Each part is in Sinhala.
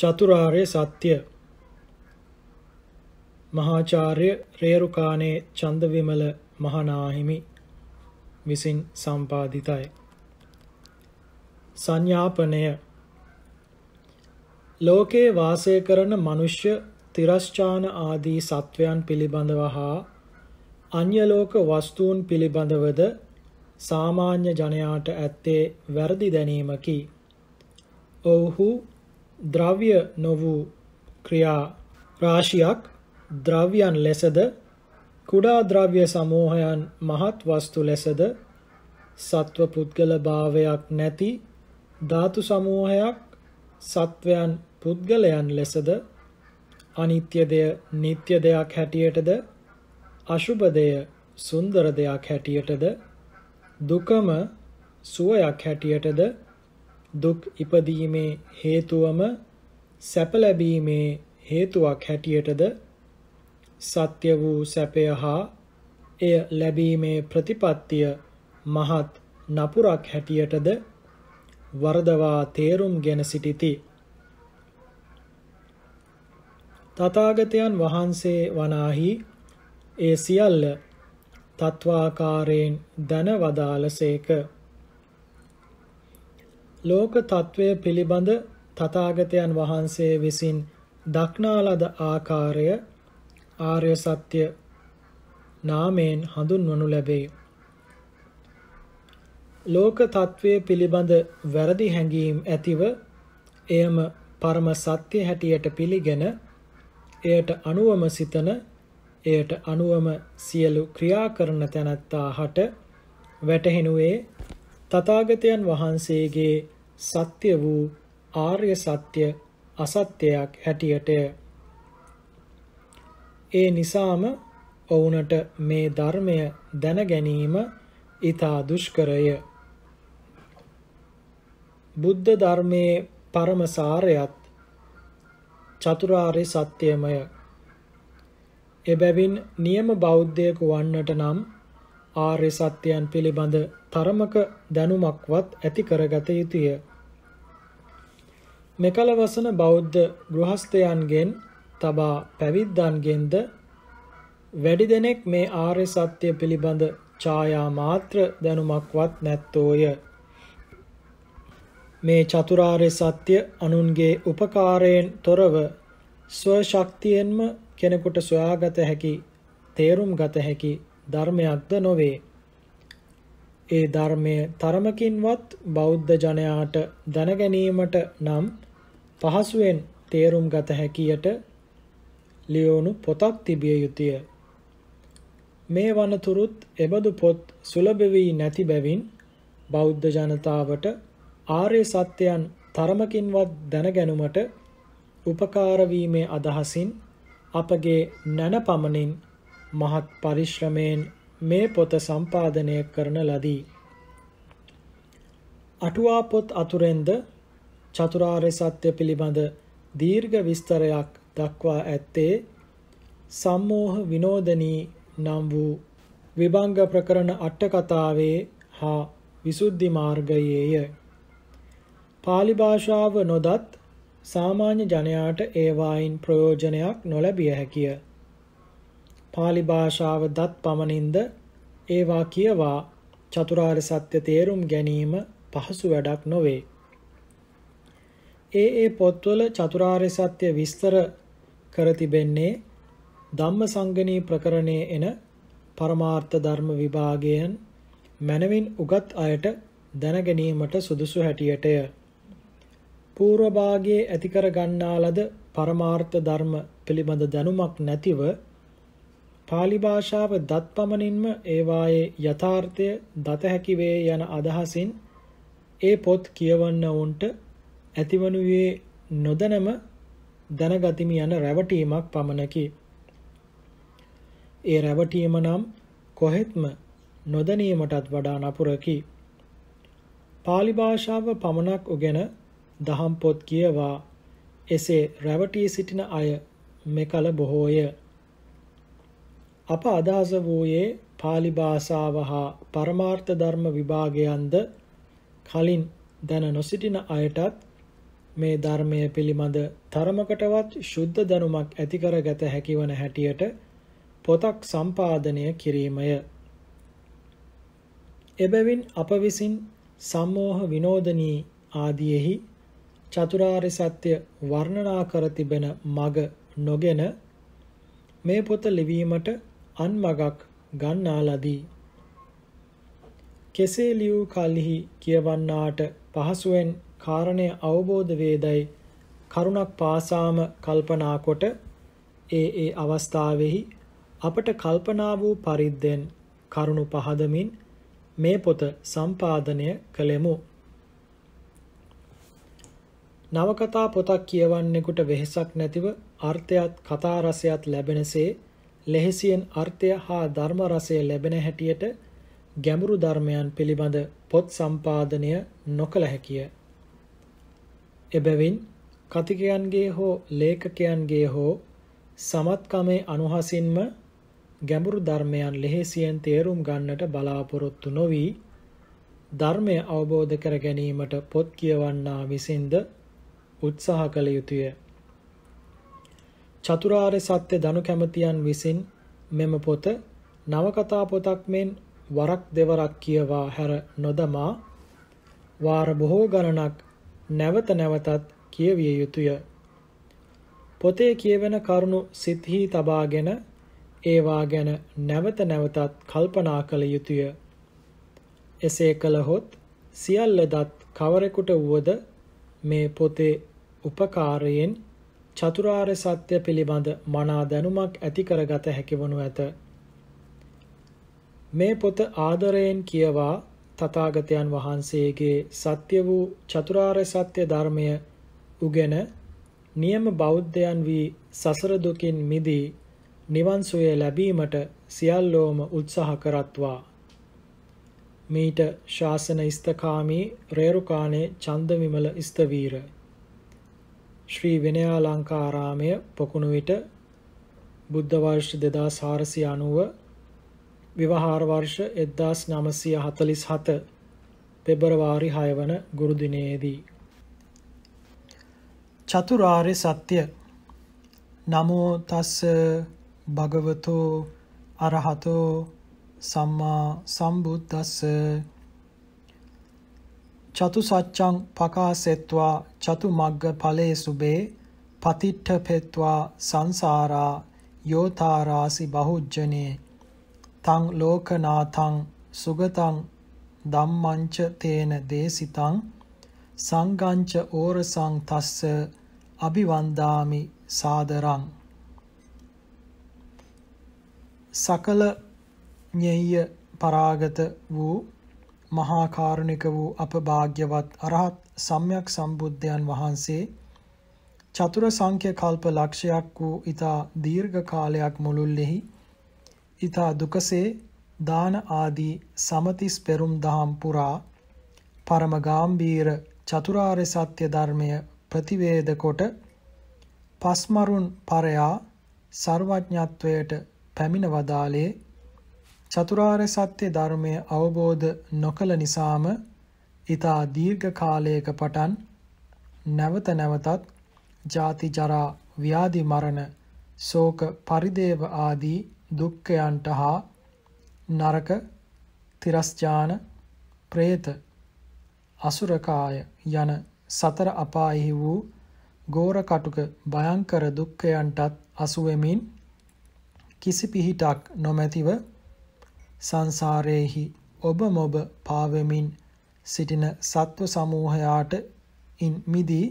චතුරාර්ය සත්‍ය මහාචාර්ය රේරුකානේ චන්දවිමල මහනාහිමි විසින් සම්පාදිතයි. සංඥාපනය ලෝකේ වාසය කරන මනුෂ්‍ය තිරස්චාන ආදී සත්වයන් පිළිබඳව හා අන්‍ය ලෝක වස්තුන් පිළිබඳවද සාමාන්‍ය ජනයාට ඇත්තේ වැරදි දැනීමකි. ඔවුහු ද්‍රව්‍ය නොවූ ක්‍රියා රාශියක් ද්‍රව්‍යයන් ලෙසද කුඩා ද්‍රව්‍ය සමූහයන් මහත් වස්තු ලෙසද සත්ව පුද්ගල භාවයක් නැති ධාතු සමූහයක් සත්වයන් පුද්ගලයන් ලෙසද අනිත්‍ය දෙය නিত্য දෙයක් හැටියටද අශුභ දෙය සුන්දර දෙයක් හැටියටද දුකම සුවයක් හැටියටද දුක් ඉපදීමේ හේතුවම සැප ලැබීමේ හේතුවක් හැටියටද සත්‍ය වූ සැපය හා එය ලැබීමේ ප්‍රතිපත්තිය මහත් නපුරක් හැටියටද වරදවා තේරුම්ගෙන සිටිති. තථාගතයන් වහන්සේ වනාහි ඒ සියල්ල තත්වාකාරයෙන් දනවදාලසේක ලෝක తত্ত্বය පිළිබඳ තථාගතයන් වහන්සේ විසින් දක්නා ලද ආකාරය ආර්ය සත්‍ය නාමයෙන් හඳුන්වනු ලැබේ. ලෝක తত্ত্বය පිළිබඳ වැරදි හැඟීම් ඇතිව එයම පරම සත්‍ය හැටියට පිළිගෙන එයට අනුවම සිතන එයට අනුවම සියලු ක්‍රියා කරන තැනැත්තා හට වැටහෙනුවේ තථාගතයන් වහන්සේගේ සත්‍ය වූ ආර්ය සත්‍ය අසත්‍යයක් හැටියට ඒ නිසාම ඔවුනට මේ ධර්මය දැන ගැනීම ඊතා දුෂ්කරය බුද්ධ ධර්මයේ පරම සාරයත් චතුරාර්ය සත්‍යමය එබැවින් නියම බෞද්ධයෙකු වන්නට නම් ආර්ය සත්‍යයන් පිළිබඳ තරමක දැනුමක්වත් ඇති කරගත යුතුය. මෙකල වසන බෞද්ධ ගෘහස්ථයන්ගෙන් තබා පැවිද්දන්ගෙන්ද වැඩි දෙනෙක් මේ ආර්ය සත්‍ය පිළිබඳ ඡායා මාත්‍ර දැනුමක්වත් නැත්තෝය. මේ චතුරාර්ය සත්‍ය අනුන්ගේ උපකාරයෙන් තොරව ස්වශක්තියෙන්ම කෙනෙකුට සොයාගත හැකි, තේරුම් ගත හැකි ධර්මයක්ද නොවේ. ඒ ධර්මය තරමකින්වත් බෞද්ධ ජනයාට දැනගැනීමට නම් පහසුවෙන් තේරුම් ගත හැකියට ලියවුණු පොතක් තිබිය යුතුය. මේ වනතුරුත් එබඳු පොත් සුලභ වී නැති බැවින් බෞද්ධ ජනතාවට ආර්ය සත්‍යයන් තරමකින්වත් දැනගැනුමට උපකාර වීමේ අදහසින් අපගේ නැන පමණින් මහත් පරිශ්‍රමයෙන් මේ පොත සම්පාදනය කරන ලදී. අටුවා පොත් අතුරෙන්ද චතුරාර්ය සත්‍ය පිළිබඳ දීර්ඝ විස්තරයක් දක්වා ඇත්තේ සම්මෝහ විනෝදනී නම් වූ විභංග ප්‍රකරණ අට්ටකතාවේ හා විසුද්ධි මාර්ගයේය. පාලි භාෂාව නොදත් සාමාන්‍ය ජනයාට ඒවායින් ප්‍රයෝජනයක් නොලැබිය හැකිය. pāli භාෂාව දත් පමණින්ද ඒවා කියවා චතුරාර්ය සත්‍ය තේරුම් ගැනීම පහසු වැඩක් නොවේ. ඒ ඒ පොත්වල චතුරාර්ය සත්‍ය විස්තර කර තිබෙන්නේ ධම්මසංගණී ප්‍රකරණයේ එන පරමාර්ථ ධර්ම විභාගයෙන් මනවින් උගත් අයට දැන ගැනීමට සුදුසු හැටියටය. පූර්ව භාගයේ ඇති කර ගන්නා ලද පරමාර්ථ ධර්ම පිළිබඳ දැනුමක් නැතිව පාලි භාෂාව දත් පමණින්ම ඒවායේ යථාර්ථය දත හැකිවේ යන අදහසින් ඒ පොත් කියවන්න ඔවුන්ට ඇතිවනුයේ නොදැනම දැනගතිමි යන රැවටීමක් පමණකි. ඒ රැවටීම නම් කොහෙත්ම නොදැනීමටත් වඩා නපුරකි. පාලි භාෂාව පමණක් උගෙන දහම් පොත් කියවා එසේ රැවටී සිටින අය මෙකල බොහෝය. අප අදහස වූයේ pāli භාෂාව හා පරමාර්ථ ධර්ම විභාගයන්ද කලින් දැන නොසිටින අයටත් මේ ධර්මය පිළිබඳ තරමකටවත් ශුද්ධ දැනුමක් ඇති කරගත හැකිවන හැටියට පොතක් සම්පාදනය කිරීමය. එබැවින් අප විසින් සම්මෝහ විනෝදනී ආදීෙහි චතුරාර්ය සත්‍ය වර්ණනා කර තිබෙන මග නොගෙන මේ පොත ලිවීමට අන් මගක් ගන්නාලදී කෙසේ ලියූ කල්හි කියවන්නාට පහසුවෙන් කාරණය අවබෝධ වේදයි කරුණක් පාසාම කල්පනා කොට ඒ ඒ අවස්ථාවෙහි අපට කල්පනා වූ පරිද්දෙන් කරුණු පහදමින් මේ පොත සම්පාදනය කළෙමු. නවකතා පොතක් කියවන්නෙකුට වෙහෙසක් නැතිව අර්ථයත් කතා රසයත් ලැබෙනසේ ලෙහෙසියෙන් අර්ථය හා ධර්ම රසය ලැබෙන හැටියට ගැඹුරු ධර්මයන් පිළිබඳ පොත් සම්පාදනය නොකළ හැකිය. එබැවින් කතිකයන්ගේ හෝ ලේඛකයන්ගේ හෝ සමත්කමේ අනුහසින්ම ගැඹුරු ධර්මයන් ලෙහෙසියෙන් තේරුම් ගන්නට බලාපොරොත්තු නොවි ධර්මය අවබෝධ කර ගැනීමට පොත් කියවන්නා විසින්ද උත්සාහ කළ යුතුය. චතුරාර්ය සත්‍ය දනු කැමතියන් විසින් මෙම පොත නවකතා පොතක් මෙන් වරක් දෙවරක් කියවා හැර නොදමා වාර බොහෝ ගණනක් නැවත නැවතත් කියවිය යුතුය. පොතේ කියවෙන කරුණු සිත්හි තබාගෙන ඒවා ගැන නැවත නැවතත් කල්පනා කළ යුතුය. එසේ කළහොත් සියල්ලදත් කවරෙකුට වුවද මේ පොතේ උපකාරයෙන් චතුරාර්ය සත්‍ය පිළිබඳ මනා දැනුමක් ඇති කරගත හැකි වනු ඇත. මේ පොත ආදරයෙන් කියවා තථාගතයන් වහන්සේගේ සත්‍ය වූ චතුරාර්ය සත්‍ය ධර්මය උගෙන නියම බෞද්ධයන් වී සසර දුකින් මිදී නිවන් සුවය ලැබීමට සියල්ලෝම උත්සාහ කරත්වා. මීට ශාසන ඉස්තකාමී රේරුකානේ චන්දවිමල ඉස්තවීර ශ්‍රී විනයාලංකාරාමය පොකුණු විට බුද්ධ වර්ෂ 2490 විවහාර වර්ෂ 1947 පෙබරවාරි 6 වන ගුරු දිනයේදී චතුරාර්ය සත්‍ය නමෝ තස්ස භගවතෝ අරහතෝ සම්මා සම්බුද්දස්ස චතු සච්ඡං පකාසෙත්වා චතු මග්ග ඵලේසුබේ පතිට්ඨපෙත්වා සංසාරා යෝතාරාසි බහුජ්ජනේ තං ලෝකනාථං සුගතං ධම්මංච තේන දේසිතං සංගංච ඕරසං තස්ස අභිවන්දාමි සාදරං සකල ඤෙය්‍ය පරාගත වූ මහා කාරුණික වූ අප භාග්‍යවත් අරහත් සම්්‍යක් සම්බුද්ධයන් වහන්සේ චතුර සංඛ්‍ය කල්ප ලක්ෂයක් වූ ඊතා දීර්ඝ කාලයක් මුළුල්ලෙහි ඊතා දුකසේ දාන ආදී සමතිස් පෙරුම් දහම් පුරා පරම ගාම්භීර චතුරාර්ය සත්‍ය ධර්මය ප්‍රතිවේද කොට පස්මරුන් පරයා ਸਰවඥත්වයට පැමිණ වදාලේ චතුරාර්ය සත්‍ය ධර්මය අවබෝධ නොකළ නිසාම ඊතා දීර්ඝ කාලයක පටන් නැවත නැවතත් ජාති ජරා ව්‍යාධි මරණ ශෝක පරිදේව ආදී දුක්ඛයන්ට හා නරක තිරස්ජාන പ്രേත අසුරකාය යන සතර අපායෙහි වූ ගෝර කටුක භයංකර දුක්ඛයන්ටත් අසු වෙමින් කිසි පිහිටක් නොමැතිව සංසාරයේහි ඔබ මොබ පාවෙමින් සිටින සත්ව සමූහයාට ඉන් මිදී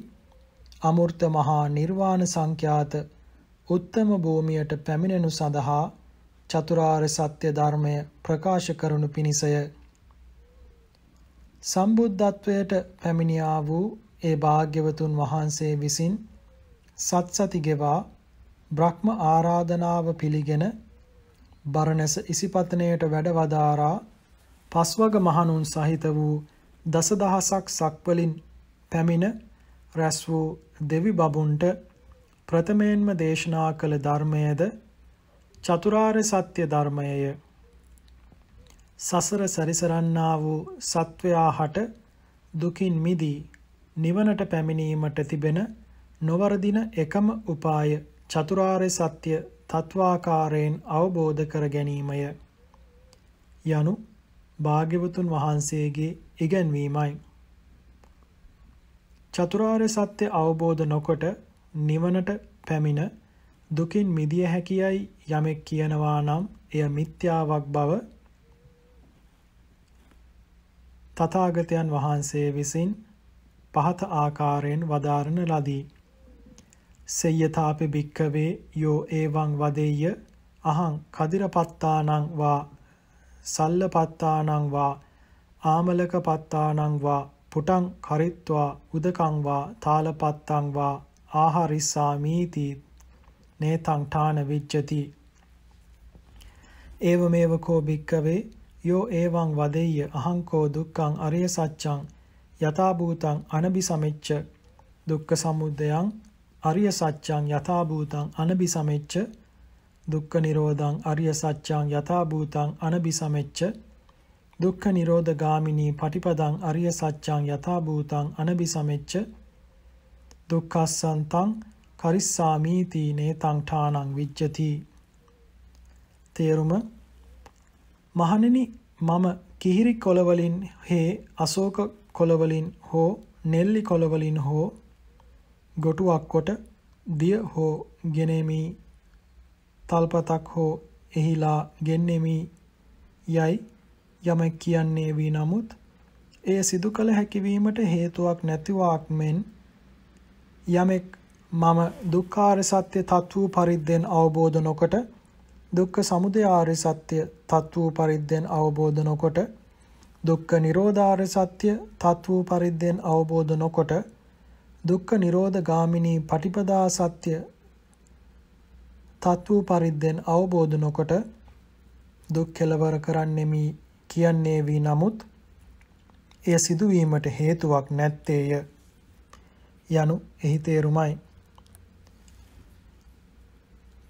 අමෘත මහා නිර්වාණ සංඛ්‍යාත උත්තම භූමියට පැමිණෙනු සඳහා චතුරාර්ය සත්‍ය ධර්මය ප්‍රකාශ කරනු පිණිසය සම්බුද්ධත්වයට පැමිණියා වූ ඒ භාග්‍යවතුන් වහන්සේ විසින් සත්සති ගෙවා බ්‍රහ්ම ආරාධනාව පිළිගෙන බරණැස ඉසිපතනයට වැඩවදාරා පස්වග මහණුන් සහිත වූ දසදහසක් සක්වලින් පැමිණ රැස් වූ දෙවි බබුන්ට ප්‍රථමයෙන්ම දේශනා කළ ධර්මයද චතුරාර්ය සත්‍ය ධර්මයය. සසර සැරිසරන්නා වූ සත්වයා හට දුකින් මිදී නිවනට පැමිණීමට තිබෙන නොවරදින එකම උපාය චතුරාර්ය සත්‍ය තත්වාකාරයෙන් අවබෝධ කර ගැනීමය යනු භාග්‍යවතුන් වහන්සේගේ ඉගැන්වීමයි. චතුරාර්ය සත්‍ය අවබෝධ නොකොට නිවනට පැමිණ දුකින් මිදිය හැකියයි යමෙක් කියනවා නම් එය මිත්‍යාවක් බව තථාගතයන් වහන්සේ විසින් පහත ආකාරයෙන් වදාරන ලදී. සෙය්‍යතාපි භික්කවේ යෝ ඒවං වදෙය්‍ය අහං කදිරපත්තානං වා සල්ලපත්තානං වා ආමලකපත්තානං වා පුටං කරිත්වා උදකං වා තාලපත්තං වා ආහරිස්සාමීති නේතං ඨාන විජ්ජති ඒව මේව කෝ භික්කවේ යෝ ඒවං වදෙය්‍ය අහං කෝ දුක්ඛං අරිය සත්‍යං යථා භූතං අනබිසමෙච්ච දුක්ඛ සමුදයං අරිය සත්‍යං යථාභූතං අනබිසමෙච්ච දුක්ඛ නිරෝධං අරිය සත්‍යං යථාභූතං අනබිසමෙච්ච දුක්ඛ නිරෝධ ගාමිනී පටිපදං අරිය සත්‍යං යථාභූතං අනබිසමෙච්ච දුක්ඛස්සන්තං කරිස්සාමීති නේතං ඨානං විජ්ජති තේරුම මහණෙනි මම කිහිරි කොළවලින් හේ අශෝක කොළවලින් හෝ නෙල්ලි කොළවලින් හෝ ගොටුවක් කොට දිය හෝ ගෙනෙමි තල්පතක් හෝ එහිලා ගෙන්නෙමි යයි යමෙක් කියන්නේ වී නමුත් එය සිදු කළ හැකිවීමට හේතුවක් නැතිවාක් මෙන් යමෙක් මම දුක්ඛාර සත්‍ය තත්වූ පරිද්දෙන් අවබෝධ නොකොට දුක්ඛ සමුදය ආර්ය සත්‍ය තත්වූ පරිද්දෙන් අවබෝධ නොකොට දුක්ඛ නිරෝධාර සත්‍ය තත්වූ පරිද්දෙන් අවබෝධ නොකොට දුක්ඛ නිරෝධ ගාමිනී පටිපදා සත්‍ය තත්ත්ව පරිද්දෙන් අවබෝධ නොකොට දුක් කෙලවර කරන්නෙමි කියන්නේ වී නමුත් එය සිදුවීමට හේතුවක් නැත්තේය යනු එහි තේරුමයි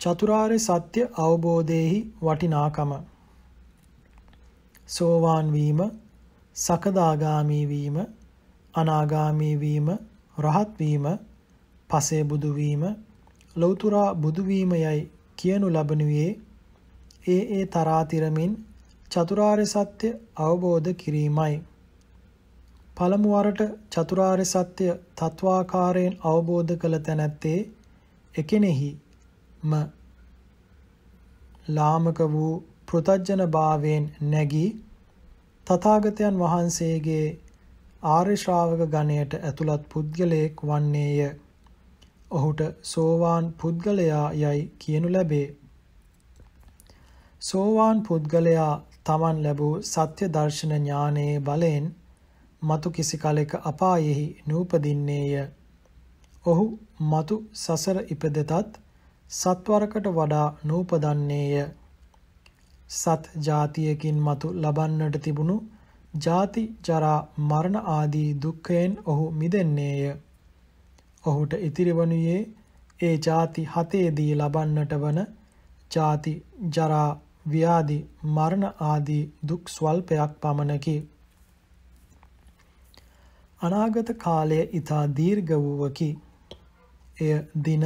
චතුරාර්ය සත්‍ය අවබෝධයේහි වටිනාකම සෝවාන් වීම සකදාගාමී වීම අනාගාමී වීම රහත්වීම පසේ බුදුවීම ලොවතුරා බුදුවීම යයි කියනු ලබනුයේ ඒ ඒ තරාතිරමින් චතුරාර්ය සත්‍ය අවබෝධ කිරීමයි. පළමුවරට චතුරාර්ය සත්‍ය තත්වාකාරයෙන් අවබෝධ කළ තැනැත්තේ එකනෙහි ම ලාමක වූ පෘතජ්ජන භාවයෙන් නැගී තථාගතයන් වහන්සේගේ ආර්ය ශ්‍රාවක ගණයට ඇතුළත් පුද්ගලයෙක් වන්නේය. ඔහුට සෝවාන් පුද්ගලයා යයි කියනු ලැබේ. සෝවාන් පුද්ගලයා තමන් ලැබූ සත්‍ය දර්ශන ඥානයේ බලයෙන් මතු කිසි කලෙක අපායෙහි නූපදින්නේය. ඔහු මතු සසර ඉපදෙතත් සත්වරකට වඩා නූපදන්නේය. සත් ජාතියකින් මතු ලබන්නට තිබුණු ජාති ජරා මරණ ආදී දුක්ඛයෙන් ඔහු මිදෙන්නේය. ඔහුට ඉතිරි වනුයේ ඒ ජාති හතේදී ලබන්නට වන ජාති ජරා ව්‍යාධි මරණ ආදී දුක් ස්වල්පයක් පමණකි. අනාගත කාලය ඊතා දීර්ඝ වූවකි. එය දින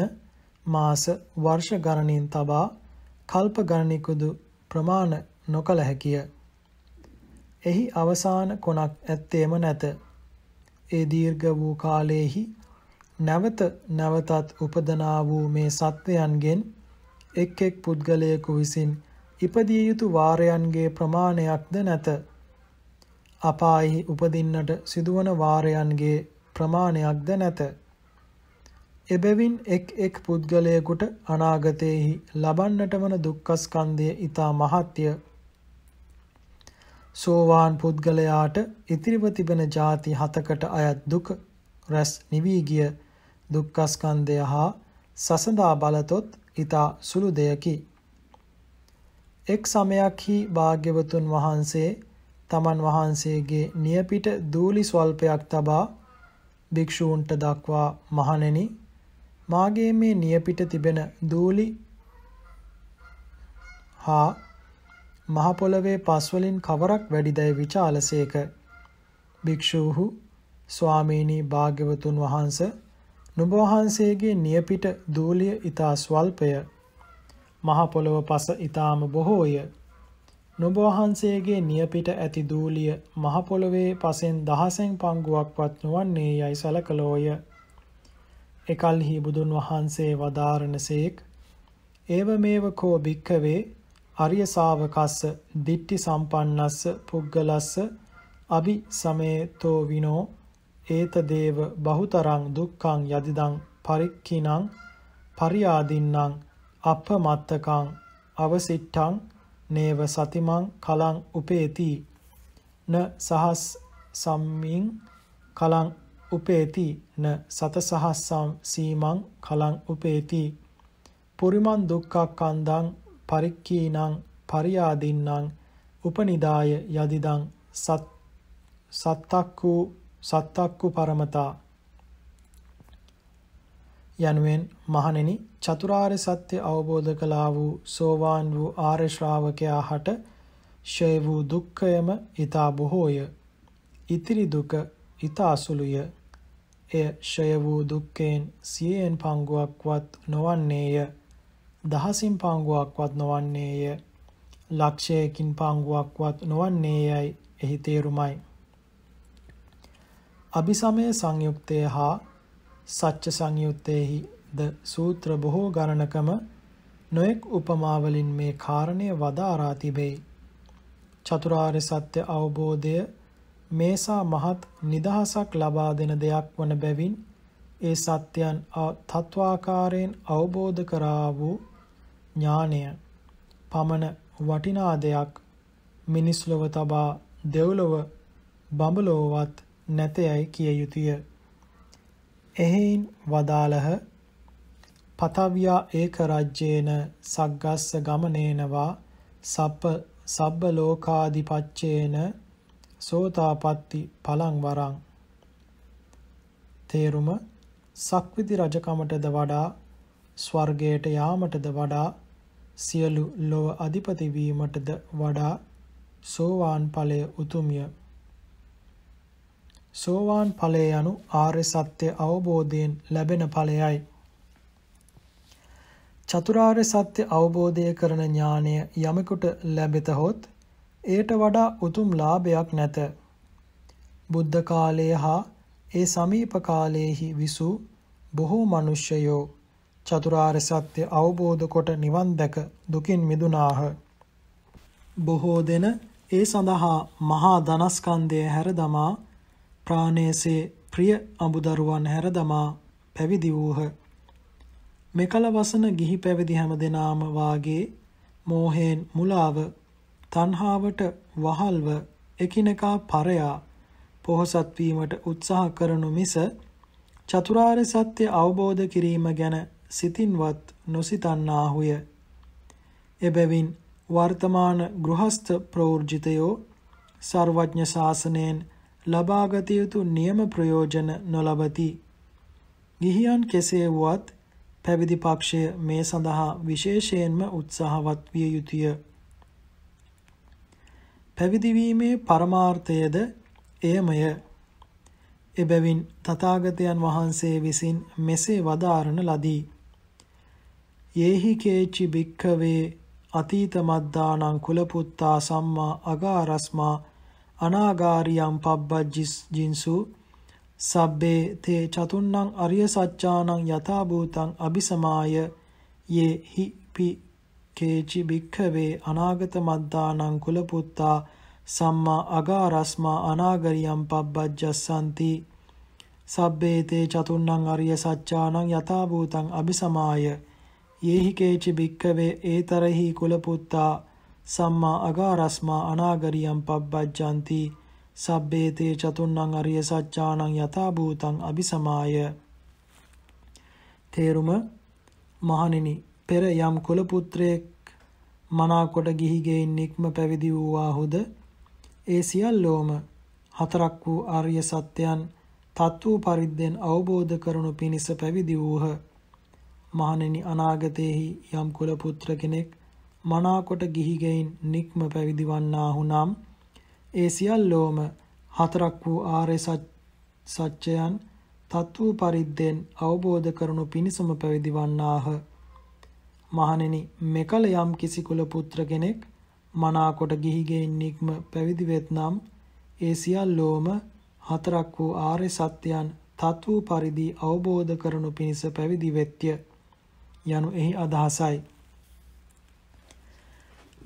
මාස වර්ෂ ගණනින් තබා කල්ප ගණනිකුදු ප්‍රමාණ නොකළ හැකිය. එහි අවසාන කොනක් ඇත්තේම නැත. ඒ දීර්ඝ වූ කාලයේහි නැවත නැවතත් උපදනා වූ මේ සත්වයන්ගෙන් එක් එක් පුද්ගලයෙකු විසින් ඉපදිය යුතු වාරයන්ගේ ප්‍රමාණයක්ද නැත. අපායෙහි උපදින්නට සිදුවන වාරයන්ගේ ප්‍රමාණයක්ද නැත. එබැවින් එක් එක් පුද්ගලයෙකුට අනාගතයේහි ලබන්නට වන දුක්ඛස්කන්ධය ඊතා මහත්ය. සෝවාන් පුද්ගලයාට ඉතිරිව තිබෙන ಜಾති හතකට අයත් දුක රැස් නිවී ගිය දුක්ඛස්කන්ධය හා සසඳා බලතොත් ඊතා සුළු දෙයකි. එක් සමයක්හි භාග්‍යවතුන් වහන්සේ තමන් වහන්සේගේ නියපිට දූලි ස්වල්පයක් තබා භික්ෂූන්ට දක්වා මහණෙනි මාගේ මේ නියපිට තිබෙන දූලි හා මහ පොළවේ පස් වලින් කවරක් වැඩිදැයි විචාලසේක. භික්ෂූහු ස්වාමීනි භාග්‍යවතුන් වහන්ස නුඹ වහන්සේගේ නියපිට දූලිය ඊතා ස්වල්පය. මහ පොළව පස ඊතාම බොහෝය. නුඹ වහන්සේගේ නියපිට ඇති දූලිය මහ පොළවේ පසෙන් දහසෙන් පංගුවක්වත් නොවන්නේ යයි සැලකලෝය. එකල්හි බුදුන් වහන්සේ වදාරණසේක් ඒව මේව කෝ භික්කවේ අරිය ශාවකස්ස දිට්ටි සම්පන්නස්ස පුද්ගලස්ස අභි සමේතෝ විනෝ ඒත දේව බහුතරං දුක්ඛං යදිදං පරික්ඛිනං පරියාදින්නම් අපමත්තකං අවසිට්ඨං නේව සතිමන් කලං උපේති න සහස් සම්මින් කලං උපේති න සත සහස්සම් සීමං කලං උපේති පුරිමන් දුක්ඛක්ඛන්දං පරික්කීනං පරියාදින්නං උපනිදාය යදිදං සත් සත්තක්කු සත්තක්කු පරමතා යනුවෙන් මහණෙනි චතුරාර්ය සත්‍ය අවබෝධ කළා වූ සෝවාන් වූ ආර්ය ශ්‍රාවකයා හට ෂය වූ දුක්ඛයම ඊතා බොහෝය. ඉතිරි දුක ඊතා සුළුය. එය ෂය වූ දුක්ඛයෙන් සියෙන් පංගුවක්වත් නොවන්නේය. දහසින් පාංගුවක්වත් නොවන්නේය ලක්ෂයකින් පාංගුවක්වත් නොවන්නේ යැයි එහි තේරුමයි. අභිසමය සංයුක්තය හා සච්ච සංයුත්තයෙහි ද සූත්‍ර බොහෝ ගණනකම නොයෙක් උපමාවලින් මේ කාරණය වදාරා තිබෙයි. චතුරාර්ය සත්‍ය අවබෝධය මේසා මහත් නිදහසක් ලබා දෙන දෙයක් වන බැවින් ඒ සත්‍යයන් තත්වාකාරයෙන් අවබෝධ කරා වූ ඥානය පමණ වටිනා දෙයක් මිනිස් ලොව තබා දෙව්ලොව බඹලොවවත් නැතයයි කිය යුතුය. එහෙයින් වදාළහ පතව්‍යා ඒක රජ්‍යේන සග්ගස්ස ගමනේනවා සප්ප සබ්බ ලෝකාධිපච්චේන සෝතාපට්ටි පලං වරං තේරුම සක්විති රජකමටද වඩා ස්වර්ගයට යාමටද වඩා සියලු ලොව අධිපති වීමටද වඩා සෝවාන් ඵලය උතුම්ය. සෝවාන් ඵලය යනු ආර්ය සත්‍ය අවබෝධයෙන් ලැබෙන ඵලයයි. චතුරාර්ය සත්‍ය අවබෝධය කරන ඥානය යමෙකුට ලැබෙතහොත් එයට වඩා උතුම් ලාභයක් නැත. බුද්ධ කාලයේ හා ඒ සමීප කාලයේහි විසූ බොහෝ මිනිසයෝ චතුරාර්ය සත්‍ය අවබෝධ කොට නිවන් දැක දුකින් මිදුනාහ. බොහෝ දෙන ඒ සඳහා මහා ධනස්කන්ධය හැර දමා ප්‍රාණේසේ ප්‍රිය අඹදරුවන් හැර දමා පැවිදි වූහ. මෙකල වසන ගිහි පැවිදි හැම දෙනාම වාගේ මෝහයෙන් මුලාව තණ්හාවට වහල්ව එකිනෙකා පරයා පොහසත් වීමට උත්සාහ කරනු මිස චතුරාර්ය සත්‍ය අවබෝධ කිරීම ගැන සිතින්වත් නොසිතන්නාහුය. එබැවින් වර්තමාන ගෘහස්ත ප්‍රෝර්ජිතයෝ සර්වඥ ශාසනයෙන් ලබාගත යුතු නියම ප්‍රයෝජන නොලබති. ගිහියන් කෙසේ වුවත් පැවිදි පක්ෂය මේ සඳහා විශේෂයෙන්ම උත්සාහවත් විය යුතුය. පැවිදි වීමේ පරමාර්ථයද එයමය. එබැවින් තථාගතයන් වහන්සේ විසින් මෙසේ වදාරන ලදී. යේහි කේචි භික්ඛවේ අතීත මද්දානං කුලපුත්තා සම්මා අගාරස්මා අනාගාරියම් පබ්බජ්ජිස් ජින්සු සබ්බේ තේ චතුන්නං අරිය සත්‍යානං යථා භූතං අபிසමාය යේහි පි කේචි භික්ඛවේ අනාගත මද්දානං කුලපුත්තා සම්මා අගාරස්මා අනාගරියම් පබ්බජ්ජස්සanti සබ්බේ තේ චතුන්නං අරිය සත්‍යානං යථා භූතං අபிසමාය යේහි කේචි භික්කවේ ඒතරහි කුලපුත්තා සම්මා අගාරස්මා අනාගරියම් පබ්බජ්ජಂತಿ සබ්බේතේ චතුන්නං අරිය සත්‍යානං යථා භූතං අபிසමාය තේරුම මහණෙනි පෙර යම් කුල පුත්‍රයෙක් මනාකොට ගිහිගෙයින් නික්ම පැවිදි වූවාහුද ඒ සියල්ලෝම හතරක් වූ ආර්ය සත්‍යයන් තත්ත්ව පරිද්දෙන් අවබෝධ කරනු පිණිස පැවිදි වූහ මහණෙනි අනාගතයේහි යම් කුල පුත්‍ර කෙනෙක් මනාකොට ගිහිගෙයින් නික්ම පැවිදි වන්නාහු නම් ඒ සියල්ලෝම හතරක් වූ ආර්ය සත්‍යයන් තත්ත්ව පරිද්දෙන් අවබෝධ කරනු පිණිසම පැවිදි වන්නාහ මහණෙනි මෙකල යම් කිසි කුල පුත්‍ර කෙනෙක් මනාකොට ගිහිගෙයින් නික්ම පැවිදි වෙත්නම් ඒ සියල්ලෝම හතරක් වූ ආර්ය සත්‍යයන් තත්ත්ව පරිදි අවබෝධ කරනු පිණිස පැවිදි වෙත්ය යනු එහි අදහසයි.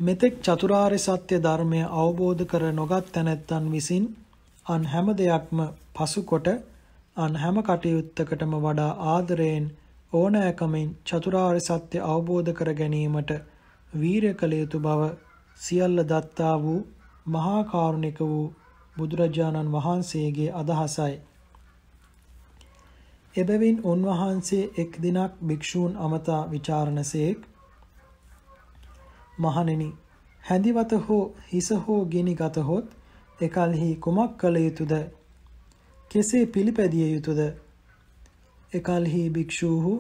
මෙතෙක් චතුරාර්ය සත්‍ය ධර්මය අවබෝධ කර නොගත් තැනැත්තන් විසින් අන් හැම දෙයක්ම පසුකොට අන් හැම කටයුත්තකටම වඩා ආදරයෙන් ඕනෑකමින් චතුරාර්ය සත්‍ය අවබෝධ කර ගැනීමට වීරය කළ යුතු බව සියල්ල දත්තා වූ මහා කාරුණික වූ බුදුරජාණන් වහන්සේගේ අදහසයි. එබැවින් උන්වහන්සේ එක් දිනක් භික්ෂූන් අමතා ਵਿਚාරණසේක් මහණෙනි හැඳිවත හෝ හිස හෝ ගිනි ගතහොත් එකල්හි කුමක් කළ යුතුද කෙසේ පිළිපැදිය යුතුද එකල්හි භික්ෂූහු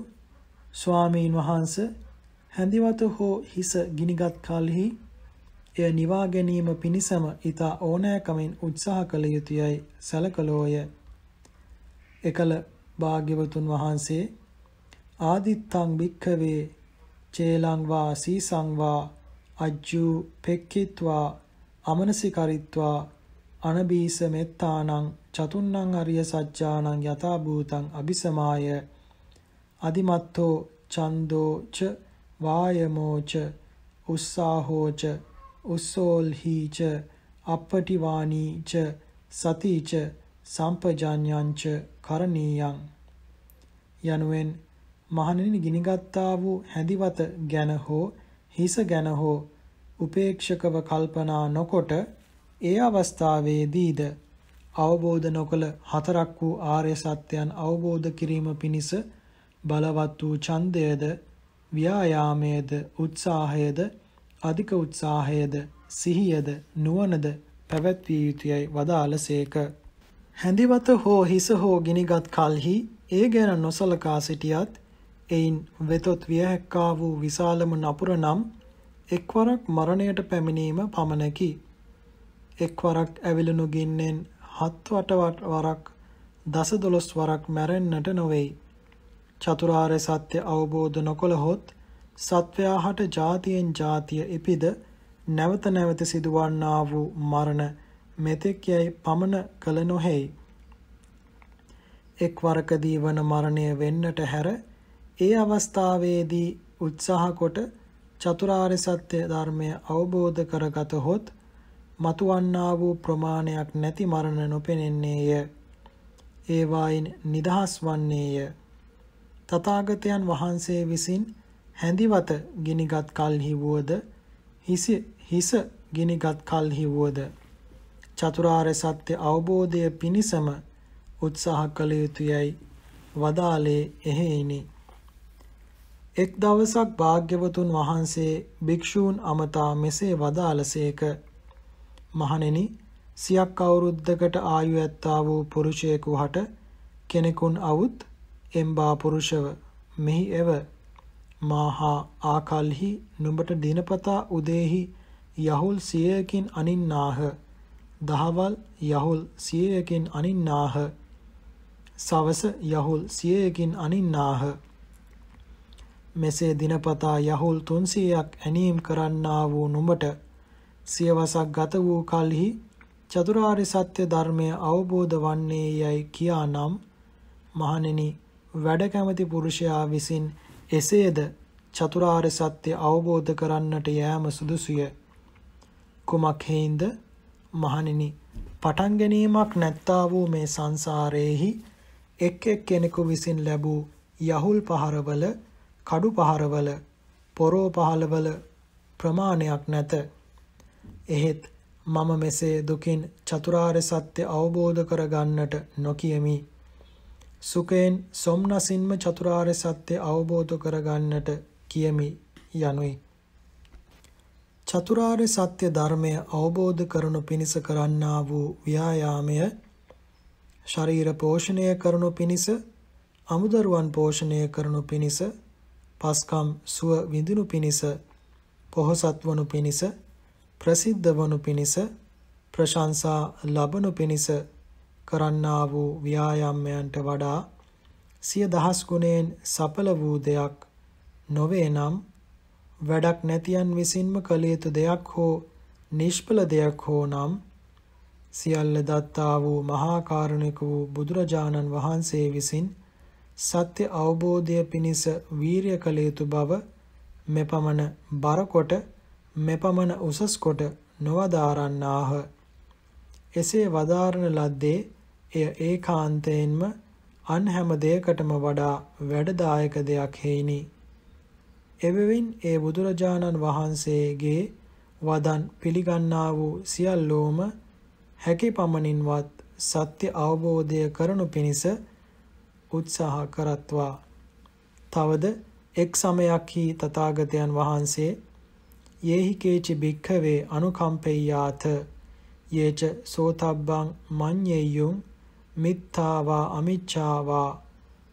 ස්වාමීන් වහන්ස හැඳිවත හෝ හිස ගිනිගත් කල්හි එය නිවා ගැනීම පිණිසම ඊතා ඕනෑකමින් උත්සාහ කළ යුතුයයි සැලකලෝය එකල භාග්‍යවතුන් වහන්සේ ආදිත්තං භික්ඛවේ චේලං වා සීසං වා අජ්ජු පෙක්ඛිත්වා අමනසිකරිත්වා අනබීස මෙත්තානං චතුන්නං අරිය සත්‍යානං යථා භූතං අபிසමාය අදිමත්තෝ චන්தோ ච වායමෝ ච උස්සාහෝ ච උස්සෝල්හි ච අපටිවානී ච සති ච සම්පජාඤ්ඤං ච කරණීයං යනුවෙන් මහණෙනි ගිනිගත්තා වූ හැදිවත ගැන හෝ හිස ගැන හෝ උපේක්ෂකව කල්පනා නොකොට ඒ අවස්ථාවේදීද අවබෝධ නොකළ හතරක් වූ ආර්ය සත්‍යයන් අවබෝධ කිරීම පිණිස බලවත් වූ ඡන්දයද ව්‍යායාමයේද උත්සාහයේද අධික උත්සාහයේද සිහියද නුවණද පැවැත්විය යුතුයයි වදාළසේක හැඳිවත හෝ හිස හෝ ගිනිගත් කල්හි ඒ ගැන නොසලකා සිටියත් එයින් වෙතොත් විය හැක්කා වූ විශාලම නපුර නම් එක්වරක් මරණයට පැමිණීම පමණකි. එක්වරක් ඇවිලුණු ගින්නෙන් හත් වටවට වරක් දස දොළොස් වරක් මැරෙන්නට නොවෙයි. චතුරාර්ය සත්‍ය අවබෝධ නොකොළහොත් සත්වයා හට ජාතියෙන් ජාතිය එපිද නැවත නැවත සිදුවන්නා වූ මරණ මෙතෙක් යැයි පමණ කළ නොහැයි. එක් වරකදී වන මරණය වෙන්නට හැර ඒ අවස්ථාවේදී උත්සාහ කොට චතුරාර්ය සත්‍ය ධර්මය අවබෝධ කරගත හොත් මතුවන්නා වූ ප්‍රමාණයක් නැති මරණ නොපෙනෙන්නේය. ඒවායින් නිදහස් වන්නේය. තථාගතයන් වහන්සේ විසින් හැඳිවත ගිනිගත් කල්හි වුවද හිස ගිනිගත් කල්හි වුවද චතුරාර්ය සත්‍ය අවබෝධය පිණිසම උත්සාහ කළ යුතුයයි වදාලේ එහෙයිනි. එක් දවසක් භාග්‍යවතුන් වහන්සේ භික්ෂූන් අමතා මෙසේ වදාළසේක මහණෙනි සියක් අවුරුද්දකට ආයු ඇත්තා වූ පුරුෂයෙකු හට කෙනෙකුන් අවුත් එම්බා පුරුෂව මෙහි එව මාහා ආකල්හි නුඹට දිනපතා උදේහි යහුල් සියයකින් අනින්නාහ දහවල් යහුල් සියයකින් අනින්නාහ සවස යහුල් සියයකින් අනින්නාහ මෙසේ දිනපතා යහුල් 300ක් ඇනීම් කරන්නා වූ නුඹට සියවසක් ගත වූ කලෙහි චතුරාර්ය සත්‍ය ධර්මය අවබෝධ වන්නේ යයි කියානම් මහණෙනි වැඩ කැමති පුරුෂයා විසින් එසේද චතුරාර්ය සත්‍ය අවබෝධ කරන්නට යෑම සුදුසුය කුමක් හේඳ මහණෙනි පටන් ගැනීමක් නැත්තා වූ මේ සංසාරයේහි එක් එක් කෙනෙකු විසින් ලැබූ යහුල් පහරවල කඩු පහරවල පොරෝ පහලවල ප්‍රමාණයක් නැත එහෙත් මම මෙසේ දුකින් චතුරාර්ය සත්‍ය අවබෝධ කර ගන්නට නොකියමි සුඛයෙන් සොම්නසින්ම චතුරාර්ය සත්‍ය අවබෝධ කර ගන්නට කියමි යනුයි චතුරාර්ය සත්‍ය ධර්මය අවබෝධ කරනු පිණිස කරන්නා වූ ව්‍යායාමය ශරීර පෝෂණය කරනු පිණිස අමුදරුවන් පෝෂණය කරනු පිණිස පස්කම් සුව විඳිනු පිණිස පොහොසත් වනු පිණිස ප්‍රසිද්ධ වනු පිණිස ප්‍රශංසා ලබනු පිණිස කරන්නා වූ ව්‍යායාමයන්ට වඩා සිය දහස් ගුණයෙන් සඵල වූ දෙයක් නොවේ නම් වැඩක් නැතියන් විසින්ම කළ යුතු දෙයක් හෝ නිෂ්ඵල දෙයක් හෝ නම් සියල්ල දත්තා වූ මහා කාරුණික වූ බුදුරජාණන් වහන්සේ විසින් සත්‍ය අවබෝධය පිණිස වීරිය කළ යුතු බව මෙපමණ බරකොට මෙපමණ උසස් කොට නොවදාරන්නාහ එසේ වදාරන ලද්දේ එය ඒකාන්තයෙන්ම අන් හැම දෙයකටම වඩා වැඩදායක දෙයක් හේිනි එවෙවින් ඒ බුදුරජාණන් වහන්සේගේ වදන් පිළිගන්නා වූ සියල්ලෝම හැකි පමණින්වත් සත්‍ය අවබෝධය කරනු පිණිස උත්සාහ කරත්වා. තවද එක් සමයක්හි තථාගතයන් වහන්සේ "යේහි කේචි භික්ඛවේ අනුකම්පෙය්‍යාත යේච සෝතබ්බං මඤ්ඤෙය්‍යුම් මිත්තාවා අමිච්ඡාවා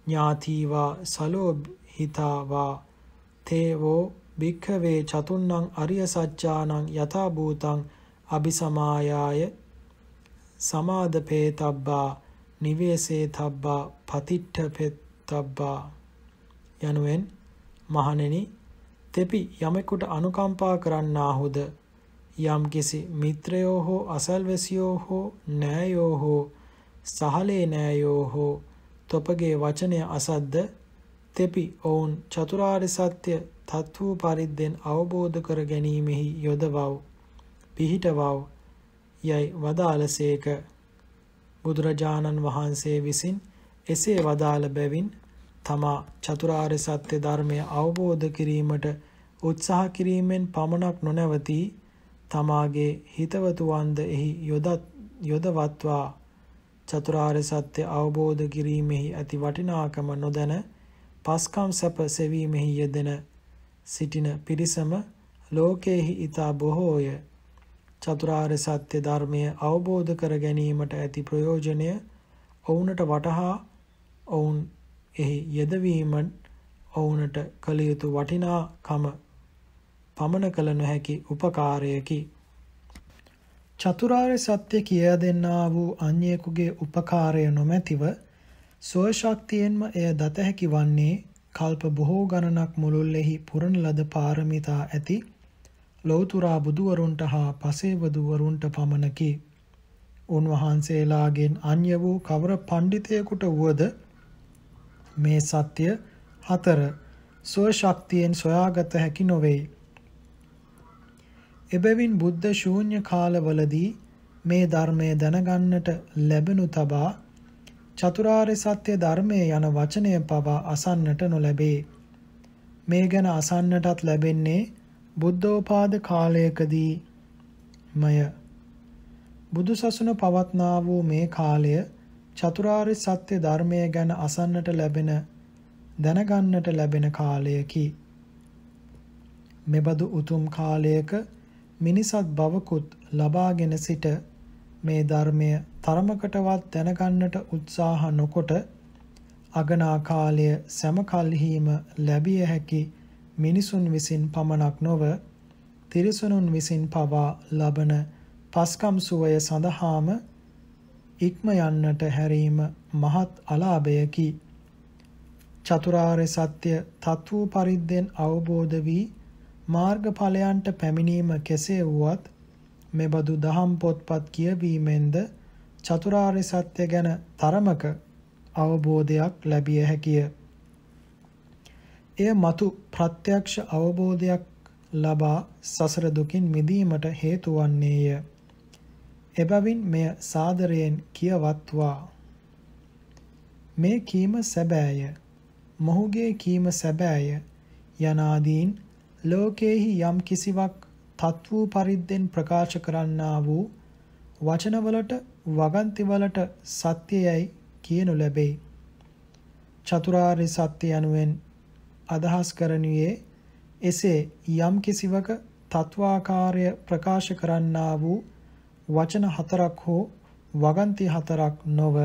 ඥාතිවා සලෝභිතාවා තේවෝ භික්ඛවේ චතුන්නං අරිය සත්‍යානං යථා භූතං අபிසමායාය සමාදපේතබ්බා නිවේසේතබ්බා පතිට්ඨපෙත්තබ්බා යනුවෙන් මහණෙනි තෙපි යමෙකුට අනුකම්පා කරන්නාහුද යම්කිසි මිත්‍රයෝ හෝ අසල්වැසියෝ හෝ නෑයෝ හෝ සහලේ නෑයෝ හෝ තොපගේ වචනය අසද්ද තෙපි ඔවුන් චතුරාර්ය සත්‍ය තත්ත්ව පරිද්දෙන් අවබෝධ කර ගැනීමෙහි යොදවව් පිහිටවව් යයි වදාළසේක බුදුරජාණන් වහන්සේ විසින් එසේ වදාළ බැවින් තමා චතුරාර්ය සත්‍ය ධර්මය අවබෝධ කිරීමට උත්සාහ කිරීමෙන් පමණක් නොනැවතී තමාගේ හිතවතුවන්ද එහි යොදවත්වා චතුරාර්ය සත්‍ය අවබෝධ කිරීමෙහි ඇති වටිනාකම නොදැන පස්කම් සැප සෙවීමෙහි යෙදෙන සිටින පිරිසම ලෝකයෙහි ඊතා බොහෝය. චතුරාර්ය සත්‍ය ධර්මය අවබෝධ කර ගැනීමට ඇති ප්‍රයෝජනය ඔවුනට වටහා ඔවුන් එහි යෙදවීමෙන් ඔවුනට කළ යුතු වටිනාකම පමන කළ නොහැකි උපකාරයකි. චතුරාර්ය සත්‍ය කියා දෙන්නා වූ අන්‍යෙකුගේ උපකාරය නොමැතිව ස්ව ශක්තියෙන්ම එය දත හැකි වන්නේ කල්ප බොහෝ ගණනක් මුළුල්ලෙහි පුරණ ලද පාරමිතා ඇති ලෞතුරා බුදුවරුන්ට හා පසේවදුවරුන්ට පමණකි. උන්වහන්සේලාගෙන් අන්‍ය වූ කවර පඬිතයෙකුට වුවද මේ සත්‍ය හතර ස්ව ශක්තියෙන් සොයාගත හැකි නොවේ. එබැවින් බුද්ධ ශූන්‍ය කාලවලදී මේ ධර්මය දැනගන්නට ලැබෙනු තබා චතුරාර්ය සත්‍ය ධර්මයේ යන වචනය පවා අසන්නට නොලැබේ. මේ ගැන අසන්නටත් ලැබෙන්නේ බුද්ධෝපාද කාලයකදී මය බුදුසසුන පවත්නා වූ මේ කාලය චතුරාර්ය සත්‍ය ධර්මය ගැන අසන්නට ලැබෙන දැනගන්නට ලැබෙන කාලයකි. මෙබඳු උතුම් කාලයක මිනිසත් බවකුත් ලබාගෙන සිට මේ ධර්මය තරමකටවත් දැනගන්නට උත්සාහ නොකොට අගනා කාලය සෑම කල්හිම ලැබිය හැකි මිනිසුන් විසින් පමණක් නොව තිරිසනුන් විසින් පවා ලබන පස්කම් සුවය සඳහාම ඉක්ම යන්නට හැරීම මහත් අලාභයකි චතුරාර්ය සත්‍ය තත්ත්ව පරිද්දෙන් අවබෝධ වී මාර්ගඵලයන්ට පැමිණීම කෙසේ වුවත් මෙබඳු දහම් පොත්පත් කියවීමෙන්ද චතුරාර්ය සත්‍ය ගැන තරමක අවබෝධයක් ලැබිය හැකිය. එය మతు ප්‍රත්‍යක්ෂ අවබෝධයක් ලබා සසර දුකින් මිදීමට හේතු වන්නේය. එබැවින් මෙය සාදරයෙන් කියවත්වා. මේ කීම සැබෑය. මොහුගේ කීම සැබෑය. යනාදීන් ලෝකේහි යම් කිසිවක් තත් වූ පරිද්දෙන් ප්‍රකාශ කරන්නා වූ වචනවලට වගන්තිවලට සත්‍යයයි කියනු ලැබේ. චතුරාර්ය සත්‍ය යනුවෙන් අදහස් කරනුයේ එසේ යම් කිසිවක තත්වාකාරය ප්‍රකාශ කරන්නා වූ වචන හතරක් හෝ වගන්ති හතරක් නොව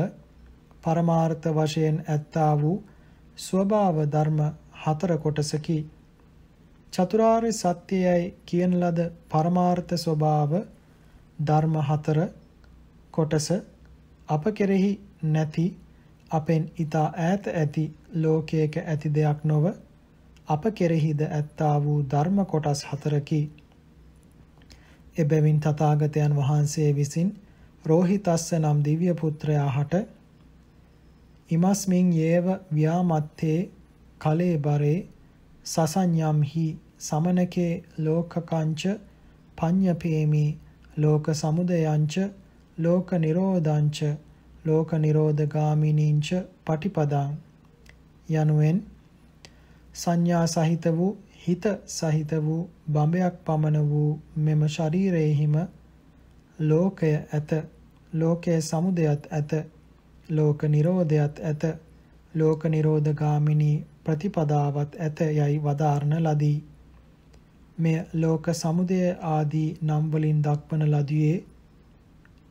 පරමාර්ථ වශයෙන් ඇත්තා වූ ස්වභාව ධර්ම හතර කොටසකි. චතුරාර්ය සත්‍යයයි කියන ලද පරමාර්ථ ස්වභාව ධර්ම හතර කොටස අප කෙරෙහි නැති අපෙන් ඊතා ඈත ඇති ලෝකයක ඇති දෙයක් නොව අප කෙරෙහිද ඇත්තා වූ ධර්ම කොටස් හතරකි එබැවින් තථාගතයන් වහන්සේ විසින් රෝහිතස්ස නම් දිව්‍ය පුත්‍රයා හට ඉමස්මින් යේව ව්‍යාමත්තේ කලේ බරේ සසඤ්ඤම්හි සමනකේ ලෝකකංච පඤ්ඤපේමි ලෝක සමුදයංච ලෝක නිරෝධංච ලෝක නිරෝධගාමිනීංච පටිපදං යනුවෙන් සංඥා සහිත වූ හිත සහිත වූ බඹයක් පමණ වූ මෙම ශරීරයෙහිම ලෝකය ඇත ලෝකයේ සමුදයත් ඇත ලෝක නිරෝධයත් ඇත ලෝක නිරෝධගාමිනී ප්‍රතිපදාවත් ඇත යයි වදාරන ලදී. මෙය ලෝක සමුදය ආදී නම් වලින් දක්වන ලදියේ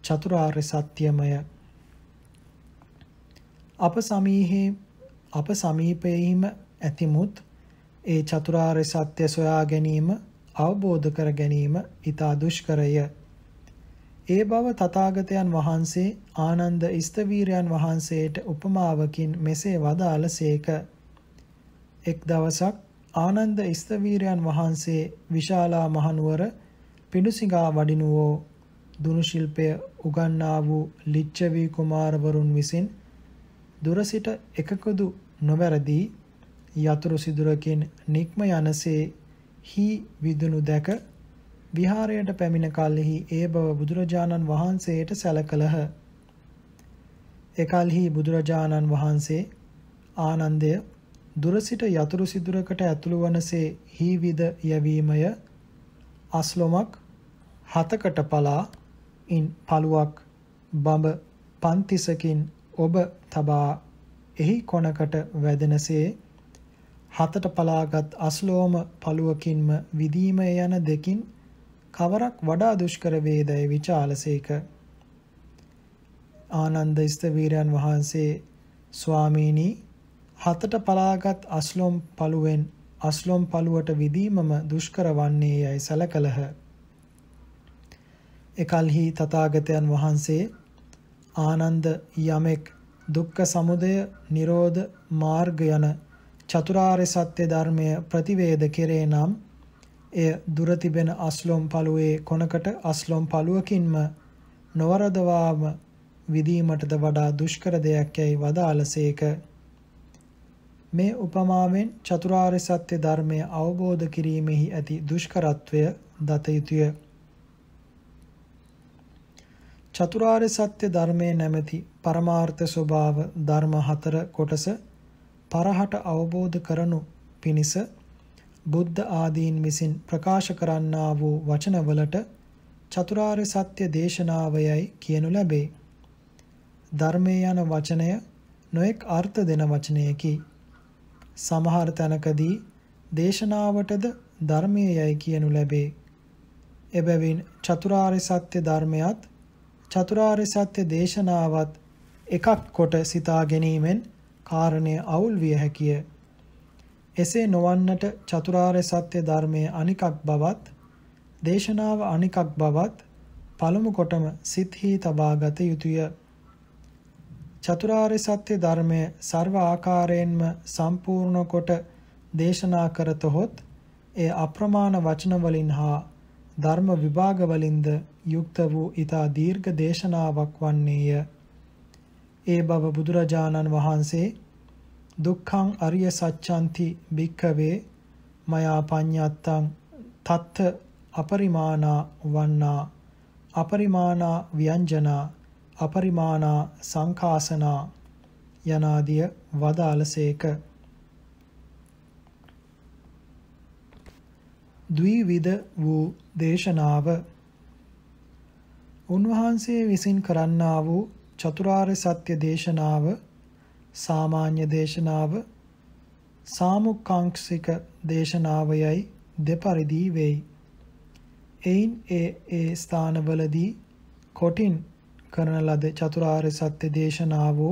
චතුරාර්ය සත්‍යමය. අප සමීහේ අප සමීපයේම ඇතිමුත් ඒ චතුරාර්ය සත්‍ය සොයා ගැනීම අවබෝධ කර ගැනීම ඊතා දුෂ්කරය. ඒ බව තථාගතයන් වහන්සේ ආනන්ද ඉස්තවීරයන් වහන්සේට උපමාවකින් මෙසේ වදාළසේක. සේක එක් දවසක් ආනන්ද ස්තවීරයන් වහන්සේ විශාලා මහනුවර පිඬුසිඟා වඩිනුවෝ දුනු ශිල්පය උගන්වා වූ ලිච්ඡවි කුමාරවරුන් විසින් දුර සිට එකකදු නොවැරදී යතුරු සිදුරකින් නික්ම යනසේ හි විදුණු දැක විහාරයට පැමිණ කල්හි ඒ බව බුදුරජාණන් වහන්සේට සැලකළහ. එකල්හි බුදුරජාණන් වහන්සේ ආනන්දය දුර සිට යතුරු සිදුරකට ඇතුළු වනසේ හීවිද යැවීමය අස්ලොමක් හතකට පලා ඉන් පළුවක් බඹ පන්තිසකින් ඔබ තබා එහි කොනකට වැදෙනසේ හතට පලාගත් අස්ලෝම පළුවකින්ම විදීම යන දෙකින් කවරක් වඩා දුෂ්කර වේදයි විචාලසේක ආනන්ද ස්තවීරයන් වහන්සේ ස්වාමීනි හතට පලාගත් අස්ලොම් පළුවෙන් අස්ලොම් පළුවට විදීමම දුෂ්කර වන්නේ යයි සැලකලහ. එකල්හි තථාගතයන් වහන්සේ ආනන්ද යමෙක් දුක්ඛ සමුදය නිරෝධ මාර්ග යන චතුරාර්ය සත්‍ය ධර්මය ප්‍රතිවේද කෙරේ නම් එය දුර තිබෙන අස්ලොම් පළුවේ කොනකට අස්ලොම් පළුවකින්ම නොවරදවාම විදීමටද වඩා දුෂ්කර දෙයක් යයි වදාළසේක මේ උපමාවෙන් චතුරාර්ය සත්‍ය ධර්මය අවබෝධ කිරීමෙහි ඇති දුෂ්කරත්වය දත යුතුය. චතුරාර්ය සත්‍ය ධර්මයේ නැමැති පරමාර්ථ ස්වභාව ධර්ම හතර කොටස පරහට අවබෝධ කරනු පිණිස බුද්ධ ආදීන් විසින් ප්‍රකාශ කරන්නා වූ වචනවලට චතුරාර්ය සත්‍ය දේශනාවයයි කියනු ලැබේ. ධර්මයේ යන වචනය නොඑක් අර්ථ දෙන වචනයකි. සමහර තැනකදී දේශනාවටද ධර්මයයි කියනු ලැබේ. එබැවින් චතුරාර්ය සත්‍ය ධර්මයත් චතුරාර්ය සත්‍ය දේශනාවත් එකක් කොට සිතා ගැනීමෙන් කාරණය අවුල් විය හැකිය. එසේ නොවන්නට චතුරාර්ය සත්‍ය ධර්මයේ අනිකක් බවත් දේශනාව අනිකක් බවත් පළමු කොටම සිත්හි තබා ගත යුතුය. චතුරාර්ය සත්‍ය ධර්මය ਸਰව ආකාරයෙන්ම සම්පූර්ණ කොට දේශනා කරතොත් එය අප්‍රමාණ වචන වලින් හා ධර්ම විභාග වලින්ද යුක්ත වූ ඊතා දීර්ඝ දේශනාවක් වන්නේය. ඒ බව බුදුරජාණන් වහන්සේ දුක්ඛං අරිය සත්‍යන්ති භික්ඛවේ මයා පඤ්ඤත්තං තත්ත අපරිමාණා වන්නා අපරිමාණා ව්‍යංජනා අපරිමාණා සංකාසනා යනාදිය වදාළසේක. ද්විවිධ වූ දේශනාව උන්වහන්සේ විසින් කරන්නා වූ චතුරාර්ය සත්‍ය දේශනාව සාමාන්‍ය දේශනාව සාමුක්කාංශික දේශනාවයයි දෙපරිදි වෙයි. එයින් ඒ ඒ ස්ථානවලදී කොටින් කරන ලද චතුරාර්ය සත්‍ය දේශනාවෝ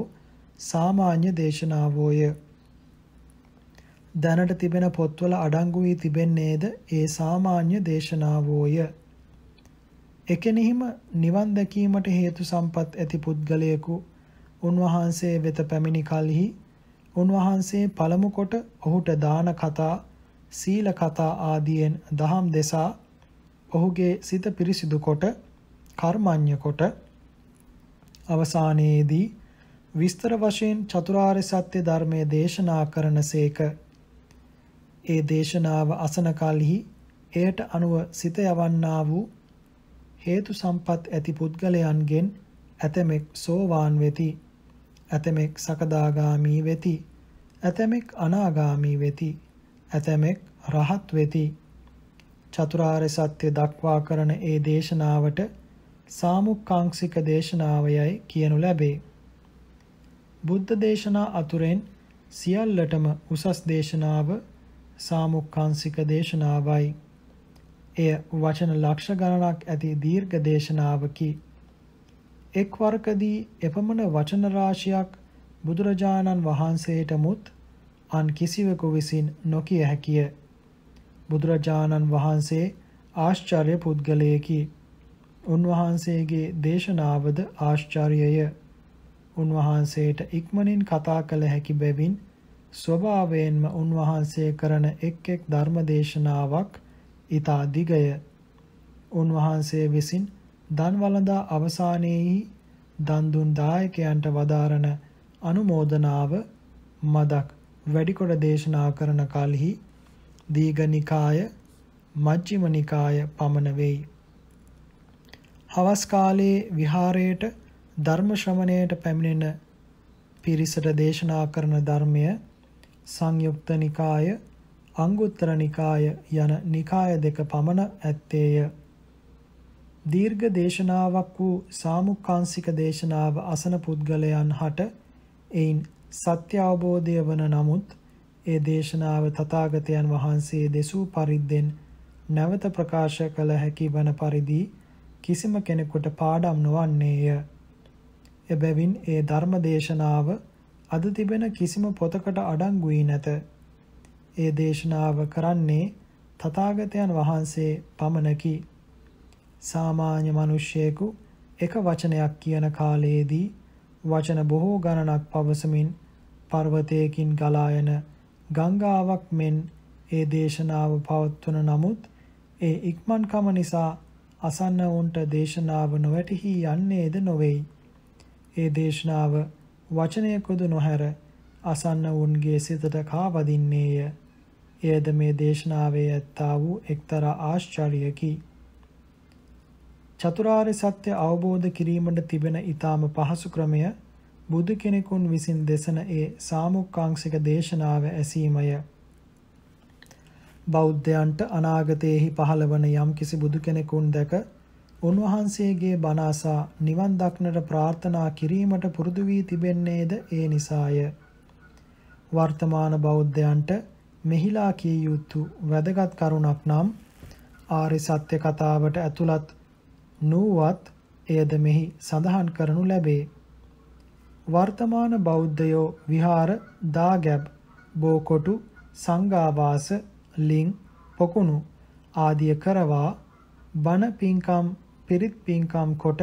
සාමාන්‍ය දේශනාවෝය. දැනට තිබෙන පොත්වල අඩංගු වී තිබෙන්නේද ඒ සාමාන්‍ය දේශනාවෝය. එකෙනෙහිම නිවන් දැකීමට හේතු සම්පත් ඇති පුද්ගලයෙකු උන්වහන්සේ වෙත පැමිණි කලෙහි උන්වහන්සේ පළමු කොට ඔහුට දාන කතා, සීල කතා ආදීන් දහම් දෙසා ඔහුගේ සිත පිරිසිදු කොට කර්මඤ්ඤ කොට අවසානයේදී විස්තර වශයෙන් චතුරාර්ය සත්‍ය ධර්මයේ දේශනා කරනසේක. ඒ දේශනාව අසන කලෙහි එයට අනුව සිත යවන්නා වූ හේතු සම්පත් ඇති පුද්ගලයන්ගෙන් ඇතමෙක් සෝවාන් වෙති. ඇතමෙක් සකදාගාමී වෙති. ඇතමෙක් අනාගාමී වෙති. ඇතමෙක් රහත් වෙති. චතුරාර්ය සත්‍ය දක්වා කරන ඒ දේශනාවට සාමුක්කාංශික දේශනාවයයි කියනු ලැබේ. බුද්ධ දේශනා අතුරෙන් සියල්ලටම උසස් දේශනාව සාමුක්කාංශික දේශනාවයි. එය වචන ලක්ෂ ගණනක් ඇති දීර්ඝ දේශනාවකි. එක් වර්කදී එපමණ වචන රාශියක් බුදුරජාණන් වහන්සේටමුත් අන් කිසිවෙකු විසින් නොකිය හැකිය. බුදුරජාණන් වහන්සේ ආශ්චර්ය පුද්ගලයෙකි. උන්වහන්සේගේ දේශනාවද ආශ්චර්යය. උන්වහන්සේට ඉක්මනින් කතා කළ හැකි බැවින් ස්වභාවයෙන්ම උන්වහන්සේ කරන එක් එක් ධර්ම දේශනාවක් ඊතා දිගය. උන්වහන්සේ විසින් දන් වළඳා අවසානයේහි දන් දුන් දායකයන්ට වදාරන අනුමෝදනාව මදක් වැඩිකොට දේශනා කරන කලෙහි දීඝනිකාය මජ්ක්‍ධිම නිකාය පමණ වෙයි. හවස් කාලයේ විහාරයට ධර්ම ශ්‍රවණයට පැමිණෙන පිරිසට දේශනා කරන ධර්මය සංයුක්ත නිකාය අංගුත්තර නිකාය යන නිකාය දෙක පමණ ඇත්තේය. දීර්ඝ දේශනාවක් වූ සාමුක්කාංශික දේශනාව අසන පුද්ගලයන් හට එයින් සත්‍ය අවබෝධය වන නමුත් ඒ දේශනාව තථාගතයන් වහන්සේ දෙසූ පරිද්දෙන් නැවත ප්‍රකාශ කළ හැකි වන පරිදි කිසිම කෙනෙකුට පාඩම් නොවන්නේය. එබැවින් ඒ ධර්ම දේශනාව අද තිබෙන කිසිම පොතකට අඩංගුයි නැත. ඒ දේශනාව කරන්නේ තථාගතයන් වහන්සේ පමණකි. සාමාන්‍ය මිනිසෙකු එක වචනයක් කියන කාලයේදී වචන බොහෝ ගණනක් පවසමින් පර්වතයකින් ගලා යන ගංගාවක් මෙන් ඒ දේශනාව පවත්වන නමුත් ඒ ඉක්මන්කම නිසා අසන්නවුන්ට දේශනාව නොවැටහි යන්නේද නොවේයි. ඒ දේශනාව වචනයකොදු නොහැර අසන්නවුන්ගේ සිතට කාවදින්නේය. එයද මේ දේශනාවේ ඇත්තා වූ එක්තරා ආශ්චර්යකි. චතුරාර්ය සත්‍ය අවබෝධ කිරීමට තිබෙන ඊටාම පහසු ක්‍රමය බුදු කෙනෙකුන් විසින් දෙසන ඒ සාමුක්කාංශික දේශනාව ඇසීමය. බෞද්ධයන්ට අනාගතයේහි පහළවන යම් කිසි බුදු කෙනෙකුන් දැක උන්වහන්සේගේ බණ අසා නිවන් දක්නට ප්‍රාර්ථනා කිරීමට පුරුදු වී තිබෙන්නේද ඒ නිසාය. වර්තමාන බෞද්ධයන්ට මෙහිලා කිය යුතු වැදගත් කරුණක් නම් ආරි සත්‍ය කතාවට ඇතුළත් නූවත් එයද මෙහි සඳහන් කරනු ලැබේ. වර්තමාන බෞද්ධයෝ විහාර දාගැබ් බෝකොටු සංඝාවාස ලිං පොකුණු ආදිය කරවා බණ පින්කම් පිරිත් පින්කම් කොට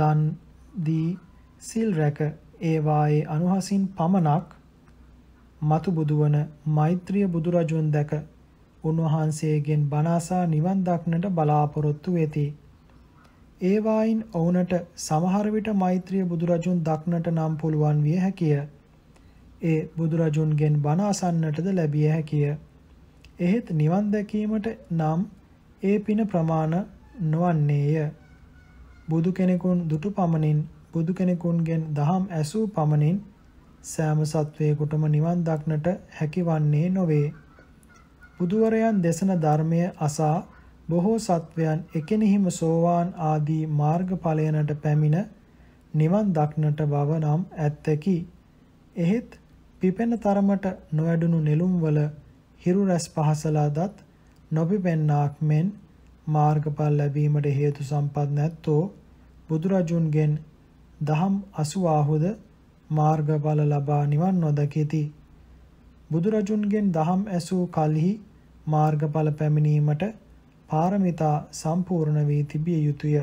දන් දී සිල් රැක ඒවායේ අනුහසින් පමණක් මතු බුදුවන මෛත්‍රිය බුදුරජුන් දැක උන්වහන්සේගෙන් බණ නිවන් දක්නට බලාපොරොත්තු වෙති. ඒවායින් ඔවුනට සමහර විට මෛත්‍රිය බුදුරජුන් දක්නට නම් පුළුවන් විය හැකිය. ඒ බුදුරජුන්ගෙන් බණ අසන්නටද ලැබිය හැකිය. එහෙත් නිවන් දැකීමට නම් ඒ පින ප්‍රමාණ නොවන්නේය. බුදු කෙනෙකුන් දුටු පමණින් බුදු කෙනෙකුන්ගෙන් දහම් ඇසූ පමණින් සෑම සත්වයකුටම නිවන් දක්නට හැකිවන්නේ නොවේ. බුදුවරයන් දෙසන ධර්මය අසා බොහෝ සත්වයන් එකෙනෙහිම සෝවාන් ආදී මාර්ගඵලයනට පැමිණ නිවන් දක්නට බව නම් ඇත්තකි. එහෙත් පිපෙන තරමට නොවැඩුණු නෙළුම්වල හිරු රැස් පහසලා දත් නොපිපෙන්නාක් මෙන් මාර්ගඵල ලැබීමට හේතු සම්පත් නැත්තෝ බුදුරජුන්ගෙන් දහම් අසුවාහුද මාර්ගඵල ලබා නිවන් නොදකිති. බුදුරජුන්ගෙන් දහම් ඇසූ කල්හි මාර්ගඵල පැමිණීමට පාරමිතා සම්පූර්ණ වී තිබිය යුතුය.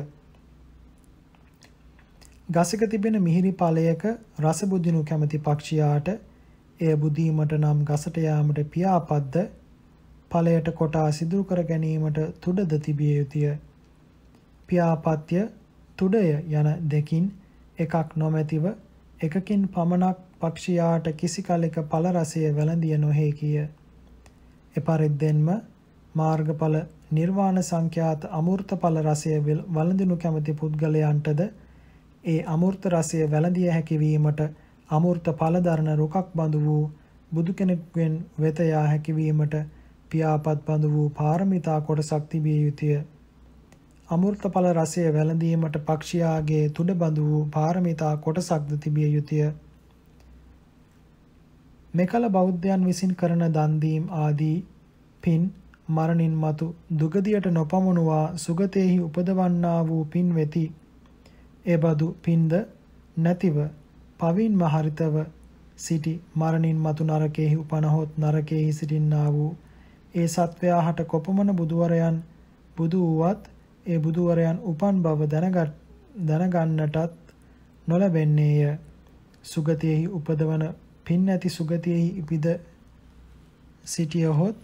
ගසක තිබෙන මිහිරි ඵලයක රසබුදිනු කැමති පක්ෂියාට එය බුදීමට නම් ගසට යාමට පියාපද්ද ඵලයට කොටා සිදුරු කර ගැනීමට තුඩද තිබිය යුතුය. පියාපත්‍ය තුඩය යන දෙකින් එකක් නොමැතිව එකකින් පමණක් පක්ෂියාට කිසි කලෙක ඵල රසය වැළඳිය නොහැකිය. එපරිද්දෙන්ම මාර්ගඵල නිර්වාණ සංඛ්‍යාත අමූර්ත ඵල රසය වළඳිනු කැමති පුද්ගලයන්ටද ඒ අමූර්ත රසය වැළඳිය හැකි වීමට අමෘත ඵලධරණ රොකක් බඳු වූ බුදු කෙනෙක්ගෙන් වෙත යා හැකිවීමට පියාපත් බඳු වූ පාරමිතා කොටසක් තිබිය යුතුය. අමෘත ඵල රසය වැළඳීමට පක්ෂියාගේ තුඩ බඳු වූ පාරමිතා කොටසක්ද තිබිය යුතුය. මෙකල බෞද්ධයන් විසින් කරන දන් දීම් ආදී පින් මරණින් මතු දුගතියට නොපමුණුවා සුගතේහි උපදවන්නා වූ පින් වෙති. එබඳු පින්ද නැතිව පවින් මහරිතව සිටි මරණින් මතු නරකෙහි උපනහොත් නරකෙහි සිටින්නා වූ ඒ සත්වයා හට කොපමණ බුදුවරයන් බුදු වූවත් ඒ බුදුවරයන් උපන් බව දැනගත් දැනගන්නටත් නොලැබෙන්නේය සුගතියෙහි උපදවන පින් නැති සුගතියෙහි ඉපිද සිටියහොත්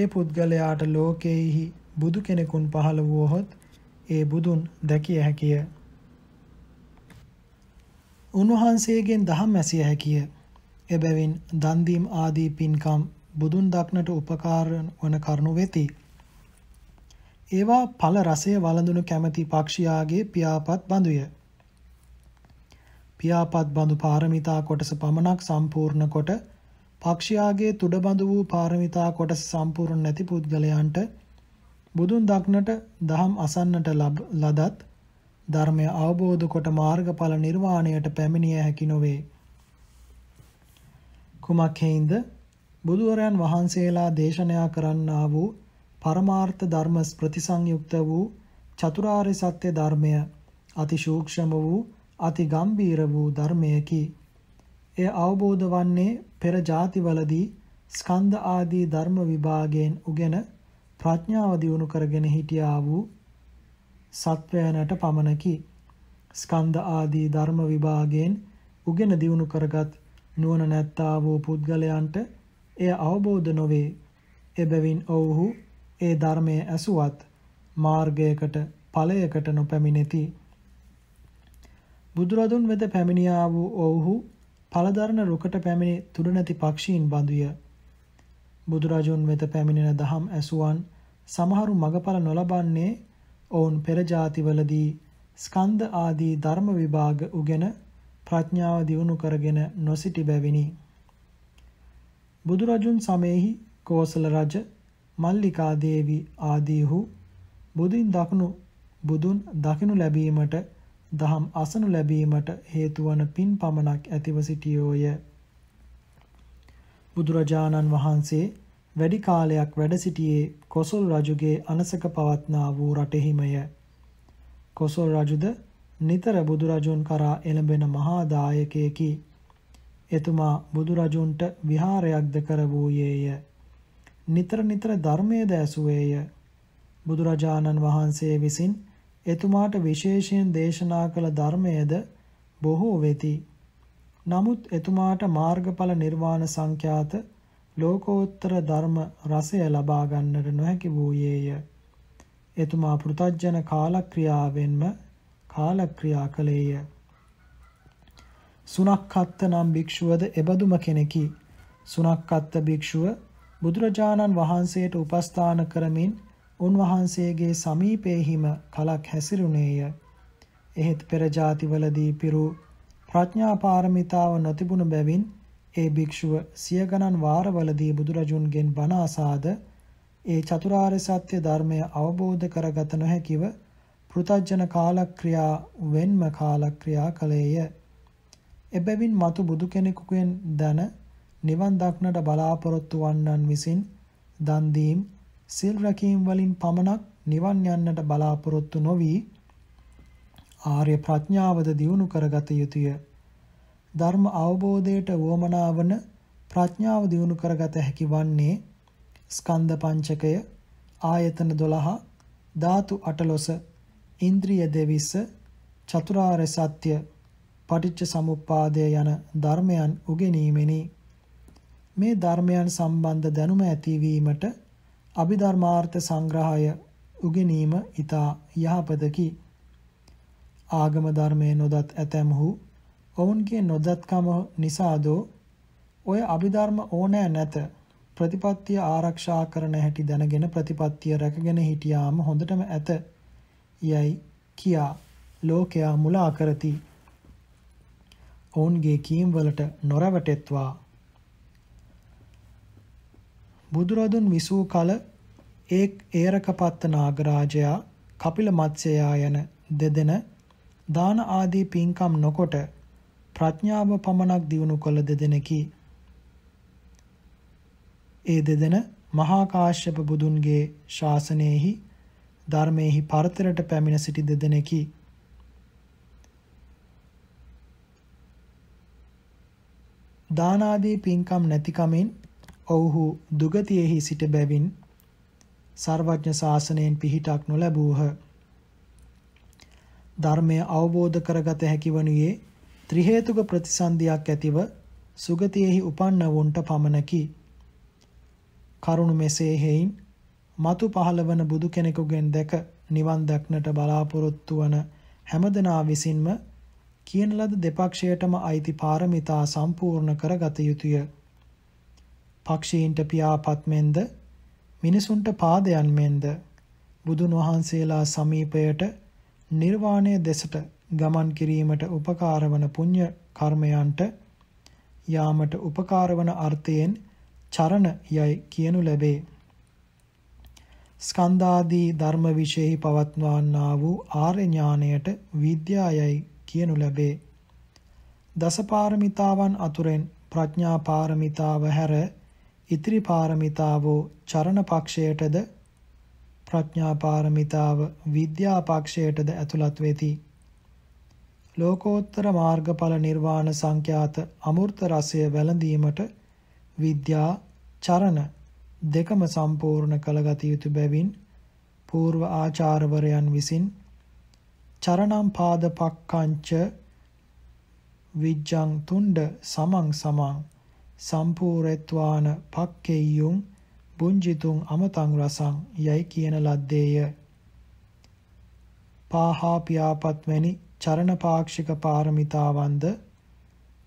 ඒ පුද්ගලයාට ලෝකයෙහි බුදු කෙනෙකුන් පහළ වුවහොත් ඒ බුදුන් දැකිය හැකිය උන්වහන්සේගෙන් දහම් ඇසිය හැකිය. එබැවින් දන් දීම ආදී පින්කම් බුදුන් දක්නට උපකාර වන කරුණු වෙති. ඒවා ඵල රසය වළඳුණු කැමැති පක්ෂියාගේ පියාපත් බඳුය. පියාපත් බඳු පාරමිතා කොටස පමණක් සම්පූර්ණ කොට පක්ෂියාගේ තුඩ බඳු වූ පාරමිතා කොටස සම්පූර්ණ නැති පුද්ගලයන්ට බුදුන් දක්නට දහම් අසන්නට ලදත් ධර්මය අවබෝධ කොට මාර්ගඵල නිර්වාණයට පැමිණිය හැකි නොවේ. කුමක් හේඳ බුදුවරයන් වහන්සේලා දේශනා කරන්නා වූ පරමාර්ථ ධර්ම ප්‍රතිසංයුක්ත වූ චතුරාර්ය සත්‍ය ධර්මය අතිශූක්ෂම වූ අතිගම්බීර වූ ධර්මයකි. එය අවබෝධ වන්නේ පෙර જાතිවලදී ස්කන්ධ ආදී ධර්ම විභාගයෙන් උගෙන ප්‍රඥාව දියුණු කරගෙන හිටියා වූ සත්වයනට පමණකි. ස්කන්ධ ආදී ධර්ම විභාගයෙන් උගෙන දියුණු කරගත් නුවණ නැත්තා වූ පුද්ගලයන්ට එය අවබෝධ නොවේ. එබැවින් ඔවුහු ඒ ධර්මයේ ඇසුවත් මාර්ගයකට ඵලයකට නොපැමිණෙති. බුදුරදුන් වෙත පැමිණියා වූ ඔවුහු ඵලදරන රුකට පැමිණි තුරුණැති පක්ෂීන් බඳුය. බුදුරජුන් වෙත පැමිණෙන දහම් ඇසුවන් සමහරු මගඵල නොලබන්නේ ඔවුන් පෙර જાතිවලදී ස්කන්ධ ආදී ධර්ම විභාග උගෙන ප්‍රඥාව දියුණු කරගෙන නොසිටි බැවිනි. බුදුරජුන් සමයෙහි කෝසල රජ මල්ලිකා දේවී ආදීහු බුදුන් දක්නු බුදුන් දකිනු ලැබීමට දහම් අසනු ලැබීමට හේතු වන පින් පමණක් ඇතිව සිටියෝය. බුදුරජාණන් වහන්සේ වැඩි කාලයක් වැඩ සිටියේ කොසල් රජුගේ අනසක පවත්නා වූ රටෙහිමය. කොසල් රජුද නිතර බුදුරජුන් කරා එළඹෙන මහා දායකයෙකි. එතුමා බුදුරජුන්ට විහාරයක්ද කර වූයේය. නිතර නිතර ධර්මයේද ඇසුවේය. බුදුරජාණන් වහන්සේ විසින් එතුමාට විශේෂයෙන් දේශනා කළ ධර්මයේද බොහෝ වෙති. නමුත් එතුමාට මාර්ගඵල නිර්වාණ සංඛ්‍යාත ලෝකෝත්තර ධර්ම රසය ලබා ගන්නට නොහැකි වූයේය. එතුමා පෘතජන කාලක්‍රියාවෙන්ම කාලක්‍රියා කළේය. සුනක්ඛත්ත නම් භික්ෂුවද එබඳුම කෙනෙකි. සුනක්ඛත්ත භික්ෂුව බුදුරජාණන් වහන්සේට උපස්ථාන කරමින් උන්වහන්සේගේ සමීපයේහිම කලක් හැසිරුණේය. එහෙත් පෙර ජාතිවලදී පිරු ප්‍රඥා පාරමිතාව නොතිබුණු බැවින් ඒ භික්ෂුව සිය ගණන් වාරවලදී බුදුරජුන්ගෙන් බණ අසාද ඒ චතුරාර්ය සත්‍ය ධර්මය අවබෝධ කරගත නොහැකිව පෘතජන කාලක්‍රියා වෙන්ම කාලක්‍රියා කළේය. එබැවින් මතු බුදු කෙනෙකුගෙන් දන නිවන් දක්නට බලාපොරොත්තු වන්නන් විසින් දන් දීම් සිල් රැකීම් වලින් පමණක් නිවන් යන්නට බලාපොරොත්තු නොවි ආර්ය ප්‍රඥාවද දියුණු කරගත යුතුය. ධර්ම අවබෝධයට වොමනා වන ප්‍රඥාව දියුණු කරගත හැකි වන්නේ ස්කන්ධ පංචකය ආයතන 12 ධාතු 18 ඉන්ද්‍රිය 20 චතුරාර්ය සත්‍ය පටිච්ච සමුප්පාදය යන ධර්මයන් උගෙනීමෙනි මේ ධර්මයන් සම්බන්ධ දැනුම ඇතිවීමට අභිධර්මාර්ථ සංග්‍රහය උගෙනීම ඊට යහපතකි ආගම ධර්මයේ නොදත් ඇතැම්හු ඔවුන්ගේ නොදත්කම නිසාද ඔය අභිධර්ම ඕනෑ නැත. ප්‍රතිපත්තිය ආරක්ෂා කරන හැටි දැනගෙන ප්‍රතිපත්තිය රැකගෙන හිටියාම හොඳටම ඇත. යයි කියා ලෝකයා මුලා කරති. ඔවුන්ගේ කීම් වලට නොරවටෙත්වා. බුදුරදුන් විසූ කල ඒ ඒරකපත්ත නාගරාජයා කපිල මත්ස්‍යයා යන දෙදෙන දාන ආදී පින්කම් නොකොට ප්‍රඥාව පමණක් දිනු කළ දෙදෙනකි. ඒ දෙදෙන මහා කාශ්‍යප බුදුන්ගේ ශාසනයෙහි ධර්මයෙහි පරතරට පැමිණ සිටි දෙදෙනකි. දාන ආදී පින්කම් නැතිකමින් ඔව්හු දුගතියෙහි සිට බැවින් සර්වඥ ශාසනයෙන් පිහිටක් නොලැබූහ. ධර්මය අවබෝධ කරගත හැකි වනුයේ ත්‍රි හේතුක ප්‍රතිසන්දියක් ඇතිව සුගතියෙහි උපන්නවුන්ට පමණකි. කරුණ මෙසේ හේයින් మతు පහළවන බුදු කෙනෙකුගෙන් දැක නිවන් දක්නට බලාපොරොත්තු වන හැමදෙනා විසින්ම කියන ලද දෙපක්ෂයටම අයිති පාරමිතා සම්පූර්ණ කරගත යුතුය. පක්ෂීන්ට පියාපත් මෙන්ද මිනිසුන්ට පාදයන් මෙන්ද බුදුන් වහන්සේලා සමීපයට නිර්වාණය දෙසට ගමන් කිරීමට උපකාරවන පුණ්‍ය කර්මයන්ට යාමට උපකාරවන අර්ථයෙන් චරණ යයි කියනු ලැබේ. ස්කන්ධාදී ධර්ම විශේෂෙහි පවත්වන්නා වූ ආර්ය ඥාණයට විද්‍යාවයි කියනු ලැබේ. දසපාරමිතාවන් අතුරෙන් ප්‍රඥා පාරමිතාව හැර ඉතිරි පාරමිතාවෝ චරණ පක්ෂයටද ප්‍රඥා පාරමිතාව විද්‍යා පක්ෂයටද ඇතුළත් වෙති. ලෝකෝත්තර මාර්ගඵල නිර්වාණ සංඛ්‍යාත අමෘත රසය වැළඳීමට විද්‍යා චරණ දෙකම සම්පූර්ණ කළගත යුතු බැවින් పూర్ව ආචාර්යවරයන් විසින් චරණම් පාද පක්ඛංච විජ්ජං තුණ්ඩ සමං සමං සම්පූර්ණත්වාන පක්කෙය්‍යුම් බුංජිතුං අමතං රසං යයි කියන ලද්දේය පාහා පියාපත්මැනි චරණ පාක්ෂික පාරමිතාවන්ද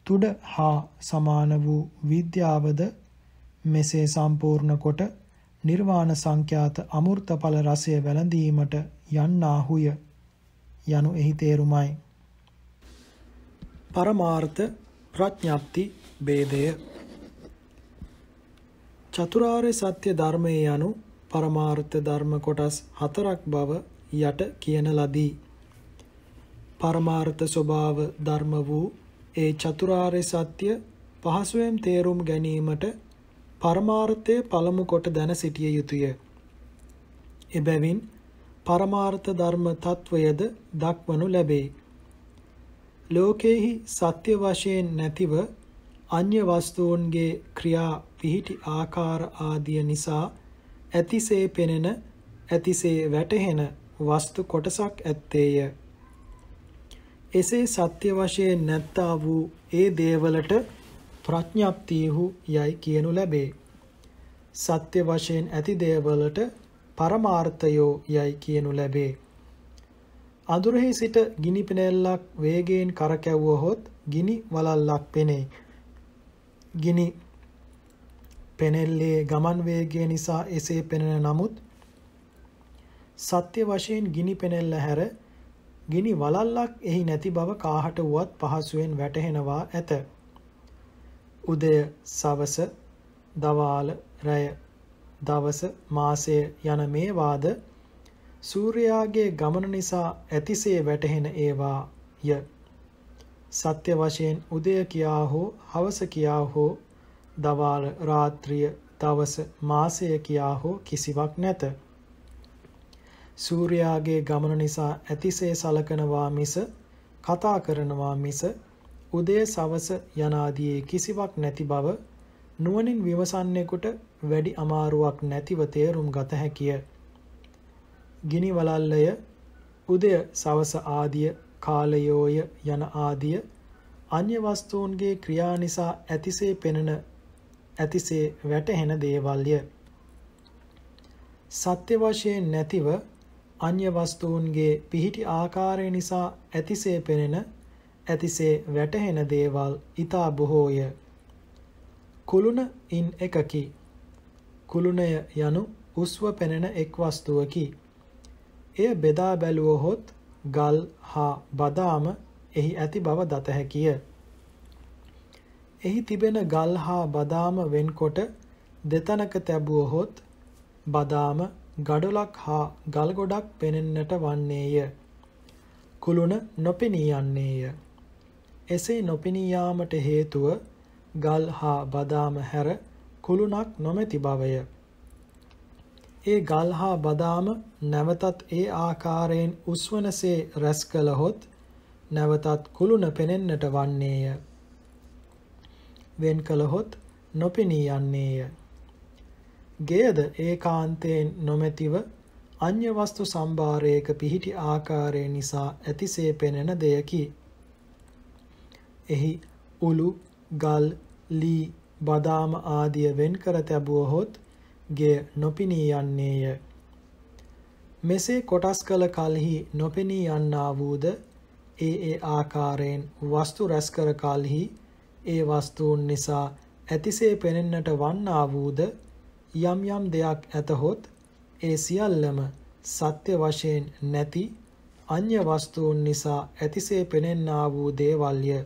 තුඩ හා සමාන වූ විද්‍යාවද මෙසේ සම්පූර්ණ කොට නිර්වාණ සංඛ්‍යාත අමෘත ඵල රසය වැළඳීමට යන්නාහුය යනු එහි තේරුමයි. පරමාර්ථ ප්‍රඥප්ති ભેදය චතුරාර්ය සත්‍ය ධර්මයේ යනු පරමාර්ථ ධර්ම කොටස් හතරක් බව යට කියන ලදී. පරමාර්ථ ස්වභාව ධර්ම වූ ඒ චතුරාර්ය සත්‍ය පහසුවෙන් තේරුම් ගැනීමට පරමාර්ථය පළමු කොට දැන සිටිය යුතුය. එබැවින් පරමාර්ථ ධර්ම తත්වයද දක්වනු ලැබේ. ලෝකේහි සත්‍ය වශයෙන් නැතිව අන්‍ය වස්තුන්ගේ ක්‍රියා පිහිටි ආකාර ආදිය නිසා ඇතිසේ පෙනෙන ඇතිසේ වැටහෙන වස්තු කොටසක් ඇත්තේය. එසේ සත්‍ය වශයෙන් නැත්තා වූ ඒ දේවලට ප්‍රඥප්තියහු යයි කියනු ලැබේ. සත්‍ය වශයෙන් ඇති දේවලට පරමාර්ථයෝ යයි කියනු ලැබේ. අඳුරෙහි සිට ගිනි පිනෙල්ලක් වේගයෙන් කරකැවුවහොත් ගිනි වලල්ලක් පෙනේ. ගිනි පෙනෙල්ලේ ගමන් වේගය නිසා එසේ පෙනෙන නමුත් සත්‍ය වශයෙන් ගිනි පෙනෙල්ල හැර ගිනි වලල්ලක් එහි නැති බව කාහට වුවත් පහසුවෙන් වැටහෙනවා ඇත. උදය සවස දවාල රැය දවස මාසය යන මේ වාද සූර්යාගේ ගමන නිසා ඇතිසේ වැටහෙන ඒවාය. සත්‍ය වශයෙන් උදය කියා හෝ හවස කියා හෝ දවාල රාත්‍රිය දවස මාසය කියා හෝ කිසිවක් නැත. සූර්යාගේ ගමන නිසා ඇතිසේ සලකනවා මිස කතා කරනවා මිස උදේ සවස යනාදී කිසිවක් නැති බව නුවණින් විමසන්නෙකුට වැඩි අමාරුවක් නැතිව තේරුම් ගත හැකිය. ගිනි වලල්ලය උදය සවස ආදිය කාලයෝය යන ආදිය අන්‍ය වස්තුන්ගේ ක්‍රියා නිසා ඇතිසේ පෙනෙන ඇතිසේ වැටහෙන දේවල්ය. සත්‍ය වශයෙන් නැතිව අන්‍ය වස්තුන්ගේ පිහිටි ආකාරය නිසා ඇතිසේ පෙනෙන ඇතිසේ වැටහෙන දේවල් ඊතා බොහෝය කුළුණ ඉන් එකකි කුළුණය යනු උස්ව පෙනෙන එක් වස්තුවකි එය බෙදා බැලුවහොත් ගල් හා බදාම එහි ඇති බව දත හැකිය. එහි තිබෙන ගල් හා බදාම වෙන්කොට දෙතනක තැබුවහොත් බදාම ගඩොලක් හා ගල්ගොඩක් පෙනෙන්නට වන්නේය. කුළුණ නොපෙනී යන්නේය. එසේ නොපෙනී යාමට හේතුව ගල් හා බදාම හැර කුළුණක් නොමැති බවය. ඒ ගල් හා බදාම නැවතත් ඒ ආකාරයෙන් උස්වනසේ රැස් කළහොත් නැවතත් කුළුණ පෙනෙන්නට වන්නේය. වෙන් කළහොත් නොපෙනී යන්නේය. ගේද ඒ කාන්තයෙන් නොමැතිව අන්‍යවස්තු සම්භාරයක පිහිටි ආකාරය නිසා ඇතිසේ පෙනෙන දෙයකි. එහි උළු ගල් ලී බදාම ආදිය වෙන් කර තැබුවහොත් ගේ නොපිනී යන්නේය. මෙසේ කොටස් කළ කල්හි නොපෙනී යන්නා වූද ඒ ඒ ආකාරයෙන් වස්තු රැස් කර කල්හි ඒ වස්තුන් නිසා ඇතිසේ පෙනෙන්නට වන්නා වූද යම් යම් දෙයක් ඇතහොත් ඒ සියල්ලම සත්‍ය වශයෙන් නැති අන්‍ය වස්තුන් නිසා ඇතිසේ පෙනෙන්නා වූ දේවල්ය.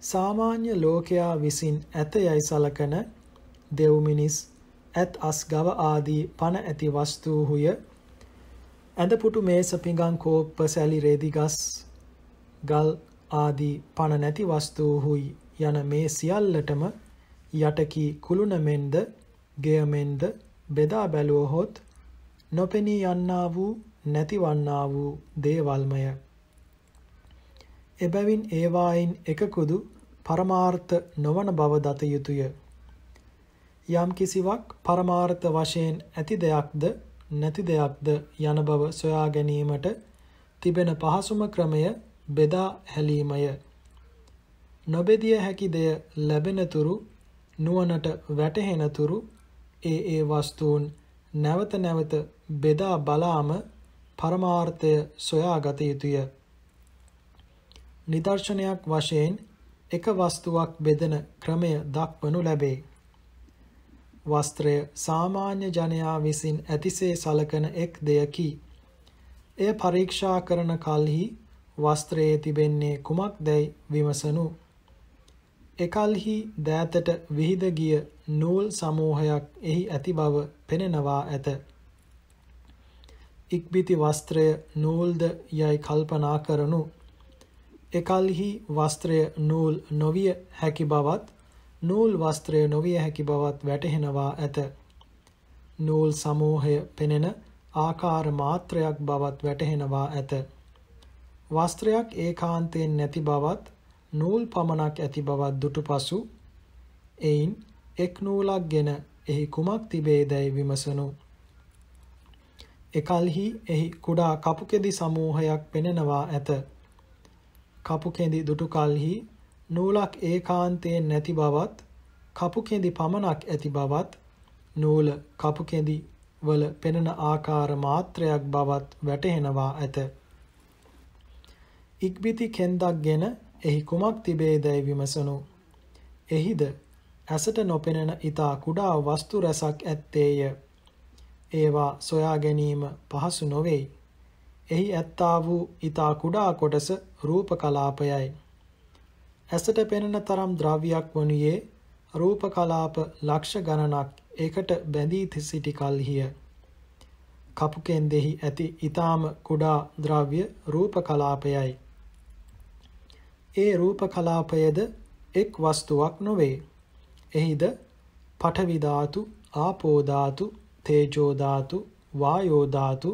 සාමාන්‍ය ලෝකයා විසින් ඇත යයි සලකන දෙව් මිනිස් ඇත් අස් ගව ආදී පණ ඇති වස්තුහුය ඇඳපුටු මේස පිඟන් කෝප්ප සැලි රෙදි ගස් ගල් ආදී පණ නැති වස්තුහුයි යන මේ සියල්ලටම යටකී කුළුණ මෙන්ද ගෙය මෙන්ද බෙදා බැලුවහොත් නොපෙනී යන්නා වූ නැතිවන්නා වූ දේවල්මය. එබැවින් ඒවායින් එකකුදු පරමාර්ථ නොවන බව දත යුතුය. යම් කිසිවක් පරමාර්ථ වශයෙන් ඇති දෙයක්ද නැති දෙයක්ද යන බව සොයා ගැනීමට තිබෙන පහසුම ක්‍රමය බෙදා හැලීමය. නොබෙදිය හැකි දෙය ලැබෙනතුරු නුවණට වැටහෙන තුරු ඒ ඒ වස්තුන් නැවත නැවත බෙදා බලාම පරමාර්ථය සොයාගත යුතුය. නිදර්ශනයක් වශයෙන් එක වස්තුවක් බෙදෙන ක්‍රමය දක්වනු ලැබේ. වස්ත්‍රය සාමාන්‍ය ජනයා විසින් ඇතිසේ සලකන එක් දෙයකි. එය පරීක්ෂා කරන කල්හි වස්ත්‍රයේ තිබෙන්නේ කුමක් දැයි විමසනු එකල්හි දෑතට විහිද ගිය නූල් සමූහයක් එහි ඇති බව පෙනෙනවා ඇත. ඉක්බිති වස්ත්‍රය නූල්ද යයි කල්පනා කරනු. එකල්හි වස්ත්‍රය නූල් නොවිය හැකි බවත් නූල් වස්ත්‍රය නොවිය හැකි බවත් වැටහෙනවා ඇත. නූල් සමූහය පෙනෙන ආකාර මාත්‍රයක් බවත් වැටහෙනවා ඇත. වස්ත්‍රයක් ඒකාන්තයෙන් නැති බවත් නූල් පමණක් ඇති බවත් දුටුපසු එයින් එක් නූලක්ගෙන එහි කුමක් තිබේදැයි විමසනු. එකල්හි එහි කුඩා කපුකෙදි සමූහයක් පෙනෙනවා ඇත. කපුකෙදි දුටුකල්හි නූලක් ඒකාන්තයෙන් නැති බවත් කපුකෙදි පමණක් ඇති බවත් නූල කපුකෙදි වල පෙනෙන ආකාර මාත්‍රයක් බවත් වැටහෙනවා ඇත. ඉක්බිති කෙන්දක් ගැන එහි කුමක් තිබේදැයි විමසනු. එහිද ඇසට නොපෙනෙන ඉතා කුඩා වස්තු රැසක් ඇත්තේය. ඒවා සොයා ගැනීම පහසු නොවෙයි. එහි ඇත්තා වූ ඉතා කුඩා කොටස රූප කලාපයයි. ඇසට පෙනෙන තරම් ද්‍රව්‍යයක් වනුයේ රූප කලාප ලක්ෂ ගණනක් එකට බැඳී සිටි කල්හිය. කපුකෙන්දෙහි ඇති ඉතාම කුඩා ද්‍රව්‍ය රූප කලාපයයි. ඒ රූප කලාපයද එක් වස්තුවක් නොවේ. එහිද පඨවි ධාතු, ආපෝ ධාතු, තේජෝ ධාතු, වායෝ ධාතු,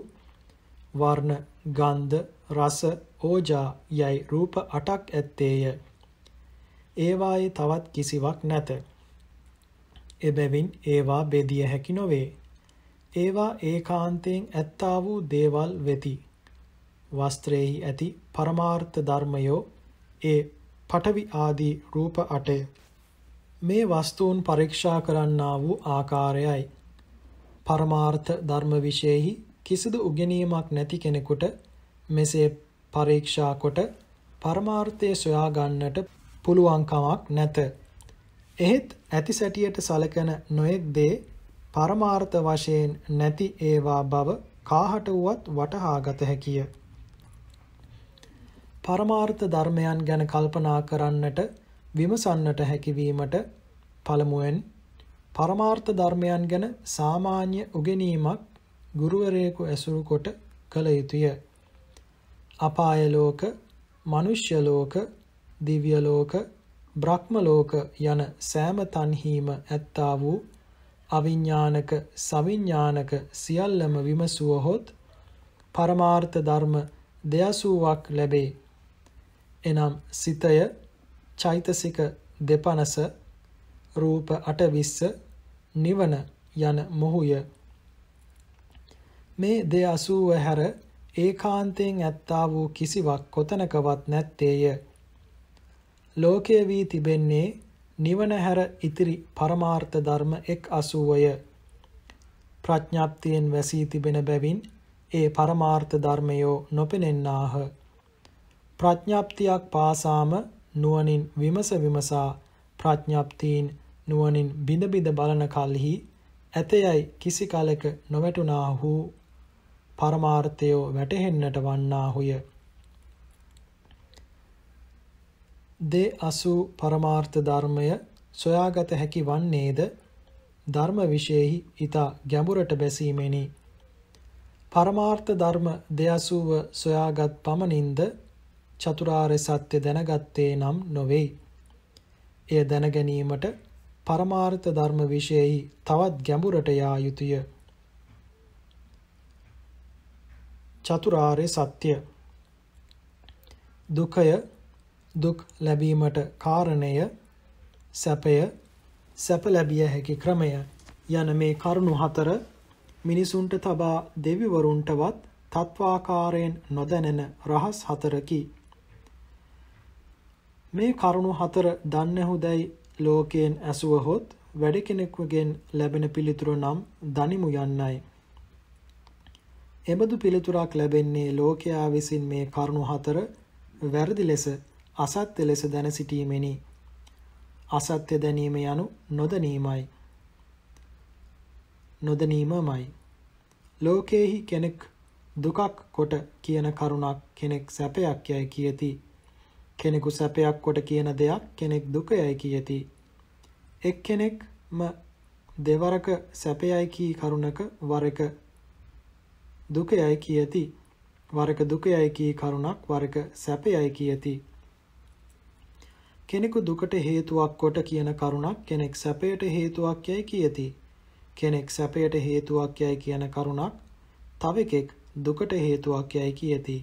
වර්ණ, ගන්ධ, රස, ඕජා යයි රූප 8ක් ඇත්තේය. ඒවායේ තවත් කිසිවක් නැත. එබැවින් ඒවා බෙදිය හැකි නොවේ. ඒවා ඒකාන්තයෙන් ඇත්තා වූ දේවල් වෙති. වස්ත්‍රයෙහි ඇති පරමාර්ථ ධර්මයෝ ඒ පටවි ආදී රූප අටය මේ වස්තුන් පරීක්ෂා කරන්නා වූ ආකාරයයි. පරමාර්ථ ධර්ම විශේෂෙහි කිසිදු උගෙනීමක් නැති කෙනෙකුට මෙසේ පරීක්ෂා කොට පරමාර්ථය සොයා ගන්නට පුළුවන්කමක් නැත. එහෙත් ඇති සැටියට සලකන නොයෙක් දේ පරමාර්ථ වශයෙන් නැති ඒවා බව කාහට වුවත් වටහාගත හැකිය. පරමාර්ථ ධර්මයන් ගැන කල්පනා කරන්නට විමසන්නට හැකිවීමට පළමුවෙන් පරමාර්ථ ධර්මයන් ගැන සාමාන්‍ය උගෙනීමක් ගුරුවරයෙකු ඇසුරු කොට කළ යුතුය. අපාය ලෝක, මිනිස්්‍ය ලෝක, දිව්‍ය ලෝක, බ්‍රහ්ම ලෝක යන සෑම තන්හීම ඇත්තා වූ අවිඥානක සවිඥානක සියල්ලම විමසුවහොත් පරමාර්ථ ධර්ම දෙයසුවක් ලැබේ. එනම් සිතය චෛතසික දෙපනස රූප අටවිස්ස නිවන යන මොහුය මේ දෙය අසූව හැර ඒකාන්තයෙන් ඇත්තා වූ කිසිවක් කොතනකවත් නැත්තේය ලෝකයේ වී තිබෙන්නේ නිවන හැර ඉතිරි පරමාර්ථ ධර්ම එක් අසූවය ප්‍රඥාප්තියෙන් වැසී තිබෙන බැවින් ඒ පරමාර්ථ ධර්මයෝ නොපෙනෙන්නාහ ප්‍රඥාප්තියක් පාසාම නුවණින් විමස විමසා ප්‍රඥාප්තීන් නුවණින් බිඳ බිඳ බලන කල්හි ඇතයයි කිසි කලක නොවැටුනාහු පරමාර්ථය වැටහෙන්නට වන්නාහුය දේ අසු පරමාර්ථ ධර්මය සොයාගත හැකි වන්නේද ධර්ම විශේෂෙහි ඊතා ගැඹුරට බැසීමෙනි පරමාර්ථ ධර්ම දෙයසුව සොයාගත් පමණින්ද චතුරාර්ය සත්‍ය දැනගත්තේ නම් නොවේ. එය දැනගැනීමට පරමාර්ථ ධර්ම විශේෂයි තවත් ගැඹුරට යා යුතුය. චතුරාර්ය සත්‍ය දුකය දුක් ලැබීමට කාරණය සැපය සැප ලැබිය හැකි ක්‍රමය යන මේ කරුණු හතර මිනිසුන්ට තබා දෙවිවරුන්ටවත් තත්වාකාරයෙන් නොදැනෙන රහස් හතරකි. මේ කරුණු හතර දන්නහුදැයි ලෝකයෙන් ඇසුවහොත් වැඩ කෙනෙකුගෙන් ලැබෙන පිළිතුර නම් දනිමු යන්නයි. එබඳු පිළිතුරක් ලැබෙන්නේ ලෝකයා විසින් මේ කරුණු හතර වැරදි ලෙස අසත්‍ය ලෙස දැන සිටීමෙනි. අසත්‍ය දැනීම යනු නොදැනීමයි. නොදැනීමමයි. ලෝකේහි කෙනෙක් දුකක් කොට කියන කරුණක් කෙනෙක් සැපයක් යයි කියති. කෙනෙකු සැපයක් කොට කියන දෙයක් කෙනෙක් දුක යයි කියති. එක් කෙනෙක්ම දෙවරක සැපයයි කී කරුණක වර එක දුක යයි කියති. වර එක දුක යයි කී කරුණක් වර එක සැපයයි කියති. කෙනෙකු දුකට හේතුවක් කොට කියන කරුණක් කෙනෙක් සැපයට හේතුවක් යයි කියති. කෙනෙක් සැපයට හේතුවක් යයි කියන කරුණක් තව එකෙක් දුකට හේතුවක් යයි කියති.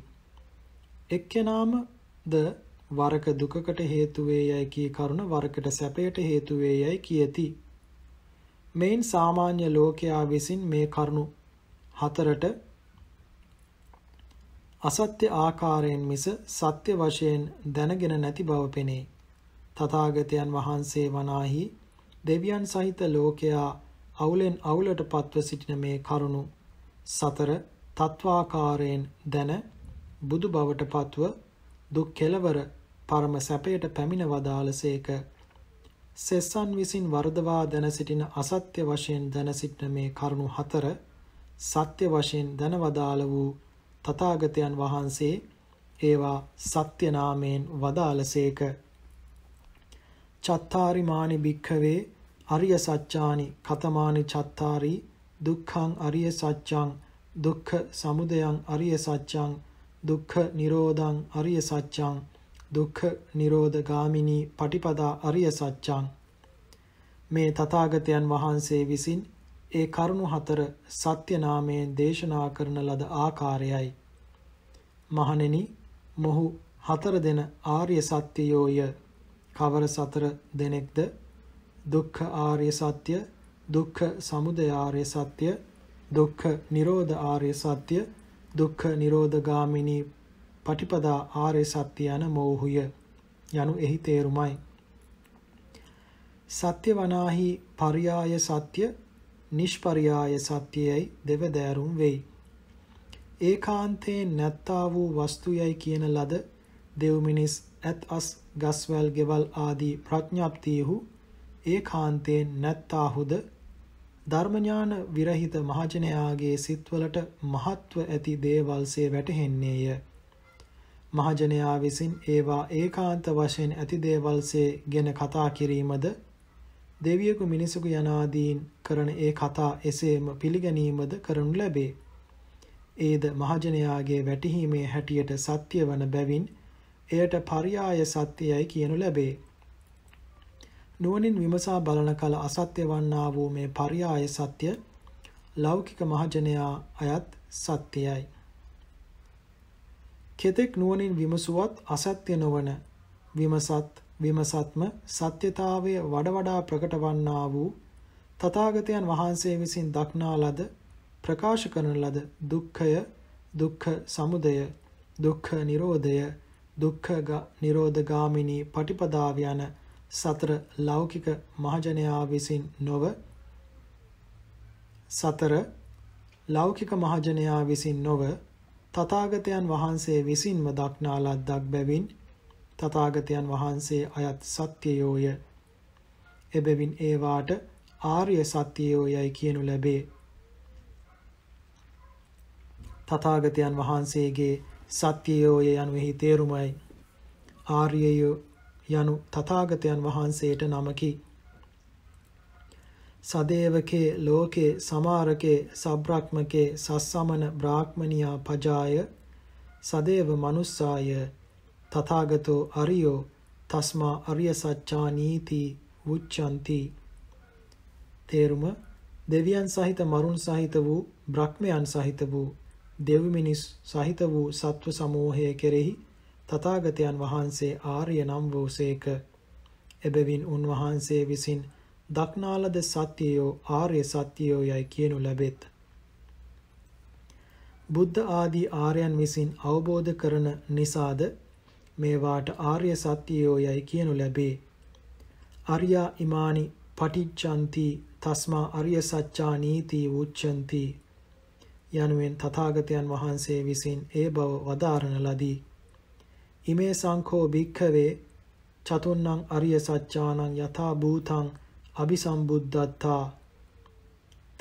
එක්කෙනාම ද වරක දුකකට හේතු වේයයි කී කරුණ වරකට සැපයට හේතු වේයයි කියති. මෙයින් සාමාන්‍ය ලෝකයා විසින් මේ කරුණු හතරට අසත්‍ය ආකාරයෙන් මිස සත්‍ය වශයෙන් දැනගෙන නැති බව පෙනේ. තථාගතයන් වහන්සේ වනාහි දෙවියන් සහිත ලෝකයා අවුලෙන් අවුලට පත්ව සිටින මේ කරුණු සතර තත්වාකාරයෙන් දැන බුදු බවට පත්ව දුක් කෙලවර පරම සැපයට පැමිණ වදාළසේක සෙස්සන් විසින් වර්ධවා දැන සිටින අසත්‍ය වශයෙන් දැන සිටින මේ කරුණු හතර සත්‍ය වශයෙන් දැනවදාළ වූ තථාගතයන් වහන්සේ ඒවා සත්‍ය නාමයෙන් වදාළසේක. චත්තාරිමානි භික්ඛවේ අරිය සත්‍යානි කතමානි චත්තාරි දුක්ඛං අරිය සත්‍යං දුක්ඛ සමුදයං අරිය සත්‍යං දුක්ඛ නිරෝධං අරිය සත්‍යං දුක්ඛ නිරෝධ ගාමිනී පටිපදා අරිය සත්‍යං මේ තථාගතයන් වහන්සේ විසින් ඒ කරුණු හතර සත්‍ය නාමයෙන් දේශනා කරන ලද ආකාරයයි මහණෙනි මොහු හතර දෙන ආර්ය සත්‍යයෝය කවර සතර දෙනෙක්ද දුක්ඛ ආර්ය සත්‍ය දුක්ඛ සමුදය ආර්ය සත්‍ය දුක්ඛ නිරෝධ ආර්ය සත්‍ය දුක්ඛ නිරෝධ ගාමිනී පටිපදා ආර්ය සත්‍ය යන මෝහුය යනු එහි තේරුමයි. සත්‍ය වනාහි පරියාය සත්‍ය නිෂ්පරියාය සත්‍යයයි දෙවදෑරුම් වෙයි. ඒකාන්තේ නැත්තා වූ වස්තුයයි කියන ලද දෙව්මිනිස් ඇත් අස් ගස්වැල් ගෙවල් ආදී ප්‍රඥප්තියහු ඒකාන්තයෙන් නැත්තාහුද ධර්මඥාන විරහිත මහජනයාගේ සිත්වලට මහත්ව ඇති දේවල්සේ වැටහෙන්නේය. මහජනයා විසින් ඒවා ඒකාන්ත වශයෙන් ඇති දේවල්සේ ගැන කතා කිරීමද දෙවියෙකු මිනිසෙකු යනාදීන් කරන ඒ කතා එසේම පිළිගැනීමද කරනු ලැබේ. ඒද මහජනයාගේ වැටහීමේ හැටියට සත්‍ය වන බැවින් එයට පරියාය සත්‍යයයි කියනු ලැබේ. නුවණින් විමසා බලන කල අසත්‍ය වන්නා වූ මේ පරියාය සත්‍ය ලෞකික මහජනයා අයත් සත්‍යයයි. කෙතෙක් නුවණින් විමසුවත් අසත්‍ය නොවන විමසත් විමසත්ම සත්‍යතාවය වඩ වඩා ප්‍රකට වන්නා වූ තථාගතයන් වහන්සේ විසින් දක්නා ලද ප්‍රකාශ කරන ලද දුක්ඛය දුක්ඛ සමුදය දුක්ඛ නිරෝධය දුක්ඛ නිරෝධ ගාමිනී පටිපදාව යන සතර ලෞකික මහජනයා විසින් නොව සතර ලෞකික මහජනයා විසින් නොව තථාගතයන් වහන්සේ විසින්ම දක්නා ලද්දක් බැවින් තථාගතයන් වහන්සේ අයත් සත්‍යයෝය. එබැවින් ඒ වාට ආර්ය සත්‍යයෝයයි කියනු ලැබේ. තථාගතයන් වහන්සේගේ සත්‍යයෝය යනුෙහි තේරුමයි ආර්යය යනු තථාගතයන් වහන්සේට නමකි. සදේවකේ ලෝකේ සමාරකේ සබ්‍රක්මකේ සස්සමන බ්‍රාහ්මනියා පජාය සදේව මනුස්සාය තථාගතෝ අරියෝ තස්මා අරිය සත්‍යා නීති උච්ඡන්ති තේරුම දෙවියන් සහිත මරුන් සහිත වූ බ්‍රහ්මයන් සහිත වූ දෙව් මිනිස් සහිත වූ සත්ව සමූහය කෙරෙහි තථාගතයන් වහන්සේ ආර්ය නම් වූසේක එබැවින් උන්වහන්සේ විසින් දක්නාලද සත්‍යයෝ ආර්ය සත්‍යයෝ යයි කියනු ලැබෙත්. බුද්ධ ආදී ආර්යයන් විසින් අවබෝධ කරන නිසාද මේවාට ආර්ය සත්‍යයෝ යයි කියනු ලැබේ. අරියා ඉමානි පටිච්චන්ති තස්මා අරිය සච්චා නීති උච්චන්ති යනුවෙන් තථාගතයන් වහන්සේ විසින් ඒ බව වදාරන ලදී. ඉමේ සංඛෝ භික්ඛවේ චතුන්නං අරිය සච්චානං යථා භූතං අභිසම්බුද්ධත්තා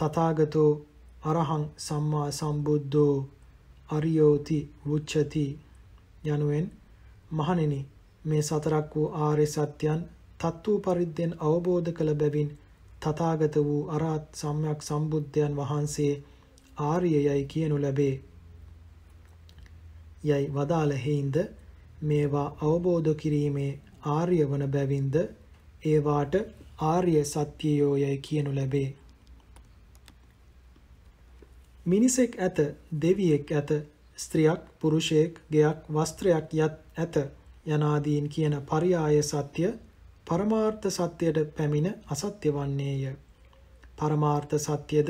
තථාගතෝ අරහං සම්මා සම්බුද්ධෝ අරියෝති වුච්ඡති යනුවෙන් මහණෙනි මේ සතරක් වූ ආර්ය සත්‍යයන් තත්ත්ව පරිද්දෙන් අවබෝධ කළ බැවින් තථාගත වූ අරහත් සම්්‍යක් සම්බුද්ධයන් වහන්සේ ආර්යයයි කියනු ලැබේ. යයි වදාළෙහිඳ මේවා අවබෝධ කිරීමේ ආර්ය වන බැවින්ද ඒවාට ආර්ය සත්‍යයෝයයි කියනු ලැබේ. මිනිසෙක් ඇත දෙවියෙක් ඇත ස්ත්‍රියක් පුරුෂයෙක් ගයක් වස්ත්‍රයක් යත් ඇත යනාදීන් කියන පරියාය සත්‍ය පරමාර්ථ සත්‍යයට පැමිණ අසත්‍ය වන්නේය. පරමාර්ථ සත්‍යද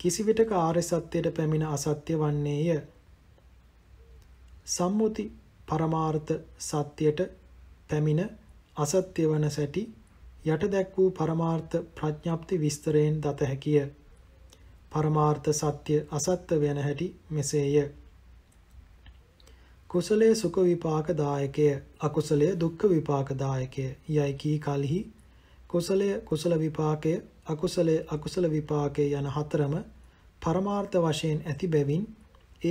කිසිවිටක ආර්ය සත්‍යයට පැමිණ අසත්‍ය වන්නේය. සම්මුති පරමාර්ථ සත්‍යයට පැමිණ අසත්‍ය වන සැටි යට දැක් වූ පරමාර්ථ ප්‍රඥප්ති විස්තරයෙන් දත හැකිය. පරමාර්ථ සත්‍ය අසත්‍ය වෙන හැටි මෙසේය. කුසලයේ සුඛ විපාක දායකය අකුසලයේ දුක්ඛ විපාක දායකය යයි කී කලෙහි කුසලයේ කුසල විපාකය අකුසලයේ අකුසල විපාකය යන හතරම පරමාර්ථ වශයෙන් ඇති බැවින්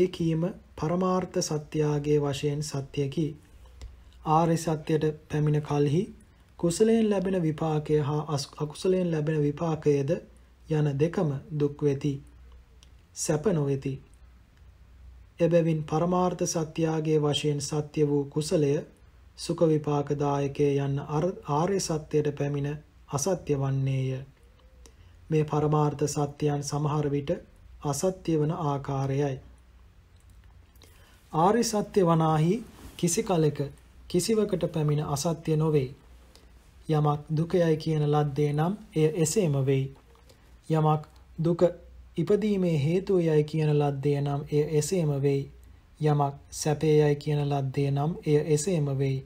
ඒ කීම පරමාර්ථ සත්‍යාගයේ වශයෙන් සත්‍යකි ආර්ය සත්‍යයට පැමිණ කලෙහි කුසලයෙන් ලැබෙන විපාකය හා අකුසලයෙන් ලැබෙන විපාකයේද යන දෙකම දුක් වෙති. සැප නොවේති. එබැවින් පරමාර්ථ සත්‍යාගයේ වශයෙන් සත්‍ය වූ කුසලය සුඛ විපාකදායකේ යන්න ආර්ය සත්‍යයට පැමිණ අසත්‍ය වන්නේය. මේ පරමාර්ථ සත්‍යයන් සමහර විට අසත්‍ය වන ආකාරයයි. ආර්ය සත්‍ය වනාහි කිසි කලෙක කිසිවකට පැමිණ අසත්‍ය නොවේ. යමක් දුකයයි කියන ලද්දේ නම් එය එසේම වෙයි. යමක් දුක ඉපදීමේ හේතුව යයි කියන ලද්දේ නම් එය එසේම වෙයි. යමක් සැපේ යයි කියන ලද්දේ නම් එය එසේම වෙයි.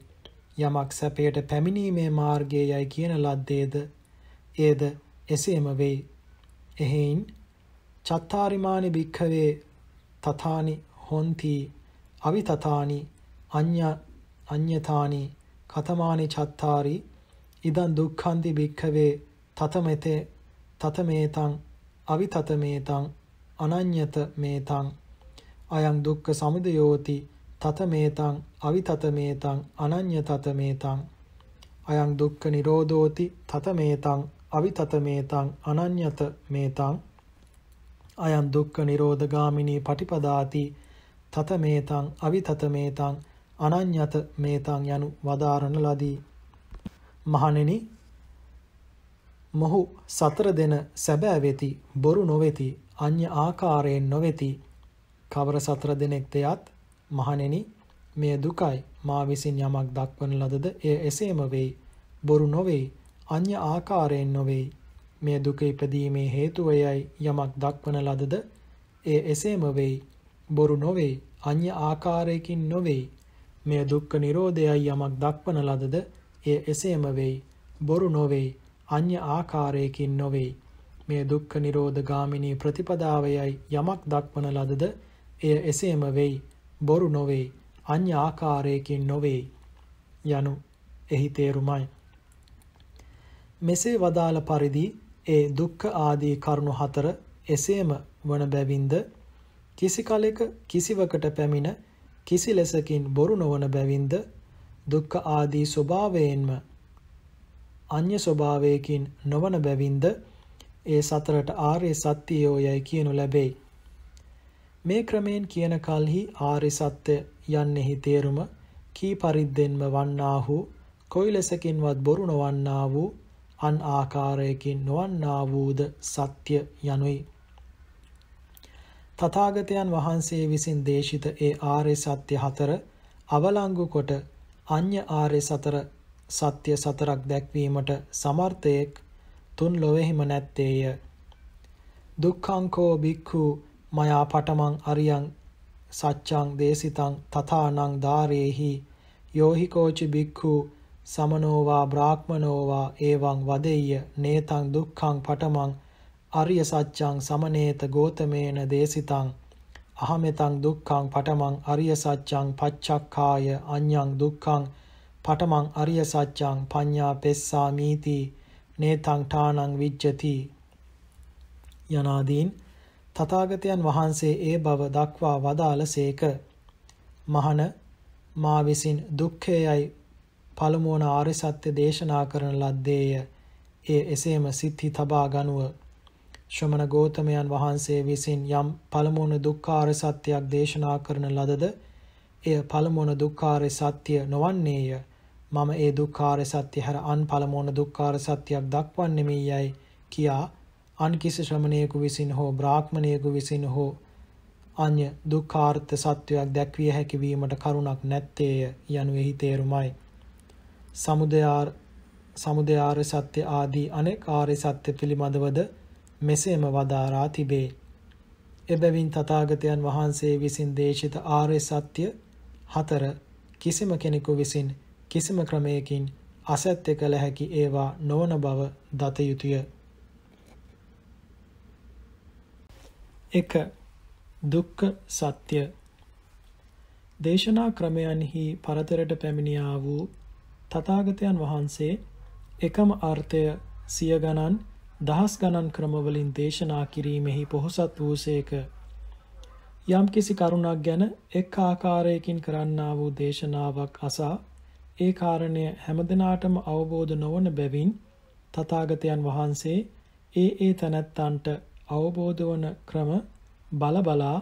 යමක් සැපයට පැමිණීමේ මාර්ගය යයි කියන ලද්දේද එයද එසේම වෙයි. එහෙයින් චත්තාරිමානි භික්ඛවේ තථානි හොන්ති අවිතථානි අඤ්ඤ අඤ්ඤතානි කතමානි චත්තාරි ඉදන් දුක්ඛන්ති භික්ඛවේ තතමෙතේ තතමේතං අවිතතමේතං අනඤ්‍යත මේතං අයං දුක්ඛ සමුදයෝති තතමේතං අවිතතමේතං අනඤ්‍යතතමේතං අයං දුක්ඛ නිරෝධෝති තතමේතං අවිතතමේතං අනඤ්‍යත මේතං අයං දුක්ඛ නිරෝධගාමිනී පටිපදාති තතමේතං අවිතතමේතං අනඤ්‍යත මේතං යනු වදාරණ ලදී මහණෙනි මොහු සතර දෙන සැබෑ වෙති බොරු නොවේති අන්‍ය ආකාරයෙන් නොවේති කවර සතර දෙනෙක්ද යත් මහණෙනි මෙය දුකයි මා විසින් යමක් දක්වන ලදද එය එසේම වෙයි බොරු නොවේ අන්‍ය ආකාරයෙන් නොවේ මේ දුක ඉපදීමේ හේතුවයයි යමක් දක්වන ලදද එය එසේම වෙයි බොරු නොවේ අන්‍ය ආකාරයකින් නොවේ මෙය දුක්ඛ නිරෝධයයි යමක් දක්වන ලදද එය එසේම වෙයි. බොරු නොවෙයි. අන්‍ය ආකාරයකින් නොවෙයි. මේ දුක්ඛ නිරෝධ ගාමිනී ප්‍රතිපදාවයයි යමක් දක්වන ලදද එය එසේම වෙයි. බොරු නොවෙයි. අන්‍ය ආකාරයකින් නොවෙයි. යනු එහි තේරුමයි. මෙසේ වදාළ පරිදි ඒ දුක්ඛ ආදී කරුණු හතර එසේම වන බැවින්ද කිසි කලෙක කිසිවකට පැමිණ කිසි ලෙසකින් බොරු නොවන බැවින්ද දුක්ඛ ආදී ස්වභාවයෙන්ම අන්‍ය ස්වභාවයකින් නොවන බැවින්ද ඒ සතරට ආර්ය සත්‍යයෝ යයි කියනු ලැබෙයි. මේ ක්‍රමයෙන් කියන කල්හි ආර්ය සත්‍ය යන්නෙහි තේරුම කී පරිද්දෙන්ම වන්නාහු කොයි ලෙසකින්වත් බොරු නොවන්නා වූ අන් ආකාරයකින් නොවන්නා වූද සත්‍ය යනුයි. තථාගතයන් වහන්සේ විසින් දේශිත ඒ ආර්ය සත්‍ය හතර අවලංගු කොට අඤ්‍ය ආර්ය සතර සත්‍ය සතරක් දැක්වීමට සමර්ථයෙක් තුන් ලොවෙහිම නැත්තේය. දුක්ඛංකෝ බික්ඛු මයා පටමං අරියං සච්ඡං දේසිතං තථානං ධාරේහි යෝහිකෝචි බික්ඛු සමනෝවා බ්‍රාහ්මනෝවා එවං වදෙය්‍ය නේතං දුක්ඛං පටමං අරිය සච්ඡං සමනේත ගෝතමේන දේසිතං අහමෙතං දුක්ඛං පඨමං අරිය සත්‍යං පච්චක්ඛාය අඤ්ඤං දුක්ඛං පඨමං අරිය සත්‍යං පඤ්ඤා පෙස්සාමීති නේතං ඨානං විජ්ජති යනාදීන් තථාගතයන් වහන්සේ ඒ බව දක්වා වදාළසේක මහන මා විසින් දුක්ඛයයි පළමුවන ආර්ය සත්‍ය දේශනා කරන ලද්දේය ඒ එසේම සිත්හි තබා ගනුව ශ්‍රමණ ගෞතමයන් වහන්සේ විසින් යම් පළමුවන දුක්ඛාර සත්‍යයක් දේශනා කරන ලදද එය පළමුවන දුක්ඛාර සත්‍ය නොවන්නේය මම ඒ දුක්ඛාර සත්‍ය හැර අන් පළමුවන දුක්ඛාර සත්‍යයක් දක්වන්නෙමි යයි කියා අන් කිසි ශ්‍රමණයෙකු විසින් හෝ බ්‍රාහ්මණයෙකු විසින් හෝ අන්‍ය දුක්ඛාර්ථ සත්‍යයක් දැක්විය හැකි වීමට කරුණක් නැත්තේය යනුෙහි තේරුමයි සමුදයාර සමුදයාර සත්‍ය ආදී අනෙක් ආර්ය සත්‍ය පිළිබඳවද මෙසේම වදාරා තිබේ. එබැවින් තථාගතයන් වහන්සේ විසින් දේශිත ආර්ය සත්‍ය හතර කිසිම කෙනෙකු විසින් කිසිම ක්‍රමයකින් අසත්‍ය කළ හැකි ඒවා නොවන බව දත යුතුය. 1. දුක්ඛ සත්‍ය දේශනා ක්‍රමයන්හි පරතරට පැමිණියා වූ තථාගතයන් වහන්සේ එකම අර්ථය සිය ගණන් දහස් ගණන් ක්‍රමවලින් දේශනා කිරීමෙහි පොහොසත් වූසේක යම්කිසි කරුණක් ගැන එක් ආකාරයකින් කරන්නා වූ දේශනාවක් අසා ඒ කාරණය හැමදෙනාටම අවබෝධ නොවන බැවින් තථාගතයන් වහන්සේ ඒ ඒ තැනැත්තන්ට අවබෝධ වන ක්‍රම බලබලා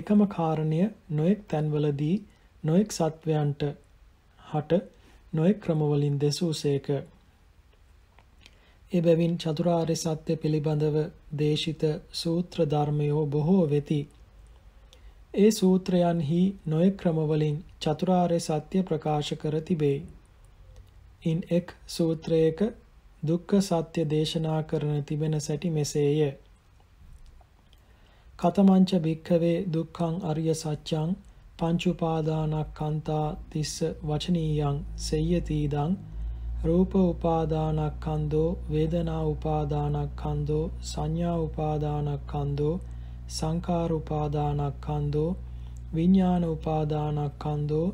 එකම කාරණය නොයෙක් තැන්වලදී නොයෙක් සත්වයන්ට හට නොයෙක් ක්‍රමවලින් දෙසූසේක එබැවින් චතුරාර්ය සත්‍ය පිළිබඳව දේශිත සූත්‍ර ධර්මයෝ බොහෝ වෙති. ඒ සූත්‍රයන්හි නොයෙක් ක්‍රමවලින් චතුරාර්ය සත්‍ය ප්‍රකාශ කර තිබේ. ඉන් එක් සූත්‍රයක දුක්ඛ සත්‍ය දේශනා කරන තිබෙන සැටි මෙසේය. කතමංච භික්ඛවේ දුක්ඛං අරිය සත්‍යං පංච උපාදානක්ඛන්තා තිස්ස වචනීයං සෙය්‍යතිදං රූප උපාදානක්ඛන්தோ වේදනා උපාදානක්ඛන්தோ සංඥා උපාදානක්ඛන්தோ සංකාර උපාදානක්ඛන්தோ විඥාන උපාදානක්ඛන්தோ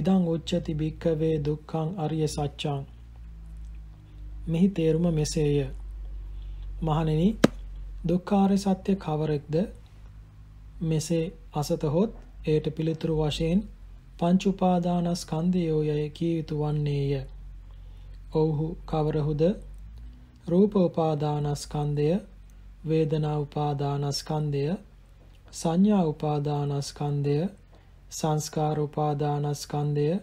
ඉදං උච්චති භික්ඛවේ දුක්ඛං අරිය සත්‍යං මෙහි තේරුම මෙසේය මහණෙනි දුක්ඛාර සත්‍ය කවරෙක්ද මෙසේ අසතහොත් එයට පිළිතුරු වශයෙන් පංච උපාදානස්කන්ධයෝ යය කී යුතු වන්නේය ඔව්හු කවරහුද රූප උපාදානස්කන්ධය වේදනා උපාදානස්කන්ධය සංඥා උපාදානස්කන්ධය සංස්කාර උපාදානස්කන්ධය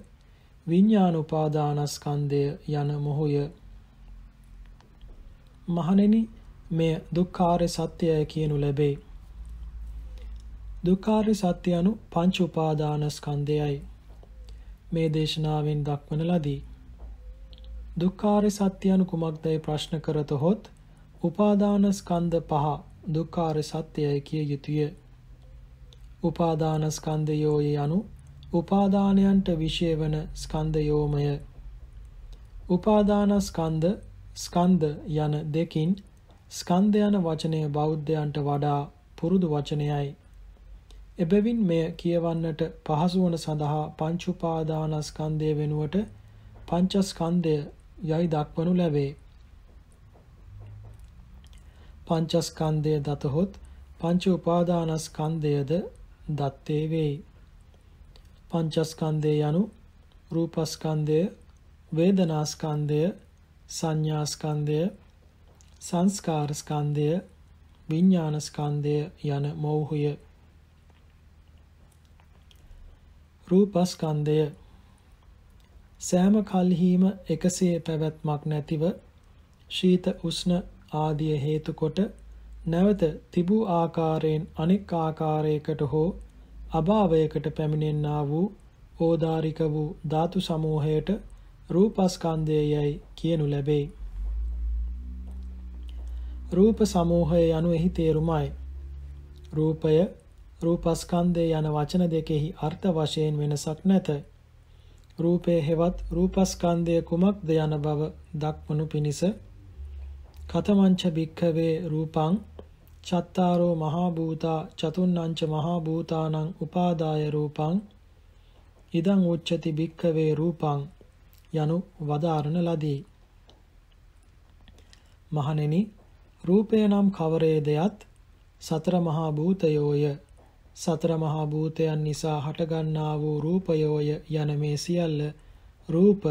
විඥාන උපාදානස්කන්ධය යන මොහුය මහණෙනි මෙය දුක්ඛාරය සත්‍යය කියනු ලැබේ දුක්ඛාරය සත්‍ය anu පංච උපාදානස්කන්ධයයි මේ දේශනාවෙන් දක්වන ලදී දුක්ඛාර සත්‍යයන් කුමක්දයි ප්‍රශ්න කරතොත් උපාදාන ස්කන්ධ පහ දුක්ඛාර සත්‍යය කිය යුතුය. උපාදාන ස්කන්ධයෝ යනු උපාදානයන්ට විශේෂ වන ස්කන්ධයෝමය. උපාදාන ස්කන්ධ ස්කන්ධ යන දෙකින් ස්කන්ධ යන වචනය බෞද්ධයන්ට වඩා පුරුදු වචනයයි. එබැවින් මෙය කියවන්නට පහසු වන සඳහා පංච උපාදානස්කන්ධය වෙනුවට පංචස්කන්ධය යයි දක්වනු ලැබේ. පංචස්කන්ධය දතහොත් පංච උපාදානස්කන්ධයද දත්තේ වේ. පංචස්කන්ධය යනු රූපස්කන්ධය, වේදනාස්කන්ධය, සංඥාස්කන්ධය, සංස්කාරස්කන්ධය, විඥානස්කන්ධය යන මෝහය. රූපස්කන්ධය සෑම කල්හිම එකසේ පැවැත්මක් නැතිව ශීත උෂ්ණ ආදිය හේතු කොට නැවත තිබූ ආකාරයෙන් අනෙක් ආකාරයකට හෝ අභාවයකට පැමිණෙන්නා වූ ඕදාරික වූ ධාතු සමූහයට රූපස්කන්ධයයි කියනු ලැබේ. රූප සමූහය යනු එහි තේරුමයි. රූපය රූපස්කන්ධය යන වචන දෙකෙහි අර්ථ වශයෙන් වෙනසක් නැත. රූපය හෙවත් රූපස්කන්ධය කුමක්ද යන බව දක්වනු පිණිස කතමංච භික්ඛවේ රූපං චත්තාරෝ මහා භූතා චතුන්නංච මහා භූතානං උපාදාය රූපං ඉදං උච්චති භික්ඛවේ රූපං යනු වදාරණ ලදී මහණෙනි රූපය නම් කවරේදයත් සතර මහා භූතයෝය සතර මහා භූතයන් නිසා හටගන්නා වූ රූපයෝය යන මේ සියල්ල රූප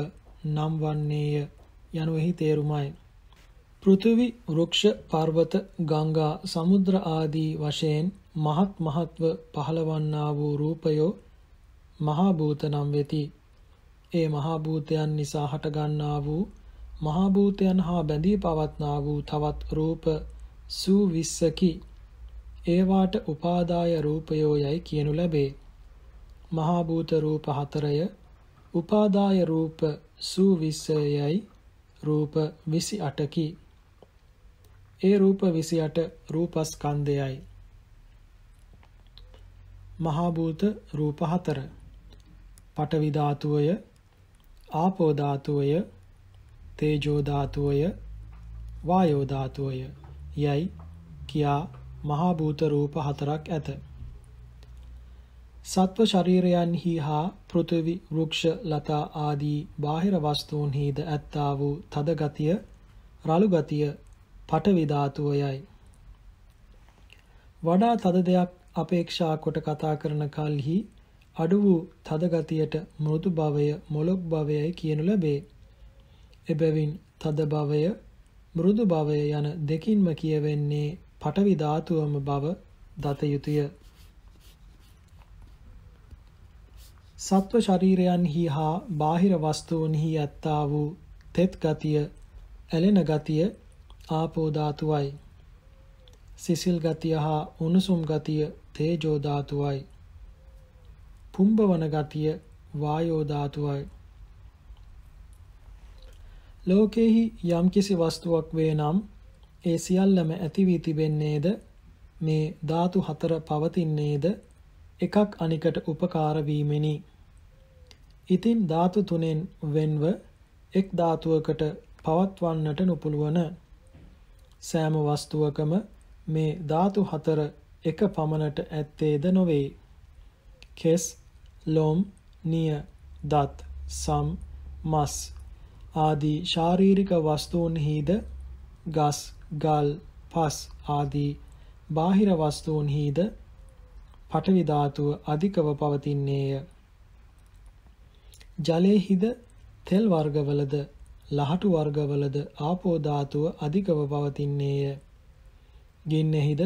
නම් වන්නේය යනුෙහි තේරුමයි. පෘථිවි, වෘක්ෂ, පර්වත, ගංගා, සමුද්‍ර ආදී වශයෙන් මහත් මහත්ව පහළවන්නා වූ රූපයෝ මහා භූත නම් වෙති. ඒ මහා භූතයන් නිසා හටගන්නා වූ මහා භූතයන් හා බැඳී පවත්නා වූ තවත් රූප සූවිස්සකි ඒවාට උපාදාය රූපයෝ යයි කියනු ලැබේ. මහා භූත රූප හතරය උපාදාය රූප සූවිස්සයයි රූප 28කි. ඒ රූප 28 රූපස්කන්ධයයි. මහා භූත රූප හතර. පඨවි ධාතුවය, ආපෝ ධාතුවය, තේජෝ ධාතුවය, වායෝ ධාතුවය යයි කියා මහා භූත රූප හතරක් ඇත. සත්ව ශරීරයන්හි හා පෘථිවි වෘක්ෂ ලතා ආදී බාහිර වස්තුන්හිද ඇත්තා වූ තද ගතිය රළු ගතිය පටවි ධාතුවයයි. වඩා තද දෙයක් අපේක්ෂා කොට කතා කරන කල්හි අඩු වූ තද ගතියට මෘදු භවය මොළොක් භවයයි කියනු ලැබේ. එබැවින් තද භවය මෘදු භවය යන දෙකින්ම කියවෙන්නේ පටවි ධාතුවම බව දත යුතුය. සත්ව ශරීරයන්හි හා බාහිර වස්තුන්හි ඇත්තා වූ තෙත් ගතිය, ඇලෙන ගතිය ආපෝ ධාතුවයි. සිසිල් ගතිය හා උණුසුම් ගතිය තේජෝ ධාතුවයි. පුම්බවන ගතිය වායෝ ධාතුවයි. ලෝකෙහි යම්කිසි වස්තුවක් වේ නම් ඒ සියල්ලම ඇති වී තිබෙන්නේද මේ ධාතු හතර පවතින්නේද එකක් අනිකට උපකාර වීමෙනි. ඉතින් ධාතු තුනෙන් වෙන්ව එක් ධාතුවකට පවත්වන්නට නොපුළුවන සෑම වස්තුවකම මේ ධාතු හතර එක පමණට ඇත්තේද නොවේ. කෙස්, ලොම්, නිය, දත්, සම්, මස් ආදී ශාරීරික වස්තුන්හිද ගස් ගල්, පස් ආදී බාහිර වස්තුන්හිද පඨවි ධාතුව අධිකව පවතින්නේය. ජලයේහිද තෙල් වර්ගවලද ලහටු වර්ගවලද ආපෝ ධාතුව අධිකව පවතින්නේය. ගින්නෙහිද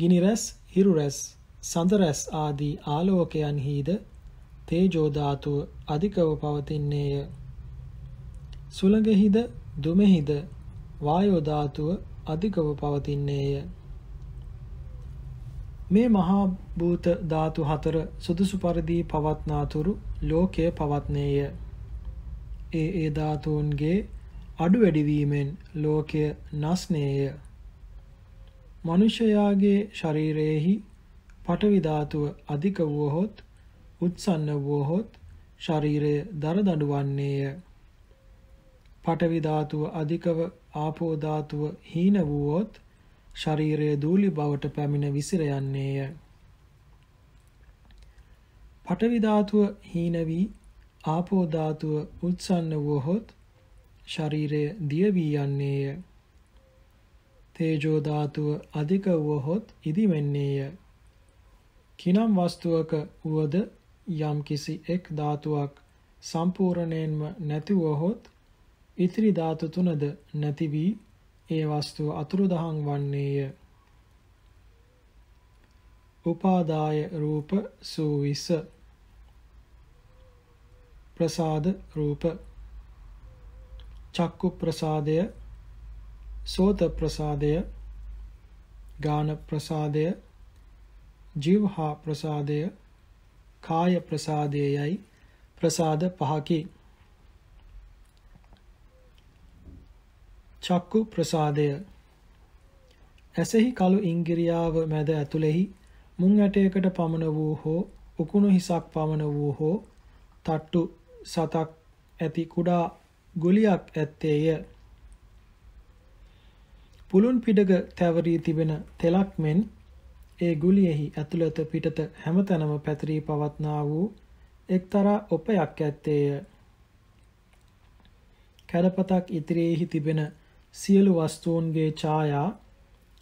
ගිනි රැස්, හිරු රැස්, සඳ රැස් ආදී ආලෝකයන්හිද තේජෝ ධාතුව අධිකව පවතින්නේය. සුළඟෙහිද දුමෙහිද වායෝ ධාතුව අධිකව පවතින්නේය. මේ මහා භූත ධාතු හතර සුදුසු පරිදි පවත්නාතුරු ලෝකය පවත්නේය. ඒ ඒ ධාතුන්ගේ අඩු වැඩිවීමෙන් ලෝකය නැස්නේය. මනුෂ්‍යයාගේ ශරීරයේහි පඨවි ධාතුව අධික වුවහොත් උත්සන්න වුවහොත් ශරීරය දරදඬු වන්නේය. පඨවි ධාතුව අධිකව ආපෝ ධාතුව හීන වූවොත් ශරීරය දූලි බවට පැමිණ විසිර යන්නේය. පඨවි ධාතුව හීන වී ආපෝ ධාතුව උත්සන්න වූහොත් ශරීරය දිය වී යන්නේය. තේජෝ ධාතුව අධික වූහොත් ඉදිවෙන්නේය. කිනම් වස්තුවක වුවද යම්කිසි එක් ධාතුවක් සම්පූර්ණයෙන්ම නැති වූහොත් ඉතිරි ධාතු තුනද නැති වී ඒ වස්තුව අතුරුදහන් වන්නේය. උපාදාය රූප සූවිස ප්‍රසාද රූප චක්කු ප්‍රසාදය සෝත ප්‍රසාදය ගාන ප්‍රසාදය ජීවහා ප්‍රසාදය කාය ප්‍රසාදයයි ප්‍රසාද පහකි චක්කු ප්‍රසාදය ඇසෙහි කළු ඉංගිරියාව මැද ඇතුළෙහි මුං ඇටයකට පමණ වූ හෝ උකුණු හිසක් පමණ වූ හෝ තට්ටු සතක් ඇති කුඩා ගුලියක් ඇත්තේය. පුළුන් පිටක තැවරී තිබෙන තෙලක් මෙන් ඒ ගුලියෙහි ඇතුළත පිටත හැමතැනම පැතිරී පවත්නා වූ එක්තරා ඔපයක් ඇත්තේය. කැඩපතක් ඉදිරියේහි තිබෙන සියලු වස්තුන්ගේ ඡායා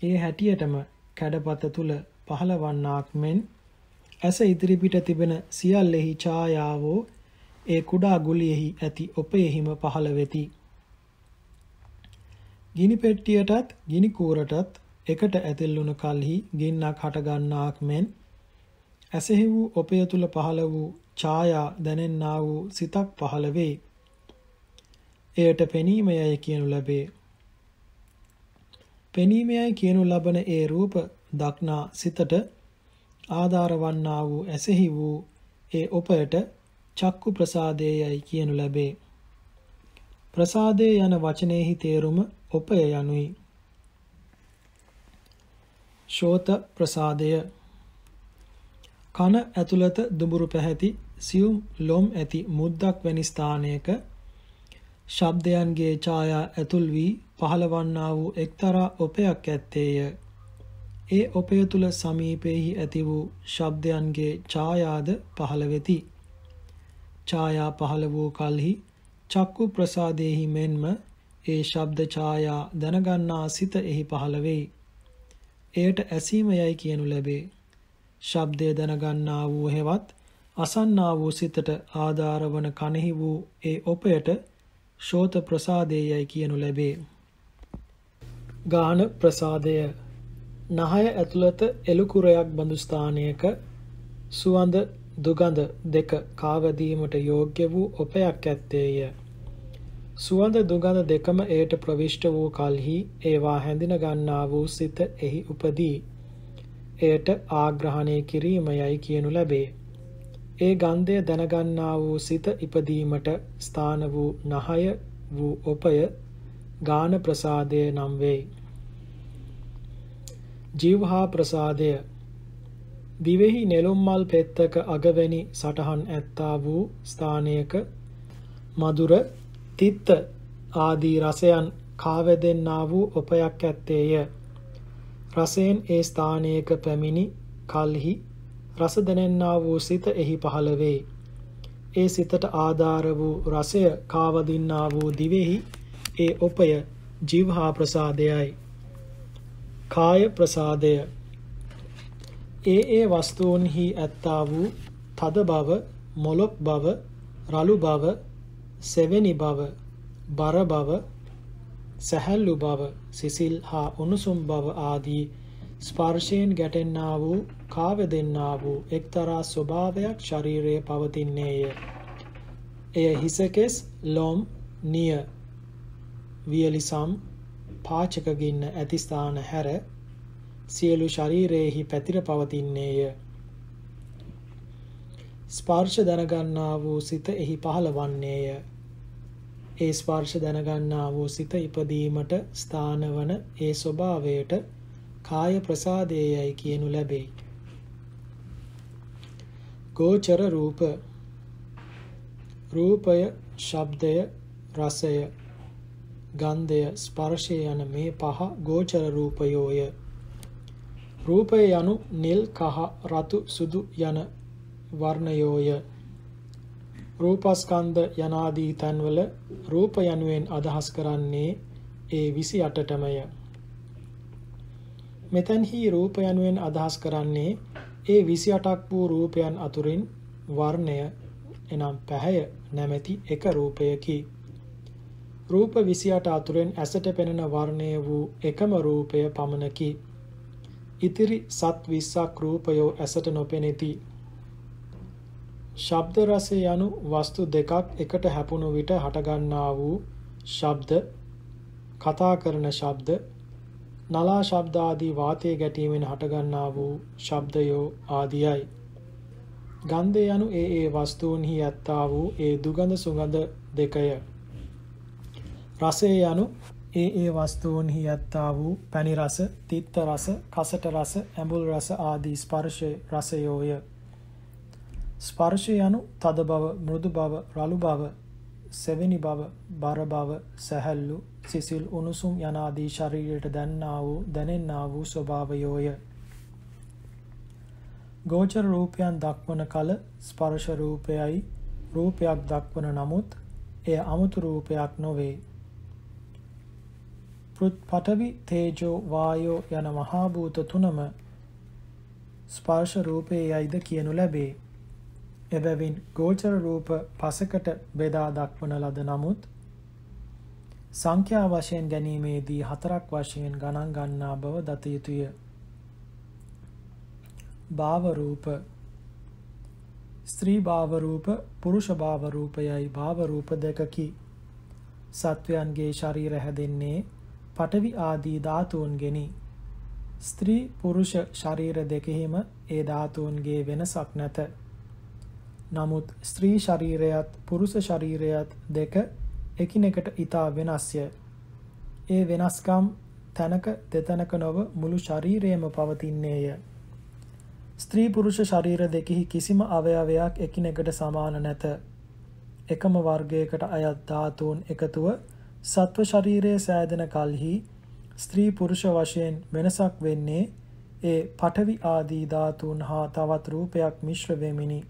ඒ හැටියටම කැඩපත තුල පහළවන්නාක් මෙන් ඇස ඉදිරිපිට තිබෙන සියල්ලෙහි ඡායාවෝ ඒ කුඩා ගුලියෙහි ඇති ඔපෙහිම පහළ වෙති. ගිනි පෙට්ටියටත් ගිනි කූරටත් එකට ඇතෙල් වුණ කලෙහි ගින්නක් හට ගන්නාක් මෙන් ඇසෙහි වූ ඔපය තුල පහළ වූ ඡායා දැනෙන්නා වූ සිතක් පහළ වේ. එයට පෙනීමයයි කියනු ලැබේ. පෙනීමයයි කියනු ලබන ඒ රූප දක්නා සිතට ආධාර වන්නා වූ ඇසෙහි වූ ඒ ඔපයට චක්කු ප්‍රසාදයේයි කියනු ලැබේ. ප්‍රසාදයේ යන වචනේහි තේරුම ඔපය යනුයි. ශෝත ප්‍රසාදය කන ඇතුළත දුඹුරු පැහැති සියුම් ලොම් ඇති මුද්දක් වැනි ස්ථානයක ශබ්දයන්ගේ ඡායා ඇතුල් වී පහළවන්නා වූ එක්තරා ඔපයක් ඇත්තේය. ඒ ඔපය තුල සමීපෙහි ඇති වූ ශබ්දයන්ගේ ඡායාද පහළ වෙති. ඡායා පහළ වූ කලෙහි චක්කු ප්‍රසාදේහි මෙන්ම ඒ ශබ්ද ඡායා දැනගන්නා සිත එහි පහළ වෙයි. එයට ඇසීම යයි කියනු ලැබේ. ශබ්දය දැනගන්නා වූ හෙවත් අසන්නා වූ සිතට ආධාර වන කනෙහි වූ ඒ ඔපයට ශෝත ප්‍රසාදයයි කියනු ලැබේ. ගාන ප්‍රසාදය නහය ඇතුළත එළුකුරයක් බඳුස්ථානයක සුවඳ දුගඳ දෙක කාවදීමට යෝග්‍ය වූ ඔපයක් ඇත්තේය. සුවඳ දුගඳ දෙකම එයට ප්‍රවිෂ්ට වූ කල්හි ඒවා හැඳින ගන්නා වූ සිත එහි උපදී. එයට ආග්‍රහණය කිරීම යයි කියනු ලැබේ. ඒ ගන්ධය දැනගන්නා වූ සිත ඉපදීමට ස්ථාන වූ නහය වූ උපය ගාන ප්‍රසාදය නම් වේ. ජීවහා ප්‍රසාදය දිවෙහි නෙළුම් මල් පෙත්තක අගවැනි සටහන් ඇත්තා වූ ස්ථානයක මధుර තිත්ත ආදී රසයන් කාවැදෙන්නා වූ උපයක් ඇත්තේය. රසයෙන් ඒ ස්ථානයක පැමිණි කල්හි රස දැනෙන්නා වූ සිත එහි පහළ වේ. ඒ සිතට ආධාර වූ රසය කාවදින්නා වූ දිවෙහි ඒ උපය ජීවහා ප්‍රසාදයයි. කාය ප්‍රසාදය ඒ ඒ වස්තුන්හි ඇත්තා වූ තද බව, මොලොක් බව, රළු බව, සෙවෙනි බව, බර බව, සැහැල්ලු බව, සිසිල් හා උණුසුම් බව ආදී ස්පර්ශයෙන් ගැටෙන්නා වූ කාව්‍ය දෙන්නා වූ එක්තරා ස්වභාවයක් ශරීරයේ පවතින්නේය. එය හිසකෙස්, ලොම්, නිය, වියලිසම්, පාචක ගින්න ඇති ස්ථාන හැර සියලු ශරීරයේහි පැතිර පවතින්නේය. ස්පර්ශ දැනගන්නා වූ සිත එහි පහළවන්නේය. ඒ ස්පර්ශ දැනගන්නා වූ සිත ඉපදීමට ස්ථානවන ඒ ස්වභාවයට කාය ප්‍රසාදයයි කියනු ලැබෙයි. ගෝචර රූප රූපය ශබ්දය රසය ගන්ධය ස්පර්ශය යන මේ පහ ගෝචර රූපයෝය රූපය යනු නිල් කහ රතු සුදු යන වර්ණයෝය රූපස්කන්ධ යනාදී තන්වල රූප යනුවෙන් අදහස් කරන්නේ ඒ 28ටමය මෙතෙන්හි රූප යනුවෙන් අදහස් කරන්නේ ඒ 28ක් වූ රූපයන් අතුරින් වර්ණය එනම් පැහැය නැමැති එක රූපයකි. රූප 28 අතුරෙන් ඇසට පෙනෙන වර්ණය වූ එකම රූපය පමණකි. ඉතිරි සත් 20ක් රූපයෝ ඇසට නොපෙනෙති. ශබ්ද රසය යනු වස්තු දෙකක් එකට හැපුණු විට හටගන්නා වූ ශබ්ද කතා කරන ශබ්ද නලා ශබ්ද ආදී වාතයේ ගැටීමෙන් හටගන්නා වූ ශබ්දයෝ ආදියයි. ගන්ධය යනු ඒ ඒ වස්තුන්හි ඇත්තා වූ ඒ දුගඳ සුගඳ දෙකය. රසය යනු ඒ ඒ වස්තුන්හි ඇත්තා වූ පැණි රස, තිත්ත රස, කසට රස, ඇඹුල් රස ආදී ස්පර්ශ රසයෝය. ස්පර්ශය යනු තද බව, මෘදු බව, රළු බව, සෙවෙනි බව, බර බව, සැහැල්ලු, සිසිල් උණුසුම් යනාදී ශරීරයට දැන්නා වූ දැනෙන්නා වූ ස්වභාවයෝය. ගෝචර රූපයන් දක්වන කල ස්පර්ශ රූපයයි රූපයක් දක්වන නමුත් එය අමුතු රූපයක් නොවේ. පඨවි තේජෝ වායෝ යන මහා භූත තුනම ස්පර්ශ රූපයයිද කියනු ලැබේ. එබැවින් ගෝචර රූප පසකට බෙදා දක්වන ලද නමුත් සංඛ්‍යා වශයෙන් ගැනීමේදී හතරක් වශයෙන් ගණන් ගන්නා බව දත යුතුය. භාව රූප ස්ත්‍රී භාව රූප පුරුෂ භාව රූපයයි භාව රූප දෙකකි. සත්වයන්ගේ ශරීර හැදෙන්නේ පඨවි ආදී ධාතුන්ගෙනි. ස්ත්‍රී පුරුෂ ශරීර දෙකෙහිම ඒ ධාතුන්ගේ වෙනසක් නැත. නමුත් ස්ත්‍රී ශරීරයත් පුරුෂ ශරීරයත් දෙක එකිනෙකට ඉතා වෙනස්ය. ඒ වෙනස්කම් තැනක දෙතැනක නොව මුළු ශරීරයම පවතින්නේය. ස්ත්‍රී පුරුෂ ශරීර දෙකෙහි කිසිම අවයවයක් එකිනෙකට සමාන නැත. එකම වර්ගයකට අයත් ධාතුන් එකතුව සත්ව ශරීරයේ සෑදෙන කල්හි ස්ත්‍රී පුරුෂ වශයෙන් වෙනසක් වෙන්නේ ඒ පඨවි ආදී ධාතුන් හා තවත් රූපයක් මිශ්‍ර වෙමිනි.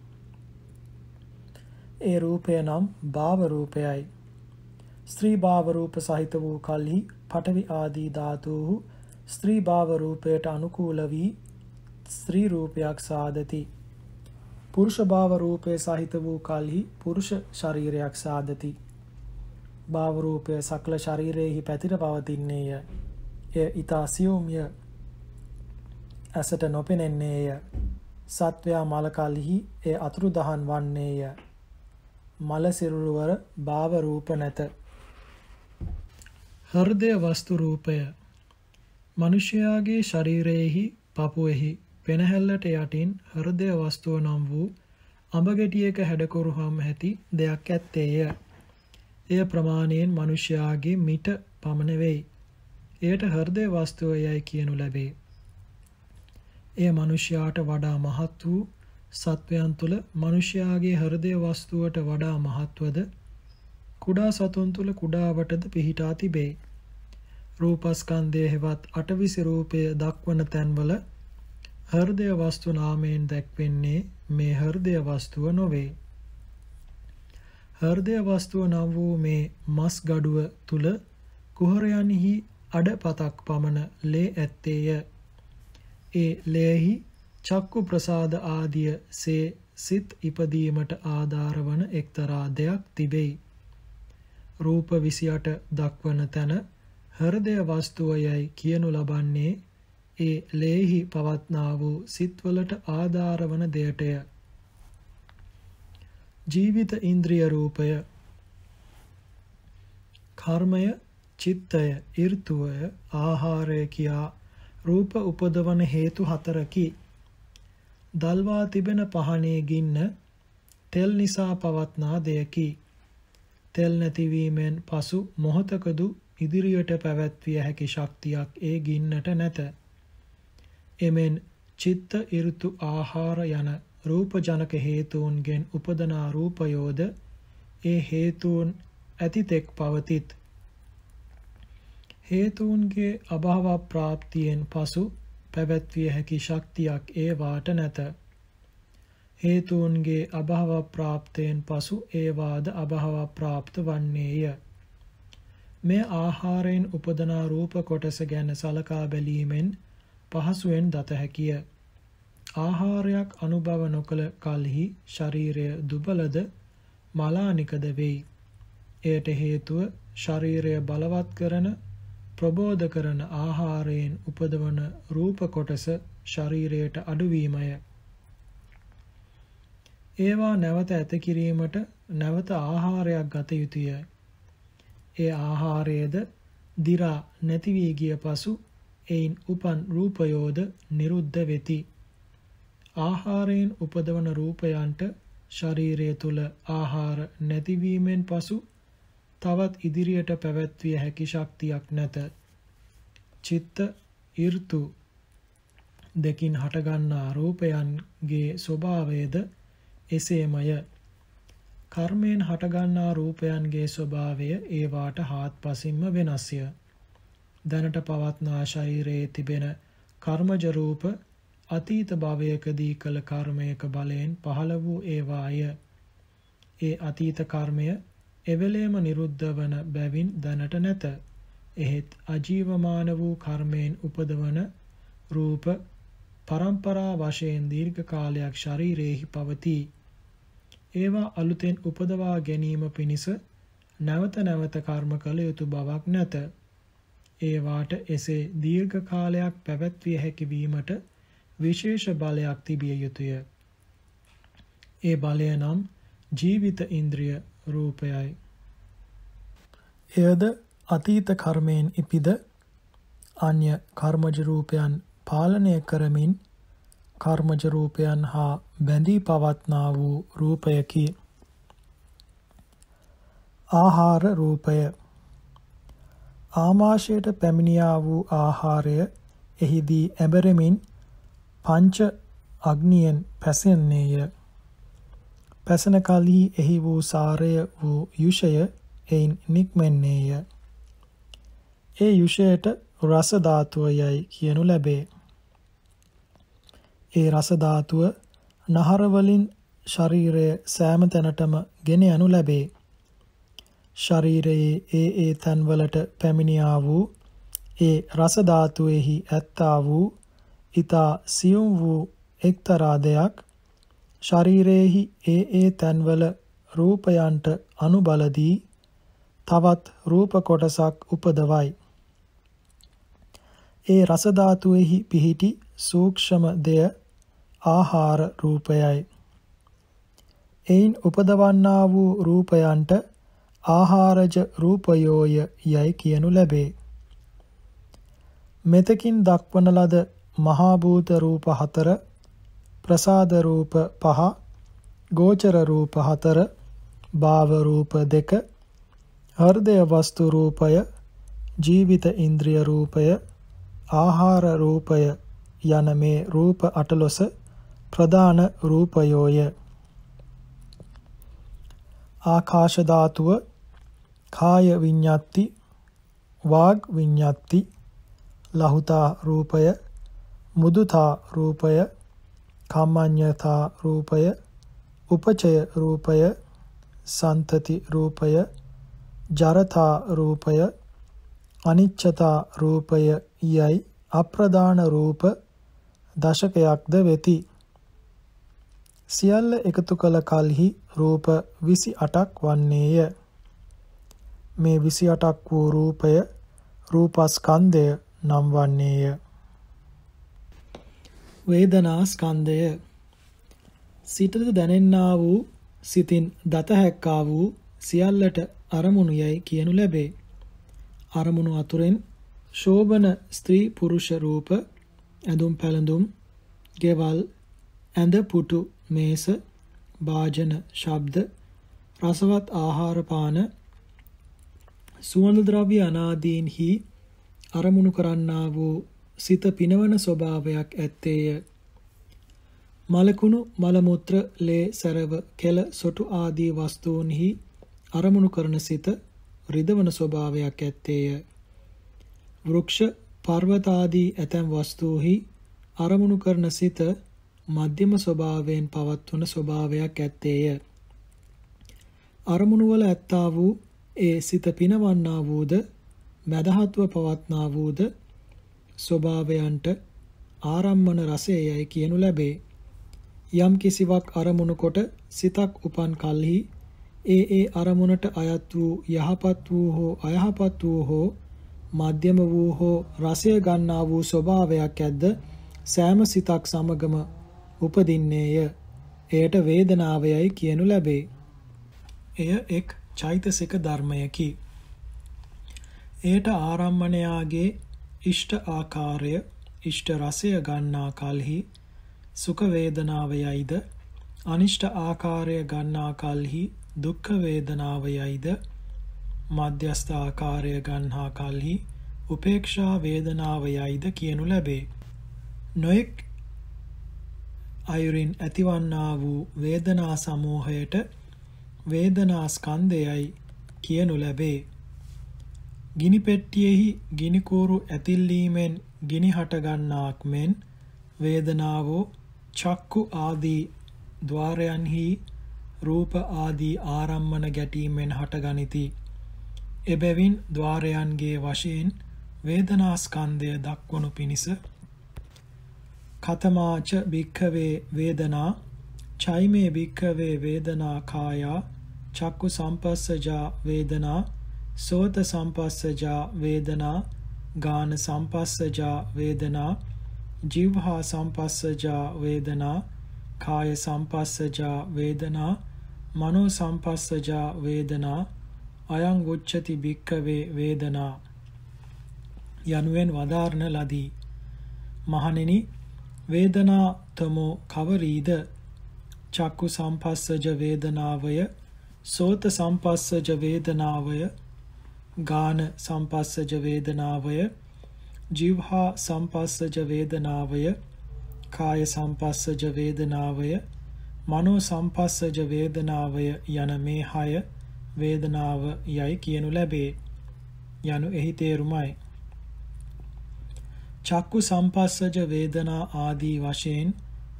ඒ රූපය නම් භාව රූපයයි. ස්ත්‍රී භාව රූප සහිත වූ කල්හි පඨවි ආදී ධාතුහු ස්ත්‍රී භාව රූපයට අනුකූල වී ස්ත්‍රී රූපයක් සාදති. පුරුෂ භාව රූපය සහිත වූ කල්හි පුරුෂ ශරීරයක් සාදති. භාව රූපය සකල ශරීරයෙහි පැතිර පවතින්නේය. එය ඊතා සියුම්ය. ඇසට නොපෙනෙන්නේය. සත්වයා මල කල්හි එය අතුරුදහන් වන්නේය. මල සිරුරුවර භාව රූප නැත. හෘදය වස්තු රූපය මිනිසයාගේ ශරීරයේහි පපුවේහි පෙනහැල්ලට යටින් හෘදය වස්තුව නම් වූ අඹගෙඩියක හැඩකුරුහම් ඇති දෙයක් ඇත්තේය. එය ප්‍රමාණයෙන් මිනිසයාගේ මිට පමණ වෙයි. එයට හෘදය වස්තුව යයි කියනු ලැබේ. එය මිනිසයාට වඩා මහත් වූ සත්වයන් තුළ මිනිසයාගේ හෘදය වස්තුවට වඩා මහත්වද කුඩා සතුන් තුල කුඩාවටද පිහිටා තිබේ. රූපස්කන්ධය හෙවත් අටවිසි රූපය දක්වන තැන්වල හෘදය වස්තු නාමයෙන් දැක්වෙන්නේ මේ හෘදය වස්තුව නොවේ. හෘදය වස්තුව නම් වූ මේ මස් ගඩුව තුල කුහරයන්හි අඩපතක් පමණ ලේ ඇත්තේය. ඒ ලේහි චක්කු ප්‍රසාද ආදිය සේ සිත් ඉපදීමට ආධාර වන එක්තරා දෙයක් තිබෙයි. රූප 28 දක්වන තැන හෘදය වස්තුවයයි කියනු ලබන්නේ ඒ ලේහි පවත්නා වූ සිත්වලට ආධාර වන දෙයටය. ජීවිත ඉන්ද්‍රිය රූපය කර්මය චිත්තය ඍතුවය ආහාරය කියා රූප උපදවන හේතු හතරකි. දල්වා තිබෙන පහනේ ගින්න තෙල් නිසා පවත්නා දෙයකි. තෙල් නැතිවීමෙන් පසු මොහතකදු ඉදිරියට පැවැත්විය හැකි ශක්තියක් ඒ ගින්නට නැත. එමෙන් චිත්ත ඍතු ආහාර යන රූපජනක හේතුන්ගෙන් උපදනා රූපයෝද ඒ හේතුන් ඇතිතෙක් පවතිත්. හේතුන්ගේ අභාව ප්‍රාප්තියෙන් පසු පැවැත්විය හැකි ශක්තියක් ඒ වාට නැත. හේතුන්ගේ අභව ප්‍රාප්තයෙන් පසු ඒවාද අභව ප්‍රාප්ත වන්නේය. මේ ආහාරයෙන් උපදනා රූප කොටස ගැන සලකා බැලීමෙන් පහසුවෙන් දත හැකිය. ආහාරයක් අනුභව නොකළ කල්හි ශරීරය දුබලද මලානිකද වෙයි. එයට හේතුව ශරීරය බලවත් කරන ප්‍රබෝධ කරන ආහාරයෙන් උපදවන රූප කොටස ශරීරයට අඩුවීමය. ඒවා නැවත ඇත කිරීමට නැවත ආහාරයක් ගත යුතුය. ඒ ආහාරයේද දි รา නැති වී ගිය පසු එයින් උපන් රූපයෝද නිරුද්ධ වෙති. ආහාරයෙන් උපදවන රූපයන්ට ශරීරය තුල ආහාර නැතිවීමෙන් පසු තවත් ඉදිරියට පැවැත්විය හැකි ශක්තියක් නැත. චිත්ත, ඍතු දෙකින් හටගන්නා රූපයන්ගේ ස්වභාවයේද එසේමය කර්මයෙන් හටගන්නා රූපයන්ගේ ස්වභාවය ඒවාට හාත්පසින්ම වෙනස්ය. දැනට පවත්නා ශරීරයේ තිබෙන කර්මජ රූප අතීත භවයකදී කළ කර්මයක බලයෙන් පහළ වූ ඒවාය. ඒ අතීත කර්මය එවෙලේම නිරුද්ධ වන බැවින් දැනට නැත. එහෙත් අජීවමාන වූ කර්මයෙන් උපදවන රූප පරම්පරා වශයෙන් දීර්ඝ කාලයක් ශරීරයේහි පවතී. ඒවා අලුතෙන් උපදවා ගැනීම පිණිස නැවත නැවත කර්ම කළ යුතු බවක් නැත. ඒවාට එසේ දීර්ඝ කාලයක් පැවැත්විය හැකි වීමට විශේෂ බලයක් තිබිය යුතුය. ඒ බලය නම් ජීවිත ඉන්ද්‍රිය රූපයයි. එයද අතීත කර්මයෙන් ඉපිද අන්‍ය කර්මජ රූපයන් පාලනය කරමින් කර්මජ රූපයන් හා බැඳී පවත්නා වූ රූපයකි. ආහාර රූපය ආමාශයට පැමිණියා වූ ආහාරය එහිදී ඇබරෙමින් පංච අග්නියෙන් පැසෙන්නේය. පැසන කලී එහි වූ සාරය වූ යුෂය එයින් නික්මෙන්නේය. ඒ යුෂයට රස ධාතුව යයි කියනු ලැබේ. ඒ රස ධාතුව නහර වලින් ශරීරය සෑම තැනටම ගෙන යනු ලැබේ. ශරීරයේ ඒ ඒ තන්වලට පැමිණියා වූ ඒ රස ධාතුවේහි ඇත්තා වූ ඊතා සියුම් වූ එක්තරා දෙයක් ශරීරයේහි ඒ ඒ තන්වල රූපයන්ට අනුබලදී තවත් රූප කොටසක් උපදවයි. ඒ රස ධාතුවේහි පිහිටි සූක්ෂම දෙය ආහාර රූපයයි. එයින් උපදවන්නා වූ රූපයන්ට ආහාරජ රූපයෝය යයි කියනු ලැබේ. මෙතකින් දක්වන ලද මහා භූත රූප 4 ප්‍රසාද රූප 5 ගෝචර රූප 4 භාව රූප 2 හෘදය වස්තු රූපය ජීවිත ඉන්ද්‍රිය රූපය ආහාර රූපය යන මේ රූප 18 ප්‍රධාන රූපයෝය ආකාශ ධාතුව කාය විඤ්ඤාති වාග් විඤ්ඤාති ලහුතා රූපය මුදුතා රූපය කම්මඤ්ඤතා රූපය උපචය රූපය සන්තති රූපය ජරතා රූපය අනිච්චතා රූපය යයි අප්‍රදාන රූප දශකයක්ද වෙති සියල්ල එකතු කළ කල්හි රූප 28ක් වන්නේය. මේ 28ක් වූ රූපය රූපස්කන්ධය නම් වන්නේය. වේදනාස්කන්ධය සිතට දැනෙන්නා වූ සිතින් දතහැක්කා වූ සියල්ලට අරමුණු යයි කියනු ලැබේ. අරමුණු අතුරෙන් ශෝභන ස්ත්‍රී පුරුෂ රූප ඇඳුම් පැළඳුම් ගෙවල් ඇඳ පුටු මේස භාජන ශබ්ද රසවත් ආහාර පාන සුවඳ ද්‍රව්‍ය අනාදීන්හි අරමුණු කරන්නා වූ සිත පිනවන ස්වභාවයක් ඇත්තේය මලකුණු මල මුත්‍ර ලේ සරව කෙල සොටු ආදී වස්තුන්හි අරමුණු කරන සිත රිදවන ස්වභාවයක් ඇත්තේය වෘක්ෂ පර්වත ආදී ඇතැම් වස්තුහි අරමුණු කරන සිත මධ්‍යම ස්වභාවයෙන් පවත්වන ස්වභාවයක් ඇත්තේය. අරමුණු වල ඇත්තා වූ ඒ සිත පිනවන්නා වූද මදහත්ව පවත්නා වූද ස්වභාවයන්ට ආරම්මන රසයයි කියනු ලැබේ. යම් කිසිවක් අරමුණු කොට සිතක් උපන් කල්හි ඒ ඒ අරමුණට අයත් වූ යහපත් වූ හෝ අයහපත් වූ හෝ මධ්‍යම වූ හෝ රසය ගන්නා වූ ස්වභාවයක් ඇද්ද සෑම සිතක් සමගම උපදින්නේය. එයට වේදනාවයයි කියනු ලැබේ. එය එක් චෛතසික ධර්මයකි. එයට ආරම්මණයාගේ ඉෂ්ට ආකාරය, ඉෂ්ට රසය ගන්නා කලෙහි සුඛ වේදනාවයයිද, අනිෂ්ට ආකාරය ගන්නා කලෙහි දුක්ඛ වේදනාවයයිද, මධ්‍යස්ථ ආකාරය ගන්නා කලෙහි උපේක්ෂා වේදනාවයයිද කියනු ලැබේ. නොඑක් අයුරින් ඇතිවන්නා වූ වේදනා සමූහයට වේදනා ස්කන්ධයයි කියනු ලැබේ. ගිනි පෙට්ටියෙහි ගිනි කූරු ඇතිල්ලීමෙන් ගිනි හටගන්නාක් මෙන් වේදනාවෝ චක්කු ආදී ద్వාරයන්හි රූප ආදී ආරම්මන ගැටීමෙන් හටගනිති. එබැවින් ద్వාරයන්ගේ වශයෙන් වේදනා ස්කන්ධය දක්වනු පිණිස කතමාච භික්ඛවේ වේදනා චෛමේ භික්ඛවේ වේදනා කායා චක්කු සම්පස්සජා වේදනා සෝත සම්පස්සජා වේදනා ගාන සම්පස්සජා වේදනා ජීවහා සම්පස්සජා වේදනා කාය සම්පස්සජා වේදනා මනෝ සම්පස්සජා වේදනා අයං උච්චති භික්ඛවේ වේදනා යනුවෙන් වදාරන ලදී මහණෙනි වේදනාතමෝ කවරීද චක්කු සම්පස්සජ වේදනාවය සෝත සම්පස්සජ වේදනාවය ගාන සම්පස්සජ වේදනාවය ජීවහා සම්පස්සජ වේදනාවය කාය සම්පස්සජ වේදනාවය මනෝ සම්පස්සජ වේදනාවය යන මේ හය වේදනාව යයි කියනු ලැබේ යනු එහි තේරුමයි චක්කු සම්පස්සජ වේදනා ආදී වශයෙන්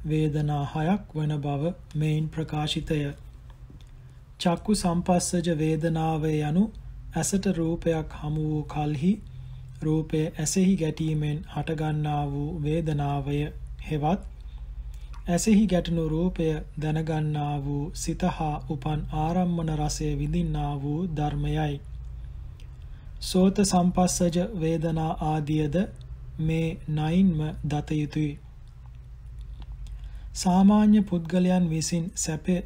වේදනා හයක් වන බව මෙයින් ප්‍රකාශිතය. චක්කු සම්පස්සජ වේදනාව යනු ඇසට රූපයක් හමු වූ කල්හි රූපය ඇසෙහි ගැටීමෙන් හටගන්නා වූ වේදනාවය හෙවත් ඇසෙහි ගැටනු රූපය දැනගන්නා වූ සිත හා උපන් ආරම්මන රසය විඳින්නා වූ ධර්මයයි. සෝත සම්පස්සජ වේදනා ආදියද මේ නයින්ම දත යුතුයි. සාමාන්‍ය පුද්ගලයන් විසින් සැපේ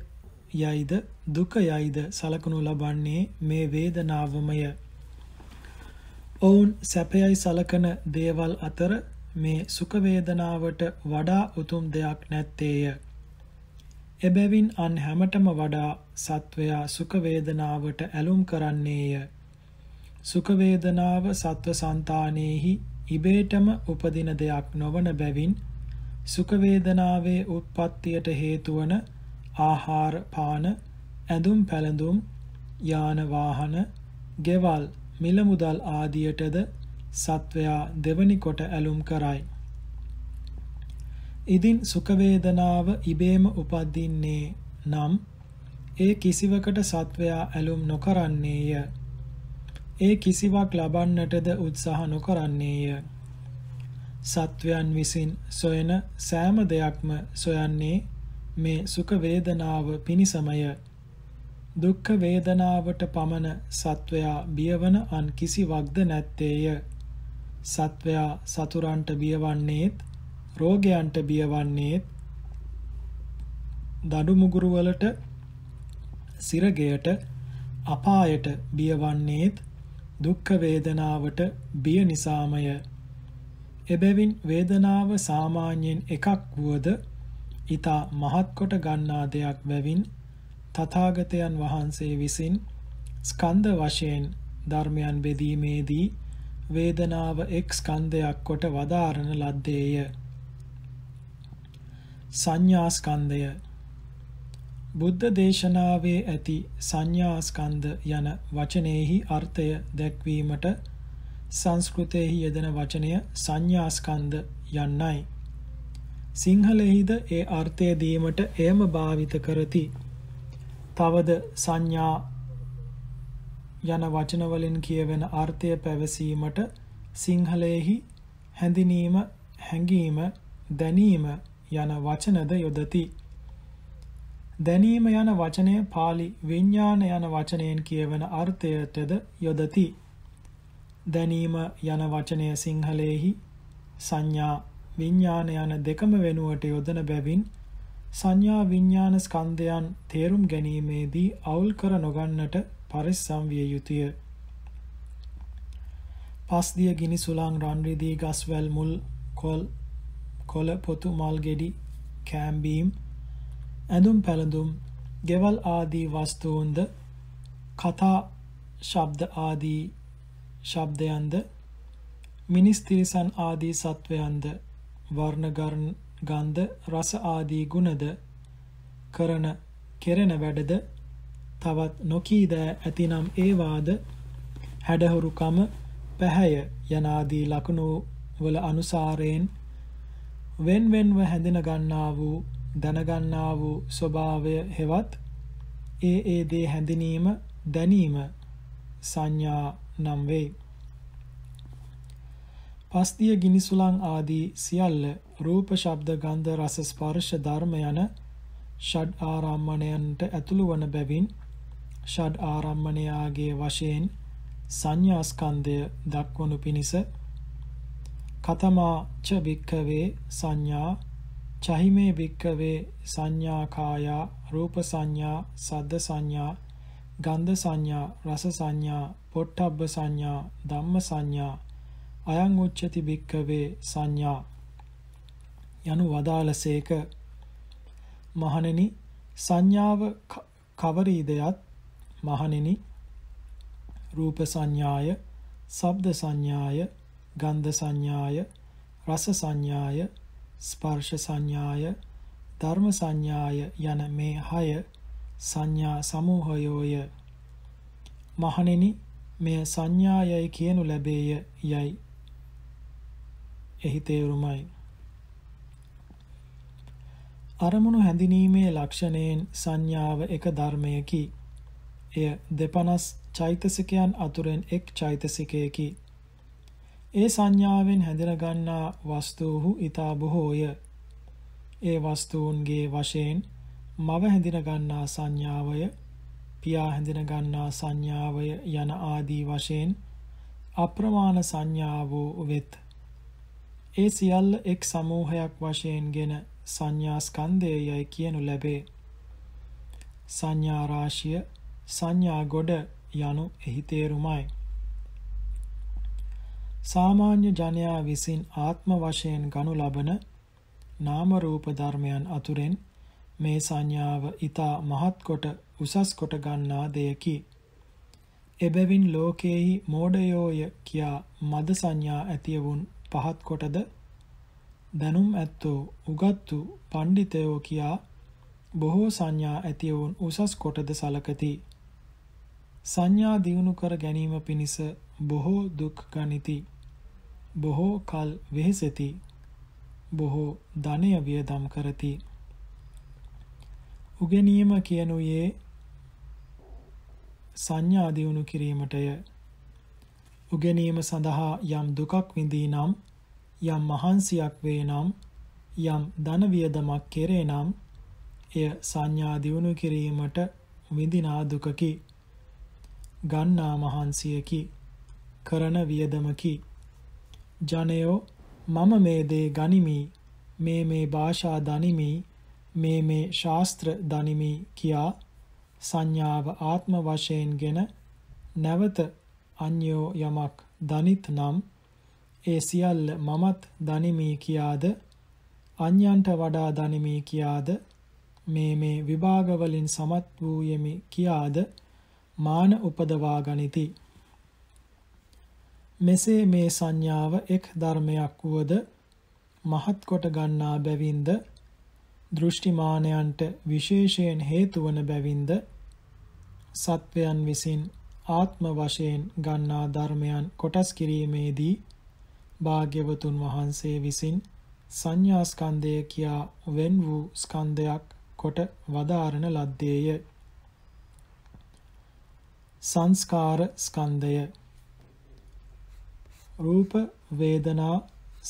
යයිද දුක යයිද සලකනු ලබන්නේ මේ වේදනාවමය. ඔවුන් සැපයයි සලකන දේවල් අතර මේ සුඛ වේදනාවට වඩා උතුම් දෙයක් නැත්තේය. එබැවින් අන් හැමටම වඩා සත්වයා සුඛ වේදනාවට ඇලුම් කරන්නේය. සුඛ වේදනාව සත්ව సంతානෙහි ඉබේටම උපදින දෙයක් නොවන බැවින් සුඛ වේදනාවේ උත්පත්තියට හේතු වන ආහාර පාන ඇඳුම් පැළඳුම් යාන වාහන ගෙවල් මිල මුදල් ආදියටද සත්වයා දෙවනි කොට ඇලුම් කරයි. ඉදින් සුඛ වේදනාව ඉබේම උපදින්නේ නම් ඒ කිසිවකට සත්වයා ඇලුම් නොකරන්නේය. ඒ කිසිවක් ලබන්නටද උත්සාහ නොකරන්නේය. සත්වයන් විසින් සොයන සෑම දෙයක්ම සොයන්නේ මේ සුඛ වේදනාව පිණිසමය. දුක්ඛ වේදනාවට පමණ සත්වයා බියවන අන් කිසිවක්ද නැත්තේය. සත්වයා සතුරන්ට බියවන්නේත්, රෝගයන්ට බියවන්නේත්, දඩු මුගුරු වලට, සිරගයට, අපායට බියවන්නේත් දුක්ඛ වේදනාවට බිය නිසාමය. එබැවින් වේදනාව සාමාන්‍යයෙන් එකක් වුවද ඊතා මහත් කොට ගන්නා දෙයක් බැවින් තථාගතයන් වහන්සේ විසින් ස්කන්ධ වශයෙන් ධර්මයන් බෙදීමේදී වේදනාව එක් ස්කන්ධයක් කොට වදාරන ලද්දේය. සංඥා ස්කන්ධය බුද්ධ දේශනාවේ ඇති සංඥාස්කන්ධ යන වචනේහි අර්ථය දැක්වීමට සංස්කෘතයෙහි යෙදෙන වචනය සංඥාස්කන්ධ යන්නයි. සිංහලෙහිද ඒ අර්ථය දීමට එයම භාවිත කරති. තවද සංඥා යන වචනවලින් කියවෙන අර්ථය පැවසීමට සිංහලයෙහි හැඳිනීම හැඟීම දැනීම යන වචනද යොදති. දැනීම යන වචනය pāli විඥාන යන වචනයෙන් කියවන අර්ථයටද යොදති. දැනීම යන වචනය සිංහලෙහි සංඥා විඥාන යන දෙකම වෙනුවට යොදන බැවින් සංඥා විඥාන ස්කන්ධයන් තේරුම් ගැනීමේදී අවුල් කර නොගන්නට පරිස්සම් විය යුතුය. පස්දිය ගිනි සුළං රන් රිදී ගස්වැල් මුල් කොල් කොළ පොතු මල් ගෙඩි කෑම්බීම් ඇඳුම් පැළඳුම් ගෙවල් ආදී වස්තුූන්ද කතා ශබ්ද ආදී ශබ්දයන්ද මිනිස් තිරිසන් ආදී සත්වයන්ද වර්ණගර්ණ ගන්ධ රස ආදී ගුණද කරන කෙරෙන වැඩද තවත් නොකීද ඇතිනම් ඒවාද හැඩහුරුකම පැහැය යනාදී ලකුණු වල අනුසාරයෙන් වෙන්වෙන්ව හැඳින ගන්නා වූ දැනගන්නා වූ ස්වභාවය හෙවත් ඒ ඒ දේ හැඳිනීම දැනීම සංඥා නම් වේ. පස්තිය ගිනිසුලන් ආදී සියල්ල රූප ශබ්ද ගන්ධ රස ස්පර්ශ ධර්ම යන ෂඩ් ආරම්මණයන්ට ඇතුළු වන බැවින් ෂඩ් ආරම්මණයාගේ වශයෙන් සංඥා ස්කන්ධය දක්වනු පිණිස කතමා ච වික්ඛවේ සංඥා චහිමේ භික්කවේ සංඥාකායා රූප සංඥා සද්ද සංඥා ගන්ධ සංඥා රස සංඥා පොට්ටබ්බ සංඥා ධම්ම සංඥා අයං උච්චති භික්කවේ සංඥා යනු වදාළසේක මහණෙනි සංඥාව කවරීදයත් මහණෙනි රූප සංඥාය ශබ්ද සංඥාය ගන්ධ සංඥාය රස සංඥාය ස්පර්ශ සංඥාය ධර්ම සංඥාය යන මේ හය සංඥා සමූහයෝය මහණෙනි මෙය සංඥායයි කියනු ලැබේය යයි එහි තේරුමයි අරමුණු හැඳිනීමේ ලක්ෂණයෙන් සංඥාව එක ධර්මයකි එය දෙපනස් චෛතසිකයන් අතුරෙන් එක් චෛතසිකයකි ඒ සංඥාවෙන් හැඳිනගන්නා වස්තුහු ඊතා බොහෝය. ඒ වස්තුන්ගේ වශයෙන් මව හැඳිනගන්නා සංඥාවය පියා හැඳිනගන්නා සංඥාවය යන ආදී වශයෙන් අප්‍රමාණ සංඥාවෝ වෙත්. ඒ සියල්ල එක් සමූහයක් වශයෙන්ගෙන සංඥා ස්කන්ධයයි කියනු ලැබේ. සංඥා රාශිය සංඥා ගොඩ යනු එහි තේරුමයි. සාමාන්‍ය ජනයා විසින් ආත්ම වශයෙන් ගනු ලබන නාම රූප ධර්මයන් අතුරෙන් මේ සංඥාව ඊතා මහත් කොට උසස් කොට ගන්නා දෙයකි. එබැවින් ලෝකේහි මෝඩයෝය කියා මද සංඥා ඇතිවුන් පහත් කොටද දැනුම් ඇත්තෝ උගත්තු පණ්ඩිතයෝ කියා බොහෝ සංඥා ඇතිවුන් උසස් කොටද සලකති. සංඥා දියුණු කර ගැනීම පිණිස බොහෝ දුක් ගනිති. බොහෝ කල් වෙහෙසෙති බොහෝ ධනය වියදම් කරති උගෙනීම කියනුයේ සංඥා දියුණු කිරීමටය උගෙනීම සඳහා යම් දුකක් විඳී නම් යම් මහන්සියක් වේ නම් යම් ධන වියදමක් කෙරේ නම් එය සංඥා දියුණු කිරීමට විඳිනා දුකකි ගන්නා මහන්සියකි කරන වියදමකි ජනයෝ මම මේ දේ ගනිමි මේ මේ භාෂා දනිමි මේ මේ ශාස්ත්‍ර දනිමි කියා සංඥාව ආත්ම වශයෙන්ගෙන නැවත අන්‍යෝ යමක් දනිත් නම් ඒ සියල්ල මමත් දනිමි කියාද අන්‍යන්ට වඩා දනිමි කියාද මේ මේ විභාගවලින් සමත් වූයෙමි කියාද මාන උපදවා ගනිති මෙසේ මේ සංඥාව එක් ධර්මයක් වුවද මහත් කොට ගන්නා බැවින්ද දෘෂ්ටිමානයන්ට විශේෂයෙන් හේතු වන බැවින්ද සත්වයන් විසින් ආත්ම වශයෙන් ගන්නා ධර්මයන් කොටස් කිරීමේදී භාග්‍යවතුන් වහන්සේ විසින් සංඥා ස්කන්ධය කියා වෙන් වූ ස්කන්ධයක් කොට වදාරණ ලද්දේය. සංස්කාර ස්කන්ධය රූප වේදනා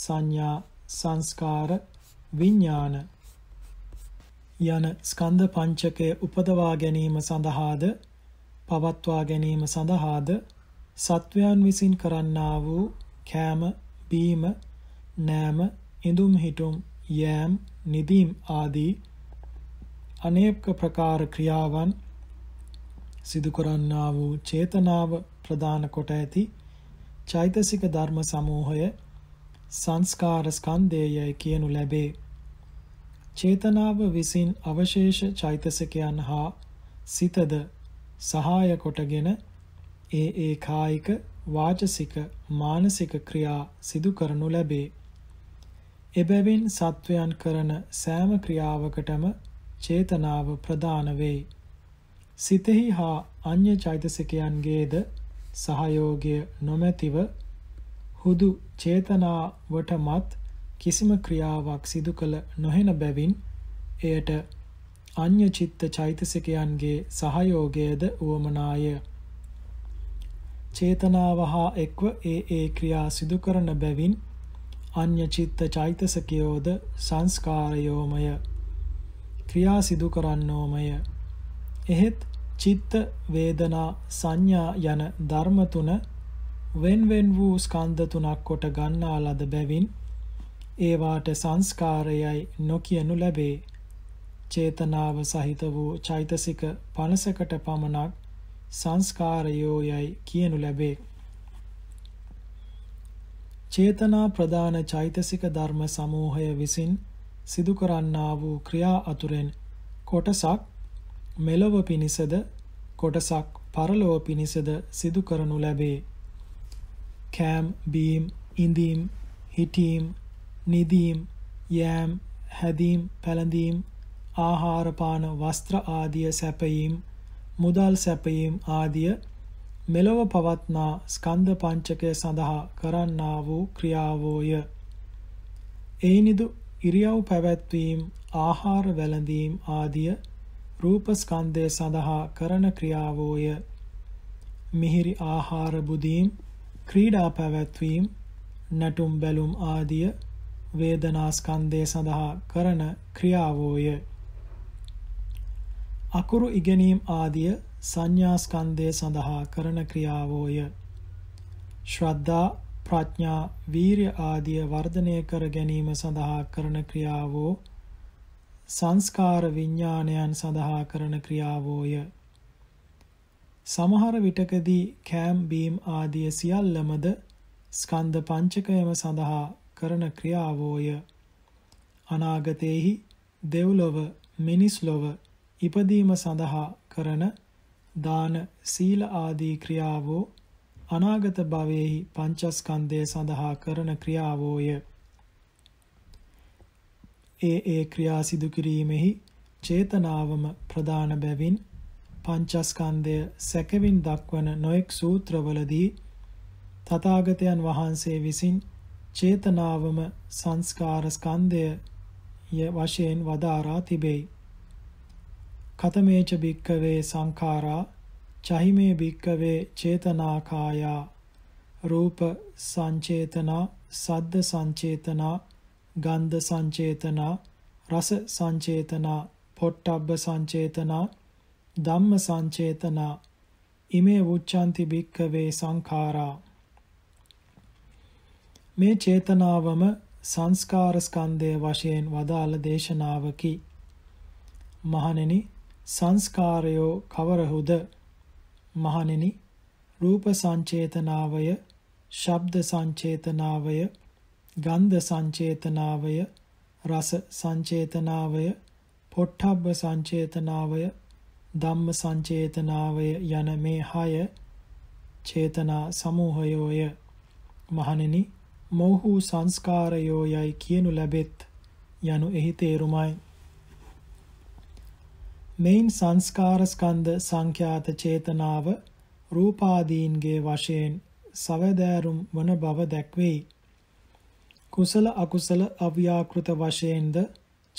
සංඥා සංස්කාර විඥාන යන ස්කන්ධ පංචකය උපදවා ගැනීම සඳහාද පවත්වා ගැනීම සඳහාද සත්වයන් විසින් කරන්නා වූ කෑම බීම නෑම ඉඳුම් හිටුම් යෑම් නිදීම් ආදී අනේක ප්‍රකාර ක්‍රියාවන් සිදු කරන්නා වූ චේතනාව ප්‍රදාන කොට ඇති චෛතසික ධර්ම සමූහය සංස්කාර ස්කන්ධයයි කියනු ලැබේ. චේතනාව විසින් අවශේෂ චෛතසිකයන් හා සිතද සහාය කොටගෙන ඒ ඒ කායික වාචසික මානසික ක්‍රියා සිදු කරනු ලැබේ. එබැවින් සත්වයන් කරන සෑම ක්‍රියාවකටම චේතනාව ප්‍රධාන වෙයි. සිතෙහි හා අන්‍ය චෛතසිකයන්ගේද සහයෝගය නොමැතිව හුදු චේතනාවටමත් කිසිම ක්‍රියාවක් සිදු කළ නොහෙන බැවින් එයට අඤ්‍ය චිත්ත චෛතසිකයන්ගේ සහයෝගයද උවමනාය. චේතනාව හා එක්ව ඒ ඒ ක්‍රියා සිදු කරන බැවින් අඤ්‍ය චිත්ත චෛතසිකයෝද සංස්කාරයෝමය. ක්‍රියා සිදු කරන්නෝමය. එහෙත් චිත්ත වේදනා සංඥා යන ධර්ම තුන වෙන්වෙන් වූ ස්කන්ධ තුනක් කොට ගන්නා ලද බැවින් ඒවාට සංස්කාරයයි නොකියනු ලැබේ. චේතනාව සහිත වූ චෛතසික 50කට පමණක් සංස්කාරයෝ යයි කියනු ලැබේ. චේතනා ප්‍රදාන චෛතසික ධර්ම සමූහය විසින් සිදු කරන්නා වූ ක්‍රියා අතුරෙන් කොටසක් මෙලොව පිණිසද කොටසක් පරලොව පිණිසද සිදු කරනු ලැබේ. කෑම් බීම් ඉඳීම් හිටීම් නිදීම් යෑම් හැදීම් පැළඳීම් ආහාරපාන වස්ත්‍ර ආදිය සැපයීම් මුදල් සැපයීම් ආදිය මෙලොව පවත්නා ස්කන්ධ පංචකය සඳහා කරන්නා වූ ක්‍රියාවෝය. එයිනිදු ඉරියව් පැවැත්වීම් ආහාර වැළඳීම් ආදිය රූපස්කන්ධය සඳහා කරන ක්‍රියාවෝය. මිහිරි ආහාර බුදීම්, ක්‍රීඩා පැවැත්වීම, නැටුම් බැලුම් ආදිය වේදනාස්කන්ධය සඳහා කරන ක්‍රියාවෝය. අකුරු ඉගෙනීම් ආදිය සංඥාස්කන්ධය සඳහා කරන ක්‍රියාවෝය. ශ්‍රද්ධා ප්‍රඥා වීරය ආදිය වර්ධනය කර ගැනීම සඳහා කරන ක්‍රියාවෝ සංස්කාර විඥානයන් සඳහා කරන ක්‍රියාවෝය. සමහර විටකදී කෑම් බීම් ආදී සියල්ලමද ස්කන්ධ පංචකයම සඳහා කරන ක්‍රියාවෝය. අනාගතේහි දෙව්ලොව මිනිස් ලොව ඉපදීම සඳහා කරන දාන සීල ආදී ක්‍රියාවෝ අනාගත භවයේහි පංචස්කන්ධය සඳහා කරන ක්‍රියාවෝය ඒ ඒ ක්‍රියා සිදු කිරීමෙහි චේතනාවම ප්‍රධාන බැවින් පංචස්කන්ධය සැකවින් දක්වන නොඑක් සූත්‍රවලදී තථාගතයන් වහන්සේ විසින් චේතනාවම සංස්කාර ස්කන්ධය වශයෙන් වදාරා තිබේයි. කතමේච භික්කවේ සංඛාරා චහිමේ භික්කවේ චේතනාකායා රූප සංචේතනා සද්ද සංචේතනා ගන්ධ සංචේතනා, රස සංචේතනා, පොට්ටබ්බ සංචේතනා, ධම්ම සංචේතනා, ඉමේ උච්ඡාන්ති භික්ඛවේ සංඛාරා. මේ චේතනාවම සංස්කාර ස්කන්ධය වශයෙන් වදාළ දේශනාවකි. මහණෙනි සංස්කාරයෝ කවරහුද? මහණෙනි රූප සංචේතනාවය ශබ්ද සංචේතනාවය ගන්ධ සංචේතනාවය රස සංචේතනාවය පොට්ටබ්බ සංචේතනාවය ධම්ම සංචේතනාවය යන මේ හය චේතනා සමූහයෝය මහණෙනි මොහු සංස්කාරයෝයයි කියනු ලැබෙත් යනු එහි තේරුමයි මෙයින් සංස්කාර ස්කන්ධ සංඛ්‍යාත චේතනාව රූපාදීන්ගේ වශයෙන් සවදෑරුම් වන බව දැක්වෙයි කුසල අකුසල අව්‍යාකෘත වශයෙන්ද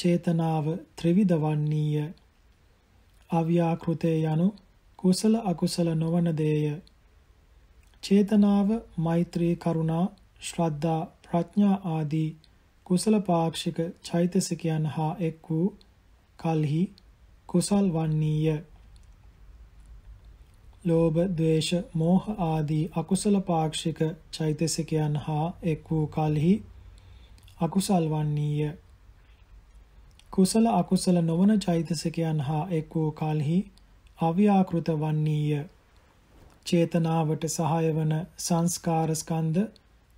චේතනාව ත්‍රිවිධ වන්නේය. අව්‍යාකෘතේ යනු කුසල අකුසල නොවන දේය. චේතනාව මෛත්‍රී කරුණා ශ්‍රද්ධා ප්‍රඥා ආදී කුසල පාක්ෂික චෛතසිකයන් හා එක් වූ කල්හි කුසල් වන්නේය. ලෝභ ද්වේෂ මෝහ ආදී අකුසල පාක්ෂික චෛතසිකයන් හා එක් වූ කල්හි අකුසල් වන්නේය. කුසල අකුසල නොවන චෛතසිකයන් හා එක් වූ කලෙහි අව්‍යාකෘත වන්නේය. චේතනාවට සහාය වන සංස්කාර ස්කන්ධ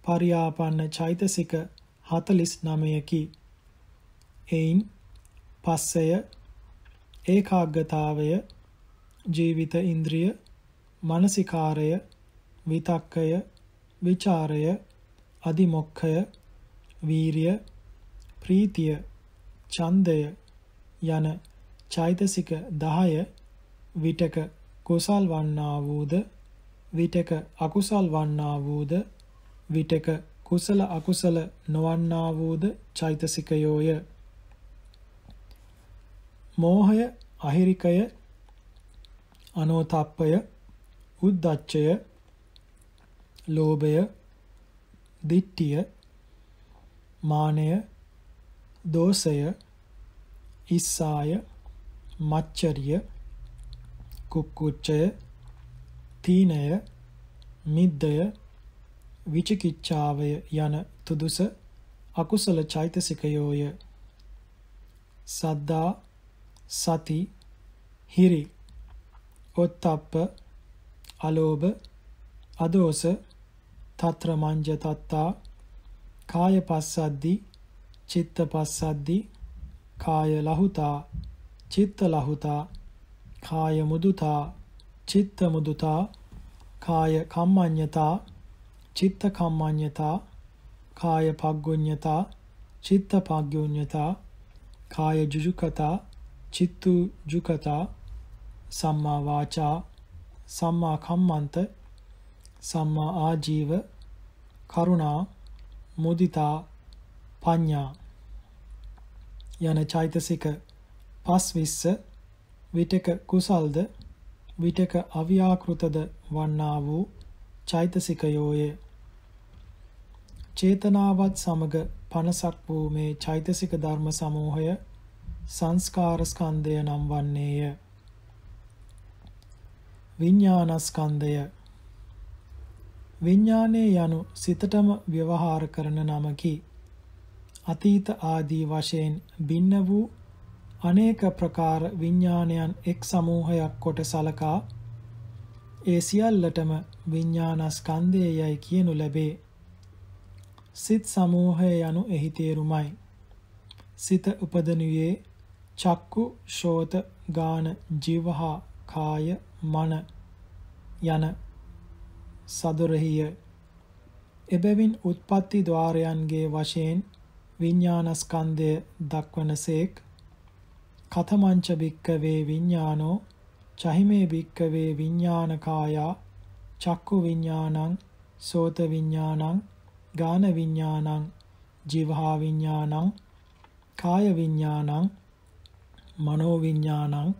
පරියාපන්න චෛතසික 49කි. එයින් පස්සය ඒකාග්‍රතාවය ජීවිත ඉන්ද්‍රිය මානසිකාරය විතක්කය විචාරය අදිමොක්ඛය වීරිය, ප්‍රීතිය, ඡන්දය යන චෛතසික 10 විටක කුසල් වන්නා වූද විටක අකුසල් වන්නා වූද විටක කුසල අකුසල නොවන්නා වූද චෛතසිකයෝය. මෝහය, අහිරිකය, අනෝතප්පය, උද්දච්චය, ලෝභය, දිට්ඨිය මානය දෝෂය ඉස්සාය මච්චරිය කුක්කුච්චය තීනය මිද්දය විචිකිච්ඡාවය යන තුදුස අකුසල චෛතසිකයෝය සද්දා සති හිරි ඔත්තප්ප අලෝභ අදෝස තත්‍රමංජ තත්තා කාය පස්සද්දි චිත්ත පස්සද්දි කාය ලහුතා චිත්ත ලහුතා කාය මුදුතා චිත්ත මුදුතා කාය කම්මඤ්ඤතා චිත්ත කම්මඤ්ඤතා කාය පග්ගුඤ්ඤතා චිත්ත පග්ගුඤ්ඤතා කාය ජුජුකතා චිත්තු ජුකතා සම්මා වාචා සම්මා කම්මන්ත සම්මා ආජීව කරුණා මුදිතා පඤ්ඤා යන චෛතසික පස්විස්ස විටක කුසල්ද විටක අව්‍යාකෘතද වන්නා වූ චෛතසිකයෝය චේතනාවත් සමග පනසක් වූ මේ චෛතසික ධර්ම සමූහය සංස්කාර ස්කන්ධය නම් වන්නේය විඤ්ඤාණස්කන්ධය විඥානයේ යනු සිතටම ව්‍යවහාර කරන නමකි. අතීත ආදී වශයෙන් භින්න වූ අනේක ප්‍රකාර විඥානයන් එක් සමූහයක් කොට සලකා ඒ සියල්ලටම විඥානස්කන්ධය යයි කියනු ලැබේ. සිත සමූහය යනු එහි තේරුමයි. සිත උපදනුයේ චක්කු, ශෝත, ගාන, ජීවහා, කාය, මන යන සදොරහිය එබැවින් උත්පත්ති ద్వාරයන්ගේ වශයෙන් විඥානස්කන්ධය දක්වනසේක් කතමංච භික්කවේ විඥානෝ චහිමේ භික්කවේ විඥානකායා චක්කු විඥානං සෝත විඥානං ගාන විඥානං ජීවහා විඥානං කාය විඥානං මනෝ විඥානං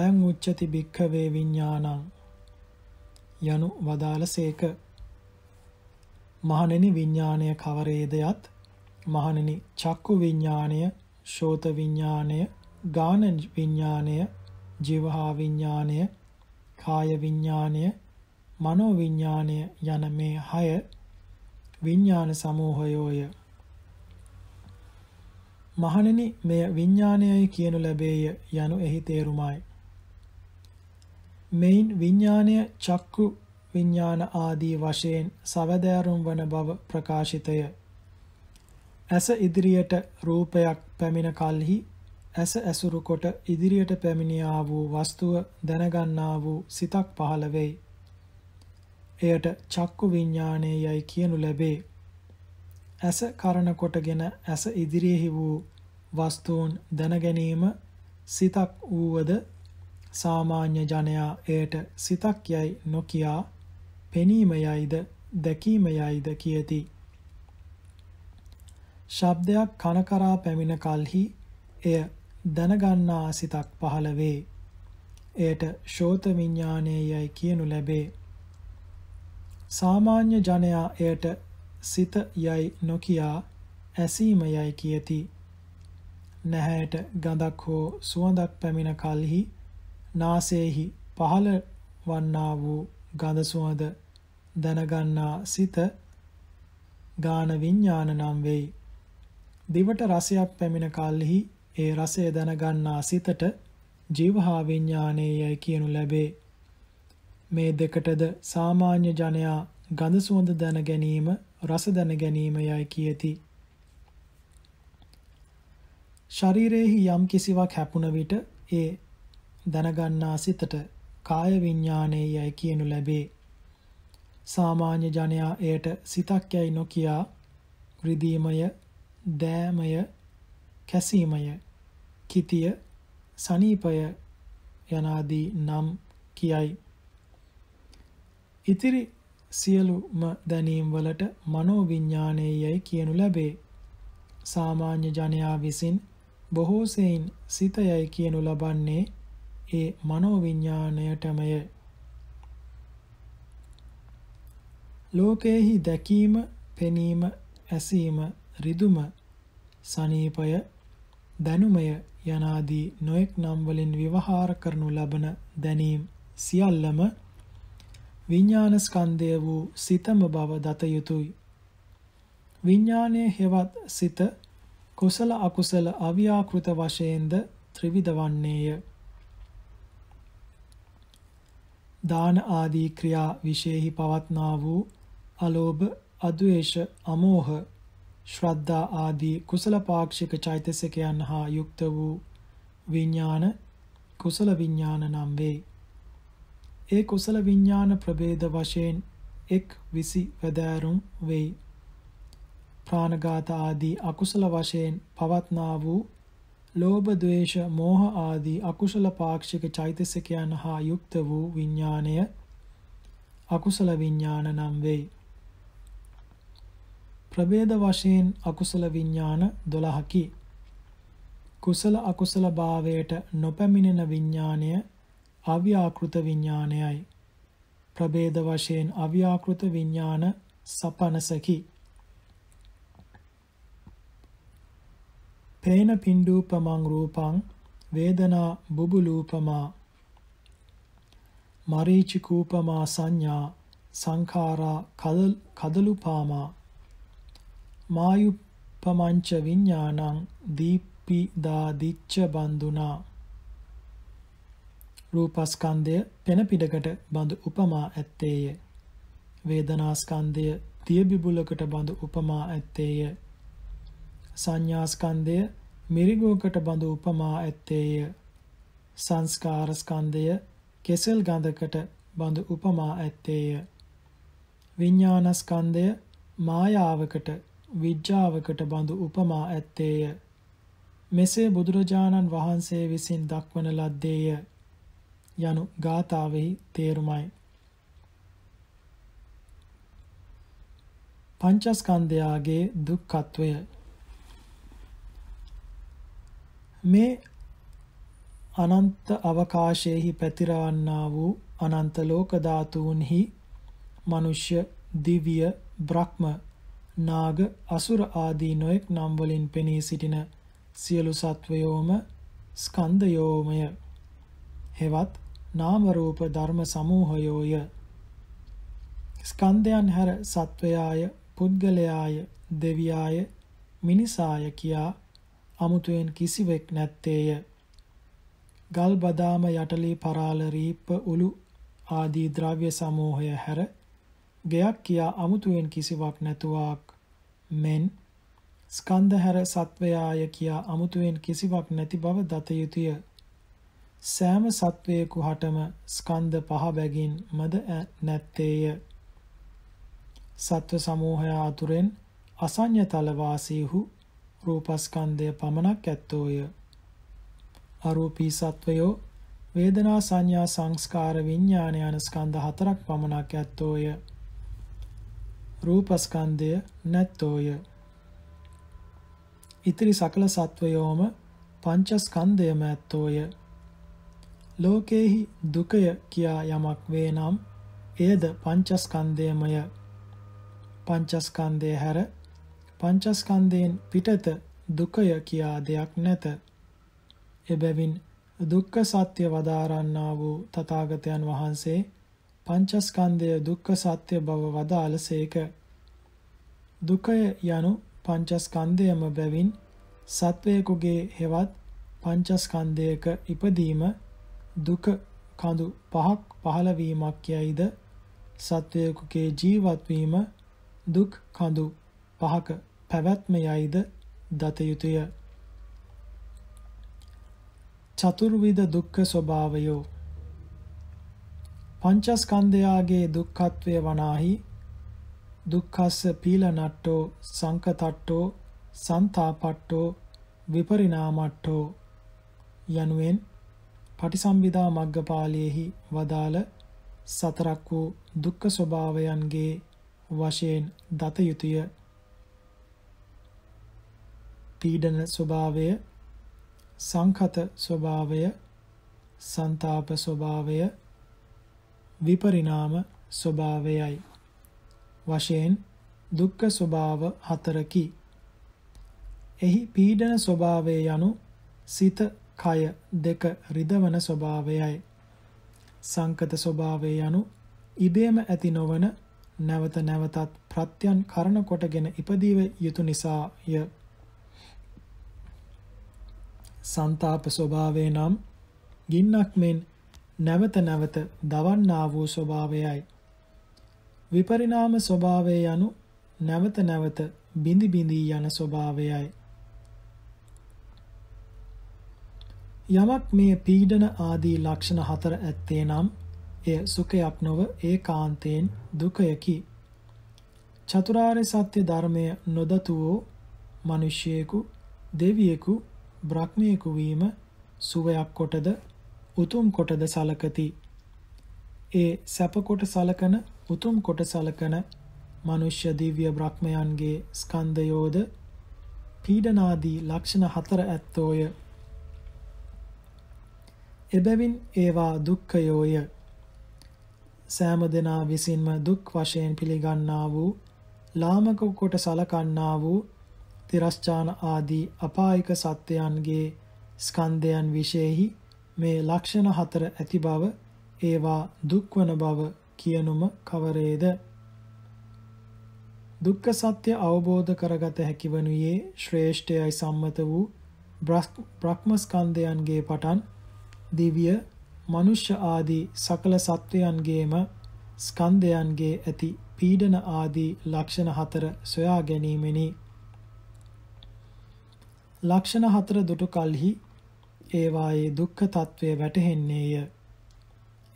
අයං උච්චති භික්ඛවේ විඥානං යනු වදාළ සේක. මහණෙනි විඤ්ඥානය කවරේදයත් මහණෙනි චක්කු විඤ්ඥානය ශෝත විඤ්ඥානය ගාන විඤ්ඥානය ජීවහා විඤ්ඥානය කාය විඤ්ඥානය මනෝ විඤ්ඥානය යන මේ හය විඤ්ඥාන සමූහයෝය. මහණෙනි මෙය විඤ්ඥානයයි කියනු ලැබේය යනු එහි තේරුමයි. මෙයින් විඥානය චක්කු විඥාන ආදී වශයෙන් සවදෑරුම් වන බව ප්‍රකාශිතය. ඇස ඉදිරියට රූපයක් පැමිණ කලෙහි ඇස ඇසුරු කොට ඉදිරියට පැමිණියා වූ වස්තුව දැනගන්නා වූ සිතක් පහළ වෙයි. එයට චක්කු විඥානය යයි කියනු ලැබේ. ඇස කරණ කොටගෙන ඇස ඉදිරියෙහි වූ වස්තුන් දැනගැනීම සිතක් වූවද සාමාන්‍ය ජනයා එයට සිතක් යයි නොකියා පෙනීම යයිද දැකීම යයිද කියති. ශබ්දයක් කන කරා පැමිණ කලෙහි එය දැනගන්නා සිතක් පහළ වේ. එයට ශෝත විඥානයේ යයි කියනු ලැබේ. සාමාන්‍ය ජනයා එයට සිත යයි නොකියා ඇසීම යයි කියති. නැහැයට ගඳක් හෝ සුවඳක් පැමිණ කලෙහි නාසයෙහි පහළ වන්නා වූ ගඳ සුවඳ දැනගන්නා සිත ගාන විඥාන නම් වෙයි. දිවට රසයක් පැමිණ කල්හි ඒ රසය දැනගන්නා සිතට ජීවහා විඥානයේයි කියනු ලැබේ. මේ දෙකටද සාමාන්‍ය ජනයා ගඳ සුවඳ දැන ගැනීම රස දැන ගැනීම යයි කියති. ශරීරයේහි යම් කිසිවක් හැපුණ විට ඒ දැනගන්නා සිතට කාය විඥානයේ යයි කියනු ලැබේ. සාමාන්‍ය ජනයා එයට සිතක් යයි නොකියා රිදීමය, දෑමය, කැසීමය, කිතිය, සනීපය යනාදී නම් කියයි. ඉතිරි සියලුම දැනීම් වලට මනෝවිඤ්ඤාණයයි කියනු ලැබේ. සාමාන්‍ය ජනයා විසින් බොහෝ සෙයින් සිතයයි කියනු ලබන්නේ ඒ මනෝවිඤ්ඤාණයටමය ලෝකේහි දැකීම පෙනීම ඇසීම රිදුම සනීපය දැනුමය යනාදී නොයෙක් නම් වලින් විවහාර කරනු ලබන දැනීම් සියල්ලම විඥාන ස්කන්ධය වූ සිතම බව දත යුතුය විඥානයේ හෙවත් සිත කුසල අකුසල අව්‍යාකෘත වශයෙන්ද ත්‍රිවිධ වන්නේය දාන ආදී ක්‍රියා විශේෂෙහි පවත්නා වූ අලෝභ, අද්වේෂ, අමෝහ, ශ්‍රද්ධා ආදී කුසල පාක්ෂික චෛතසිකයන් හා යුක්ත වූ විඥාන කුසල විඥාන නම් වේ. ඒ කුසල විඥාන ප්‍රභේද වශයෙන් එක් විසි වැදෑරුම් වෙයි. ප්‍රාණඝාත ආදී අකුසල වශයෙන් පවත්නා වූ ලෝභ, ද්වේෂ, මෝහ ආදී අකුසල පාක්ෂික චෛතසිකයන් හා යුක්ත වූ විඥාණය අකුසල විඥාන නම් වේ. ප්‍රභේද වශයෙන් අකුසල විඥාන 12කි. කුසල අකුසල භාවයට නොපැමිණෙන විඥාණය අව්‍යාකෘත විඥානයයි. ප්‍රභේද වශයෙන් අව්‍යාකෘත විඥාන සපනසකි. පේන පින්ඩූපමං රූපං වේදනා බුබුලූපමා මරීචිකූපමා සංඥා සංඛාරා කදලුපාමා මායුපමංච විඤ්ඤාණං දීප්පි දාදිච්ච බඳුනා රූපස්කන්ධය පෙන පිටකට බඳු උපමා ඇත්තේය වේදනාස්කන්ධය තිය බිබුලකට බඳු උපමා ඇත්තේය සංඥාස්කන්ධය මිරිගුවකට බඳු උපමා ඇත්තේය සංස්කාරස්කන්ධය කෙසෙල් ගඳකට බඳු උපමා ඇත්තේය විඤ්ඤාණස්කන්ධය මායාවකට විඥාවකට බඳු උපමා ඇත්තේය මෙසේ බුදුරජාණන් වහන්සේ විසින් දක්වන ලද්දේය යනු ගාථාවෙහි තේරුමයි පංචස්කන්ධයාගේ දුක්ඛත්වය මේ අනන්ත අවකාශයෙහි පැතිරවන්නා වූ අනන්ත ලෝක ධාතුන්හි මිනිස්ය දිව්‍ය බ්‍රහ්ම නාග අසුර ආදී නොඑක් නම් වලින් පෙනී සිටින සියලු සත්වයෝම ස්කන්ධයෝමය හෙවත් නාම රූප ධර්ම සමූහයෝය ස්කන්ධයන් හැර සත්වයාය පුද්ගලයාය දෙවියාය මිනිසාය කියා අමුතුවෙන් කිසිවෙක් නැත්තේය. ගල් බදාම යටලී පරාල රීප්ප උලු ආදී ද්‍රව්‍ය සමූහය හැර ගයක් කියා අමුතුවෙන් කිසිවක් නැතුවක් මෙන් ස්කන්ධ හැර සත්වයාය කියා අමුතුවෙන් කිසිවක් නැති බව දත යුතුය. සෑම සත්වයෙකු හටම ස්කන්ධ පහ බැගින් මද නැත්තේය. සත්ව සමූහය අතුරෙන් අසඤ්ඤතල වාසීහු රූපස්කන්ධය පමණක් ඇත්තෝය. අරූපී සත්වයෝ වේදනා සංඥා සංස්කාර විඤ්ඤාණ යන ස්කන්ධ හතරක් පමණක් ඇත්තෝය. රූපස්කන්ධය නැත්තෝය. ඉතිරි සකල සත්වයෝම පංචස්කන්ධයම ඇත්තෝය. ලෝකේහි දුකය කියා යමක් වේ නම් එයද පංචස්කන්ධයමය. පංචස්කන්ධය හැර පංචස්කන්ධයෙන් පිටත දුකය කියා දෙයක් නැත. එබැවින් දුක්ඛ සත්‍ය වදාරන්නා වූ තථාගතයන් වහන්සේ පංචස්කන්ධය දුක්ඛ සත්‍ය බව වදාළසේක. දුකය යනු පංචස්කන්ධයම බැවින් සත්වයෙකුගේ හෙවත් පංචස්කන්ධයක ඉපදීම දුක කඳු පහක් පහළවීමක් යයිද සත්වයෙකුගේ ජීවත්වීම දුක් කඳු පහක පැවැත්ම යයිද දත යුතුය. චතුර්විධ දුක්ඛ ස්වභාවයෝ පංචස්කන්ධයාගේ දුක්ඛත්වය වනාහි දුක්ඛස්ස පීලනට්ටෝ සංකතට්ටෝ සන්තාපට්ටෝ විපරිණාමට්ටෝ යනුවෙන් පටිසම්භිදා මග්ගපාලයේහි වදාළ සතරක් වූ දුක්ඛ ස්වභාවයන්ගේ වශයෙන් දත යුතුය පීඩන ස්වභාවය සංකත ස්වභාවය සන්තාප ස්වභාවය විපරිණාම ස්වභාවයයි වශයෙන් දුක්ඛ ස්වභාව හතරකි එහි පීඩන ස්වභාවය යනු සිත කය දෙක රිදවන ස්වභාවයයි සංකත ස්වභාවය යනු ඉබේම ඇති නොවන නැවත නැවතත් ප්‍රත්‍යන් කරන කොටගෙන ඉපදීව යුතු නිසාය සන්තාප ස්වභාවය නම් ගින්නක් මෙන් නැවත නැවත දවන්නා වූ ස්වභාවයයි. විපරිණාම ස්වභාවය යනු නැවත නැවත බිඳි බිඳී යන ස්වභාවයයි. යමක් මේ පීඩන ආදී ලක්ෂණ හතර ඇත්තේ නම් එය සුඛයක් නොව ඒකාන්තයෙන් දුකයකි. චතුරාර්ය සත්‍ය ධර්මය නොදතුවෝ මිනිසියෙකු දෙවියෙකු බ්‍රහ්මයෙකු වීම සුවයක් කොටද උතුම් කොටද සලකති. ඒ සැප කොට සලකන උතුම් කොට සලකන මනුෂ්‍ය දිව්‍ය බ්‍රහ්මයන්ගේ ස්කන්ධයෝද පීඩනාදී ලක්ෂණ හතර ඇත්තෝය. එබැවින් ඒවා දුක්ඛයෝය. සෑම දෙනා විසින්ම දුක් වශයෙන් පිළිගන්නා වූ ලාමක කොට සලකන්නා වූ තිරස්චාන ආදී අපායික සත්‍යයන්ගේ ස්කන්ධයන් විශේෂෙහි මේ ලක්ෂණ හතර ඇති බව ඒවා දුක්වන බව කියනුම කවරේද දුක්ඛ සත්‍ය අවබෝධ කරගත හැකි වනුයේ ශ්‍රේෂ්ඨයයි සම්මත වූ බ්‍රහ්මස්කන්ධයන්ගේ පටන් දිව්‍ය මනුෂ්‍ය ආදී සකල සත්වයන්ගේම ස්කන්ධයන්ගේ ඇති පීඩන ආදී ලක්ෂණ හතර සොයා ගැනීමෙනි ලක්ෂණ හතර දුටු කල්හි ඒවායේ දුක්ඛ తත්වය වැටහෙන්නේය.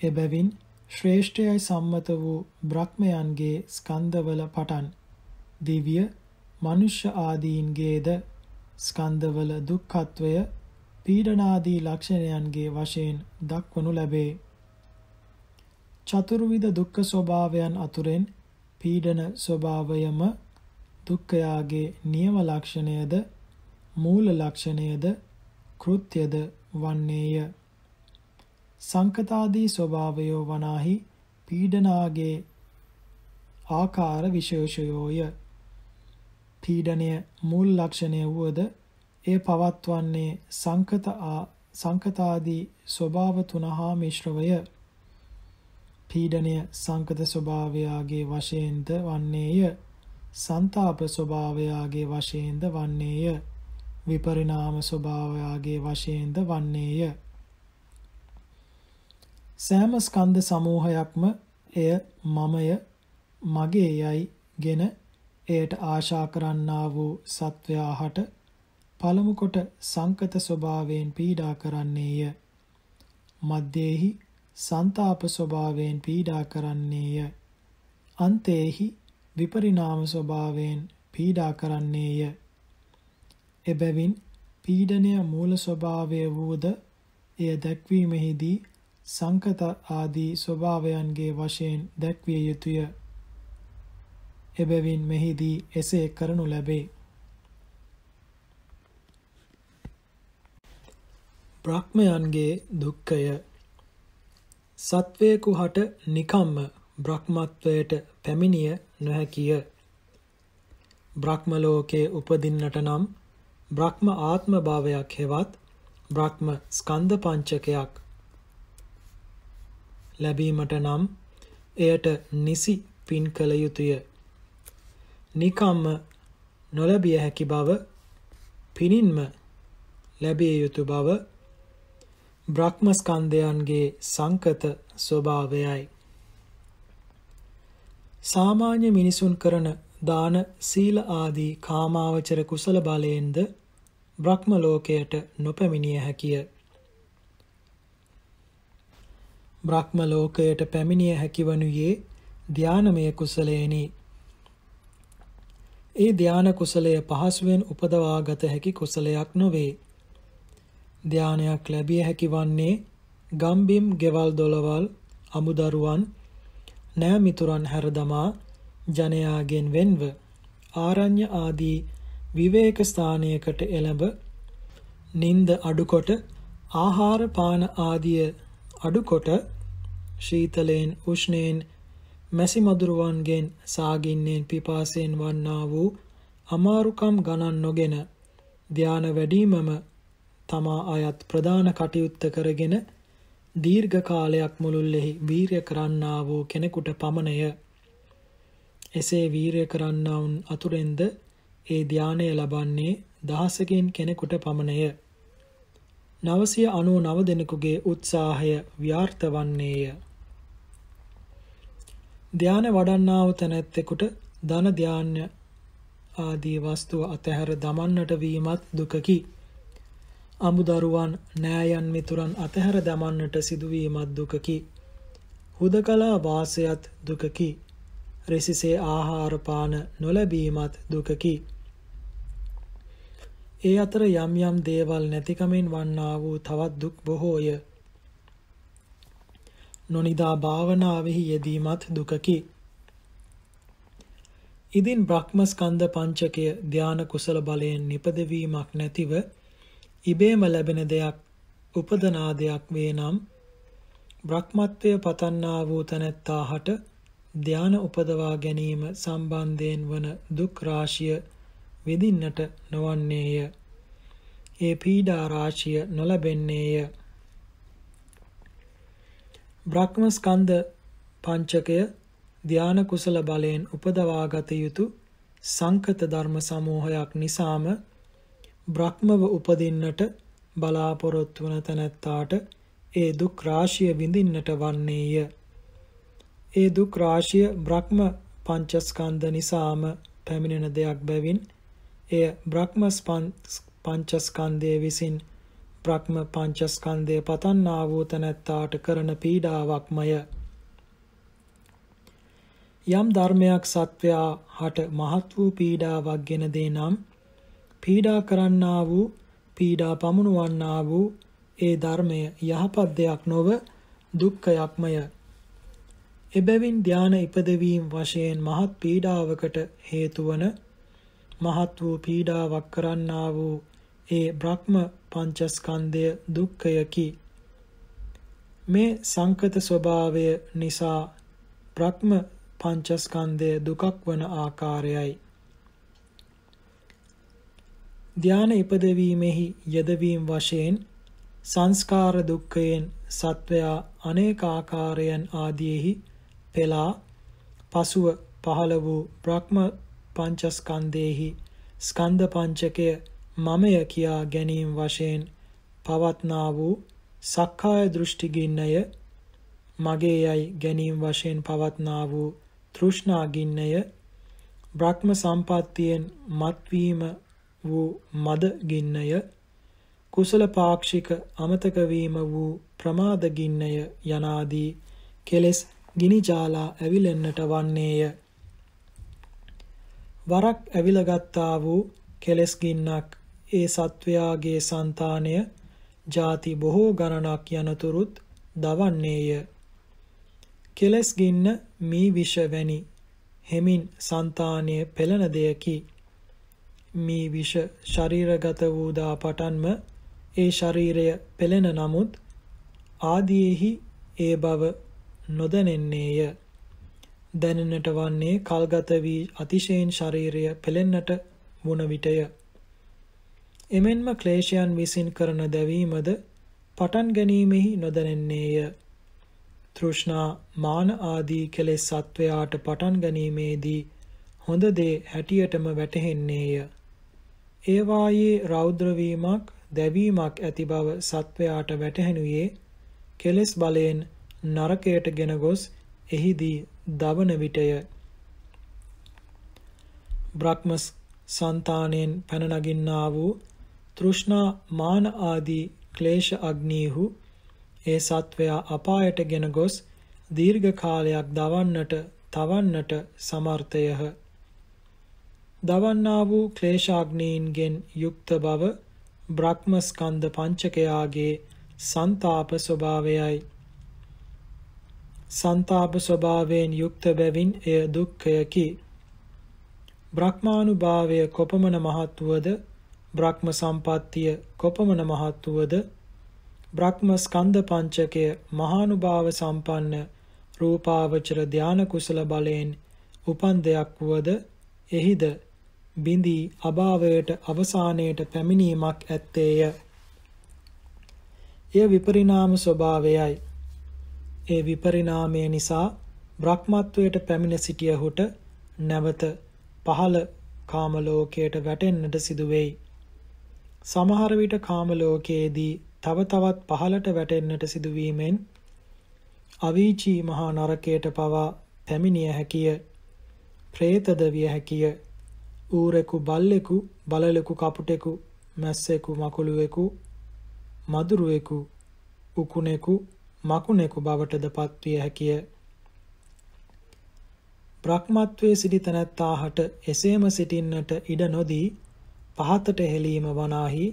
එබැවින් ශ්‍රේෂ්ඨයයි සම්මත වූ බ්‍රහ්මයන්ගේ ස්කන්ධවල පටන් දිව්‍ය, මනුෂ්‍ය ආදීන්ගේද ස්කන්ධවල දුක්ඛත්වය පීඩනාදී ලක්ෂණයන්ගේ වශයෙන් දක්වනු ලැබේ. චතුර්විධ දුක්ඛ ස්වභාවයන් අතුරෙන් පීඩන ස්වභාවයම දුක්ඛයාගේ නියම ලක්ෂණයද මූල ලක්ෂණයද කෘත්‍යද වන්නේය. සංකතාදී ස්වභාවයෝ වනාහි පීඩනාගේ ආකාර විශේෂයෝය. පීඩණය මූල ලක්ෂණය වුවද එය පවත්වන්නේ සංකත සංකතාදී ස්වභාව තුන හා මිශ්‍රවය. පීඩණය සංකත ස්වභාවයාගේ වශයෙන්ද වන්නේය. සන්තාප ස්වභාවයාගේ වශයෙන්ද වන්නේය. විපරිණාම ස්වභාවයාගේ වශයෙන්ද වන්නේය. සෑම ස්කන්ධ සමූහයක්ම එය මමය මගේ යයි ගෙන එයට ආශා කරන්නා වූ සත්වයා හට පළමු කොට සංකත ස්වභාවයෙන් පීඩා කරන්නේය. මධ්‍යේහි සන්තාප ස්වභාවයෙන් පීඩා කරන්නේය. අන්තේහි විපරිණාම ස්වභාවයෙන් පීඩා කරන්නේය. එබැවින් පීඩනය මූල ස්වභාවය වූද එය දැක්වීමෙහිදී සංකත ආදී ස්වභාවයන්ගේ වශයෙන් දැක්විය යුතුය. එබැවින් මෙහිදී එසේ කරනු ලැබේ. බ්‍රහ්මයන්ගේ දුක්ඛය සත්වේකු හට නිකම්ම බ්‍රහ්මත්වයට පැමිණිය නොහැකිය. බ්‍රහ්ම ලෝකයේ උපදින්නට නම් බ්‍රහ්ම ආත්ම භාවයක් හෙවත් බ්‍රහ්ම ස්කන්ධ පංචකයක් ලැබීමට නම් එයට නිසි පින් කළ යුතුය. නිකම්ම නොලැබිය හැකි බව පිනින්ම ලැබිය යුතු බව බ්‍රහ්ම ස්කන්ධයන්ගේ සංකත ස්වභාවයයි. සාමාන්‍ය මිනිසුන් කරන දාන සීල ආදී කාමාවචර කුසල බලයෙන්ද බ්‍රහ්ම ලෝකයට නොපැමිණිය හැකිය. බ්‍රහ්ම ලෝකයට පැමිණිය හැකිවනුයේ ධානමය කුසලයෙනි. ඒ ධාන කුසලය පහසුවෙන් උපදවාගත හැකි කුසලයක් නොවේ. ධානයක් ලැබිය හැකි වන්නේ ගම්බිම් ගෙවල් දොළවල් අමුදරුවන් නෑ මිතුරන් හැරදමා ජනයාගෙන් වෙන්ව ආරණ්‍ය ආදී විවේක ස්ථානයකට එළඹ නින්ද අඩුකොට ආහාර පාන ආදිය අඩුකොට ශීතලයෙන් උෂ්ණයෙන් මැසි මදුරුවන්ගෙන් සාගින්නෙන් පිපාසයෙන් වන්නා වූ අමාරුකම් ගණන් නොගෙන ධාන වැඩිමම තමා අයත් ප්‍රධාන කටයුත්ත කරගෙන දීර්ඝ කාලයක් මුළුල්ලෙහි වීරය කරන්නා වූ කෙනෙකුට පමණය එසේ වීරය කරන්නා වුන් අතුරෙන්ද ඒ ධානය ලබන්නේ දහසකින් කෙනෙකුට පමණය. 999 දෙනෙකුගේ උත්සාහය ව්‍යාර්ථ වන්නේය. ධාන වඩන්නා වූ තැනැත්තෙකුට ධන ධාන්‍ය ආදී වස්තුව අතහැර දමන්නට වීමත් දුකකි. අමුදරුවන්, නෑයන් මිතුරන් අතහැර දමන්නට සිදුවීමත් දුකකි. හුදකලා වාසයත් දුකකි. රෙසිසේ ආහාර පාන නොලැබීමත් දුකකි. ඒ අතර යම් යම් දේවල් නැතිකමෙන් වන්නා වූ තවත් දුක් බොහෝය. නොනිදා භාවනාවෙහි යෙදීමත් දුකකි. ඉදින් බ්‍රහ්මස්කන්ධ පංචකය ධාන කුසල බලයෙන් නිපදවීමක් නැතිව ඉබේම ලැබෙන දෙයක් උපදනා දෙයක් වේ නම් බ්‍රහ්මත්වය පතන්නා වූ තැනැත්තාහට ධාන උපදවා ගැනීම සම්බන්ධයෙන් වන දුක් රාශිය විඳින්නට නොවන්නේය. ඒ පීඩා රාශිය නොලැබෙන්නේය. බ්‍රහ්මස්කන්ධ පංචකය ධාන කුසල බලයෙන් උපදවාගත යුතු සංකත ධර්ම සමූහයක් නිසාම බ්‍රහ්මව උපදින්නට බලාපොරොත්තු වන තැනැත්තාට ඒ දුක් රාශිය විඳින්නට වන්නේය. ඒ දුක් රාශිය බ්‍රහ්ම පංචස්කන්ධ නිසාම පැමිණෙන දෙයක් බැවින් එය බ්‍රහ්ම පංචස්කන්ධය විසින් බ්‍රහ්ම පංචස්කන්ධය පතන්නා වූ තැනැත්තාට කරන පීඩාවක්මය. යම් ධර්මයක් සත්වයා හට මහත් වූ පීඩාවක් ගෙන දේ නම් පීඩා කරන්නා වූ පීඩා පමුණුවන්නා වූ ඒ ධර්මය යහපත් දෙයක් නොව දුක්ඛයක්මය. එබැවින් ධාන ඉපදවීම වශයෙන් මහත් පීඩාවකට හේතු වන මහත් වූ පීඩාවක් කරන්නා වූ ඒ බ්‍රහ්ම පංචස්කන්ධය දුක්ඛයකි. මේ සංකත ස්වභාවය නිසා බ්‍රහ්ම පංචස්කන්ධය දුකක් වන ආකාරයයි. ධානය ඉපදවීමෙහි යදවීම වශයෙන් සංස්කාර දුක්ඛයෙන් සත්වයා අනේක ආකාරයන් ආදීෙහි පෙළා පසුව පහළ වූ බ්‍රහ්ම පංචස්කන්ධේහි ස්කන්ධ පංචකය මමය කියා ගැනීම වශයෙන් පවත්නා වූ සක්කාය දෘෂ්ටිගින්නය මගේ යයි ගැනීම වශයෙන් පවත්නා වූ තෘෂ්ණාගින්නය බ්‍රහ්ම සම්පත්තියෙන් මත්වීම වූ මදගින්නය කුසල පාක්ෂික අමතක වීම වූ ප්‍රමාදගින්නය යනාදී කෙලෙස් ගිනි ජාලා ඇවිලෙන්නට වන්නේය වරක් ඇවිලගත්තා වූ කෙලෙස් ගින්නක් ඒ සත්වයාගේ సంతාණය ಜಾති බොහෝ ගණනක් යනතුරුත් දවන්නේය. කෙලෙස් ගින්න මී විෂ වැනි හෙමින් సంతාණය පෙළන දෙයකි. මී විෂ ශරීරගත වූදා පටන්ම ඒ ශරීරය පෙළෙන නමුත් ආදීෙහි ඒ බව නොදැනෙන්නේය. දැනෙන්නට වන්නේ කල්ගත වී අතිශයින් ශරීරය පෙළෙන්නට වුණ විටය. එමෙන්ම ක්ලේශයන් විසින් කරන දැවීමද පටන් ගැනීමෙහි නොදැනෙන්නේය. තෘෂ්ණා මාන ආදී කෙලෙස් සත්වයාට පටන් ගැනීමේදී හොඳ දේ හැටියටම වැටහෙන්නේය. ඒවායේ රෞද්‍ර වීමක් දැවීමක් ඇති බව සත්වයාට වැටහෙනුයේ කෙලෙස් බලයෙන් නරකයට ගෙන ගොස් එහිදී දවන විටය බ්‍රහ්ම సంతාණයෙන් පැන නගින්නා වූ තෘෂ්ණා මාන ආදී ක්ලේශ අග්නීහු ඒ සත්වයා අපායට ගෙන ගොස් දීර්ඝ කාලයක් දවන්නට තවන්නට සමර්ථයහ දවන්නා වූ ක්ලේශාග්නීන්ගෙන් යුක්ත බව බ්‍රහ්මස්කන්ධ පංචකයාගේ සන්තාප ස්වභාවයයි සන්තාප ස්වභාවයෙන් යුක්ත බැවින් එය දුක්ඛයකි. බ්‍රහ්මානුභාවය කොපමණ මහත් වූද බ්‍රහ්ම සම්පත්තිය කොපමණ මහත් වූද බ්‍රහ්ම ස්කන්ධ පංචකය මහානුභාව සම්පන්න රූපාවචර ධාන කුසල බලයෙන් උපන් දෙයක් වූද එහිද බිඳී අභාවයට අවසානයට පැමිණීමක් ඇත්තේය. එය විපරිණාම ස්වභාවයයි. ඒ විපරිණාමය නිසා බ්‍රහ්මත්වයට පැමිණ සිටියහුට නැවත පහළ කාම ලෝකයට වැටෙන්නට සිදු වෙයි. සමහර විට කාම ලෝකයේදී තව තවත් පහළට වැටෙන්නට සිදුවීමෙන් අවීචී මහා නරකයට පවා පැමිණිය හැකිය. പ്രേතද විය හැකිය. ඌරෙකු බල්ලෙකු බලලෙකු කපුටෙකු මැස්සෙකු මකුළුවෙකු මදුරුවෙකු උකුණෙකු මකුණෙකු බවටද පත්විය හැකිය. බ්‍රහ්මත්වයේ සිටි තැනැත්තාහට එසේම සිටින්නට ඉඩ නොදී පහතට හෙලීම වනාහි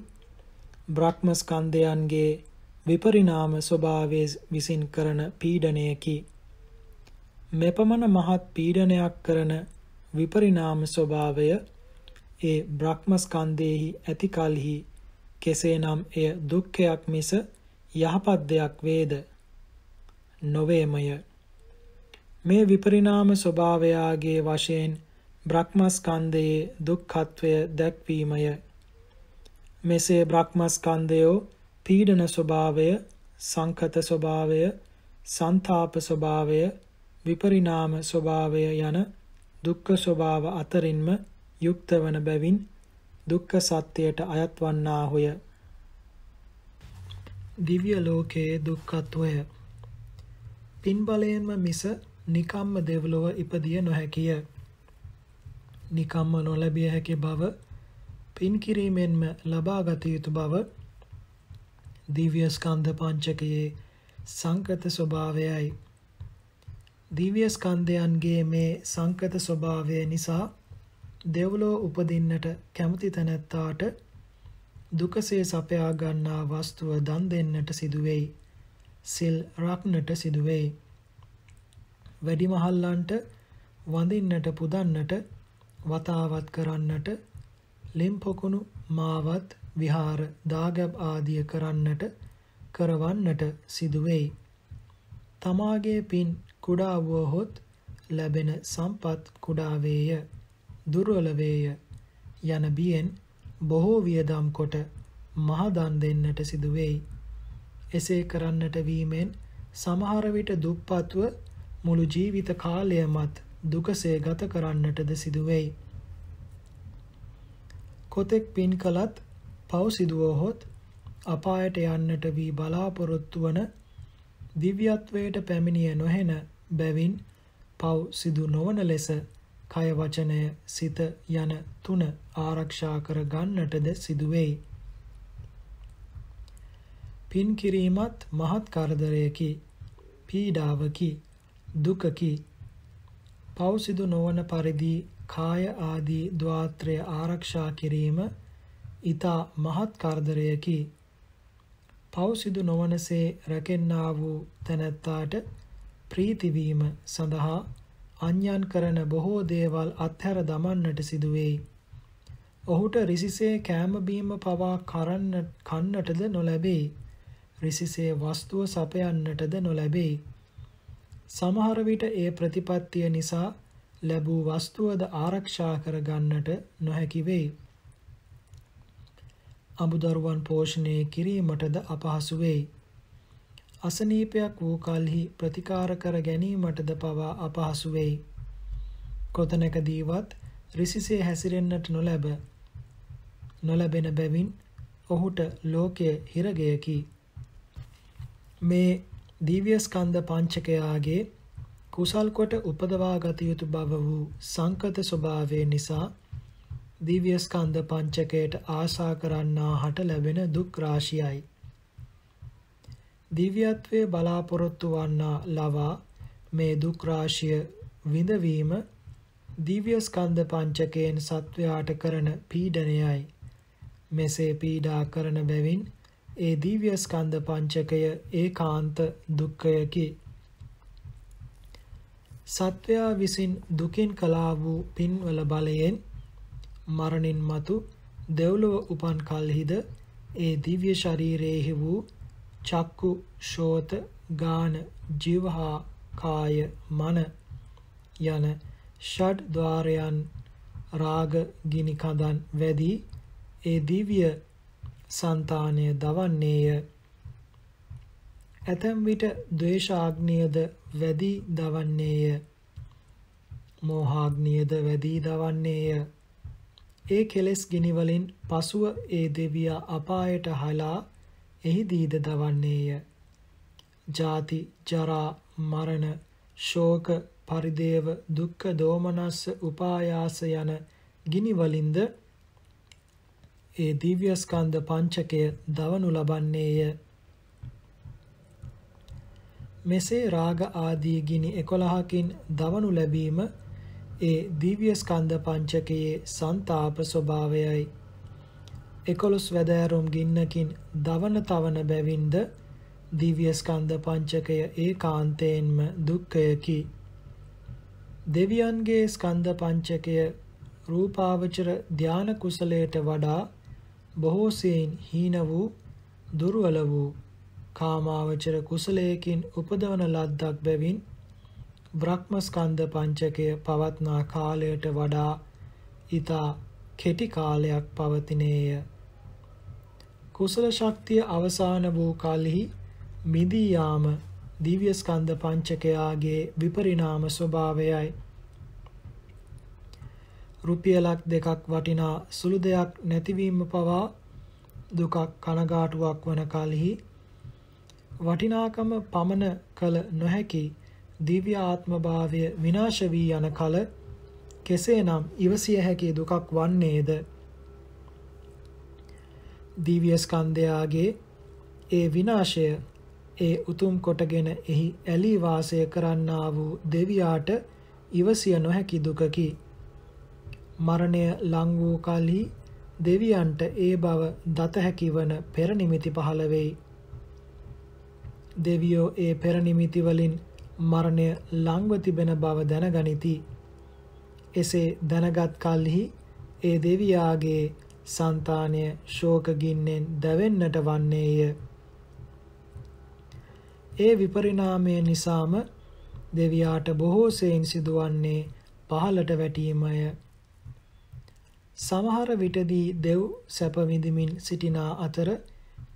බ්‍රහ්මස්කන්ධයන්ගේ විපරිණාම ස්වභාවය විසින් කරන පීඩනයකි. මෙපමණ මහත් පීඩනයක් කරන විපරිණාම ස්වභාවය ඒ බ්‍රහ්මස්කන්ධයෙහි ඇති කලෙහි කෙසේනම් එය දුක්ඛයක් මිස යහපත් දෙයක් වේද? නොවේමය මේ විපරිණාම ස්වභාවයාගේ වශයෙන් බ්‍රහ්මස්කන්ධයේ දුක්ඛත්වය දැක්වීමය මෙසේ බ්‍රහ්මස්කන්ධයෝ පීඩන ස්වභාවය සංකත ස්වභාවය සන්තාප ස්වභාවය විපරිණාම ස්වභාවය යන දුක්ඛ ස්වභාව අතරින්ම යුක්ත වන බැවින් දුක්ඛ සත්‍යයට අයත් වන්නාහුය දිව්‍ය ලෝකයේ දුක්ඛත්වය පින් බලයෙන්ම මිස නිකම්ම දෙව්ලොව ඉපදිය නොහැකිය. නිකම්ම නොලැබිය හැකි බව පින් කිරීමෙන්ම ලබාගත යුතු බව දිව්‍ය ස්කන්ධ පංචකයේ සංකත ස්වභාවයයි. දිව්‍ය ස්කන්ධයන්ගේ මේ සංකත ස්වභාවය නිසා දෙව්ලෝ උපදින්නට කැමති තැනැත්තාට දුකසේ සපයා ගන්නා වස්තුව දන් දෙන්නට සිදුවෙයි. සිල් රක්නට සිදුවේ. වැඩිමහල්ලන්ට වඳින්නට පුදන්නට වතාවත් කරන්නට ලිම්පොකුණු මාවත් විහාර දාගැබ් ආදිය කරන්නට කරවන්නට සිදුවෙයි. තමාගේ පින් කුඩා වුවහොත් ලැබෙන සම්පත් කුඩාවේය දුර්වලවේය යන බියෙන් බොහෝ වියදම් කොට මහදන් දෙන්නට සිදුවෙයි. එසේ කරන්නට වීමෙන් සමහර විට දුප්පත්ව මුළු ජීවිත කාලයමත් දුකසේ ගත කරන්නටද සිදුවෙයි. කොතෙක් පින් කළත් පව් සිදුවහොත් අපායට යන්නට වී බලාපොරොත්තු වන දිව්‍යත්වයට පැමිණිය නොහෙන බැවින් පව් සිදු නොවන ලෙස කය වචනය සිත යන තුන ආරක්ෂා කර ගන්නටද සිදුවෙයි. පින් කිරීමත් මහත් කරදරයකි පීඩාවකි දුකකි පෞසිදු නොවන පරිදි කාය ආදී ద్వාත්‍රය ආරක්ෂා කිරීම ඊතා මහත් කරදරයකි පෞසිදු නොවනසේ රැකෙන්නා වූ තැනැත්තාට ප්‍රීතිවීම සඳහා අන්‍යයන් කරන බොහෝ දේවල් අත්හැර දමන්නට සිදුවේ. ඔහුට රිසිසේ කෑම බීම පවා කරන්න කන්නටද නොලැබේ. රිසිසේ වස්තුව සපයන්නටද නොලැබෙයි. සමහර විට ඒ ප්‍රතිපත්තිය නිසා ලැබූ වස්තුවද ආරක්ෂා කර ගන්නට නොහැකි වෙයි. අමුදරුවන් පෝෂණය කිරීමටද අපහසු වෙයි. අසනීපයක් වූ කල්හි ප්‍රතිකාර කර ගැනීමටද පවා අපහසු වෙයි. කොතැනකදීවත් රිසිසේ හැසිරෙන්නට නොලැබ නොලැබෙන බැවින් ඔහුට ලෝකය හිරගයකි. මේ දිව්‍ය ස්කන්ධ පංචකයාගේ කුසල් කොට උපදවා ගත යුතු බව වූ සංකත ස්වභාවය නිසා දිව්‍ය ස්කන්ධ පංචකයට ආසා කරන්නාහට ලැබෙන දුක් රාශියයි. දිව්‍යත්වයේ බලාපොරොත්තු වන්නා ලවා මේ දුක් රාශිය විඳවීම දිව්‍ය ස්කන්ධ පංචකයෙන් සත්වයාට කරන පීඩනයයි. මෙසේ පීඩා කරන බැවින් ඒ දිව්‍ය ස්කන්ධ පංචකය ඒකාන්ත දුක්ඛයකි. සත්වයා විසින් දුකින් කලා වූ පින්වල බලයෙන් මරණින් මතු දෙව්ලොව උපන් කල්හිද ඒ දිව්‍ය ශරීරයෙහි වූ චක්කු ශෝත ගාන ජීවහා කාය මන යන ෂඩ් ద్వාරයන් රාග ගිනි කඳන් වැඩි ඒ දිව්‍ය సంతානය දවන්නේය. ඇතැම් විට ද්වේෂාග්නියද වැඩි දවන්නේය. මෝහාග්නියද වැඩි දවන්නේය. ඒ කෙලෙස් ගිනිවලින් පසුව ඒ දෙවියා අපායට හලා එහිදීද දවන්නේය. ජාති ජරා මරණ ශෝක පරිදේව දුක්ඛ දෝමනස්ස උපායාස යන ගිනිවලින්ද ඒ දිව්‍ය ස්කන්ධ පංචකය දවනු ලබන්නේය. මෙසේ රාග ආදී ගිනි 11කින් දවනු ලැබීම ඒ දිව්‍ය ස්කන්ධ පංචකයේ සන්තාප ස්වභාවයයි. 11 වැදෑරුම් ගින්නකින් දවන තවන බැවින්ද දිව්‍ය ස්කන්ධ පංචකය ඒකාන්තයෙන්ම දුක්ඛයකි. දෙවියන්ගේ ස්කන්ධ පංචකය රූපාවචර ධාන කුසලයට වඩා බොහෝ සෙයින් හීන වූ දුර්වල වූ කාමාවචර කුසලයකින් උපදවන ලද්දක් බැවින් බ්‍රහ්මස්කන්ධ පංචකය පවත්නා කාලයට වඩා ඊතා කෙටි කාලයක් පවතිනේය. කුසල ශක්තිය අවසාන වූ කලෙහි මිදී යාම දිව්‍ය ස්කන්ධ පංචකයාගේ විපරිණාම ස්වභාවයයි රුපියලක් දෙකක් වටිනා සුළු දෙයක් නැතිවීම පවා දුකක් කනගාටුවක් වන කලෙහි වටිනාකම පමන කළ නොහැකි දිව්‍ය ආත්මභාවය විනාශ වී යන කල කෙසේනම් ඉවසිය හැකි දුකක් වන්නේද දිව්‍ය ස්කන්ධයාගේ ඒ විනාශය ඒ උතුම් කොටගෙන එහි ඇලී වාසය කරන්නා වූ දෙවියාට ඉවසිය නොහැකි දුකකි මරණය ලං වූ කලී දෙවියන්ට ඒ බව දත හැකිවන පෙරනිමිති පහළ වෙයි. දෙවියෝ ඒ පෙරනිමිති වලින් මරණය ලංව තිබෙන බව දැනගනිති. එසේ දැනගත් කල්හි ඒ දෙවියාගේ సంతානය ශෝකගින්නෙන් දැවෙන්නට වන්නේය. ඒ විපරිණාමය නිසාම දෙවියාට බොහෝ සෙයින් සිදුවන්නේ පහළට වැටීමය. සමහර විටදී දෙව් සැප විඳිමින් සිටිනා අතර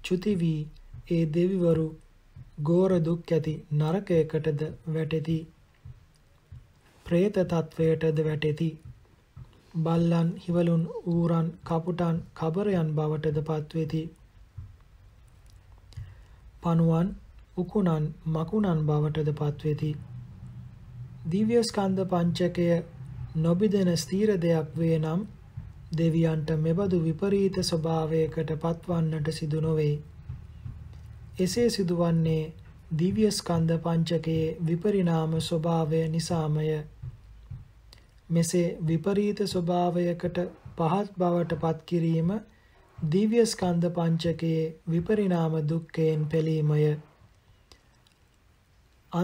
චුති වී ඒ දෙවිවරු ගෝර දුක් ඇති නරකයකටද වැටෙති. ප්‍රේත තත්වයටද වැටෙති. බල්ලන්, හිවලුන්, ඌරන්, කපුටන්, කබරයන් බවටද පත්වෙති. පණුවන්, උකුණන්, මකුණන් බවටද පත්වෙති. දිව්‍ය ස්කන්ධ පංචකය නොබිදෙන ස්ථීර දෙයක් වේ නම් දෙවියන්ට මෙබඳු විපරීත ස්වභාවයකට පත්වන්නට සිදු නොවේ. එසේ සිදුවන්නේ දිව්‍ය ස්කන්ධ පංචකයේ විපරිණාම ස්වභාවය නිසාමය. මෙසේ විපරීත ස්වභාවයකට පහත් බවට පත් කිරීම දිව්‍ය ස්කන්ධ පංචකයේ විපරිණාම දුක්ඛයෙන් පෙළීමය.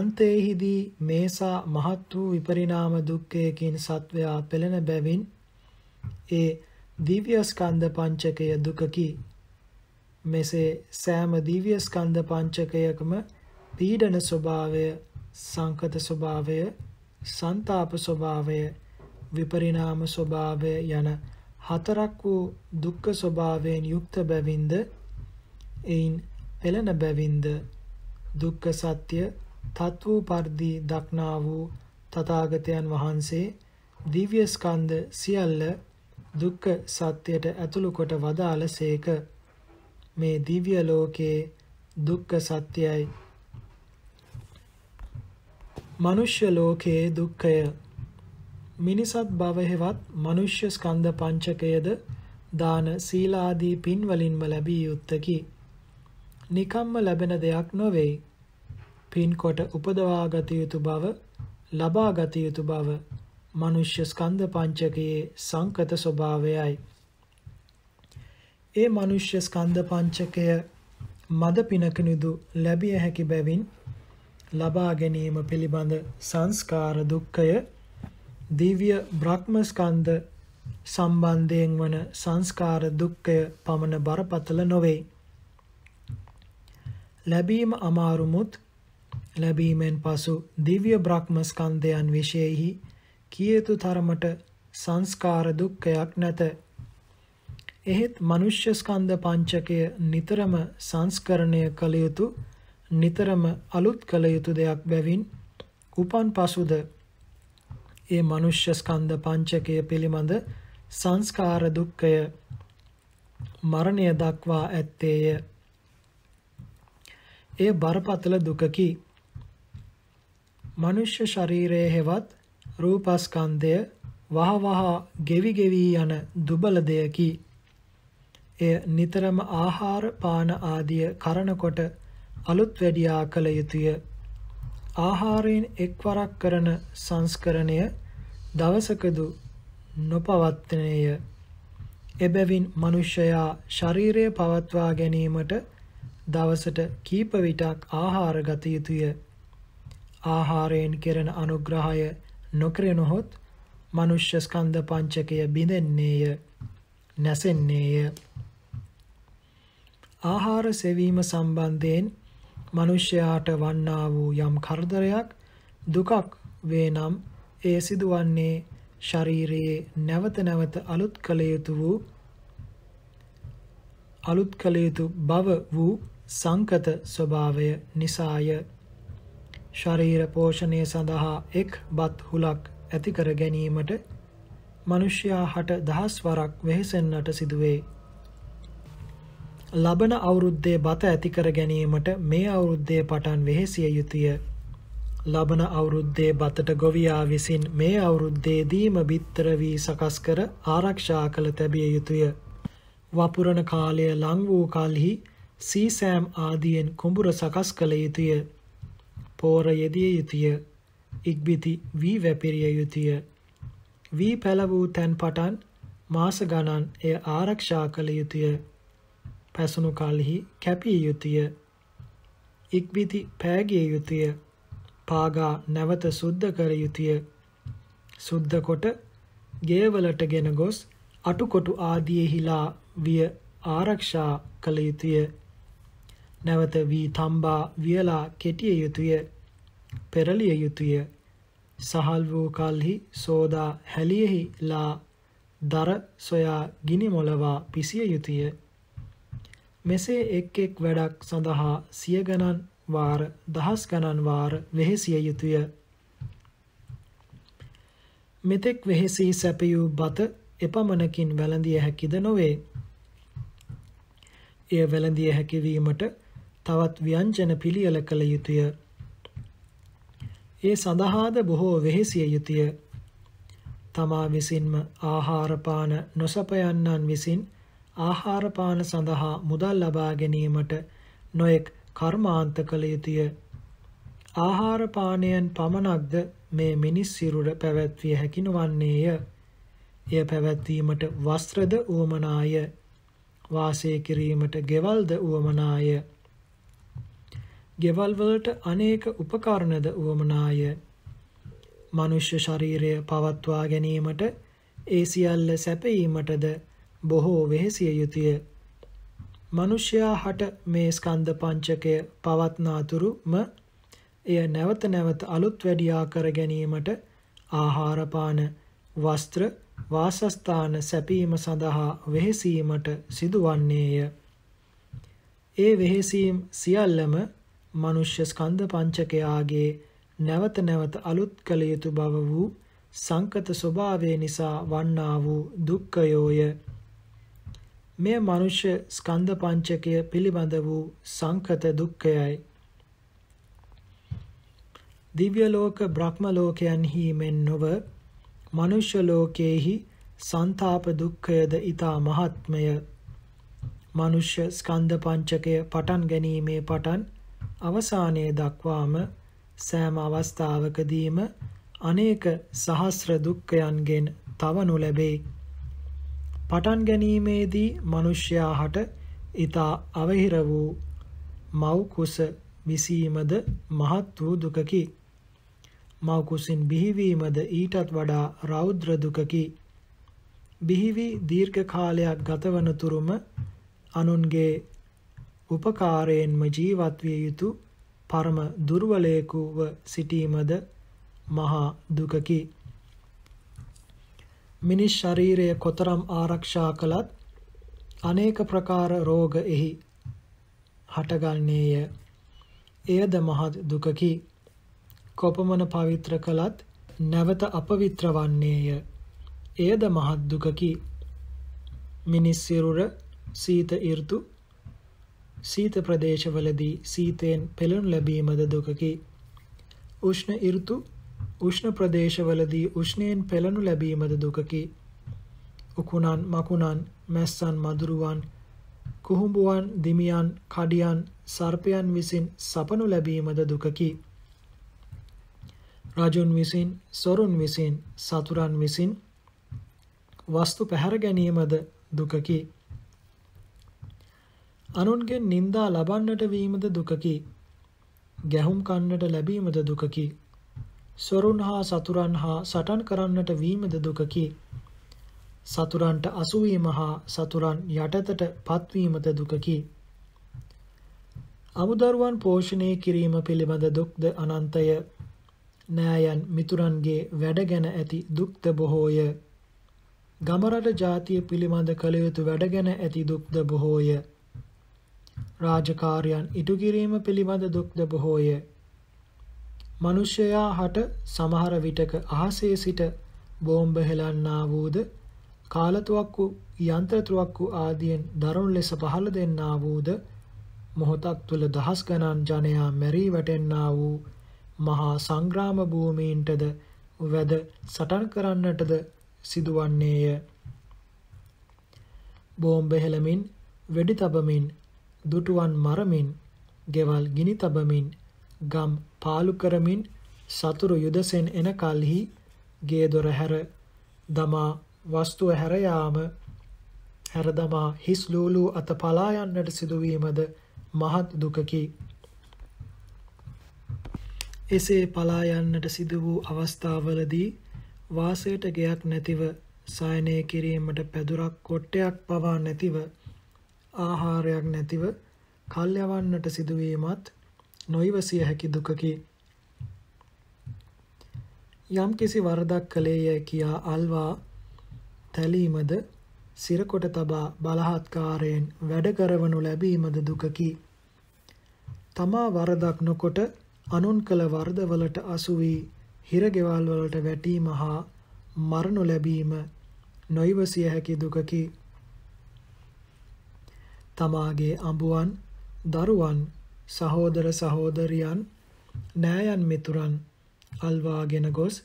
අන්තයේහිදී මේසා මහත් වූ විපරිණාම දුක්ඛයකින් සත්වයා පෙළෙන බැවින් ඒ දිව්‍ය ස්කන්ධ පංචකය දුකකි මෙසේ සෑම දිව්‍ය ස්කන්ධ පංචකයකම පීඩන ස්වභාවය සංකත ස්වභාවය සන්තාප ස්වභාවය විපරිණාම ස්වභාවය යන හතරක් වූ දුක්ඛ ස්වභාවයෙන් යුක්ත බැවින්ද එයින් පෙළෙන බැවින්ද දුක්ඛ සත්‍ය තත්වූ පරිදි දක්නා වූ තථාගතයන් වහන්සේ දිව්‍ය ස්කන්ධ සියල්ල දුක්ඛ සත්‍යයට ඇතුළු කොට වදාළ සේක. මේ දිව්‍ය ලෝකයේ දුක්ඛ සත්‍යයයි. මනුෂ්‍ය ලෝකයේ දුක්ඛය. මිනිසත් භවෙහිවත් මනුෂ්‍ය ස්කන්ධ පංචකයද දාන සීලාදී පින්වලින්ම ලැබිය යුත්තකි. නිකම්ම ලැබෙන දෙයක් නොවේ. පින්කොට උපදවාගත යුතු බව ලබාගත යුතු බව මනුෂ්‍ය ස්කන්ධ පංචකයේ සංකත ස්වභාවයයි. ඒ මනුෂ්‍ය ස්කන්ධ පංචකය මද පිනකනිදු ලැබිය හැකි බැවින් ලබා ගැනීම පිළිබඳ සංස්කාර දුක්ඛය දිව්‍ය බ්‍රහ්ම ස්කන්ධ සම්බන්ධයෙන් වන සංස්කාර දුක්ඛය පමණ බරපතල නොවේ. ලැබීම අමාරුමුත් ලැබීමෙන් පසු දිව්‍ය බ්‍රහ්ම ස්කන්ධයන් විශේෂෙහි කියේතු තරමට සංස්කාර දුක්ඛයක් නැත. එහෙත් මනුෂ්‍ය ස්කන්ධ පංචකය නිතරම සංස්කරණය කළ යුතු නිතරම අලුත් කළ යුතු දෙයක් බැවින් උපන් පසුද ඒ මනුෂ්‍ය ස්කන්ධ පංචකය පිළිබඳ සංස්කාර දුක්ඛය මරණය දක්වා ඇත්තේය. එය බරපතල දුකකි. මනුෂ්‍ය ශරීරයේ හෙවත් රූපස්කන්ධය වහ වහ ගෙවි ගෙවි යන දුබල දෙයකි. එය නිතරම ආහාර පාන ආදිය කරනකොට අලුත් වැඩියා කළ යුතුය. ආහාරයෙන් එක්වරක් කරන සංස්කරණය දවසකදු නොපවත්නේය. එබැවින් මිනිසයා ශරීරය පවත්වා ගැනීමට දවසට කීප විටක් ආහාර ගත යුතුය. ආහාරයෙන් කෙරෙන අනුග්‍රහය නොකරනොහොත් මනුෂ්‍ය ස්කන්ධ පංචකය බිඳෙන්නේය නැසෙන්නේය ආහාර සෙවීම සම්බන්ධයෙන් මනුෂ්‍යයාට වන්නා වූ යම් කරදරයක් දුකක් වේ නම් ඒ සිදුවන්නේ ශරීරයේ නැවත නැවත අලුත් කළ යුතු වූ අලුත් කළ යුතු බව වූ සංකත ස්වභාවය නිසාය ශරීර පෝෂණය සඳහා එක් බත් හුලක් ඇති කර ගැනීමට මිනිසයා හට දහස් වරක් වෙහෙසෙන්නට සිදුවේ. ලබන අවුරුද්දේ බත ඇති කර ගැනීමට මේ අවුරුද්දේ පටන් වෙහෙසිය යුතුය. ලබන අවුරුද්දේ බතට ගොවියා විසින් මේ අවුරුද්දේදීම බිත්තර වී සකස් කර ආරක්ෂා කළ තැබිය යුතුය. වපුරණ කාලය ලං වූ කලෙහි සීසෑම් ආදියෙන් කුඹුර සකස් කළ යුතුය. පෝර යෙදිය යුතුය ඉක්බිති වී වැපිරිය යුතුය වී පැලවූ තැන් පටන් මාස ගණන් එය ආරක්ෂා කළ යුතුය පැසුණු කලෙහි කැපිය යුතුය ඉක්බිති පෑගිය යුතුය පාගා නැවත සුද්ධ කර යුතුය සුද්ධ කොට ගේවලටගෙන ගොස් අටුකොටු ආදීෙහිලා විය ආරක්ෂා කළ යුතුය නැවත වී තම්බා වියලා කෙටිය යුතුය පෙරලිය යුතුය සහල් වූ කල්හි සෝදා හැලියෙහි ලා දර සොයා ගිනි මොලවා පිසිය යුතුය මෙසේ එක් එක් වැඩක් සඳහා සිය ගණන් වාර දහස් ගණන් වාර වෙහෙසිය යුතුය මෙතෙක් වෙහෙසී සැපියූ බත එපමණකින් වැළඳිය හැකිද නොවේ එය වැළඳිය හැකිවීමට තවත් ව්‍යංජන පිළියෙල කළ යුතුය. ඒ සඳහාද බොහෝ වෙහෙසිය යුතුය. තමා විසින්ම ආහාරපාන නොසපයන්නන් විසින් ආහාරපාන සඳහා මුදල් ලබා ගැනීමට නොයෙක් කර්මාන්ත කළ යුතුය. ආහාරපානයෙන් පමණක්ද මේ මිනිස් සිරුර පැවැත්විය හැකි නොවන්නේය. එය පැවැත්වීමට වස්ත්‍රද උවමනාය. වාසය කිරීමට ගෙවල්ද උවමනාය. ගෙවල් වලට අනේක උපකරණද උවමනාය. මනුෂ්‍ය ශරීරය පවත්වා ගැනීමට ඒ සියල්ල සැපීමටද බොහෝ වෙහෙසිය යුතුය. මනුෂ්‍යයා හට මේ ස්කන්ධ පංචකය පවත්නාතුරුම එය නැවත නැවත අලුත් වැඩියා කර ගැනීමට ආහාර පාන වස්ත්‍ර වාසස්ථාන සැපීම සඳහා වෙහෙසීමට සිදුවන්නේය. ඒ වෙහෙසීම් සියල්ලම මනුෂ්‍ය ස්කන්ධ පංචකයාගේ නැවත නැවත අලුත් කළ යුතු බව වූ සංකත ස්වභාවය නිසා වන්නා වූ දුක්ඛයෝය. මෙය මනුෂ්‍ය ස්කන්ධ පංචකය පිළිබඳ වූ සංකත දුක්ඛයයි. දිව්‍ය ලෝක බ්‍රහ්ම ලෝකයන්හි මෙන් නොව මනුෂ්‍ය ලෝකයේහි සන්තාප දුක්ඛයද ඊතා මහත්මය. මනුෂ්‍ය ස්කන්ධ පංචකය පටන් ගැනීමේ පටන් අවසානයේ දක්වාම සෑම අවස්ථාවකදීම අනේක සහස්‍ර දුක්ඛයන්ගෙන් තවනු ලැබේ. පටන් ගැනීමේදී මිනිසයාට ඊතා අවහිර වූ මව් කුස විසීමද මහත් වූ දුකකි. මව් කුසින් බිහිවීමද ඊටත් වඩා රෞද්‍ර දුකකි. බිහිවි දීර්ඝ කාලයක් ගතවන තුරුම අනුන්ගේ උපකාරයෙන්ම ජීවත් විය යුතු පරම දුර්වලයෙකුව සිටීමද මහා දුකකි. මිනිස් ශරීරය කොතරම් ආරක්ෂා කළත් අනේක ප්‍රකාර රෝග එහි හටගන්නේය. එයද මහත් දුකකි. කොපමණ පවිත්‍ර කළත් නැවත අපවිත්‍ර වන්නේය. එයද මහත් දුකකි. මිනිස් සිරුර සීත ඍතු සීත ප්‍රදේශවලදී සීතයෙන් පෙළනු ලැබීමද දුකකි. උෂ්ණ ඍතු උෂ්ණ ප්‍රදේශවලදී උෂ්ණයෙන් පෙළනු ලැබීමද දුකකි. උකුණන් මකුණන් මැස්සන් මදුරුවන් කුහුඹුවන් දිමියන් කඩියන් සර්පයන් විසින් සපනු ලැබීමද දුකකි. රජුන් විසින් සොරුන් විසින් සතුරන් විසින් වස්තු පැහැර ගැනීමද දුකකි. අනුන්ගෙන් නිന്ദා ලබන්නට වීමද දුකකි. ගැහුම් කන්නට ලැබීමද දුකකි. සොරුන් හා සතුරන් හා සටන් කරන්නට වීමද දුකකි. සතුරන්ට අසුවීම හා සතුරන් යටතට පත්වීමද දුකකි. අමුදරුවන් පෝෂණය කිරීම පිළිබඳ දුක්ද අනන්තය. නෑයන් මිතුරන්ගේ වැඩ ගැන ඇති දුක්ද බොහෝය. ගමරට ජාතිය පිළිබඳ කළ යුතු වැඩ ගැන ඇති දුක්ද බොහෝය. රාජකාරයන් ඉටුකිරීම පිළිබඳ දුක්ද බොහෝය. මනුෂ්‍යයා හට සමහර විටක අහසේ සිට බෝම්බ හෙලන්නා වූද කාලතුවක්කු යන්ත්‍රතුවක්කු ආදියෙන් දරුණු ලෙස පහළ දෙන්නා වූද මොහොතක් තුළ දහස් ගණන් ජනයා මැරී වැටෙන්නා වූ මහා සංග්‍රාම භූමීන්ටද වැද සටන් කරන්නටද සිදුවන්නේය. බෝම්බ හෙලමින් වෙඩි තබමින් දුටුවන් මරමින්, ගෙවල් ගිනි තබමින්, ගම් පාලු කරමින් සතුරු යුදසෙන් එන කල්හි ගේ දොර හැර දමා වස්තුව හැර යාම හැර දමා හිස් ලූලු අත පලා යන්නට සිදුවීමද මහත් දුකකි. එසේ පලා යන්නට සිදු වූ අවස්ථාවලදී වාසයට ගයක් නැතිව සායනය කිරීමට පැදුරක් කොට්ටයක් පවා නැතිව ආහාරයක් නැතිව කල් යවන්නට සිදුවීමත් නොයිවසිය හැකි දුකකි. යම් කිසි වරදක් කළේය කියා අල්වා තැලීමද සිරකොට තබා බලහත්කාරයෙන් වැඩ කරවනු ලැබීමද දුකකි. තමා වරදක් නොකොට අනුන් කළ වර්ධවලට අසු වී හිරගෙවල් වලට වැටීම හා මරණු ලැබීම නොයිවසිය හැකි දුකකි. තමාගේ අඹුවන්, දරුවන්, සහෝදර සහෝදරියන්, නෑයන් මිතුරන් අල්වාගෙන ගොස්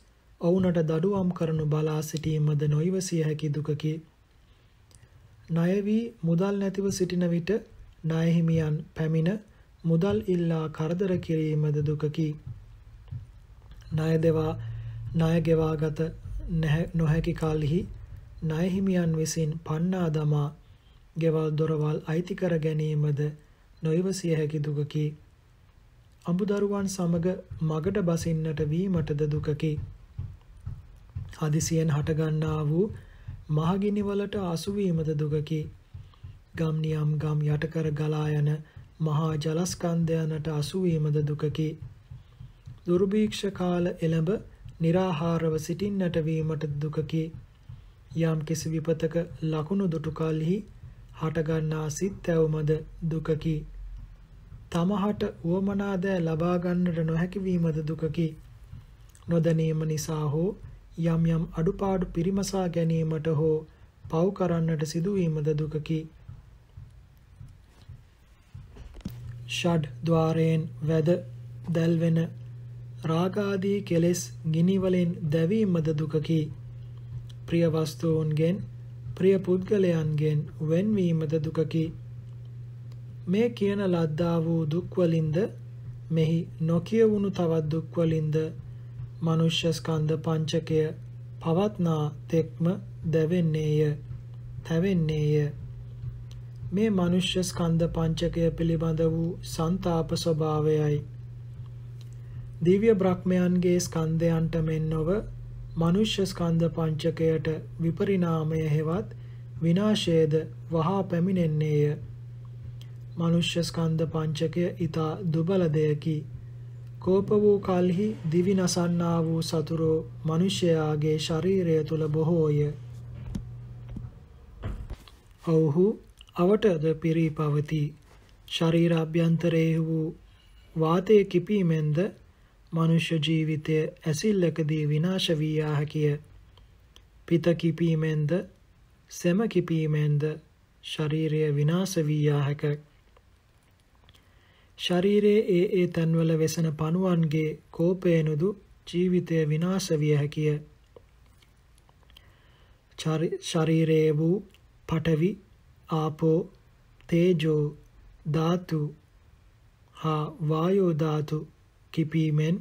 ඔවුනට දඩුවම් කරනු බලා සිටීමද නොයිවසිය හැකි දුකකි. ණය වී මුදල් නැතිව සිටින විට ණයහිමියන් පැමිණ මුදල් ඉල්ලා කරදර කිරීමද දුකකි. ණය දෙවා ණය ගෙවාගත නොහැකි කල්හි ණයහිමියන් විසින් පන්නා දමා ගෙවල් දොරවල් අයිති කර ගැනීමද නොයවසිය හැකි දුකකි. අඹුදරුවන් සමග මගට බසින්නට වීමටද දුකකි. හදිසියෙන් හටගන්නා වූ මහගිනිවලට අසුවීමද දුකකි. ගම්නියම් ගම් යටකර ගලා යන මහා ජලස්කන්ධයනට අසුවීමද දුකකි. දුර්භීක්ෂ කාල එළඹ निराහාරව සිටින්නට වීමට දුකකි. යම් කිසි විපතක ලකුණු දුටු කලෙහි හටගන්නා සිත්ැවමද දුකකි. තමහට වුවමනාදෑ ලබාගන්නට නොහැකිවීමද දුකකි. නොදැනීම නිසා හෝ යම් යම් අඩුපාඩු පිරිමසා ගැනීමට හෝ පව් කරන්නට සිදුවීමද දුකකි. ෂඩ් ద్వාරයෙන් වැද දැල්වෙන රාගාදී කෙලෙස් ගිනිවලින් දැවීමද දුකකි. ප්‍රිය වස්තුන්ගෙන් ප්‍රිය පුද්ගලයන්ගෙන් වෙන්වීමද දුකකි. මේ කියන ලද්දා වූ දුක්වලින්ද මෙහි නොකියවුණු තවත් දුක්වලින්ද මනුෂ්‍ය ස්කන්ධ පංචකය පවත්නා තෙක්ම දැවෙන්නේය, තැවෙන්නේය. මේ මනුෂ්‍ය ස්කන්ධ පංචකය පිළිබඳ වූ සන්තාප ස්වභාවයයි. දිව්‍ය බ්‍රහ්මයන්ගේ ස්කන්ධයන්ට මෙන් නොව මනුෂ්‍ය ස්කන්ධ පංචකයට විපරිණාමය හෙවත් විනාශයේද වහා පැමිණෙන්නේය. මනුෂ්‍ය ස්කන්ධ පංචකය ඊතා දුබල දෙයකි. කෝප වූ කල්හි දිවි නසන්නා වූ සතුරෝ මිනිසයාගේ ශරීරය තුල බොහෝය. ඔව්හු අවටද පිරී පවති. ශරීර අභ්‍යන්තරයේ වූ වාතයේ කිපීමෙන්ද මනුෂ්‍ය ජීවිතය ඇසිල්ලකදී විනාශ වී හැකිය. පිත කිපීමෙන්ද සෙම කිපීමෙන්ද ශරීරය විනාශ වී හැක. ශරීරයේ ඒ ඒ තන්වල වෙසෙන පණුවන්ගේ කෝපයනුදු ජීවිතය විනාශ විය හැකිය. ශරීරයේ වූ පඨවි, ආපෝ, තේජෝ ධාතු හා වායෝ ධාතු කිපීමෙන්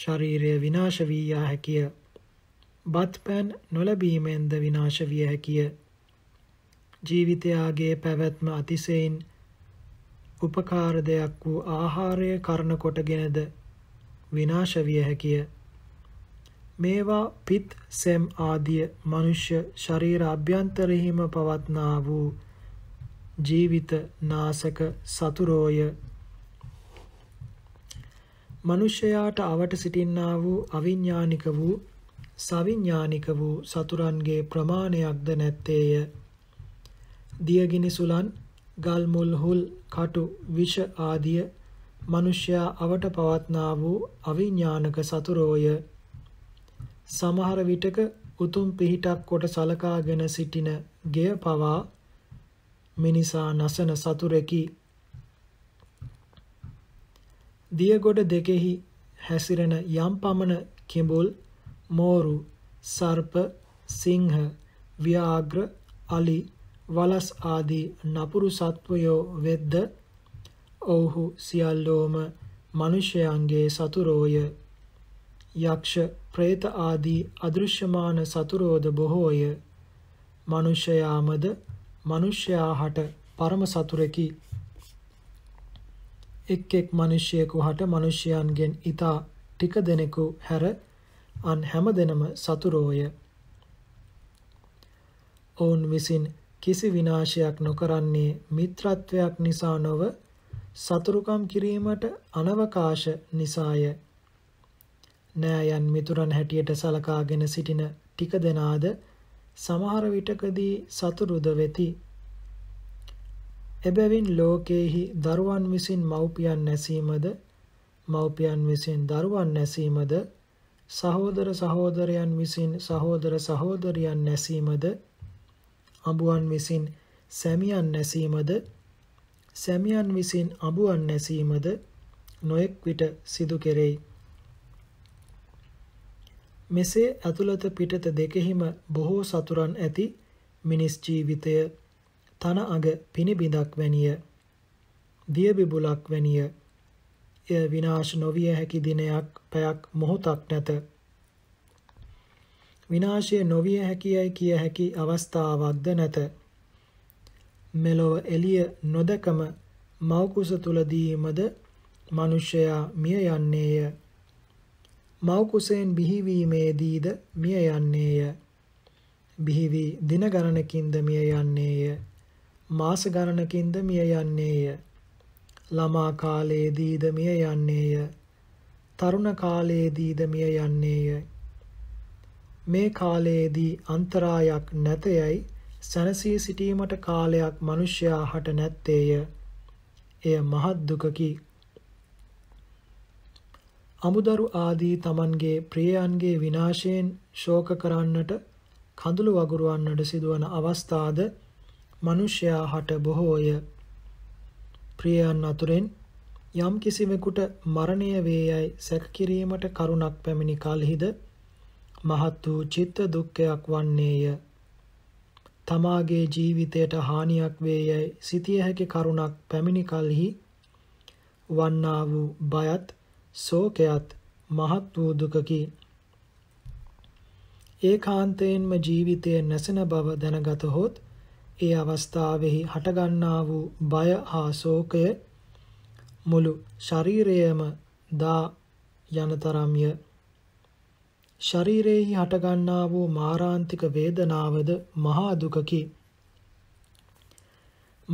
ශරීරය විනාශ වී යා හැකිය. බත්පැන් නොලැබීමෙන්ද විනාශ විය හැකිය. ජීවිතයාගේ පැවැත්ම අතිසෙයින් උපකාර දෙයක් වූ ආහාරය කරන කොටගෙනද විනාශ විය හැකිය. මේවා පිත් සෙම් ආදිය මනුෂ්‍ය ශරීර අභ්‍යන්තරෙහිම පවත්නා වූ ජීවිත නාසක සතුරෝය මිනිසයාට අවට සිටින්නා වූ අවිඥානික වූ සවිඥානික වූ සතුරන්ගේ ප්‍රමාණයක්ද නැත්තේය. දියගිනි සුලන්, ගල් මුල් හුල්, කටු, විෂ ආදිය මිනිසයා අවට පවත්නා වූ අවිඥානික සතුරෝය. සමහර විටක උතුම් පිහිටක් කොට සලකාගෙන සිටින ගෙය පවා මිනිසා නසන සතුරෙකි දියගොඩ දෙකෙහි හැසිරෙන යම් පමණ කිඹුල්, මෝරු, සර්ප, සිංහ, ව්‍යාඝ්‍ර, අලි, වලස් ආදී නපුරු සත්වයෝ වෙද්ද ඔව්හු සියල්ලෝම මිනිසයන්ගේ සතුරෝය. යක්ෂ, പ്രേත ආදී අදෘශ්‍යමාන සතුරෝද බොහෝය. මිනිසයාමද මිනිසයා හට පරම සතුරෙකි. එක් එක් මිනිසියෙකු හට මිනිසයන්ගෙන් ඊතා ටික දෙනෙකු හැර අන් හැමදෙනම සතුරෝය. ඔවුන් විසින් කිසි විනාශයක් නොකරන්නේ මිත්‍රත්වයක් නිසා නොව සතුරුකම් කිරීමට අනවකාශ නිසාය. නෑයන් මිතුරන් හැටියට සලකාගෙන සිටින ටික දෙනාද සමහර විටකදී සතුරුද වෙති. එබැවින් ලෝකයේහි දරුවන් විසින් මව්පියන් නැසීමද මව්පියන් විසින් දරුවන් නැසීමද සහෝදර සහෝදරයන් විසින් සහෝදර සහෝදරියන් නැසීමද අඹුවන් විසින් සැමියන් නැසීමද සැමියන් විසින් අඹුවන් නැසීමද නොඑක් විට සිදු කෙරෙයි මෙසේ ඇතුළත පිටත දෙකෙහිම බොහෝ සතුරන් ඇති මිනිස් ජීවිතය තන අග පිණිබිඳක් වැනිය දියබිබුලක් වැනිය එය විනාශ නොවිය හැකි දිනයක් පැයක් මොහොතක් නැත විනාශය නොවිය හැකියයි කිය හැකි අවස්ථාවක්ද නැත මෙලොව එළිය නොදකම මෞකුස තුලදීමද මිනිසයා මිය යන්නේය මෞකුසෙන් බිහිවීමේදීද මිය යන්නේය බිහිවි දින ගණනකින්ද මිය යන්නේය මාස ගණනකින්ද මිය යන්නේය. ළමා කාලයේදීද මිය යන්නේය. තරුණ කාලයේදීද මිය යන්නේය. මේ කාලයේදී අන්තරායක් නැතයයි සැනසී සිටීමට කාලයක් මිනිසයා හට නැත්තේය. එය මහත් දුකකි. අමුදරු ආදී Tamanගේ ප්‍රියයන්ගේ විනාශයෙන් ශෝක කරන්නට කඳුළු වගුරුවන්නට සිදුවන අවස්ථාද මනුෂ්‍යයා හට බොහෝය ප්‍රියයන් අතුරෙන් යම් කිසිවෙකුට මරණය වේ යයි සැකකිරීමට කරුණක් පැමිණි කලහිද මහත් වූ චිත්ත දුක්ඛයක් වන්නේය තමාගේ ජීවිතයට හානියක් වේ යයි සිතිය හැකි කරුණක් පැමිණි කලහි වන්නා වූ බයත් ශෝකයත් මහත් වූ දුකකි ඒකාන්තයෙන්ම ජීවිතය නැසෙන බව දැනගත හොත් ඒ අවස්ථාවෙහි හටගන්නා වූ බය හා ශෝකය මුළු ශරීරයම දා යනතරම්ය ශරීරයෙහි හටගන්නා වූ මාරාන්තික වේදනාවද මහා දුකකි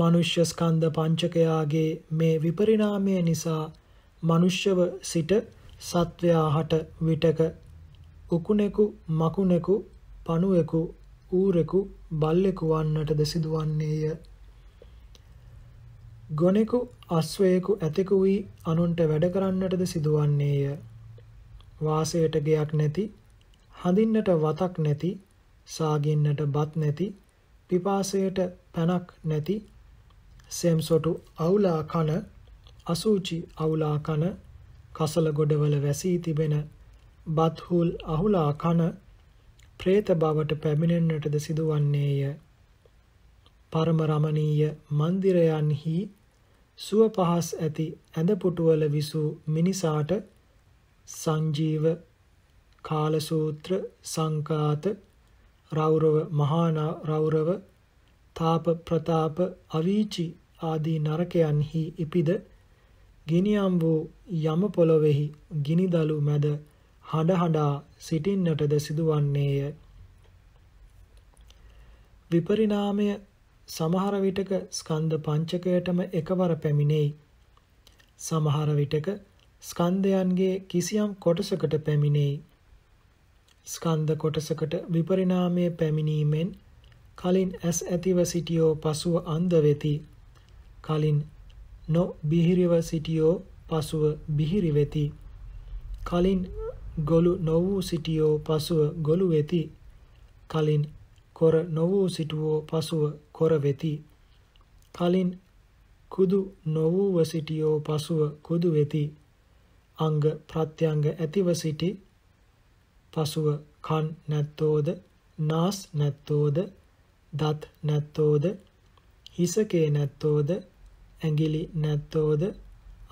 මනුෂ්‍ය ස්කන්ධ පංචකයාගේ මේ විපරිණාමය නිසා මනුෂ්‍යව සිට සත්වයා හට විටක උකුණෙකු මකුණෙකු පණුවෙකු ඌරෙකු බල්ලෙකු වන්නටද සිදුවන්නේය. ගොනෙකු අස්වයෙකු ඇතෙකු වී අනුන්ට වැඩ කරන්නටද සිදුවන්නේය. වාසයට ගයක් නැති, හඳින්නට වතක් නැති, සාගින්නට බත් නැති, පිපාසයට පැනක් නැති, සෙම්සොටු අවුලා කන, අසූචි අවුලා කන, කසල ගොඩවල වැසී තිබෙන බත්හුල් අහුලා කන ප්‍රේත බවට පැමිණෙන්නටද සිදුවන්නේය. පරම රමණීය මන්දිරයන්හි සුව පහස් ඇති ඇඳපුටුවල විසූ මිනිසාට සංජීව කාලසූත්‍ර සංකාත රෞරව මහා රෞරව තාප ප්‍රතාප අවීචි ආදී නරකයන්හි ඉපිද ගිනියම් වූ යම පොළොවේහි ගිනිදලු මැද හඬ හඬා සිටින්නටද සිදුවන්නේය. විපරිණාමය සමහර විටක ස්කන්ධ පංචකයටම එකවර පැමිණෙයි. සමහර විටක ස්කන්ධයන්ගේ කිසියම් කොටසකට පැමිණෙයි. ස්කන්ධ කොටසකට විපරිණාමය පැමිණීමෙන් කලින් ඇස් ඇතිව සිටියෝ පසුව අන්ධ වෙති. කලින් නො බිහිරිව සිටියෝ පසුව බිහිරි වෙති. කලින් ගොළු නොවූ සිටියෝ පසුව ගොළු වෙති කලින් කොර නොවූ සිටුවෝ පසුව කොර වෙති කලින් කුදු නොවූව සිටියෝ පසුව කුදු වෙති අංග ප්‍රත්‍යංග ඇතිව සිටි පසුව කන් නැත්තෝද නාස් නැත්තෝද දත් නැත්තෝද හිසකේ නැත්තෝද ඇඟිලි නැත්තෝද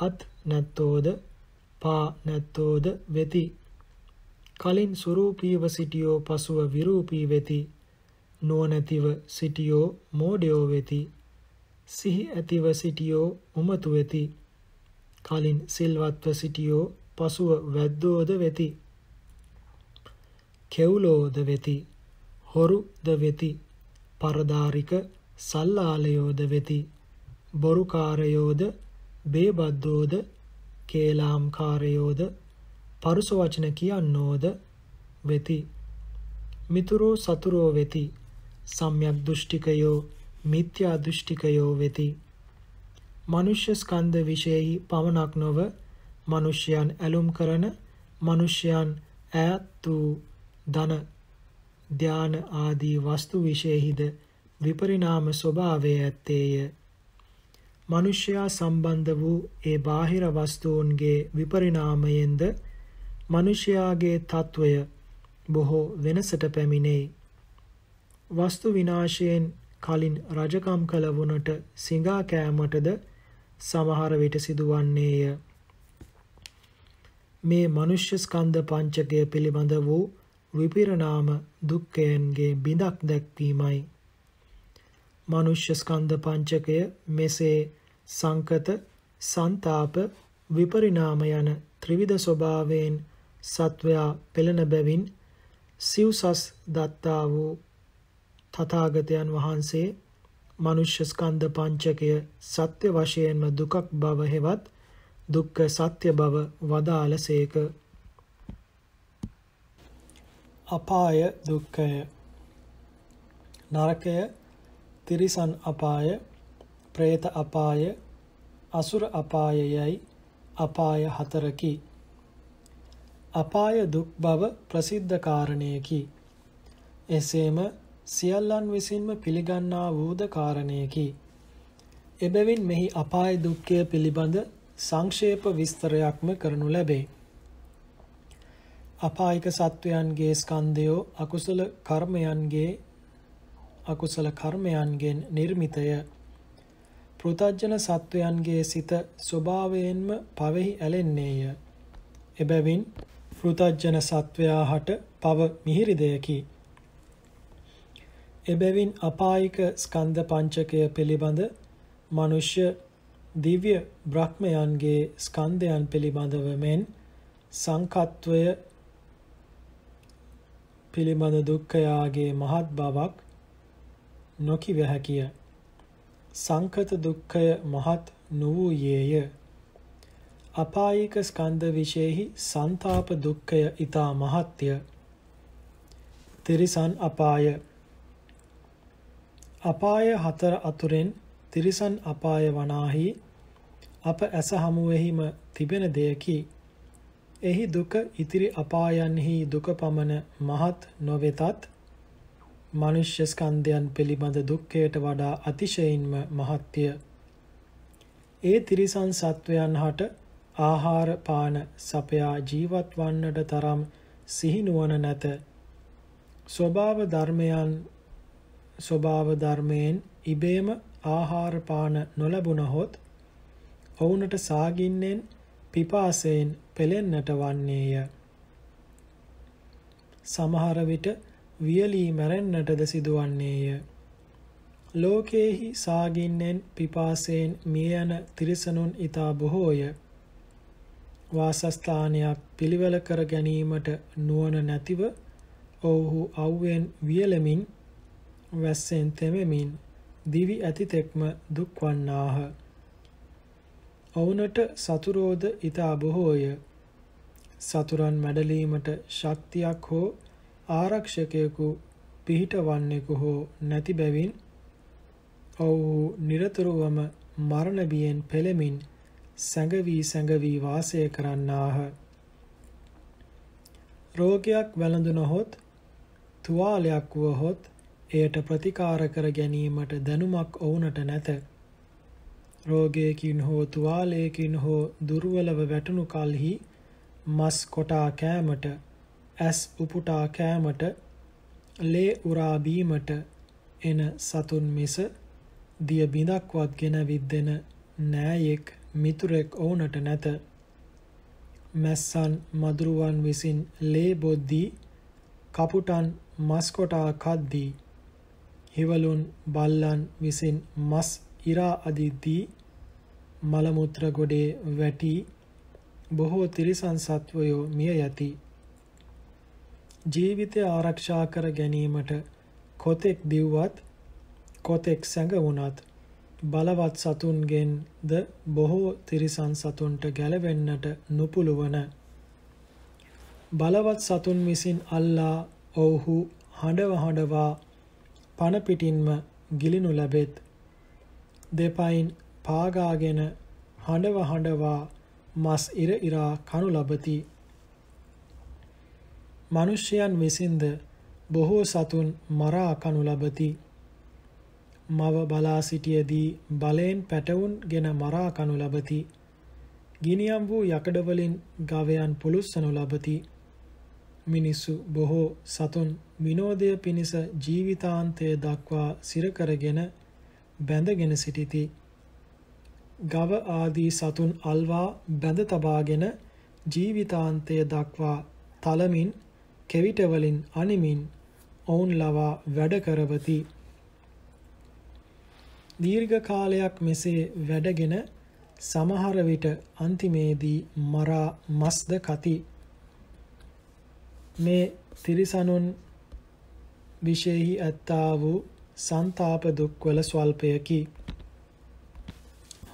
අත් නැත්තෝද පා නැත්තෝද වෙති කලින් සුරූපීව සිටියෝ පසුව විරූපී වෙති. නුවණැතිව සිටියෝ මෝඩයෝ වෙති. සිහි ඇතිව සිටියෝ උමතු වෙති. කලින් සිල්වත්ව සිටියෝ පසුව වැද්දෝද වෙති. කෙවුලෝද වෙති. හොරුද වෙති. පරදාරික සල්ලාලයෝද වෙති. බොරුකාරයෝද, බේබද්දෝද, කේලාම්කාරයෝද පරුස වචන කියන්නෝද වෙති. මිතුරෝ සතුරෝ වෙති. සම්යක් දෘෂ්ටිකයෝ මිත්‍යා දෘෂ්ටිකයෝ වෙති. මනුෂ්‍ය ස්කන්ධ විශේෂයි පවණක් නොව මිනිසයන් ඇලුම් කරන මිනිසයන් ඈත් වූ ධන ධාන ආදී වස්තු විශේෂිද විපරිණාම ස්වභාවය ඇත්තේය. මිනිසයා සම්බන්ධ වූ ඒ බාහිර වස්තුන්ගේ විපරිණාමයෙන්ද මිනිසයාගේ తত্ত্বය බොහෝ වෙනසට පැමිණේ. වස්තු විනාශයෙන් කලින් රජකම් කළ වුණට සිඟා කෑමටද සමහර විට සිදුවන්නේය. මේ මනුෂ්‍ය ස්කන්ධ පංචකය පිළිබඳ වූ විපිරණාම දුක්ඛයන්ගේ බිඳක් දැක්වීමයි. මනුෂ්‍ය ස්කන්ධ පංචකය මෙසේ සංකත, සන්තාප, විපරිණාම යන ත්‍රිවිධ ස්වභාවයෙන් සත්වයා පෙළෙන බැවින් සිව්සස් දත්තා වූ තථාගතයන් වහන්සේ මනුෂ්‍ය ස්කන්ධ පංචකය සත්‍ය වශයෙන්ම දුකක් බව හෙවත් දුක්ඛ සත්‍ය බව වදාළසේක. අපාය දුක්ඛය. නරකය තිරිසන් අපාය, പ്രേත අපාය, අසුර අපායයයි අපාය හතරකි. අපාය දුක් බව ප්‍රසිද්ධ කාරණයකි. එසේම සියල්ලන් විසින්ම පිළිගන්නා වූද කාරණයකි. එබැවින් මෙහි අපාය දුක්ඛය පිළිබඳ සංක්ෂේප විස්තරයක්ම කරනු ලැබේ. අපායික සත්වයන්ගේ ස්කන්ධයෝ අකුසල කර්මයන්ගේ අකුසල කර්මයන්ගෙන් නිර්මිතය. පෘතජ්ජන සත්වයන්ගේ සිත ස්වභාවයෙන්ම පවෙහි ඇලෙන්නේය. එබැවින් පෘතජ්ජන සත්වයා හට පව මිහිරිදයකි. එබැවින් අපායික ස්කන්ධ පංචකය පිළිබඳ මනුෂ්‍ය දිව්‍ය බ්‍රහ්මයන්ගේ ස්කන්ධයන් පිළිබඳව මෙන් සංකත්වය පිළිබඳ දුක්ඛයාගේ මහත් බවක් නොකිව හැකිය. සංකත දුක්ඛය මහත් නොවූයේය. අපායික ස්කන්ධ විශේෂෙහි සන්තාප දුක්ඛය ඊතා මහත්ය. තිරිසන් අපාය අපාය හතර අතුරෙන් තිරිසන් අපාය වනාහි අප ඇස හමුවෙහිම තිබෙන දෙයකි. එහි දුක ඉතිරි අපායන්හි දුක පමණ මහත් නොවෙතත් මනුෂ්‍ය ස්කන්ධයන් පිළිබඳ දුක්ඛයට වඩා අතිශයින්ම මහත්ය. ඒ තිරිසන් සත්වයන් හට ආහාර පාන සපයා ජීවත් වන්නට තරම් සිහිනුවන නැත. ස්වභාව ධර්මයන් ස්වභාව ධර්මයෙන් ඉබේම ආහාර පාන නොලැබුණහොත් ඔවුනට සාගින්නෙන් පිපාසයෙන් පෙලෙන්නට වන්නේය. සමහර විට වියලී මැරෙන්නටද සිදුවන්නේය. ලෝකේහි සාගින්නෙන් පිපාසයෙන් මිය යන තිරිසනුන් ඊතා බොහෝය. වාසස්ථානයක් පිළිවෙල කර ගැනීමට නුවණ නැතිව ඔවුහු අව්වෙන් වියලමින් වැස්සෙන් තෙමෙමින් දිවි ඇතිතෙක්ම දුක් වන්නාහ. ඔවුනට සතුරෝද ඊතා බොහෝය. සතුරන් මැඩලීමට ශක්තියක් හෝ ආරක්ෂකයෙකු පිහිටවන්නෙකු හෝ නැති බැවින් ඔවුහු නිරතුරුවම මරණ බියෙන් පෙළෙමින් සැඟවී සැඟවී වාසය කරන්නාහ. රෝගයක් වැළඳුනහොත් තුවාලයක් වුවහොත් එයට ප්‍රතිකාර කර ගැනීමට දැනුමක් ඔවුනට නැත. රෝගයකින් හෝ තුවාලයකින් හෝ දුර්වලව වැටුණු කල්හි මස් කොටා කෑමට ඇස් උපුටා කෑමට ලේ උරා බීමට එන සතුන් මිස දිය බිඳක්වත් ගෙන විද්දෙන නෑයෙක් මිතුරෙක් ඔවුනට නැත. මැස්සන් මදුරුවන් විසින් ලේ බොද්දී කපුටන් මස්කොටා කද්දී හිවලුන් බල්ලන් විසින් මස් ඉරා අදිද්දී මලමුත්‍ර ගොඩේ වැටී බොහෝ තිරිසන් සත්වයෝ මිය යති. ජීවිතය ආරක්ෂා කර ගැනීමට කොතෙක් දිව්වත් කොතෙක් සැඟවුණත් බලවත් සතුන්ගෙන් ද බොහෝ තිරිසන් සතුන්ට ගැලවෙන්නට නොපුළුවන. බලවත් සතුන් විසින් අල්ලා ඔවුහු හඬව හඬවා පණපිටින්ම ගිලිනු ලැබෙත්. දෙපයින් පාගාගෙන හඬව හඬවා මස් ඉර ඉරා කනු ලබති. මිනිසයන් විසින්ද බොහෝ සතුන් මරා කනු ලබති. මව බලා සිටියදී බලයෙන් පැටවුන් ගෙන මරා කනු ලබති. ගිනියම් වූ යකඩවලින් ගවයන් පුළුස්සනු ලබති. මිනිස්සු බොහෝ සතුන් විනෝදය පිණිස ජීවිතාන්තය දක්වා සිරකරගෙන බැඳගෙන සිටිති. ගව ආදී සතුන් අල්වා බැඳ තබාගෙන ජීවිතාන්තය දක්වා තලමින් කෙවිටවලින් අනිමින් ඔවුන් ලවා වැඩ කරවති. දීර්ඝ කාලයක් මෙසේ වැඩගෙන සමහර විට අන්තිමේදී මරා මස්ද කති මේ තිරිසනුන් විශේෂී ඇත්තා වූ සන්තාප දුක්වල ස්වල්පයකි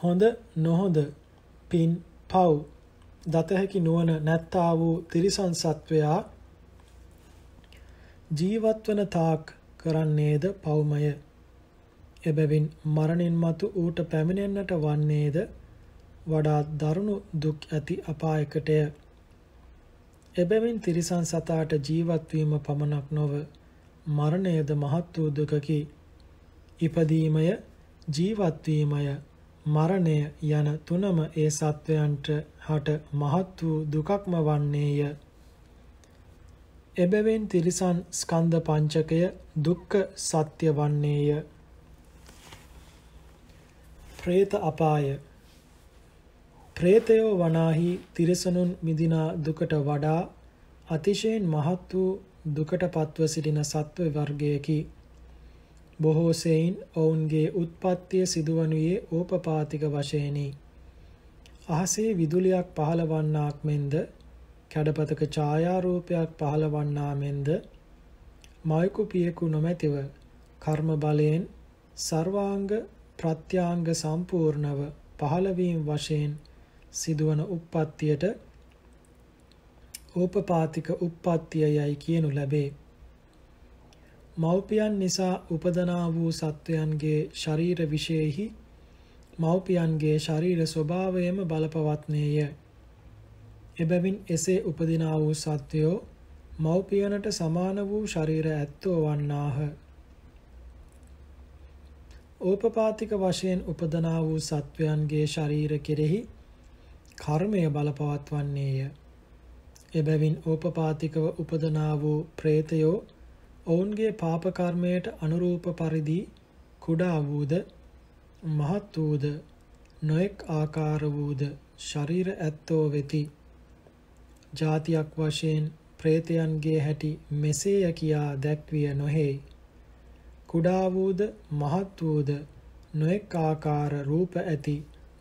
හොඳ නොහොඳ පින් පව් දතහැකි නුවණ නැත්තා වූ තිරිසන් සත්වයා ජීවත්වන තාක් කරන්නේද පව්මය එබැවින් මරණින් මතු ඌට පැමිණෙන්නට වන්නේද වඩාත් දරුණු දුක් ඇති අපායකටය. එබැවින් තිරිසන් සතාට ජීවත්වීම පමණක් නොව මරණයද මහත් වූ දුකකි. ඉපදීමය ජීවත්වීමය මරණය යන තුනම ඒ සත්වයන්ට හට මහත් වූ දුකක්ම වන්නේය. එබැවින් තිරිසන් ස්කන්ධ පංචකය දුක්ඛ සත්‍ය වන්නේය. ප්‍රේත අපාය ප්‍රේතයෝ වනාහි තිරසනුන් මිදිනා දුකට වඩා අතිශයෙන් මහත් වූ දුකට පත්ව සිටින සත්ව වර්ගයකි. බොහෝ සෙයින් ඔවුන්ගේ උත්පත්තිය සිදුවනුයේ ඕපපාතික වශයෙනි. අහසේ විදුලියක් පහළවන්නාක් මෙන්ද කැඩපතක ඡායාරූපයක් පහළවන්නා මෙන්ද මයිකුපියෙකු නොමැතිව කර්ම බලයෙන් සර්වාංග ප්‍රත්‍යාංග සම්පූර්ණව පහළවීම වශයෙන් සිදුවන උප්පත්තියට ඕපපාතික උප්පත්තිය යයි කියනු ලැබේ. මව්පියන් නිසා උපදනා වූ සත්වයන්ගේ ශරීර විශේෂෙහි මව්පියන්ගේ ශරීර ස්වභාවයම බලපවත්නේය. එබැවින් එසේ උපදිනා වූ සත්වයෝ මව්පියනට සමාන වූ ශරීර ඇත්තෝ වන්නාහ. ඕපපාතික වශයෙන් උපදනා වූ සත්වයන්ගේ ශරීර කෙරෙහි කර්මය බලපවත්වන්නේය. එබැවින් ඕපපාතිකව උපදනා වූ പ്രേතයෝ ඔවුන්ගේ පාප කර්මයට අනුරූප පරිදි කුඩා වූද මහත් වූද නොඑක් ආකාර වූද ශරීර ඇත්තෝ වෙති. ಜಾතියක් වශයෙන් പ്രേතයන්ගේ හැටි මෙසේය කියා දැක්විය නොහේ. කුඩා වූද මහත් වූද නොඑක් ආකාර රූප ඇති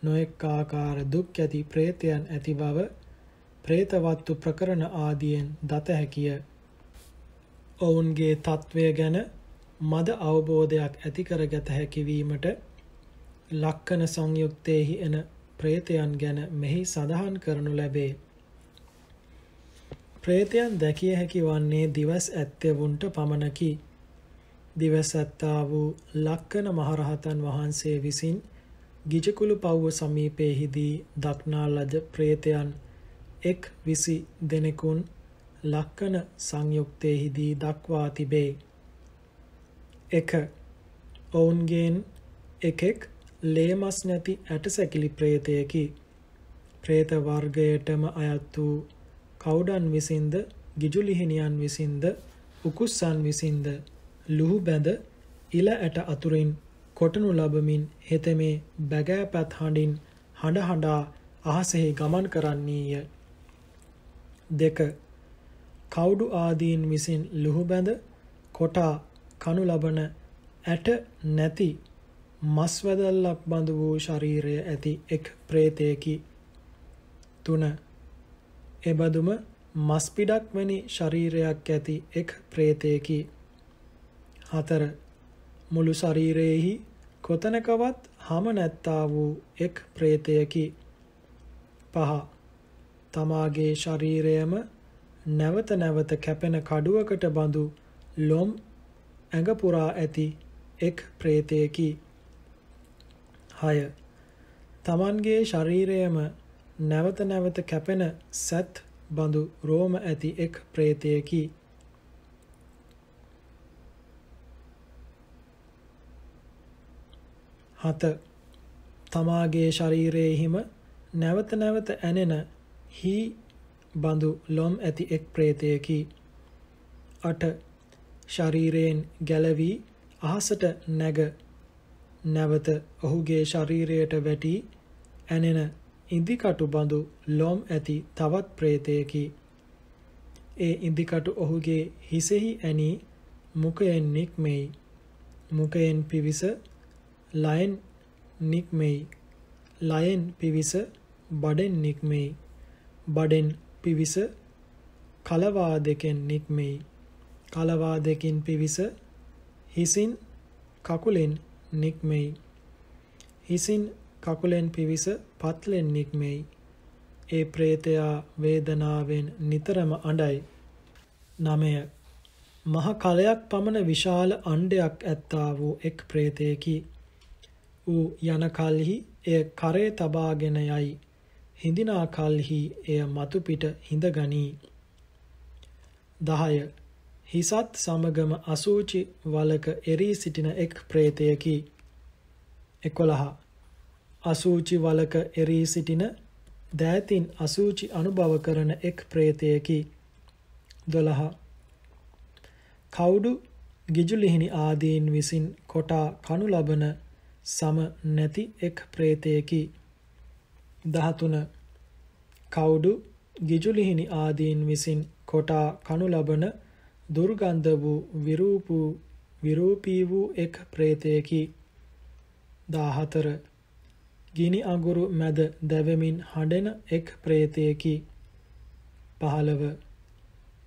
නොඑක් ආකාර දුක් ඇති പ്രേතයන් ඇති බව പ്രേතවත්තු ප්‍රකරණ ආදියෙන් දත හැකිය. ඔවුන්ගේ తත්වය ගැන මද අවබෝධයක් ඇති කරගත හැකිවීමට ලක්කන සංයුක්තේහි එන പ്രേතයන් ගැන මෙහි සඳහන් කරනු ලැබේ. പ്രേතයන් දැකිය හැකි වන්නේ දිවස් ඇත්තේ වුන්ට පමණකි. දිවසත්තා වූ ලක්කන මහරහතන් වහන්සේ විසින් ගිජකුළු පව්ව සමීපයෙහිදී දක්නා ලද ප්‍රේතයන් එක් විසි දෙනෙකුන් ලක්කන සංයුක්තයෙහිදී දක්වා තිබේ. එක ඔවුන්ගේන් එකෙක් ලේමස් නැති ඇටසැකිලි ප්‍රේතයකි. ප්‍රේත වර්ගයටම අයත් වූ කවුඩන් විසින්ද ගිජුලිහිනියන් විසින්ද උකුස්සන් විසින්ද ලුහු බැඳ ඉල ඇට අතුරින් කොටනු ලබමින් හෙතෙමේ බැගෑපැත් හඬින් හඬ හඬා අහසෙහි ගමන් කරන්නීය. දෙක කවුඩු ආදීන් විසින් ලුහුබැඳ කොටා කනු ලබන ඇට නැති මස්වැදල්ලක් බඳු වූ ශරීරය ඇති එක් ප්‍රේතයකි. තුන එබඳුම මස්පිඩක් වැනි ශරීරයක් ඇති එක් ප්‍රේතයකි. හතර මුළු ශරීරයෙහි කොතනකවත් හම නැත්තා වූ එක් ප්‍රේතයකි. පහ. තමාගේ ශරීරයම නැවත නැවත කැපෙන කඩුවකට බඳු ලොම් ඇඟ පුරා ඇති එක් ප්‍රේතයකි. 6. තමන්ගේ ශරීරයම නැවත නැවත කැපෙන සත් බඳු රෝම ඇති එක් ප්‍රේතයකි. හත තමාගේ ශරීරයෙහිම නැවත නැවත ඇනෙන හි බඳු ලොම් ඇති එක් ප්‍රේතයකි. අට ශරීරයෙන් ගැලවී අහසට නැග නැවත ඔහුගේ ශරීරයට වැටි ඇනෙන ඉදිකටු බඳු ලොම් ඇති තවත් ප්‍රේතයකි. ඒ ඉදිකටු ඔහුගේ හිසෙහි ඇනී මුකයෙන් නික්මෙයි. මුකයෙන් පිවිස ලයන් නික්මෙයි. ලයෙන් පිවිස බඩෙන් නික්මෙයි. බඩෙන් පිවිස කලවා දෙකෙන් නික්මෙයි. කලවා දෙකින් පිවිස හිසින් කකුලෙන් නික්මෙයි. හිසින් කකුලෙන් පිවිස පත්ලෙන් නික්මෙයි. ඒ ප්‍රේතයා වේදනාවෙන් නිතරම අඬයි. නමය මහ කලයක් පමණ විශාල අණ්ඩයක් ඇත්තා වූ එක් ප්‍රේතයකි. ඌ යන කල්හි එය කරේ තබාගෙන යයි හිඳිනා කල්හි එය මතු පිට හිඳ ගනී 10 හිසත් සමගම අසූචි වලක එරී සිටින එක් ප්‍රේතයකි 11 අසූචි වලක එරී සිටින දෑතින් අසූචි අනුභව කරන එක් ප්‍රේතයකි 12 කවුඩු ගිජුලිහිණි ආදීන් විසින් කොටා කනු ලබන සම නැති එක් ප්‍රේතයකි. දහතුන කවුඩු ගිජුලිහිනි ආදීන් විසින් කොටා කනු ලබන දුර්ගන්ධ වූ විරූපූ විරූපී වූ එක් ප්‍රේතයකි. දාහතර ගිනි අගුරු මැද දැවමින් හඬෙන එක් ප්‍රේතයකි. පහළව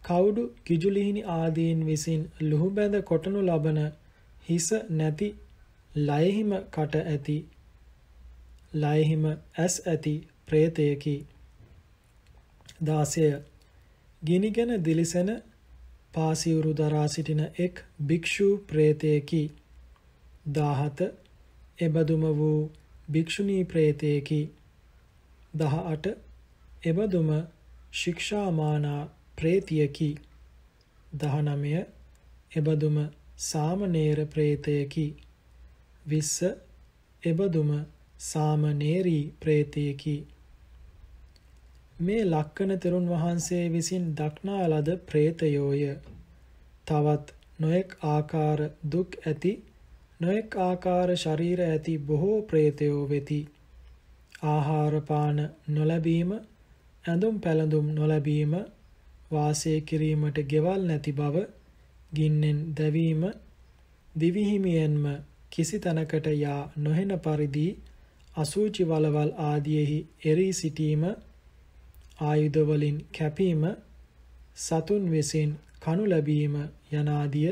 කවුඩු කිජුලිහිනි ආදීන් විසින් ලුහුබැඳ කොටනු ලබන හිස නැති ලයෙහිම කට ඇති ලයෙහිම ඇස් ඇති ප්‍රේතයකි 16 ගිනිගෙන දිලිසෙන පාසිවුරු දරා සිටින එක් භික්ෂු ප්‍රේතයකි 17 එබදුම වූ භික්ෂුණී ප්‍රේතයකි 18 එබදුම ශික්ෂාමානා ප්‍රේතියකි 19 එබදුම සාමනේර ප්‍රේතයකි විස්ස එබඳුම සාමනේරී ප්‍රේතයකි. මේ ලක්කන තෙරුන් වහන්සේ විසින් දක්නා ලද ප්‍රේතයෝය. තවත් නොයෙක් ආකාර දුක් ඇති නොයෙක් ආකාර ශරීර ඇති බොහෝ ප්‍රේතයෝ වෙති. ආහාර පාන නොලැබීම, ඇඳුම් පැළඳුම් නොලැබීම, වාසය කිරීමට ගෙවල් නැති බව, ගින්නෙන් දැවීම, දිවිහිමියෙන්ම කිසි තැනකට යා නොහෙන පරිදි අසූචි වලවල් ආදීෙහි එරී සිටීම ආයුධ වලින් කැපීම සතුන් විසින් කනු ලැබීම යනාදිය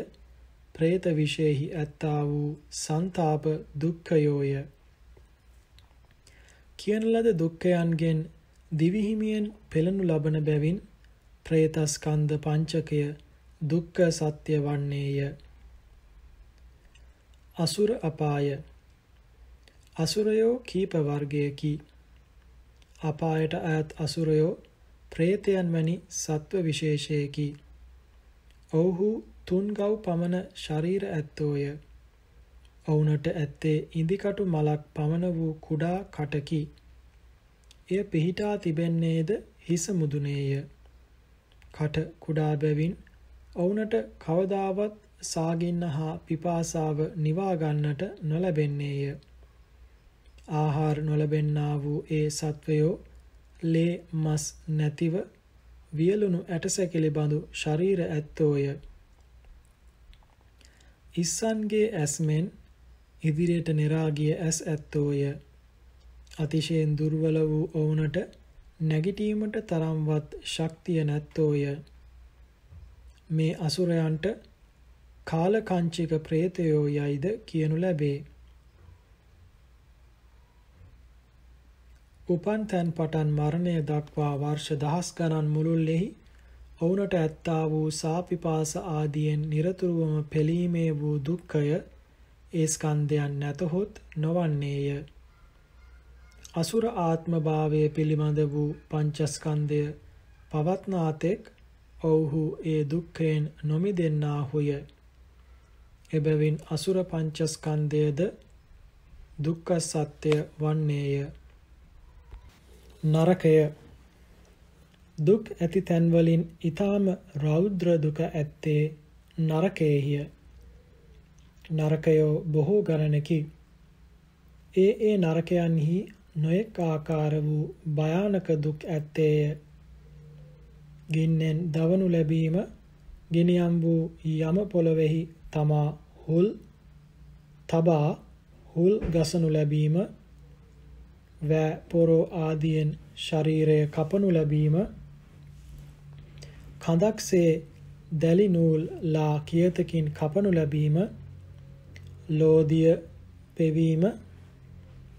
പ്രേත විශේෂෙහි ඇත්තා වූ ਸੰతాප දුක්ඛයෝය කියන ලද දුක්ඛයන්ගෙන් දිවිහිමියෙන් පෙළනු ලබන බැවින් പ്രേතස්කන්ධ පංචකය දුක්ඛ සත්‍ය වන්නේය අසුර අපාය අසුරයෝ කීප වර්ගයකි අපායට අයත් අසුරයෝ ප්‍රේතයන් වැනි සත්ව විශේෂයකි ඔවුහු තුන්ගව් පමණ ශරීර ඇත්තෝය ඔවුනට ඇත්තේ ඉදිකටු මලක් පමණ වූ කුඩා කටකි එය පිහිටා තිබෙන්නේද හිස මුදුනේය කට කුඩා බැවින් ඔවුනට කවදාවත් සාගින්න හා පිපාසාව නිවාගන්නට නොලැබෙන්නේය. ආහාර නොලැබෙන්නා වූ ඒ සත්වයෝ ලේ මස් නැතිව වියලුණු ඇටසැකිලි බඳු ශරීර ඇත්තෝය. ඉස්සන්ගේ ඇස්මෙන් ඉදිරියට නෙරාගිය ඇස් ඇත්තෝය. අතිශයෙන් දුර්වල වූ ඔවුනට නැගිටීමට තරම්වත් ශක්තිය නැත්තෝය. මේ අසුරයන්ට කාලකංචික ප්‍රේතයෝ යයිද කියනු ලැබේ. උපන් තැන් පටන් මරණය දක්වා වර්ෂ දහස් ගණන් මුළුල්ලෙහි ඔවුනට ඇත්තා වූ සාපිපාස ආදියෙන් নিরතුරුවම පෙළීමේ වූ දුක්ඛය ඒ ස්කන්ධයන් නැතහොත් නොවන්නේය. අසුර ආත්මභාවය පිළිබඳ වූ පංචස්කන්ධය පවත්නාතෙක් ඔවුහු ඒ දුක්ඛයෙන් නොමිදෙන්නා හුය. එබැවින් අසුර පංචස්කන්ධයද දුක්ඛ සත්‍ය වන්නේය. නරකය දුක් ඇති තැන්වලින් ඊ타ම රෞද්‍ර දුක ඇත්තේ නරකයේය. නරකයෝ බොහෝ ගණනකි. ඒ ඒ නරකයන්හි නොයෙක් ආකාර වූ භයානක දුක් ඇත්තේය. ගින්නෙන් දවනු ලැබීම, ගිනියම් වූ යම පොළොවේහි තමා හුල් තබා හුල් ගසනු ලැබීම වෑ පොරෝ ආදියෙන් ශරීරය කපනු ලැබීම කඳක්සේ දැලි නූල් ලා කියතකින් කපනු ලැබීම ලෝදිය පෙවීම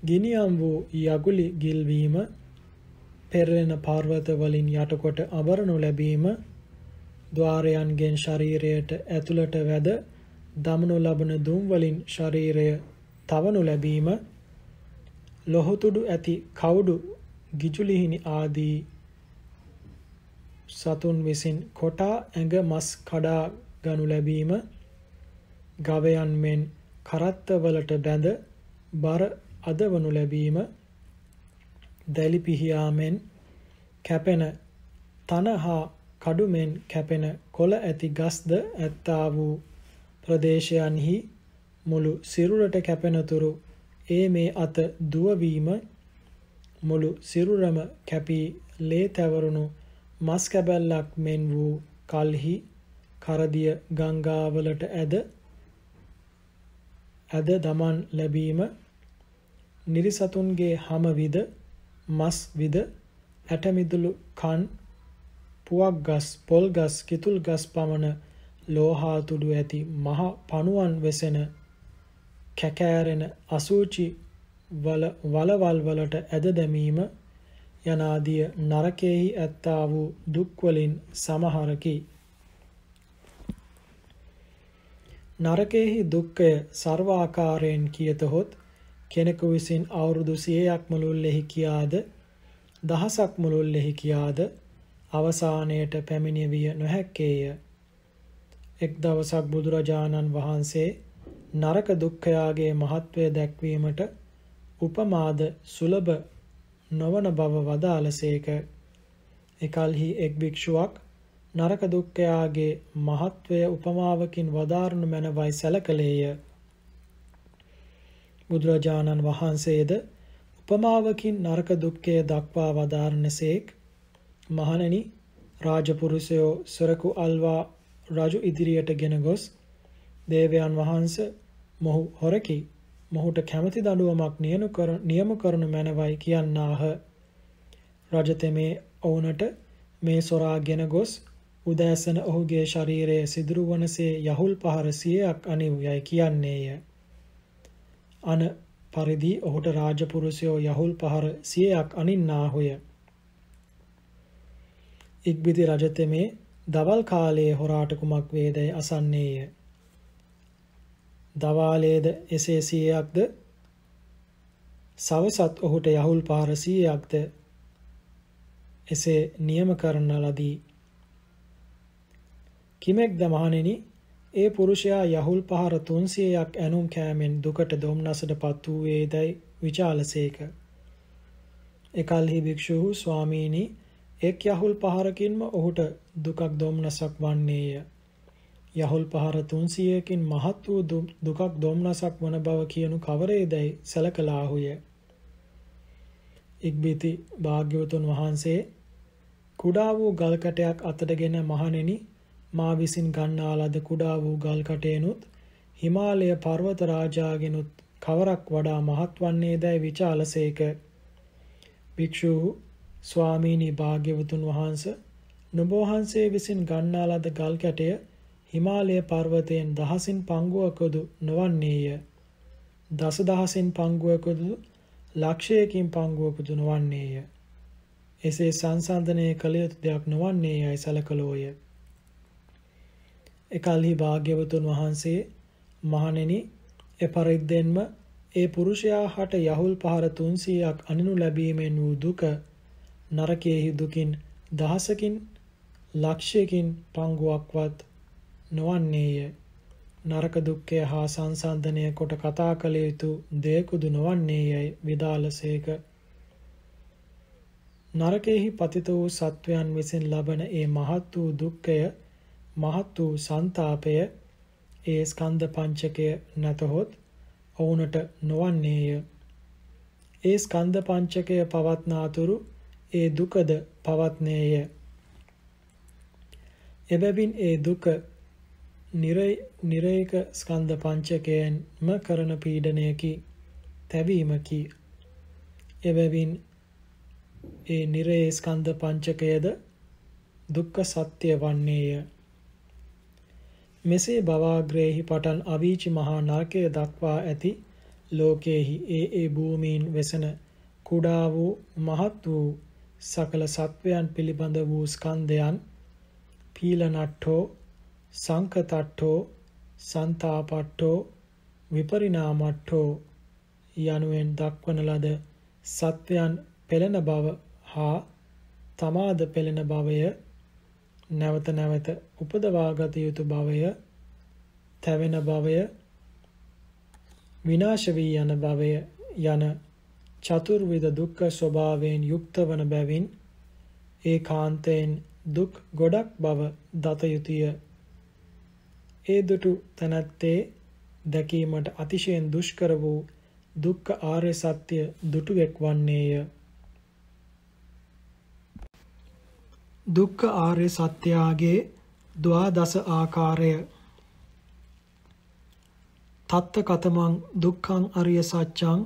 ගිනියම් වූ යගුලි ගිල්වීම පෙරෙන පර්වත වලින් යටකොට අබරනු ලැබීම ద్వාරයන්ගෙන් ශරීරයට ඇතුළට වැද දමනු ලබන දුම් වලින් ශරීරය තවනු ලැබීම ලොහුතුඩු ඇති කවුඩු ගිජුලිහිනි ආදී සතුන් විසින් කොටා ඇඟ මස් කඩා ගනු ලැබීම ගවයන් මෙන් කරත්තවලට බැඳ බර අදවනු ලැබීම දැලි පිහියාමෙන් කැපෙන තනහා කඩුමෙන් කැපෙන කොළ ඇති ගස්ද ඇත්තා වූ ප්‍රදේශයන්හි මුළු සිරුරට කැපෙනතුරු ඒ මේ අත දුවවීම මුළු සිරුරම කැපී ලේ තැවරුණු මස් කැබැල්ලක් මෙන් වූ කල්හි කරදිය ගංගාවලට ඇද ඇද දමන් ලැබීම නිරිසතුන්ගේ හම විද මස් විද ඇටමිදුළු කන් පුවක් ගස් පොල් ගස් කිතුල් ගස් පමණ ලෝහාතුඩු ඇති මහ පණුවන් වෙසෙන කැකෑරෙන අසූචි වලවල් වලට ඇද දැමීම යනාදිය නරකයෙහි ඇත්තා වූ දුක්වලින් සමහරකි. නරකයෙහි දුක්කය සර්වාකාරයෙන් කියතහොත් කෙනෙකු විසින් අවුරුදු සියයක් මුළුල්ලෙහි කියාද දහසක් මුළුල්ලෙහි කියාද අවසානයට පැමිණිවිය නොහැක්කේය. එක් දවසක් බුදුරජාණන් වහන්සේ නරක දුක්ඛයාගේ මහත්වය දැක්වීමට උපමාද සුලභ නොවන බව වදාළසේක. එකල්හි එක් භික්ෂුවක් නරක දුක්ඛයාගේ මහත්වය උපමාවකින් වදාරනු මැනවයි සැලකලේය. බුදුරජාණන් වහන්සේද උපමාවකින් නරක දුක්ඛය දක්වා වදාරනසේක් මහණෙනි රාජපුරුෂයෝ සරකු අල්වා රජු ඉදිරියට ගෙන ගොස් දේවයන් වහන්ස මොහු හොරකි මොහුට කැමති දඬුවමක් නියම කරනු මැනවයි කියන්නාහ. රජතෙමේ ඔවුනට මේ සොරාගෙන ගොස් උදෑසන ඔහුගේ ශරීරයේ සිදුරු වනසේ යහුල් පහර සියයක් අනිව් යයි කියන්නේය. අන පරිදි ඔහුට රාජපුරුෂයෝ යහුල් පහර සියයක් අනින්නාහුය. ඉක්බිති රජතෙමේ දවල් කාලයේ හොරාට කුමක් වේදයි අසන්නේය. දවාලේද එසේ සියයක්ද සවසත් ඔහුට යහුල් පාර සියයක්ද එසේ නියම කරන ලදී. කිමෙක්ද මහණෙනි ඒ පුරුෂයා යහුල් පහර 300ක් ඇනුම් කෑමෙන් දුකට දොම්නසට පත් වූයේදයි විචාලසේක. එකල්හි භික්ෂූහු ස්වාමීනි එක් යහුල් පහරකින්ම ඔහුට දුකක් දොම්නසක් වන්නේය. යහොල් පහර 300කින් මහත් වූ දුකක් දොම්නසක් වන බව කියනු කවරේදයි සැලකලාහුය. ඉක්බිති භාග්‍යවතුන් වහන්සේ කුඩා වූ ගල් කැටයක් අතටගෙන මහණෙනි මා විසින් ගන්නා ලද කුඩා වූ ගල් කටේනුත් හිමාලය පර්වත රාජාගෙනුත් කවරක් වඩා මහත් වන්නේදයි විචාලසේක. භික්ෂූහු ස්වාමීනි භාග්‍යවතුන් වහන්සේ නොබෝහන්සේ විසින් ගන්නා ලද ගල් කැටය හිමාලය පර්වතයෙන් දහසින් පංගුවකොදු නොවන්නේය. දස දහසින් පංගුවකොදු ලක්ෂයකින් පංගුවකුදු නොවන්නේය. එසේ සංසන්ධනය කළ යුතු දෙයක් නොවන්නේ යයි සලකලෝය. එකල්හි භාග්‍යවතුන් වහන්සේ මහණෙනි එපරිද්දෙන්ම ඒ පුරුෂයා හට යහුල් පහර 300ක් අනිනු ලැබීමෙන් වූ දුක නරකයේහි දුකින් දහසකින් ලක්ෂයකින් පංගුවක්වත් නොවන්නේය. නරක දුක්ඛය හා සංසන්දනය කොට කතා කළ යුතු දෙයකුදු නොවන්නේයයි විදාලසේක. නරකයෙහි පතිත වූ සත්වයන් විසින් ලබන ඒ මහත් වූ දුක්ඛය මහත් වූ සන්තාපය ඒ ස්කන්ධ පංචකය නැතහොත් ඔවුනට නොවන්නේය. ඒ ස්කන්ධ පංචකය පවත්නාතුරු ඒ දුකද පවත්නේය. එබැවින් ඒ දුක නිරේක ස්කන්ධ පංචකයෙන්ම කරන පීඩනයකි තැවීමකි. එබැවින් ඒ නිරේ ස්කන්ධ පංචකයද දුක්ඛ සත්‍ය වන්නේය. මෙසේ බවාග්‍රේහි පටන් අවීචි මහා නාකය දක්වා ඇති ලෝකයෙහි ඒ ඒ භූමීන් වෙසෙන කුඩා වූ මහත් වූ සකල සත්වයන් පිළිබඳ වූ ස්කන්ධයන් පීලනට්ඨෝ සංකතට්ඨෝ සන්තාපට්ඨෝ විපරිණාමට්ඨෝ යනුවෙන් දක්වන ලද සත්වයන් පෙළෙන බව හා තමාද පෙළෙන බවය නැවත නැවත උපදවාගත යුතු බවය තැවෙන බවය විනාශ වී යන බවය යන චතුර්විධ දුක්ඛ ස්වභාවයෙන් යුක්ත වන බැවින් ඒකාන්තයෙන් දුක් ගොඩක් බව දත යුතුය. ඒ දුටු තැනැත්තේ දැකීමට අතිශයෙන් දුෂ්කර වූ දුක්ඛ ආර්ය සත්‍ය දුටුවෙක් වන්නේය. දුක්ඛ ආර්ය සත්‍යාගේ ද්වාදස ආකාරය තත්ත කතමං දුක්ඛං අරිය සත්‍යං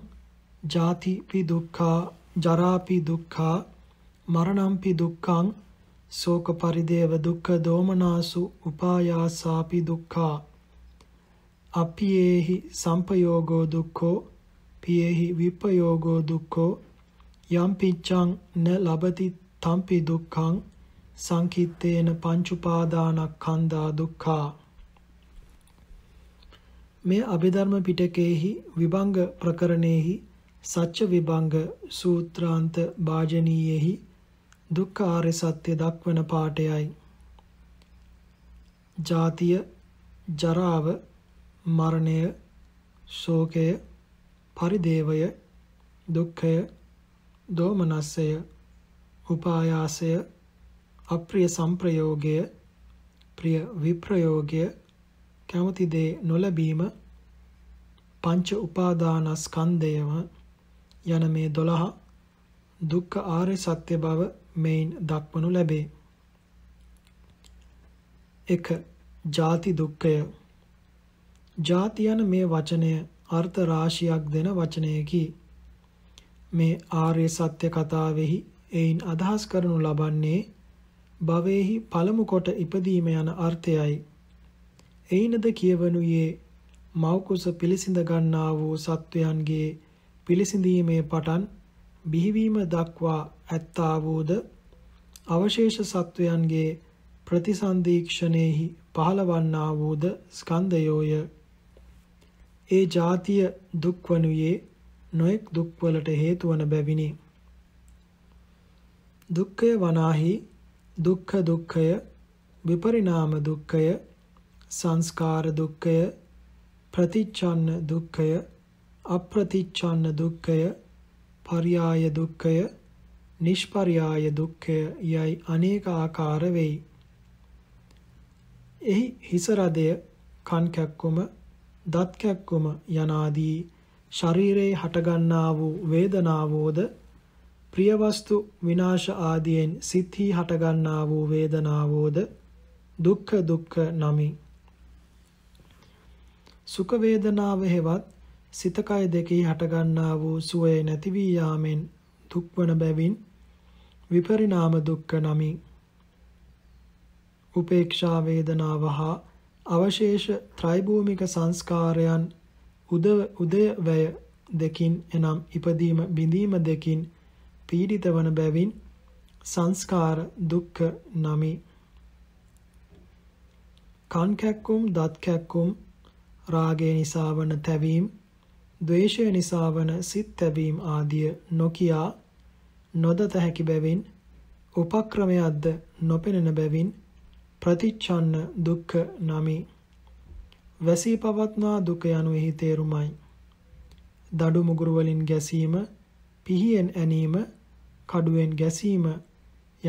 ජාතිපි දුක්ඛා ජරාපි දුක්ඛා මරණම්පි දුක්ඛං ශෝක පරිදේව දුක්ඛ දෝමනාසු උපායාසාපි දුක්ඛා අපියේහි සම්පයෝගෝ දුක්ඛෝ පියේහි විපයෝගෝ දුක්ඛෝ යම් පිච්ඡං න ලබති තම්පි දුක්ඛං සංකිත්තේන පංච උපාදානස්කන්ධා දුක්ඛා මේ අභිධර්ම පිටකයේහි විභංග ප්‍රකරණයේහි සච්ච විභංග සූත්‍රාන්ත භාජනීයෙහි දුක්ඛාරය සත්‍ය දක්වන පාඩයයි. ජාතිය, ජරාව, මරණය, ශෝකය, පරිදේවය, දුක්ඛය, දෝමනස්සය, උපායාසය, අප්‍රිය සංප්‍රයෝගය, ප්‍රිය විප්‍රයෝගය, කැමති දේ නොලැබීම, පංච උපාදානස්කන්ධයම යන මේ 12 දුක්ඛ ආර්ය සත්‍ය බව මෙයින් දක්වනු ලැබේ. 1. ಜಾති දුක්ඛය. ಜಾති යන මේ වචනය අර්ථ රාශියක් දෙන වචනයකි. මේ ආර්ය සත්‍ය කතාවෙහි එයින් අදහස් කරනු ලබන්නේ භවෙහි පළමු කොට ඉපදීම යන අර්ථයයි. එයිනද කියවනුයේ මෞකුස පිළිසිඳ ගන්නා වූ සත්වයන්ගේ පිළිසිඳීමේ පටන් බිහිවීම දක්වා ඇත්තාවෝද අවශේෂ සත්වයන්ගේ ප්‍රතිසන්දීක්ෂණයෙහි පහළවන්නා වූද ස්කන්ධයෝය ඒ જાතිය දුක්වනුයේ නොඑක් දුක්වලට හේතු වන බැවිනි දුක්ඛය වනාහි දුක්ඛ දුක්ඛය විපරිණාම දුක්ඛය සංස්කාර දුක්ඛය ප්‍රතිච්ඡන්න දුක්ඛය අප්‍රතිච්ඡන්න දුක්ඛය පර්යාය දුක්ඛය නිෂ්පර්යාය දුක්ඛය යයි අනේක ආකාර වෙයි. එහි හිස රදය, කන් කැක්කුම, දත් කැක්කුම යනාදී ශරීරයේ හටගන්නා වූ වේදනාවෝද ප්‍රිය වස්තු විනාශ ආදීන් සිත්හි හටගන්නා වූ වේදනාවෝද දුක්ඛ දුක්ඛ නමි. සුඛ වේදනාව හෙවත් සිත කය දෙකෙහි හටගන්නා වූ සුවය නැති වී යාමෙන් දුක්වන බැවින් විපරිණාම දුක්ඛ නමි. උපේක්ෂා වේදනාව හා අවශේෂ ත්‍රිභූමික සංස්කාරයන් උදය උදය දෙකින් එනම් ඉපදීම බිඳීම දෙකින් පීඩිත වන බැවින් සංස්කාර දුක්ඛ නමි. කන් කැක්කුම් දත් කැක්කුම් රාගය නිසා වන තැවීම් ද්වේෂය නිසා වන සිත් තැබීම් ආදිය නොකියා නොදත හැකි බැවින් උපක්‍රමයක්ද නොපෙනෙන බැවින් ප්‍රතිච්ඡන්න දුක්ඛ නමි. වැසී පවත්නා දුක යනු එහි තේරුමයි. දඩු මුගුරු වලින් ගැසීම, පිහියෙන් ඇනීම, කඩුවෙන් ගැසීම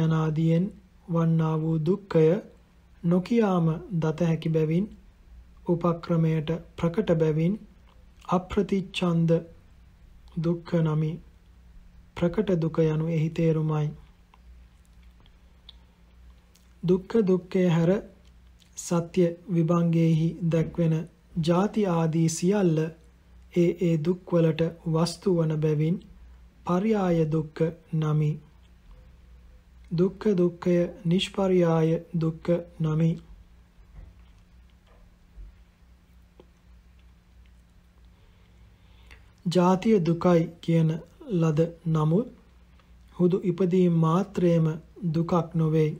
යනාදීන් වන්නා වූ දුක්ඛය නොකියාම දත හැකි බැවින් උපක්‍රමයට ප්‍රකට බැවින් අප්‍රතිච්ඡන්ද දුක්ඛ නමි ප්‍රකට දුක යනු එහි තේරුමයි දුක්ඛ දුක්ඛේ හැර සත්‍ය විභංගෙහි දැක්වෙන ಜಾති ආදී සියල්ල ඒ ඒ දුක්වලට වස්තු වන බැවින් පర్యాయ දුක්ඛ නමි දුක්ඛ දුක්ඛය නිෂ්පర్యాయ දුක්ඛ නමි ජාතිය දුකයි කියන ලද නමුත් හුදු ඉපදීම මාත්‍රයේම දුකක් නොවේ.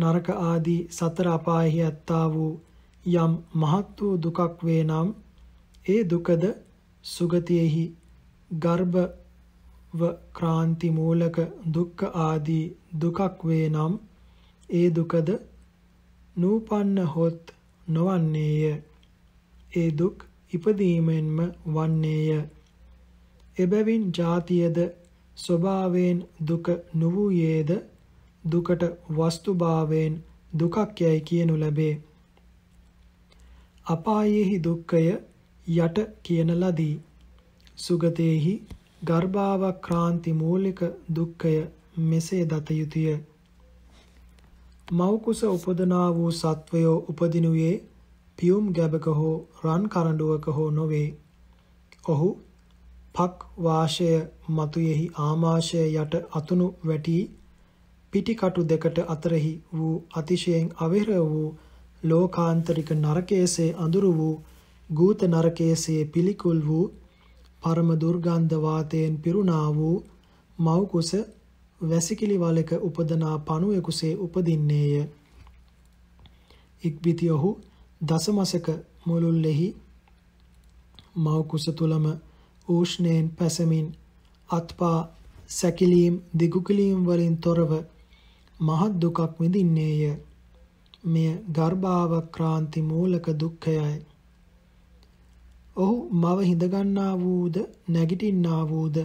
නරක ආදී සතර අපායෙහි ඇත්තා වූ යම් මහත් වූ දුකක් වේ නම් ඒ දුකද සුගතියෙහි ගර්භව ක්‍රාන්ති මූලක දුක්ඛ ආදී දුකක් වේ නම් ඒ දුකද නූපන්න හොත් නොවන්නේය. ඒ දුක් ඉපදීමෙන්ම වන්නේය. එබැවින් ජාතියද ස්වභාවයෙන් දුක නොවූයේද දුකට වස්තුභාවයෙන් දුකක් යැයි කියනු ලැබේ. අපායෙහි දුක්ඛය යට කියන ලදී. සුගතේහි ගර්භාවක්‍රාන්ති මූලික දුක්ඛය මෙසේ දත යුතුය. මෞකුස උපදනා වූ සත්වයෝ උපදිනුයේ පියුම් ගැබක හෝ රන් කරඬුවක හෝ නොවේ. ඔහු පක් වාශය මතුයෙහි ආමාශය යට අතුණු වැටි පිටිකටු දෙකට අතරෙහි වූ අතිශයෙන් අවිර වූ ලෝකාන්තරික නරකයේසේ අඳුරු වූ ගූත නරකයේසේ පිළිකුල් වූ පරම දුර්ගන්ධ වාතයෙන් පිරුණා වූ මව් කුස වැසිකිලි වලක උපදනා පණුවෙකුසේ උපදින්නේය. ඉක්බිති ඔහු දසමසක මුළුල්ලෙහි මව කුස තුලම ඌෂ්ණයෙන් පැසමින් අත්පා සැකිලීම් දිගුකිලීම් වලින් තොරව මහත් දුකක් විඳින්නේය. මෙය ගර්භාවක්‍රාන්ති මූලක දුක්ඛයයි. ඔහු මව හිඳගන්නා වූද නැගිටින්නා වූද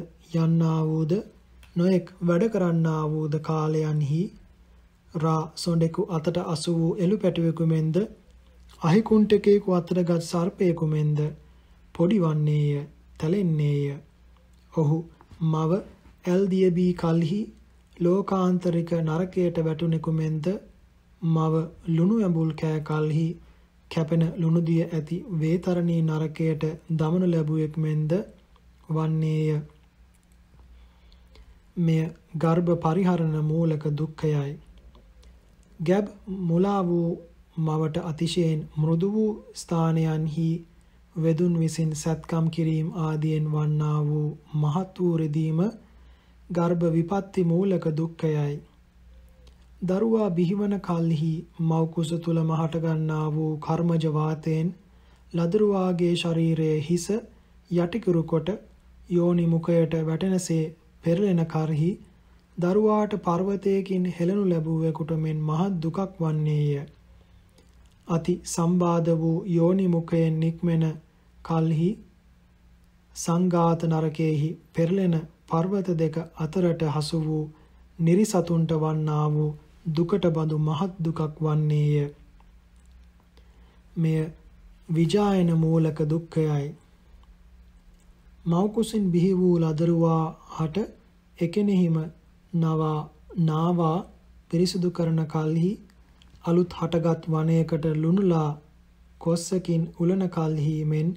යන්නා වූද නොඑක් වැඩ කරන්නා වූද කාලයන්හි රා සොඬෙකු අතට අසු වූ එළු පැටවෙකු මෙන්ද අහිකුණ්ඨකේකු අතරගත් සර්පයෙකු මෙන්ද පොඩි වන්නේය, තැලෙන්නේය. ඔහු මව ඇල්දිය බී කල්හි ලෝකාන්තරික නරකයට වැටුණෙකු මෙන්ද මව ලුණු ඇඹුල් කෑ කල්හි කැපෙන ලුණුදිය ඇති වේතරණී නරකයට දමනු ලැබුවෙක් මෙන්ද වන්නේය මෙය ගර්භ පරිහරණ මූලක දුක්ඛයයි ගැබ් මුලා වූ මවට අතිශයෙන් මෘදු වූ ස්ථානයන්හි වෙදුන් විසින් සත්කම් කිරීම ආදියෙන් වන්නා වූ මහත් වූ රිදීම ගර්භ විපත්ති මූලක දුක්ඛයයි. දරුවා බිහිවන කල්හි මව්කුස තුල මහට ගන්නා වූ කර්මජ වාතයෙන් ලදරුවාගේ ශරීරයේ හිස යටිකුරු කොට යෝනි මුඛයට වැටෙනසේ පෙරලෙන කරහි දරුවාට පර්වතයකින් හෙළනු ලැබුවෙකුට මෙන් මහත් දුකක් වන්නේය. අති සම්බාධ වූ යෝනි මුඛයෙන් නික්මෙන කල්හි සංඝාත නරකයේහි පෙරලෙන පර්වත දෙක අතරට හසු වූ නිරිසතුන්ට වන්නා වූ දුකට බඳු මහත් දුකක් වන්නේය. මෙය විජායන මූලක දුක්ඛයයි. මෞකුසින් බිහි වූ ලදරුවා හට එකෙනෙහිම නවා නාවා පිරිසුදු කරන කල්හි අලුත් හටගත් වනයකට ලුණුලා කොස්සකින් උලන කල්හි මෙන්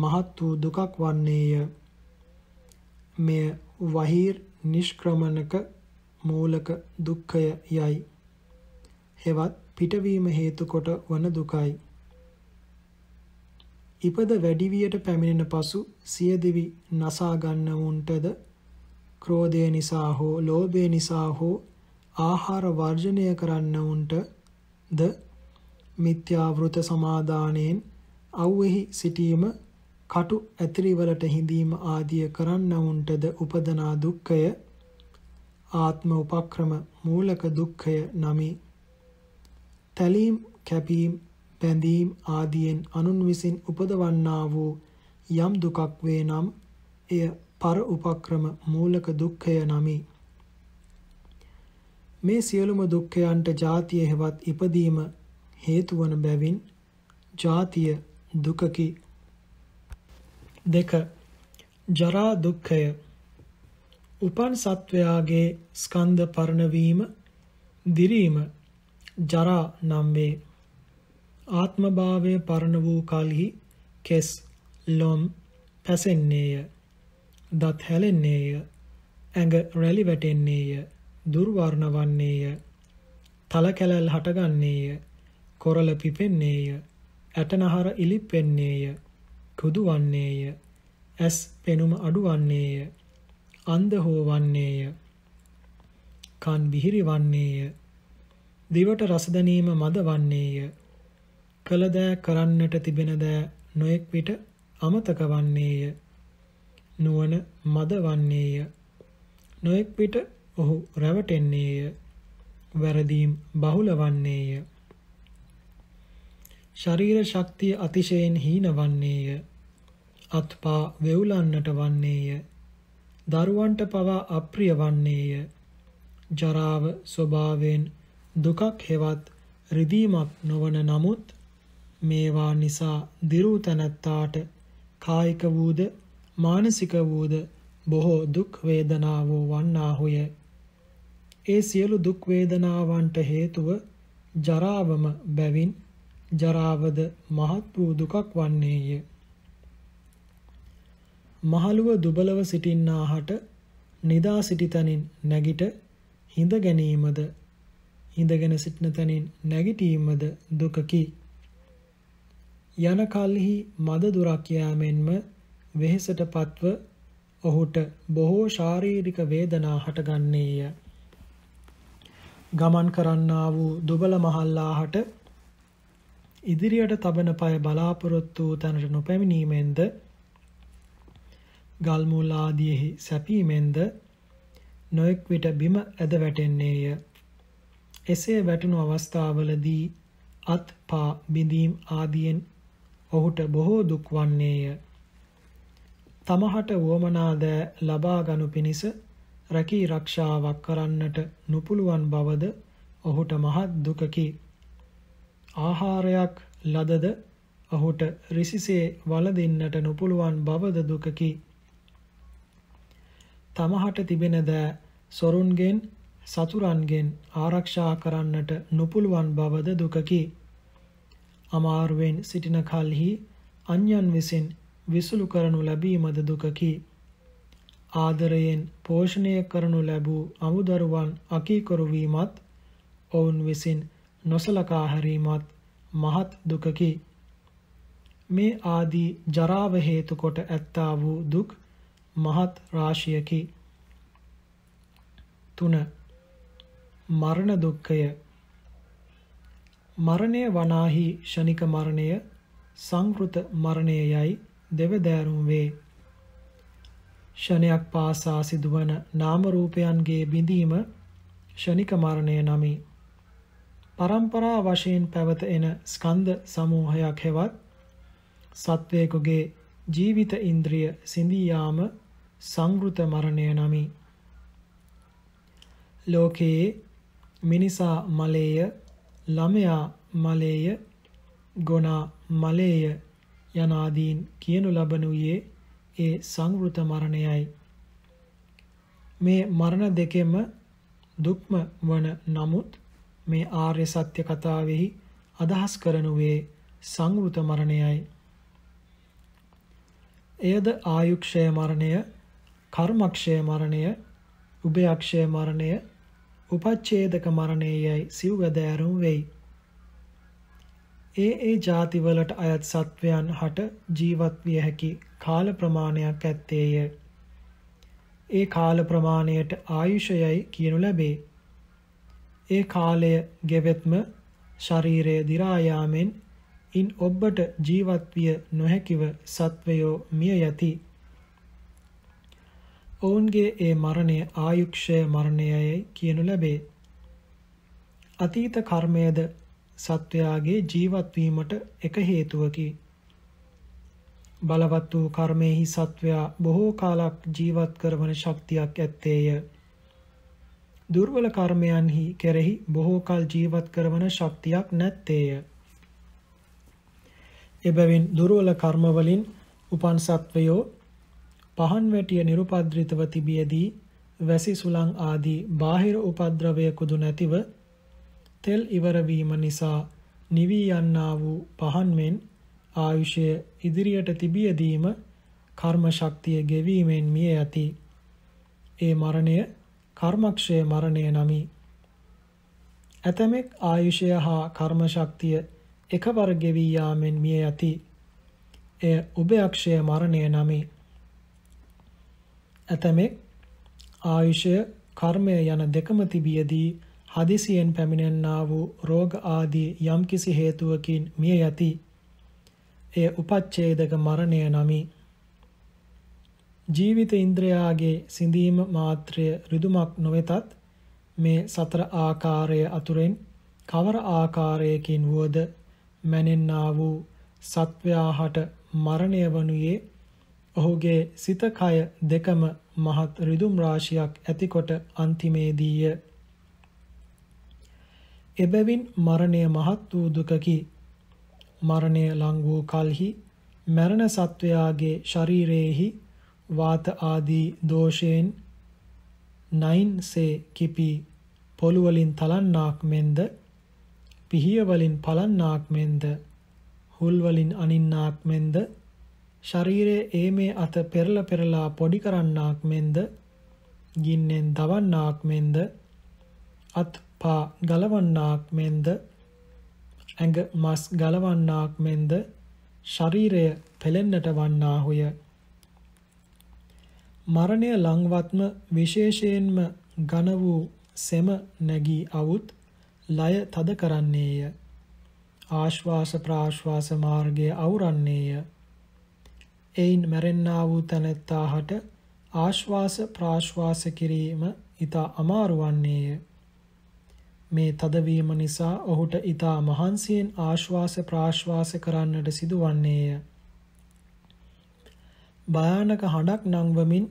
මහත් වූ දුකක් වන්නේය. මෙය වහිර් නිෂ්ක්‍රමණක මූලක දුක්ඛය යයි. හෙවත් පිටවීම හේතු කොට වන දුකයි. ඉපද වැඩිවියට පැමිණෙන පසු සියදිවි නසා ගන්නවුන්ටද ක්‍රෝධය නිසා හෝ ලෝභය නිසා හෝ ආහාර වර්ජනය කරන්නවුන්ට ද මිත්‍යාවෘත සමාදානයෙන් අව්වෙහි සිටීම කටු ඇතිරිවලට හිඳීම ආදිය කරන්නවුන්ටද උපදනා දුක්ඛය ආත්ම උපක්‍රම මූලක දුක්ඛය නමි. තැලීම් කැපීම් බැඳීම් ආදියෙන් අනුන් විසින් උපදවන්නා වූ යම් දුකක් වේ නම් එය පර උපක්‍රම මූලක දුක්ඛය නමි. මේ සියලුම දුක්ඛයන්ට ජාතිය හෙවත් ඉපදීම හේතු වන බැවින් ජාතිය දුකකි දෙක ජරා දුක්ඛය උපන් සත්වයාගේ ස්කන්ධ පරණ වීම දිරීම ජරා නම් වේ ආත්මභාවය පරණ වූ කලෙහි කෙස් ලොම් පැසෙන්නේය දත් හැලෙන්නේය ඇඟ රැලි වැටෙන්නේය දුර්වර්ණ වන්නේය. තල කැලල් හටගන්නේය. කොරල පිපෙන්නේය. ඇටනහර ඉලිප්පෙන්නේය. කුදු වන්නේය. ඇස් පෙනුම අඩු වන්නේය. අන්ධ හෝ වන්නේය. කන් බිහිරි වන්නේය. දිවට රස දැනීම මද වන්නේය. කළ දෑ කරන්නට තිබෙන දෑ නොයෙක් විට අමතක වන්නේය. නුවණ මද වන්නේය. නොයෙක් විට ඔහු රැවටෙන්නේය වැරදීම් බහුල වන්නේය ශරීර ශක්තිය අතිශයෙන් හීන වන්නේය අත්පා වෙවුලන්නට වන්නේය දරුවන්ට පවා අප්‍රිය වන්නේය ජරාව ස්වභාවයෙන් දුකක් හෙවත් රිදීමක් නොවන නමුත් මේවා නිසා දිරු තැනැත්තාට කායික වූද මානසික වූද බොහෝ දුක් වේදනාවෝ වන්නාහුය ඒ සියලු දුක් වේදනාවන්ට හේතුව ජරාවම බැවින් ජරාවද මහත් වූ දුකක් වන්නේය. මහලුව දුබලව සිටින්නාහට නිදා සිටි තනින් නැගිට හිඳ ගැනීමද හිඳගෙන සිටින තනින් නැගිටීමද දුකකි. යන කල්හි මද දුරක් යාමෙන්ම වෙහෙසට පත්ව ඔහුට බොහෝ ශාරීරික වේදනා හටගන්නේය. ගමන් කරන්නා වූ දොබල මහල්ලාහට ඉදිරියට තබන පය බලාපොරොත්තු වූ තැනට නොපැමිණීමෙන්ද ගල්මුල් ආදීෙහි සැපීමෙන්ද නොයෙක් විට බිම ඇද වැටෙන්නේය. එසේ වැටුණු අවස්ථාවලදී අත් පා බිඳීම් ආදියෙන් ඔහුට බොහෝ දුක් වන්නේය. තමහට වුවමනාද ලබා ගනු පිණිස රැකී රක්ෂාවක් කරන්නට නොපුළුවන් බවද ඔහුට මහත් දුකකි. ආහාරයක් ලදද ඔහුට රිසිසේ වලදින්නට නොපුළුවන් බවද දුකකි. තමහට තිබෙන දෑ සොරුන්ගෙන් සතුරන්ගෙන් ආරක්ෂා කරන්නට නොපුළුවන් බවද දුකකි. අමාරුවෙන් සිටින කල්හි අන්‍යන් විසින් විසුළු කරනු ලැබීමද දුකකි. ආදරයෙන් පෝෂණය කරනු ලැබූ අමුදරුවන් අකීකරු වීමත් ඔවුන් විසින් නොසලකා හැරීමත් මහත් දුකකි මේ ආදී ජරාව හේතු කොට ඇත්තා වූ දුක් මහත් රාශියකි 3 මරණ දුක්ඛය මරණය වනාහි ෂණික මරණය සංකෘත මරණය යයි දෙවදෑරුම් වේ ෂණයක් පාසා සිදුවන නාම රූපයන්ගේ බිඳීම ෂණික මරණය නමි. පරම්පරා වශයෙන් පැවත එන ස්කන්ධ සමූහයක් හෙවත් සත්වයෙකුගේ ජීවිත ඉන්ද්‍රිය සිඳී යාම සංගෘත මරණය නමි. ලෝකයේ මිනිසා මලේය, ළමයා මලේය, ගොනා මලේය යනාදීන් කියනු ලබනුයේ ඒ සංවෘත මරණයයි මේ මරණ දෙකෙම දුක්ම වන නමුත් මේ ආර්ය සත්‍ය කතාවෙහි අදහස් කරනුවේ සංවෘත මරණයයි එයද ආයුක්ෂය මරණය කර්මක්ෂය මරණය උභයක්ෂය මරණය උපච්ඡේදක මරණයයි සිව්වැදෑරුම් වෙයි ඒ ඒ ಜಾතිවලට අයත් සත්වයන් හට ජීවත් විය හැකි කාල ප්‍රමාණයක් ඇත්තේය. ඒ කාල ප්‍රමාණයට ආයුෂයයි කියනු ලැබේ. ඒ කාලය ගෙවෙත්ම ශරීරය දිරා යාමෙන් ඉන් ඔබට ජීවත් විය නොහැකිව සත්වයෝ මිය යති. ඔවුන්ගේ ඒ මරණය ආයුක්ෂය මරණයයි කියනු ලැබේ. අතීත කර්මයද සත්වයාගේ ජීවත්වීමට එක හේතුවකි. බලවත් වූ කර්මයෙහි සත්වයා බොහෝ කාලක් ජීවත් කරවන ශක්තියක් ඇත්තේය. දුර්වල කර්මයන්හි කෙරෙහි බොහෝ කල් ජීවත් කරවන ශක්තියක් නැත්තේය. එබැවින් දුර්වල කර්මවලින් උපන් සත්වයෝ පහන් වැටිය nirupadritaව තිබියදී වැසි සුලං ආදී බාහිර උපද්‍රවයකුදු නැතිව තෙල් ඉවරවීම නිසා නිවී යන්නා වූ පහන් මෙන් ආයුෂය ඉදිරියට තිබියදීම කර්ම ශක්තිය ගෙවීමෙන් මිය යති. ඒ මරණය කර්මක්ෂය මරණය නමි. ඇතමෙක් ආයුෂය හා කර්ම ශක්තිය එකවර ගෙවී යාමෙන් මිය යති. එය උභයක්ෂය මරණය නමි. ඇතමෙක් ආයුෂය කර්මය යන දෙකම තිබියදී හදිසියෙන් පැමිණෙන්නා වූ රෝග ආදී යම්කිසි හේතුවකින් මිය යති. එය උපච්ඡේදක මරණය නමි. ජීවිත ඉන්ද්‍රයාගේ සිඳීම මාත්‍රය ඍදුමක් නොවෙතත් මේ සතර ආකාරය අතුරෙන් කවර ආකාරයකින් වුවද මැනෙන්නා වූ සත්වයා හට මරණය වනුයේ ඔහුගේ සිත කය දෙකම මහත් රිදුම් රාශියක් ඇතිකොට අන්තිමේදීය එබැවින් මරණය මහත් වූ දුකකි. මරණය ලං වූ කලෙහි මරණ සත්වයාගේ ශරීරයේහි වාත ආදී දෝෂයෙන් නයින්සේ කිපි පොළු වලින් තලන්නාක් මෙන්ද පිහිය වලින් පලන්නාක් මෙන්ද හුල් වලින් අනින්නාක් මෙන්ද ශරීරයේ ඒමේ අත පෙරල පෙරලා පොඩි කරන්නාක් මෙන්ද ගින්නෙන් දවන්නාක් මෙන්ද අත් පා ගලවන්නාක් මෙන්ද ඇඟ මස් ගලවන්නාක් මෙන්ද ශරීරය පෙළෙන්නට වන්නාහුය මරණය ලංවත්ම විශේෂයෙන්ම ඝන වූ සෙම නැගී අවුත් ලය තද කරන්නේය ආශ්වාස ප්‍රාශ්වාස මාර්ගය අවරන්නේය එයින් මැරෙන්නා වූ තැනැත්තාහට ආශ්වාස ප්‍රාශ්වාස කිරීම ඊට අමාරු වන්නේය මේ තදවීම නිසා ඔහුට ඊතා මහන්සියෙන් ආශ්වාස ප්‍රාශ්වාස කරන්නට සිදුවන්නේය. භයානක හඬක් නංවමින්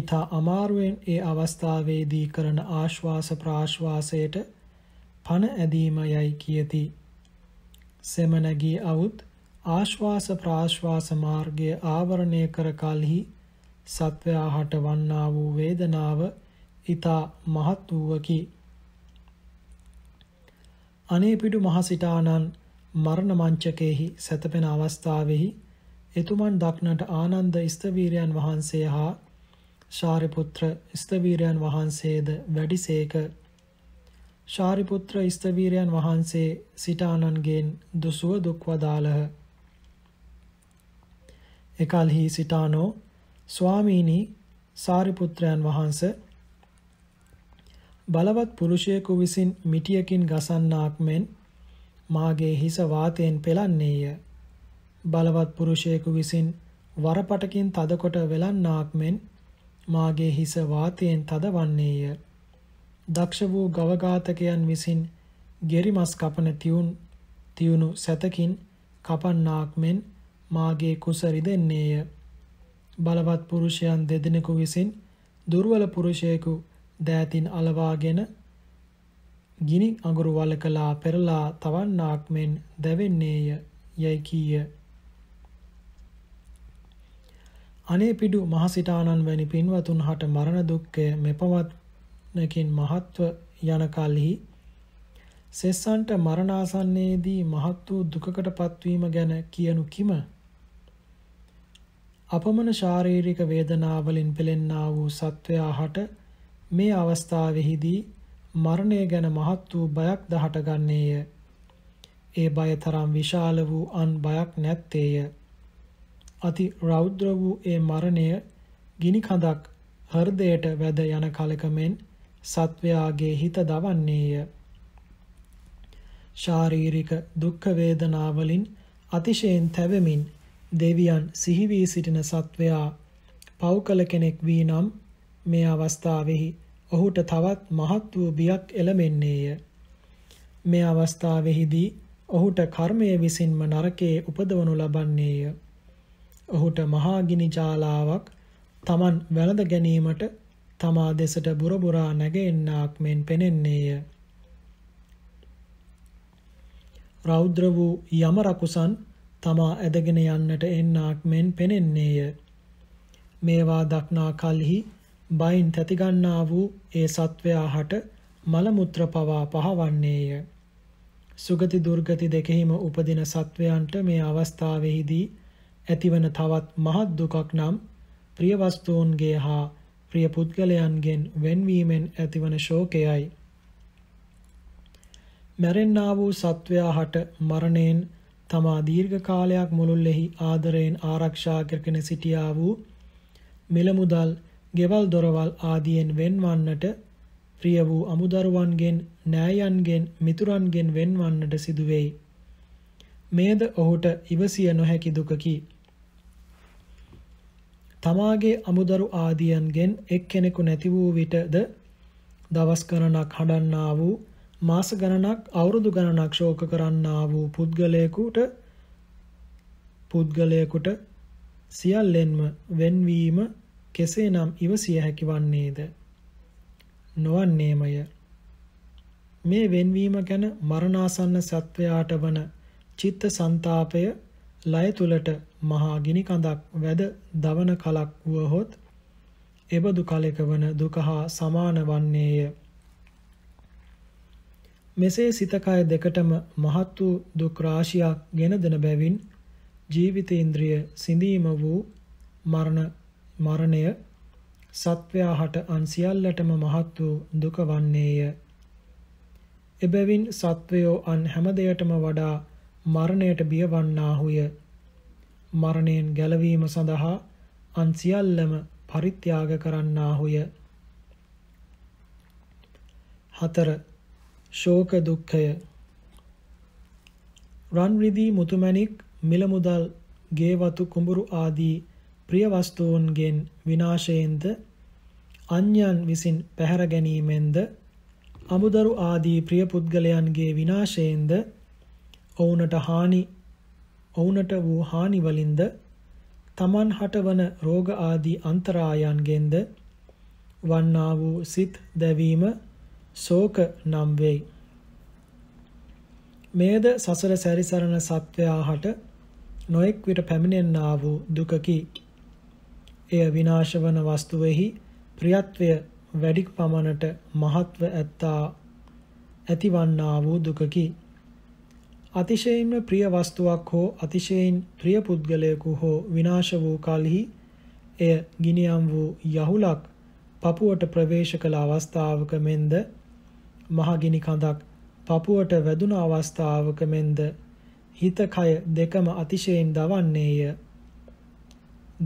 ඊතා අමාරුවෙන් ඒ අවස්ථාවේදී කරන ආශ්වාස ප්‍රාශ්වාසයට පන ඇදීමයයි කියති. සෙම නැගී අවුත් ආශ්වාස ප්‍රාශ්වාස මාර්ගය ආවරණය කර කලෙහි සත්වයා හට වන්නා වූ වේදනාව ඊතා මහත් වූවකි. අනේපිඩු මහසිටානන් මරණ මංචකයෙහි සැතපෙන අවස්ථාවෙහි එතුමන් දක්නට ආනන්ද ස්තවීරයන් වහන්සේ හා ශාරිපුත්‍ර ස්තවීරයන් වහන්සේද වැඩිසේක ශාරිපුත්‍ර ස්තවීරයන් වහන්සේ සිටානන්ගෙන් දුසුව දුක්වදාළහ. එකල්හි සිටානෝ ස්වාමීනි සාරිපුත්‍රයන් වහන්සේ බලවත් පුරුෂයෙකු විසින් මිටියකින් ගසන්නාක් මෙන් මාගේ හිස වාතයෙන් පෙලන්නේය. බලවත් පුරුෂයෙකු විසින් වරපටකින් තදකොට වෙලන්නාක් මෙන් මාගේ හිස වාතයෙන් තදවන්නේය. දක්ෂ වූ ගවඝාතකයන් විසින් ගෙරිමස් කපන තියුන් තියුණු සැතකින් කපන්නාක් මෙන් මාගේ කුස රිදෙන්නේය. බලවත් පුරුෂයන් දෙදෙනෙකු විසින් දුර්වල පුරුෂයෙකු දෑතින් අලවාගෙන ගිනි අඟුරු වලකලා පෙරලා තවන්නාක් මෙන් දැවෙන්නේය යැයි කීය. අනේ පිඩු මහසිටානන් වැනි පින්වතුන් හට මරණ දුක්ඛය මෙපවත්නකින් මහත්ව යන කල්හි සෙස්සන්ට මරණාසන්නයේදී මහත් වූ දුකකට පත්වීම ගැන කියනු කිම අපමණ ශාරීරික වේදනාවලින් පෙළෙන්නා වූ සත්වයා හට මේ අවස්ථාවෙහිදී මරණය ගැන මහත් වූ බයක් දහට ගන්නේය. ඒ බය තරම් විශාල වූ අන් බයක් නැත්තේය. අති රෞද්‍ර වූ ඒ මරණය ගිනි කඳක් හෘදයට වැද යන කලකමෙන් සත්වයාගේ හිත දවන්නේය. ශාරීරික දුක්ඛ වේදනාවලින් අතිශයෙන් තැවෙමින් දෙවියන් සිහි වී සිටින සත්වයා පව් කළ කෙනෙක් වී නම් මේ අවස්ථාවෙහි ඔහුට තවත් මහත් වූ බියක් එළඹෙන්නේය. මේ අවස්ථාවෙහිදී ඔහුට කර්මය විසින්ම නරකයේ උපදවනු ලබන්නේය. ඔහුට මහා ගිනි ජාලාවක් Taman වැළඳ ගැනීමට තමා දෙසට බුරබුරා නැගෙන්නාක් මෙන් පෙනෙන්නේය. රෞද්‍ර වූ යම රකුසන් තමා ඇදගෙන යන්නට එන්නාක් මෙන් පෙනෙන්නේය. මේවා දක්නා කලෙහි බයින් තැතිගන්නා වූ ඒ සත්වයා හට මල මුත්‍ර පවා පහවන්නේය. සුගති දුර්ගති දෙකෙහිම උපදින සත්වයන්ට මේ අවස්ථාවෙහිදී ඇතිවන තවත් මහත් දුකක් නම් ප්‍රිය වස්තුන්ගේ හා ප්‍රිය පුද්ගලයන්ගෙන් වෙන්වීමෙන් ඇතිවන ශෝකයයි. මැරෙන්නා වූ සත්වයා හට මරණයෙන් තමා දීර්ඝ කාලයක් මුළුල්ලෙහි ආදරයෙන් ආරක්ෂා කරගෙන සිටියා වූ මිල මුදල් ගෙවල් දොරවල් ආදියෙන් වෙන්වන්නට ප්‍රිය වූ අමුදරුවන්ගෙන් නෑයන්ගෙන් මිතුරන්ගෙන් වෙන්වන්නට සිදුවෙයි. මේද ඔහුට ඉවසිය නොහැකි දුකකි. තමාගේ අමුදරු ආදියන්ගෙන් එක්කෙනෙකු නැති වූ විටද දවස් ගණනක් හඬන්නා වූ මාස ගණනක් අවුරුදු ගණනක් ශෝක කරන්නා වූ පුද්ගලයෙකුට පුද්ගලයෙකුට සියල්ලෙන්ම වෙන්වීම කෙසේ නම් ඉවසිය හැකි වන්නේද නොවන්නේමය මේ වෙන්වීම ගැන මරණාසන්න සත්වයාට වන චිත්ත සන්තාපය ලය තුලට මහා ගිනි කඳක් වැද දවන කලක් වුවහොත් එබඳු කලෙක වන දුක හා සමාන වන්නේය මෙසේ සිත කය දෙකටම මහත් වූ දුක් රාශියක් ගෙන දෙන බැවින් ජීවිතේන්ද්‍රිය සිඳීම වූ මරණ මරණය සත්වයා හට අන් සියල්ලටම මහත් වූ දුක වන්නේය. එබැවින් සත්වයෝ අන් හැමදයටම වඩා මරණයට බියවන්නාහුය. මරණයෙන් ගැලවීම සඳහා අන් සියල්ලම පරිත්‍යාග කරන්නාහුය. හතර ශෝක දුක්ඛය රන් රිදී මුතුමැණික් මිල මුදල් ගේ වතු කුඹුරු ආදී ප්‍රිය වස්තුන්ගෙන් විනාශයෙන්ද අන්‍යයන් විසින් පැහැර ගැනීමෙන්ද අමුදරු ආදී ප්‍රිය පුද්ගලයන්ගේ විනාශයෙන්ද ඔවුනට හානි ඔවුනට වූ හානි වලින්ද තමන් හටවන රෝග ආදී අන්තරායන්ගෙන්ද වන්නා වූ සිත් දැවීම ශෝක නම් වෙයි. මේද සසර සැරිසරන සත්වයා හට නොඑක් විට පැමිණෙන්නා වූ දුකකි. එය විනාශ වන වස්තුවෙහි ප්‍රියත්වය වැඩි පමණට මහත්ව ඇත්තා ඇතිවන්නා වූ දුකකි. අතිශයින්ම ප්‍රිය වස්තුවක් හෝ අතිශයින් ප්‍රිය පුද්ගලයෙකු හෝ විනාශ වූ කලෙහි එය ගිනියම් වූ යහුලක් පපුවට ප්‍රවේශ කළ අවස්ථාවක මෙන්ද මහගිනි කඳක් පපුවට වැදුන අවස්ථාවක මෙන්ද හිත කය දෙකම අතිශයින් දවන්නේය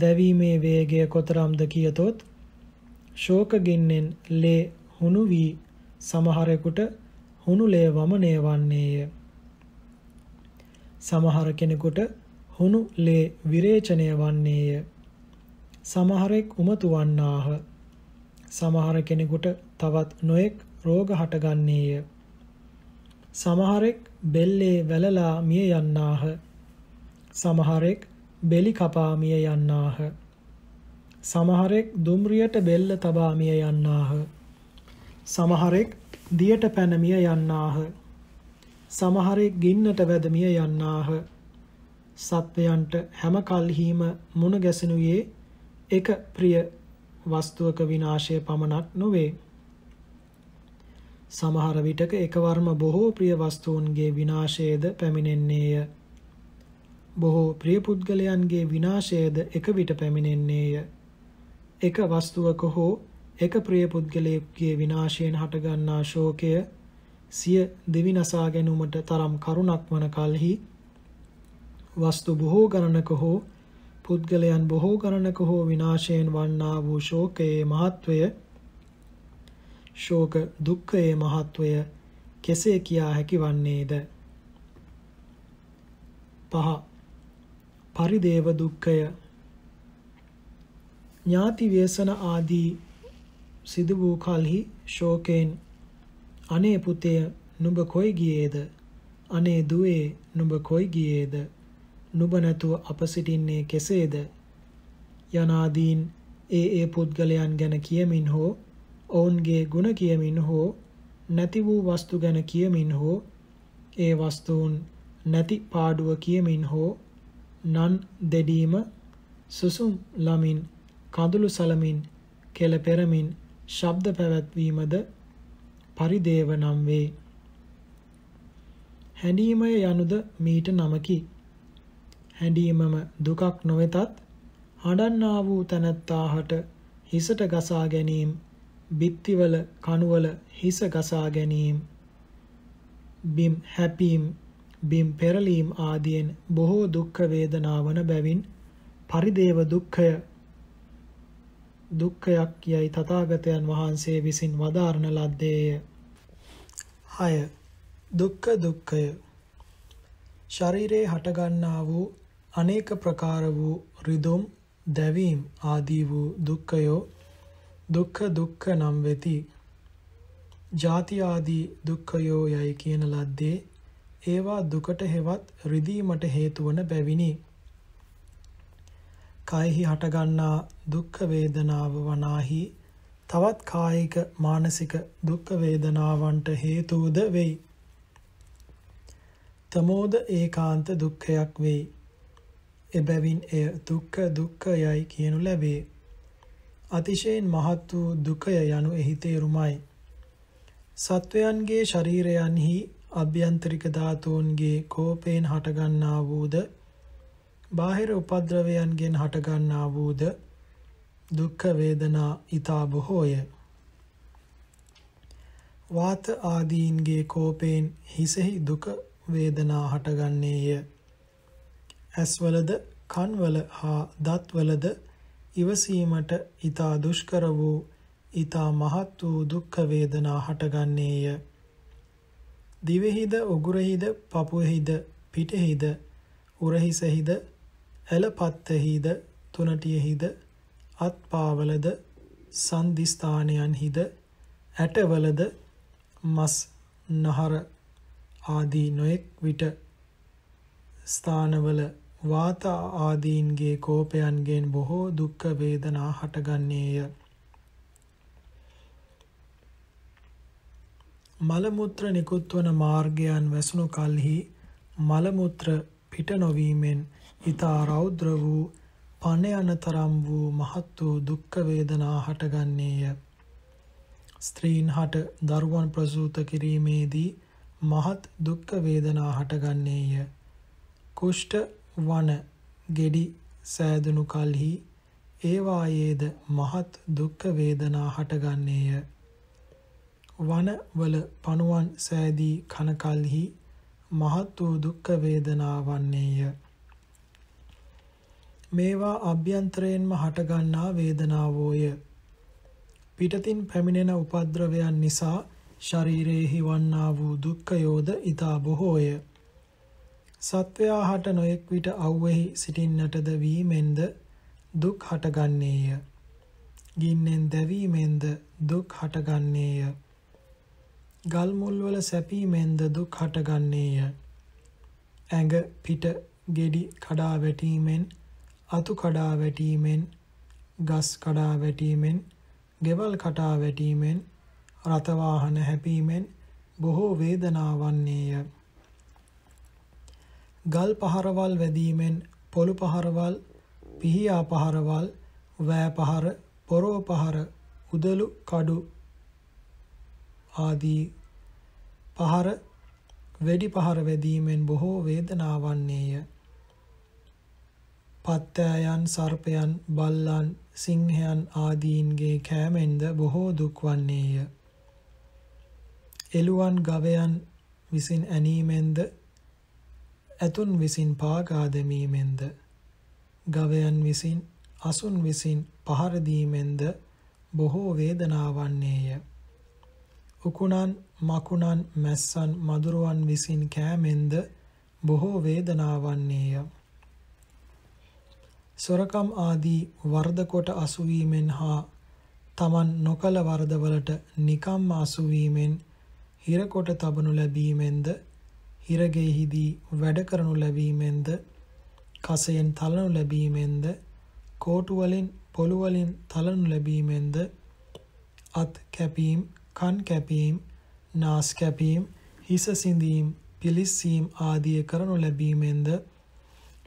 දැවීමේ වේගය කොතරම්ද කියතොත් ශෝක ගින්නෙන් ලේ හුණු වී සමහරෙකුට හුණු ලේ වමනය වන්නේය. සමහර කෙනෙකුට හුණු ලේ විරේචනය වන්නේය. සමහරෙක් උමතු වන්නාහ. සමහර කෙනෙකුට තවත් නොයෙක් රෝග හටගන්නේය. සමහරෙක් බෙල්ලේ වැලලා මිය යන්නාහ. සමහරෙක් බෙලි කපාමිය යන්නාහ. සමහරෙක් දුම්රියට බෙල්ල තබාමිය යන්නාහ. සමහරෙක් දියට පැනමිය යන්නාහ. සමහරෙක් ගින්නට වැදමිය යන්නාහ. සත්වයන්ට හැම කල්හීම මුණ ගැසෙනුයේ එක ප්‍රිය වස්තුවක විනාශය පමණක් නොවේ. සමහර විටක එකවරම බොහෝ ප්‍රිය වස්තුන්ගේ විනාශයේද පැමිණෙන්නේය. බොහෝ ප්‍රිය පුද්ගලයන්ගේ විනාශයද එක විට පැමිණෙන්නේය. එක වස්තුවක හෝ එක ප්‍රිය පුද්ගලයෙකුගේ විනාශයෙන් හටගන්නා ශෝකය සිය දෙවිනසා ගැනීමට තරම් කරුණක් වන කලෙහි වස්තු බොහෝ ගණනක හෝ පුද්ගලයන් බොහෝ ගණනක හෝ විනාශයෙන් වන්නා වූ ශෝකයේ මහත්වය ශෝක දුක්ඛයේ මහත්වය කෙසේ කියා හැකි වන්නේද පහ පරිදේව දුක්ඛය ඥාති ව්‍යසන ආදී සිදු වූ කලෙහි ශෝකයෙන් අනේ පුතේ නුඹ කොයි ගියේද අනේ දුවේ නුඹ කොයි ගියේද නුඹ නැතුව අප සිටින්නේ කෙසේද යනාදීන් ඒ ඒ පුද්ගලයන් ගැන කියමින් හෝ ඔවුන්ගේ ಗುಣ කියමින් හෝ නැති වූ වස්තු ගැන කියමින් හෝ ඒ වස්තුන් නැති පාඩුව කියමින් හෝ නන් දෙඩීම සුසුම් ලමින් කඳුළු සලමින් කෙල පෙරමින් ශබ්ද පැවැත්වීමද පරිදේව නම් වේ. හැඬීමය යනුද මීට නමකි. හැඬීමම දුකක් නොවෙතත් හඬන්නා වූ තනත්තාහට හිසට ගසා ගැනීම, බිත්තිවල කණුවල හිස ගසා ගැනීම, බිම් හැපීම් බිම් පෙරලීම් ආදියෙන් බොහෝ දුක්ඛ වේදනාවන බැවින් පරිදේව දුක්ඛය දුක්ඛයක් යයි තථාගතයන් වහන්සේ විසින් වදාරන ලද්දේය. 6. දුක්ඛ දුක්ඛය. ශරීරයේ හටගන්නා වූ අනේක ප්‍රකාර වූ රිදුම්, දැවීම් ආදී වූ දුක්ඛයෝ දුක්ඛ දුක්ඛ නම් වෙති. ජාති ආදී දුක්ඛයෝ යයි කියන ලද්දේ ඒවා දුකට හෙවත් රිදීමට හේතුවන බැවිනි. කයෙහි හටගන්නා දුක්ඛ වේදනාව වනාහි තවත් කායික මානසික දුක්ඛ වේදනාවන්ට හේතුද වෙයි. තමෝද ඒකාන්ත දුක්ඛයක් වෙයි. එබැවින් එය දුක්ඛ දුක්ඛයයි කියනු ලැබේ. අතිශයින් මහත් වූ දුකය යනු එහි තේරුමයි. සත්වයන්ගේ ශරීරයන්හි අභ්‍යන්තරික ධාතුන්ගේ කෝපයෙන් හටගන්නා වූද බාහිර උපද්‍රවයන්ගෙන් හටගන්නා වූද දුක්ඛ වේදනා ඊතා බොහෝය වාත ආදීන්ගේ කෝපයෙන් හිසෙහි දුක වේදනා හටගන්නේය ඇස්වලද කන්වල හා දත්වලද ඉවසීමට ඊතා දුෂ්කර වූ ඊතා මහත් වූ දුක්ඛ වේදනා හටගන්නේය දිවෙහිද උගුරෙහිද පපුවෙහිද පිටෙහිද උරහිසෙහිද ඇලපත්තෙහිද තුනටියෙහිද අත්පාවලද සන්දිස්ථානයන්හිද ඇටවලද මස් නහර ආදී නොයෙක් විට ස්ථානවල වාත ආදීන්ගේ කෝපයන්ගෙන් බොහෝ දුක්ඛ වේදනා හටගන්නේය මල මුත්‍ර නිකුත් වන මාර්ගයන් වැසුණු කලෙහි මල මුත්‍ර පිට නොවීමෙන් ඊත රෞද්‍ර වූ පණ යන තරම් වූ මහත් වූ දුක් වේදනා හටගන්නේය. ස්ත්‍රීන් හට දරුවන් ප්‍රසූත කිරීමේදී මහත් දුක් වේදනා හටගන්නේය. කුෂ්ඨ වන ගෙඩි සෑදුණු කලෙහි ඒවායේද මහත් දුක් වේදනා හටගන්නේය. වනවල පණුවන් සෑදී කන කල්හි මහත් වූ දුක්ඛ වේදනා වන්නේය. මේවා අභ්‍යන්තරයෙන්ම හටගන්නා වේදනාවෝය. පිටතින් පැමිණෙන උපද්‍රවයන් නිසා ශරීරයේහි වන්නා වූ දුක්ඛයෝද ඊතා බොහෝය. සත්වයා හට නොයෙක් විට අව්වෙහි සිටින්නටද වීමෙන්ද දුක් හටගන්නේය. ගින්නෙන් දැවීමෙන්ද දුක් හටගන්නේය. ගල් මුල්වල සැපීමෙන්ද දුක් හටගන්නේය. ඇඟ පිට ගෙඩි කඩා වැටීමෙන් අතු කඩා වැටීමෙන් ගස් කඩා වැටීමෙන් ගෙවල් කඩා වැටීමෙන් රත වාහන හැපීමෙන් බොහෝ වේදනාවන්නේය. ගල් පහරවල් වැදීමෙන් පොළු පහරවල් පිහියා පහරවල් වෑ පහර පොරෝ පහර උදලු කඩු ආදී පහර වෙඩි පහර වැදීමෙන් බොහෝ වේදනාවන්නේය. පත්තෑයන් සර්පයන් බල්ලන් සිංහයන් ආදීන්ගේ කෑමෙන්ද බොහෝ දුක් වන්නේය. එළුවන් ගවයන් විසින් ඇනීමෙන්ද ඇතුන් විසින් පාගා දෙමීමෙන්ද ගවයන් විසින් අසුන් විසින් පහර දීමෙන්ද බොහෝ වේදනාවන්නේය. උකුණන් මකුණන් මැස්සන් මදුරුවන් විසින් කෑමෙන්ද බොහෝ වේදනාවන්නේය. සොරකම් ආදී වර්ධ කොට අසුවීමෙන් හා තමන් නොකල වරදවලට නිකම්ම අසුවීමෙන් හිරකොට තබනු ලැබීමෙන්ද හිරගෙහිදී වැඩ කරනු ලැබීමෙන්ද කසයෙන් තලනු ලැබීමෙන්ද කෝටු වලින් පොළු වලින් තලනු ලැබීමෙන්ද අත් කැපීම් කන් කැපීම්, නාස් කැපීම්, හිස සිඳීම්, පිලිස්සීම් ආදී කරනු ලැබීමෙන්ද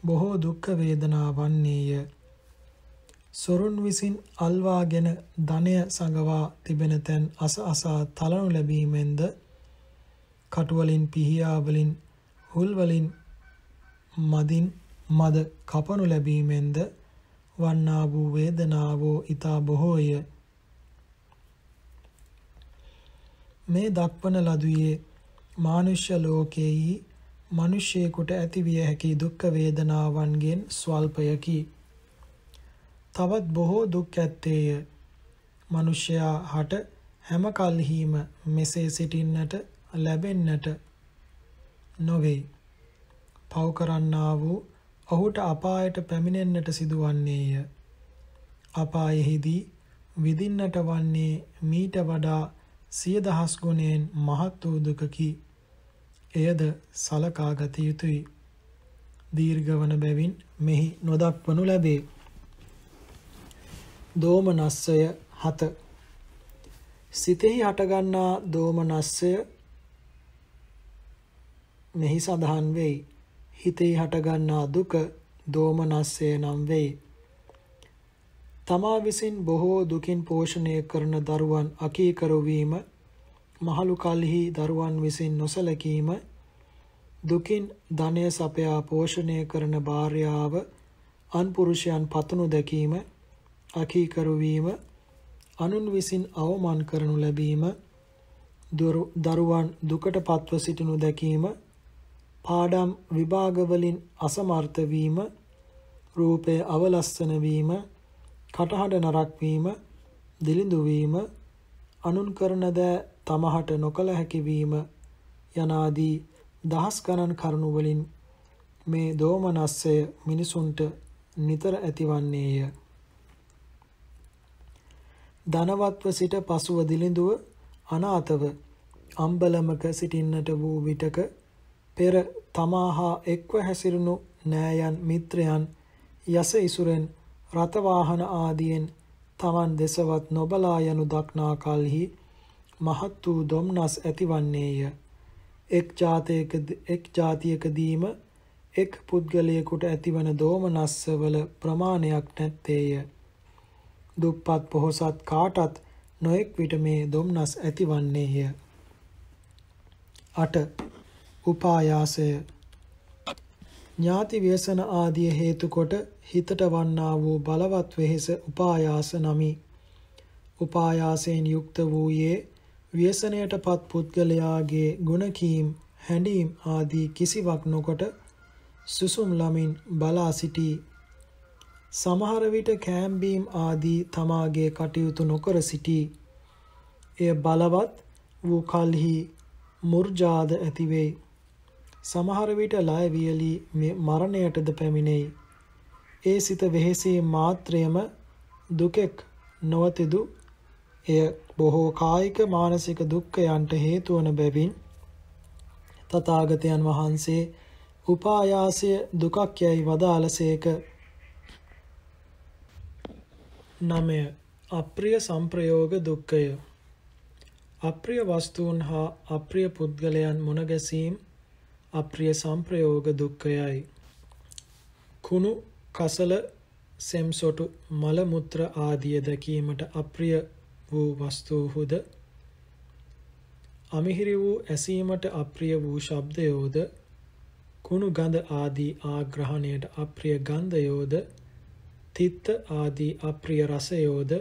බොහෝ දුක් වේදනා වන්නේය. සොරුන් විසින් අල්වාගෙන ධනය සඟවා තිබෙන තැන් අස අසා තලනු ලැබීමෙන්ද කටුවලින් පිහියාවලින් හුල්වලින් මදින් මද කපනු ලැබීමෙන්ද වන්නා වූ වේදනාවෝ ඊතා බොහෝය මේ දක්වන ලදුවේ මානුෂ්‍ය ලෝකයේහි මිනිසෙකුට ඇතිවිය හැකි දුක් වේදනාවන්ගෙන් ස්වල්පයකි. තවත් බොහෝ දුක් ඇත්තේය. මිනිසයා හට හැම කල්හිම මෙසේ සිටින්නට ලැබෙන්නට නොවේ. පව කරන්නා වූ ඔහුට අපායට පැමිණෙන්නට සිදුවන්නේය. අපායෙහිදී විඳින්නට වන්නේ මීට වඩා සිය දහස් ගුණයෙන් මහත් වූ දුකකි. එයද සලකා ගත යුතුයි. දීර්ඝවන බැවින් මෙහි නොදක්වනු ලැබේ. දෝමනස්සය 7 සිතෙහි හටගන්නා දෝමනස්සය මෙහි සඳහන් වෙයි. හිතෙහි හටගන්නා දුක දෝමනස්සය නම් වෙයි. තමා විසින් බොහෝ දුකින් පෝෂණය කරන දරුවන් අකීකරු වීම මහලු කල්හි දරුවන් විසින් නොසලකීම දුකින් ධනය සපයා පෝෂණය කරන භාර්යාව අන් පුරුෂයන් පතුණු දැකීම අකීකරු වීම අනුන් විසින් අවමන් කරනු ලැබීම දරුවන් දුකට පත්ව සිටිනු දැකීම පාඩම් විභාගවලින් අසමර්ථ වීම රූපය අවලස්සන වීම කටහඬ නරක් වීම, දිලිඳු වීම, අනුන් කරන දෑ තමහට නොකල හැකි වීම යනාදී දහස් ගණන් කරුණු වලින් මේ දෝමනස්සය මිනිසුන්ට නිතර ඇතිවන්නේය. ධනවත්ව සිට පසුව දිලිඳුව අනාතව අම්බලමක සිටින්නට වූ විටක පෙර තමාහා එක්ව හැසිරුණු නෑයන් මිත්‍රයන් යස ඉසුරෙන් රථ වාහන ආදියෙන් තමන් දෙසවත් නොබලා යනු දක්නා කලෙහි මහත් වූ ධම්නස් ඇතිවන්නේය එක් જાතයක එක් જાතියකදීම එක් පුද්ගලයෙකුට ඇතිවන දෝමනස්සවල ප්‍රමාණයක් නැත්තේය දුප්පත් පොහොසත් කාටත් නොඑක් විට මේ ධම්නස් ඇතිවන්නේය 8 උපායාසය ඥාති ව්‍යසන ආදී හේතු කොට හිතට වන්නා වූ බලවත් වෙහෙස උපායාස නමි. උපායාසයෙන් යුක්ත වූයේ ව්‍යසනයටපත් පුද්ගලයාගේ ගුණ කීම්, හැඬීම් ආදී කිසිවක් නොකොට සුසුම් ළමින් බලා සිටී. සමහර විට කෑම්බීම් ආදී තමාගේ කටයුතු නොකර සිටී. එය බලවත් වූ කල්හි මුර්ජාද ඇතිවේ. සමහර විට ලය වියලි මරණයටද පැමිණෙයි. ඒ සිත වෙහෙසී මාත්‍රයම දුකෙක් නොවතිදු එය බොහෝ කායික මානසික දුක්ඛයන්ට හේතු වන බැවින් තථාගතයන් වහන්සේ උපායාසය දුකක් යයි වදාළසේක නමය අප්‍රිය සංප්‍රයෝග දුක්ඛය අප්‍රිය වස්තුන් හා අප්‍රිය පුද්ගලයන් මුණ ගැසීම අප්‍රිය සංප්‍රයෝග දුක්ඛයයි කුණු කසල සෙම්සොටු මල මුත්‍ර ආදිය දැකීමට අප්‍රිය වූ වස්තුහුද අමිහිරි වූ ඇසීමට අප්‍රිය වූ ශබ්දයෝද කුණු ගඳ ආදී ආග්‍රහණයට අප්‍රිය ගන්ධයෝද තිත්ත ආදී අප්‍රිය රසයෝද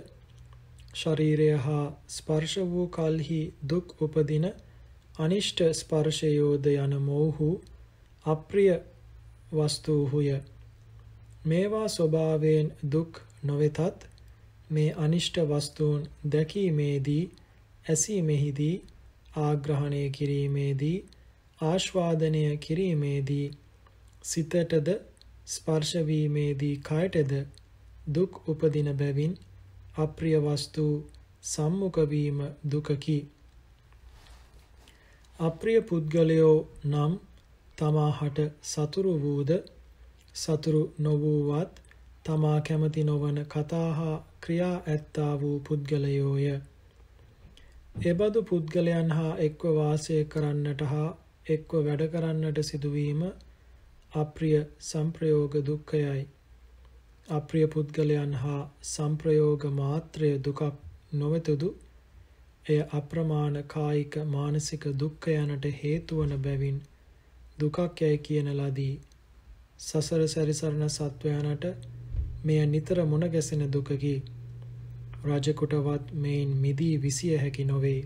ශරීරය හා ස්පර්ශ වූ කල්හි දුක් උපදින අනිෂ්ට ස්පර්ශයෝද යන මොවුහු අප්‍රිය වස්තුහුය මේවා ස්වභාවයෙන් දුක් නොවෙතත් මේ අනිෂ්ට වස්තුන් දැකීමේදී ඇසීමෙහිදී ආග්‍රහණය කිරීමේදී ආශ්වාදනය කිරීමේදී සිතටද ස්පර්ශ වීමේදී කයටද දුක් උපදින බැවින් අප්‍රිය වස්තු සම්මුඛ වීම දුකකි අප්‍රිය පුද්ගලයෝ නම් තමා හට සතුරු වූද සතුරු නොවූවත් තමා කැමති නොවන කතා හා ක්‍රියා ඇත්තා වූ පුද්ගලයෝය. එබඳු පුද්ගලයන් හා එක්ව වාසය කරන්නට හා එක්ව වැඩ කරන්නට සිදුවීම අප්‍රිය සම්ප්‍රයෝග දුක්ඛයයි. අප්‍රිය පුද්ගලයන් හා සම්ප්‍රයෝග මාත්‍රය දුකක් නොවතදු එය අප්‍රමාණ කායික මානසික දුක්ඛ යනට හේතු වන බැවින් දුකක් යයි කියන ලදී සසර සැරිසරන සත්වයානට මෙය නිතර මුණ ගැසෙන දුකකි. රජකුටවත් මෙයින් මිදී විසිය හැකි නොවේ.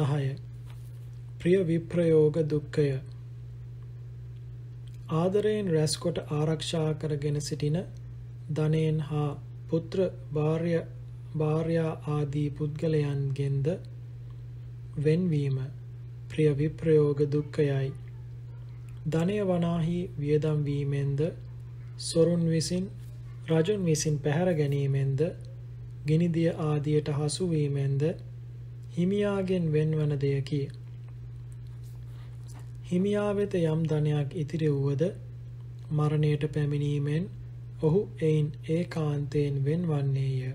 10. ප්‍රිය විප්‍රයෝග දුක්ඛය ආදරයෙන් රැස්කොට ආරක්ෂා කරගෙන සිටින ධනයෙන් හා පුත්‍ර භාර්ය භාර්යා ආදී පුද්ගලයන්ගෙන්ද වෙන්වීම ප්‍රිය විප්‍රයෝග දුක්ඛයයි ධනය වනාහි වියදම් වීමෙන්ද සොරුන් විසින් රජුන් විසින් පැහැර ගැනීමෙන්ද ගිනිදිය ආදියට හසු වීමෙන්ද හිමියාගෙන් වෙන්වන දෙයකි. හිමියා වෙත යම් ධනයක් ඉතිරි වුවද මරණයට පැමිණීමෙන් ඔහු එයින් ඒකාන්තයෙන් වෙන්වන්නේය.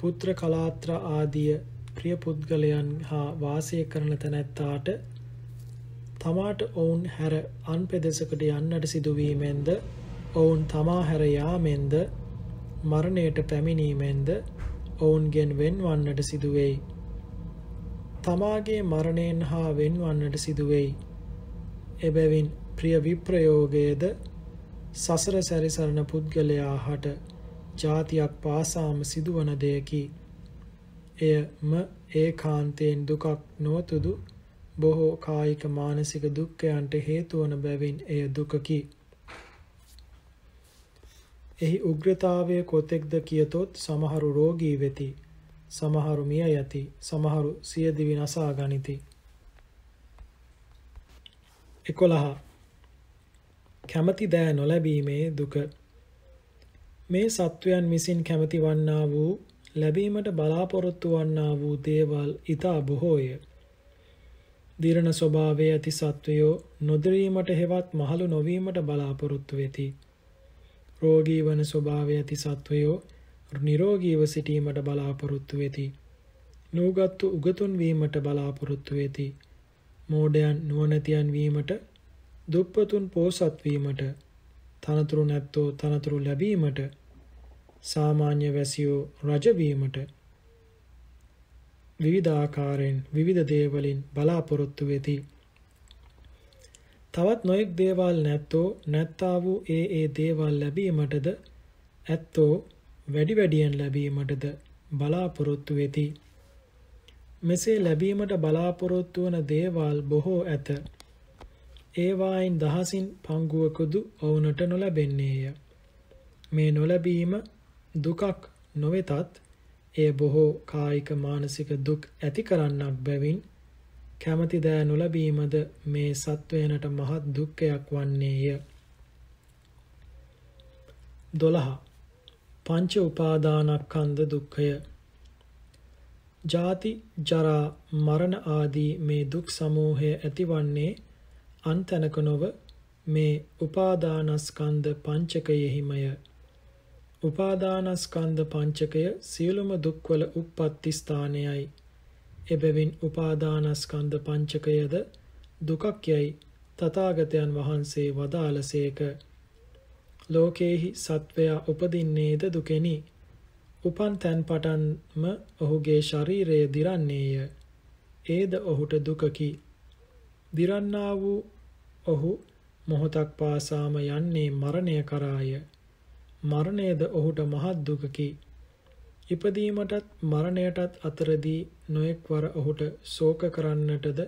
පුත්‍ර කලාත්‍ර ආදිය ප්‍රිය පුද්ගලයන් හා වාසය කරන තැනැත්තාට තමාට ඔවුන් හැර අන් පෙදෙසකට යන්නට සිදුවීමෙන්ද ඔවුන් තමා හැර යාමෙන්ද මරණයට පැමිණීමෙන්ද ඔවුන්ගෙන් වෙන්වන්නට සිදුවෙයි. තමාගේ මරණයෙන් හා වෙන්වන්නට සිදුවෙයි. එබැවින් ප්‍රිය විප්‍රයෝගයේද සසර සැරිසරන පුද්ගලයා හට ජාතියක් පාසාම සිදුවන දෙයකි. එය ම ඒකාන්තයෙන් දුකක් නොවතුදු බොහෝ කායික මානසික දුක්ඛයන්ට හේතු වන බැවින් එය දුකකි. එහි උග්‍රතාවය කොතෙක්ද කියතොත් සමහරු රෝගී වෙති. සමහරු මිය යති. සමහරු සිය දිවි නසා ගනිති. 11 කැමැති දෑ නොලැබීමේ දුක මේ සත්වයන් විසින් කැමති වන්නා වූ ලැබීමට බලාපොරොත්තු වන්නා වූ දේවල් ඊතා බොහෝය. දිරණ ස්වභාවය ඇති සත්වයෝ නොදරීමට හෙවත් මහලු නොවීමට බලාපොරොත්තු වෙති. රෝගී වන ස්වභාවය ඇති සත්වයෝ නිරෝගීව සිටීමට බලාපොරොත්තු වෙති. නූගත්තු උගතුන් වීමට බලාපොරොත්තු වෙති. මෝඩයන් නුවණැතියන් වීමට, දුප්පතුන් පෝසත් වීමට, තනතුරු නැත්තෝ තනතුරු ලැබීමට, සාමාන්‍ය වැසියෝ රජ වීමට විවිධ ආකාරයෙන් විවිධ දේවලින් බලාපොරොත්තු වෙති. තවත් නොයෙක් දේවල් නැත්තෝ නැත්තා වූ ඒ ඒ දේවල් ලැබීමටද ඇත්තෝ වැඩි වැඩියෙන් ලැබීමටද බලාපොරොත්තු වෙති. මෙසේ ලැබීමට බලාපොරොත්තු වන දේවල් බොහෝ ඇත. ඒවායින් දහසින් පංගුවකුදු ඔවුනට නොලැබෙන්නේය. මේ නොලැබීම දුකක් නොවෙතත් එය බොහෝ කායික මානසික දුක් ඇති කරන්නක් බැවින් කැමති දෑ නොලැබීමද මේ සත්වයනට මහත් දුක්ඛයක් වන්නේය. 12. පංච උපාදානස්කන්ධ දුක්ඛය. ජාති, ජරා, මරණ ආදී මේ දුක් සමූහය ඇතිවන්නේ අන්තනක නොව මේ උපාදානස්කන්ධ පංචකයෙහිමය. උපාදානස්කන්ධ පංචකය සියලුම දුක්වල උප්පත්ති ස්ථානයයි. එබැවින් උපාදානස්කන්ධ පංචකයද දුකක් යයි තථාගතයන් වහන්සේ වදාළසේක. ලෝකේහි සත්වයා උපදින්නේද දුකෙනි. උපන් තැන් පටන්ම ඔහුගේ ශරීරය දිරන්නේය. ඒද ඔහුට දුකකි. දිරන්නා වූ ඔහු මොහොතක් පාසාම යන්නේ මරණය කරාය. මරණයද ඔහුට මහත් දුකකි. ඉපදීමටත් මරණයටත් අතරදී නොයෙක්වර ඔහුට ශෝක කරන්නටද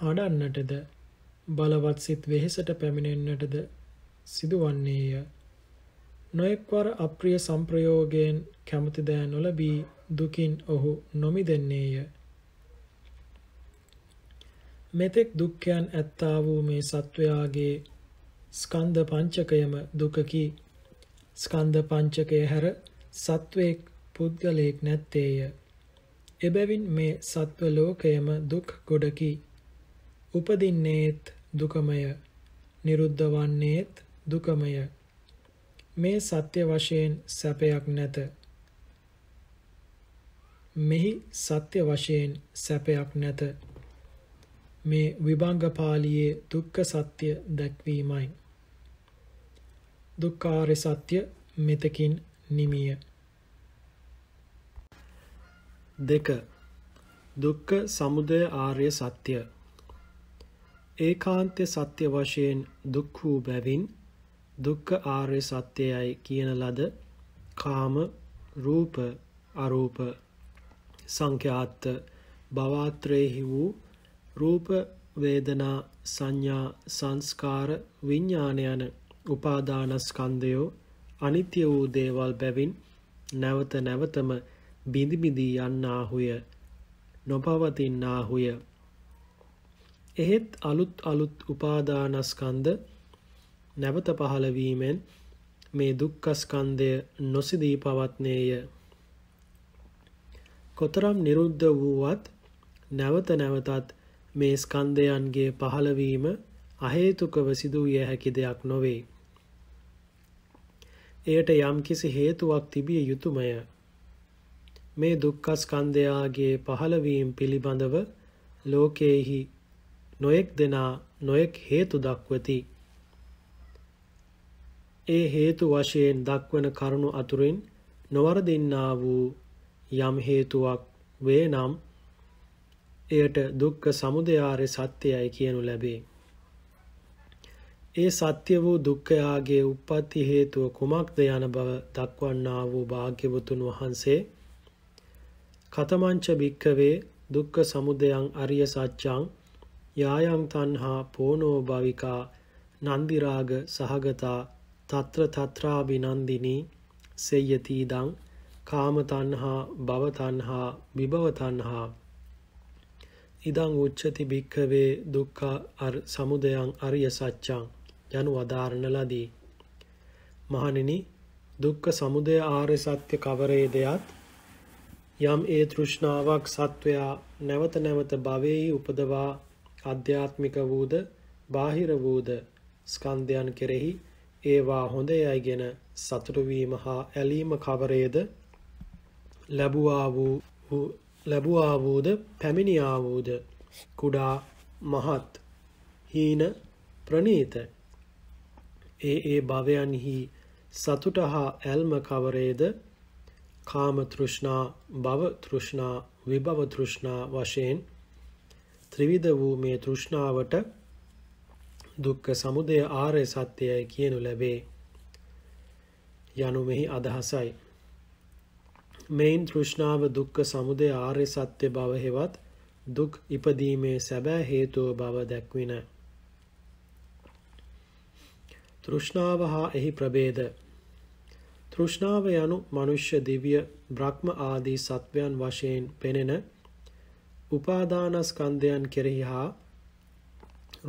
හඬන්නටද බලවත් සිත් වෙහෙසට පැමිණෙන්නටද සිදුවන්නේය. නොයෙක්වර අප්‍රිය සම්ප්‍රයෝගයෙන් කැමති දෑ නොලබී දුකින් ඔහු නොමිදෙන්නේය. මෙතෙක් දුක්ඛයන් ඇත්තා වූ මේ සත්වයාගේ ස්කන්ධ පංචකයම දුකකි. ස්කන්ධ පංචකය හැර සත්වයෙක් පුද්ගලයෙක් නැත්තේය. එබැවින් මේ සත්ව ලෝකයම දුක් ගොඩකි. උපදින්නේත් දුකමය. නිරුද්ධ වන්නේත් දුකමය. මේ සත්‍ය වශයෙන් සැපයක් නැත. මෙහි සත්‍ය වශයෙන් සැපයක් නැත. මේ විභංග පාළියේ දුක්ඛ සත්‍ය දැක්වීමයි. දුක්ඛාරය සත්‍ය මෙතකින් නිමිය. දෙක දුක්ඛ සමුදය ආර්ය සත්‍ය ඒකාන්ත්‍ය සත්‍ය වශයෙන් දුක් වූ බැවින් දුක්ඛ ආර්ය සත්‍යයයි කියන ලද කාම රූප අරූප සංඛ්‍යාත් භවාත්‍රේහි වූ රූප වේදනා සංඥා සංස්කාර විඥාන යන උපාදානස්කන්ධයෝ අනිත්‍ය වූ දේවල් බැවින් නැවත නැවතම බිඳි බිඳී යන්නාහුය නොපවතින්නාහුය එහෙත් අලුත් අලුත් උපාදානස්කන්ධ නැවත පහළ වීමෙන් මේ දුක්ඛස්කන්ධය නොසිදී පවත්නේය කොතරම් නිරුද්ධ වූවත් නැවත නැවතත් මේ ස්කන්ධයන්ගේ පහළවීම අහේතුකව සිදුවිය හැකි දෙයක් නොවේ එයට යම්කිසි හේතුවක් තිබිය යුතුමය. මේ දුක්ඛස්කන්ධයාගේ පහළවීම පිළිබඳව ලෝකේහි නොයෙක් දෙනා නොයෙක් හේතු දක්වති. ඒ හේතු වශයෙන් දක්වන කරුණු අතුරින් නොවරදින්නා වූ යම් හේතුවක් වේ නම් එයට දුක්ඛ සමුදයාරේ සත්‍යයයි කියනු ලැබේ. ඒ සත්‍ය වූ දුක්ඛයාගේ උප්පත්ති හේතුව කුමක්ද යන බව දක්වන්නා වූ භාග්‍යවතුන් වහන්සේ කතමංච භික්කවේ දුක්ඛ සමුදයං අරිය සත්‍යං යායන් තණ්හා පෝනෝ භවිකා නන්දිරාග සහගතා తත්‍ර తත්‍රාබිනන්දිනී සෙය්‍යති දං කාම තණ්හා භව තණ්හා විභව තණ්හා ඉදං උච්චති භික්ඛවේ දුක්ඛ අර් සමුදයං අරිය සත්‍යං යනු වදාරණ ලදී. මහණෙනි දුක්ඛ සමුදය ආර්ය සත්‍ය කවරේදයත් යම් ඒ තෘෂ්ණාවක් සත්වයා නැවත නැවත භවෙහි උපදවා අධ්‍යාත්මික වූද බාහිර වූද ස්කන්ධයන් කෙරෙහි ඒවා හොඳ යයිගෙන සතුටු වීම හා ඇලීම කවරේද ලැබුවා වූ ලැබුවා වූද පැමිණියා වූද කුඩා මහත් හීන ප්‍රනීත ඒ ඒ භවයන්හි සතුට හා ඇල්ම කවරේද කාම තෘෂ්ණා භව තෘෂ්ණා විභව තෘෂ්ණා වශයෙන් ත්‍රිවිධ වූ මේ තෘෂ්ණාවට දුක්ඛ සමුදය ආර්ය සත්‍යයයි කියනු ලැබේ යනු මෙහි අදහසයි මෙයින් තෘෂ්ණාව දුක්ඛ සමුදය ආර්ය සත්‍ය බව හෙවත් දුක් ඉපදීමේ සැබෑ හේතුව බව දැක්විනා තෘෂ්ණාව හා එහි ප්‍රබේද තෘෂ්ණාව යනු මනුෂ්‍ය දිව්‍ය බ්‍රහ්ම ආදී සත්වයන් වශයෙන් පෙනෙන උපාදානස්කන්ධයන් කෙරෙහි හා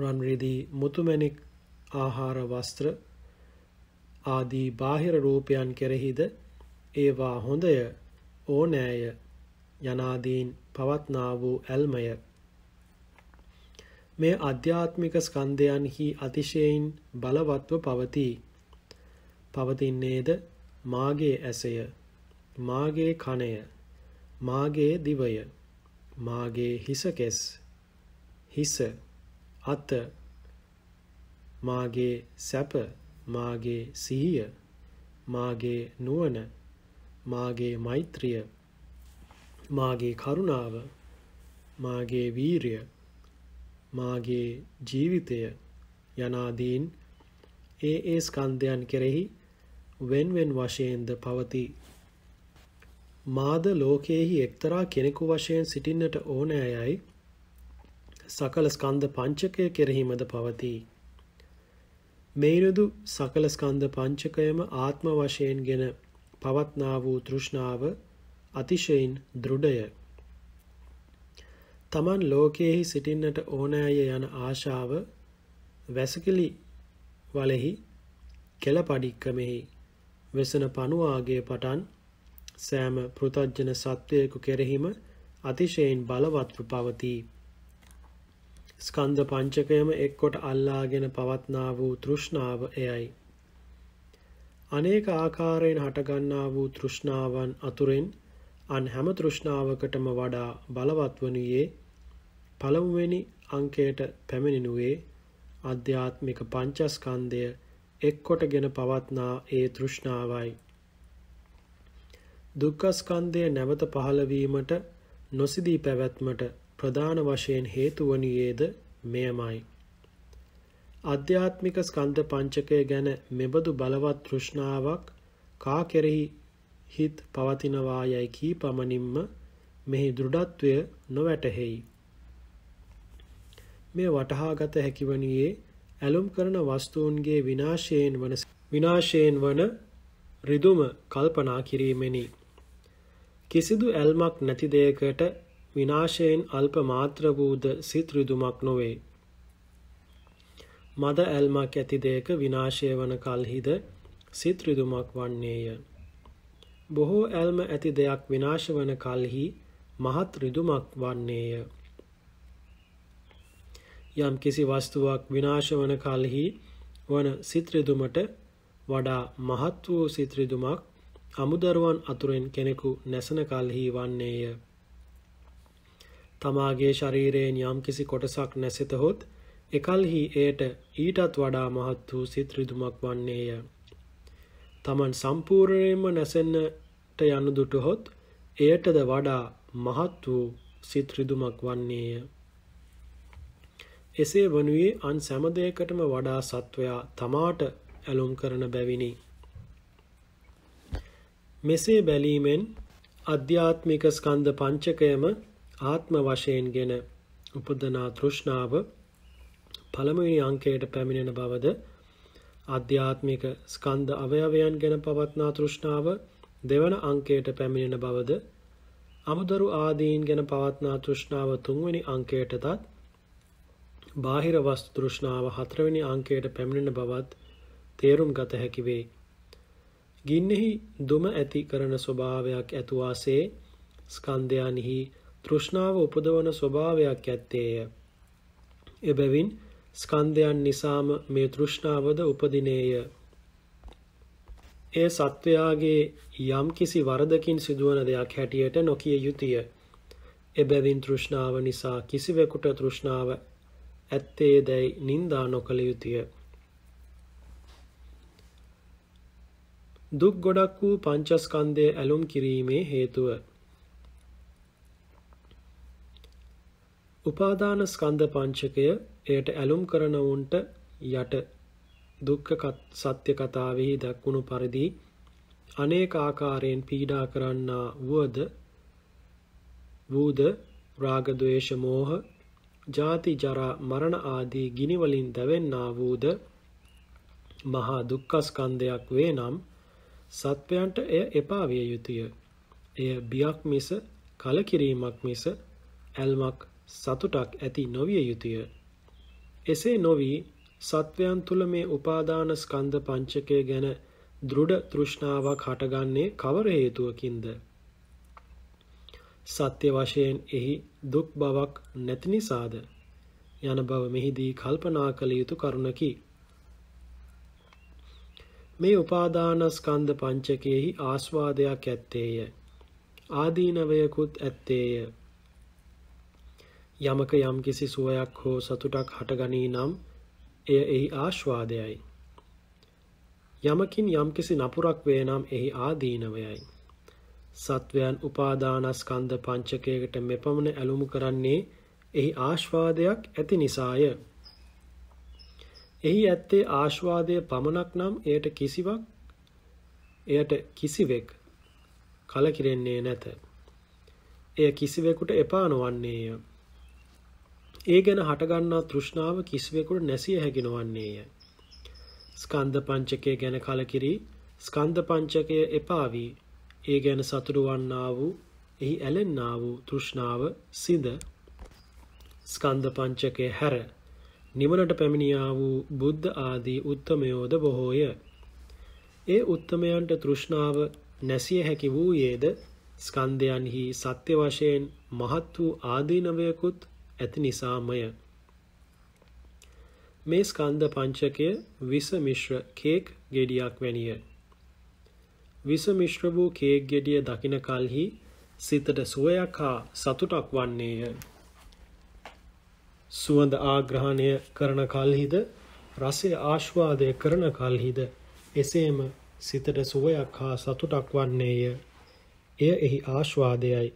රන් රිදී මුතුමැණික් ආහාර වස්ත්‍ර ආදී බාහිර රූපයන් කෙරෙහිද ඒවා හොඳය ඕනෑය යනාදීන් පවත්නා වූ ඇල්මය මේ අධ්‍යාත්මික ස්කන්ධයන්හි අතිශයින් බලවත්ව පවතී. පවතින්නේද මාගේ ඇසය, මාගේ කණය, මාගේ දිවය, මාගේ හිසකෙස්, හිස, අත, මාගේ සැප, මාගේ සිහිය, මාගේ නුවණ, මාගේ මෛත්‍රිය, මාගේ කරුණාව, මාගේ වීරිය මාගේ ජීවිතය යනාදීන් ඒ ඒ ස්කන්ධයන් කෙරෙහි වෙන්වෙන් වශයෙන්ද පවති. මාද ලෝකයෙහි එක්තරා කෙනෙකු වශයෙන් සිටින්නට ඕනෑයයි සකල ස්කන්ධ පංචකය කෙරෙහිමද පවතී. මේරුදු සකල ස්කන්ධ පංචකයම ආත්ම වශයෙන්ගෙන පවත්නා වූ තෘෂ්ණාව අතිශයින් දෘඩය. තමන් ලෝකයෙහි සිටින්නට ඕනෑය යන ආශාව වැසකිලි වලෙහි කෙල පඩික්කමෙහි වෙසන පනුවාගේ පටන් සෑම පෘතජ්ජන සත්වයකු කෙරෙහිම අතිශයෙන් බලවත්ව පවතිී. ස්කන්ධ පංචකයම එක්කොට අල්ලාගෙන පවත්නා වූ තෘෂ්ණාව එයයි. අනේක ආකාරයෙන් හටගන්නා වූ තෘෂ්ණාවන් අතුරෙන් අන් හැම තෘෂ්ණාවකටම වඩා බලවත් වනුයේ පළමුවෙනි අංකයට පැමිණෙනුවේ අධ්‍යාත්මික පංචස්කන්දය එක්කොටගෙන පවත්නා ඒ තෘෂ්ණාවයි. දුක්කස්කන්දය නැවත පහළවීමට නොසිදී පැවැත්මට ප්‍රධාන වශයෙන් හේතුවනයේද මෙයමයි. අධ්‍යාත්මික ස්කන්ධ පංචකය ගැන මෙබඳු බලවත් තෘෂ්ණාවක් කා කෙරෙහි හිත් පවතිනවා යැයි කී පමණින්ම මෙහි දෘඩත්වය නොවැටහෙයි. මෙය වටහාගත හැකිවනුයේ ඇලුම් කරන වස්තුූන්ගේ විනාශයෙන් වන විනාශයෙන් වන රිදුම කල්පනා කිරීමෙනි. කිසිදු ඇල්මක් නැති දෙයකට විනාශයෙන් අල්ප මාත්‍ර වූද සිත් රිදුමක් නොවේ. මද ඇල්මක් ඇති දෙයක විනාශය වන කල්හිද සිත් රිදුමක් වන්නේය. බොහෝ ඇල්ම ඇති දෙයක් විනාශ වන කල්හි මහත් රිදුමක් වන්නේය. යම් කිසි වස්තුවක් විනාශ වන කල්හි වන සිත්‍රිදුමට වඩා මහත් වූ සිත්‍රිදුමක් අමුදරුවන් අතුරෙන් කෙනෙකු නැසන කල්හි වන්නේය. තමාගේ ශරීරයෙන් යම් කිසි කොටසක් නැසිතහොත් එකල්හි එයට ඊටත් වඩා මහත් වූ සිත්‍රිදුමක් වන්නේය. තමන් සම්පූර්ණයෙන්ම නැසෙන්නට යනු දුටුහොත් එයටද වඩා මහත් වූ සිත්‍රිදුමක් වන්නේය. එසේ වනුයේ අන් සෑම දෙයකටම වඩා සත්වයා තමාට ඇලුම් කරන බැවිනි. මෙසේ බැලීමෙන් අධ්‍යාත්මික ස්කන්ධ පංචකයම ආත්ම වශයෙන්ගෙන උපදනා තෘෂ්ණාව පළමුවෙනි අංකයට පැමිණෙන බවද අධ්‍යාත්මික ස්කන්ධ අවයවයන් ගැන පවත්නා තෘෂ්ණාව දෙවන අංකයට පැමිණෙන බවද අමුදරු ආදීන් ගැන පවත්නා තෘෂ්ණාව තුන්වෙනි අංකයටතත් බාහිර වස්තු තෘෂ්ණාව හතරවෙනි අංකයට පැමිණෙන බවත් තේරුම් ගත හැකි වේ. ගින්නෙහි දුම ඇති කරන ස්වභාවයක් ඇතුවාසේ ස්කන්ධයන්හි තෘෂ්ණාව උපදවන ස්වභාවයක් ඇත්තේය. එබැවින් ස්කන්ධයන් නිසාම මේ තෘෂ්ණාවද උපදිනේය. ඒ සත්වයාගේ යම්කිසි වරදකින් සිදුවන දෙයක් හැටියට නොකිය යුතුය. එබැවින් තෘෂ්ණාව නිසා කිසිවෙකුට තෘෂ්ණාව ඇත්තේ දැයි නින්දා නොකළ යුතුය. දුක් ගොඩක් වූ පංචස්කන්දය ඇලුම් කිරීමේ හේතුව. උපාදාන ස්කන්ධ පංචකය එයට ඇලුම් කරනවුන්ට යට දුක්ඛ සත්‍ය කතාවෙහි දක්වුණු පරිදි අනේක ආකාරයෙන් පීඩා කරන්නා වුවද වූද රාග ද්වේෂ මෝහ ජාති ජරා මරණ ආදී ගිනිවලින් දැවෙන්නා වූද මහා දුක්ඛස්කන්ධයක් වේ නම් සත්වයන්ට එය එපා විය යුතුය. එය බියක් මිස කලකිරීමක් මිස ඇල්මක් සතුටක් ඇති නොවිය යුතුය. එසේ නොවි සත්වයන් තුල මේ උපාදාන ස්කන්ධ පංචකය ගැන දෘඩ තෘෂ්ණාවක් හටගන්නේ කවර හේතුවකින්ද? සත්‍ය වශයෙන් එහි දුක් බවක් නැති නිසාද යන බව මෙහිදී කල්පනා කළ යුතු කරුණකි. මේ උපාදානස්කන්ධ පංචකයෙහි ආස්වාදයක් ඇත්තේය. ආදීනවයකුත් ඇත්තේය. යමක යම්කිසි සුවයක් හෝ සතුටක් හටගනී නම් එය එහි ආශ්වාදයයි. යමකින් යම්කිසි නපුරක් වේ නම් එහි ආදීනවයයි. සත්වයන් උපාදානස්කන්ධ පංචකයකට මෙපමණ ඇලුමු කරන්නේ එහි ආශ්වාදයක් ඇති නිසාය. එහි ඇත්තේ ආශ්වාදය පමණක් නම් එයට කිසිවක් එයට කිසිවෙක් කලකිරෙන්නේ නැත. එය කිසිවෙකුට එපා නොවන්නේය. ඒ ගැන හටගන්නා තෘෂ්ණාව කිසිවෙකුට නැසිය හැකි නොවන්නේය. ස්කන්ධ පංචකය ගැන කලකිරි ස්කන්ධ පංචකය එපා වී ඒ ගැන සතුටු වන්නා වූ එහි ඇලෙන්නා වූ තෘෂ්ණාව සිද ස්කන්ධ පංචකය හැර නිවනට පැමිණියා වූ බුද්ධ ආදී උත්තමයෝද බොහෝය. ඒ උත්තමයන්ට තෘෂ්ණාව නැසිය හැකි වූයේද ස්කන්ධයන්හි සත්‍ය වශයෙන් මහත් වූ ආදීනවයකුත් ඇති නිසාමය. මේ ස්කන්ධ පංචකය විස මිශ්‍ර කේක් ගෙඩියක් වැනිය. විස මිශ්‍ර වූ කේක් ගෙඩිය දකින කල්හි සිතට සුවයක් හා සතුටක් වන්නේය. සුවඳ ආග්‍රහණය කරන කල්හිද රසය ආශ්වාදය කරන කල්හිද එසේම සිතට සුවයක් හා සතුටක් වන්නේය. එය එහි ආශ්වාදයයි.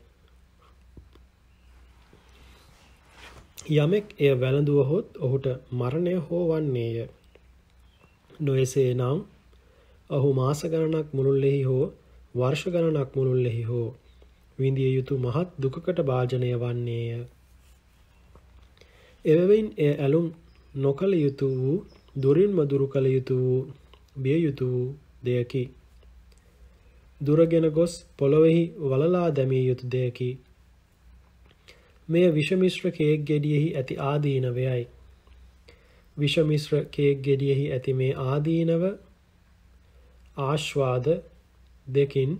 යමෙක් එය වැළඳුවහොත් ඔහුට මරණය හෝ වන්නේය. නොයසේ නම් ඔහු මාස ගණනක් මුළුල්ලෙහි හෝ වර්ෂ ගණනක් මුළුල්ලෙහි හෝ විඳිය යුතු මහත් දුකකට භාජනය වන්නේය. එවවින් එය ඇලුම් නොකළ යුතු වූ දුරින් මදුරු කළ යුතු වූ බිය යුතු වූ දෙයකි. දුරගෙන ගොස් පොළොවෙහි වලලා දැමිය යුතු දෙයකි. මෙය විෂමිශ්‍ර කේක් ගෙඩියෙහි ඇති ආදීනවයයි. විෂමිශ්‍ර කේක් ගෙඩියෙහි ඇති මේ ආදීනව ආශ්වාද දෙකින්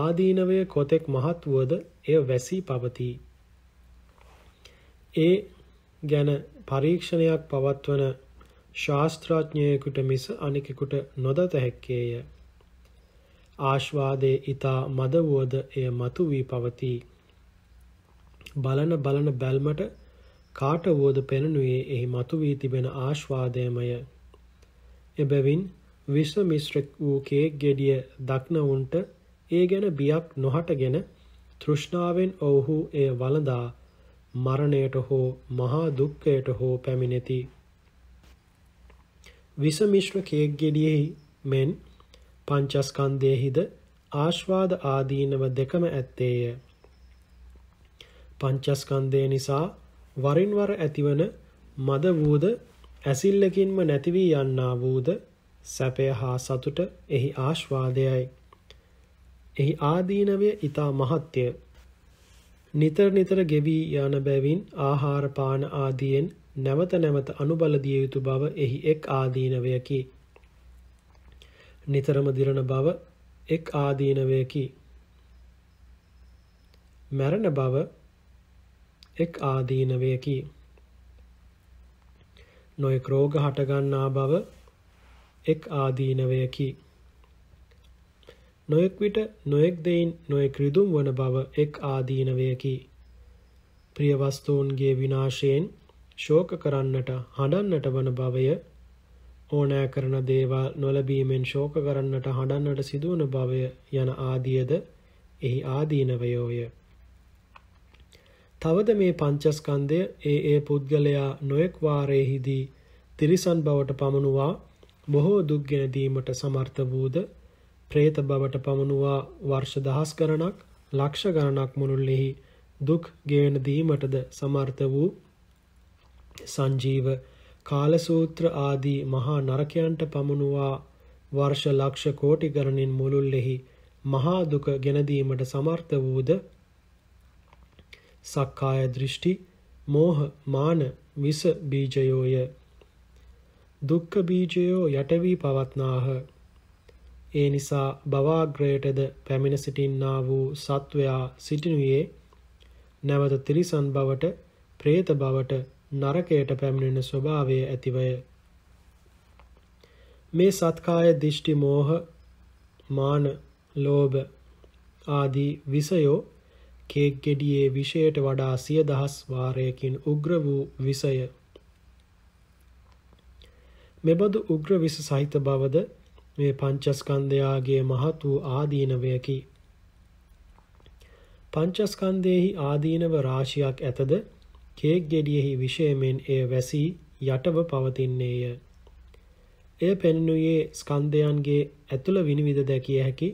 ආදීනවය කොතෙක් මහත් වුවද එය වැසී පවතී. ඒ ගැන පරීක්ෂණයක් පවත්වන ශාස්ත්‍රඥයකුට මිස අනිකෙකුට නොදත හැක්කේය. ආශ්වාදයේ ඊතා මද වුවද එය මතු වී පවතී. බලන බලන බැල්මට කාට වුවද පෙනුනුයේ එහි මතු වී තිබෙන ආශ්වාදයමය. එබැවින් විශ්ව මිශ්‍රෙක් වූකේ ගෙඩිය දක්නවුන්ට ඒ ගැන බියක් නොහටගෙන තෘෂ්ණාවෙන් ඔවුහු එය වලදා මරණයට හෝ මහා දුක්කයට හෝ පැමිණෙති. විසමිශ්්‍ර කේක් ගෙඩියෙහි මෙන් පංචස්කන්දයහිද ආශ්වාද ආදීනව දෙකම ඇත්තේය. පංචස්කන්දය නිසා වරින්වර ඇතිවන මද වූද ඇසිල්ලකින්ම නැතිවී යන්නා වූද සැපය හා සතුට එහි ආශ්වාදයයි. එහි ආදීනවය ඉතා මහත්ය. නිතර නිතර ගෙවී යන බැවින් ආහාරපාන ආදියෙන් නැවත නැවත අනුබලදිය යුතු බව එහි එක් ආදීනවයකි. නිතරම දිරණ බව එක් ආදීනවයකි. මැරණ බව එක් ආදීනවයකි. නොයෙක් රෝග හටගන්නා බව එක් ආදීනවයකි. නොයෙක් විට නොයෙක් දෙයින් නොයෙක් රිදුම් වන බව එක් ආදීනවයකි. ප්‍රිය වස්තුන්ගේ විනාශයෙන් ශෝක කරන්නට හඬන්නට වන බවය ඕනෑ කරන දේවල් නොලැබීමෙන් ශෝක කරන්නට හඬන්නට සිදුවන බවය යන ආදියද එහි ආදීනවයෝය. තවද මේ පංචස්කන්ධය ඒ ඒ පුද්ගලයා නොයෙක් වාරයෙහිදී තිරිසන් බවට පමණුවා බොහෝ දුක් ගෙන දීමට සමර්ථ වූද പ്രേත බවට පමනුවා වර්ෂ දහස් ගණනක් ලක්ෂ ගණනක් මුළුල්ලෙහි දුක් ගෙන දීමටද සමර්ථ වූ සංජීව කාලසූත්‍ර ආදී මහා නරකයන්ට පමනුවා වර්ෂ ලක්ෂ කෝටි ගණනින් මුළුල්ලෙහි මහා දුක ගෙන දීමට සමර්ථ වූද සක්කාය දෘෂ්ටි මෝහ මාන විස බීජයෝය දුක්ඛ බීජයෝ යට වී පවත්නාහ. ඒ නිසා භවාග්‍රයටද පැමිණ සිටින්නා වූ සත්වයා සිටිනුයේ නැවත තිරිසන් බවට, പ്രേත බවට, නරකයට පැමිණෙන ස්වභාවය ඇතිවය. මේ සත්කාය දිෂ්ටි මෝහ මාන ලෝභ ආදී විෂයෝ කේක් ගෙඩියේ විෂයට වඩා සිය දහස් වාරයකින් උග්‍ර වූ විෂය මෙබඳු උග්‍ර විස සහිත බවද මේ පංචස්කන්ධයාගේ මහත් වූ ආදීනවයකි. පංචස්කන්ධයෙහි ආදීනව රාශියක් ඇතද කේක් ගෙඩියෙහි විශයමෙන් එය වැසී යටව පවතින්නේය. එය පෙන්නුයේ ස්කන්ධයන්ගේ ඇතුළ විනිවිධ දැකිය හැකි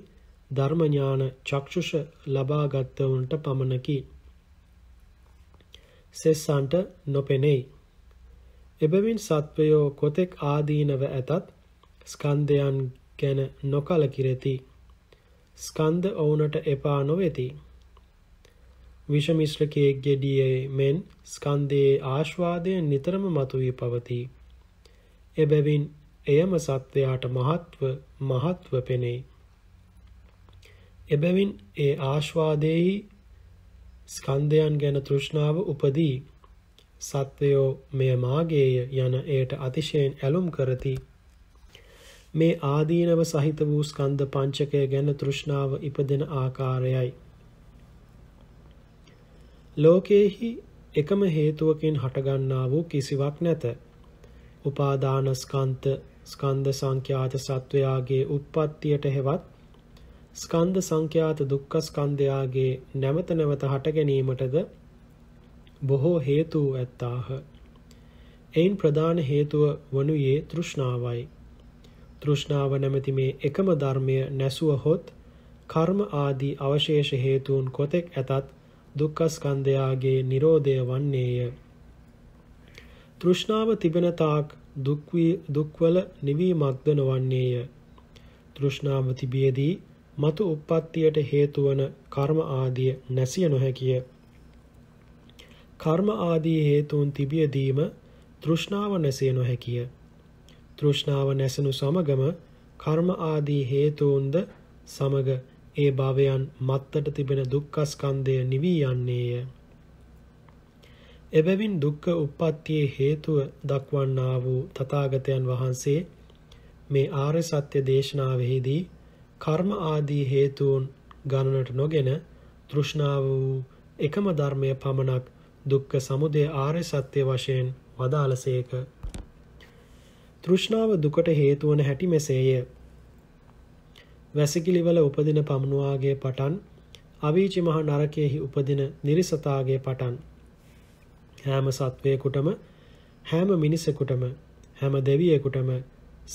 ධර්මඥාන චක්ෂුෂ ලබාගත්තවුන්ට පමණකි. සෙස්සන්ට නොපෙනෙයි. එබැවින් සත්වයෝ කොතෙක් ආදීනව ඇතත් ස්කන්ධයන් ගැන නොකලකිරෙති. ස්කන්ධ ඔවුනට එපා නොවෙති. විෂමිශ්‍රකයේ ගෙඩියේ මෙන් ස්කන්ධයේ ආශ්වාදය නිතරම මතුවී පවතී. එබැවින් එයම සත්වයාට මහත්ව මහත්ව පෙනේ. එබැවින් ඒ ආශ්වාදයෙහි ස්කන්ධයන් ගැන තෘෂ්ණාව උපදී. සත්වයෝ මෙය මාගේය යන එයට අතිශයෙන් ඇලුම් කරති. මේ ආදීනව සහිත වූ ස්කන්ධ පංචකය ගැන තෘෂ්ණාව ඉපදෙන ආකාරයයි. ලෝකයෙහි එකම හේතුවකින් හටගන්නා වූ කිසිවක් නැත. උපාදානස්කන්ත ස්කන්ධ සංඛ්‍යාත සත්වයාගේ උත්පත්තියට හෙවත් ස්කන්ධ සංඛ්‍යාත දුක්ඛ ස්කන්ධයාගේ නැවත නැවත හට ගැනීමටද බොහෝ හේතු ඇත්තාහ. එයින් ප්‍රධාන හේතුව වනුයේ තෘෂ්ණාවයි. තෘෂ්ණාව නැමැති මේ එකම ධර්මය නැසුව හොත් කර්ම ආදී අවශේෂ හේතුන් කොතෙක් ඇතත් දුක්ඛස්කන්ධයාගේ Nirodha වන්නේය. තෘෂ්ණාව තිබෙන තාක් දුක්වල නිවීමක්ද නොවන්නේය. තෘෂ්ණාව තිබියදී මතු උප්පත්තියට හේතුවන කර්ම ආදිය නැසිය නොහැකිය. කර්ම ආදී හේතුන් තිබියදීම තෘෂ්ණාව නැසිය නොහැකිය. තෘෂ්ණාව නැසනු සමගම කර්ම ආදී හේතුන්ද සමග ඒ භවයන් මත්තට තිබෙන දුක්ඛස්කන්ධය නිවී යන්නේය. එබැවින් දුක්ඛ උප්පත්තියේ හේතුව දක්වන්නා වූ තථාගතයන් වහන්සේ මේ ආර්ය සත්‍ය දේශනාවෙහිදී කර්ම ආදී හේතුන් ගණනට නොගෙන තෘෂ්ණාව වූ එකම ධර්මය පමණක් දුක්ඛ සමුදය ආර්ය සත්‍ය වශයෙන් වදාළසේක. තෘෂ්ණාව දුකට හේතු වන හැටි මෙසේය. වැසිකිලිවල උපදින පමනුවාගේ පටන් අවීචි මහ නරකයෙහි උපදින නිරිසතාගේ පටන් හැම සත්වයකුටම හැම මිනිසෙකුටම හැම දෙවියෙකුටම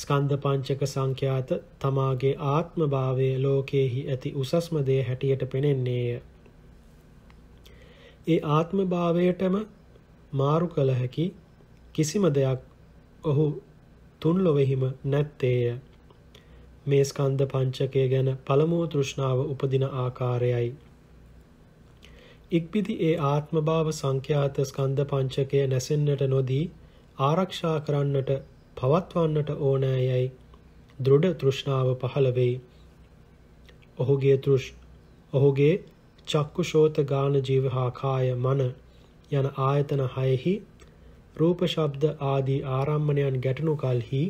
ස්කන්ධ පංචක සංඛ්‍යාත තමාගේ ආත්මභාවය ලෝකයෙහි ඇති උසස්ම දේ හැටියට පෙනෙන්නේය. ඒ ආත්මභාවයටම මාරු කළ හැකි කිසිම දෙයක් ඔහු තුන් ලොවෙහිම නැත්තේය. මේ ස්කන්ධ පංචකය ගැන පළමුව තෘෂ්ණාව උපදින ආකාරයයි. ඉක්බිති ඒ ආත්මභාව සංඛ්‍යාත ස්කන්ධ පංචකය නැසෙන්නට නොදී ආරක්ෂා කරන්නට පවත්වන්නට ඕනෑයයි දෘඩ තෘෂ්ණාව පහළ වෙයි. ඔහුගේ තෘෂ් ඔහුගේ චක්කු ශෝත ගාන ජීව හා කාය මන යන ආයතන හයෙහි රූප ශබ්ද ආදී ආරම්මණයන් ගැටණු කලෙහි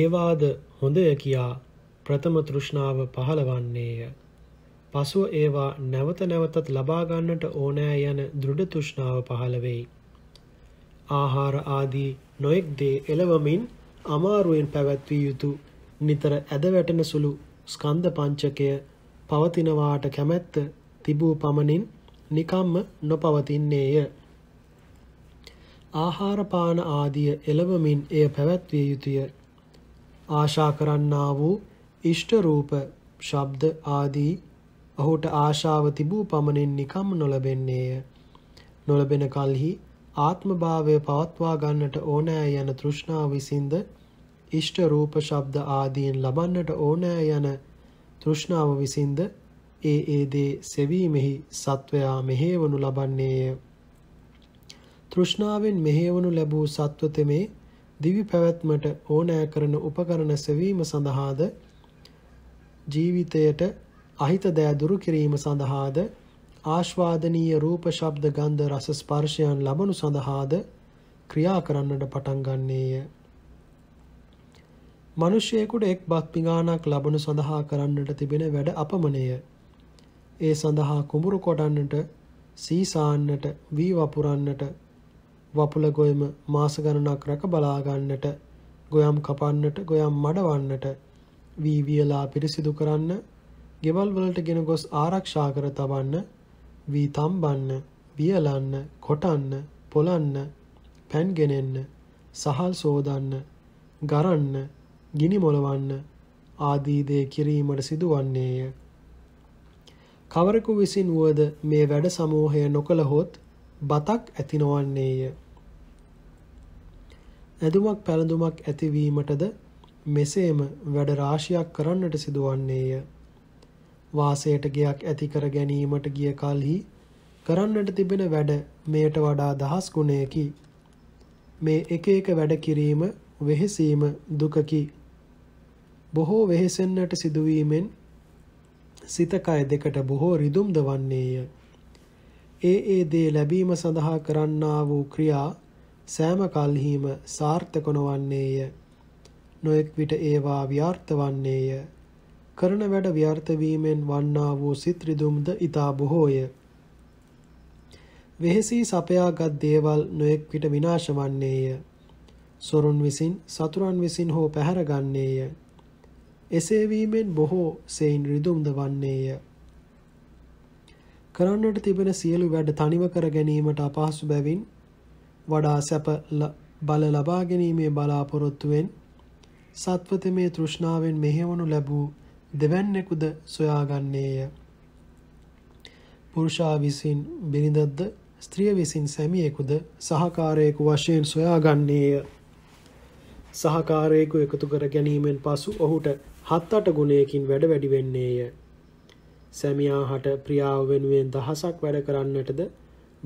ඒවාද හොඳය කියා ප්‍රථම තෘෂ්ණාව පහළවන්නේය. පසුව ඒවා නැවත නැවතත් ලබා ගන්නට ඕනෑ යන දෘඩ තෘෂ්ණාව පහළ වෙයි. ආහාර ආදී නොයෙක් දේ එළවමින් අමාරුවෙන් පැවැත්විය යුතු නිතර ඇදවැටෙන සුළු ස්කන්ධ පංචකය පවතිනවාට කැමැත්ත තිබූ පමණින් නිකම්ම නොපවතින්නේය. ආහාරපාන ආදිය එළවමින් එය පැවැත්විය යුතුය. ආශා කරන්නා වූ ඉෂ්ටරූප ශබ්ද ආදී ඔහුට ආශාව තිබූ පමණින් නිකම් නොලබෙන්නේය. නොලබෙන කල්හි ආත්මභාවය පවත්වා ගන්නට ඕනෑ යන තෘෂ්ණාව විසින්ද ඉෂ්ට රූප ශබ්ද ආදීන් ලබන්නට ඕනෑ යන තෘෂ්ණාව විසින්ද ඒ ඒ දේ සෙවීමෙහි සත්වයා මෙහෙවනු ලබන්නේය. තෘෂ්ණාවෙන් මෙහෙවනු ලැබූ සත්වතෙමේ දිවි පැවැත්මට ඕනෑ කරන උපකරණ සෙවීම සඳහාද ජීවිතයට අහිත දෑ දුරු කිරීම සඳහාද ආශ්වාදනීය රූප ශබ්ද ගන්ධ රස ස්පර්ශයන් ලබනු සඳහාද ක්‍රියා කරන්නට පටන් ගන්නේය මිනිසෙකුට එක් බත් පිඟානක් ලබනු සඳහා කරන්නට තිබෙන වැඩ අපමණය. ඒ සඳහා කුඹුරු කොටන්නට, සීසාන්නට, වී වපුරන්නට, වපුල ගොයම මාස ගණනක් රැක බලා ගන්නට, ගොයම් කපන්නට, ගොයම් මඩවන්නට, වී වියලා පිරිසිදු කරන්න, ගෙවල් වලට ගෙන ගොස් ආරක්ෂා කර තබන්න, වී තම්බන්න, වියලන්න, කොටන්න, පොලන්න, පැන් ගෙනෙන්න, සහල් සෝදන්න, ගරන්න ගිනි මොලවන්න ආදී දේ කිරීමට සිදුවන්නේය. කවරෙකු විසින් වුවද මේ වැඩ සමූහය නොකළහොත් බතක් ඇති නොවන්නේය. ඇඳුමක් පැළඳුමක් ඇතිවීමටද මෙසේම වැඩ රාශියක් කරන්නට සිදුවන්නේය. වාසයට ගයක් ඇති කර ගැනීමට ගිය කලෙහි කරන්නට තිබෙන වැඩ මෙයට වඩා දහස් ගුණයකි. මේ එක එක වැඩ කිරීම වෙහෙසීම දුකකි. බොහෝ වෙහෙසෙන්නට සිදුවීමෙන් සිත කය දෙකට බොහෝ රිදුම්ද වන්නේය. ඒ ඒ දේ ලැබීම සඳහා කරන්නා වූ ක්‍රියා සෑම කල්හිම සාර්ථක නොවන්නේය. නොඑක් විට ඒවා ව්‍යාර්ථ වන්නේය. කරන වැඩ ව්‍යාර්ථ වීමෙන් වන්නා වූ සිත් රිදුම්ද ඊතා බොහෝය. වෙහෙසී සපයාගත් දේවල් නොඑක් විට විනාශ වන්නේය. සොරුන් විසින් සතුරන් විසින් හෝ පැහැර ගන්නේය. එසේ වීමෙන් බොහෝ සෙයින් රිදුම්ද වන්නේය. කරන්නට තිබෙන සියලු වැඩ තනිව කර ගැනීමට අපහසු බැවින් වඩා සැප බල ලබා ගැනීමේ බලාපොරොත්තුවෙන් සත්වතමේ තෘෂ්ණාවෙන් මෙහෙවනු ලැබූ දෙවැන්නෙකුද සොයාගන්නේය. පුරුෂා විසින් බිරිඳක්ද ස්ත්‍රිය විසින් සැමියෙකුද සහකාරයෙකු වශයෙන් සොයාගන්නේය. සහකාරයෙකු එකතු කර ගැනීමෙන් පසු ඔහුට හත් අට ගුණයකින් වැඩ වැඩි වෙන්නේය. සැමියා හට ප්‍රියාව වෙනුවෙන් දහසක් වැඩ කරන්නටද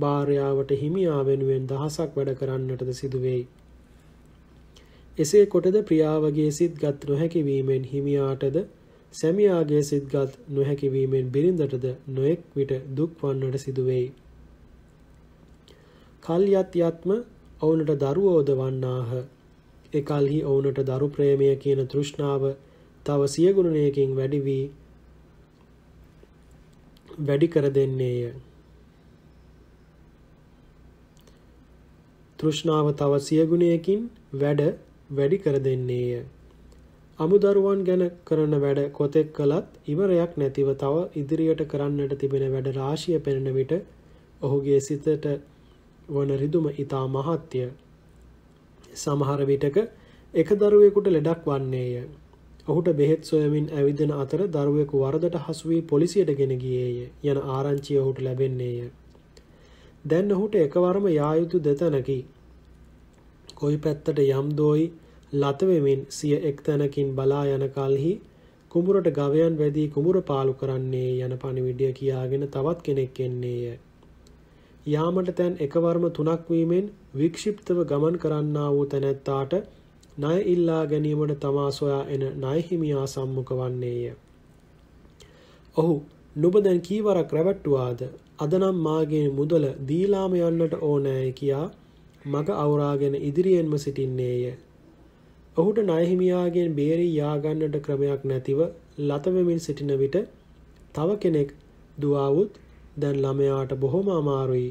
භාර්යාවට හිමියා වෙනුවෙන් දහසක් වැඩ කරන්නටද සිදුවෙයි. එසේ කොටද ප්‍රියාවගේ සිත්ගත් නොහැකිවීමෙන් හිමියාටද සැමියාගේ සිත්ගත් නොහැකිවීමෙන් බිරිඳටද නොයෙක් විට දුක් වන්නට සිදුවෙයි. කල්යත් යත්ම ඔවුනට දරුවෝද වන්නාහ. එකල්හි ඔවුනට දරු ප්‍රේමය කියන තෘෂ්ණාව තව සිය ගුණනයකින් වැඩි වී වැඩි කර දෙන්නේය. තෘෂ්ණාව තව සිය ගුණයකින් වැඩ වැඩි කර දෙන්නේය. අමුදරුවන් ගැන කරන වැඩ කොතෙක් කළත් ඉවරයක් නැතිව තව ඉදිරියට කරන්නට තිබෙන වැඩ රාශිය පෙනෙන විට ඔහුගේ සිතට වන රිදුම ඊතා මහත්ය. සමහර විටක එක දරුවෙකුට ලෙඩක් වන්නේය. ඔහුට බෙහෙත් සොයමින් ඇවිදෙන අතර දරුවෙකු වරදට හසුවී පොලිසියට ගෙන ගියේය යන ආරංචිය ඔහුට ලැබෙන්නේය. දැන් ඔහුට එකවරම යායුතු දෙතැනකි. කොයි පැත්තට යම් දෝයි ලතවෙමින් සිය එක් තැනකින් බලා යන කල්හි කුඹුරට ගවයන් වැදී කුඹුර පාලු කරන්නේ යන පණිවිඩය කියාගෙන තවත් කෙනෙක් එන්නේය. යාමට තැන් එකවරම තුනක් වීමෙන් වික්ෂිප්තව ගමන් කරන්නා වූ තැනැත්තාට ණය ඉල්ලා ගැනීමට තමා සොයා එන ණයහිමියා සම්මුඛ වන්නේය. ඔහු නුඹ දැන් කීවරක් රැවට්ටුවාද? අදනම් මාගේ මුදල දීලාම යන්නට ඕනෑ කියා මග අවරාගෙන ඉදිරියෙන්ම සිටින්නේය. ඔහුට ණයහිමියාගෙන් බේරී යා ගන්නට ක්‍රමයක් නැතිව ලතවෙමින් සිටින විට තව කෙනෙක් දුවවුත් දැන් ළමයාට බොහොම අමාරුයි.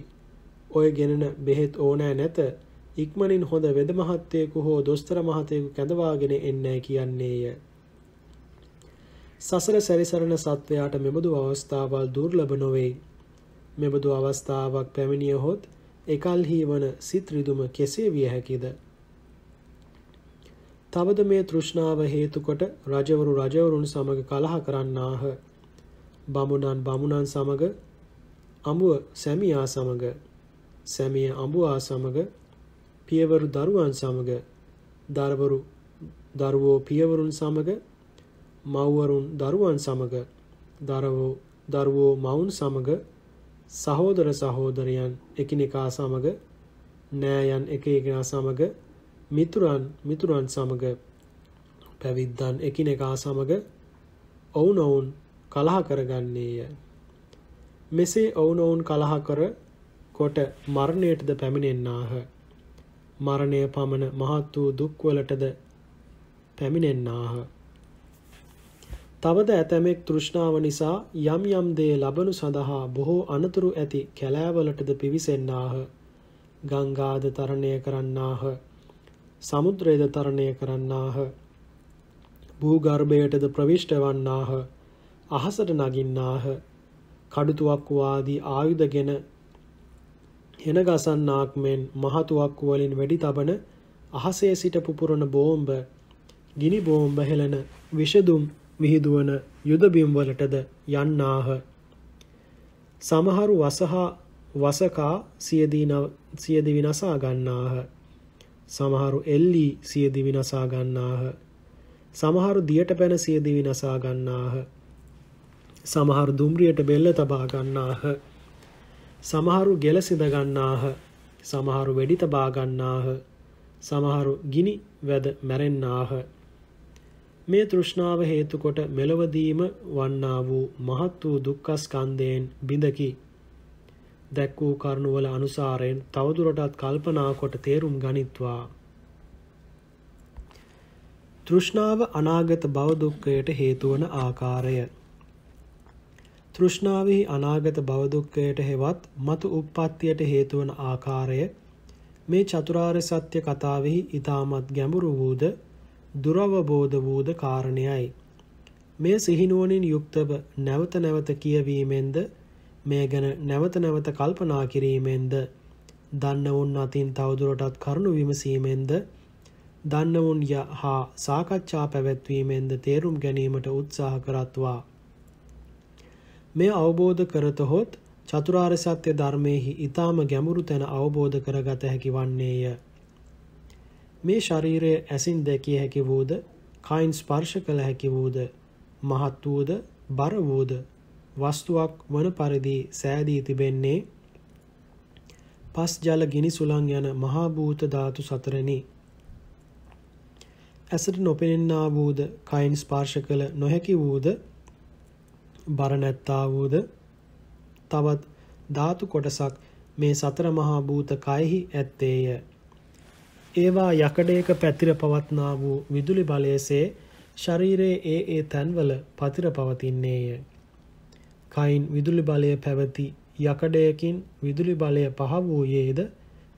ඔය ගෙනන බෙහෙත් ඕනෑ නැත. ඉක්මනින් හොඳ වෙද මහත්තයෙකු හෝ දොස්තර මහතයෙකු කැඳවාගෙන එන්නෑ කියන්නේය. සසර සැරිසරණ සත්වයාට මෙබඳු අවස්ථාවල් දුර්ලභ නොවේ. මෙබඳු අවස්ථාවක් පැමිණිය හොත් එකල්හි වන සිත්‍රිදුම කෙසේ විය හැකිද. තවද මේ තෘෂ්ණාව හේතුකොට රජවරු රජවරුන් සමඟ කලහ කරන්නාහ. බමුණන් බමුණන් සමඟ අඹුව සැමියා සමඟ සැමිය අඹුවා සමඟ පියවරු දරුවන් සමග දරවරු දරුවෝ පියවරුන් සමග මව්වරුන් දරුවන් සමග දරවෝ දරුවෝ මවුන් සමග සහෝදර සහෝදරයන් එකිනෙකා සමග නෑයන් එක එකනා සමග මිතුරන් මිතුරන් සමග පැවිද්දන් එකිනෙකා සමග ඔවුනොවුන් කලහ කරගන්නේය. මෙසේ ඔවුනොවුන් කලහ කර කොට මරණයටද පැමිණෙන්නාහ. මරණය පමණ මහත් වූ දුක්වලටද පැමිණෙන්නාහ. තවද ඇතැමෙක් තෘෂ්ණාව නිසා යම් යම් දේ ලබනු සඳහා බොහෝ අනතුරු ඇති කැලෑවලටද පිවිසෙන්නාහ. ගංගාද තරණය කරන්නාහ. සමුද්‍රයද තරණය කරන්නාහ. භූගර්භයටද ප්‍රවිෂ්ට වන්නාහ. අහසට නගින්නාහ. කඩුතුවක් වාදී ආයුධගෙන හෙන ගසන්නාක් මෙන් මහතුවක් වලින් වැඩි තබන අහසේ සිට පුපුරන බෝම්බ ගිනි බෝම්බ හෙළන විෂදුම් විහිදුවන යුදබිම් වලටද යන්නාහ. සමහරු වසහා වසකා සියදිවි නසා ගන්නාහ. සමහරු එල්ලී සියදිවි නසා ගන්නාහ. සමහරු දියට පැන සියදිවි නසා ගන්නාහ. සමහරු දුම්රියට බෙල්ල තබා ගන්නාහ. සමහරු ගෙල සිඳ ගන්නාහ සමහරු වෙඩි තබා ගන්නාහ සමහරු ගිනි වැද මැරෙන්නාහ මේ තෘෂ්ණාව හේතු කොට මෙලවදීම වන්නා වූ මහත් වූ දුක්ඛස්කන්ධයෙන් බිඳකි දැක් වූ කරුණවල අනුසාරයෙන් තවදුරටත් කල්පනා කොට තේරුම් ගනිත්වා තෘෂ්ණාව අනාගත භව දුක්ඛයට හේතු වන ආකාරය තෘෂ්ණාවෙහි අනාගත භවදුක්කයට හෙවත් මතු උප්පත්තියට හේතුවන ආකාරය මේ චතුරාර්ය සත්‍ය කතාවෙහි ඊටමත් ගැඹුරු වූද දුරවබෝධ වූද කාරණයයි. මේ සිහිනුවණින් යුක්තව නැවත නැවත කියවීමෙන්ද මේ ගැන නැවත නැවත කල්පනා කිරීමෙන්ද දන්නවුන් අතින් තවදුරටත් කරුණු විමසීමෙන්ද දන්නවුන් යහා සාකච්ඡා පැවැත්වීමෙන්ද තේරුම් ගැනීමට උත්සාහ කරත්වා මෙය අවබෝධ කරතහොත් චතුරාර්ය සත්‍ය ධර්මයෙහි ඊටාම ගැඹුරු තැන අවබෝධ කරගත හැකි වන්නේය. මේ ශරීරය ඇසින් දැකිය හැකි වූද, කයින් ස්පර්ශ කළ හැකි වූද, මහත් වූද, බර වූද, වස්තුවක් වන පරිදි සෑදී තිබෙන්නේ පස් ජල ගිනි සුළං යන මහා භූත ධාතු සතරෙනි. ඇසට නොපෙනෙන්නා වූද, කයින් ස්පර්ශ කළ නොහැකි වූද, බර නැත්තා වූද තවත් ධාතු කොටසක් මේ සතර මහා භූත කයෙහි ඇත්තේය. ඒවා යකඩයක පැතිර පවත්නා වූ විදුලි බලයසේ ශරීරයේ ඒ ඒ තැන්වල පතිර පවතින්නේය. කයින් විදුලි බලය පැවති යකඩයකින් විදුලි බලය පහ වූයේද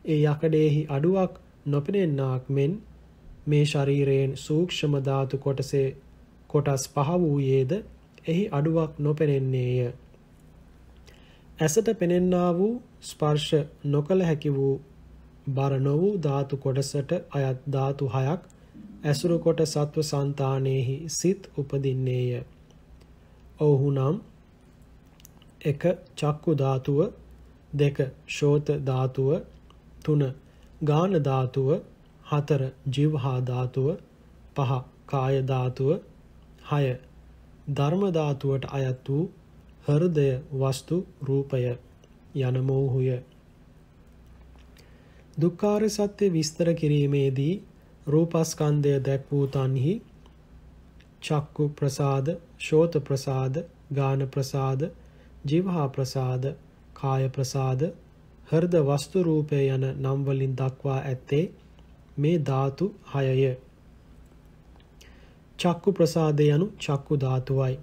ඒ යකඩයෙහි අඩුවක් නොපෙනෙන්නාක් මෙන් මේ ශරීරයෙන් සූක්ෂම ධාතු කොටසේ කොටස් පහ වූයේද එහි අඩුවක් නොපෙනෙන්නේය. ඇසට පෙනෙන්නා වූ ස්පර්ශ නොකළ හැකි වූ බර නොවූ ධාතු කොටසට අයත් ධාතු හයක් ඇසුරු කොට සත්ව సంతානෙහි සිත් උපදින්නේය. ඔව්හු නම් එක චක්කු ධාතුව දෙක ශෝත ධාතුව තුන ගාන ධාතුව හතර ජීවහා ධාතුව පහ කාය ධාතුව හය ධර්ම ධාතුවට අයත් වූ හෘදය වස්තු රූපය යන මෝහය දුක්ඛාර සත්‍ය විස්තර කිරීමේදී රූපස්කන්ධය දැක් වූ තන්හි චක්කු ප්‍රසාද ශෝත ප්‍රසාද ගාන ප්‍රසාද ජීවහා ප්‍රසාද කාය ප්‍රසාද හෘද වස්තු රූපය යන නම් වලින් දක්වා ඇත්තේ මේ ධාතු 6ය චක්කු ප්‍රසාද යනු චක්කු ධාතුවයි.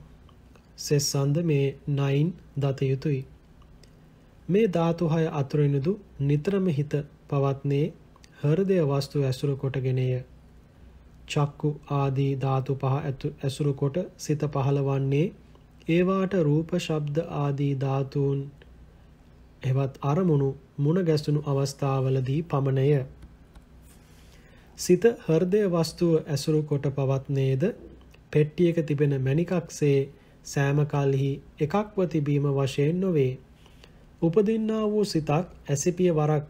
සෙස්සන්ද මේ නයින් දත යුතුයි. මේ ධාතුහය අතුරෙනුදු නිතරම හිත පවත්නේ හරදය වස්තු ඇසුරු කොටගෙනය. චක්කු ආදී ධාතු පහ ඇසුරු කොට සිත පහළවන්නේ ඒවාට රූප ශබ්ද ආදී ධාතුන් එවත් අරමුණු මුණ ගැසුණු අවස්ථාවලදී පමණය. සිත හෘදය වස්තුව ඇසුරු කොට පවත්නේද පෙට්ටියක තිබෙන මණිකක්සේ සෑම කල්හි එකක්ව තිබීම වශයෙන් නොවේ. උපදින්නා වූ සිතක් ඇසිපිය වරක්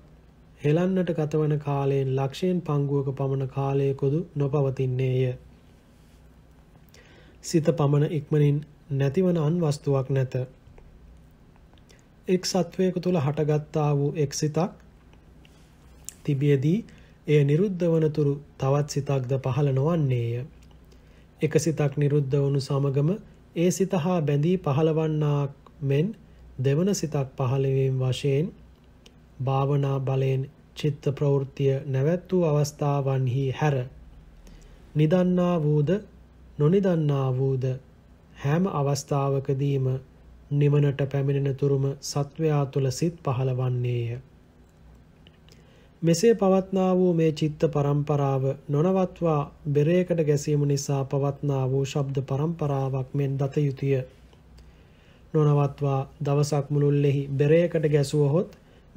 හෙලන්නට ගතවන කාලයෙන් ලක්ෂයෙන් පංගුවක පමණ කාලයකොදු නොපවතින්නේය. සිත පමණ ඉක්මනින් නැතිවන අන් වස්තුවක් නැත. එක් සත්වයකු තුළ හටගත්තා වූ එක් සිතක් තිබියදී එය නිරුද්ධ වනතුරු තවත් සිතක්ද පහළ නොවන්නේය. එක සිතක් නිරුද්ධ වනු සමගම ඒ සිත හා බැඳී පහළවන්නාක් මෙන් දෙවන සිතක් පහළවීම වශයෙන් භාවනා බලයෙන් චිත්ත ප්‍රවෘත්තිය නැවැත්වූ අවස්ථාවන්හි හැර. නිදන්නා වූද නොනිදන්නා වූද හැම අවස්ථාවකදීම නිමනට පැමිණෙන තුරුම සත්වයා තුළ සිත් පහළවන්නේය. මෙසේ පවත්නා වූ මේ චිත්ත පරම්පරාව නොනවත්වා බෙරයකට ගැසීම නිසා පවත්නා වූ ශබ්ද පරම්පරාවක් මෙන් දත යුතුය. නොනවත්වා දවසක් මුළුල්ලෙහි බෙරයකට ගැසුවහොත්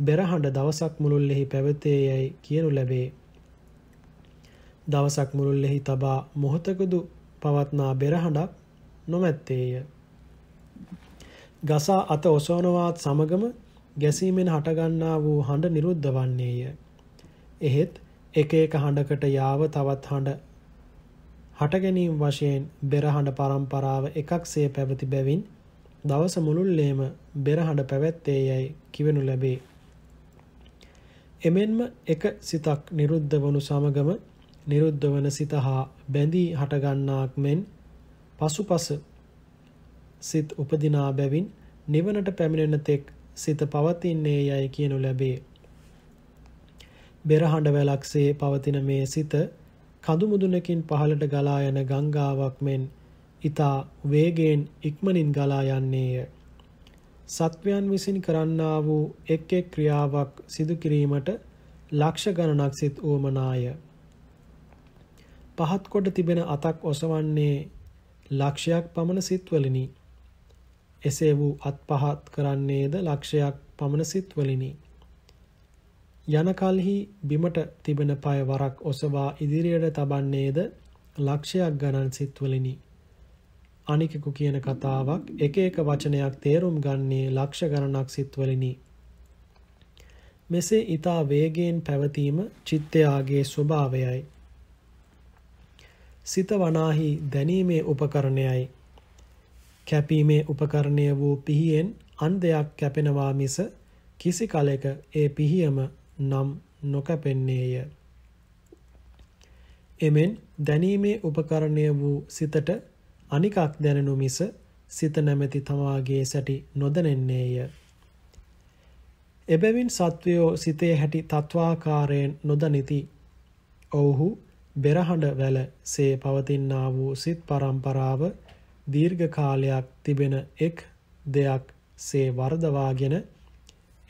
බෙරහඬ දවසක් මුළුල්ලෙහි පැවතේ යැයි කියනු ලැබේ. දවසක් මුළුල්ලෙහි තබා මොහොතකදු පවත්නා බෙරහඬක් නොමැත්තේය. ගසා අත ඔසවනවාත් සමගම ගැසීමෙන් හටගන්නා වූ හඬ නිරුද්ධ වන්නේය. එහෙත් එක එක හඬකට යාව තවත් හඬ හට ගැනීම වශයෙන් බෙරහඬ පරම්පරාව එකක්සේ පැවති බැවින් දවස මුළුල්ලේම බෙරහඬ පැවැත්තේ යයි කිවනු ලැබේ. එමෙන්ම එක සිතක් නිරුද්ධ වනු සමගම නිරුද්ධ වන සිත හා බැඳී හටගන්නාක් මෙන් පසුපස සිත් උපදිනා බැවින් නිවනට පැමිණෙන තෙක් සිත පවතින්නේ යයි කියනු ලැබේ. බෙරහඬ වැලක්සේ පවතින මේ සිත කඳු මුදුනකින් පහළට ගලා යන ගංගාවක් මෙන් ඊතා වේගයෙන් ඉක්මනින් ගලා යන්නේය. සත්වයන් විසින් කරන්නා වූ එක් එක් ක්‍රියාවක් සිදු කිරීමට ලක්ෂ ගණනක් සිත් උවමනාය. පහත් කොට තිබෙන අතක් ඔසවන්නේ ලක්ෂයක් පමණ සිත්වලිනි. එසේ වූ අත් පහත් කරන්නේද ලක්ෂයක් පමණ සිත්වලිනි. යන කල්හි බිමට තිබෙන පය වරක් ඔසවා ඉදිරියට තබන්නේද ලක්ෂයක් ගණන් සිත්වලිනි. අනිකෙකු කියන කතාවක් එක එක වචනයක් තේරුම් ගන්නේ ලක්ෂ ගණනක් සිත්වලිනි. මෙසේ ඊතා වේගයෙන් පැවතීම චිත්තයාගේ ස්වභාවයයි. සිත වනාහි දැනීමේ උපකරණයයි. කැපීමේ උපකරණය වූ පිහියෙන් අන් දෙයක් කැපෙනවා මිස කිසි කලෙක ඒ පිහියම නම් නොකැපෙන්නේය. එමෙන් දැනීමේ උපකරණය වූ සිතට අනිකක් දැනනු මිස සිත නැමැති තමාගේ සැටි නොදැනෙන්නේය. එබැවින් සත්වයෝ සිතේ හැටි තත්වාකාරයෙන් නොදනිති. ඔවුහු බෙරහඬ වැල සේ පවතින්නා වූ සිත් පරම්පරාව දීර්ඝ කාලයක් තිබෙන එක් දෙයක් සේ වර්ධවාගෙන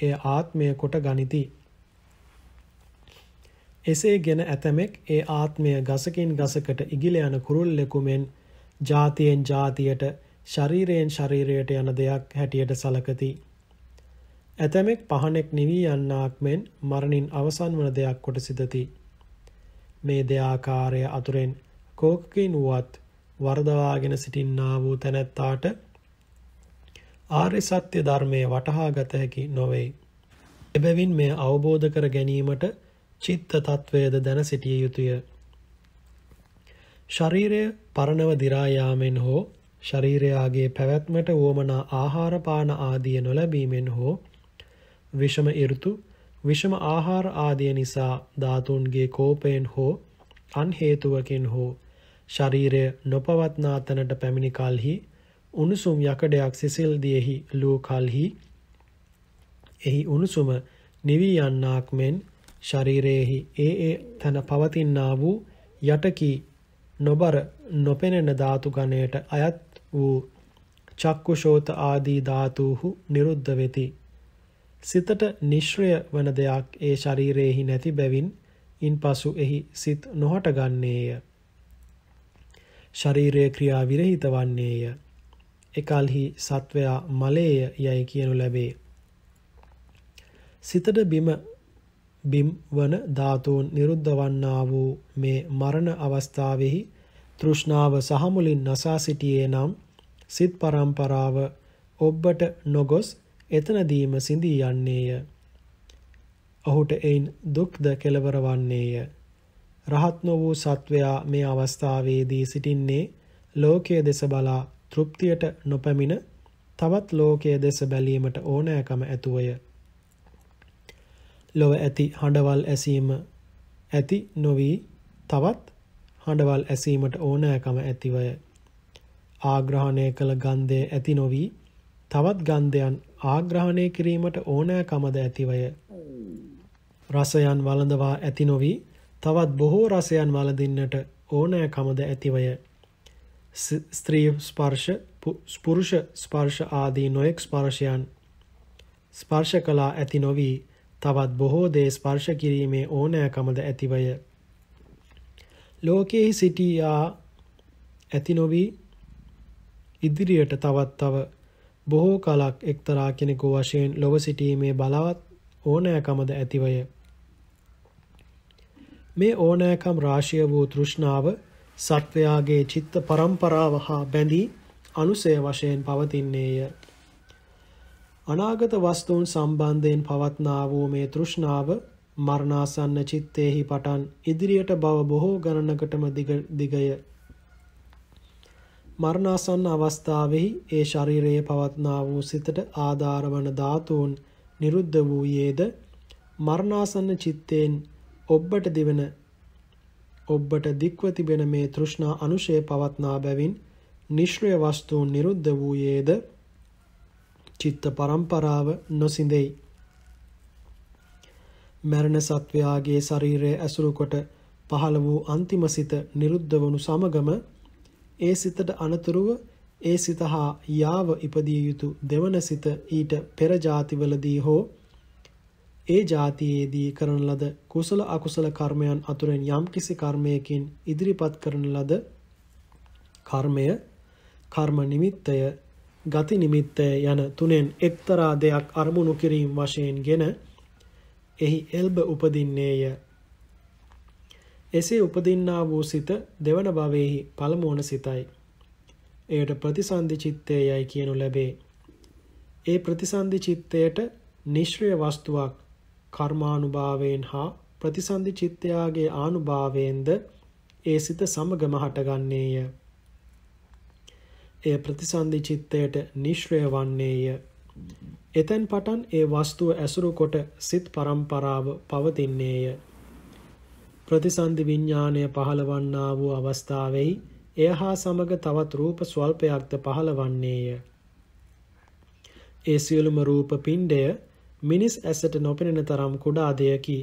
එය ආත්මය කොට ගනිති. එසේ ගෙන ඇතමෙක් ඒ ආත්මය ගසකින් ගසකට ඉගිල යන කුරුල්ලෙකු මෙන් ජාතියෙන් ජාතියට ශරීරයෙන් ශරීරයට යන දෙයක් හැටියට සලකති. ඇතමෙක් පහනෙක් නිවී යන්නාක් මෙන් මරණින් අවසන් වන දෙයක් කොට සිදති. මේ දෙආකාරය අතුරෙන් කෝකකින් වුවත් වර්ධවාගෙන සිටින්නා වූ තැනැත්තාට ආර්ය සත්‍ය ධර්මය වටහා ගත හැකි නොවෙයි. එබැවින් මේ අවබෝධ කර ගැනීමට චිත්ත තත්ත්වයද දැන සිටිය යුතුය. ශරීරය පරණව දිරායාමෙන් හෝ ශරීරයාගේ පැවැත්මට වුවමනා ආහාරපාන ආදිය නොලැබීමෙන් හෝ විෂම ඉරුතු විෂම ආහාර ආදිය නිසා ධාතුන්ගේ කෝපයෙන් හෝ අන් හේතුවකින් හෝ ශරීරය නොපවත්නා තැනට පැමිණි කල්හි උණුසුම් යකඩයක් සිසිල් දියෙහි ලූ කල්හි එහි උණුසුම නිවී යන්නාක් මෙන් ශරීරයෙහි ඒ ඒ තැන පවතින්නා වූ යටකී නොබර නොපෙනෙන ධාතු ගණයට අයත් වූ චක්කුශෝත ආදී ධාතුහු නිරුද්ධ වෙති. සිතට නිශ්්‍රය වන දෙයක් ඒ ශරීරයෙහි නැති බැවින් ඉන් පසු එහි සිත් නොහට ගන්නේය. ශරීරය ක්‍රියා විරහිත වන්නේය. එකල්හි සත්වයා මලේය යැයි කියනු ලැබේ. සිතට බිම බිම් වන ධාතුන් නිරුද්ධ වන්නා වූ මේ මරණ අවස්ථාවෙහි තෘෂ්ණාව සහමුලින් නසා සිටියේ නම් සිත් පරම්පරාව ඔබ්බට නොගොස් එතනදීම සිඳී යන්නේය. ඔහුට එයින් දුක්ද කෙලවර වන්නේය. රහත් නො වූ සත්වයා මේ අවස්ථාවේදී සිටින්නේ ලෝකයේ දෙස බලා තෘප්තියට නොපැමිණ තවත් ලෝකයේ දෙස බැලීමට ඕනෑකම ඇතුවය. ලොව ඇති හඬවල් ඇසීම ඇති නොවී තවත් හඬවල් ඇසීමට ඕනෑකම ඇතිවය. ආග්‍රහණය කළ ගන්ධය ඇති නොවී තවත් ගන්ධයන් ආග්‍රහණය කිරීමට ඕනෑකමද ඇතිවය. රසයන් වළඳවා ඇති නොවී තවත් බොහෝ රසයන් වලදින්නට ඕනෑකමද ඇතිවය. ස්ත්‍රී ස්පර්ශ ස්පුරුෂ ස්පර්ශ ආදී නොයෙක් ස්පර්ශයන් ස්පර්ශ කලා ඇති නොවී තවත් බොහෝ දේ ස්පර්ශ කිරීමේ ඕනෑකමද ඇතිවය. ලෝකයෙහි සිටියා ඇති නොවී ඉදිරියට තවත් තව බොහෝ කලක් එක්තරා කෙනෙකු වශයෙන් ලොව සිටීමේ බලවත් ඕනෑකමද ඇතිවය. මේ ඕනෑකම් රාශිය වූ තෘෂ්ණාව සත්වයාගේ චිත්ත පරම්පරාව හා බැඳී අනුසය වශයෙන් පවතින්නේය. අනාගත වස්තුන් සම්බන්ධයෙන් පවත්නා වූ මේ තෘෂ්ණාව මරණාසන්න චිත්තේහි පටන් ඉදිරියට බව බොහෝ ගණනකටම දිගය. මරණාසන්න අවස්ථාවෙහි ඒ ශරීරයේ පවත්නා වූ සිතට ආධාරවන ධාතුන් නිරුද්ධ වූයේද මරණාසන්න චිත්තයෙන් ඔබ්බට දිවෙන ඔබ්බට දික්ව තිබෙන මේ තෘෂ්ණා අනුශය පවත්නා බැවින් නිශ්්‍රය වස්තුන් නිරුද්ධ වූයේද චිත්ත පරම්පරාව නොසිඳෙයි. මරණ සත්වයාගේ ශරීරය ඇසුරු කොට පහළ වූ අන්තිම සිත නිරුද්ධ වනු සමගම ඒ සිතට අනතුරුව ඒ සිත හා යාව ඉපදිය යුතු දෙවන සිත ඊට පෙර જાතිවලදී හෝ ඒ જાතියේදී කරන ලද කුසල අකුසල කර්මයන් අතුරෙන් යම්කිසි කර්මයකින් ඉදිරිපත් කරන ලද කර්මය කර්ම නිමිත්තය ගති නිමිත්තය යන තුනෙන් එක්තරා දෙයක් අරමුණු කිරීම වශයෙන්ගෙන එහි එල්බ උපදින්නේය. එසේ උපදින්නා වූ සිත දෙවන භවෙහි පළමුවන සිතයි. එයට ප්‍රතිසන්ධි චිත්තය යයි කියනු ලැබේ. ඒ ප්‍රතිසන්ධි චිත්තයට නිශ්්‍රය වස්තුවක් කර්මානුභාවයෙන් හා ප්‍රතිසන්ධි චිත්තයාගේ ආනුභාවයෙන්ද ඒ සිත සමගම හටගන්නේය. එය ප්‍රතිසන්ධි චිත්තයට නිශ්්‍රය වන්නේය. එතැන් පටන් ඒ වස්තුව ඇසුරු කොට සිත් පරම්පරාව පවතින්නේය. ප්‍රතිසන්ධි විඤ්ඥානය පහළවන්නා වූ අවස්ථාවෙහි එය හා සමඟ තවත් රූප ස්වල්පයක්ද පහළවන්නේය. ඒ සියලුම රූප පින්ඩය මිනිස් ඇසට නොපෙනෙන තරම් කුඩා දෙයකි.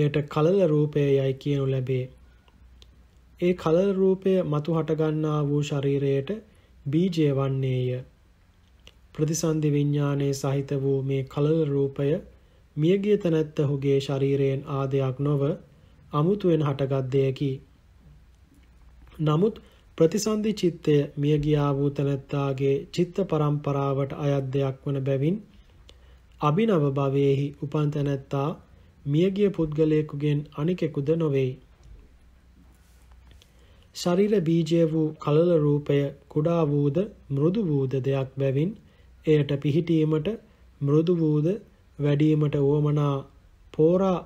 එයට කලල රූපය යයි කියනු ලැබේ. ඒ කලල රූපය මතු හටගන්නා වූ ශරීරයට බීජය වන්නේය. ප්‍රතිසන්ධි විඤ්ඥානයේ සහිත වූ මේ කලල රූපය මියගිය තැනැත්තහුගේ ශරීරයෙන් ආදයක් නොව අමුතුවෙන් හටගත් දෙයකි. නමුත් ප්‍රතිසන්ධි චිත්තය මියගියා වූ තැනැත්තාගේ චිත්ත පරම්පරාවට අයත් දෙයක් වන බැවින් අභිනව භවයෙහි උපන් තැනැත්තා මියගිය පුද්ගලයෙකුගෙන් අනිකෙකුද නොවෙයි. ශරීර බීජය වූ කලල රූපය කුඩා වූද මෘදු වූද දෙයක් බැවින් එයට පිහිටීමට මෘදු වූද වැඩීමට වුවමනා පෝරා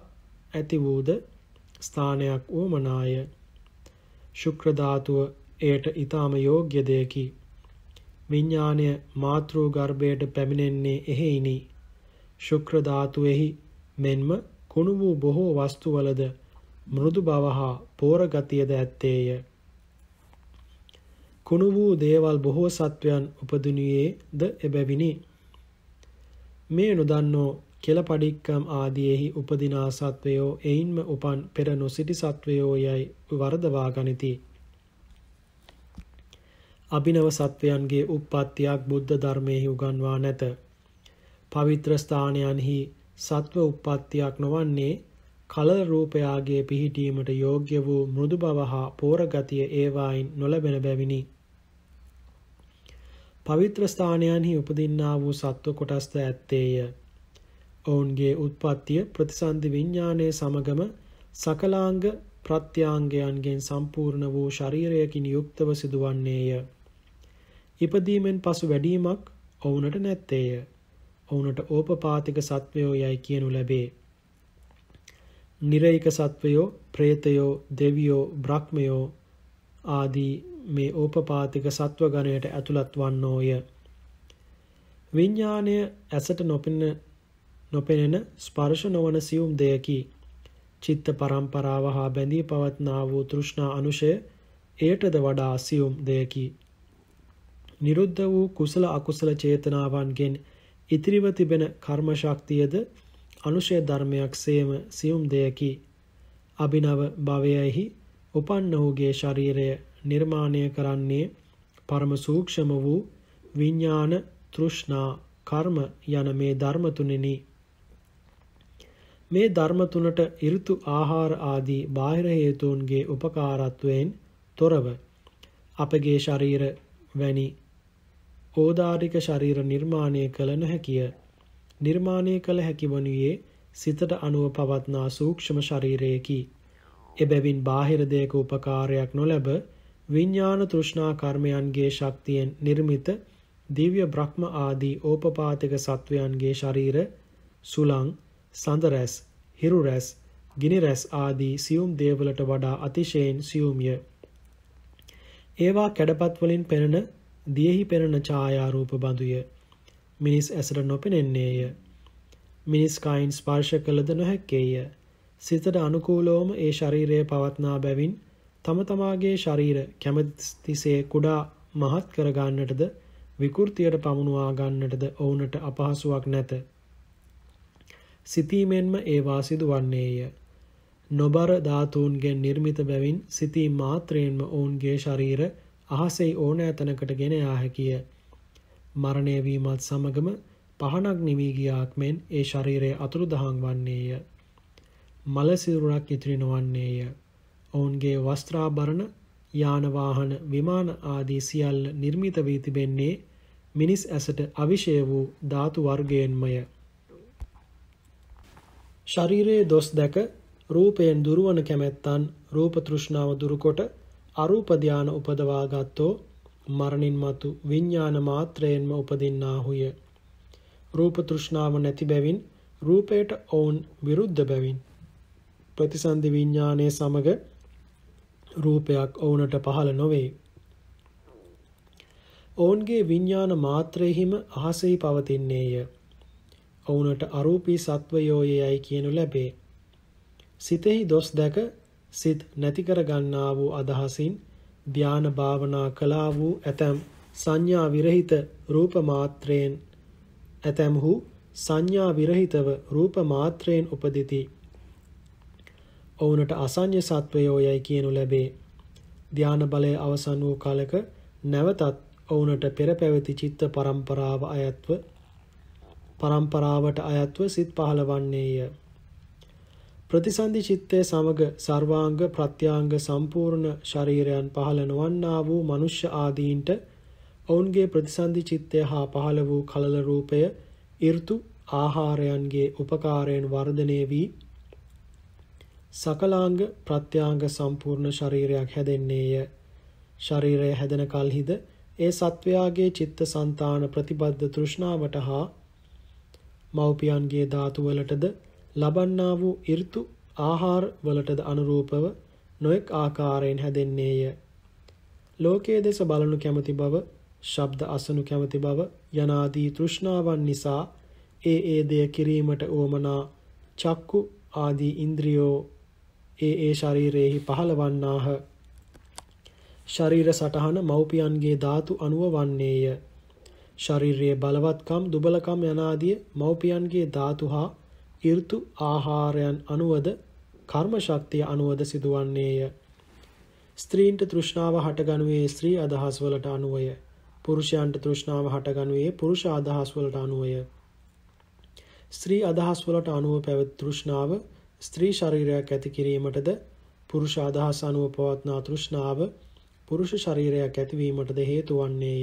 ඇති වූද ස්ථානයක් වුවමනාය ශුක්‍ර ධාතුව එයට ඊටාම යෝග්‍ය දෙයකි විඥාණය මාතෘ ගර්භයට පැමිණෙන්නේ එහෙයිනි ශුක්‍ර ධාතුවේහි මෙන්ම කුණු වූ බොහෝ වස්තුවලද මෘදු බව හා පෝර ගතියද ඇත්තේය කුණු වූ දේවල් බොහෝ සත්වයන් උපදිනුයේ ද එබැවිනි. මේ නොදන්නෝ කෙලපඩික්කම් ආදියෙහි උපදිනා සත්වයෝ එයින්ම උපන් පෙර නොසිටි සත්වයෝ යයි වරදවා ගනිති. අභිනව සත්වයන්ගේ උප්පත්තියක් බුද්ධ ධර්මයෙහි උගන්වා නැත. පවිත්‍ර ස්ථානයන්හි සත්ව උප්පත්තියක් නොවන්නේ කල රූපයාගේ පිහිටීමට යෝග්‍ය වූ මෘදු බව හා පෝරගතිය ඒවායින් නොලැබෙන බැවිනි. පවිත්‍ර ස්ථානයන්හි උපදින්නා වූ සත්ව කොටස්ද ඇත්තේය. ඔවුන්ගේ උත්පත්තිය ප්‍රතිසන්ධි විඤ්ඥානය සමගම සකලාංග ප්‍රත්‍යංගයන්ගෙන් සම්පූර්ණ වූ ශරීරයකින් යුක්තව සිදුවන්නේය. ඉපදීමෙන් පසු වැඩීමක් ඔවුනට නැත්තේය. ඔවුනට ඕපපාතික සත්වයෝ යයි කියනු ලැබේ. නිරයික සත්වයෝ ප්‍රේතයෝ දෙවියෝ බ්‍රක්්මයෝ ආදී මේ ඕපපාතික සත්ව ගණයට ඇතුළත් වන්නෝය. විඤ්ඥානය ඇසට නොපෙන නොපෙනෙන ස්පර්ශ නොවන සියුම් දෙයකි. චිත්ත පරම්පරාව හා බැඳී පවත්නා වූ තෘෂ්ණා අනුෂය එයටද වඩා සියුම් දෙයකි. නිරුද්ධ වූ කුසල අකුසල චේතනාවන්ගෙන් ඉතිරිව තිබෙන කර්මශක්තියද අනුෂය ධර්මයක් සේම සියුම් දෙයකි. අභිනව භවයහි උපන්න වූගේ ශරීරය නිර්මාණය කරන්නේ පරම සූක්ෂම වූ විඥාන තෘෂ්ණා කර්ම යන මේ ධර්ම තුනෙනි. මේ ධර්ම තුනට ඍතු ආහාර ආදී බාහිර හේතුන්ගේ උපකාරත්වයෙන් තොරව අපගේ ශරීර වැනි ඕදාරික ශරීර නිර්මාණය කළ නොහැකිය. නිර්මාණය කළ හැකි වනුයේ සිතට අනුව පවත්නා සූක්ෂම ශරීරයකි. එබැවින් බාහිර දෙයක උපකාරයක් නොලැබ විඥාන තෘෂ්ණා කර්මයන්ගේ ශක්තියෙන් නිර්මිත දිව්‍ය බ්‍රහ්ම ආදී ඕපපාතික සත්වයන්ගේ ශරීර සුලං සඳ රැස් හිරු රැස් ගිනි රැස් ආදී සියුම් දේවලට වඩා අතිශයින් සියුම්ය ඒවා කැඩපත් වලින් පෙනෙන දියෙහි පෙනෙන ඡායා රූප බඳුය මිනිස් ඇසට නොපෙනෙන්නේය මිනිස් කයින් ස්පර්ශ කළද නොහැක්කේය සිතට අනුකූලවම ඒ ශරීරය පවත්නා බැවින් තම තමාගේ ශරීර කැමතිසේ කුඩා මහත් කරගන්නටද විකෘතියට පමුණවා ගන්නටද ඔවුනට අපහසුවක් නැත. සිතීමෙන්ම ඒවා සිදුවන්නේය. නොබර ධාතුන්ගෙන් නිර්මිත බැවින් සිතීම් මාත්‍රයෙන්ම ඔවුන්ගේ ශරීර අහසෙයි ඕනෑතනකට ගෙන යා හැකිය. මරණය වීමත් සමගම පහනක් නිවී ගියාක් මෙන් ඒ ශරීරය අතුරුදහන් වන්නේය. මල සිරුරක් ඉතිරි නොවන්නේය. ඔවුන්ගේ වස්ත්‍රාභරණ යානවාහන විමාන ආදී සියල්ල නිර්මිත වී තිබෙන්නේ මිනිස් ඇසට අවිෂය වූ ධාතු වර්ගයෙන්මය. ශරීරයේ දොස් දැක රූපයෙන් දුරවන කැමැත්තන් රූප තෘෂ්ණාව දුරුකොට අරූප ධාන උපදවා ගත්තෝ මරණින් මතු විඥාන මාත්‍රයෙන්ම උපදින්නාහුය. රූප තෘෂ්ණාව නැති බැවින් රූපයට ඔවුන් විරුද්ධ බැවින් ප්‍රතිසන්දි විඥානයේ සමග රූපයක් ඔවුනට පහළ නොවේ. ඔවුන්ගේ විඤ්ඥාන මාත්‍රයහිම අහසෙහි පවතින්නේය. ඔවුනට අරූපී සත්වයෝය යැයි කියනු ලැබේ. සිතෙහි දොස් දැක සිත් නැතිකරගන්නා වූ අදහසින් ධ්‍යාන භාවනා කලා වූ ඇතැම් සංඥා විරහිත රූපමාත්‍රයෙන් ඇතැම්හු සංඥා විරහිතව රූපමාත්‍රයෙන් උපදිති. ඔවුනට අසං්‍ය සත්වයෝ යැයි කියනු ලැබේ. ධ්‍යාන බලය අවසන් වූ කලක නැවතත් ඔවුනට පෙර පැවති චිත්ත පරම්පරාව අයත්ව පරම්පරාවට අයත්ව සිත් පහළවන්නේය. ප්‍රතිසන්දි චිත්තය සමග සර්වාංග ප්‍රත්‍යාංග සම්පූර්ණ ශරීරයන් පහළ නොවන්නා වූ මනුෂ්‍ය ආදීන්ට ඔවුන්ගේ ප්‍රතිසන්දි චිත්තය හා පහළ වූ කලල රූපය ඍතු ආහාරයන්ගේ උපකාරයෙන් වර්ධනය වී සකලාංග ප්‍රත්‍යාංග සම්පූර්ණ ශරීරයක් හැදෙන්නේය. ශරීරය හැදෙන කල්හිද ඒ සත්වයාගේ චිත්ත සන්තාන ප්‍රතිබද්ධ තෘෂ්ණාවට හා මව්පියන්ගේ ධාතුවලටද ලබන්නා වූ ඍතු ආහාර වලටද අනුරූපව නොඑක් ආකාරයෙන් හැදෙන්නේය. ලෝකයේ දෙස බලනු කැමති බව, ශබ්ද අසනු කැමති බව යනාදී තෘෂ්ණාවන් නිසා ඒ ඒ දෙය කිරීමට ඕමනා චක්කු ආදී ඉන්ද්‍රියෝ ඒ ඒ ශරීරයෙහි පහළවන්නාහ. ශරීර සටහන මව්පියන්ගේ ධාතු අනුව වන්නේය. ශරීරයේ බලවත්කම් දුබලකම් යනාදිය මව්පියන්ගේ ධාතු හා ඍතු ආහාරයන් අනුවද කර්ම ශක්තිය අනුවද සිදුවන්නේය. ස්ත්‍රීන්ට තෘෂ්ණාව හටගනුවේ ස්ත්‍රී අදහස් වලට අනුවය. පුරුෂයන්ට තෘෂ්ණාව හටගනුවේ පුරුෂ අදහස් වලට අනුවය. ස්ත්‍රී අදහස් වලට අනුව පැවති තෘෂ්ණාව ස්ත්‍රී ශරීරයක් ඇති කිරීමටද පුරුෂ අදහස් අනුව පවත්නා තෘෂ්ණාව පුරුෂ ශරීරයක් ඇතිවීමටද හේතු වන්නේය.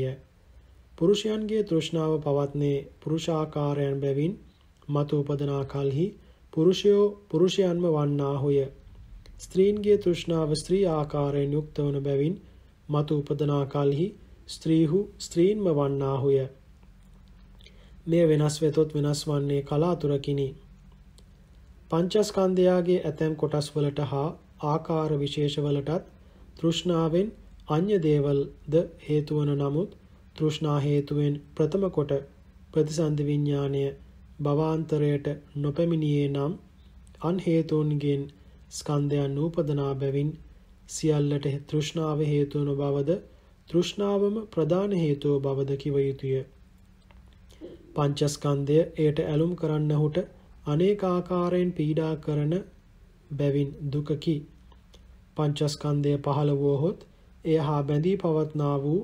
පුරුෂයන්ගේ තෘෂ්ණාව පවත්නේ පුරුෂාකාරයන් බැවින් මතු උපදනා කල්හි පුරුෂයෝ පුරුෂයන්ම වන්නාහුය. ස්ත්‍රීන්ගේ තෘෂ්ණාව ස්ත්‍රී ආකාරයෙන් යුක්ත වන බැවින් මතු උපදනා කල්හි ස්ත්‍රීහු ස්ත්‍රීන්ම වන්නාහුය. මේ වෙනස් වෙතොත් වෙනස් වන්නේ කලාතුරකිනි. පංචස්කන්ධයාගේ ඇතැම් කොටස් වලට හා ආකාර විශේෂවලටත් තෘෂ්ණාවෙන් අන්‍ය දේවල්ද හේතු වන නමුත් තෘෂ්ණා හේතුවෙන් ප්‍රථම කොට ප්‍රතිසන්ධි විඥාණය භවාන්තරයට නොපැමිණියේ නම් අන් හේතුන්ගෙන් ස්කන්ධයන් නූපදනා බැවින් සියල්ලට තෘෂ්ණාව හේතුවන බවද තෘෂ්ණාවම ප්‍රධාන හේතුව බවද කිව යුතුය. පංචස්කන්ධය එයට ඇලුම් කරන්නහුට අනේක ආකාරයෙන් පීඩා කරන බැවින් දුකකි. පංචස්කන්ධය පහළ වූහොත් එය හා බැඳී පවත්නා වූ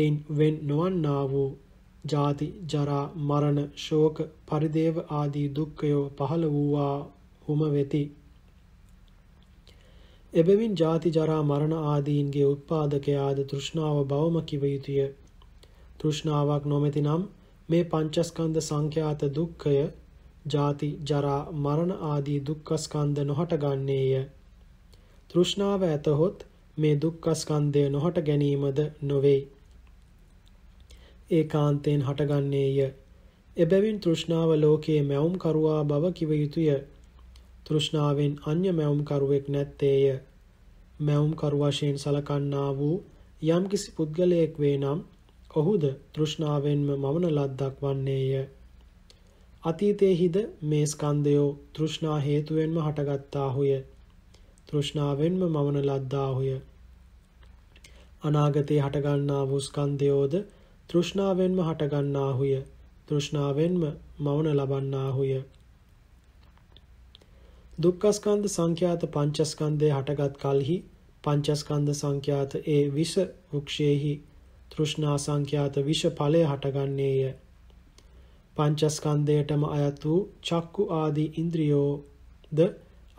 එයින් වෙන් නොවන්නා වූ ජාති ජරා මරණ ශෝක පරිදේව ආදී දුක්ඛයෝ පහළ වූවා හුම වෙති. එබැවින් ජාති ජරා මරණ ආදීන්ගේ උත්පාදකයාද තෘෂ්ණාව බවම කිව යුතුය. තෘෂ්ණාවක් නොමැති නම් මේ පංචස්කන්ධ සංඛ්‍යාත දුක්ඛය ජාති, ජරා, මරණ ආදී දුක්ඛස්කන්ධ නොහට ගන්නේය. තෘෂ්ණාව ඇතහොත් මේ දුක්ඛස්කන්ධය නොහට ගැනීමද නොවේ. ඒකාන්තයෙන් හටගන්නේය. එබැවින් තෘෂ්ණාව ලෝකයේ මැවුම් කරුවා බව කිව යුතුය. තෘෂ්ණාවෙන් අන්‍ය මැවුම් කරුවෙක් නැත්තේය. මැවුම් කරු වශයෙන් සලකන්නා වූ යම්කිසි පුද්ගලයෙක් වේ නම් ඔහුද තෘෂ්ණාවෙන්ම මවන ලද්දක් වන්නේය. අතීතයේහිද මේ ස්කන්ධයෝ තෘෂ්ණා හේතුවෙන්ම හටගත්තාහුය. තෘෂ්ණාවෙන්ම මවන ලද්දාහුය. අනාගතේ හටගන්නා වූ ස්කන්ධයෝද තෘෂ්ණාවෙන්ම හටගන්නාහුය. තෘෂ්ණාවෙන්ම මවන ලබන්නාහුය. දුක්ඛස්කන්ධ සංඛ්‍යාත පංචස්කන්ධය හටගත් කලෙහි පංචස්කන්ධ සංඛ්‍යාත ඒ විෂ වෘක්ෂයේහි තෘෂ්ණා සංඛ්‍යාත විෂ ඵලය හටගන්නේය. පංචස්කන්ධයටම අයත් වූ චක්කු ආදී ඉන්ද්‍රියෝද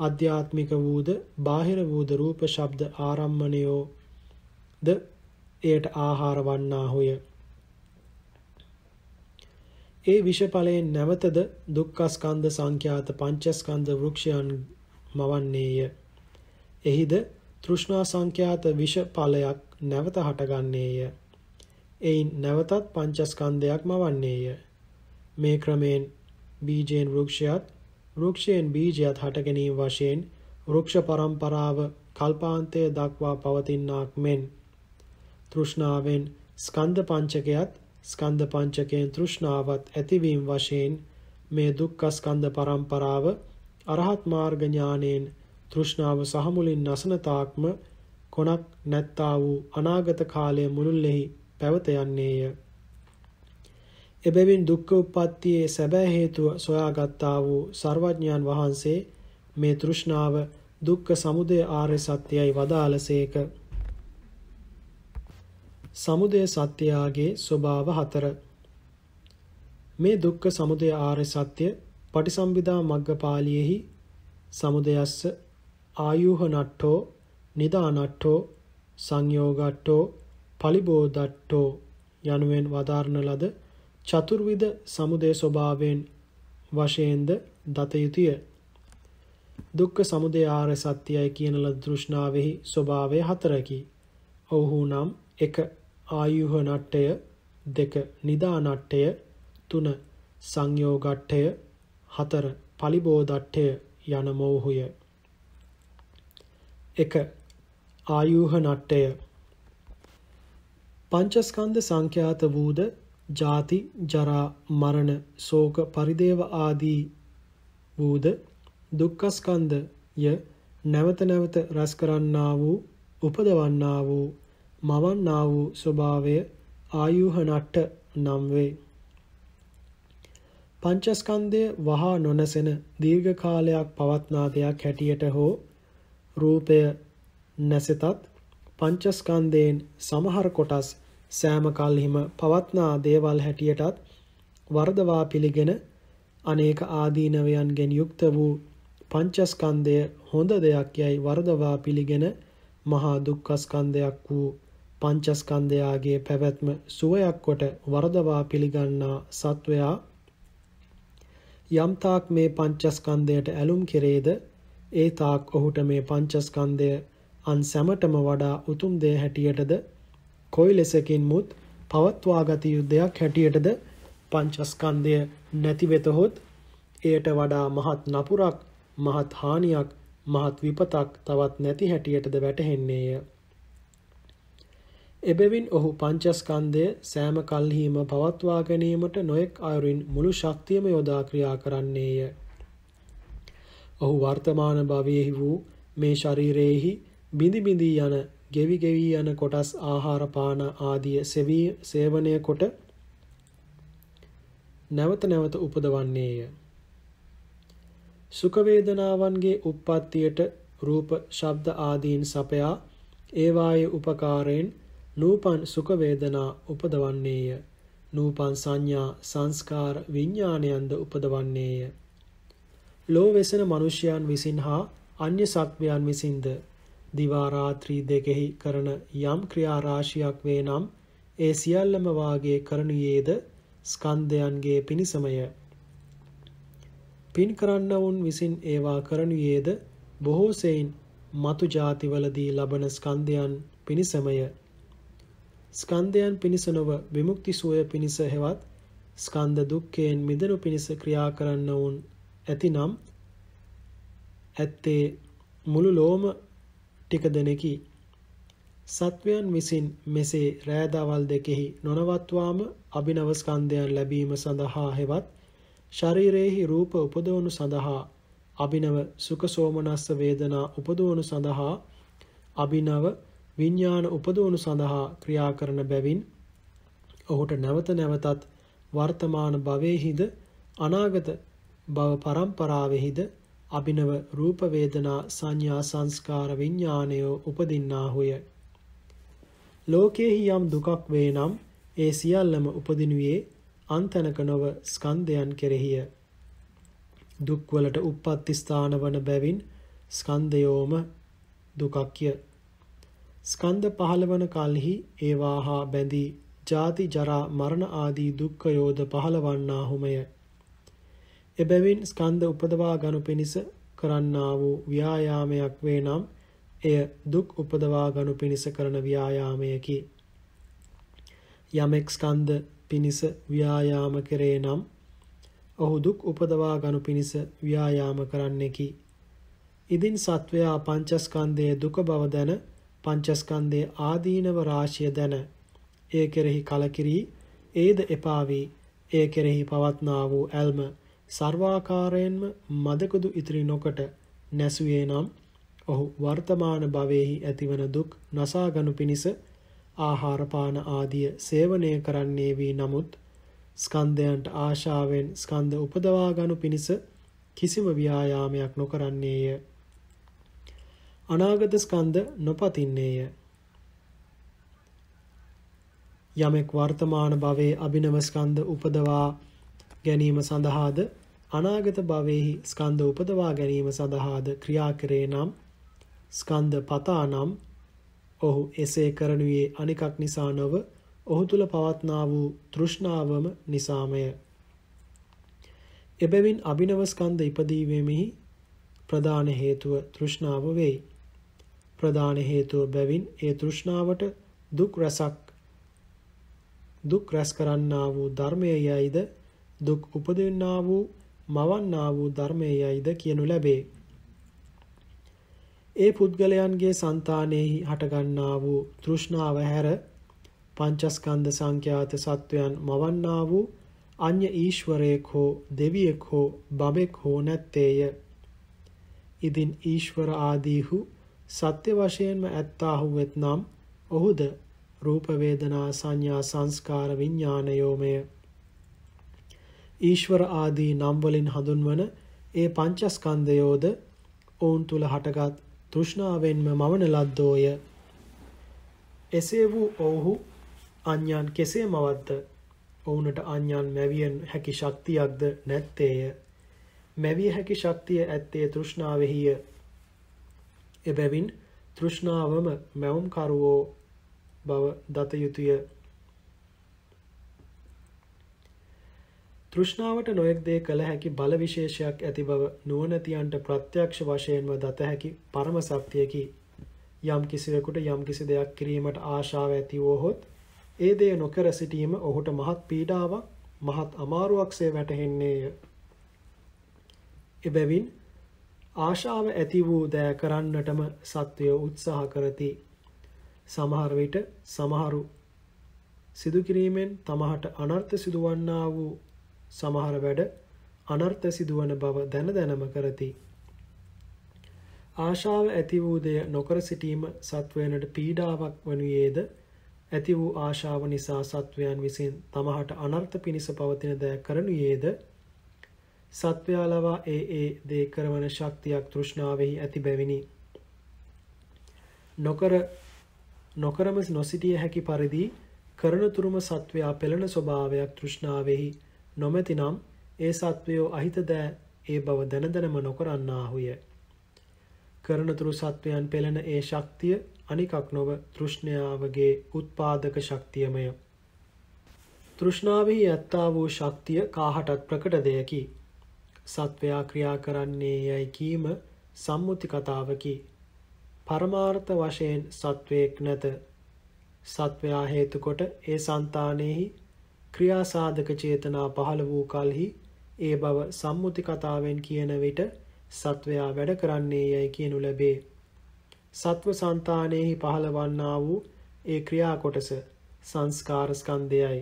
අධ්‍යාත්මික වූද බාහිර වූද රූප ශබ්ද ආරම්මණයෝද එයට ආහාර වන්නාහුය. ඒ විෂඵලයෙන් නැවතද දුක්ඛස්කන්ධ සංඛ්‍යාත පංචස්කන්ධ වෘක්ෂයන් මවන්නේය. එහිද තෘෂ්ණා සංඛ්‍යාත විෂඵලයක් නැවත හටගන්නේය. එයින් නැවතත් පංචස්කන්ධයක් මවන්නේය. මේ ක්‍රමයෙන් බීජයෙන් වෘක්ෂයත් වෘක්ෂයෙන් බීජයත් හට ගැනීම වශයෙන් වෘක්ෂ පරම්පරාව කල්පාන්තය දක්වා පවතිනාක් මෙන් තෘෂ්ණාවෙන් ස්කන්ධ පංචකයත් ස්කන්ධ පංචකයෙන් තෘෂ්ණාවත් ඇතිවීම වශයෙන් මේ දුක්ඛ ස්කන්ධ පරම්පරාව අරහත් මාර්ග ඥානෙන් තෘෂ්ණාව සහමුලින් නසනතාක්ම කොනක් නැත්තා වූ අනාගත කාලය මුළුල්ලෙහි පැවත යන්නේය එබැවින් දුක්ඛ උප්පත්තියේ සැබෑ හේතුව සොයාගත්තා වූ සර්වඥයන් වහන්සේ මේ තෘෂ්ණාව දුක්ඛ සමුදය ආර්ය සත්‍යයයි වදාළසේක. සමුදය සත්‍යයගේ ස්වභාව හතර. මේ දුක්ඛ සමුදය ආර්ය සත්‍ය පටිසම්භිදා මග්ගපාළියේහි සමුදයස්ස ආයුහ නට්ඨෝ නිදානට්ඨෝ සංයෝගට්ඨෝ පලිබෝධට්ඨෝ යනුවෙන් වදාරන ලද චතුර්විධ සමුදය ස්වභාවයෙන් වශයෙන්ද දත යුතුය. දුක්ඛ සමුදය ආර්ය සත්‍යයයි කියන ලද තෘෂ්ණාවෙහි ස්වභාවය හතරකි. ඔව්හු නම් 1. ආයුහ නට්ටය 2. නිදා නට්ටය 3. සංයෝගට්ඨය 4. පලිබෝධට්ඨය යන මෝහය 1. ආයුහ නට්ටය පංචස්කන්ධ සංඛ්‍යාත වූද ජාති, ජරා, මරණ, ශෝක, පරිදේව ආදී වූද දුක්ඛස්කන්ධය නැවත නැවත රැස් කරන්නා වූ, උපදවන්නා වූ, මවන්නා වූ ස්වභාවය ආයුහ නට්ට නම් වේ. පංචස්කන්ධය වහා නොනසෙන දීර්ඝ කාලයක් පවත්නා දෙයක් හැටියට හෝ රූපය නැසෙතත් පංචස්කන්ධයෙන් සමහර කොටස් සෑම කල්හිම පවත්නා දේවල් හැටියටත් වර්ධවා පිළිගෙන අනේක ආදීනවයන්ගෙන් යුක්ත වූ පංචස්කන්ධය හොඳ දෙයක් යයි වර්ධවා පිළිගෙන මහා දුක්ඛස්කන්ධයක් වූ පංචස්කන්ධයාගේ පැවැත්ම සුවයක් කොට වර්ධවා පිළිගන්නා සත්වයා යම්තාක් මේ පංචස්කන්ධයට ඇලුම් කෙරේද ඒ තාක් ඔහුට මේ පංචස්කන්ධය අන් සැමටම වඩා උතුම් දේ හැටියටද කොයි ලෙසකින්මුත් පවත්වාගත යුද්ධයක් හැටියටද පංචස්කන්ධය නැති වෙතහොත් එයට වඩා මහත් නපුරක් මහත් හානියක් මහත් විපතක් තවත් නැති හැටියටද වැටහෙන්නේය. එබැවින් ඔහු පංචස්කන්ධය සෑම කල්හිම පවත්වා ගැනීමට නොයෙක් අයුරින් මුළු ශක්තියම යොදා ක්‍රියා කරන්නේය. ඔහු වර්තමාන භවයෙහි වූ මේ ශරීරයෙහි බිඳි බිඳී යන ගෙවි ගෙවී යන කොටස් ආහාර පාන ආදිය සෙවී සේවනය කොට නැවත නැවත උපදවන්නේය. සුඛ වේදනාවන්ගේ උප්පත්තියට රූප ශබ්ද ආදීන් සපයා ඒවායේ උපකාරයෙන් නූපන් සුඛ වේදනා උපදවන්නේය. නූපන් සංඥා සංස්කාර විඥානයන්ද උපදවන්නේය. ලෝ වෙසෙන මිනිසයන් විසින් හා අන්‍ය සත්වයන් විසින්ද දිවා රාත්‍රී දෙකෙහි කරන යම් ක්‍රියා රාශියක් වේ නම් ඒ සියල්ලම වාගේ කරණියේද ස්කන්ධයන්ගේ පිණසමය පින් කරන්නවුන් විසින් ඒවා කරණියේද බොහෝ සෙයින් මතු જાතිවලදී ලබන ස්කන්ධයන් පිණසමය ස්කන්ධයන් පිණස නොව විමුක්ති සෝය පිණස හෙවත් ස්කන්ධ දුක්ඛයෙන් මිදෙනු පිණස ක්‍රියා කරන්නවුන් ඇතිනම් ඇත්තේ මුළු ලෝම ටික දෙනෙකි. සත්වයන් විසින් මෙසේ රෑදවල් දෙකෙහි නොනවත්වාම අභිනව ස්කන්ධයන් ලැබීම සඳහා හෙවත් ශරීරයේහි රූප උපදවනු සඳහා අභිනව සුඛ සෝමනස්ස වේදනා උපදවනු සඳහා අභිනව විඥාන උපදවනු සඳහා ක්‍රියා කරන බැවින් ඔහුට නැවත නැවතත් වර්තමාන භවයේහිද අනාගත භව පරම්පරාවේහිද අභිනව රූප වේදනා සංඥා සංස්කාර විඥානය උපදින්නාහුය ලෝකේහි යම් දුකක් වේ නම් ඒ සියල්ලම උපදිනුයේ අන්තනක නොව ස්කන්ධයන් කෙරෙහිය දුක්වලට උප්පත්ති ස්ථාන වන බැවින් ස්කන්ධයෝම දුකක්ය ස්කන්ධ පහළවන කල්හි ඒවා හා බැඳී ජාති ජරා මරණ ආදී දුක්ඛයෝද පහළවන්නාහුමය එබැවින් ස්කන්ධ උපදවා ගනු පිණිස කරන්නා වූ ව්‍යායාමයක් වේ නම් එය දුක් උපදවා ගනු පිණිස කරන ව්‍යායාමයකි. යමෙක් ස්කන්ධ පිණිස ව්‍යායාම කරේ නම් ඔහු දුක් උපදවා ගනු පිණිස ව්‍යායාම කරන්නෙකි. ඉදින් සත්වයා පංචස්කන්ධයේ දුක බව දැන පංචස්කන්ධයේ ආදීනව රාශිය දැන ඒ කෙරෙහි කලකිරී ඒද එපා වී ඒ කෙරෙහි පවත්නා වූ ඇල්ම සර්වාකාරයෙන්ම මදකුදු ඉතිරි නොකොට නැසුවේ නම් ඔහු වර්තමාන භවයෙහි ඇතිවන දුක් නසාගනු පිණිස ආහාරපාන ආදිය සේවනය කරන්නේ වී නමුත් ස්කන්ධයන්ට ආශාවෙන් ස්කන්ධ උපදවා ගනු පිණිස කිසිම ව්‍යායාමයක් නොකරන්නේය. අනාගත ස්කන්ධ නොපතින්නේය. යමෙක් වර්තමාන භවයේ අභිනව ස්කන්ධ උපදවා ගැනීම සඳහාද අනාගත භවෙහි ස්කන්ධ උපදවා ගැනීම සඳහාද ක්‍රියා කරේ නම් ස්කන්ධ පතා නම් ඔහු එසේ කරනුයේ අනිකක් නිසා නොව ඔහු තුල පවත්නා වූ තෘෂ්ණාවම නිසාමය. එබැවින් අභිනව ස්කන්ධ ඉපදීමෙහි ප්‍රධාන හේතුව තෘෂ්ණාව වෙයි. ප්‍රධාන හේතුව බැවින් ඒ තෘෂ්ණාවට දුක් රසක් දුක් රැස් කරන්නා වූ ධර්මය යයිද දුක් උපදින්නා වූ මවන්නා වූ ධර්මයේයිද කියනු ලැබේ. ඒ පුද්ගලයන්ගේ సంతානෙහි හටගන්නා වූ තෘෂ්ණාව හැර පංචස්කන්ධ සංඛ්‍යාත සත්වයන් මවන්නා වූ අන්‍ය ඊශ්වරයෙක් හෝ දෙවියෙක් හෝ බබෙක් හෝ නැත්තේය. ඉදින් ඊශ්වර ආදීහු සත්‍ය වශයෙන්ම ඇත්තාහු වෙත්නම් ඔහුද රූප වේදනා සංඥා සංස්කාර විඥානයෝමය ඊශ්වර ආදී නම් වලින් හඳුන්වන ඒ පංචස්කන්ධයෝද ඔවුන් තුල හටගත් තෘෂ්ණාවෙන්ම මවන ලද්දෝය. එසේ වූ ඔවුහු අඥාන් කෙසේ මවද්ද? ඔවුනට අඥාන් මැවියෙන් හැකි ශක්තියක්ද නැත්තේය. මැවිය හැකි ශක්තිය ඇත්තේ තෘෂ්ණාවෙහිය. එබැවින් තෘෂ්ණාවම මැවුම්කරුවෝ බව දත යුතුය. තෘෂ්ණාවට නොයෙක් දේ කළ හැකි බල විශේෂයක් ඇති බව නුවණැතියන්ට ප්‍රත්‍යක්ෂ වශයෙන්ම දත හැකි පරම සත්‍යයකි. යම් කිසිවෙකුට යම් කිසි දෙයක් කිරීමට ආශාව ඇති වූහොත් ඒ දේ නොකර සිටීම ඔහුට මහත් පීඩාවක් මහත් අමාරුවක්සේ වැටහෙන්නේය. එබැවින් ආශාව ඇති වූ දෑ කරන්නටම සත්වය උත්සාහ කරති. සමහර විට සමහරු සිදු කිරීමෙන් තමහට අනර්ථ සිදුවන්නා වූ සමහර වැඩ අනර්ථ සිදුවන බව දැන දැනම කරති. ආශාව ඇති වූ දෙය නොකර සිටීම සත්වයනට පීඩාවක් වනුයේද ඇති වූ ආශාව නිසා සත්වයන් විසින් තමහට අනර්ථ පිණිස පවතින දෑ කරනුයේද සත්වයාලවා ඒ ඒ දේ කරවන ශක්තියක් තෘෂ්ණාවෙහි ඇති බැවිනි. නොකර නොකරම නොසිටිය හැකි පරිදි කරනතුරුම සත්වයා පෙළෙන ස්වභාවයක් තෘෂ්ණාවෙහි නොමැතිනම් ඒ සත්වයෝ අහිත දෑ ඒ බව දැනදනම නොකරන්නාහුය. කරනතුරු සත්වයන් පෙළෙන ඒ ශක්තිය අනිකක් නොව තෘෂ්ණයාවගේ උත්පාදක ශක්තියමය. තෘෂ්ණාවෙහි ඇත්තා වූ ශක්තිය කාහටත් ප්‍රකට දෙයකි. සත්වයා ක්‍රියා කරන්නේ යැයි කීම සම්මුති කතාවකි. පරමාර්ථ වශයෙන් සත්වයෙක් නැත. සත්වයා හේතුකොට ඒ సంతානෙහි ක්‍රියාසාධක චේතනා පහළ වූ කල්හි ඒ බව සම්මුති කතාවෙන් කියන විට සත්වයා වැඩ කරන්නේ යැයි කියනු ලැබේ. සත්ව సంతානෙහි පහළවන්නා වූ ඒ ක්‍රියා කොටස සංස්කාර ස්කන්ධයයි.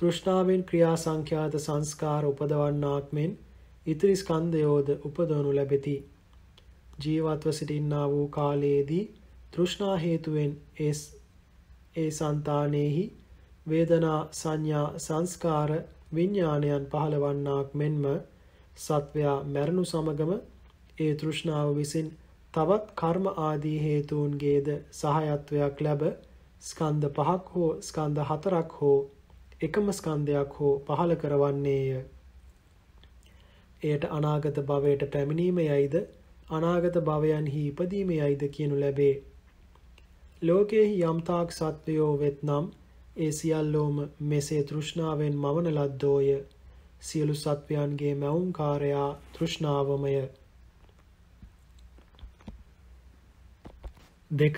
තෘෂ්ණාවෙන් ක්‍රියා සංඛ්‍යාත සංස්කාර උපදවන්නාක් මෙන් ඉතිරි ස්කන්ධයෝද උපදවනු ලැබෙති. ජීවත්ව සිටින්නා වූ කාලයේදී තෘෂ්ණා හේතුවෙන් ඒ ඒ సంతානෙහි වේදනා සංඥා සංස්කාර විඤ්ඥානයන් පහළවන්නාක් මෙන්ම සත්වයා මැරණු සමගම ඒ තෘෂ්ණාව විසින් තවත් කර්ම ආදී හේතුවන්ගේද සහයත්වයක් ලැබ ස්කන්ධ පහක් හෝ ස්කන්ධ හතරක් හෝ එකම ස්කන්ධයක් හෝ පහළ කරවන්නේය. එයට අනාගත භවයට පැමිණීම යයිද අනාගත භවයන්හි ඉපදීම යයිද කියනු ලැබේ. ලෝකයෙහි යම්තාක් සත්වයෝ වෙත්නම් ඒ සියල්ලෝම මෙසේ තෘෂ්ණාවෙන් මවන ලද්දෝය සියලු සත්වයන්ගේ මැවුම්කාරයා තෘෂ්ණාවමය දෙක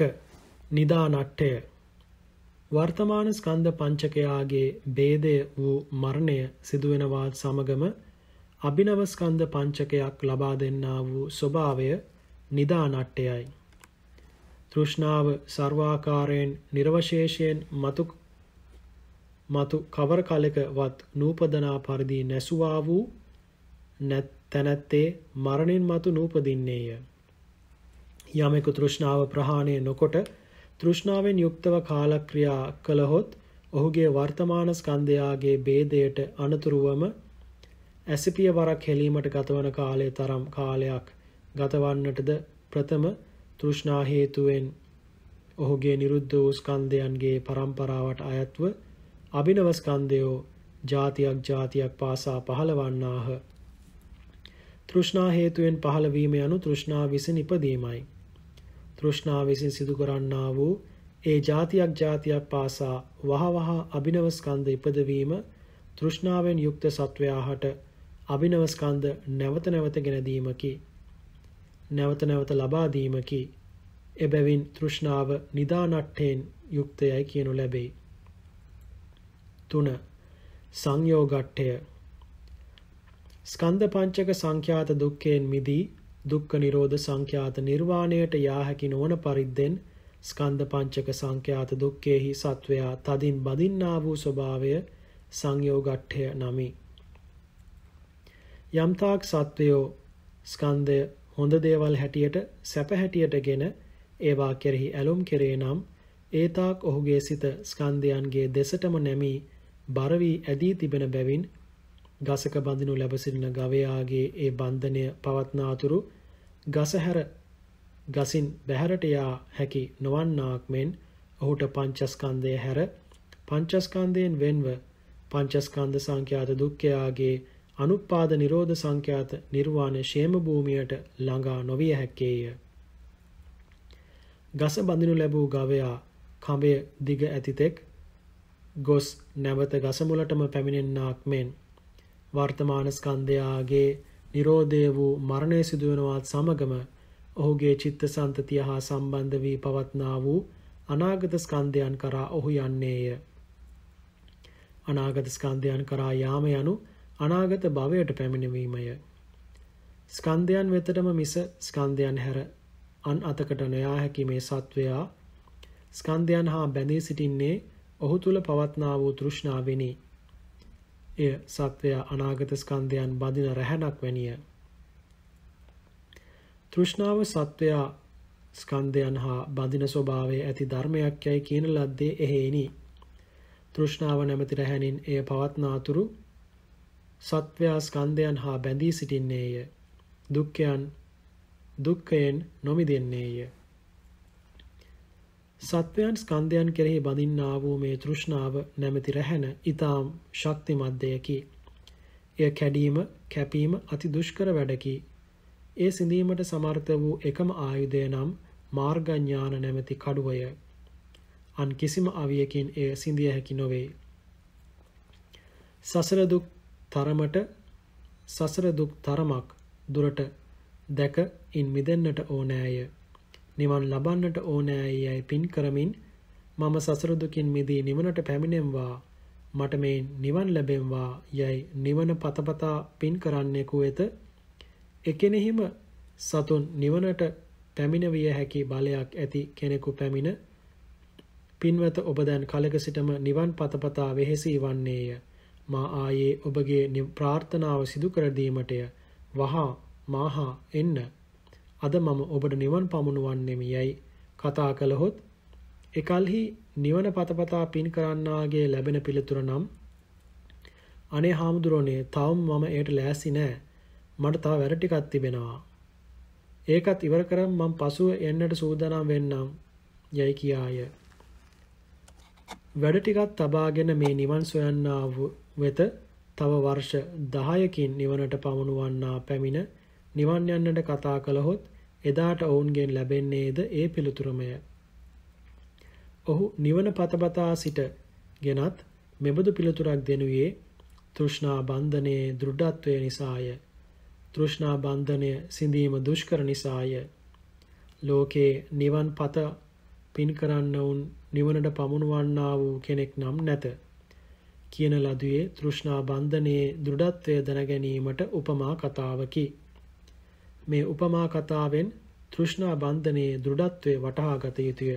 නිදානට්ටය වර්තමාන ස්කන්ධ පංචකයාගේ ભેදය වූ මරණය සිදුවෙනවත් සමගම අභිනව ස්කන්ධ පංචකයක් ලබා දෙන්නා වූ ස්වභාවය නිදානට්ටයයි. තෘෂ්ණාව ਸਰවාකාරයෙන් නිර්වශේෂයෙන් මතු මතු කවර කලෙකවත් නූපදනා පරිදි නැසුවා වූ තැනැත්තේ මරණින් මතු නූපදින්නේය. යමෙකු තෘෂ්ණාව ප්‍රහාණය නොකොට තෘෂ්ණාවෙන් යුක්තව කාලක්‍රියා කළහොත් ඔහුගේ වර්තමාන ස්කන්ධයාගේ බේදයට අනතුරුවම ඇසිපිය වරක් හෙලීමට ගතවන කාලය තරම් කාලයක් ගතවන්නටද ප්‍රථම තෘෂ්ණා හේතුවෙන් ඔහුගේ නිරුද්ධ වූ ස්කන්ධයන්ගේ පරම්පරාවට අයත්ව අභිනවස්කන්දයෝ ජාතියක් ජාතියක් පාසා පහළවන්නාහ. තෘෂ්ණා හේතුවෙන් පහළවීම යනු තෘෂ්ණා විසින් ඉපදීමයි. තෘෂ්ණා විසින් සිදු කරන්නා වූ ඒ ජාතියක් ජාතියක් පාසා වහවහ අභිනවස්කන්ද ඉපදවීම තෘෂ්ණාවෙන් යුක්ත සත්වයා හට අභිනවස්කන්ද නැවත නැවත ගෙනදීමකි. නැවත නැවත ලබාදීමකි. එබැවින් තෘෂ්ණාව නිදානට්ටයෙන් යුක්තයයි කියනු ලැබෙයි. තුන සංයෝගට්ඨය ස්කන්ධ පංචක සංඛ්‍යාත දුක්ඛයෙන් මිදී දුක්ඛ නිරෝධ සංඛ්‍යාත නිර්වාණයට යා හැකි නොවන පරිද්දෙන් ස්කන්ධ පංචක සංඛ්‍යාත දුක්ඛේහි සත්වයා තදින් බදින්නා වූ ස්වභාවය සංයෝගට්ඨය නමි යම්තාක් සත්වයෝ ස්කන්ධය හොඳ දේවල් හැටියට සැප හැටියටගෙන ඒවා කෙරෙහි ඇලුම් කෙරේ නම් ඒතාක් ඔහුගේ සිත ස්කන්ධයන්ගේ දෙසටම නැමී බර වී ඇදී තිබෙන බැවින් ගසක බඳිනු ලැබ සිටින ගවයාගේ ඒ බන්ධනය පවත්නාතුරු ගස හැර ගසින් බැහැරට යා හැකි නොවන්නාක් මෙන් ඔහුට පංචස්කන්ධය හැර පංචස්කන්ධයෙන් වෙන්ව පංචස්කන්ධ සංඛ්‍යාත දුක්ඛයාගේ අනුපාද නිරෝධ සංඛ්‍යාත නිර්වාණ ෂේම භූමියට ළඟා නොවිය හැකේය. ගස බඳිනු ලැබූ ගවයා කඹය දිග ඇතිතෙක් ගොස් නැවත ගසමුලටම පැමිණෙන්නාක් මෙන් වර්තමාන ස්කන්ධයාගේ නිරෝධය වූ මරණය සිදුවනවත් සමගම ඔහුගේ චිත්ත සන්තතිය හා සම්බන්ධ වී පවත්නා වූ අනාගත ස්කන්ධයන් කරා ඔහු යන්නේය. අනාගත ස්කන්ධයන් කරා යාම යනු අනාගත භවයට පැමිණවීමය. ස්කන්ධයන් වෙතටම මිස ස්කන්ධයන් හැර අන් අතකට නොයා හැකි මේ සත්වයා ස්කන්ධයන් හා බැඳී සිටින්නේ ඔහු තුළ පවත්නා වූ තෘෂ්ණාවෙනි. එය සත්වයා අනාගත ස්කන්ධයන් බඳින රැහැනක් වැනිය. තෘෂ්ණාව සත්වයා ස්කන්ධයන් හා බඳින ස්වභාවය ඇති ධර්මයක් යයි කියන ලද්දේ එහෙයිනි. තෘෂ්ණාව නැමැති රැහැනින් එය පවත්නාතුරු සත්වයා ස්කන්ධයන් හා බැඳී සිටින්නේය. දුක්ඛයන් දුක්ඛයෙන් නොමිදෙන්නේය. සත්වයන් ස්කන්ධයන් කෙරෙහි බඳින්නා වූ මේ තෘෂ්ණාව නැමැති රැහැන ඊටාම් ශක්තිමත් දෙයකි. එය කැඩීම, කැපීම අති දුෂ්කර වැඩකි. ඒ සිඳීමට සමර්ථ වූ එකම ආයුධය නම් මාර්ගඥාන නැමැති කඩුවය. අන් කිසිම අවියකින් එය සිඳිය හැකි නොවේ. සසර දුක් තරමට සසර දුක් තරමක් දුරට දැක ඉන් මිදෙන්නට ඕනෑය. නිවන් ලබන්නට ඕනෑයි යයි පින් කරමින් මම සසර දුකින් මිදී නිවනට පැමිණෙම්වා මට මේ නිවන් ලැබෙම්වා යයි නිවන පතපතා පින් කරන්නෙකු වෙත එකෙනෙහිම සතුන් නිවනට පැමිණවිය හැකි බලයක් ඇති කෙනෙකු පැමිණ පින්වත ඔබ දැන් කලක සිටම නිවන් පතපතා වෙහෙසී වන්නේය මා ආයේ ඔබගේ ප්‍රාර්ථනාව සිදු කර දීමටය වහා මාහා එන්න අද මම ඔබට නිවන් පමුණුවන්නෙමි යයි කතා කළහොත් එකල්හි නිවන පතපතා පින් කරන්නාගේ ලැබෙන පිළිතුර නම් අනේ හාමුදුරනේ තවම මම ඒට ලෑසි නෑ මට තව වැඩ ටිකක් තිබෙනවා ඒකත් ඉවර කරම් මම පසුව එන්නට සූදානම් වෙන්නම් යයි කියාය වැඩ ටිකක් තබාගෙන මේ නිවන් සොයන්නා වෙත තව වර්ෂ 10කින් නිවනට පමුණුවන්නා පැමිණ නිවන් යන්නට කතා කළහොත් එදාට ඔවුන්ගෙන් ලැබෙන්නේද ඒ පිළිතුරමය. ඔහු නිවන පතබතා සිට ගෙනත් මෙබඳු පිළිතුරක් දෙනුයේ තෘෂ්ණා බන්ධනයේ දෘඩත්වය නිසාය. තෘෂ්ණා බන්ධනය සිඳීම දුෂ්කර නිසාය. ලෝකේ නිවන් පත පින් කරන්නවුන් නිවනට පමුණුවන්නා වූ කෙනෙක් නම් නැත. කියන ලදුවේ තෘෂ්ණා බන්ධනයේ දෘඩත්වය දැනගැනීමට උපමා කතාවකි. මේ උපමා කතාවෙන් තෘෂ්ණා බන්ධනයේ දෘඩත්වය වටහා ගත යුතුය.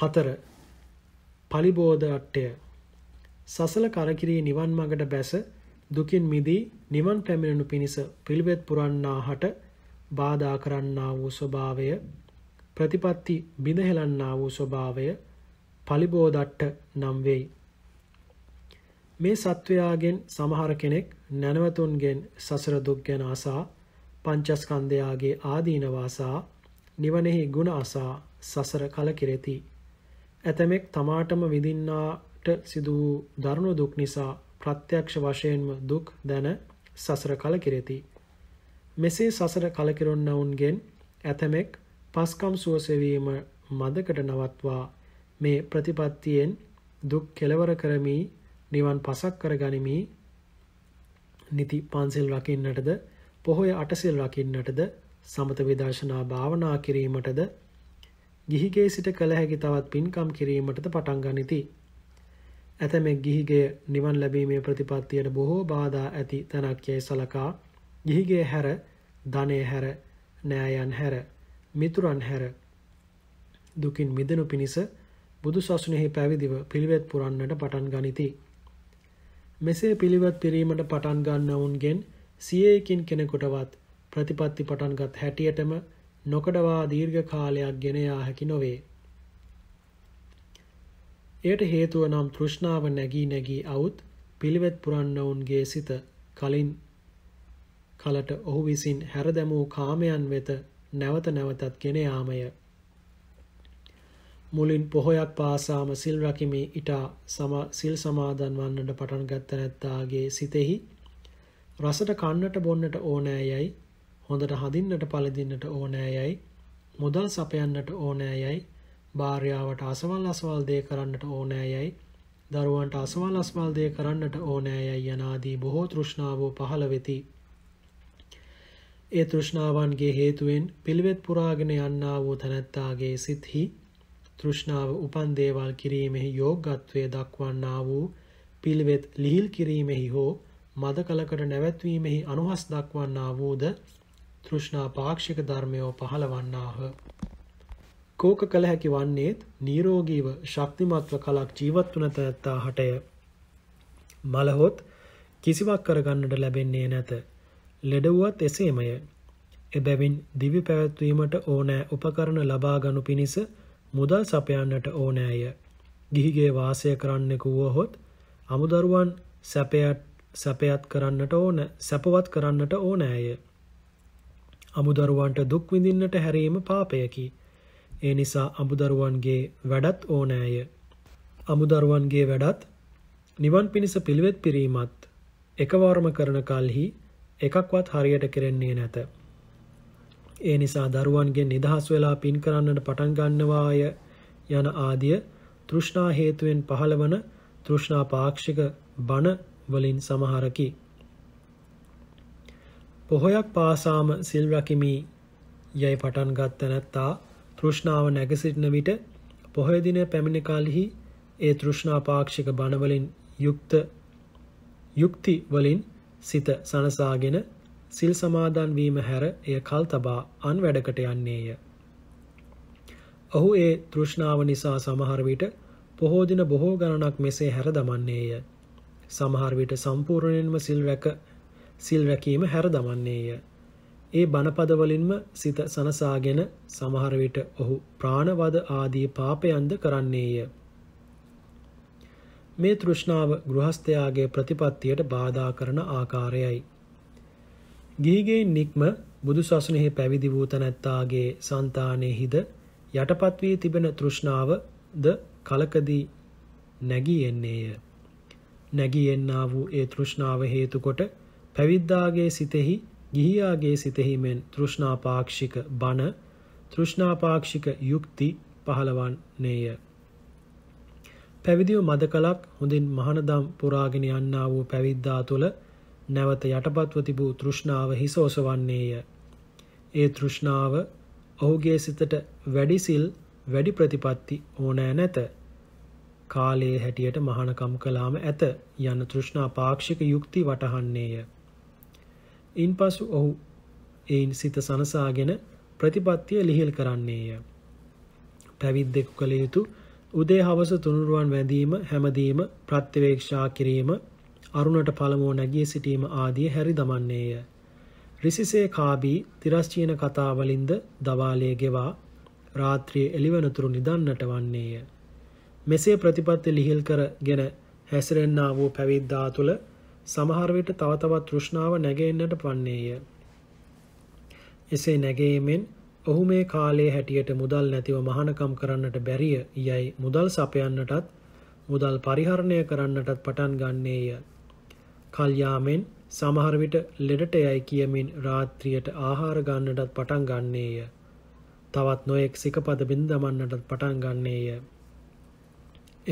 හතර පලිබෝධ අට්ටය සසල කරකිරී නිවන් මඟට බැස දුකින් මිදී නිවන් පැමිණෙනු පිණිස පිළිවෙත් පුරන්නා හට බාධා කරන්නා වූ ස්වභාවය ප්‍රතිපත්ති බිඳහෙලන්නා වූ ස්වභාවය පලිබෝධට්ට නම් වෙයි. මේ සත්වයාගෙන් සමහර කෙනෙක් නැනවතුන්ගෙන් සසර දුක් ගැන අසා පංචස්කන්ධයාගේ ආදීනව අසා නිවනෙහි ගුණ අසා සසර කල කෙරෙති. ඇතමෙක් තමාටම විඳින්නාට සිදු වූ දරුණු දුක් නිසා ප්‍රත්‍යක්ෂ වශයෙන්ම දුක් දැන සසර කල කෙරෙති. මෙසේ සසර කලකිරොන්නවුන්ගෙන් ඇතමෙක් පස්කම් සුවසවීම මදකට නවත්වා මේ ප්‍රතිපත්තියෙන් දුක් කෙලවර කරමි නිවන් පසක් කර ගනිමි නිති පන්සිල් රකින්නටද පොහොය අටසිල් රකින්නටද සමත විදර්ශනා භාවනා කිරීමටද ගිහිගේ සිට කළ හැකි තවත් පින්කම් කිරීමටද පටන් ගනිති. ඇතමෙක් ගිහිගේ නිවන් ලැබීමේ ප්‍රතිපත්තියට බොහෝ බාධා ඇති තැනක් යැයි සලකා ගිහිගේ හැර ධනය හැර නෑයන් හැර මිතුරන් හැර දුකින් මිදනු පිණිස බුදු සසුනෙහි පැවිදිව පිළිවෙත් පුරන්නට පටන් ගනිති. මෙසේ පිළිවත් පිරීමට පටන් ගන්නවුන්ගෙන් සියයකින් කෙනෙකුටවත් ප්‍රතිපත්ති පටන්ගත් හැටියටම නොකඩවා දීර්ඝ කාලයක් ගෙනයා හැකි නොවේ. එයට හේතුව නම් තෘෂ්ණාව නැගී නැගී අවුත් පිළිවෙත් පුරන්නවුන්ගේ සිත කලින් කලට ඔහු විසින් හැරදැමූ කාමයන් වෙත නැවත නැවතත් ගෙන යාමය. මුලින් පොහොයක් පාසාම සිල් රකිමි ඊටා සම සිල් සමාදන් වන්නට පටන් ගත්ත නැත්තාගේ සිතෙහි රසට කන්නට බොන්නට ඕනෑ යයි හොඳට හදින්නට පළදින්නට ඕනෑ යයි මුදල් සපයන්නට ඕනෑ යයි භාර්යාවට අසවල් අසවල් දේ කරන්නට ඕනෑ යයි දරුවන්ට අසවල් අස්වල් දේ කරන්නට ඕනෑ යයි යනාදී බොහෝ තෘෂ්ණාවෝ පහළ වෙති ඒ තෘෂ්ණාවන්ගේ හේතුවෙන් පිළිවෙත් පුරාගෙන යන්නා වූ තැනැත්තාගේ සිත්හි තෘෂ්ණාව උපන් දේවල් කිරීමෙහි යෝග්‍යත්වය දක්වන්නා වූ පිළිවෙත් ලිහිල් කිරීමෙහි හෝ මද කලකට නැවැත්වීමෙහි අනුහස් දක්වන්නා වූද තෘෂ්ණා පාක්ෂික ධර්මයෝ පහළවන්නාහ. කෝක කළ හැකි වන්නේත් නීරෝගීව ශක්තිමත්ව කලක් ජීවත් වන තැත්තා හටය. මලහොත් කිසිවක් කරගන්නට ලැබෙන්නේ නැත. ලෙඩවුවත් එසේමය. එබැවින් දිවි පැවැත්වීමට ඕනෑ උපකරණ ලබාගනු පිණිස මුදල් සපයන්නට ඕනෑය. ගිහිගේ වාසය කරන්නෙකු වුවහොත් අමුදරුවන් සැපයත් කරන්නට ඕන සැපවත් කරන්නට ඕනෑය. අමුදරුවන්ට දුක් විඳින්නට හැරීම පාපයකි. ඒ නිසා අමුදරුවන්ගේ වැඩත් ඕනෑය. අමුදරුවන්ගේ වැඩත් නිවන් පිණිස පිළිවෙත් පිරීමත් එකවාරම කරන කල්හි එකක්වත් හරියට කෙරෙන්නේ නැත. ඒ නිසා දරුවන්ගෙන් නිදහස් වෙලා පින් කරන්නට පටන් ගන්නවාය යන ආදිය තෘෂ්ණා හේතුවෙන් පහළවන තෘෂ්ණා පාක්ෂික බණ වලින් සමහරකි. පොහොයක් පාසාම සිල් රකිමි යයි පටන් ගත්ත නැත්තා තෘෂ්ණාව නැගසිටන විට පොහොය දිනය පැමිණ කලෙහි ඒ තෘෂ්ණා පාක්ෂික බණවලින් යුක්ත යුක්ති වලින් සිත සනසාගෙන සිල් සමාදන් වීම හැර එය කල් තබා අන් වැඩකට යන්නේය. ඔහු ඒ තෘෂ්ණාව නිසා සමහර විට පොහෝ දින බොහෝ ගණනක් මෙසේ හැර දමන්නේය. සමහර විට සම්පූර්ණයෙන්ම සිල් රැක සිල් රැකීම හැර දමන්නේය. ඒ බණපද වලින්ම සිත සනසාගෙන සමහර විට ඔහු ප්‍රාණවද ආදී පාපයන්ද කරන්නේය. මේ තෘෂ්ණාව ගෘහස්තයාගේ ප්‍රතිපත්තියට බාධා කරන ආකාරයයි. ගිහිගෙයින් නික්ම බුදු සසුනෙහි පැවිදි වූ තැනැත්තාගේ సంతානෙහිද යටපත් වී තිබෙන තෘෂ්ණාව ද කලකදී නැගී එන්නේය. නැගී එන්නා වූ ඒ තෘෂ්ණාව හේතු කොට පැවිද්දාගේ සිතෙහි ගිහියාගේ සිතෙහි මෙන් තෘෂ්ණාපාක්ෂික බණ තෘෂ්ණාපාක්ෂික යුක්ති පහළවන්නේය. පැවිදිව මද කලක් හොඳින් මහනදම් පුරාගෙන යන්නා වූ පැවිද්දා තුළ නැවත යටපත්ව තිබූ තෘෂ්ණාව හිස ඔසවන්නේය. ඒ තෘෂ්ණාව ඔහුගේ සිතට වැඩිසිල් වැඩි ප්‍රතිපත්ති ඕනෑ නැත. කාලයේ හැටියට මහනකම් කලාම ඇත යන තෘෂ්ණා පාක්ෂික යුක්ති වටහන්නේය. ඉන් පසු ඔහු එයින් සිත සනසාගෙන ප්‍රතිපත්තිය ලිහිල් කරන්නේය. පැවිද්දෙකු කළ යුතු උදේ හවස තුනුරුවන් වැඳීම හැමදීම ප්‍රත්‍යවේක්ෂා කිරීම අරුණට පළමුව නැගිය සිටීම ආදී හැරි දමන්නේය. රිසිසේ කාබී තිරස්චීන කතාවලින්ද දවාලය ගෙවා රාත්‍රිය එළිවනතුරු නිදන්නට වන්නේය. මෙසේ ප්‍රතිපත්ති ලිහිල් කරගෙන හැසිරෙන්නා වූ පැවිද්දා තුළ සමහරවිට තවතවත් තෘෂ්ණාව නැගෙන්නට පන්නේය. එසේ නැගේමෙන් ඔහු මේ කාලයේ හැටියට මුදල් නැතිව මහනකම් කරන්නට බැරිය යයි මුදල් සපයන්නටත් මුදල් පරිහරණය කරන්නටත් පටන් ගන්නේය. කල්යාමෙන් සමහර විට ලෙඩට යයි කියමින් රාත්‍රියට ආහාර ගන්නටත් පටන් ගන්නේය. තවත් නොයෙක් සිකපද බින් දමන්නටත් පටන් ගන්නේය.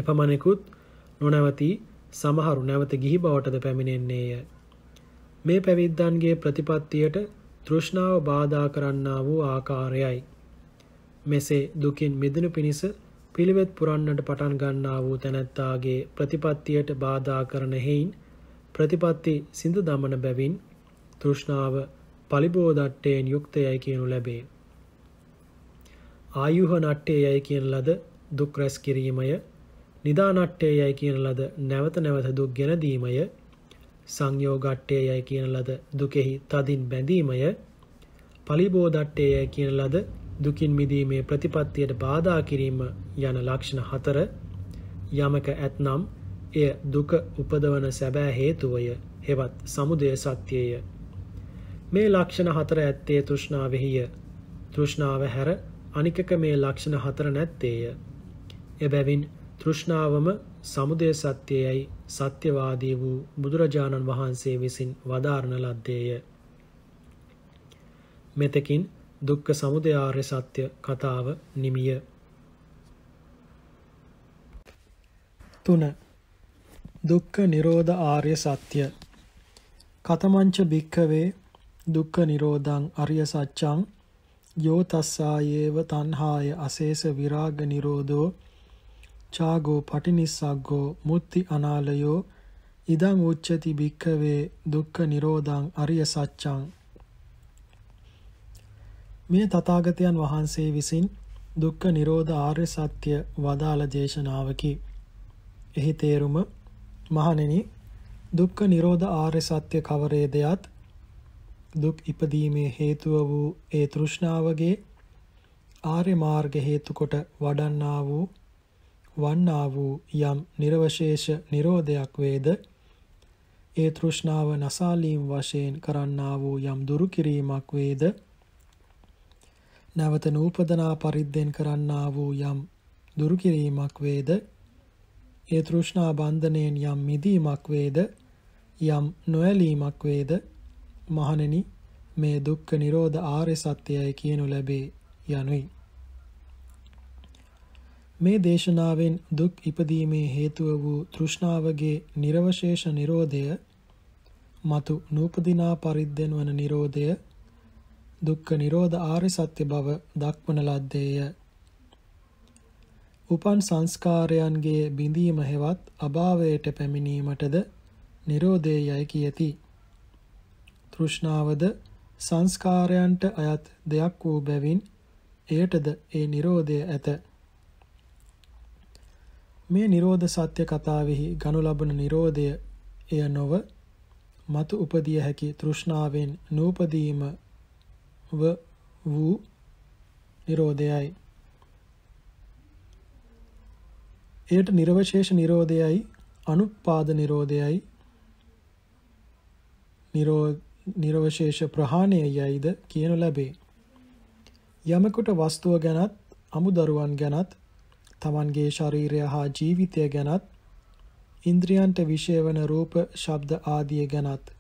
එපමණෙකුත් නොනවති සමහරු නැවත ගිහි බවටද පැමිණෙන්නේය. මේ පැවිද්දන්ගේ ප්‍රතිපත්තියට තෘෂ්ණාව බාධා කරන්නා වූ ආකාරයයි. මෙසේ දුකින් මිදෙනු පිණිස පිළිවෙත් පුරන්නට පටන් ගන්නා වූ තැනැත්තාගේ ප්‍රතිපත්තියට බාධා කරන හේයින් ප්‍රතිපත්ති සිඳ දමන බැවින් තෘෂ්ණාව පලිබෝධට්ටයෙන් යුක්තයයි කියනු ලැබේ. ආයුහ නට්ටේ යැයි කියන ලද දුක් රැස් කිරීමය නිදානට්ටේ යැයි කියන ලද නැවත නැවත දුක් ගැනදීමය සංයෝගට්ටේ යැයි කියන ලද දුකෙහි තදින් බැඳීමය පලිබෝධට්ටේ යැයි කියන ලද දුකින් මිදීමේ ප්‍රතිපත්තියට බාධා කිරීම යන ලක්ෂණ හතර යමක ඇත්නම් එය දුක උපදවන සැබෑ හේතුවය හෙවත් සමුදය සත්‍යය. මේ ලක්ෂණ හතර ඇත්තේ තෘෂ්ණාවහිය. තෘෂ්ණාව හැර අනිකක මේ ලක්ෂණ හතර නැත්තේය. එබැවින් තෘෂ්ණාවම සමුදය සත්‍යයයි සත්‍යවාදී වූ බුදුරජාණන් වහන්සේ විසින් වදාරණ ලද්දේය. මෙතකින් දුක්ඛ සමුදය ආර්ය සත්‍ය කතාව නිමිය. 3 දුක්ඛ නිරෝධ ආර්ය සත්‍ය කතමංච භික්ඛවේ දුක්ඛ නිරෝධං අරිය සත්‍යං යෝ තස්සායේව තණ්හාය අශේෂ විරාග නිරෝධෝ චාගෝ පටිනිස්සග්ගෝ මුත්‍ති අනාලයෝ ඉදං උච්චති භික්ඛවේ දුක්ඛ නිරෝධං අරිය සත්‍යං මේ තථාගතයන් වහන්සේ විසින් දුක්ඛ නිරෝධ ආර්ය සත්‍ය වදාළ දේශනාවකි එහි තේරුම මහණෙනි දුක්ඛ නිරෝධ ආර්ය සත්‍ය කවරේදයත් දුක් ඉපදීමේ හේතුව වූ ඒ තෘෂ්ණාවගේ ආර්ය මාර්ග හේතු කොට වඩන්නා වූ වන්නා වූ යම් නිර්වශේෂ නිරෝධයක් වේද ඒ තෘෂ්ණාව නසාලීම් වශයෙන් කරන්නා වූ යම් දුරු කිරීමක් වේද නැවත නූපදනා පරිද්දෙන් කරන්නා වූ යම් දුරු කිරීමක් වේද ඒ තෘෂ්ණා බන්ධනයෙන් යම් මිදීමක් වේද යම් නොඇලීමක් වේද මහණෙනි මේ දුක්ඛ නිරෝධ ආර්ය සත්‍යයයි කියනු ලැබේ යනුයි මේ දේශනාවෙන් දුක් ඉපදීමේ හේතුව වූ තෘෂ්ණාවගේ නිර්වශේෂ නිරෝධය මතු නූපදිනා පරිද්දෙන් වන නිරෝධය දුක්ඛ නිරෝධ ආර්ය සත්‍ය බව දක්වන ලද්දේය උපන් සංස්කාරයන්ගේ බිඳීම හෙවත් අභාවයට පැමිණීමටද Nirodhe යයි කියති. තෘෂ්ණාවද සංස්කාරයන්ට අයත් දෙයක් වූ බැවින් එයටද ඒ Nirodhe ඇත. මේ Nirodha සත්‍ය කතාවෙහි ගනු ලබන Nirodhය එය නොව මතු උපදිය හැකි තෘෂ්ණාවෙන් නූපදීම ව වූ Nirodhayai එයට නිර්වශේෂ නිරෝධයයි අනුපාද නිරෝධයයි නිරවශේෂ ප්‍රහාණයයයිද කියනු ලැබේ. යමකුට වස්තුව ගැනත් අමුදරුවන් ගැනත් තමන්ගේ ශරීරය හා ජීවිතය ගැනත් ඉන්ද්‍රියන්ට විශේවන රූප ශබ්ද ආදිය ගැනත්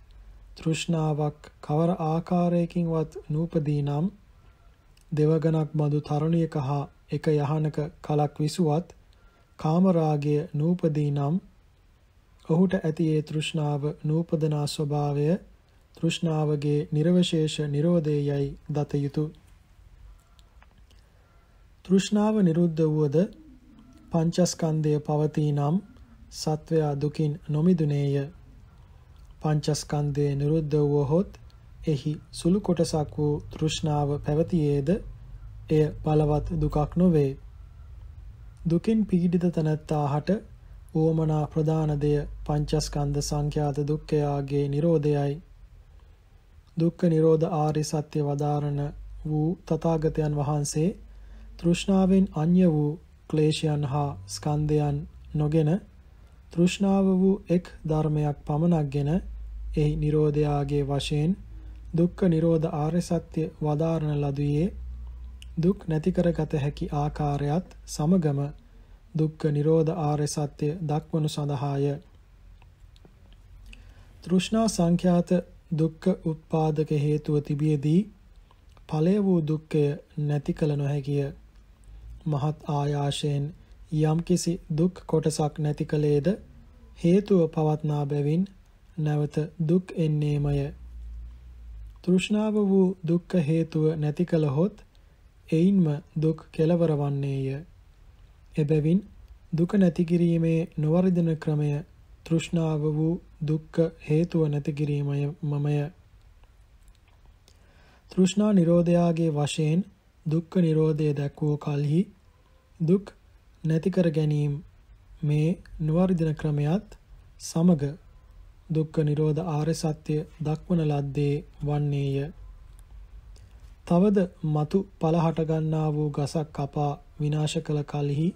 තෘෂ්ණාවක් කවර ආකාරයකින්වත් නූපදී නම් දෙවගණක් බඳු තරුණියක හා එක යහනක කලක් විසුවත් කාමරාගය නූපදී නම් ඔහුට ඇති ඒ තෘෂ්ණාව නූපදනා ස්වභාවය තෘෂ්ණාවගේ නිර්වශේෂ නිරෝධයයි දත යුතුය. තෘෂ්ණාව නිරුද්ධ වුවද පංචස්කන්ධය පවතී නම් සත්වයා දුකින් නොමිදුනේය. පංචස්කන්ධය නිරුද්ධ වුවහොත් එහි සුළු කොටසක් වූ තෘෂ්ණාව පැවතියේද එය බලවත් දුකක් නොවේ. දුකින් පීඩිත තැනැත්තා හට ඕමනා ප්‍රධානදය පංචස්කන්ද සංඛ්‍යාත දුක්කයාගේ නිරෝධයයි. දුක්ක නිරෝධ ආරි සත්‍ය වදාරණ වූ තතාගතයන් වහන්සේ තෘෂ්ණාවෙන් අන්‍ය වූ ක්ලේෂයන් හා ස්කන්ධයන් නොගෙන තෘෂ්ණාව වූ එක් ධර්මයක් පමණක්ගෙන එහි නිරෝධයාගේ වශයෙන් දුක්ඛ නිරෝධ ආර්ය සත්‍ය වදාරණ ලදුවේ දුක් නැති කරගත හැකි ආකාරයත් සමගම දුක්ඛ නිරෝධ ආර්ය සත්‍ය දක්වනු සඳහාය. තෘෂ්ණා සංඛ්‍යාත දුක්ඛ උත්පාදක හේතුව තිබියදී ඵලය වූ දුක්ඛය නැති කල නොහැකිය. මහත් ආයාශයෙන් යම්කිසි දුක් කොටසක් නැති කලේද හේතුව පවත්නා බැවින් නැවත දුක් එන්නේමය. තෘෂ්ණාව වූ දුක්ඛ හේතුව නැති කලහොත් එයින්ම දුක් කෙලවර වන්නේය. එබැවින් දුක නැති කිරීමේ නොවර්ධන ක්‍රමය තෘෂ්ණාව වූ දුක්ඛ හේතුව නැති කිරීමය මමය. තෘෂ්ණා නිරෝධයාගේ වශයෙන් දුක්ඛ නිරෝධය දක්වෝ කලෙහි දුක් නැති කර ගැනීම මේ නිවර්ධන ක්‍රමයත් සමග දුක්ඛ නිරෝධ ආර්ය සත්‍ය දක්වන ලද්දේ වන්නේය. තවද మతు පල හටගන්නා වූ ගසක් කපා විනාශ කළ කලෙහි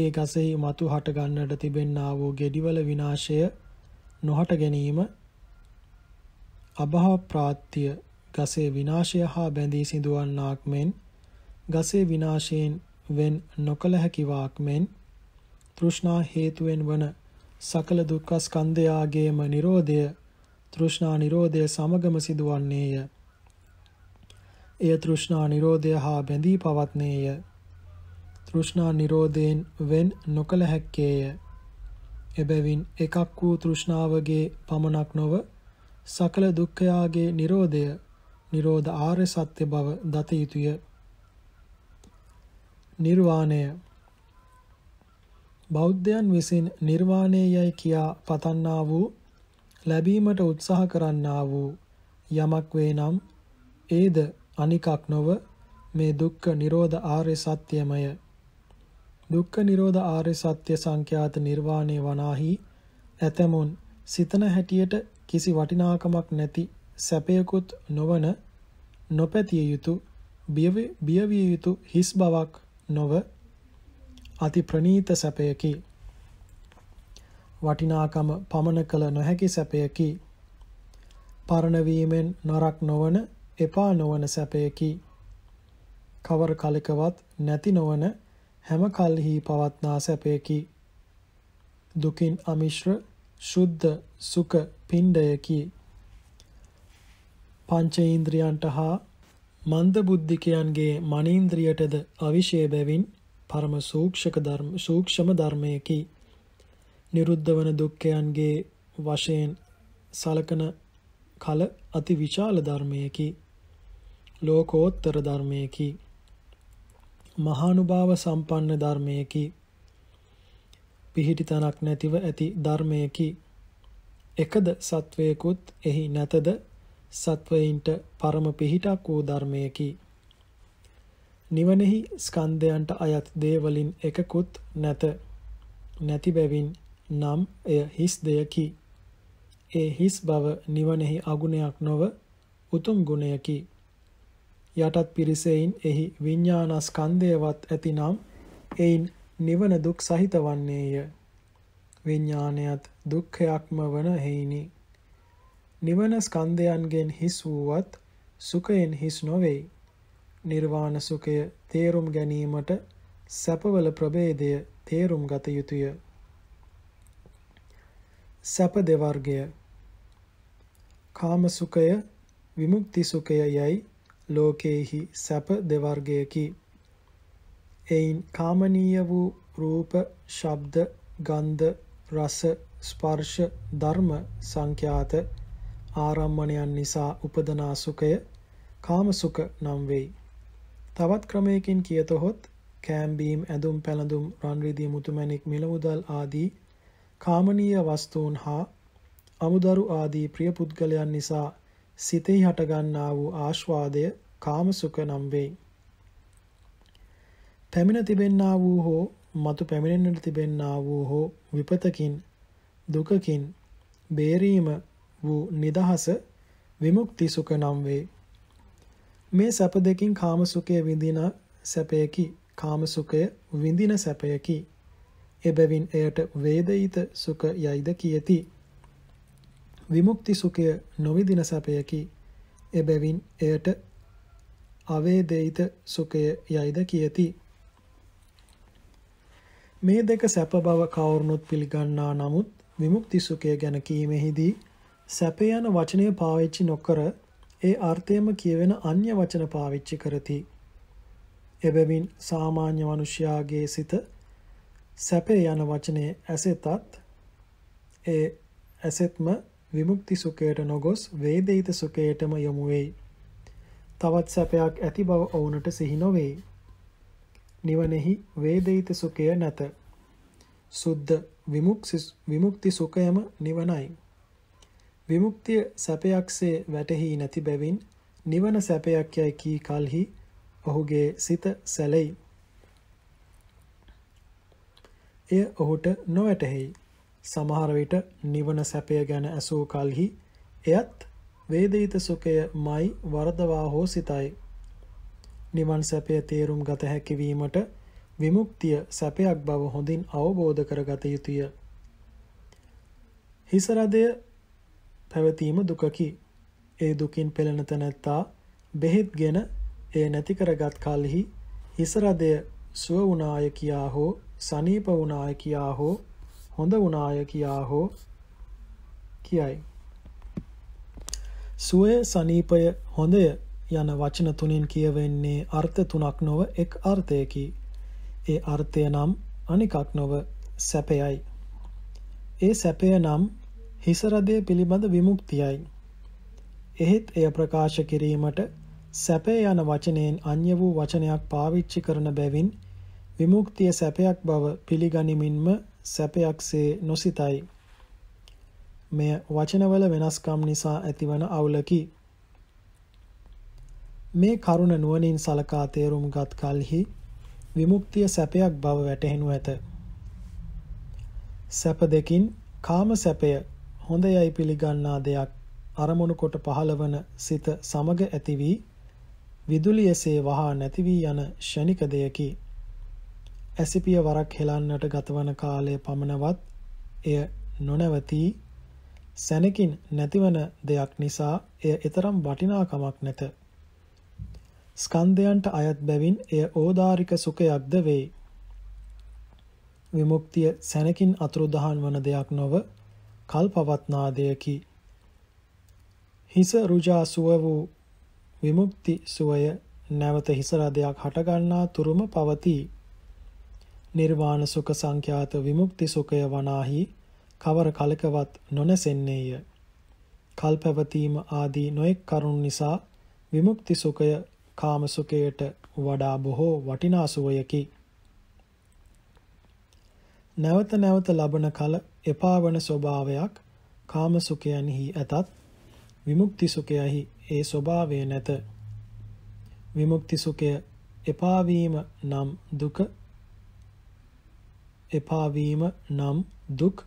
ඒ ගසෙහි మతు හට ගන්නට තිබෙන්නා වූ ගෙඩිවල විනාශය නොහට ගැනීම අභව ප්‍රාත්‍ය ගසේ විනාශය හා බැඳී සිදුවන්නාක් මෙන් ගසේ විනාශයෙන් වෙන් නොකළ හැකිවාක් මෙන් තෘෂ්ණා හේතුවෙන් වන සකල දුක්ඛ ස්කන්ධයාගේම Nirodhaය තෘෂ්ණා Nirodhaය සමගම සිදුවන්නේය එය තෘෂ්ණා නිරෝධය හා බැඳී පවත්නේය. තෘෂ්ණා නිරෝධයෙන් වෙන් නොකළ හැක්කේය. එබැවින් එකක් වූ තෘෂ්ණාවගේ පමණක් නොව සකල දුක්ඛයාගේ නිරෝධය නිරෝධ ආර්ය සත්‍ය බව දත යුතුය. නිර්වාණය බෞද්ධයන් විසින් නිර්වාණය යයි කියා පතන්නා වූ ලැබීමට උත්සාහ කරන්නා වූ යමක් වේ නම් ඒද අනිකක් නොව මේ දුක්ඛ නිරෝධ ආර්ය සත්‍යමය. දුක්ඛ නිරෝධ ආර්ය සත්‍ය සංඛ්‍යාත නිර්වාණය වනාහි ඇතමුන් සිතන හැටියට කිසි වටිනාකමක් නැති සැපයකුත් නොවන නොපැතිය යුතු බියවිය යුතු හිස් බවක් නොව අති ප්‍රනීත සැපයකි. වටිනාකම පමණ කළ නොහැකි සැපයකි. පරණවීමෙන් නරක් නොවන එපා නොවන සැපයකි. කවර කලකවත් නැති නොවන හැම කල්හි පවත්නා සැපයකි. දුකින් අමිශ්‍ර ශුද්ධ සුඛ පිණ්ඩයකි. පංචේන්ද්‍රයන්ට හා මන්ද බුද්ධිකයන්ගේ මනේන්ද්‍රියටද අවිශය බැවින් පරම සූක්ෂක ධර්ම සූක්ෂම ධර්මයකි. නිරුද්ධ වන දුක්ඛයන්ගේ වශයෙන් සලකන කල අති විශාල ධර්මයකි. ලෝකෝත්තර ධර්මයකි. මහානුභාව සම්පන්න ධර්මයකි. පිහිටි තනක් නැතිව ඇති ධර්මයකි. එකද සත්වයකුත් එහි නැතද සත්වයින්ට පරම පිහිටක් වූ ධර්මයකි. නිවනෙහි ස්කන්ධයන්ට අයත් දේවලින් එකකුත් නැත. නැති බැවින් නම් එය හිස් දෙයකි. ඒ හිස් බව නිවනෙහි අගුණයක් නොව උතුම් ගුණයකි. යටත් පිරිසෙයින් එහි විඤ්ඤාණස්කන්ධයවත් ඇතිනම් එයින් නිවන දුක් සහිත වන්නේය. විඤ්ඤාණයත් දුක්ඛයක්ම වන හේිනි. නිවන ස්කන්ධයන්ගෙන් හිස් වූවත් සුඛයෙන් හිස් නොවේ. නිර්වාණ සුඛය තේරුම් ගැනීමට සැපවල ප්‍රභේදය තේරුම් ගත යුතුය. සැප දෙවර්ගය කාම සුඛය විමුක්ති සුඛය යයි ලෝකයෙහි සැප දෙවර්ගයකි. එයින් කාමනීය වූ රූප, ශබ්ද, ගන්ධ, රස, ස්පර්ශ, ධර්ම සංඛ්‍යාත ආරම්මණයන් නිසා උපදනා සුඛය කාම සුඛ නම් වෙයි. තවත් ක්‍රමයකින් කියතොත් කෑම් බීම් ඇඳුම් පැළඳුම් රන් රිදී මුතුමැණික් මිල මුදල් ආදී කාමනීය වස්තුන් හා අමුදරු ආදී ප්‍රිය පුද්ගලයන් නිසා සිතෙහි හටගන්නා වූ ආස්වාදය කාමසුඛ නම් වෙයි. පැමිණ තිබෙන්නා වූ හෝ මතු පැමිණෙන්නට තිබෙන්නා වූ හෝ විපතකින් දුකකින් බේරීම වූ නිදහස විමුක්ති සුඛ නම් වේ. මේ සැප දෙකින් කාම සුඛය විඳින සැපයකි. කාම සුඛය විඳින සැපයකි. එබැවින් එයට වේදිත සුඛ යයිද කියති. විමුක්ති සුඛය නොවිදින සැපයකි. එබැවින් එයට අවේදිත සුඛය යයිද කියති. මේ දෙක සැප බව කවුරුනොත් පිළිගන්නා නමුත් විමුක්ති සුඛය ගැන කීමෙහිදී සැප යන වචනය පාවිච්චි නොකර ඒ අර්ථයම කියවෙන අන්‍ය වචන පාවිච්චි කරති. එබැවින් සාමාන්‍ය මිනිසයාගේ සිත සැපේ යන වචනේ ඇසෙතත් ඒ ඇසෙත්ම විමුක්ති සුඛයට නොගොස් වේදිත සුඛයටම යොමු වෙයි. තවත් සැපයක් ඇති බව ඔවුන්ට සිහි නොවේ. නිවනෙහි වේදිත සුඛය නැත. සුද්ධ විමුක්ති සුඛයම නිවනයි. විමුක්තිය සැපයක්සේ වැටහි නැති බැවින් නිවන සැපයක් යයි කී කලෙහි ඔහුගේ සිත සැලෙයි. එය ඔහුට නොවැටහෙයි. සමහරවිට නිවන සැපය ගැන ඇසූ කල්හි එයත් වේදීත සුකය මයි වරදවා හෝ සිතයි. නිවන් සැපය තේරුම් ගත හැකිවීමට විමුක්තිය සැපයක් බව හොඳින් අවබෝධ කරගත යුතුය. හිසරදය පැවතීම දුකකි. ඒ දුකින් පෙළෙන තැනැත්තා බෙහෙත්ගෙන එය නැති කරගත් කල්හි හිසරදය සුව වුණාය කියා හෝ සනීප වුණාය කියා හෝ හොඳ වුණාය කියා හෝ කියයි. සුවය සනීපය හොඳය යන වචන තුනින් කියවෙන්නේ අර්ථ තුනක් නොව එක් අර්ථයකි. ඒ අර්ථය නම් අනිකක් නොව සැපයයි. ඒ සැපය නම් හිසරදය පිළිබඳ විමුක්තියයි. එහෙත් එය ප්‍රකාශ කිරීමට සැපය යන වචනයෙන් අන්‍ය වූ වචනයක් පාවිච්චි කරන බැවින් විමුක්තිය සැපයක් බව පිළිගනිමින්ම සැපයක්සේ නොසිතයි. මෙය වචනවල වෙනස්කම් නිසා ඇතිවන අවුලකි. මේ කරුණ නුවණින් සලකා තේරුම් ගත් කල්හි විමුක්තිය සැපයක් බව වැටහෙනු ඇත. සැප දෙකින් කාම සැපය හොඳ යයි පිළිගන්නා දෙයක් අරමුණු කොට පහළවන සිත සමග ඇති වී විදුලියසේ වහා නැති වී යන ෂණික දෙයකි. ඇසිපිය වරක් හෙලන්නට ගතවන කාලය පමණවත් එය නොනැවතී සැනකින් නැතිවන දෙයක් නිසා එය එතරම් වටිනාකමක් නැත. ස්කන්ධයන්ට අයත් බැවින් එය ඕදාරික සුඛයක්ද වේ. විමුක්තිය සැනකින් අතුරුදහන් වන දෙයක් නොව කල්පවත්නා දෙයකි. හිස රුජා සුව වූ විමුක්ති සුවය නැවත හිසරදයක් හටගන්නා තුරුම පවතී. නිර්වාණ සුඛ සංඛ්‍යාත විමුක්ති සුඛය වනාහි කවර කලකවත් නොනැසෙන්නේය. කල්පවතීම ආදී නොඑක් කරුණ නිසා විමුක්ති සුඛය කාම සුඛයට වඩා බොහෝ වටිනා සුවයකි. නැවත නැවත ලබන කල එපාවන ස්වභාවයක් කාම සුඛයන්හි ඇතත් විමුක්ති සුඛයහි ඒ ස්වභාවය නැත. විමුක්ති සුඛය එපාවීම නම් දුක එපාවීම නම් දුක්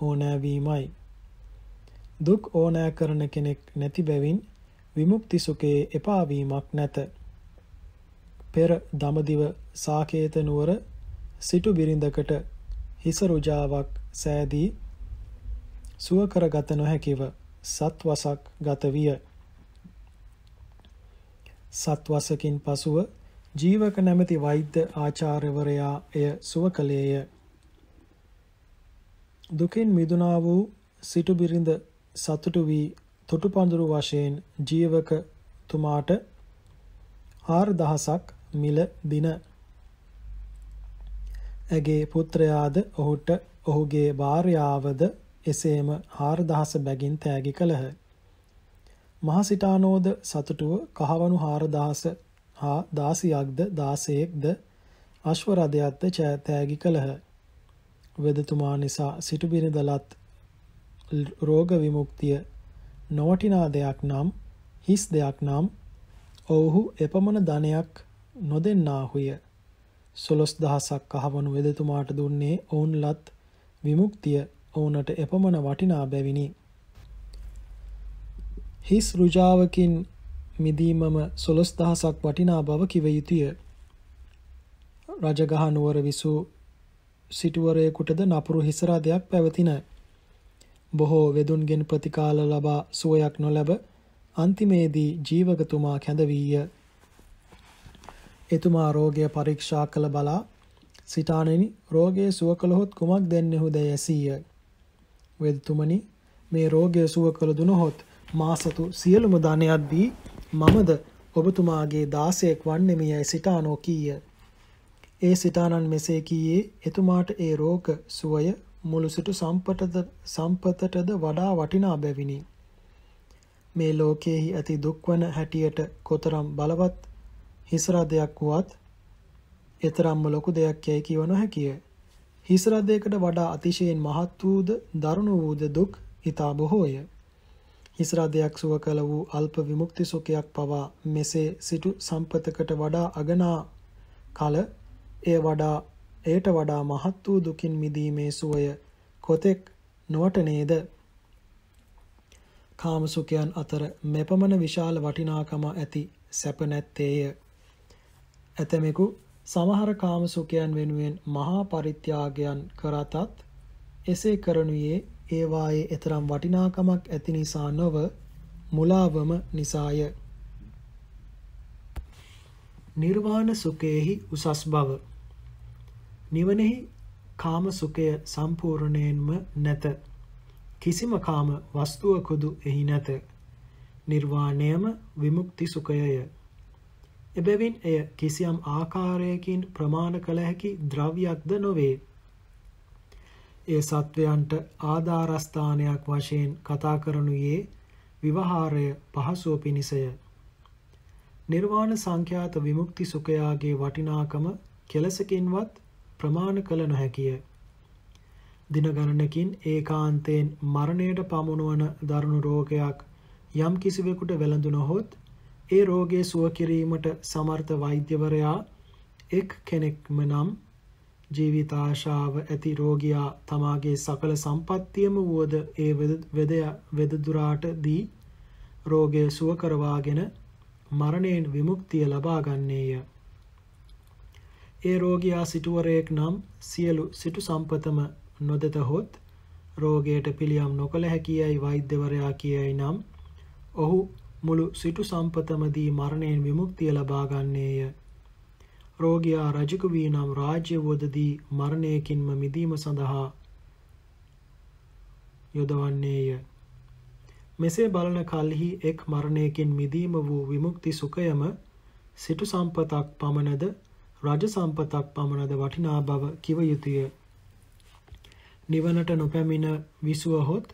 ඕනෑවීමයි. දුක් ඕනෑ කරන කෙනෙක් නැති බැවින් විමුක්ති සුඛයේ එපාවීමක් නැත. පෙර දමදිව සාකේත නුවර සිටු බිරිඳකට හිස රුජාවක් සෑදී සුව කරගත නොහැකිව සත්වසක් ගත විය. සත්වසකින් පසුව ජීවක නැමැති වෛද්‍ය ආචාර්යවරයා එය සුව කළේය. දුකෙන් මිදුණා වූ සිටු බිරිඳ සතුටු වී තොටුපඳුරු වශයෙන් ජීවක තුමාට 4000ක් මිල දින ඇගේ පුත්‍රයාද ඔහුට ඔහුගේ භාර්යාවද එසේම 4000 බැගින් තෑගි කළහ. මහසිටානෝද සතුටුව කහවණු 4000 හා දාසියක්ද දාසයෙක්ද අශ්ව රදයක්ද තෑගි කළහ. වෙදතුමා නිසා සිටුබිරිඳලත් රෝග විමුක්තිය නොවටිනා දෙයක් නම් හිස් දෙයක් නම් ඔවුහු එපමණ ධනයක් නොදෙන්නාහුය. සොළොස් දහසක් අහවනු වෙදතුමාට දුන්නේ ඔවුන්ලත් විමුක්තිය ඔවුනට එපමණ වටිනා බැවිනි. හිස් රුජාවකින් මිදීමම සොළොස් දහසක් වටිනා බව කිව යුතුය. රජගහ නුවර විසූ සිටුවරයෙකුටද නපුරු හිසරදයක් පැවතින. බොහෝ වෙදුන්ගෙන් ප්‍රතිකාල ලබා සුවයක් නොලැබ අන්තිමේදී ජීවකතුමා කැඳවීය. එතුමා රෝගය පරීක්ෂා කළ බලා සිතානෙනි රෝගය සුව කළහොත් කුමක් දෙන්නෙහු දැ ඇසීය. වෙදතුමනි මේ රෝගය සුව කළ දුනහොත් මාසතු සියලුම ධනයක් දී මමද ඔබතුමාගේ දාසයෙක් වන්නෙමියයි සිතානෝ කීය. ඒ සිතානන් මෙසේ කීයේ එතුමාට ඒ රෝග සුවය මුළු සිටු සම්පතද සම්පතටද වඩා වටිනා බැවිනි. මේ ලෝකයෙහි ඇති දුක්වන හැටියට කොතරම් බලවත් හිසරදයක් වුවත් එතරම්ම ලොකු දෙයක් යැයි කිව නොහැකිය. හිසරදයකට වඩා අතිශයෙන් මහත් වූද දරුණු වූද දුක් හිතා බොහෝය. හිසරදයක් සුව කළ වූ අල්ප විමුක්ති සුඛයක් පවා මෙසේ සිටු සම්පතකට වඩා අගනා කල එය වඩා එයට වඩා මහත් වූ දුකින් මිදීමේ සුවය කොතෙක් නොවටනේද? කාමසුඛයන් අතර මෙපමණ විශාල වටිනාකම ඇති සැප නැත්තේය. ඇතමෙකු සමහර කාමසුඛයන් වෙනුවෙන් මහා පරිත්‍යාගයන් කරතත් එසේ කරනුයේ ඒවායේ එතරම් වටිනාකමක් ඇති නිසා නොව මුලාවම නිසාය. නිර්වාණ සුඛේහි උසස් බව නිවනෙහි කාම සුඛය සම්පූර්ණයෙන්ම නැත. කිසිම කාම වස්තුවකුදු එහි නැත. නිර්වාණයම විමුක්ති සුඛයය. එබැවින් එය කිසියම් ආකාරයකින් ප්‍රමාණ කළ හැකි ද්‍රව්‍යක්ද නොවේ. ඒ සත්වයන්ට ආධාරස්ථානයක් වශයෙන් කතා කරනුයේ විවහාරය පහසුව පිණිසය. නිර්වාණ සංඛ්‍යාත විමුක්ති සුඛයාගේ වටිනාකම කෙලසකින්වත් ප්‍රමාණ කළ නොහැකිය. දින ගණනකින් ඒකාන්තයෙන් මරණයට පමුණුවන දරුණු රෝගයක් යම් කිසිවෙකුට වැළඳුනහොත් ඒ රෝගය සුව කිරීමට සමර්ථ වෛද්‍යවරයා එක් කෙනෙක්ම නම් ජීවිතාශාව ඇති රෝගියා තමාගේ සකල සම්පත්තියම වුවද ඒ වෙද වෙදදුරාට දී රෝගය සුව කරවාගෙන මරණයෙන් විමුක්තිය ලබා ගන්නේය. ඒ රෝගියා සිටුවරයෙක් නම් සියලු සිටු සම්පතම නොදතහොත් රෝගයට පිළියම් නොකළ හැකියයි වෛද්‍යවරයා කියයි නම් ඔහු මුළු සිටු සම්පතමදී මරණයෙන් විමුක්තිය ලබාගන්නේය. රෝගයා රජකු වී නම් රාජ්‍ය වුවදදී මරණයකින්ම මිදීම සඳහා යොදවන්නේය. මෙසේ බලන කල්හි එක් මරණයකින් මිදීම වූ විමුක්ති සුඛයම සිටු සම්පතක් පමණද රජ සම්පතක් පමණද වටිනා බව කිව යුතුය. නිවනට නොපැමිණ විසුව හොත්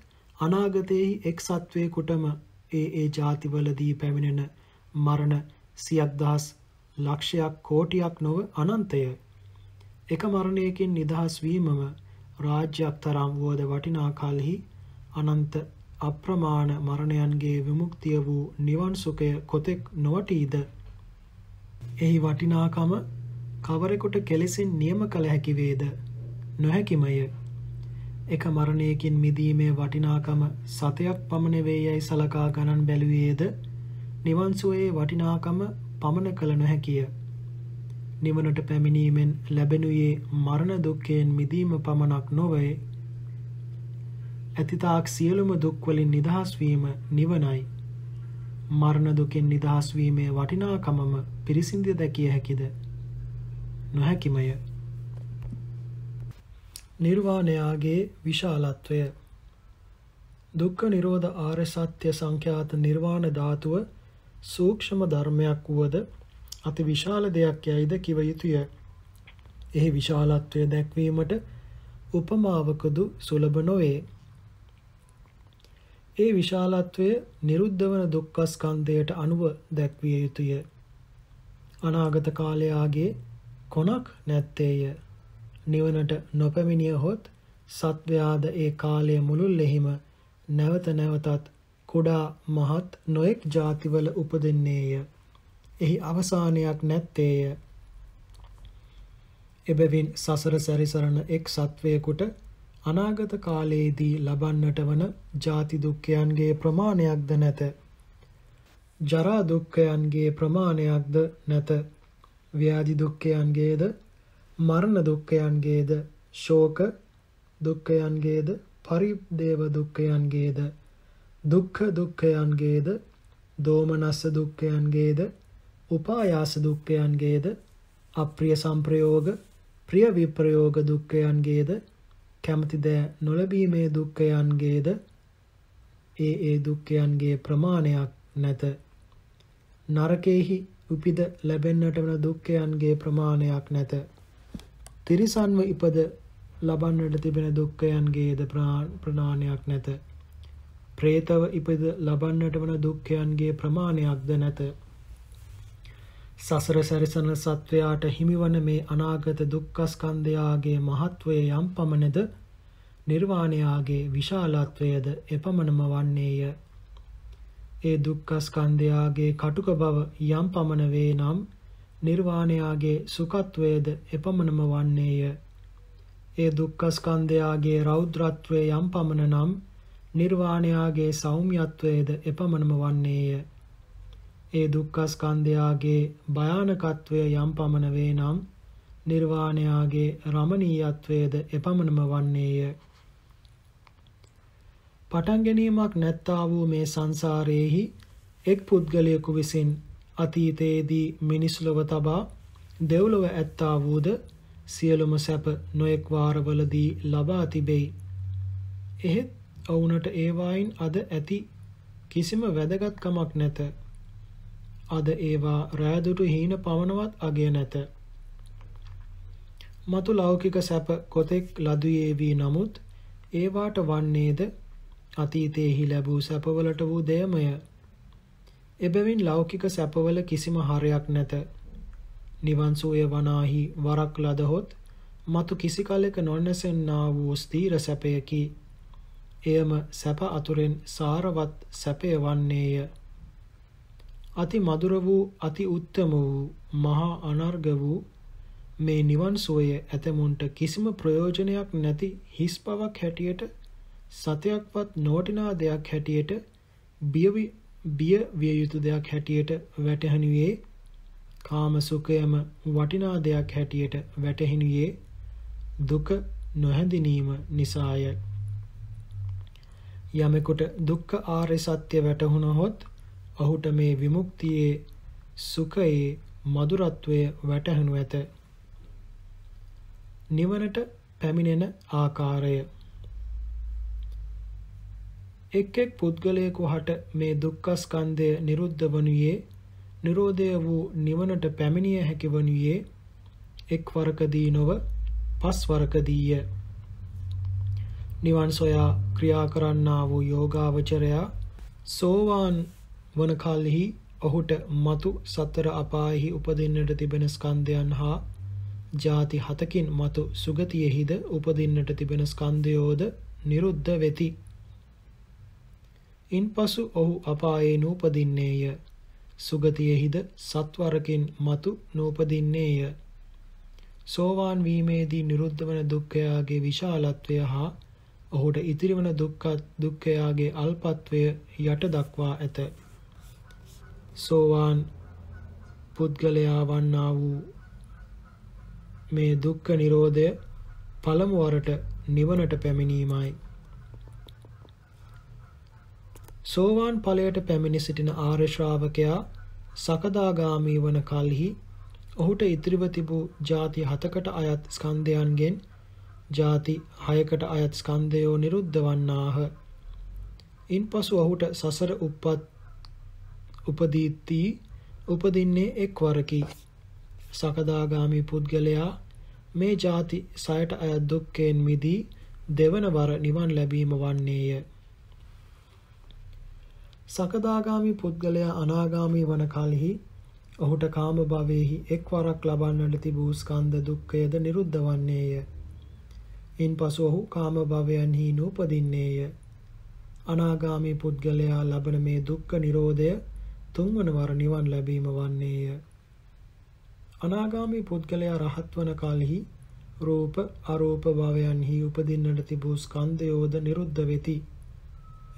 අනාගතයෙහි එක් සත්වයකුටම ඒ ඒ ජාතිවලදී පැමිණෙන මරණ සියක් දහස් ලක්ෂයක් කෝටියක් නොව අනන්තය. එක මරණයකින් නිදහස් වීමම රාජ්‍යයක් තරම් වුවද වටිනා කල්හි අනන්ත අප්‍රමාණ මරණයන්ගේ විමුක්තිය වූ නිවන් සුඛය කොතෙක් නොවටීද එහි වටිනාකම කවරෙකුට කෙලෙසින් නියම කළ හැකි වේද? නොහැකිමය. එක මරණයකින් මිදීමේ වටිනාකම සතයක් පමණ වේ යයි සලකා ගණන් බැලුවේද? නිවන් සුවේ වටිනාකම පමණ කළ නොහැකිය. නිවනට පැමිණීමෙන් ලැබෙනුයේ මරණ දුක්ඛයෙන් මිදීම පමණක් නොවේ. අතීතාක් සියලුම දුක් වලින් නිදහස් වීම නිවනයි. මරණ දුකෙන් නිදහස් වීමේ වටිනාකමම පිරිසිඳ දැකිය හැකිද? නොහැකිමය. නිර්වාණයාගේ විශාලත්වය දුක්ඛ නිරෝධ ආර්ය සත්‍ය සංඛ්‍යාත නිර්වාණ ධාතුව සූක්ෂම ධර්මයක් වුවද අති විශාල දෙයක් යයිද කිව යුතුය. එහි විශාලත්වය දැක්වීමට උපමාවකදු සුලභ නොවේ. ඒ විශාලත්වය නිරුද්ධ වන දුක්ඛස්කන්ධයට අනුව දැක්විය යුතුය. අනාගත කාලයාගේ කොනක් නැත්තේය නිවනට නොපැමිණිය හොත් සත්වයාද ඒ කාලය මුළුල්ලෙහිම නැවත නැවතත් කුඩා මහත් නොයෙක් ජාතිවල උපදින්නේය. එහි අවසානයක් නැත්තේය. එබැවින් සසර සැරිසරන එක් සත්වයකුට අනාගත කාලයේදී ලබන්නට වන ජාති දුක්ඛයන්ගේ ප්‍රමාණයක්ද නැත. ජරා දුක්ඛයන්ගේ ප්‍රමාණයක්ද නැත. ව්‍යාධි දුක්ඛයන්ගේද මරණ දුක්ඛයන්ගේද ශෝක දුක්ඛයන්ගේද පරිදේව දුක්ඛයන්ගේද දුක්ඛ දුක්ඛයන්ගේද දෝමනස්ස දුක්ඛයන්ගේද උපායාස දුක්ඛයන්ගේද අප්‍රිය සම්ප්‍රයෝග ප්‍රිය විප්‍රයෝග දුක්ඛයන්ගේද කැමති දෑ නොලැබීමේ දුක්ඛයන්ගේද ඒ ඒ දුක්ඛයන්ගේ ප්‍රමාණයක් නැත නරකෙහි උපිද ලැබෙන්නට වන දුක්ඛයන්ගේ ප්‍රමාණයක් නැත. තිරිසන්ව ඉපද ලබන්නට තිබෙන දුක්ඛයන්ගේද ප්‍රමාණයක් නැත. ප්‍රේතව ඉපද ලබන්නට වන දුක්ඛයන්ගේ ප්‍රමාණයක්ද නැත. සසර සැරිසන සත්වයාට හිමිවන මේ අනාගත දුක්ඛස්කන්ධයාගේ මහත්වය යම් පමණද නිර්වාණයාගේ විශාලත්වයද එපමණම වන්නේය. ඒ දුක්ඛස්කන්ධයාගේ කටුක බව යම් පමණ වේ නම් නිර්වාණයාගේ සුඛත්වයේද එපමණම වන්නේය. ඒ දුක්ඛස්කන්ධයාගේ රෞද්‍රත්වයේ යම් පමණ නම් නිර්වාණයාගේ සෞම්‍යත්වයේද එපමණම වන්නේය. ඒ දුක්ඛස්කන්ධයාගේ භයානකත්වය යම් පමණ වේ නම් නිර්වාණයාගේ රමණීයත්වයේද එපමණම වන්නේය. පටන් ගැනීමක් නැත්තා වූ මේ සංසාරයේහි එක් පුද්ගලයෙකු විසින් අතීතයේදී මිනිස් ලොව තබා දෙව්ලොව ඇත්තා වූද සියලුම සැප නොයෙක් වාරවලදී ලබා තිබෙයි. එහෙත් ඔවුනට ඒවායින් අද ඇති කිසිම වැදගත්කමක් නැත. අද ඒවා රෑදුටු හීන පවනවත් අගය නැත. මතු ලෞකික සැප කොතෙක් ලදුයේ වී නමුත් ඒවාට වන්නේද අතීතයෙහි ලැබූ සැපවලට වූ දෙයමය. එබැවින් ලෞකික සැපවල කිසිම හරයක් නැත. නිවන් සෝය වනාහි වරක් ලදහොත් මතු කිසි කලෙක නොනැසෙන්නා වූ ස්ථීර සැපයකි. එයම සැප අතුරෙන් සාරවත් සැපය වන්නේය. අති මధుර වූ අති උත්තම වූ මහා අනර්ග වූ මේ නිවන් සෝය ඇතමුන්ට කිසිම ප්‍රයෝජනයක් නැති හිස් බවක් හැටියට සතයක්වත් නොවටිනා දෙයක් හැටියට බිය විය යුතු දෙයක් හැටියට වැටහනුවේ කාම සුඛයම වටිනා දෙයක් හැටියට වැටහිනුයේ දුක නොහැඳිනීම නිසාය යමෙකුට දුක්ඛ ආර්ය සත්‍ය වැටහුණහොත් ඔහුට මේ විමුක්තියේ සුඛයේ මధుරත්වය වැටහනු ඇත නිවනට පැමිණෙන ආකාරය එක් එක් පුද්ගලයෙකු හට මේ දුක්ඛස්කන්ධය නිරුද්ධ වනුයේ නිරෝධය වූ නිවනට පැමිණිය හැකි වනුයේ එක් වරකදී නොව පස් වරකදීය නිවන් සොයා ක්‍රියා කරන්නා වූ යෝගාවචරයා සෝවාන් වන කල්හි ඔහුට మతు සතර අපායෙහි උපදින්නට තිබෙන ස්කන්ධයන් හා ಜಾති හතකින් మతు සුගතියෙහිද උපදින්නට තිබෙන ස්කන්ධයෝද නිරුද්ධ වෙති ඉන්පසු ඔහු අපායේ නූපදින්නේය. සුගතියෙහිද සත්වරකින් මතු නූපදින්නේය. සෝවාන් වීමේදී නිරුද්ධ වන දුක්ඛයාගේ විශාලත්වය හා ඔහුට ඉතිරිවන දුක්ඛත් දුක්ඛයාගේ අල්පත්වය යට දක්වා ඇත. සෝවාන් පුද්ගලයා වන්නා වූ මේ දුක්ඛ නිරෝධය පළමු වරට නිවනට පැමිණීමයි. සෝවාන් ඵලයට පැමිණ සිටින ආර්ය ශ්‍රාවකයා සකදාගාමී වන කලෙහි ඔහුට ඉතිරිව තිබූ ಜಾති හතකට අයත් ස්කන්ධයන්ගෙන් ಜಾති 6කට අයත් ස්කන්ධයෝ නිරුද්ධ වන්නාහ. ඉන්පසු ඔහුට සසර උප්පත් උපදීති උපදින්නේ එක්වරකි. සකදාගාමි පුද්ගලයා මේ ಜಾති 6ට අයත් දුක්ඛයෙන් මිදී දෙවන වර නිවන් ලැබීම වන්නේය. සකදාගාමි පුද්ගලයා අනාගාමී වන කලෙහි ඔහුට කාම භවයේහි එක්වරක් ලබන්නට තිබූ ස්කන්ධ දුක්ඛයද නිරුද්ධ වන්නේය. ඉන්පසු ඔහු කාම භවයන්හි නූපදින්නේය. අනාගාමී පුද්ගලයා ලබන මේ දුක්ඛ නිරෝධය තුන්වන වර නිවන් ලැබීම වන්නේය. අනාගාමී පුද්ගලයා රහත් වන කලෙහි රූප අරූප භවයන්හි උපදින්නට තිබූ ස්කන්ධයෝද නිරුද්ධ වෙති.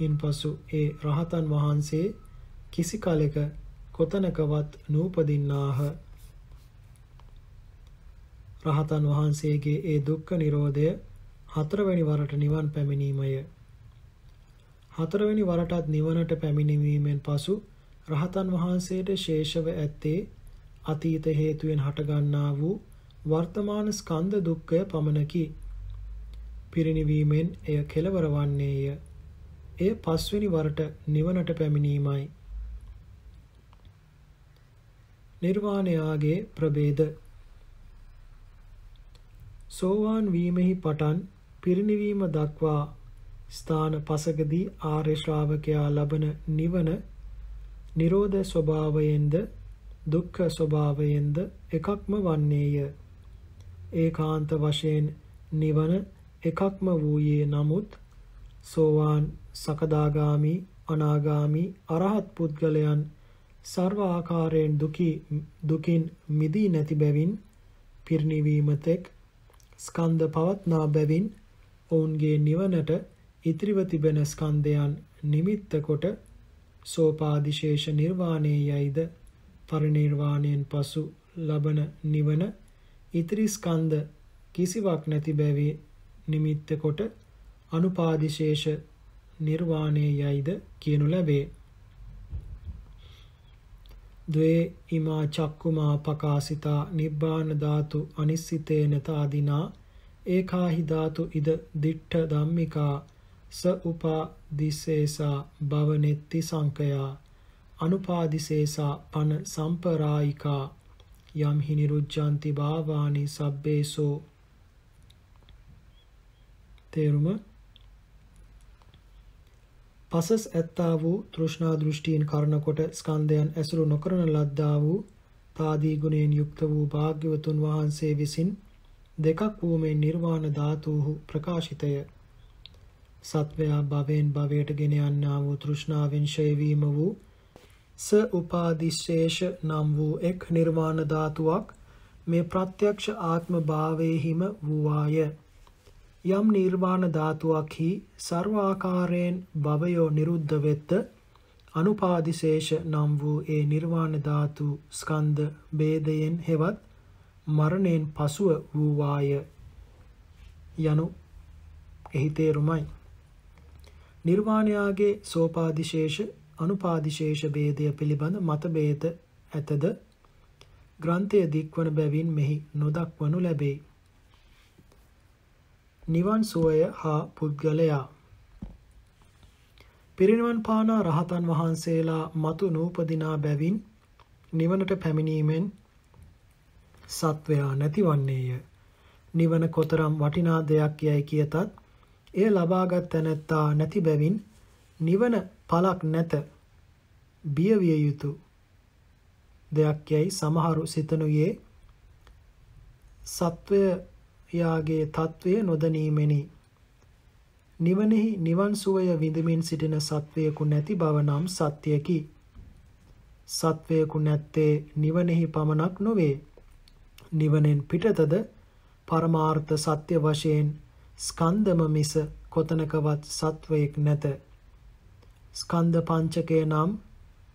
ඉන්පසු ඒ රහතන් වහන්සේ කිසි කලෙක කොතනකවත් නූපදින්නාහ රහතන් වහන්සේගේ ඒ දුක්ඛ නිරෝධය හතරවෙනි වරට නිවන් පැමිණීමය හතරවෙනි වරටත් නිවනට පැමිණීමෙන් පසු රහතන් වහන්සේට ශේෂව ඇත්තේ අතීත හේතුවෙන් හටගන්නා වූ වර්තමාන ස්කන්ධ දුක්ඛය පමණකි පිරිණිවීමෙන් එය කෙලවර වන්නේය එය පස්වෙනි වරට නිවනට පැමිණීමයි. නිර්වාණයාගේ ප්‍රභේද සෝවාන් වීමෙහි පටන් පිරිණිවීම දක්වා ස්ථාන පසකදී ආර්ය ශ්‍රාවකයා ලබන නිවන නිරෝධ ස්වභාවයෙන්ද දුක්ඛ ස්වභාවයෙන්ද එකක්ම වන්නේය. ඒකාන්ත වශයෙන් නිවන එකක්ම වූයේ නමුත් සෝවාන් සකදාගාමි අනාගාමි අරහත් පුද්ගලයන් සර්ව ආකාරයෙන් දුකී දුකින් මිදී නැති බැවින් පිරිණිවීම තෙක් ස්කන්ධ පවත්නා බැවින් ඔවුන්ගේ නිවනට ඉතිරිව තිබෙන ස්කන්ධයන් නිමිත්ත කොට සෝපාදිශේෂ නිර්වාණය යයිද පරිනිර්වාණයෙන් පසු ලබන නිවන ඉතිරි ස්කන්ධ කිසිවක් නැති බැවි නිමිත්ත කොට අනුපාදිශේෂ නිර්වාණය යයිද කියනු ලැබේ. දේ ඉමා චක්කුමා පකාසිතා නිබ්බාන ධාතු අනිස්සිතේන තාදිනා ඒකාහි ධාතු ඉද දිට්ඨ ධම්මිකා ස උපාදිසේසා භවනෙත්ති සංකයා අනුපාදිසේසා පන සම්පරායිකා යම් හිනිරුජ්ජන්ති භාවානි සබ්බේසෝ තේරුම පසස් ඇත්තා වූ තෘෂ්ණා දෘෂ්ටියෙන් කරනකොට ස්කන්ධයන් ඇසුරු නොකරන ලද්දා වූ තාදී ගුණයෙන් යුක්ත වූ භාග්‍යවතුන් වහන්සේ විසින් දෙකක් වූ මේ නිර්වාණ ධාතුහු ප්‍රකාශිතය. සත්වයා භවෙන් භවයට ගෙන යන්නා වූ තෘෂ්ණාවෙන් ඡය වීම වූ ස උපාදිශේෂ නම් වූ එක් නිර්වාණ ධාතුවක් මේ ප්‍රත්‍යක්ෂ ආත්ම භාවයේහිම වූවාය. යම් නිර්වාණ ධාතුවක්හි ਸਰවාකාරයෙන් භවයෝ නිරුද්ධ වෙත්ත අනුපාදිශේෂ නම් වූ ඒ නිර්වාණ ධාතු ස්කන්ධ ભેදයෙන් හෙවත් මරණයෙන් පසුව වූ වාය යනු එහි තේරුමයි නිර්වාණයාගේ සෝපාදිශේෂ අනුපාදිශේෂ ભેදය පිළිබඳ මතභේද ඇතද ග්‍රන්ථය දික්වන බැවින් මෙහි නොදක්වනු ලැබේ නිවන් සුවය හා පුද්ගලයා. පිරිනිවන් පානා රහතන් වහන්සේලා මතු නූපදිනා බැවින් නිවනට පැමිණීමෙන් සත්වයා නැතිවන්නේය. නිවන කොතරම් වටිනා දෙයක් යයි කියතත් එය ලබාගත් තැනැත්තා නැති බැවින් නිවන පලක් නැත බියවිය යුතු දෙයක් යැයි සමහරු සිතනුයේ සත්වය එයාගේ తත්වය නොදනීමෙනි නිවනෙහි නිවන් සුවය විඳමින් සිටින සත්වයකු නැති බව නම් සත්‍යකි සත්වයකු නැත්තේ නිවනෙහි පමණක් නොවේ නිවනෙන් පිටතද පරමාර්ථ සත්‍ය වශයෙන් ස්කන්ධම මිස කොතනකවත් සත්වයෙක් නැත ස්කන්ධ පංචකය නම්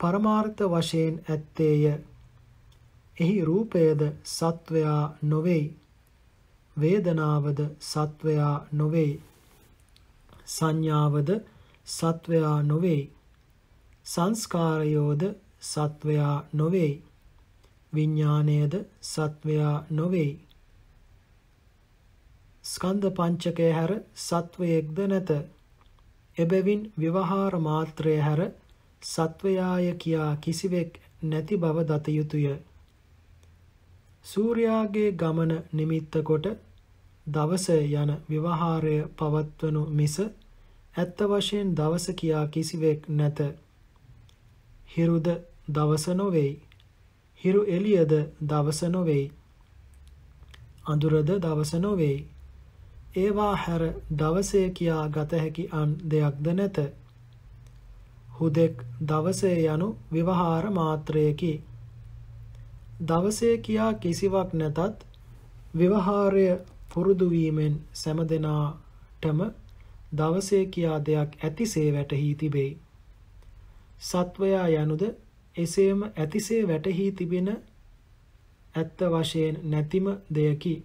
පරමාර්ථ වශයෙන් ඇත්තේය එහි රූපයද සත්වයා නොවේයි වේදනාවද සත්වයා නොවේ. සංඥාවද සත්වයා නොවේ. සංස්කාරයෝද සත්වයා නොවේ. විඤ්ඥානයද සත්වයා නොවෙයි. ස්කන්ධ පංචකය හැර සත්වයෙක්ද නැත. එබැවින් ව්‍යවහාර මාත්‍රය හැර සත්වයාය කියා කිසිවෙක් නැති බව දත යුතුය. සූර්යාගේ ගමන නිමිත්ත කොට දවස යන ව්‍යවහාරය පවත්වනු මිස ඇත්ත වශයෙන් දවස කියා කිසිවෙක් නැත. හිරුද දවස නොවේයි. හිරු එළියද දවස නොවේයි. අඳුරද දවස නොවේයි. ඒවා හැර දවසය කියා ගත හැකි අන් දෙයක්ද නැත. හුදෙක් දවසය යනු විවහාර මාත්‍රයකි. දවසය කියා කිසිවක් නැතත් විවහාරය පුරුදු වීමෙන් සෑම දිනාටම දවසේ කියා දෙයක් ඇතිසේ වැටහි තිබේ. සත්වයා යනුද එසේම ඇතිසේ වැටහි තිබෙන ඇත්ත වශයෙන් නැතිම දෙයකි.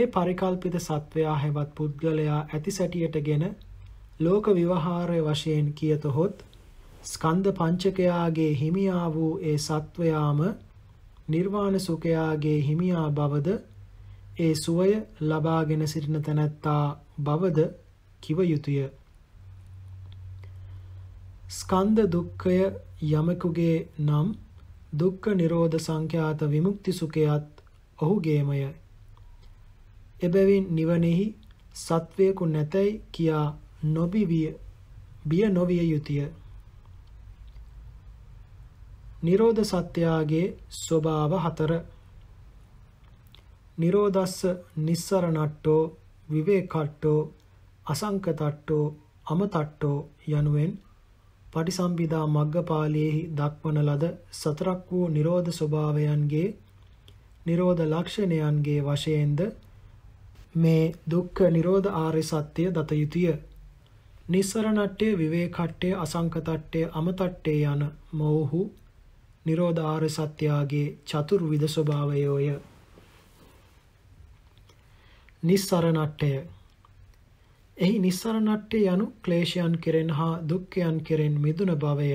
ඒ පරිකල්පිත සත්වයා හැවත් පුද්ගලයා ඇති සැටියටගෙන ලෝක විවහාරය වශයෙන් කියතොහොත් ස්කන්ධ පංචකයාගේ හිමියා වූ ඒ සත්වයාම නිර්වාණ සුඛයාගේ හිමියා බවද ඒ සුවය ලබාගෙන සිටින තැනැත්තා බවද කිව යුතුය. ස්කන්ධ දුක්ඛය යමකුගේ නම් දුක්ඛ නිරෝධ සංඛ්‍යාත විමුක්ති සුඛයත් ඔහුගේමය. එබැවින් නිවනෙහි සත්වයකු නැතැයි කියා නොබිවිය බිය නොවිය යුතුය. නිරෝධ සත්‍යයාගේ ස්වභාව හතර නිරෝධස්ස නිස්සරණට්ටෝ විවේකට්ටෝ අසංකතට්ටෝ අමතට්ටෝ යනුවෙන් පටිසම්භිදා මග්ගපාලයේහි දක්වන ලද සතරක් වූ නිරෝධ ස්වභාවයන්ගේ නිරෝධ ලක්ෂණයන්ගේ වශයෙන්ද මේ දුක්ඛ නිරෝධ ආර්ය සත්‍ය දත යුතුය. නිස්සරණට්ඨේ විවේකට්ඨේ අසංකතට්ඨේ අමතට්ඨේ යන මෝහු නිරෝධ ආර්ය සත්‍යාගේ චතුර්විධ ස්වභාවයෝය. නිස්සරණට්ඨය එහි නිස්සරණට්ඨය යනු ක්ලේශයන් කෙරෙන් හා දුක්ඛයන් කෙරෙන් මිදුන බවය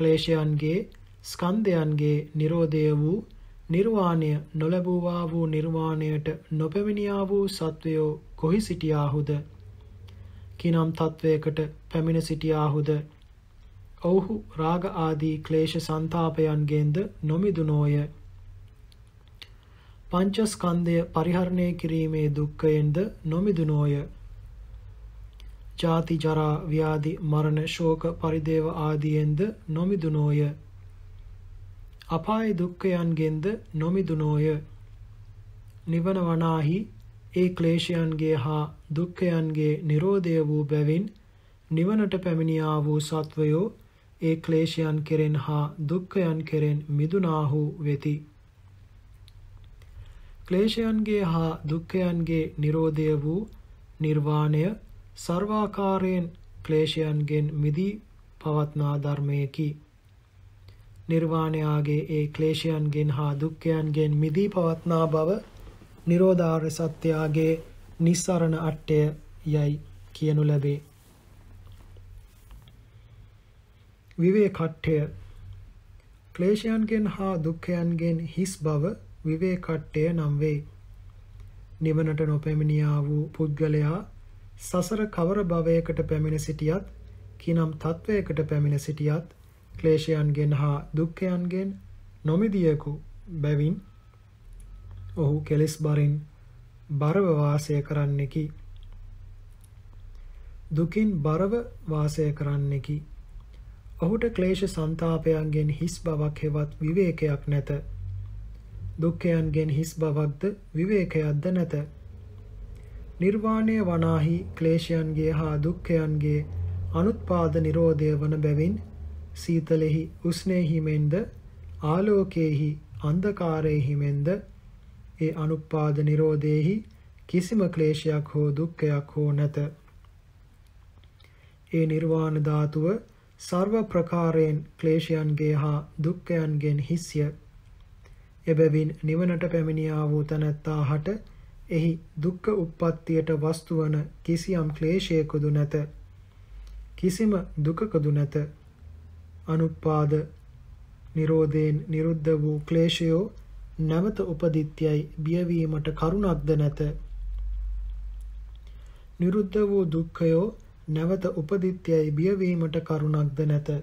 ක්ලේශයන්ගේ ස්කන්ධයන්ගේ නිරෝධය වූ නිර්වාණය නොලැබුවා වූ නිර්වාණයට නොපැමිණියා වූ සත්වයෝ කොහි සිටියාහුද කිනම් තත්වයකට පැමිණ සිටියාහුද ඔවුහු රාග ආදී ක්ලේශ සන්තාපයන්ගෙන්ද නොමිදුනෝය පංචස්කන්ධය පරිහරණය කිරීමේ දුක්ඛයෙන්ද නොමිදුනෝය. ජාති ජරා ව්‍යාධි මරණ ශෝක පරිදේව ආදීෙන්ද නොමිදුනෝය. අපාය දුක්ඛයන්ගෙන්ද නොමිදුනෝය. නිවන වනාහි ඒ ක්ලේශයන්ගේ හා දුක්ඛයන්ගේ Nirodha වූ බැවින් නිවනට පැමිණියා වූ සත්වයෝ ඒ ක්ලේශයන් කෙරෙන් හා දුක්ඛයන් කෙරෙන් මිදුනාහු වෙති. ක්ලේශයන්ගේ හා දුක්ඛයන්ගේ නිරෝධය වූ නිර්වාණය සර්වාකාරයෙන් ක්ලේශයන්ගෙන් මිදී පවත්නා ධර්මයකි. නිර්වාණයාගේ ඒ ක්ලේශයන්ගෙන් හා දුක්ඛයන්ගෙන් මිදී පවත්නා බව නිරෝධාර්ය සත්‍යයාගේ නිස්සරණ අට්ඨය යයි කියනු ලැබේ. විවේකට්ඨය ක්ලේශයන්ගෙන් හා දුක්ඛයන්ගෙන් හිස් බව විවේකට්ටය නම් වේ. නිවනට නොපැමිණියා වූ පුද්ගලයා සසර කවර භවයකට පැමිණ සිටියත් කිනම් තත්ත්වයකට පැමිණ සිටියත් ක්ලේශයන්ගෙන් හා දුක්ඛයන්ගෙන් නොමිදියකු බැවින් ඔහු කෙලෙස් බරින් බරව වාසය කරන්නෙකි. දුකින් බරව වාසය කරන්නෙකි. ඔහුට ක්ලේශ සන්තාපයන්ගෙන් හිස් බවක් හෙවත් විවේකයක් නැත. දුක්ඛයන්ගෙන් හිස් බවක්ද විවේකයක්ද නැත. නිර්වාණය වනාහි ක්ලේශයන්ගේ හා දුක්ඛයන්ගේ අනුත්පාද නිරෝධය වන බැවින් සීතලෙහි උස්නේහි මෙන්ද ආලෝකයේහි අන්ධකාරයේහි මෙන්ද ඒ අනුපාද නිරෝධයේහි කිසිම ක්ලේශයක් හෝ දුක්ඛයක් හෝ නැත. ඒ නිර්වාණ ධාතුව සර්ව ප්‍රකාරයෙන් ක්ලේශයන්ගේ හා දුක්ඛයන්ගෙන් හිස්ය. එබැවින් නිවනට පැමිණියා වූ තැනැත්තා හට එහි දුක්ඛ උප්පත්තියට වස්තුවන කිසියම් ක්ලේශයකුදු නැත. කිසිම දුකකුදු නැත. අනුපාද නිරෝධයෙන් නිරුද්ධ වූ ක්ලේශයෝ නැවත උපදිත්‍යයි බියවීමට කරුණක්ද නැත. නිරුද්ධ වූ දුක්ඛයෝ නැවත උපදිත්‍යයි බියවීමට කරුණක්ද නැත.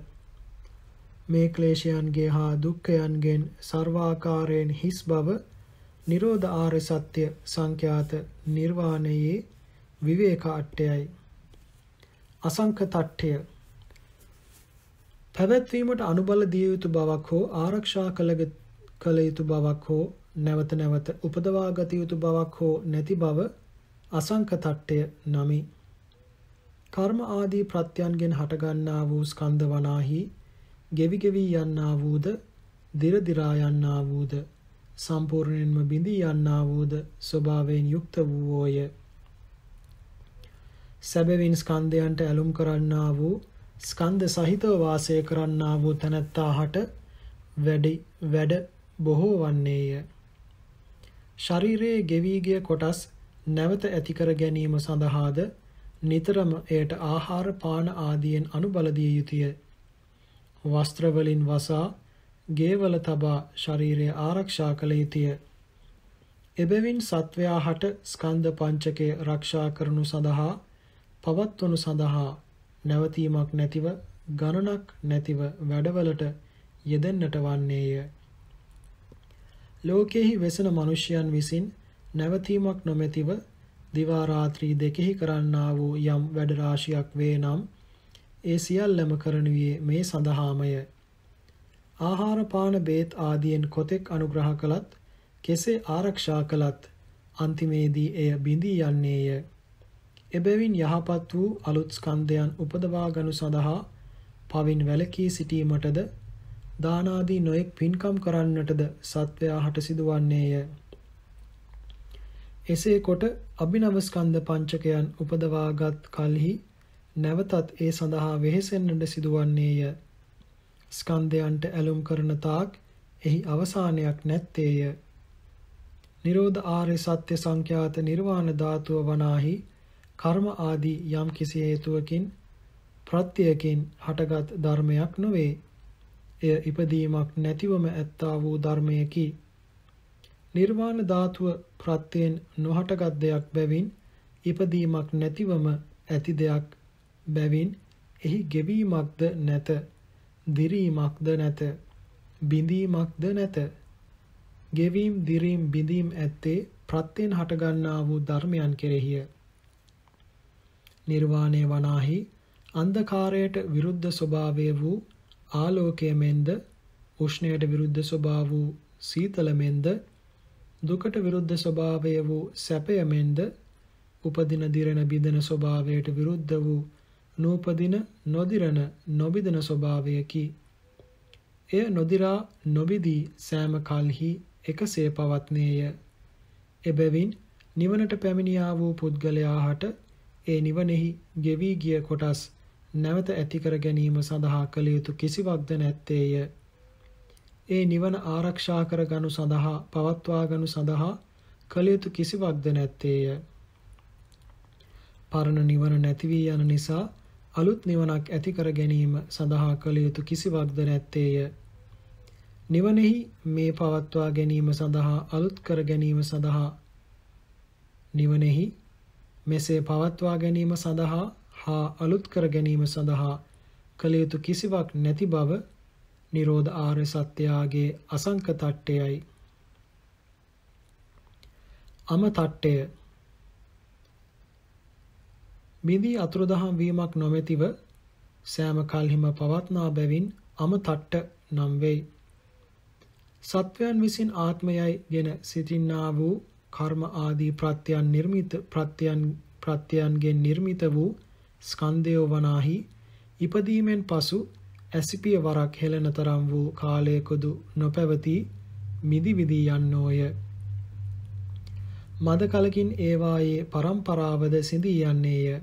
මේ ක්ලේශයන්ගේ හා දුක්ඛයන්ගෙන් ਸਰවාකාරයෙන් හිස් බව නිරෝධ ආර්ය සත්‍ය සංඛ්‍යාත නිර්වාණයේ විවේක අට්ඨයයි අසංක තට්ඨය පැවැත්වීමට අනුබල දිය යුතු බවක් හෝ ආරක්ෂා කළ යුතු බවක් හෝ නැවත නැවත උපදවා ගත යුතු බවක් හෝ නැති බව අසංක තට්ඨය නමි කර්ම ආදී ප්‍රත්‍යයන්ගෙන් හටගන්නා වූ ස්කන්ධ වනාහි ගෙවි ගෙවී යන්නා වූද දිර දිරා යන්නා වූද සම්පූර්ණයෙන්ම බිඳී යන්නා වූද ස්වභාවයෙන් යුක්ත වූවෝය සැබවින් ස්කන්ධයන්ට ඇලුම් කරන්නා වූ ස්කන්ධ සහිතව වාසය කරන්නා වූ තැනැත්තා හට වැඩි වැඩ බොහෝ වන්නේය ශරීරයේ ගෙවී ගිය කොටස් නැවත ඇති කර ගැනීම සඳහාද නිතරම එයට ආහාර පාන ආදියෙන් අනුබල දිය යුතුය වස්ත්‍රවලින් වසා ගේවල තබා ශරීරය ආරක්ෂා කළ යුතුය. එබැවින් සත්වයා හට ස්කන්ධ පංචකය රක්ෂා කරනු සඳහා පවත්වනු සඳහා නැවතීමක් නැතිව ගණනක් නැතිව වැඩවලට යෙදෙන්නට වන්නේය. ලෝකෙහි වෙසෙන මිනිසයන් විසින් නැවතීමක් නොමැතිව දිවා රාත්‍රී දෙකෙහි කරන්නා වූ යම් වැඩ රාශියක් වේ නම් ඒ සියල්ලම කරනුයේ මේ සඳහාමය. ආහාර පාන බේත් ආදියෙන් කොතෙක් අනුග්‍රහ කළත් කෙසේ ආරක්ෂා කළත් අන්තිමේදී එය බිඳී යන්නේය. එබැවින් යහපත් වූ අලුත් ස්කන්ධයන් උපදවා ගනු සඳහා පවින් වැළකී සිටීමටද දානාදී නොයෙක් පින්කම් කරන්නටද සත්වයා හට සිදුවන්නේය. එසේ කොට අභිනව ස්කන්ධ පංචකයන් උපදවාගත් කල්හි නැවතත් ඒ සඳහා වෙහෙසෙන්නට සිදුවන්නේය. ස්කන්ධයන්ට ඇලුම් කරන තාක් එහි අවසානයක් නැත්තේය. නිරෝධ ආර්ය සත්‍ය සංඛ්‍යාත නිර්වාණ ධාතුව වනාහි කර්ම ආදී යම් කිසි හේතුවකින් ප්‍රත්‍යයකින් හටගත් ධර්මයක් නොවේ. එය ඉපදීමක් නැතිවම ඇත්තා වූ ධර්මයකි. නිර්වාණ ධාතුව ප්‍රත්‍යයෙන් නොහටගත් දෙයක් බැවින් ඉපදීමක් නැතිවම ඇති දෙයක් බැවින් එහි ගෙවීමක්ද නැත දිරීමක්ද නැත බිඳීමක්ද නැත ගෙවීම් දිරීම් බිඳීම් ඇත්තේ ප්‍රත්‍යයෙන් හටගන්නා වූ ධර්මයන් කෙරෙහිය නිර්වාණය වනාහි අන්ධකාරයට විරුද්ධ ස්වභාවය වූ ආලෝකය මෙන්ද උෂ්ණයට විරුද්ධ ස්වභාව වූ සීතල මෙන්ද දුකට විරුද්ධ ස්වභාවය වූ සැපය මෙන්ද උපදින දිරණ බිඳෙන ස්වභාවයට විරුද්ධ වූ නූපදින නොදිරන නොබිදන ස්වභාවයකි. එය නොදිරා නොබිදී සෑම කල්හි එකසේ පවත්නේය. එබැවින් නිවනට පැමිණියා වූ පුද්ගලයා හට ඒ නිවනෙහි ගෙවී ගිය කොටස් නැවත ඇතිකර ගැනීම සඳහා කළ යුතු කිසිවක්ද නැත්තේය. ඒ නිවන ආරක්ෂා කරගනු සඳහා පවත්වාගනු සඳහා කළ යුතු කිසිවක්ද නැත්තේය. පරණ නිවන නැති වී යන නිසා අලුත් නිවනක් ඇති කර ගැනීම සඳහා කළ යුතු කිසිවක්ද නැත්තේය. නිවනෙහි මේ පවත්වා ගැනීම සඳහා අලුත් කර ගැනීම සඳහා නිවනෙහි මෙසේ පවත්වා ගැනීම සඳහා හා අලුත් කර ගැනීම සඳහා කළ යුතු කිසිවක් නැති බව නිරෝධ ආර්ය සත්‍යයාගේ අසංක තට්ටයයි. අම තට්ටය මෙදී අතුරුදහම් වීමක් නොමැතිව සෑම කල්හිම පවත්නා බැවින් අමතට්ට නම් වෙයි. සත්වයන් විසින් ආත්මයයි ගෙන සිටින්නා වූ කර්ම ආදී ප්‍රත්‍යයන් නිර්මිත ප්‍රත්‍යයන් ප්‍රත්‍යයන්ගෙන් නිර්මිත වූ ස්කන්ධයෝ වනාහි ඉපදීමෙන් පසු ඇසිපිය වරක් හෙළන තරම් වූ කාලයකදු නොපැවති මිදි විදී යන්නෝය. මද කලකින් ඒවායේ පරම්පරාවද සිඳී යන්නේය.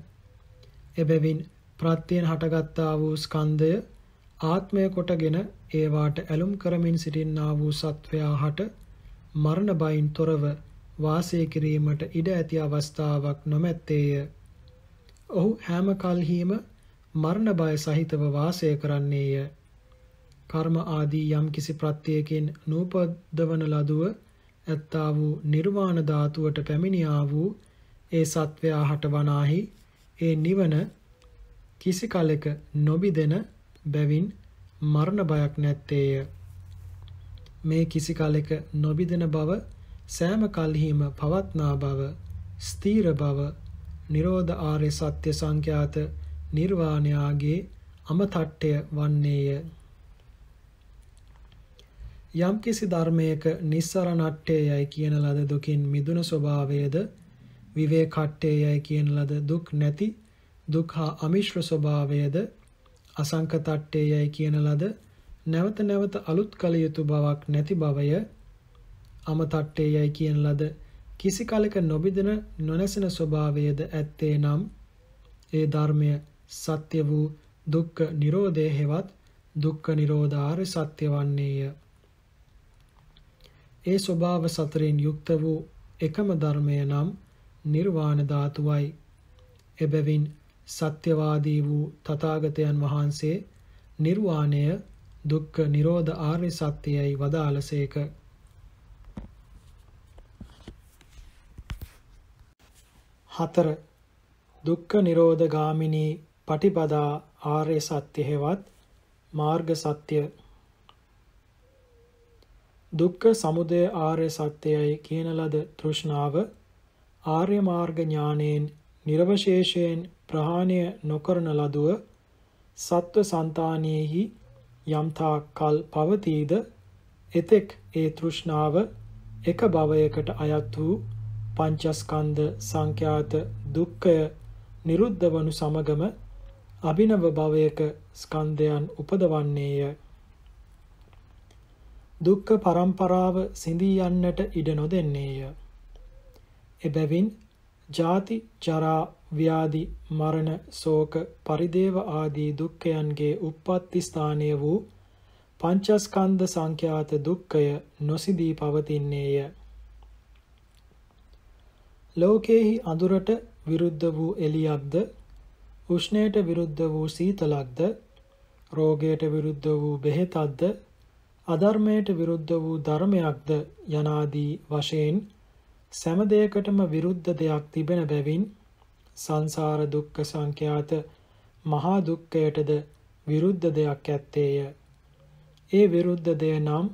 එබැවින් ප්‍රත්‍යයෙන් හටගත්තා වූ ස්කන්ධය ආත්මය කොටගෙන ඒවාට ඇලුම් කරමින් සිටින්නා වූ සත්වයා හට මරණ බයින් තොරව වාසය කිරීමට ඉඩ ඇති අවස්ථාවක් නොමැත්තේය. ඔහු හැම කල්හිම මරණ බය සහිතව වාසය කරන්නේය. කර්ම ආදී යම්කිසි ප්‍රත්‍යයකින් නූපදවන ලදුව ඇත්තා වූ නිර්වාණ ධාතුවට පැමිණියා වූ ඒ සත්වයා හට වනාහි ඒ නිවන කිසි කලෙක නොබිදෙන බැවින් මරණ බයක් නැත්තේය. මේ කිසි කලෙක නොබිදෙන බව සෑම කල්හිම පවත්නා බව ස්ථීර බව නිරෝධ ආර්ය සත්‍ය සංඛ්‍යාත නිර්වාණයාගේ අමතට්ඨය වන්නේය. යම්කිසි ධර්මයක නිස්සරණට්ඨයයි කියන ලද දුකින් මිදුන ස්වභාවයේද විවේකට්ඨේයයි කියන ලද දුක් නැති දුක් හා අමිශ්‍ර ස්වභාවයද අසංකතට්ඨේයයි කියන ලද නැවත නැවත අලුත් කළ යුතු බවක් නැති බවය අමතට්ඨේයයි කියන ලද කිසි කලක නොබිදෙන නොනැසෙන ස්වභාවයද ඇත්තේ නම් ඒ ධර්මය සත්‍ය වූ දුක්ඛ නිරෝධය හෙවත් දුක්ඛ නිරෝධාර සත්‍ය වන්නේය. ඒ ස්වභාව සතරෙන් යුක්ත වූ එකම ධර්මය නම් නිර්වාණ ධාතුවයි. එබැවින් සත්‍යවාදී වූ තථාගතයන් වහන්සේ නිර්වාණය දුක්ඛ නිරෝධ ආර්ය සත්‍යයයි වදාළසේක. හතර දුක්ඛ නිරෝධ ගාමිනී පටිපදා ආර්ය සත්‍ය හේවත් මාර්ග සත්‍ය දුක්ඛ සමුදය ආර්ය සත්‍යයයි කියන ලද තෘෂ්ණාව ආර්ය මාර්ග ඥානයෙන් නිර්වශේෂයෙන් ප්‍රහාණය නොකරන ලදුව සත්ව సంతානෙහි යම්තා කල් පවතීද එතෙක් ඒ තෘෂ්ණාව එක භවයකට අයත් වූ පංචස්කන්ධ සංඛ්‍යාත දුක්ඛය නිරුද්ධ වනු සමගම අභිනව භවයක ස්කන්ධයන් උපදවන්නේය දුක්ඛ පරම්පරාව සිඳී යන්නට ඉඩ නොදෙන්නේය එබැවින් ජාති, ජරා, ව්‍යාධි, මරණ, ශෝක, පරිදේව ආදී දුක්ඛයන්ගේ උප්පත්ති ස්ථානය වූ පංචස්කන්ධ සංඛ්‍යාත දුක්ඛය නොසිදී පවතින්නේය. ලෝකේහි අඳුරට විරුද්ධ වූ එළියක්ද, උෂ්ණයට විරුද්ධ වූ සීතලක්ද, රෝගයට විරුද්ධ වූ බෙහෙතක්ද, අධර්මයට විරුද්ධ වූ ධර්මයක්ද යනාදී වශයෙන් සෑම දෙයකටම විරුද්ධ දෙයක් තිබෙන බැවින් සංසාර දුක්ඛ සංඛ්‍යාත මහා දුක්ඛයටද විරුද්ධ දෙයක් ඇත්තේය. ඒ විරුද්ධ දෙය නම්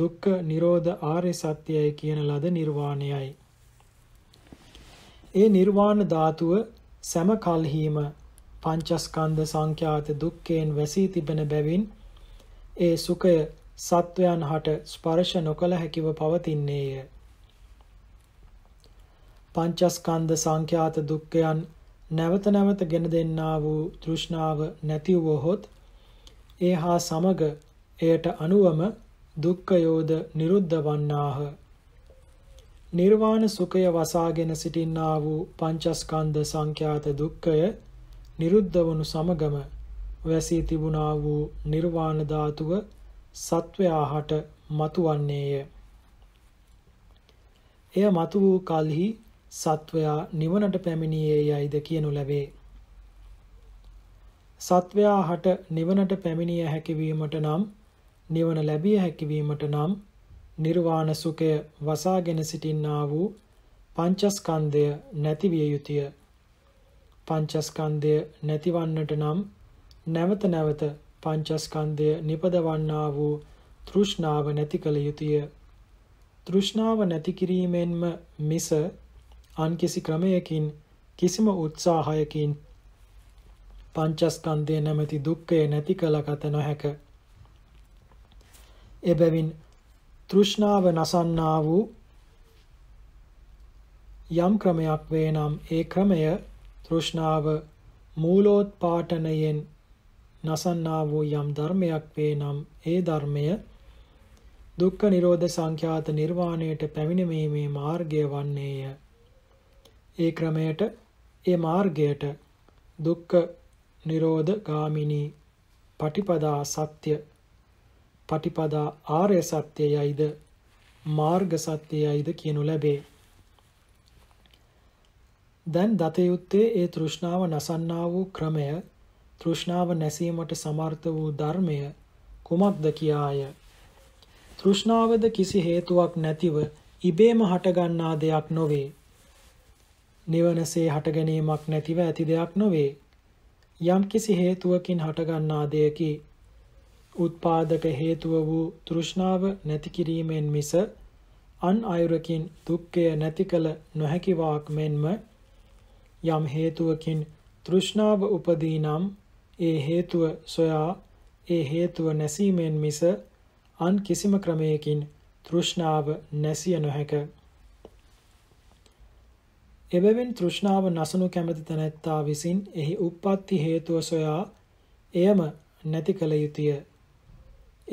දුක්ඛ නිරෝධ ආර්ය සත්‍යයයි කියන ලද නිර්වාණයයි. ඒ නිර්වාණ ධාතුව සෑම කල්හිම පංචස්කන්ධ සංඛ්‍යාත දුක්ඛයෙන් වැසී තිබෙන බැවින් ඒ සුඛය සත්වයන් හට ස්පර්ශ නොකළ හැකිව පවතින්නේය. පංචස්කන්ධ සංඛ්‍යාත දුක්ඛයන් නැවත නැවත ගෙන දෙන්නා වූ තෘෂ්ණාව නැති වූහොත් ඒ හා සමග එයට අනුවම දුක්ඛයෝද නිරුද්ධ වන්නාහ නිර්වාණ සුඛය වසාගෙන සිටින්නා වූ පංචස්කන්ධ සංඛ්‍යාත දුක්ඛය නිරුද්ධ වනු සමගම වැසී තිබුණා වූ නිර්වාණ ධාතුව සත්වයාහට මතුවන්නේය. එය මතු වූ කලෙහි සත්වයා නිවනට පැමිණියේ යයිද කියනු ලැබේ. සත්වයා හට නිවනට පැමිණිය හැකිවීමට නම් නිවන ලැබිය හැකිවීමට නම් නිර්වාණ සුඛය වසාගෙන සිටින්නා වූ පංචස්කන්ධය නැතිවිය යුතුය. පංචස්කන්ධය නැතිවන්නට නම් නැවත නැවත පංචස්කන්ධය නිපදවන්නා වූ තෘෂ්ණාව නැති කළ යුතුය. තෘෂ්ණාව නැති කිරීමෙන්ම මිස අන් කිසි ක්‍රමයකින් කිසිම උත්සාහයකින් පංචස්කන්ධය නැමැති දුක්ඛය නැති කළගත නොහැක. එබැවින් තෘෂ්ණාව නසන්නා වූ යම් ක්‍රමයක් වේ නම් ඒ ක්‍රමය තෘෂ්ණාව මූලෝත්පාටනයෙන් නසන්නා වූ යම් ධර්මයක් වේ නම් ඒ ධර්මය දුක්ඛ නිරෝධ සංඛ්‍යාත නිර්වාණයට පැමිණීමේ මාර්ගය වන්නේය ඒ ක්‍රමයට ඒ මාර්ගයට දුක්ඛ නිරෝධ ගාමිනී පටිපදා සත්‍ය පටිපදා ආර්ය සත්‍යයයිද මාර්ග සත්‍යයයිද කියනු ලැබේ. දැන් දත යුත්තේ ඒ තෘෂ්ණාව නසන්නා වූ ක්‍රමය තෘෂ්ණාව නැසීමට සමර්ථ වූ ධර්මය කුමක්ද කියාය. තෘෂ්ණාවද කිසි හේතුවක් නැතිව ඉබේම හටගන්නා දෙයක් නොවේ. නිවනසේ හටගැනීමක් නැතිව ඇති දෙයක් නොවේ. යම්කිසි හේතුවකින් හටගන්නා දෙයකි. උත්පාදක හේතුව වූ තෘෂ්ණාව නැති කිරීමෙන් මිස අන් අයුරකින් දුක්ඛය නැති කල නොහැකි වාක් මෙන්ම යම් හේතුවකින් තෘෂ්ණාව උපදී නම් ඒ හේතුව සොයා ඒ හේතුව නැසීමෙන් මිස අන් කිසිම ක්‍රමයකින් තෘෂ්ණාව නැසිය නොහැක. එබැවින් තෘෂ්ණාව නසනු කැමති තැනැත්තා විසින් එහි උප්පත්ති හේතුව සොයා එයම නැති කළ යුතුය.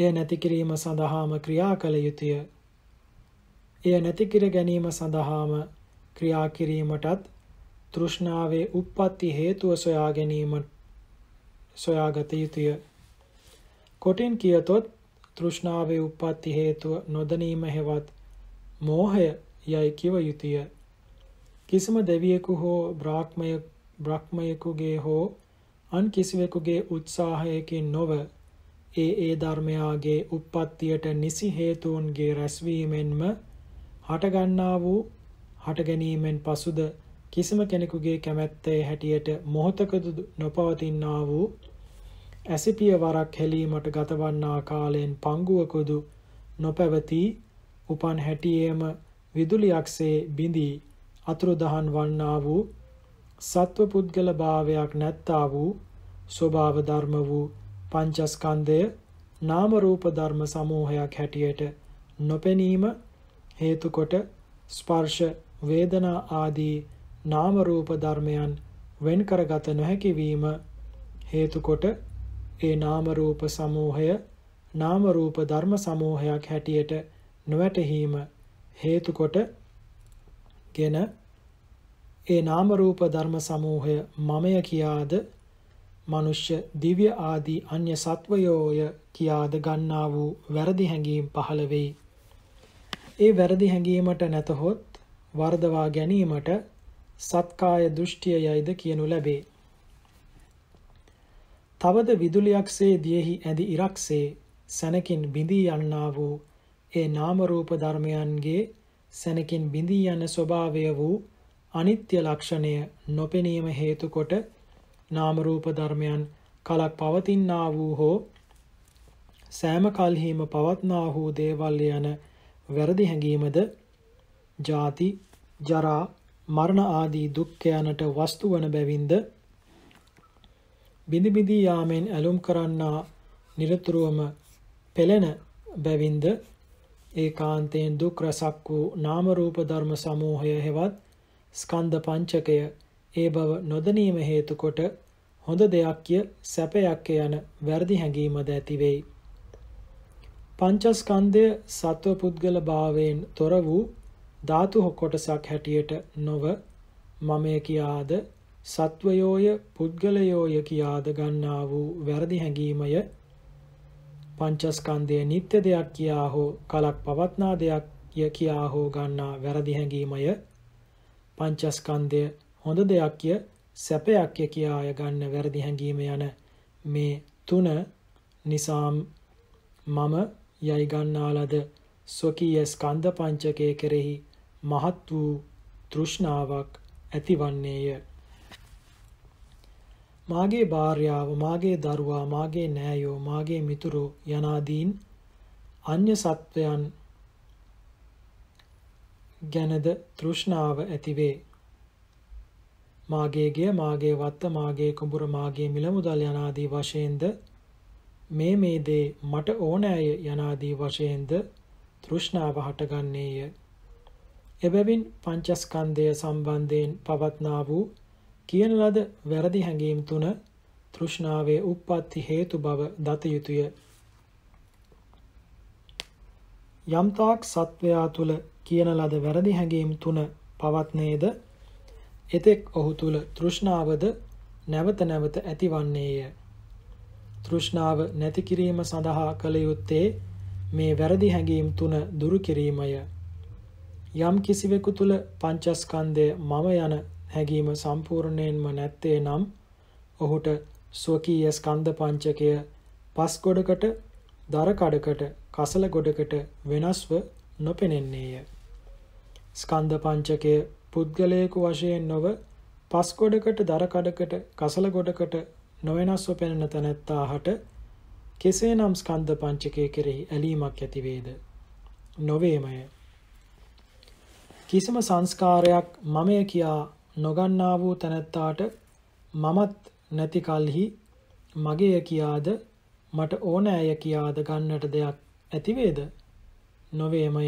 එය නැති කිරීම සඳහාම ක්‍රියා කළ යුතුය. එය නැති කර ගැනීම සඳහාම ක්‍රියා කිරීමටත් තෘෂ්ණාවේ උප්පත්ති හේතුව සොයා ගැනීම සොයාගත යුතුය. කොටින් කියතොත් තෘෂ්ණාවේ උප්පත්ති හේතුව නොදැනීම හෙවත් මෝහය යයි කිව යුතුය. කිසිම දෙවියෙකු හෝ බ්‍රාහ්මය බ්‍රහ්මයෙකුගේ හෝ අන් කිසිවෙකුගේ උත්සාහයකින් නොව ඒ ඒ ධර්මයාගේ උප්පත්තියට නිසි හේතුන්ගේ රැස්වීමෙන්ම හටගන්නා වූ හටගැනීමෙන් පසුද කිසිම කෙනෙකුගේ කැමැත්තේ හැටියට මොහොතකද නොපවතින්නා වූ ඇසිපිය වරක් හෙලීමට ගතවන්නා කාලයෙන් පංගුවකුදු නොපැවති උපන් හැටියේම විදුලියක්සේ බිඳී අතුරුදහන් වන්නා වූ සත්ව පුද්ගල භාවයක් නැත්තා වූ ස්වභාව ධර්ම වූ පංචස්කන්ධය නාම රූප ධර්ම සමූහයක් හැටියට නොපෙනීම හේතු කොට ස්පර්ශ වේදනා ආදී නාම රූප ධර්මයන් වෙන් කරගත නොහැකි වීම හේතු කොට ඒ නාම රූප සමූහය නාම රූප ධර්ම සමූහයක් හැටියට නොවැටහීම හේතු කොට ගෙන ඒ නාම රූප ධර්ම සමූහය මමය කියාද මනුෂ්‍ය දිව්‍ය ආදී අන්‍ය සත්වයෝය කියාද ගන්නා වූ වැරදි හැඟීම් පහළ වෙයි. ඒ වැරදි හැඟීමට නැතහොත් වර්ධවා ගැනීමට සත්කාය දෘෂ්ටිය යයිද කියනු ලැබේ. තවද විදුලියක්සේ දියෙහි ඇදි ඉරක්සේ සැනකින් බිඳී යන්නා වූ ඒ නාම රූප ධර්මයන්ගේ සැනකින් බිඳී යන ස්වභාවය වූ අනිත්‍ය ලක්ෂණය නොපෙනීම හේතු කොට නාම රූප ධර්මයන් කලක් පවතිනා වූ හෝ සෑම කල්හිම පවත්නා වූ දේවල් යන වැරදි හැඟීමද ජාති ජරා මරණ ආදී දුක්ඛයන්ට වස්තු වන බැවින්ද බිඳි බිඳී යාමෙන් ඇලුම් කරන්නා নিরතුරුවම පෙළෙන බැවින්ද ඒකාන්තයෙන් දුක් රසක් වූ නාම රූප ධර්ම සමූහය හෙවත් ස්කන්ධ පංචකය ඒ බව නොදැනීම හේතු කොට හොඳ දෙයක්ය සැපයක් යන වැරදි හැඟීමද ඇති වෙයි. පංචස්කන්ධය සත්ව පුද්ගල භාවයෙන් තොර වූ ධාතු කොටසක් හැටියට නොව මමය කියාද සත්වයෝය පුද්ගලයෝය කියාද ගන්නා වූ වැරදි හැඟීමය පංචස්කන්ධය නිත්‍ය දෙයක් කියා හෝ කලක් පවත්නා දෙයක් ය කියා හෝ ගන්නා වැරදි හැඟීමය පංචස්කන්ධය හොඳ දෙයක් ය සැපයක් ය කියාය ගන්න වැරදි හැඟීම යන මේ තුන නිසා මම යයි ගන්නාලද ස්වකීය ස්කන්ධ පංචකය කෙරෙහි මහත් වූ තෘෂ්ණාවක් ඇතිවන්නේය මාගේ භාර්යාව, මාගේ දරුවා, මාගේ නෑයෝ, මාගේ මිතුරෝ යනාදීන් අන්‍ය සත්වයන් ගැනද තෘෂ්ණාව ඇතිවේ. මාගේ ගේ මාගේ වත්ත මාගේ කුඹුර මාගේ මිලමුදල් යනාදී වශයෙන්ද මේ මේ දේ මට ඕනෑය යනාදී වශයෙන්ද තෘෂ්ණාව හටගන්නේය. එබැවින් පංචස්කන්ධය සම්බන්ධයෙන් පවත්නා වූ කියන ලද වැරදි හැඟීම් තුන තෘෂ්ණාවේ උප්පත්ති හේතු බව දත යුතුය. යම්තාක් සත්වයා තුල කියන ලද වැරදි හැඟීම් තුන පවත්නේද එතෙක් ඔහු තුල තෘෂ්ණාවද නැවත නැවත ඇතිවන්නේය. තෘෂ්ණාව නැති කිරීම සඳහා කළ යුත්තේ මේ වැරදි හැඟීම් තුන දුරු කිරීමය. යම් කිසිවෙකු තුල පංචස්කන්ධය මම යන හැඟීම සම්පූර්ණයෙන්ම නැත්තේ නම් ඔහුට ස්වකීය ස්කන්ධ පංචකය පස් ගොඩකට දර කඩකට කසල ගොඩකට වෙනස්ව නොපෙනෙන්නේය. ස්කන්ධ පංචකය පුද්ගලයෙකු වශයෙන් නොව පස් ගොඩකට දර කඩකට කසල ගොඩකට නොවෙනස්ව පෙනෙන තැනැත්තාහට කෙසේනම් ස්කන්ධ පංචකය කෙරෙහි ඇලීමක් ඇතිවේද නොවේමය. කිසිම සංස්කාරයක් මමය කියා නොගන්නා වූ තැනැත්තාට මමත් නැති කල්හි මගේය කියාද මට ඕනෑය කියාද ගන්නට දෙයක් ඇතිවේද නොවේමය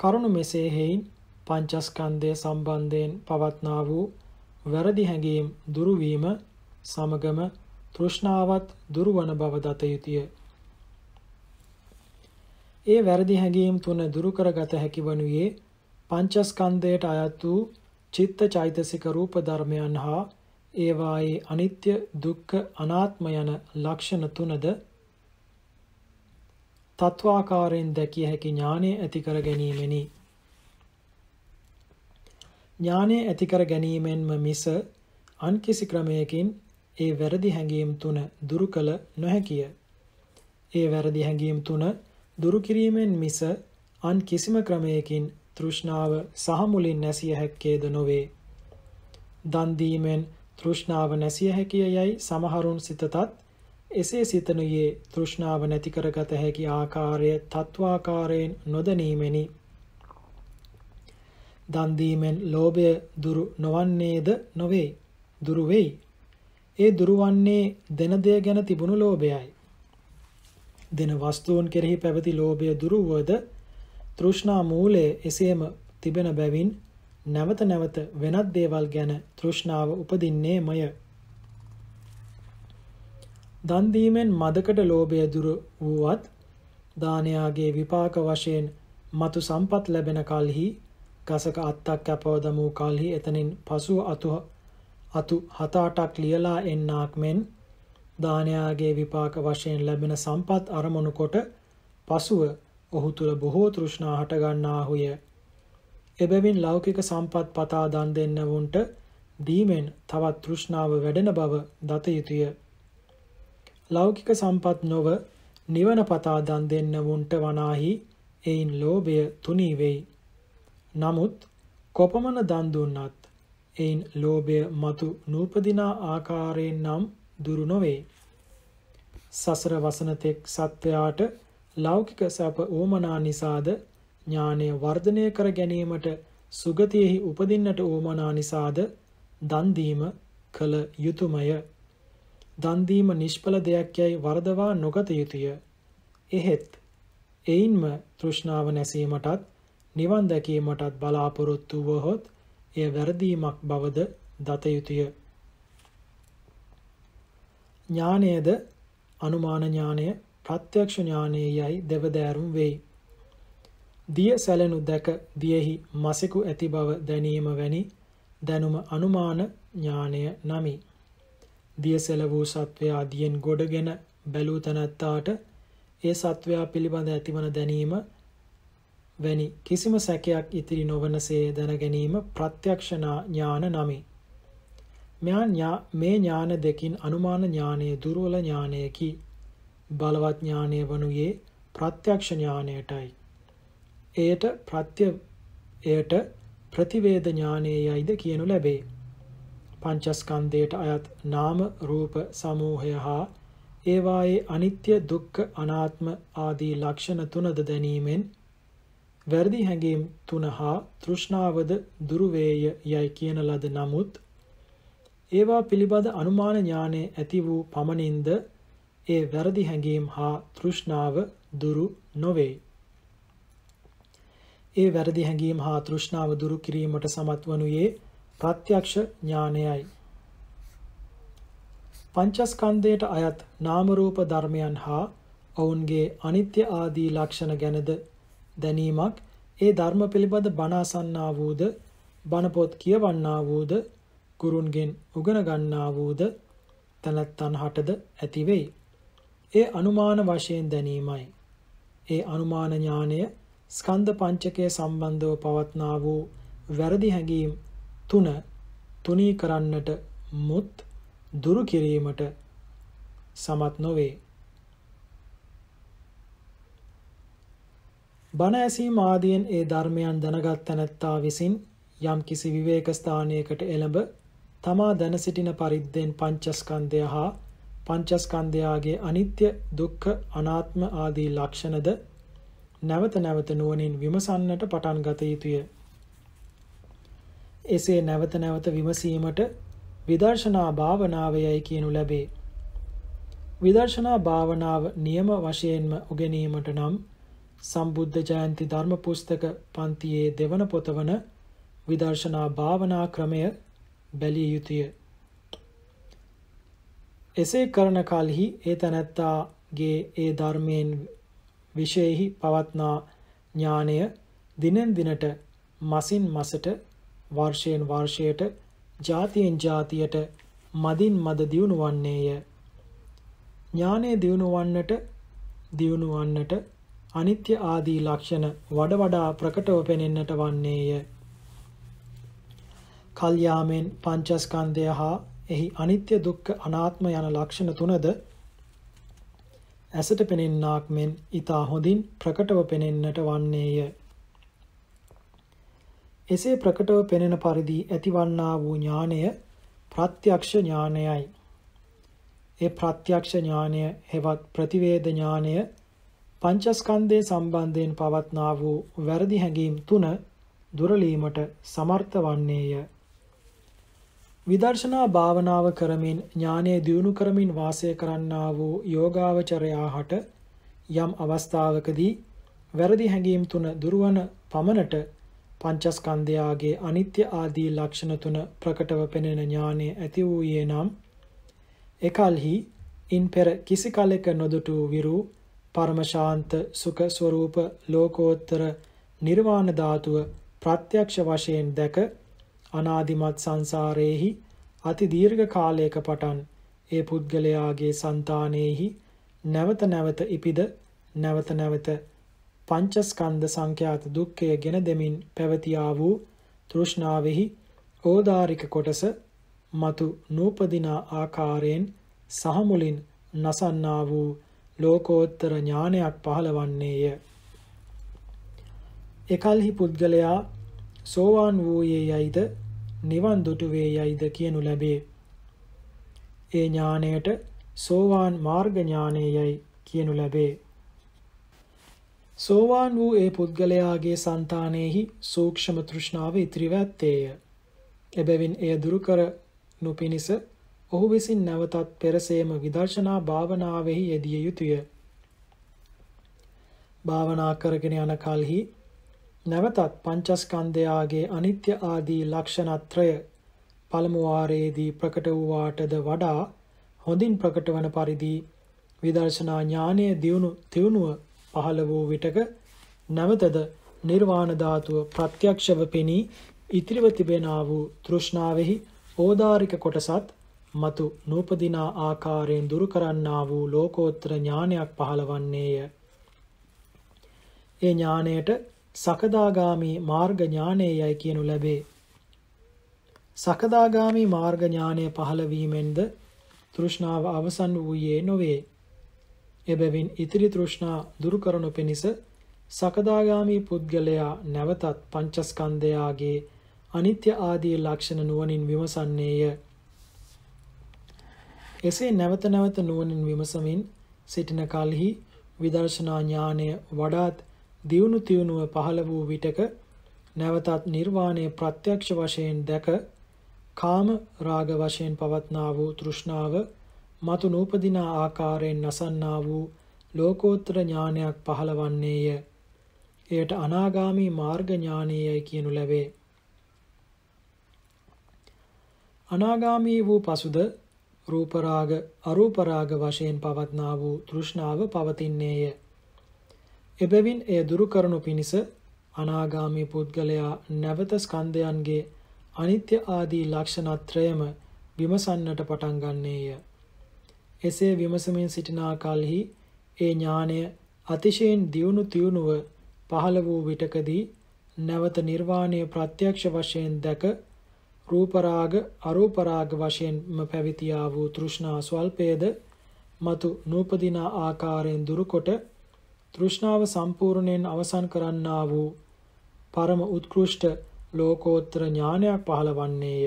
කරුණු මෙසේ හෙයින් පංචස්කන්දය සම්බන්ධයෙන් පවත්නා වූ වැරදි හැඟීම් දුරුවීම සමගම තෘෂ්ණාවත් දුරුවන බව දත යුතුය. ඒ වැරදි හැඟීම් තුන දුරුකරගත හැකි වනුයේ පංචස්කන්දයට අයත් වූ චිත්ත චෛතසික රූප ධර්මයන් හා ඒවායේ අනිත්‍ය දුක්ඛ අනාත්ම යන ලක්ෂණ තුනද තත්වාකාරයෙන් දැකිය හැකි ඥානය ඇති කර ගැනීමෙනි. ඥානය ඇති කර ගැනීමෙන්ම මිස අන් කිසි ක්‍රමයකින් ඒ වැරදි හැඟීම් තුන දුරු කළ නොහැකිය. ඒ වැරදි හැඟීම් තුන දුරු කිරීමෙන් මිස අන් කිසිම ක්‍රමයකින් තෘෂ්ණාව සහ මුලින් නැසිය හැක්කේද නොවේ. දන් දීමෙන් තෘෂ්ණාව නැසිය හැකිය යයි සමහරුන් සිතතත් එසේ සිතනුයේ තෘෂ්ණාව නැති කරගත හැකි ආකාරය තත්වාකාරයෙන් නොදැනීමෙනි. දන් දීමෙන් ලෝභය දුරු නොවන්නේද නොවේ. දුරු වෙයි. ඒ දුරුවන්නේ දෙන දෙය ගැන තිබුණු ලෝභයයි. දෙන වස්තුන් කෙරෙහි පැවති ලෝභය දුරුවද තෘෂ්ණා මූලයේ එසේම තිබෙන බැවින් නැවත නැවත වෙනත් දේවල් ගැන තෘෂ්ණාව උපදින්නේමය. දන් දීමෙන් මදකට ලෝභය දුර වූවත් දානයාගේ විපාක වශයෙන් మతు සම්පත් ලැබෙන කලෙහි ගසක අත්තක් කැපව දමූ කලෙහි එතනින් පසු අතු අතු හත අටක් ලියලා එන්නාක් මෙන් දානයාගේ විපාක වශයෙන් ලැබෙන සම්පත් අරමුණු කොට පසුව ඔහු තුළ බොහෝ තෘෂ්ණා හටගන්නාහුය. එබැවින් ලෞකික සම්පත් පතා දන් දෙන්නවුන්ට දීමෙන් තවත් තෘෂ්ණාව වැඩෙන බව දත යුතුය. ලෞකික සම්පත් නොව නිවන පතා දන් දෙන්නවුන්ට වනාහි එයින් ලෝභය තුනී වෙයි. නමුත් කොපමණ දන් දුන්නත් එයින් ලෝභය මතු නූපදිනා ආකාරයෙන් නම් දුරු නොවේ. සසර වසනතෙක් සත්වයාට ලෞකික සැප ඕමනා නිසාද ඥානය වර්ධනය කර ගැනීමට සුගතියෙහි උපදින්නට ඕමනා නිසාද දන් දීම කල යුතුයමය. දන් දීම නිෂ්ඵල දෙයක් යයි වරදවා නොගත යුතුය. එහෙත් එයින්ම තෘෂ්ණාව නැසීමටත් නිවන් දැකීමටත් බලාපොරොත්තු වහොත් එය වැරදීමක් බවද දත යුතුය. ඥානයේද අනුමාන ඥානය ප්‍රත්‍යක්ෂ ඥානයේයයි දෙවදෑරුම් වෙයි. දිය සැලෙනු දැක දියෙහි මසෙකු ඇති බව දැනීම වැනි දැනුම අනුමාන ඥානය නමි. දිය සැල වූ සත්වයා දියෙන් ගොඩගෙන බැලූ තැනැත්තාට ඒ සත්වයා පිළිබඳ ඇතිවන දැනීම වැනි කිසිම සැකයක් ඉතිරි නොවනසේ දැන ගැනීම ප්‍රත්‍යක්ෂණා ඥාන නමි. මෙයා මේ ඥාන දෙකින් අනුමාන ඥානය දුර්වල ඥානයකි. බලවත් ඥානය වනුයේ ප්‍රත්‍යක්ෂ ඥානයටයි. එයට ප්‍රත්‍ය එයට ප්‍රතිවේද ඥානයයිද කියනු ලැබේ. පංචස්කන්ධයට අයත් නාම රූප සමූහය හා ඒවායේ අනිත්‍ය දුක්ඛ අනාත්ම ආදී ලක්ෂණ තුනද දැනීමෙන් වැරදි හැඟීම් තුන හා තෘෂ්ණාවද දුරු යයි කියන ලද නමුත් ඒවා පිළිබඳ අනුමාන ඥානය ඇති වූ පමණින්ද ඒ වැරදි හැඟීම් හා තෘෂ්ණාව දුරු නොවේ. ඒ වැරදි හැඟීම් හා තෘෂ්ණාව දුරු කිරීමට සමත් වනුයේ ප්‍රත්‍යක්ෂ ඥානයයි. පංචස්කන්ධයට අයත් නාම රූප ධර්මයන් හා ඔවුන්ගේ අනිත්‍ය ආදී ලක්ෂණ ගැනද දැනීමක් ඒ ධර්ම පිළිබඳ බණ අසන්නා වූද බණ පොත් කියවන්නා වූද ගුරුන්ගෙන් උගෙන ගන්නා වූද තනත්තන් හටද ඇති වෙයි. ඒ අනුමාන වශයෙන් දැනීමයි. ඒ අනුමාන ඥානය ස්කන්ධ පංචකය සම්බන්ධව පවත්නා වූ වැරදි හැඟීම් තුන තුනී කරන්නට මුත් දුරු කිරීමට සමත් නොවේ. බණ ඇසීම ආදියෙන් ඒ ධර්මයන් දැනගත් තැනැත්තා විසින් යම් කිසි විවේක ස්ථානයකට එළඹ තමා දැන සිටින පරිද්දෙන් පංචස්කන්ධය හා පංචස්කන්ධයාගේ අනිත්‍ය දුක්ඛ අනාත්ම ආදී ලක්ෂණද නැවත නැවත නුවණින් විමසන්නට පටන් ගත යුතුය. එසේ නැවත නැවත විමසීමට විදර්ශනා භාවනාවයයි කියනු ලැබේ. විදර්ශනා භාවනාව නියම වශයෙන්ම උගෙනීමට නම් සම්බුද්ධ ජයන්ති ධර්ම පුස්තක පන්තියේ දෙවන පොත වන විදර්ශනා භාවනා ක්‍රමය බැලිය යුතුය. එසේ කරන කලෙහි ඒ තැනැත්තාගේ ඒ ධර්මයෙන් විශේෂෙහි පවත්නා ඥානය දිනෙන් දිනට මසින් මසට වර්ෂයෙන් වර්ෂයට ජාතියෙන් ජාතියට මදින් මද දියුණු වන්නේය ඥානය දියුණු වන්නට දියුණු වන්නට අනිත්‍ය ආදී ලක්ෂණ වඩ වඩා ප්‍රකටව පෙනෙන්නට වන්නේය. කල්යාමෙන් පංචස්කන්ධය හා එහි අනිත්‍ය දුක්ඛ අනාත්ම යන ලක්ෂණ තුනද ඇසට පෙනෙන්නාක් මෙන් ඊතා හොඳින් ප්‍රකටව පෙනෙන්නට වන්නේය. එසේ ප්‍රකටව පෙනෙන පරිදි ඇතිවන්නා වූ ඥානය ප්‍රත්‍යක්ෂ ඥානයයි. ඒ ප්‍රත්‍යක්ෂ ඥානය හෙවත් ප්‍රතිවේද ඥානය පංචස්කන්ධය සම්බන්ධයෙන් පවත්නා වූ වැරදි හැඟීම් තුන දුරලීමට සමර්ථ වන්නේය. විදර්ශනා භාවනාව කරමින් ඥානය දියුණු කරමින් වාසය කරන්නා වූ යෝගාවචරයා හට යම් අවස්ථාවකදී වැරදි හැඟීම් තුන දුරවන පමණට පංචස්කන්ධයාගේ අනිත්‍ය ආදී ලක්ෂණ තුන ප්‍රකටව පෙනෙන ඥානය ඇති වූයේ නම් එකල්හි ඉන් පෙර කිසි කලෙක නොදුටු විරු පරම ශාන්ත සුඛ ස්වરૂප ලෝකෝත්තර නිර්වාණ ධාතුව ප්‍රත්‍යක්ෂ වශයෙන් දැක අනාදිමත් සංසාරයේහි අති දීර්ඝ කාලයක පටන් ඒ පුද්ගලයාගේ సంతානෙහි නැවත නැවත ඉපිද නැවත නැවත පංචස්කන්ධ සංඛ්‍යාත දුක්ඛය ගෙන දෙමින් පැවතියා වූ තෘෂ්ණාවෙහි ඕදාරික කොටස మతు නූපදින ආකාරයෙන් සහ මුලින් නසන්නා වූ ලෝකෝත්තර ඥානයක් පහළවන්නේය. එකල්හි පුද්ගලයා සෝවාන් වූයේ යයිද නිවන් දුටුවේ යයිද කියනු ලැබේ. ඒ ඥාණයට සෝවාන් මාර්ග ඥානයයි කියනු ලැබේ. සෝවාන් වූ ඒ පුද්ගලයාගේ సంతානෙහි සූක්ෂම තෘෂ්ණාව ඉතිරිව ඇත්තේය. එබැවින් එය දුරු කර නොපිනිස ඔහු විසින් නැවතත් පෙරසේම විදර්ශනා භාවනාවෙහි යෙදිය යුතුය. භාවනා කරගෙන යන කලෙහි නැවතත් පංචස්කන්ධයාගේ අනිත්‍ය ආදී ලක්ෂණත්‍රය පළමු වාරයේදී ප්‍රකට වූාටද වඩා හොඳින් ප්‍රකට වන පරිදි විදර්ශනා ඥානයේ දියුණු තියුණුව පහළ වූ විටක නැවතද නිර්වාණ ධාතුව ප්‍රත්‍යක්ෂව පෙනී ඉතිරිව තිබෙනා වූ තෘෂ්ණාවෙහි ඕදාරික කොටසත් మతు නූපදිනා ආකාරයෙන් දුරු කරන්නා වූ ලෝකෝත්තර ඥානයක් පහළවන්නේය. ඒ ඥාණයට සකදාගාමි මාර්ග ඥානයයි කියනු ලැබේ. සකදාගාමි මාර්ග ඥානය පහළ වීමෙන්ද තෘෂ්ණාව අවසන් වූයේ නොවේ. එබැවින් ඉතිරි තෘෂ්ණා දුරු කරනු පිණිස සකදාගාමි පුද්ගලයා නැවතත් පංචස්කන්ධයාගේ අනිත්‍ය ආදී ලක්ෂණ නුවණින් විමසන්නේය. එසේ නැවත නැවත නුවණින් විමසමින් සිටින කලෙහි විදර්ශනා ඥානය වඩාත් දියුණු තියුණුව පහළ වූ විටක නැවතත් නිර්වාණය ප්‍රත්‍යක්ෂ වශයෙන් දැක කාම රාග වශයෙන් පවත්නා වූ තෘෂ්ණාව මතු නූපදින ආකාරයෙන් නසන්නා වූ ලෝකෝත්තර ඥානයක් පහළවන්නේය. එයට අනාගාමී මාර්ග ඥානයයි කියනු ලැබේ. අනාගාමී වූ පසුද රූප රාග අරූප රාග වශයෙන් පවත්නා වූ තෘෂ්ණාව පවතින්නේය. එබැවින් එය දුරු කරනු පිණිස අනාගාමී පුද්ගලයා නැවත ස්කන්ධයන්ගේ අනිත්‍ය ආදී ලක්ෂණත්‍රයම විමසන්නට පටන් ගන්නේය. එසේ විමසමින් සිටිනා කලෙහි ඒ ඥානය අතිශයින් දියුණු තියුණුව පහළ වූ විටකදී නැවත නිර්වාණය ප්‍රත්‍යක්ෂ වශයෙන් දැක රූප රාග අරූප රාග වශයෙන්ම පැවිතියා වූ තෘෂ්ණා ස්වල්පයේද మతు නූපදිනා ආකාරයෙන් දුරුකොට තෘෂ්ණාව සම්පූර්ණයෙන් අවසන් කරන්නා වූ පරම උත්කෘෂ්ට ලෝකෝත්තර ඥානයක් පහළවන්නේය.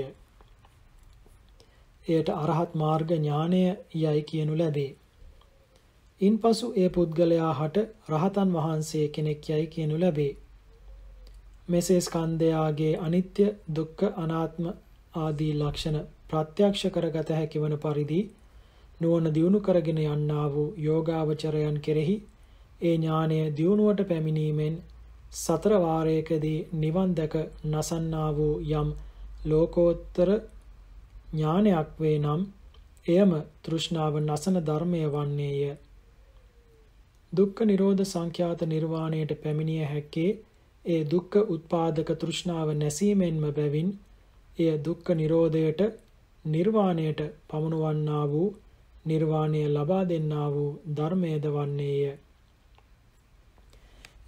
එයට අරහත් මාර්ග ඥානය යයි කියනු ලැබේ. ඉන්පසු ඒ පුද්ගලයා හට රහතන් වහන්සේ කෙනෙක් යයි කියනු ලැබේ. මෙසේ ස්කන්ධයාගේ අනිත්‍ය, දුක්ඛ, අනාත්ම ආදී ලක්ෂණ ප්‍රත්‍යක්ෂ කරගත හැකි වන පරිදි නුවණ දියුණු කරගෙන යන්නා වූ යෝගාවචරයන් කෙරෙහි ඒ ඥානය දියුණුවට පැමිණීමෙන් සතර වාරයකදී නිවන් දැක නසන්නා වූ යම් ලෝකෝත්තර ඥානයක් වේ නම් එයම තෘෂ්ණාව නසන ධර්මය වන්නේය. දුක්ඛ නිරෝධ සංඛ්‍යාත නිර්වාණයට පැමිණිය හැක්කේ ඒ දුක්ඛ උත්පාදක තෘෂ්ණාව නැසීමෙන්ම බැවින් එය දුක්ඛ නිරෝධයට නිර්වාණයට පමුණුවන්නා වූ නිර්වාණය ලබා දෙන්නා වූ ධර්මයේද වන්නේය.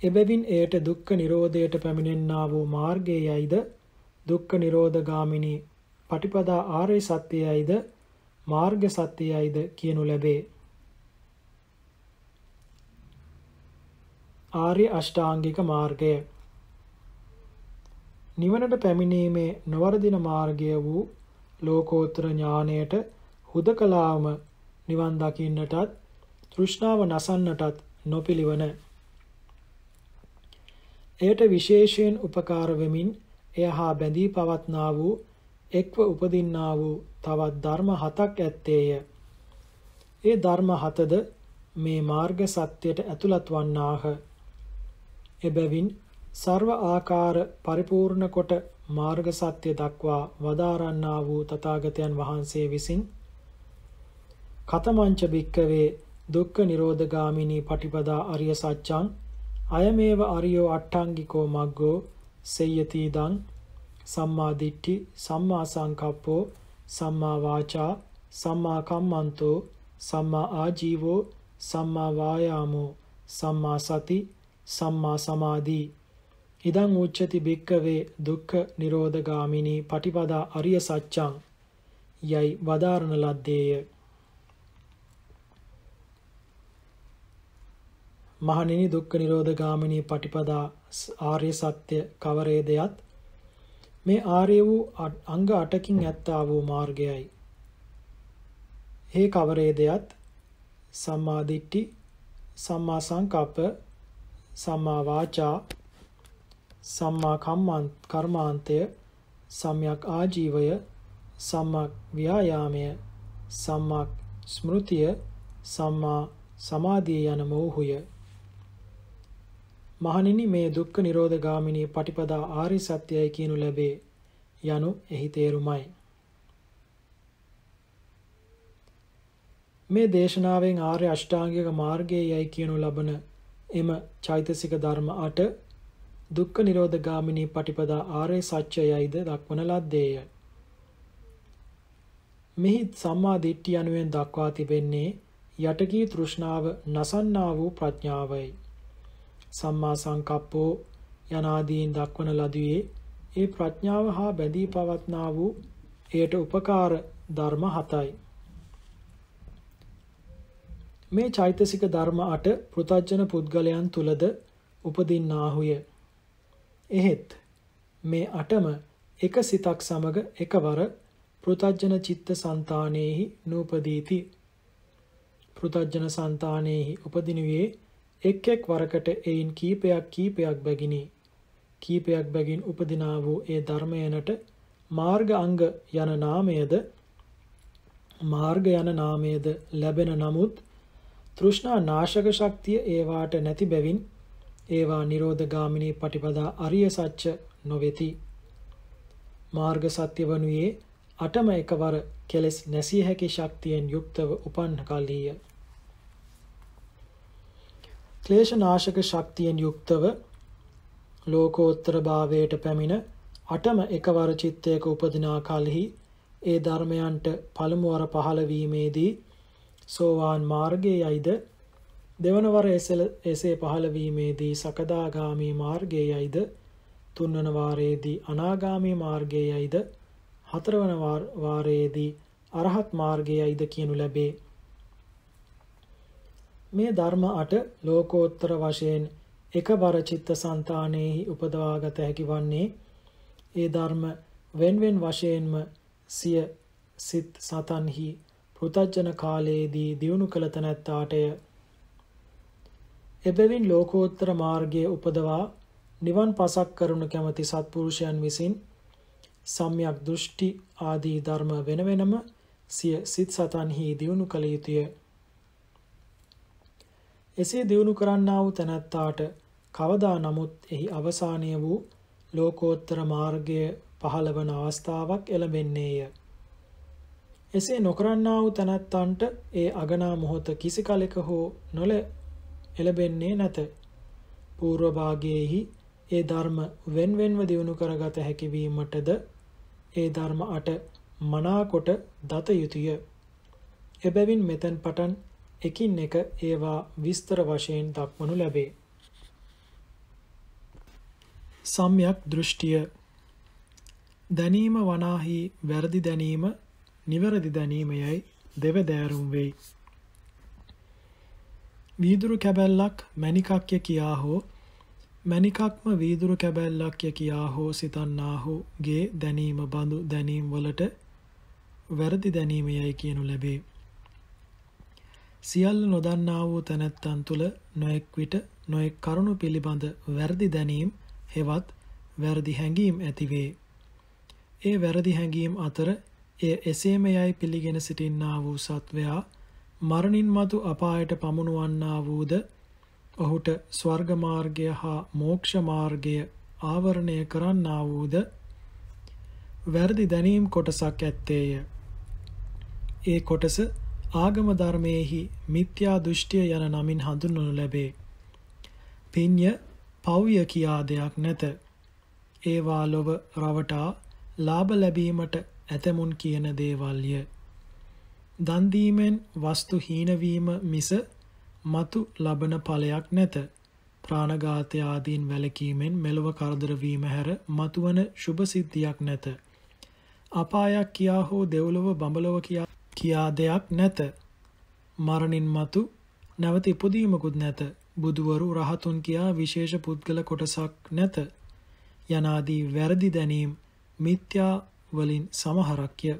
එබැවින් එයට දුක්ඛ නිරෝධයට පැමිණෙන්නා වූ මාර්ගයයිද දුක්ඛ නිරෝධගාමිනී පටිපදා ආර්ය සත්‍යයයිද මාර්ග සත්‍යයයිද කියනු ලැබේ. ආර්ය අෂ්ටාංගික මාර්ගය නිවනට පැමිණීමේ නොවරදින මාර්ගය වූ ලෝකෝත්තර ඥාණයට හුදකලාවම නිවන් දකින්නටත් තෘෂ්ණාව නසන්නටත් නොපිළිවන එයට විශේෂයෙන් උපකාර වෙමින් එය හා බැඳී පවත්නා වූ එක්ව උපදින්නා වූ තවත් ධර්ම හතක් ඇත්තේය. ඒ ධර්ම හතද මේ මාර්ග සත්‍යයට ඇතුළත් වන්නාහ. එබැවින් ਸਰව ආකාර පරිපූර්ණ කොට මාර්ග සත්‍ය දක්වා වදාරන්නා වූ තථාගතයන් වහන්සේ විසින් කතමංච භික්කවේ දුක්ඛ නිරෝධගාමිනී පටිපදා අරිය සත්‍යං අයමේව අරියෝ අට්ඨංගිකෝ මග්ගෝ සෙය්‍යති දං සම්මා දිට්ඨි සම්මා සංකප්පෝ සම්මා වාචා සම්මා කම්මන්තෝ සම්මා ආජීවෝ සම්මා වායාමෝ සම්මා සති සම්මා සමාධි ඉදං උච්චති භික්කවේ දුක්ඛ නිරෝධගාමිනී පටිපදා අරිය සත්‍යං යයි වදාරණ ලද්දේය මහණෙනි දුක්ඛ නිරෝධ ගාමිනී පටිපදා ආර්ය සත්‍ය කවරේදයත් මේ ආර්ය වූ අංග 8කින් ඇත්තා වූ මාර්ගයයි. ඒ කවරේදයත් සම්මා දිට්ඨි, සම්මා සංකප්ප, සම්මා වාචා, සම්මා කම්මාන්තය, සම්‍යක් ආජීවය, සම්මා ව්‍යායාමය, සම්මා ස්මෘතිය, සම්මා සමාධිය යන මෝහය මහණෙනි මේ දුක්ඛ නිරෝධ ගාමිනී පටිපදා ආරි සත්‍යයයි කියනු ලැබේ යනු එහි තේරුමයි. මේ දේශනාවෙන් ආර්ය අෂ්ටාංගික මාර්ගයේ යයි කියනු ලබන එම චෛතසික ධර්ම අට දුක්ඛ නිරෝධ ගාමිනී පටිපදා ආර්ය සත්‍යයයිද දක්වන ලද්දේය. මෙහි සම්මා දිට්ඨිය අනුවෙන් දක්වා තිබෙන්නේ යටකී තෘෂ්ණාව නසන්නා වූ ප්‍රඥාවයි. සම්මා සංකප්පෝ යනාදීන් දක්වන ලදුවේ ඒ ප්‍රඥාව හා බැඳී පවත්නා වූ එයට උපකාර ධර්ම හතයි. මේ චෛතසික ධර්ම අට පෘතජ්ජන පුද්ගලයන් තුලද උපදින්නාහුය. එහෙත් මේ අටම එක සිතක් සමග එකවර පෘතජ්ජන චිත්ත సంతානෙහි නූපදීති. පෘතජ්ජන సంతානෙහි උපදිනුවේ එක් එක් වරකට එයින් කීපයක් කීපයක් බැගිනි කීපයක් බැගින් උපදිනා වූ ඒ ධර්මයනට මාර්ග අංග යන නාමයද මාර්ග යන නාමයද ලැබෙන නමුත් තෘෂ්ණා නාශක ශක්තිය ඒවාට නැති බැවින් ඒවා නිරෝධගාමිනී පටිපදා අරිය සත්‍ය නොවේති. මාර්ග සත්‍ය වනුයේ අටම එකවර කෙලෙස් නැසිය හැකි ශක්තියෙන් යුක්තව උපන් කලීය. ක්ලේශනාශක ශක්තියෙන් යුක්තව ලෝකෝත්තර භාවයට පැමිණ අටම එකවර චිත්තයක උපදිනා කලෙහි ඒ ධර්මයන්ට පළමුවර පහළවීමේදී සෝවාන් මාර්ගයයිද දෙවනවර එසේ පහළවීමේදී සකදාගාමී මාර්ගයයිද තුන්වන වාරයේදී අනාගාමී මාර්ගයයිද හතරවන වාරයේදී අරහත් මාර්ගයයිද කියනු ලැබේ මේ ධර්ම අට ලෝකෝත්තර වශයෙන් එකබර චිත්ත સંතානෙහි උපදවාගත හැකි වන්නේ ඒ ධර්ම wenwen වශයෙන්ම සිය සිත් සතන්හි පෘතජන කාලයේදී දියුණු කළ තැනැත්තාටය එබැවින් ලෝකෝත්තර මාර්ගයේ උපදවා නිවන් පසක් කරනු කැමති සත්පුරුෂයන් විසින් සම්යක් දෘෂ්ටි ආදී ධර්ම වෙන වෙනම සිය සිත් සතන්හි දියුණු කළ යුතුය එසේ දියුණු කරන්නා වූ තැනැත්තාට කවදා නමුත් එහි අවසානය වූ ලෝකෝත්තර මාර්ගය පහළවන අවස්ථාවක් එළඹෙන්නේය. එසේ නොකරන්නා වූ තැනැත්තන්ට ඒ අගනා මොහොත කිසි කලෙක හෝ නොල එළඹෙන්නේ නැත. పూర్ව භාගයේහි ඒ ධර්ම wenwenව දියුණු කරගත හැකිවීමටද ඒ ධර්ම අට මනාකොට දත යුතුය. එබැවින් මෙතෙන් පටන් එකින් එක ඒවා විස්තර වශයෙන් දක්වනු ලැබේ. සම්යක් දෘෂ්ටිය දැනීම වනාහි වැරදි දැනීම නිවැරදි දැනීමයයි දෙවදෑරුම් වෙයි. වීදුරු කැබැල්ලක් මැනිකක්ය කියා හෝ මැනිකක්ම වීදුරු කැබැල්ලක්ය කියා හෝ සිතන්නා හෝ ගේ දැනීම බඳු දැනීම් වලට වැරදි දැනීමයයි කියනු ලැබේ. සියල්ල නොදන්නා වූ තැනැත්තන් තුළ නොයෙක් විට නොයෙක් කරුණු පිළිබඳ වැරදි දැනීම් හෙවත් වැරදි හැඟීම් ඇතිවේ. ඒ වැරදි හැඟීම් අතර එය එසේම යයි පිළිගෙන සිටින්නා වූ සත්වයා මරණින් මතු අපායට පමුණුවන්නා වූද ඔහුට ස්වර්ගමාර්ගය හා මෝක්ෂමාර්ගය ආවරණය කරන්නා වූද වැරදි දැනීම් කොටසක් ඇත්තේය. ඒ කොටස ආගම ධර්මයේහි මිත්‍යා දෘෂ්ටිය යන නමින් හඳුන්වනු ලැබේ. පින්්‍ය පෞය කියා දෙයක් නැත. ඒවා ලොව රවටා ලාභ ලැබීමට ඇතමුන් කියන දේවල්ය. දන් දීමෙන් වස්තු හීනවීම මිස మతు ලබන ඵලයක් නැත. ප්‍රාණඝාතය ආදීන් වැළකීමෙන් මෙලව කරදර වීම හැර මතුවන සුභ සිද්ධියක් නැත. අපායක් කියා හෝ දෙව්ලොව බඹලොව කියා කියා දෙයක් නැත. මරණින් මතු නැවත ඉපදීමකුත් නැත. බුදුවරු රහතුන් කියා විශේෂ පුද්ගල කොටසක් නැත. යනාදී වැරදි දැනීම් මිත්‍යා වලින් සමහරක්ය.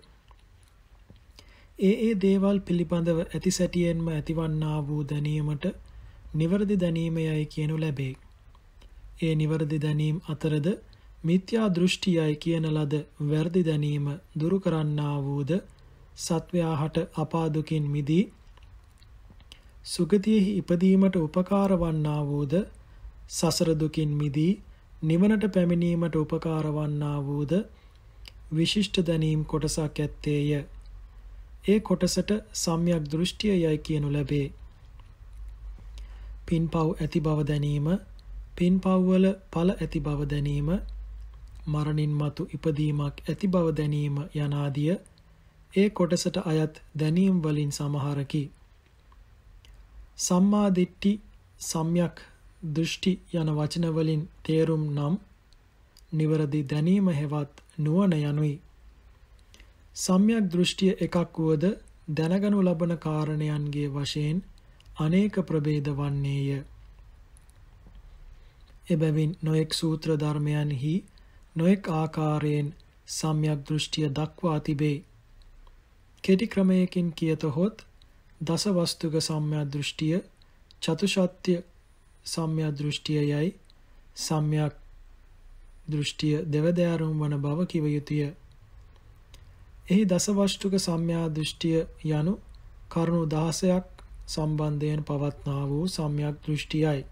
ඒ ඒ දේවල් පිළිබඳව ඇති සැටියෙන්ම ඇතිවන්නා වූ දැනීමට නිවැරදි දැනීමයයි කියනු ලැබේ. ඒ නිවැරදි දැනීම් අතරද මිත්‍යා දෘෂ්ටියයි කියන ලද වැරදි දැනීම දුරු කරන්නා වූද සත්වයා හට අපාදුකින් මිදී සුගතියෙහි ඉපදීමට උපකාර වන්නා වූද සසර දුකින් මිදී නිවනට පැමිණීමට උපකාර වන්නා වූද විශිෂ්ට දැනීම් කොටසක් ඇත්තේය. ඒ කොටසට සම්‍යක් දෘෂ්ටිය යයි කියනු ලැබේ. පින්පව් ඇති බව දැනීම, පින්පව්වල ඵල ඇති බව දැනීම, මරණින් මතු ඉපදීමක් ඇති බව දැනීම යනාදිය ඒ කොටසට අයත් දැනීම් වලින් සමහරකි. සම්මා දිට්ඨි, සම්‍යක් දෘෂ්ටි යන වචන වලින් තේරුම් නම් නිවරදි දැනීම හෙවත් නුවණ යනුයි. සම්‍යක් දෘෂ්ටිය එකක් වුවද දැනගනු ලබන කාරණයන්ගේ වශයෙන් අනේක ප්‍රභේද වන්නේය. එබැවින් නොඑක් සූත්‍ර ධර්මයන්හි නොඑක් ආකාරයෙන් සම්‍යක් දෘෂ්ටිය දක්වා තිබේ. කෙටි ක්‍රමයකින් කියතහොත් දස වස්තුක සම්‍යාදෘෂ්ටිය චතුෂත්‍ය සම්‍යාදෘෂ්ටිය යයි සම්‍යක් දෘෂ්ටිය දෙවදෑරුම් වන බව කිව යුතුය. එහි දස වස්තුක සම්‍යාදෘෂ්ටිය යනු කරුණු 16ක් සම්බන්ධයෙන් පවත්නා වූ සම්‍යක් දෘෂ්ටියයි.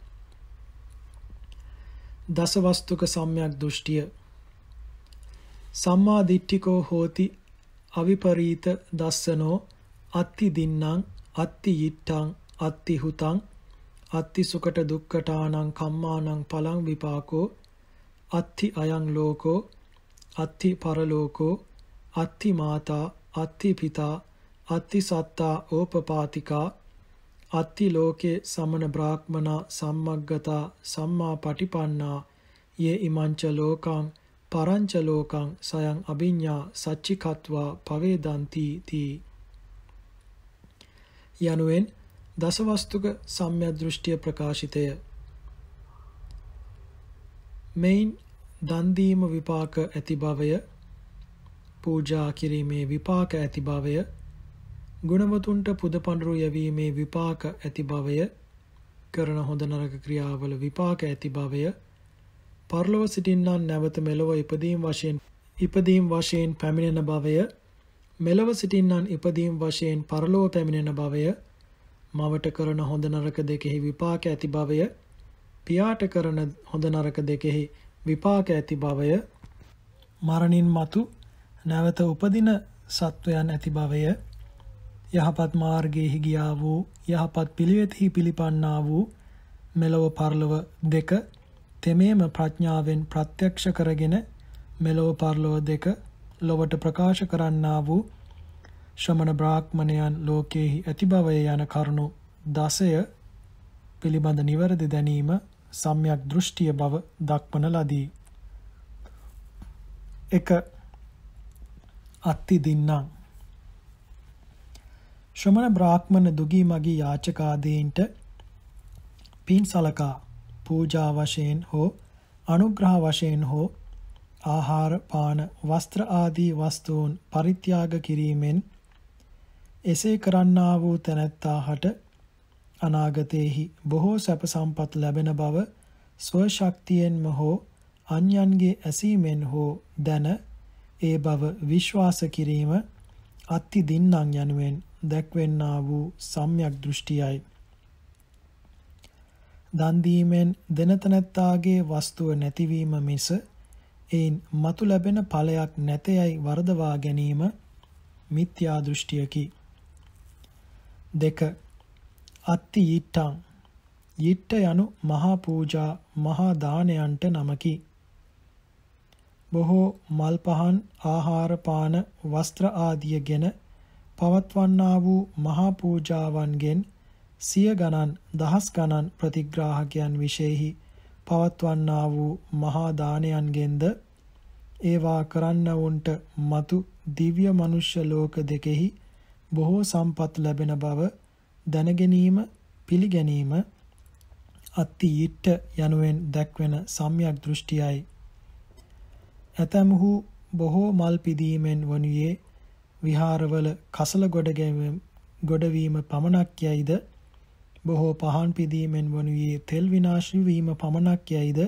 දස වස්තුක සම්‍යක් දෘෂ්ටිය සම්මා දිට්ඨිකෝ හෝති අවිපරීත දස්සනෝ අත්ති දින්නම් අත්ති යිට්ටං අත්ති හුතං අත්ති සුකට දුක්කටානං කම්මානං පලං විපාකෝ අත්ති අයං ලෝකෝ අත්ති පරලෝකෝ අත්ති මාතා අත්ති පිතා අත්ති සත්තා ඕපපාතිකා අත්ති ලෝකේ සමන බ්‍රාහ්මනා සම්මග්ගතා සම්මා පටිපන්නා යේ ඉමංච ලෝකං පරංච ලෝකං සයං අභිඤ්ඤා සච්චිකත්වා පවේදಂತಿ තී යනුවෙන් දසවස්තුක සම්‍යදෘෂ්ටිය ප්‍රකාශිතය මෙයින් දන් දීම විපාක ඇති භවය පූජා කිරීමේ විපාක ඇති භවය ගුණවතුන්ට පුදපඬුරු යැවීමේ විපාක ඇති භවය කරන හොඳ නරක ක්‍රියාවල විපාක ඇති භවය පරලොව සිටින්නන් නැවත මෙලොව ඉපදීම් වශයෙන් ඉපදීම් වශයෙන් පැමිණෙන භවය මෙලොව සිටින්නන් ඉපදීම් වශයෙන් පරලොව පැමිණෙන භවය මවට කරන හොඳ නරක දෙකෙහි විපාක ඇති භවය පියාට කරන හොඳ නරක දෙකෙහි විපාක ඇති භවය මරණින් මතු නැවත උපදින සත්වයන් ඇති භවය යහපත් මාර්ගයෙහි ගියා වූ යහපත් පිළිවෙතෙහි පිළිපන්නා වූ මෙලොව පරලොව දෙක තෙමේම ප්‍රඥාවෙන් ප්‍රත්‍යක්ෂ කරගෙන මෙලොව පරලොව දෙක ලොවට ප්‍රකාශ කරන්නා වූ ශ්‍රමණ බ්‍රාහ්මණයන් ලෝකයේහි ඇති බවය යන කරුණු 16 පිළිබඳ නිවැරදි දැනීම සම්‍යක් දෘෂ්ටිය බව දක්වන ලදී. 1. අත්ති දින්නම් ශ්‍රමණ බ්‍රාහ්මණ දුගී මගී යාචකාදීන්ට පින් සලකා පූජා වශයෙන් හෝ අනුග්‍රහ වශයෙන් හෝ ආහාර පාන වස්ත්‍ර ආදී වස්තුන් පරිත්‍යාග කිරීමෙන් එසේ කරන්නා වූ තැනැත්තාහට අනාගතයේහි බොහෝ සැප සම්පත් ලැබෙන බව ස්වශක්තියෙන්ම හෝ අන්‍යන්ගේ ඇසීමෙන් හෝ දැන ඒ බව විශ්වාස කිරීම අත්ති දින්නම් යනුවෙන් දැක්වෙන්නා වූ සම්යක් දෘෂ්ටියයි දන් දීමෙන් දෙනතනත්තාගේ වස්තුව නැතිවීම මිස එයින් මතු ලැබෙන ඵලයක් නැතයයි වරදවා ගැනීම මිත්‍යා දෘෂ්ටියකි. දෙක අත්ති ඊට්ටං ඊට්ට යනු මහා පූජා මහා දානයන්ට නමකි. බොහෝ මල් පහන් ආහාර පාන වස්ත්‍ර ආදිය ගැන පවත්වන්නා වූ මහා පූජාවන්ගෙන් සිය ගණන් දහස් ගණන් ප්‍රතිග්‍රාහකයන් විශේෂෙහි පවත්වන්නා වූ මහා දානයන්ගෙන්ද ඒවා කරන්නවුන්ට మతు දිව්‍ය මනුෂ්‍ය ලෝක දෙකෙහි බොහෝ සම්පත් ලැබෙන බව දැනගැනීම පිළිගැනීම අත්තිීට්ට යනුවෙන් දැක්වෙන සම්යක් දෘෂ්ටියයි ඇතැමහු බොහෝ මල් පිදීමෙන් වනුයේ විහාරවල කසල ගොඩගැවීම ගොඩවීම පමණක් යයිද බොහෝ පහන් පිදීමෙන් වනුයේ තෙල් විනාශී වීම පමණක් යයිද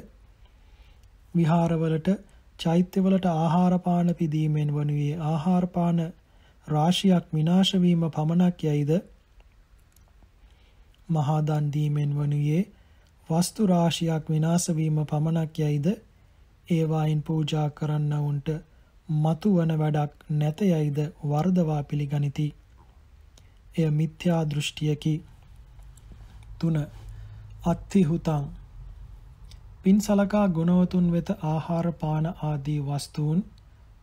විහාරවලට චෛත්‍යවලට ආහාර පාන පිදීමෙන් වනුයේ ආහාර පාන රාශියක් විනාශ වීම පමණක් යයිද මහා දන් දීමෙන් වනුයේ වස්තු රාශියක් විනාශ වීම පමණක් යයිද ඒවායින් පූජා කරන්නවුන්ට මතුවන වැඩක් නැත යයිද වර්ධවා පිළිගනිති එය මිත්‍යා දෘෂ්ටියකි තුන අත්තිහුතං පින් සලකා ගුණවතුන් වෙත ආහාර පාන ආදී වස්තුන්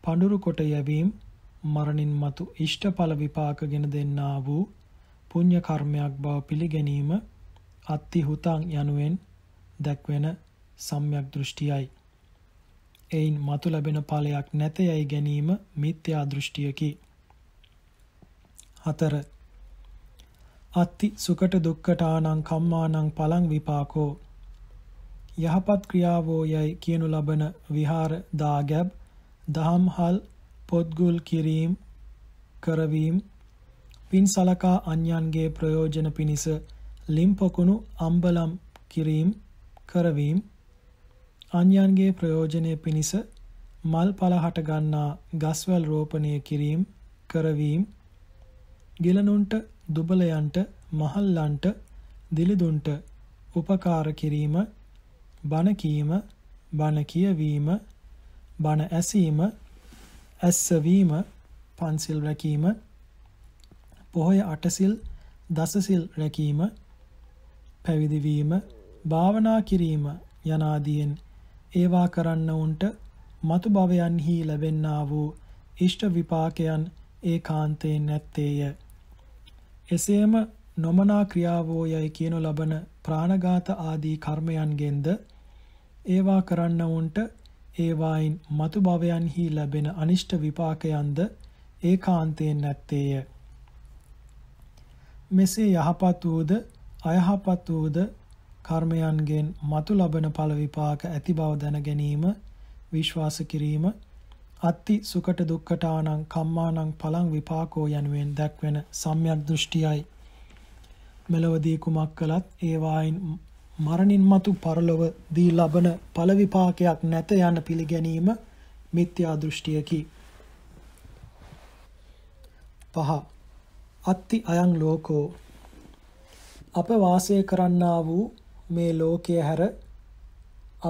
පඳුරු කොට යැවීම මරණින් මතු ඉෂ්ටඵල විපාක ගෙන දෙන්නා වූ පුණ්‍ය කර්මයක් බව පිළිගැනීම අත්තිහුතං යනුවෙන් දැක්වෙන සම්‍යක් දෘෂ්ටියයි. එයින් මතු ලැබෙන ඵලයක් නැත යයි ගැනීම මිත්‍යා දෘෂ්ටියකි. 4 අත්ති සුකට දුක්කට ආනං කම්මානං පලං විපාකෝ යහපත් ක්‍රියාවෝ යයි කියනු ලබන විහාර දාගැබ් දහම්හල් පොත්ගුල් කිරීම කරවීම පින් සලකා අන්‍යන්ගේ ප්‍රයෝජන පිණිස ලිම්පකුණු අම්බලම් කිරීම කරවීම අන්‍යන්ගේ ප්‍රයෝජනය පිණිස මල් පල හටගන්නා ගස්වල් රෝපණය කිරීම කරවීම ගිලනුන්ට දුබලයන්ට මහල්ලන්ට දිලිදුන්ට උපකාර කිරීම බණ කීම බණ කියවීම බණ ඇසීම ඇස්සවීම පන්සිල් රැකීම පොහොය අටසිල් දසසිල් රැකීම පැවිදි වීම භාවනා කිරීම යනාදීන් ඒවා කරන්න උන්ට මතු භවයන්හි ලැබෙන්නා වූ ඉෂ්ට විපාකයන් ඒකාන්තයෙන් නැත්තේය එසේම නොමනා ක්‍රියාවෝ යයි කියනු ලබන ප්‍රාණඝාත ආදී කර්මයන්ගෙන්ද ඒවා කරන්න උන්ට ඒවායින් මතු භවයන්හි ලැබෙන අනිෂ්ට විපාකයන්ද ඒකාන්තයෙන් නැත්තේය. මෙසේ යහපත් වූද අයහපත් වූද කර්මයන්ගෙන් මතු ලබන ඵල විපාක ඇති බව දැන ගැනීම විශ්වාස කිරීම අත්ති සුකට දුක්කටානං කම්මානං පලං විපාකෝ යනුවෙන් දැක්වෙන සම්යක් දෘෂ්ටියයි. මෙලවදී කුමක් කළත් ඒවායින් මරණින් මතු පරලොව දී ලබන පලවිපාකයක් නැත යන පිළිගැනීම මිත්‍යා දෘෂ්ටියකි. පහ අත්ති අයං ලෝකෝ අප වාසය කරන්නා වූ මේ ලෝකය හැර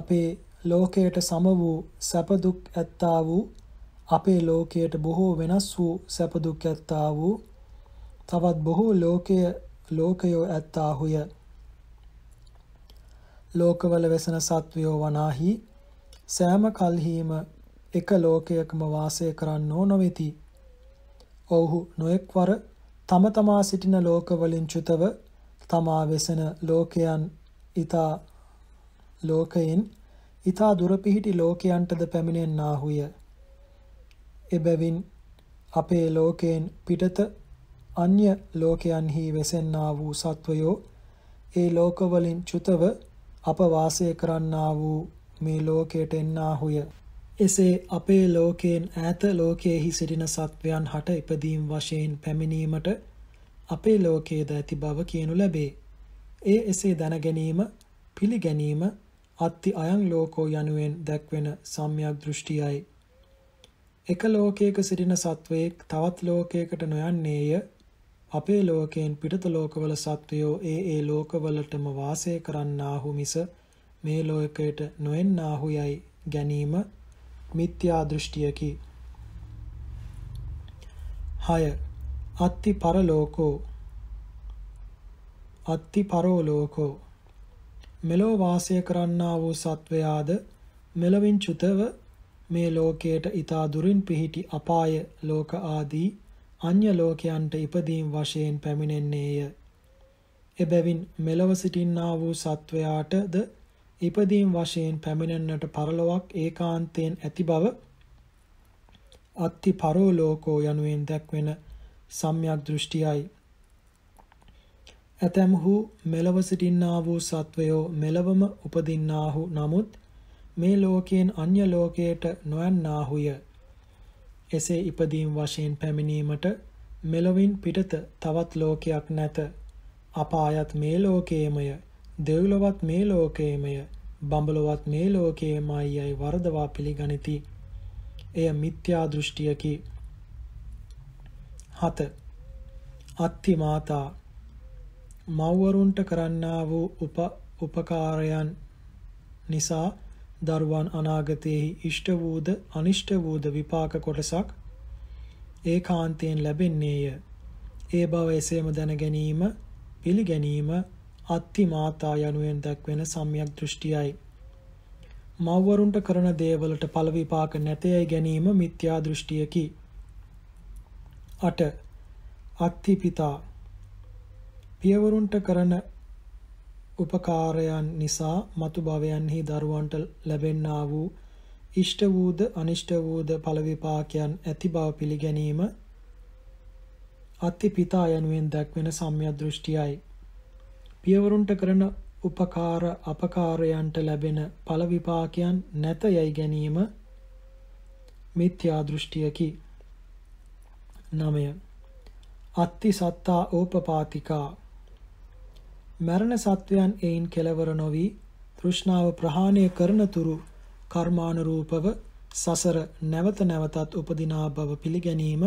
අපේ ලෝකයට සම වූ සැප දුක් ඇත්තා වූ අපේ ලෝකයට බොහෝ වෙනස් වූ සැප දුක් ඇත්තා වූ තවත් බොහෝ ලෝකය ලෝකයෝ ඇත්තාහුය ලෝකවල වෙසෙන සත්වයෝ වනාහි සෑම කල්හීම එක ලෝකයකම වාසය කරන්නෝ නොවෙති. ඔවුහු නොයෙක්වර තම තමා සිටින ලෝකවලින් චුතව තමා වෙසෙන ලෝකයන් ඊතා ලෝකයෙන් ඊතා දුර පිහිටි ලෝකයන්ටද පැමිණෙන්නාහුය. එබැවින් අපේ ලෝකයෙන් පිටත අන්‍ය ලෝකයන්හි වෙසෙන්නා වූ සත්වයෝ ඒ ලෝකවලින් චුතව අප වාසය කරන්නා වූ මේ ලෝකයට එන්නාහුය. එසේ අපේ ලෝකයෙන් ඈත ලෝකයෙහි සිටින සත්වයන් හට ඉපදීම් වශයෙන් පැමිණීමට අපේ ලෝකයේද ඇති බව කියනු ලැබේ. ඒ එසේ දැනගැනීම පිළිගැනීම අත්ති අයං ලෝකෝ යනුවෙන් දැක්වෙන සම්යක් දෘෂ්ටියයි. එක ලෝකයක සිටින සත්වයෙක් තවත් ලෝකයකට නොයන්නේය අපේ ලෝකයෙන් පිටත ලෝකවල සත්වයෝ ඒ ඒ ලෝකවලටම වාසය කරන්නාහු මිස මේ ලෝකයට නොෙන්නාහු යයි ගැනීම මිත්‍යා දෘෂ්ටියකි. 6. අත්ති පරලෝකෝ අත්ති පරෝ ලෝකෝ මෙලෝ වාසය කරන්නා වූ සත්වයාද මෙලවින් චුතව මේ ලෝකයට ඊතා දුරින් පිහිටි අපාය ලෝක ආදී අන්‍ය ලෝකයන්ට ඉපදීම් වශයෙන් පැමිණෙන්නේය. එබැවින් මෙලව සිටින්නා වූ සත්වයාටද ඉපදීම් වශයෙන් පැමිණෙන්නට පරලොවක් ඒකාන්තයෙන් ඇති බව අත්ති පරෝ ලෝකෝ යනුවෙන් දැක්වෙන සම්‍යක් දෘෂ්ටියයි. ඇතැම්හු මෙලව සිටින්නා වූ සත්වයෝ මෙලවම උපදින්නාහු නමුත් මේ ලෝකයෙන් අන්‍ය ලෝකයට නොයන්නාහුය. එසේ ඉපදීම් වශයෙන් පැමිණීමට මෙලොවින් පිටත තවත් ලෝකයක් නැත. අපායත් මේ ලෝකයේමය, දෙව්ලොවත් මේ ලෝකයේමය, බඹලොවත් මේ ලෝකයේමයි යයි වරදවා පිළිගනිති. එය මිත්‍යා දෘෂ්ටියකි. 7. අත්ති මාතා මව්වරුන්ට කරන්නා වූ උපකාරයන් නිසා දරුවන් අනාගතයේ ඉෂ්ට වූද අනිෂ්ට වූද විපාක කොටසක් ඒකාන්තයෙන් ලැබෙන්නේය. ඒ බව එසේම දැන ගැනීම, පිළිගැනීම අත්ති මාතා යනුවෙන් දක්වන සම්‍යක් දෘෂ්ටියයි. මව්වරුන්ට කරන දේවලට ඵල විපාක නැතේයි ගැනීම මිත්‍යා දෘෂ්ටියකි. 8. අත්ති පිතා පියවරුන්ට කරන උපකාරයන් නිසා මතු භවයන්හි දරුවන්ට ලැබෙන්නා වූ ඉෂ්ට වූද අනිෂ්ට වූද ඵල විපාකයන් ඇති බව පිළිගැනීම අතිපිතා යනුවෙන් දක්වන සම්‍යදෘෂ්ටියයි. පියවරුන්ට කරන උපකාර අපකාරයන්ට ලැබෙන ඵල විපාකයන් නැත යයි ගැනීම මිත්‍යා දෘෂ්ටියකි. 9. අත්ති සත්තා ඕපපාතිකා මරණ සත්වයන් එයින් කෙලවර නොවි තෘෂ්ණාව ප්‍රහාණය කරන තුරු කර්මානුරූපව සසර නැවත නැවතත් උපදිනා බව පිළිගැනීම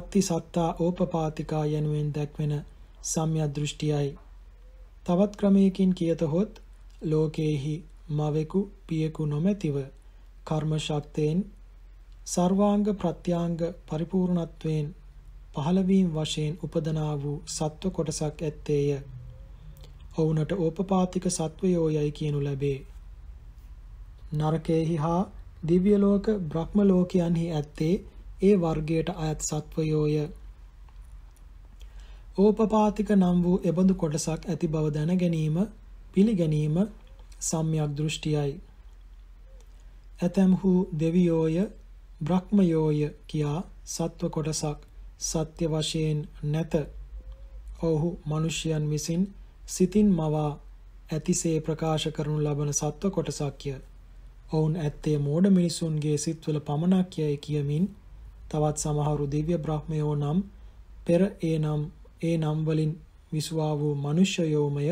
අත්ති සත්තා ඕපපාතිකා යනුවෙන් දැක්වෙන සම්‍යක් දෘෂ්ටියයි. තවත් ක්‍රමයකින් කියතහොත් ලෝකේහි මවෙකු පියෙකු නොමැතිව කර්ම ශක්තියෙන් සර්වාංග ප්‍රත්‍යාංග පරිපූර්ණත්වයෙන් පහළවීම් වශයෙන් උපදනා වූ සත්ව කොටසක් ඇත්තේය ඔවුනට ඕපපාතික සත්වයෝ යයි කියනු ලැබේ. නරකයෙහි හා දිව්‍ය ලෝක බ්‍රහ්ම ලෝකයන්හි ඇත්තේ ඒ වර්ගයට අයත් සත්වයෝය. ඕපපාතික නම් වූ එබඳු කොටසක් ඇති බව දැන ගැනීම පිළිගැනීම සම්්‍යක් දෘෂ්ටියයි. ඇතැම්හු දෙවියෝය බ්‍රහ්මයෝය කියා සත්ව කොටසක් සත්‍ය වශයෙන් නැත. ඔවුහු මිනිසයන් විසින් සිතින් මවා ඇතිසේ ප්‍රකාශ කරනු ලබන සත්ව කොටසක්ය. ඔවුන් ඇත්තේ මෝඩ මිනිසුන්ගේ සිත්වල පමණක් යයි කියමින් තවත් සමහරු දිව්‍ය බ්‍රහ්මයෝ නම් පෙර ඒ නම් ඒ නම් වලින් විසුවා වූ මනුෂ්‍යයෝමය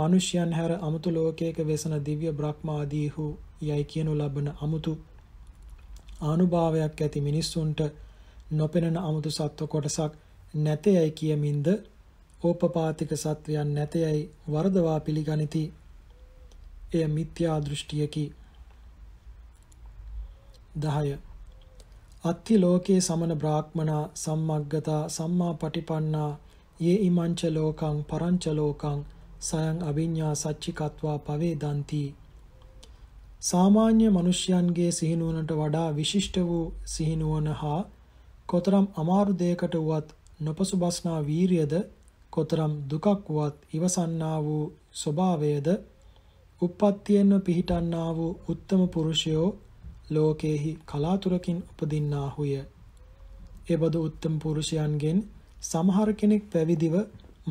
මනුෂ්‍යයන් හැර අමුතු ලෝකයක වෙසන දිව්‍ය බ්‍රහ්මාදීහු යයි කියනු ලබන අමුතු ආනුභාවයක් ඇති මිනිස්සුන්ට නොපෙනෙන අමුතු සත්ව කොටසක් නැතයයි කියමින්ද ඕපපාතික සත්වයන් නැතයයි වරදවා පිළිගනිති. එය මිත්‍යා දෘෂ්ටියකි. 10 අත්ති ලෝකේ සමන බ්‍රාහ්මනා සම්මග්ගතා සම්මා පටිපන්නා යේ ඉමංච ලෝකං පරංච ලෝකං සයන් අභිඤ්ඤා සච්චිකත්වා පවේදಂತಿ සාමාන්‍ය මිනිසයන්ගේ සිහිනුවනට වඩා විශිෂ්ට වූ සිහිනුවන හා කොතරම් අමාරු දෙයකට වුවත් නොපසුබස්නා වීරියද කොතරම් දුකක් වුවත් ඉවසන්නා වූ ස්වභාවයද උප්පත්තියෙන්ම පිහිටන්නා වූ උත්තම පුරුෂයෝ ලෝකේහි කලාතුරකින් උපදින්නාහුය. එබඳු උත්තම පුරුෂයන්ගෙන් සමහර කෙනෙක් පැවිදිව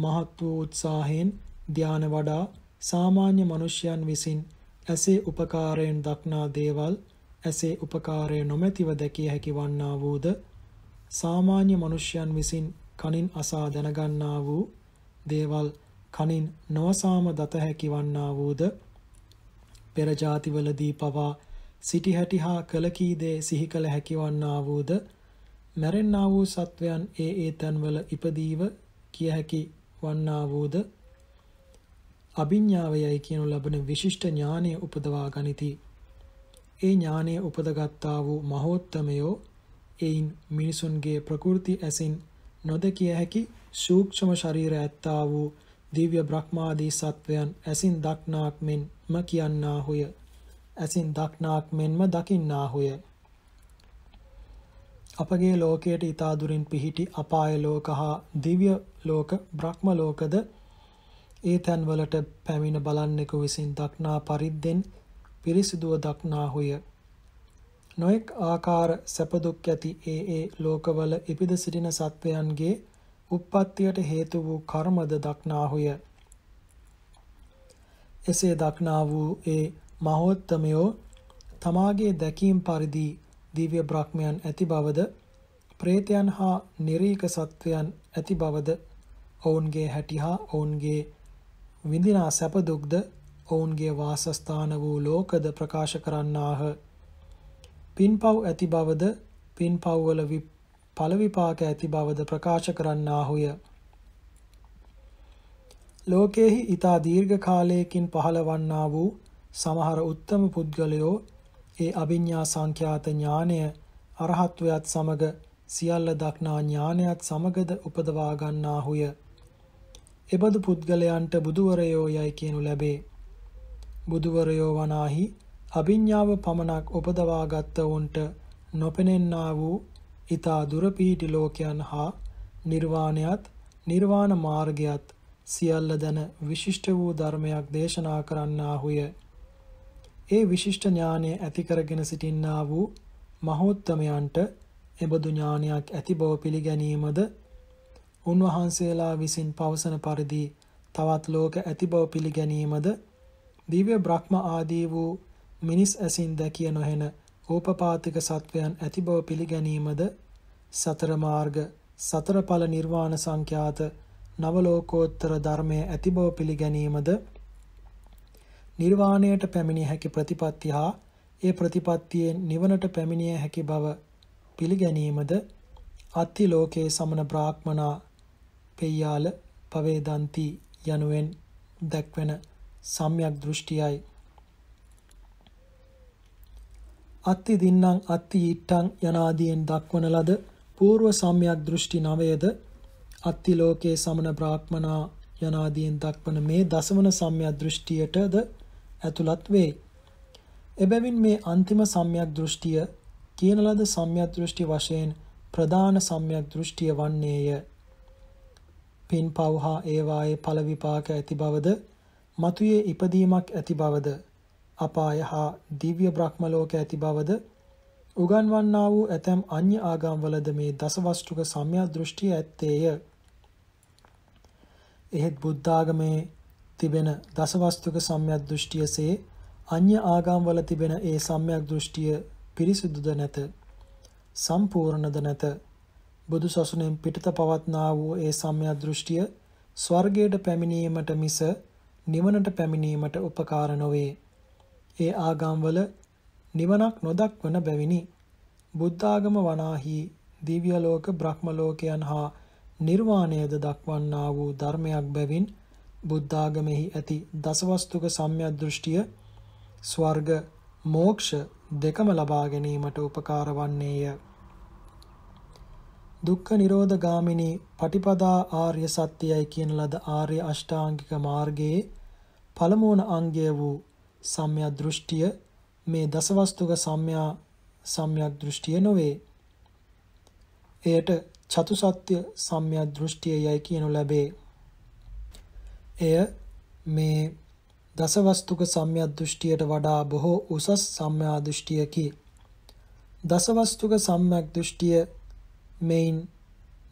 මහත් වූ උත්සාහයෙන් ධාන වඩා සාමාන්‍ය මිනිසයන් විසින් ඇසේ උපකාරයෙන් දක්නා දේවල් ඇසේ උපකාරය නොමැතිව දැකිය හැකි වන්නා වූද සාමාන්‍ය මිනිසයන් විසින් කනින් අසා දැනගන්නා වූ දේවල් කනින් නොවසාම දත හැකි වන්නා වූද පෙර જાතිවලදී පවා සිටි හැටි හා කල කී දේ සිහි කළ හැකි වන්නා වූද මැරෙන්නා වූ සත්වයන් ඒ ඒ තන්වල ඉපදීව කිය හැකි වන්නා වූද අභිඥාවයයි කියනු ලබන විශිෂ්ට ඥානය උපදවා ගනිති ඒ ඥානය උපදගත්තා වූ මහෝත්තමයෝ එයින් මිනිසුන්ගේ ප්‍රකෘති ඇසින් නොදකිය හැකි සූක්ෂම ශරීර ඇත්තා වූ දිව්‍ය බ්‍රහ්මාදී සත්වයන් ඇසින් දක්නාක් මෙන්ම කියන්නාහුය. ඇසින් දක්නාක් මෙන්ම දකින්නාහුය. අපගේ ලෝකයට ඊතා දුරින් පිහිටි අපාය ලෝක හා දිව්‍ය ලෝක බ්‍රහ්ම ලෝකද ඒ තැන්වලට පැමිණ බලන්නෙකු විසින් දක්නා පරිද්දෙන් පිරිසිදුව දක්නාහුය. නොඑක් ආකාර සැප දුක් ඇති ඒ ඒ ලෝකවල ඉපිද සිටින සත්වයන්ගේ උප්පත්තියට හේතු වූ කර්මද දක්නාහුය. එසේ දක්නා වූ ඒ මහෝත්තමයෝ තමාගේ දැකීම් පරිදි දිව්‍ය බ්‍රහ්මයන් ඇති බවද ප්‍රේතයන් හා නිරීක සත්වයන් ඇති බවද ඔවුන්ගේ හැටි හා ඔවුන්ගේ විඳිනා සැප දුක්ද ඔවුන්ගේ වාසස්ථාන වූ ලෝකද ප්‍රකාශ කරන්නාහ. පින්පව් ඇති බවද පින්පව් වල විප ඵල විපාක ඇති බවද ප්‍රකාශ කරන්නාහුය. ලෝකයේහි ඊතා දීර්ඝ කාලයකින් පහළවන්නා වූ සමහර උත්තම පුද්ගලයෝ ඒ අභිඥා සංඛ්‍යාත ඥානය අරහත්වයත් සමග සියල්ල දක්නා ඥානයත් සමගද උපදවා ගන්නාහුය. එබඳු පුද්ගලයන්ට බුදුවරයෝ යයි කියනු ලැබේ. බුදුවරයෝ වනාහි අභිඥාව පමණක් උපදවාගත්ත උන්ට නොපෙනෙන්නා වූ ඊතා දුර පිහිටි ලෝකයන් හා නිර්වාණයත් නිර්වාණ මාර්ගයත් සියල්ල දැන විශිෂ්ට වූ ධර්මයක් දේශනා කරන්නාහුය. ඒ විශිෂ්ට ඥානය ඇති කරගෙන සිටින්නා වූ මහෝත්තමයන්ට එබඳු ඥානයක් ඇති බව පිළිගැනීමද උන්වහන්සේලා විසින් පවසන පරිදි තවත් ලෝක ඇති බව පිළිගැනීමද දිව්‍ය බ්‍රහ්ම ආදී වූ මිනිස් ඇසින් දැකිය නොහෙන ඕපපාතික සත්වයන් ඇති බව පිළිගැනීමද සතර මාර්ග සතර ඵල නිර්වාණ සංඛ්‍යාත නව ලෝකෝත්තර ධර්මයේ ඇති බව පිළිගැනීමද නිර්වාණයට පැමිණිය හැකි ප්‍රතිපත්ති හා ඒ ප්‍රතිපත්තියෙන් නිවනට පැමිණිය හැකි බව පිළිගැනීමද අත්ති ලෝකේ සමන බ්‍රාහ්මනා පෙය්‍යාල පවේදන්ති යනුවෙන් දැක්වෙන සම්‍යක් දෘෂ්ටියයි අත්ති දින්නම් අත්ති ඊට්ටං යනාදීන් දක්වන ලද పూర్ව සම්‍යක් දෘෂ්ටි නවයේද අත්ති ලෝකේ සමන බ්‍රාහ්මනා යනාදීන් දක්වන මේ දසවන සම්‍යක් දෘෂ්ටියටද ඇතුළත් වේ. එබැවින් මේ අන්තිම සම්‍යක් දෘෂ්ටිය කියන ලද සම්‍යක් දෘෂ්ටි වශයෙන් ප්‍රධාන සම්‍යක් දෘෂ්ටිය වන්නේය. පින් පවහා ඒවායේ ඵල විපාක ඇති බවද මතුයේ ඉපදීමක් ඇති බවද අපාය හා දිව්‍ය බ්‍රහ්ම ලෝක ඇති බවද උගන්වන්නා වූ ඇතැම් අන්‍ය ආගම්වලද මේ දසවස්තුක සම්‍යක් දෘෂ්ටිය ඇත්තේය. එහෙත් බුද්ධාගමේ තිබෙන දසවස්තුක සම්‍යක් දෘෂ්ටියසේ අන්‍ය ආගම්වල තිබෙන ඒ සම්‍යක් දෘෂ්ටිය පිරිසිදුද නැත. සම්පූර්ණද නැත. බුදු සසුනෙන් පිටත පවත්නා වූ ඒ සම්‍යක් දෘෂ්ටිය ස්වර්ගයට පැමිණීමට මිස නිවනට පැමිණීමට උපකාර නොවේ. ඒ ආගම්වල නිවනක් නොදක්වන බැවිනි. බුද්ධාගම වනාහි දිව්‍ය ලෝක බ්‍රහ්ම ලෝකයන් හා නිර්වාණයද දක්වන්නා වූ ධර්මයක් බැවින් බුද්ධාගමෙහි ඇති දසවස්තුක සම්‍යදෘෂ්ටිය ස්වර්ග මෝක්ෂ දෙකම ලබා ගැනීමට උපකාර වන්නේය. දුක්ඛ නිරෝධ ගාමිනී පටිපදා ආර්ය සත්‍යයයි කියන ලද ආර්ය අෂ්ටාංගික මාර්ගයේ පළමුවන අංගය වූ සම්‍යක් දෘෂ්ටිය මේ දසවස්තුක සම්‍යා සම්‍යක් දෘෂ්ටිය නොවේ. එයට චතුසත්‍ය සම්‍යක් දෘෂ්ටිය යයි කියනු ලැබේ. එය මේ දසවස්තුක සම්‍යක් දෘෂ්ටියට වඩා බොහෝ උසස් සම්‍යා දෘෂ්ටියකි. දසවස්තුක සම්‍යක් දෘෂ්ටිය මෙයින්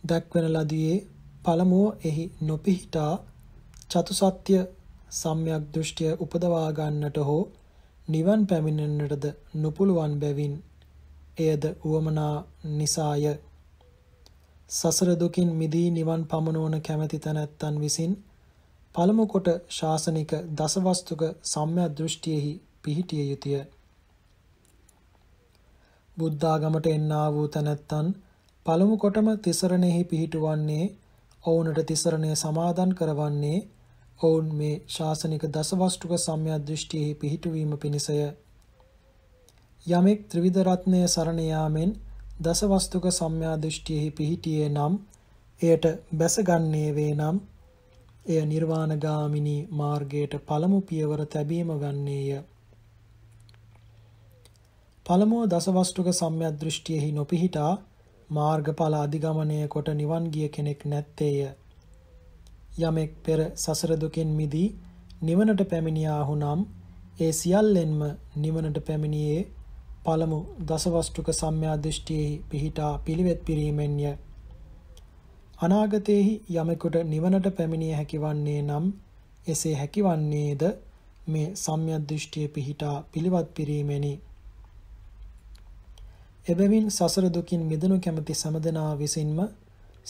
දක්වන ලදියේ පළමුව එහි නොපිහිටා චතුසත්‍ය සම්්‍යක් දෘෂ්ටිය උපදවා ගන්නට හෝ නිවන් පැමිණෙන්නටද නොපුළුවන් බැවින් එයද උවමනා නිසාය සසර දුකින් මිදී නිවන් පමනෝන කැමැති තැනැත්තන් විසින් පළමු කොට ශාසනික දසවස්තුක සම්‍යක් දෘෂ්ටියෙහි පිහිටිය යුතුය බුද්ධාගමට එන්නා වූ තැනැත්තන් පළමු කොටම තිසරණෙහි පිහිටුවන්නේ ඔවුනට තිසරණය සමාදන් කරවන්නේ ඔවුන් මේ ශාසනික දසවස්තුක සම්‍යක් දෘෂ්ටියෙහි පිහිටුවීම පිණිසය. යමෙක් ත්‍රිවිධ රත්නය සරණ යාමෙන් දසවස්තුක සම්‍යා දෘෂ්ටියෙහි පිහිටියේ නම් එයට බැසගන්නේ වේ නම් එය නිර්වාණගාමිනී මාර්ගයට පළමු පියවර තැබීම වන්නේය. පළමුව දසවස්තුක සම්‍යක් දෘෂ්ටියෙහි නොපිහිටා මාර්ගඵල අධිගමනය කොට නිවන් ගිය කෙනෙක් නැත්තේය. යමෙක් පෙර සසර දුකෙන් මිදී නිවනට පැමිණියාහු නම් ඒ සියල්ලෙන්ම නිවනට පැමිණියේ පළමු දසවස්තුක සම්‍යාදිෂ්ටියෙහි පිහිටා පිළිවෙත් පිරීමෙන්ය. අනාගතයෙහි යමෙකුට නිවනට පැමිණිය හැකිවන්නේ නම් එසේ හැකිවන්නේද මේ සම්‍යද්දිෂ්ටිය පිහිටා පිළිවත් පිරීමෙනි. එබැවින් සසර දුකින් මිදෙනු කැමති සමදෙනා විසින්ම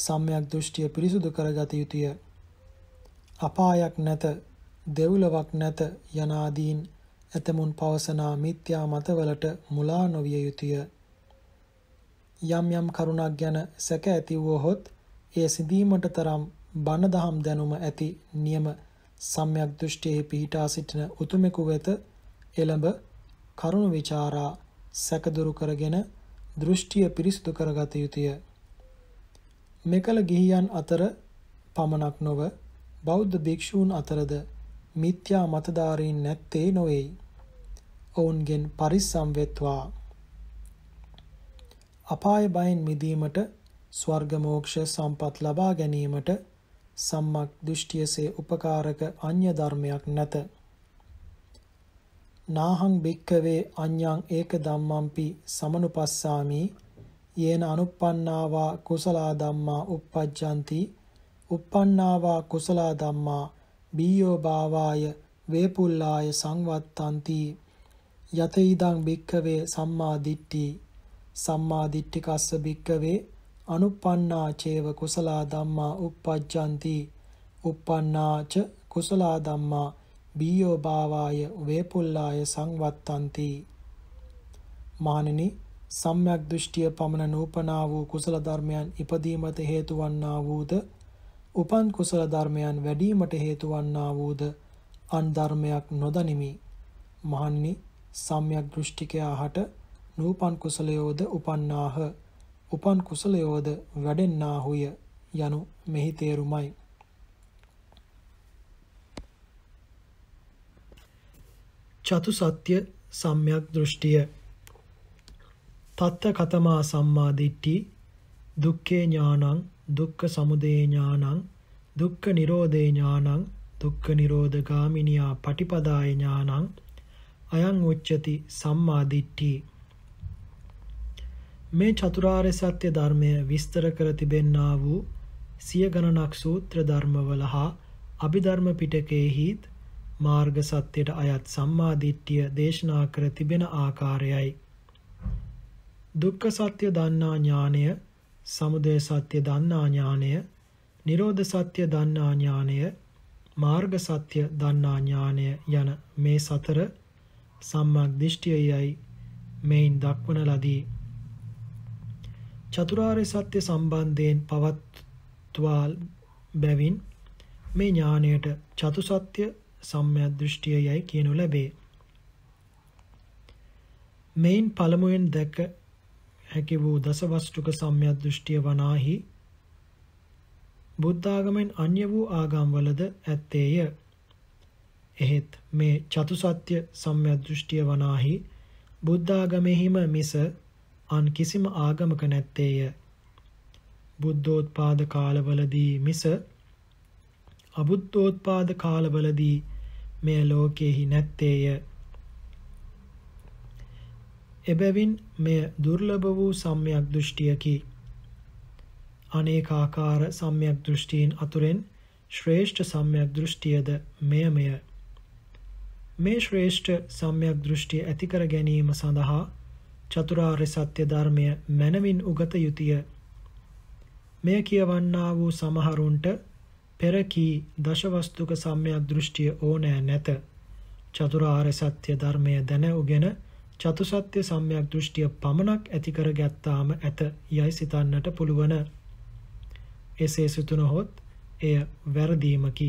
සම්‍යක් දෘෂ්ටිය පිරිසුදු කරගත යුතුය. අපායක් නැත දෙව්ලොවක් නැත යනාදීන් ඇතමුන් පවසනා මිත්‍යා මතවලට මුලා නොවිය යුතුය. යම් යම් කරුණක් ගැන සැක ඇති වුවහොත් ඒ සිඳීමට තරම් බණ දහම් දැනුම ඇති නියම සම්‍යක් දෘෂ්ටියේ පිහිටා සිටින උතුමෙකු වෙත එළඹ කරුණ විචාරා සැක දුරු කරගෙන දෘෂ්ටිය පිරිසුදු කරගත යුතුය. මෙකල ගිහියන් අතර පමණක් නොව බෞද්ධ භික්ෂූන් අතරද මිත්‍යා මතධාරීන් නැත්තේ නොවේයි. ඔවුන්ගෙන් පරිස්සම් වෙත්වා. අපාය බයෙන් මිදීමට ස්වර්ගමෝක්ෂ සම්පත් ලබා ගැනීමට සම්මක් දෘෂ්ටියසේ උපකාරක අන්‍ය ධර්මයක් නැත. නාහං භික්කවේ අඤ්ඤං ඒක ධම්මම්පි සමනුපස්සාමි යේන අනුප්පන්නාවා කුසලා ධම්මා uppajjanti uppannāvā කුසලා ධම්මා බීයෝ භාවාය වේපුල්ලාය සංවත්තන්ති යත ඉදං භික්ඛවේ සම්මා දිට්ඨි සම්මා දිට්ඨිකස්ස භික්ඛවේ අනුප්පන්නා චේව කුසලා ධම්මා uppajjanti uppannāච කුසලා ධම්මා බීයෝ භාවාය වේපුල්ලාය සංවත්තන්ති මානිනී සම්්‍යක් දෘෂ්ටිය පමණ නූපනා වූ කුසල ධර්මයන් ඉපදීමට හේතු වන්නා වූද උපන් කුසල ධර්මයන් වැඩිවීමට හේතු වන්නා වූද අන් ධර්මයක් නොදනිමි. මහන්නි සම්‍යක් දෘෂ්ටිකයාහට නූපන් කුසලයෝද උපන්නාහ උපන් කුසලයෝද වැඩෙන්නාහුය යනු මෙහි තේරුමයි. චතු සත්‍ය සම්‍යක් දෘෂ්ටිය තත්ත කතමා සම්මාදිට්ටි දුක්ඛේ ඥානං දුක්ඛ සමුදය ඥානං දුක්ඛ නිරෝධේ ඥානං දුක්ඛ නිරෝධ ගාමිනියා පටිපදාය ඥානං අයං උච්චති සම්මා දිට්ඨි මේ චතුරාර්ය සත්‍ය ධර්මය විස්තර කර තිබෙන්නා වූ සිය ගණනක් සූත්‍ර ධර්මවල හා අභිධර්ම පිටකයේහිත් මාර්ග සත්‍යයට අයත් සම්මා දිට්ඨිය දේශනා කර තිබෙන ආකාරයයි දුක්ඛ සත්‍ය දන්නා ඥානය සමුදය සත්‍ය දන්නා ඥානය, නිරෝධ සත්‍ය දන්නා ඥානය, මාර්ග සත්‍ය දන්නා ඥානය යන මේ සතර සම්මක් දිෂ්ඨියයි මෙයින් දක්වන ලදී. චතුරාර්ය සත්‍ය සම්බන්ධයෙන් පවත්වාල් බැවින් මේ ඥානයට චතු සත්‍ය සම්මයක් දෘෂ්ටියයි කියනු ලැබේ. මෙයින් පළමුවෙන් දැක හැකි වූ දසවස්තුක සම්‍යක් දෘෂ්ටිය වනාහි බුද්ධාගමෙන් අන්‍ය වූ ආගම්වලද ඇත්තේය. එහෙත් මේ චතුසත්‍ය සම්‍යක් දෘෂ්ටිය වනාහි බුද්ධාගමෙහිම මිස අන් කිසිම ආගමක නැත්තේය. බුද්ධෝත්පාද කාලවලදී මිස අබුද්ධෝත්පාද කාලවලදී මෙය ලෝකෙහි නැත්තේය. එබැවින් මෙය දුර්ලභ වූ සම්්‍යක් දෘෂ්ටියකි. අනේකාකාර සම්්‍යක් දෘෂ්ටීන් අතුරෙන් ශ්‍රේෂ්ඨ සම්්‍යක් දෘෂ්ටියද මෙයමය. මේ ශ්‍රේෂ්ඨ සම්්‍යක් දෘෂ්ටිය ඇතිකර ගැනීම සඳහා චතුරාර්ය සත්‍ය ධර්මය මනමින් උගත යුතුය. මෙය කියවන්නා වූ සමහරුන්ට පෙර කී දශවස්තුක සම්්‍යක් දෘෂ්ටිය ඕනෑ නැත. චතුරාර්ය සත්‍ය ධර්මය දැන උගෙන චතුසත්‍ය සම්‍යක් දෘෂ්ටිය පමණක් ඇති කරගත්තාම ඇත යයි සිතන්නට පුළුවන්. එසේ සිතනහොත් එය වැරදීමකි.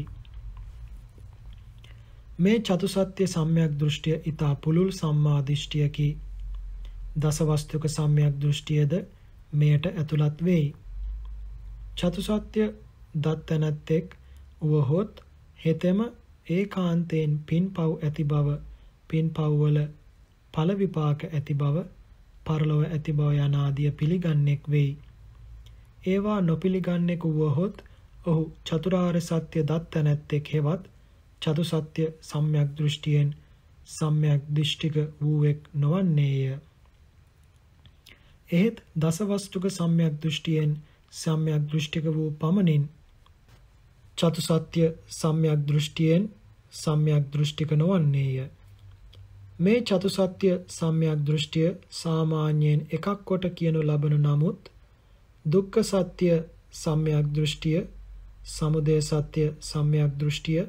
මේ චතුසත්‍ය සම්‍යක් දෘෂ්ටිය ඊතා පුලුල් සම්මා දෘෂ්ටියකි. දසවස්තුක සම්‍යක් දෘෂ්ටියද මෙයට ඇතුළත් වෙයි. චතුසත්‍ය දත්තනත්තෙක් වුවහොත් හෙතෙම ඒකාන්තයෙන් පින්පව් ඇති බව පින්පව් වල ඵල විපාක ඇති බව, පරලොව ඇති බව යනාදිය පිළිගන්නෙක් වෙයි. ඒවා නොපිළිගන්නෙකු වුවහොත් ඔහු චතුරාර්ය සත්‍ය දත්ත නැත්තෙක් හෙවත් චතු සත්‍ය සම්‍යක් දෘෂ්ටියෙන් සම්‍යක් දිෂ්ඨික වූවෙක් නොවන්නේය. එහෙත් දසවස්තුක සම්‍යක් දෘෂ්ටියෙන් සම්‍යක් දෘෂ්ටික වූ පමණින් චතු සත්‍ය සම්‍යක් දෘෂ්ටියෙන් සම්‍යක් දෘෂ්ටික නොවන්නේය. මේ චතුසත්‍ය සම්‍යක් දෘෂ්ටිය සාමාන්‍යයෙන් එකක් කොට කියනු ලබන නමුත් දුක්ඛ සත්‍ය සම්‍යක් දෘෂ්ටිය, සමුදය සත්‍ය සම්‍යක් දෘෂ්ටිය,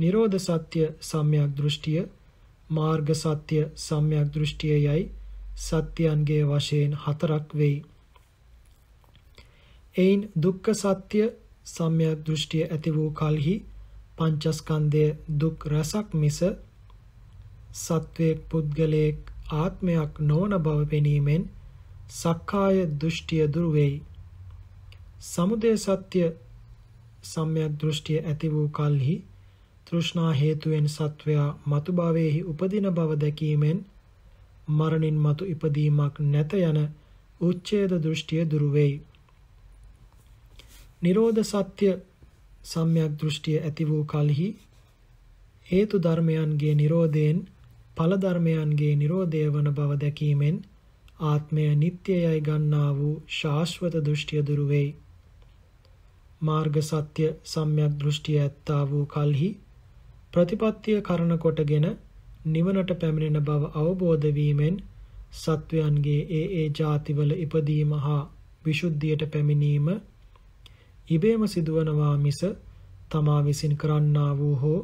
නිරෝධ සත්‍ය සම්‍යක් දෘෂ්ටිය, මාර්ග සත්‍ය සම්‍යක් දෘෂ්ටිය යයි සත්‍යයන්ගේ වශයෙන් හතරක් වෙයි. එයින් දුක්ඛ සත්‍ය සම්‍යක් දෘෂ්ටිය ඇති වූ කලෙහි පංචස්කන්ධය දුක් රසක් මිස සත්වයේ පුද්ගලයෙක් ආත්මයක් නොවන බව පෙනීමෙන් සක්කාය දෘෂ්ටිය දුර වෙයි. සමුදය සත්‍ය සම්‍යක් දෘෂ්ටිය ඇති වූ කල්හි තෘෂ්ණා හේතුවෙන් සත්වයා මතුභාවයෙහි උපදින බව දැකීමෙන් මරණින් මතු ඉපදීමක් නැත යන උච්ඡේද දෘෂ්ටිය දුරු වෙයි. නිරෝධ සත්‍ය සම්‍යක් දෘෂ්ටිය ඇති වූ කලෙහි හේතු ධර්මයන්ගේ නිරෝධයෙන් ඵල ධර්මයන්ගේ Nirodha වන බව දැකීමෙන් ආත්මය නිට්ටයයි ගන්නා වූ ශාශ්වත දෘෂ්ටිය දුරු වෙයි. මාර්ග සත්‍ය සම්‍යක් දෘෂ්ටිය ඇත්තා වූ කල්හි ප්‍රතිපත්තිය කරන කොටගෙන නිවනට පැමිණෙන බව අවබෝධ වීමෙන් සත්වයන්ගේ ඒ ඒ ಜಾතිවල ඉපදීම හා විසුද්ධියට පැමිණීම ඉබේම සිදුවනවා මිස තමා විසින් කරන්නා වූ හෝ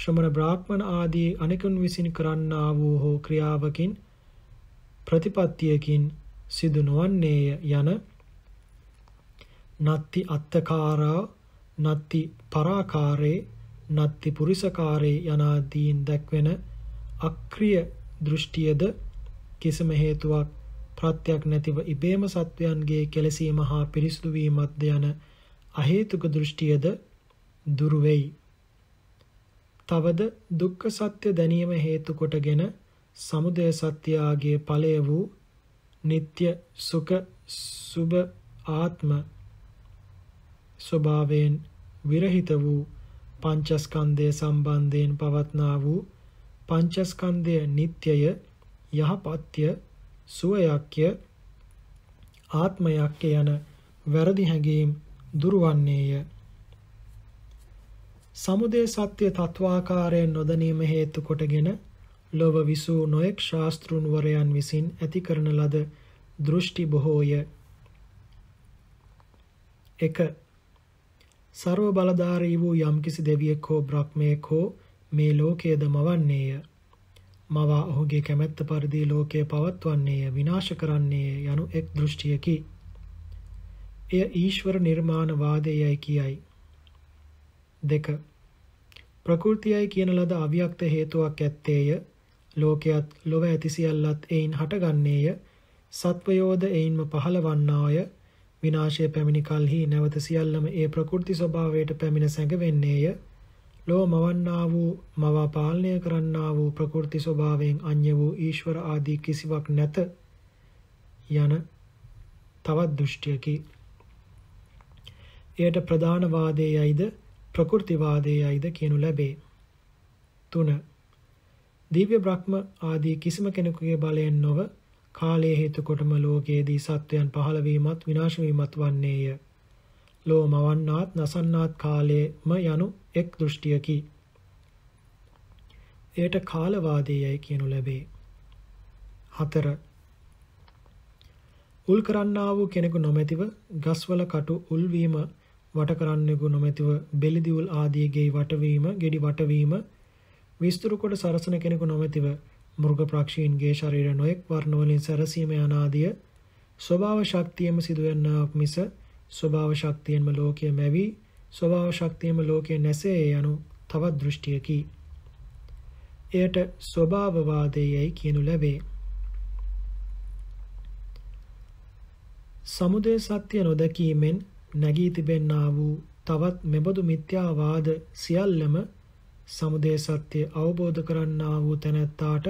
ශ්‍රමණ බ්‍රාහ්මණ ආදී අනෙකුන් විසින් කරන්නා වූ හෝ ක්‍රියාවකින් ප්‍රතිපත්තියකින් සිදු නොවන්නේය යන නත්ති අත්තකාරා නත්ති පරාකාරේ නත්ති පුරිසකාරේ යනාදීන් දැක්වෙන අක්‍රිය දෘෂ්ටියද කිසිම හේතුවක් ප්‍රත්‍යක් නැතිව ඉබේම සත්වයන්ගේ කෙලසීම හා පිරිසුදු වීමත් යන අහේතුක දෘෂ්ටියද දුර වෙයි තවද දුක්ඛ සත්‍ය දැනීම හේතු කොටගෙන සමුදය සත්‍යාගේ ඵලය වූ නিত্য සුඛ සුභ ආත්ම ස්වභාවයෙන් විරහිත වූ පංචස්කන්ධය සම්බන්ධයෙන් පවත්නා වූ පංචස්කන්ධය නিত্যය යහපත්ය සුවයක්ය ආත්මයක්ය යන වැරදි හැඟීම් දුරවන්නේය සමුදේ සත්‍ය තත්වාකාරයෙන් නොදැනීම හේතු කොටගෙන ලොව විසූ නොයෙක් ශාස්තෘන්වරයන් විසින් ඇති කරන ලද දෘෂ්ටි බොහෝය. 1. ਸਰව බලධාරී වූ යම්කිසි දෙවියෙක් හෝ බ්‍රහ්මයෙක් හෝ මේ ලෝකයේද මවන්නේය. මවා ඔහුගේ කැමැත්ත පරිදි ලෝකය පවත්වන්නේය විනාශ කරන්නේය යනු එක් දෘෂ්ටියකි. එය ඊශ්වර නිර්මාණවාදයයි කියයි. දෙක ප්‍රකෘතියයි කියන ලද අව්‍යක්ත හේතුවක් ඇත්තේය ලෝකයත් ලොව ඇති සියල්ලත් එයින් හටගන්නේය සත්වයෝද එයින්ම පහළවන්නාය විනාශය පැමිණි කලෙහි නැවත සියල්ලම ඒ ප්‍රකෘති ස්වභාවයට පැමිණ සැඟවෙන්නේය ලෝ මවන්නා වූ මවා පාලනය කරන්නා වූ ප්‍රකෘති ස්වභාවයෙන් අන්‍ය වූ ඊශ්වර ආදී කිසිවක් නැත යන තවත් දෘෂ්ටියකි එයට ප්‍රධාන වාදයේයිද ප්‍රකෘතිවාදයයිද කියනු ලැබේ. 3. දිව්‍ය බ්‍රහ්ම ආදී කිසිම කෙනෙකුගේ බලයෙන් නොව කාලයේ හේතු කොටම ලෝකයේදී සත්වයන් පහළ වීමත් විනාශ වීමත් වන්නේය. ලෝ මවන්නාත් නසන්නාත් කාලයේම යනු එක් දෘෂ්ටියකි. එයට කාලවාදීයයි කියනු ලැබේ. 4. උල් කරන්නා වූ කෙනෙකු නොමැතිව ගස්වල කටු උල් වීම වට කරන්නෙකු නොමැතිව බෙලිදිවුල් ආදියගේ වටවීම ගෙඩි වටවීම විස්තුරුකොට සරසන කෙනෙකු නොමැතිව මෘග ප්‍රක්ෂීන්ගේ ශරීර නොයෙක් වර්ණවලින් සැරසීම යනාදිය ස්වභාව ශක්තියම සිදුවන්නාවක් මිස ස්වභාව ශක්තියෙන්ම ලෝකය මැවී ස්වභාව ශක්තියම ලෝකය නැසේ යනු තවත් දෘෂ්ටියකි. එයට ස්වභාවවාදයයි කියනු ලැබේ. සමුදය සත්‍ය නොදැකීමෙන් නැගී තිබෙන්නා වූ තවත් මෙබඳු මිත්‍යාවාද සියල්ලම සමුදය සත්‍ය අවබෝධ කරන්නා වූ තැනැත්තාට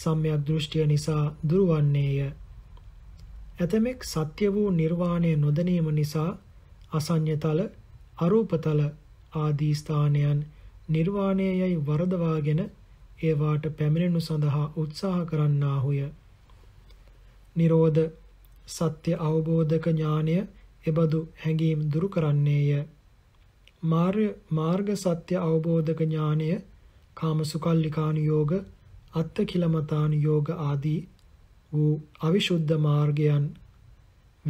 සම්‍යක් දෘෂ්ටිය නිසා දුරවන්නේය. ඇතමෙක් සත්‍ය වූ නිර්වාණය නොදැනීම නිසා අසඤ්ඤතල, අරූපතල ආදී ස්ථානයන් නිර්වාණයයි වරදවාගෙන ඒවාට පැමිණෙනු සඳහා උත්සාහ කරන්නාහුය. නිරෝධ සත්‍ය අවබෝධක ඥානය එබඳු හැඟීම් දුරු කරන්නේය. මාර්ග සත්‍ය අවබෝධක ඥානය, කාමසුකල්ලිකානුയോഗ, අත්තකිලමතානුയോഗ ආදී වූ අවිශුද්ධ මාර්ගයන්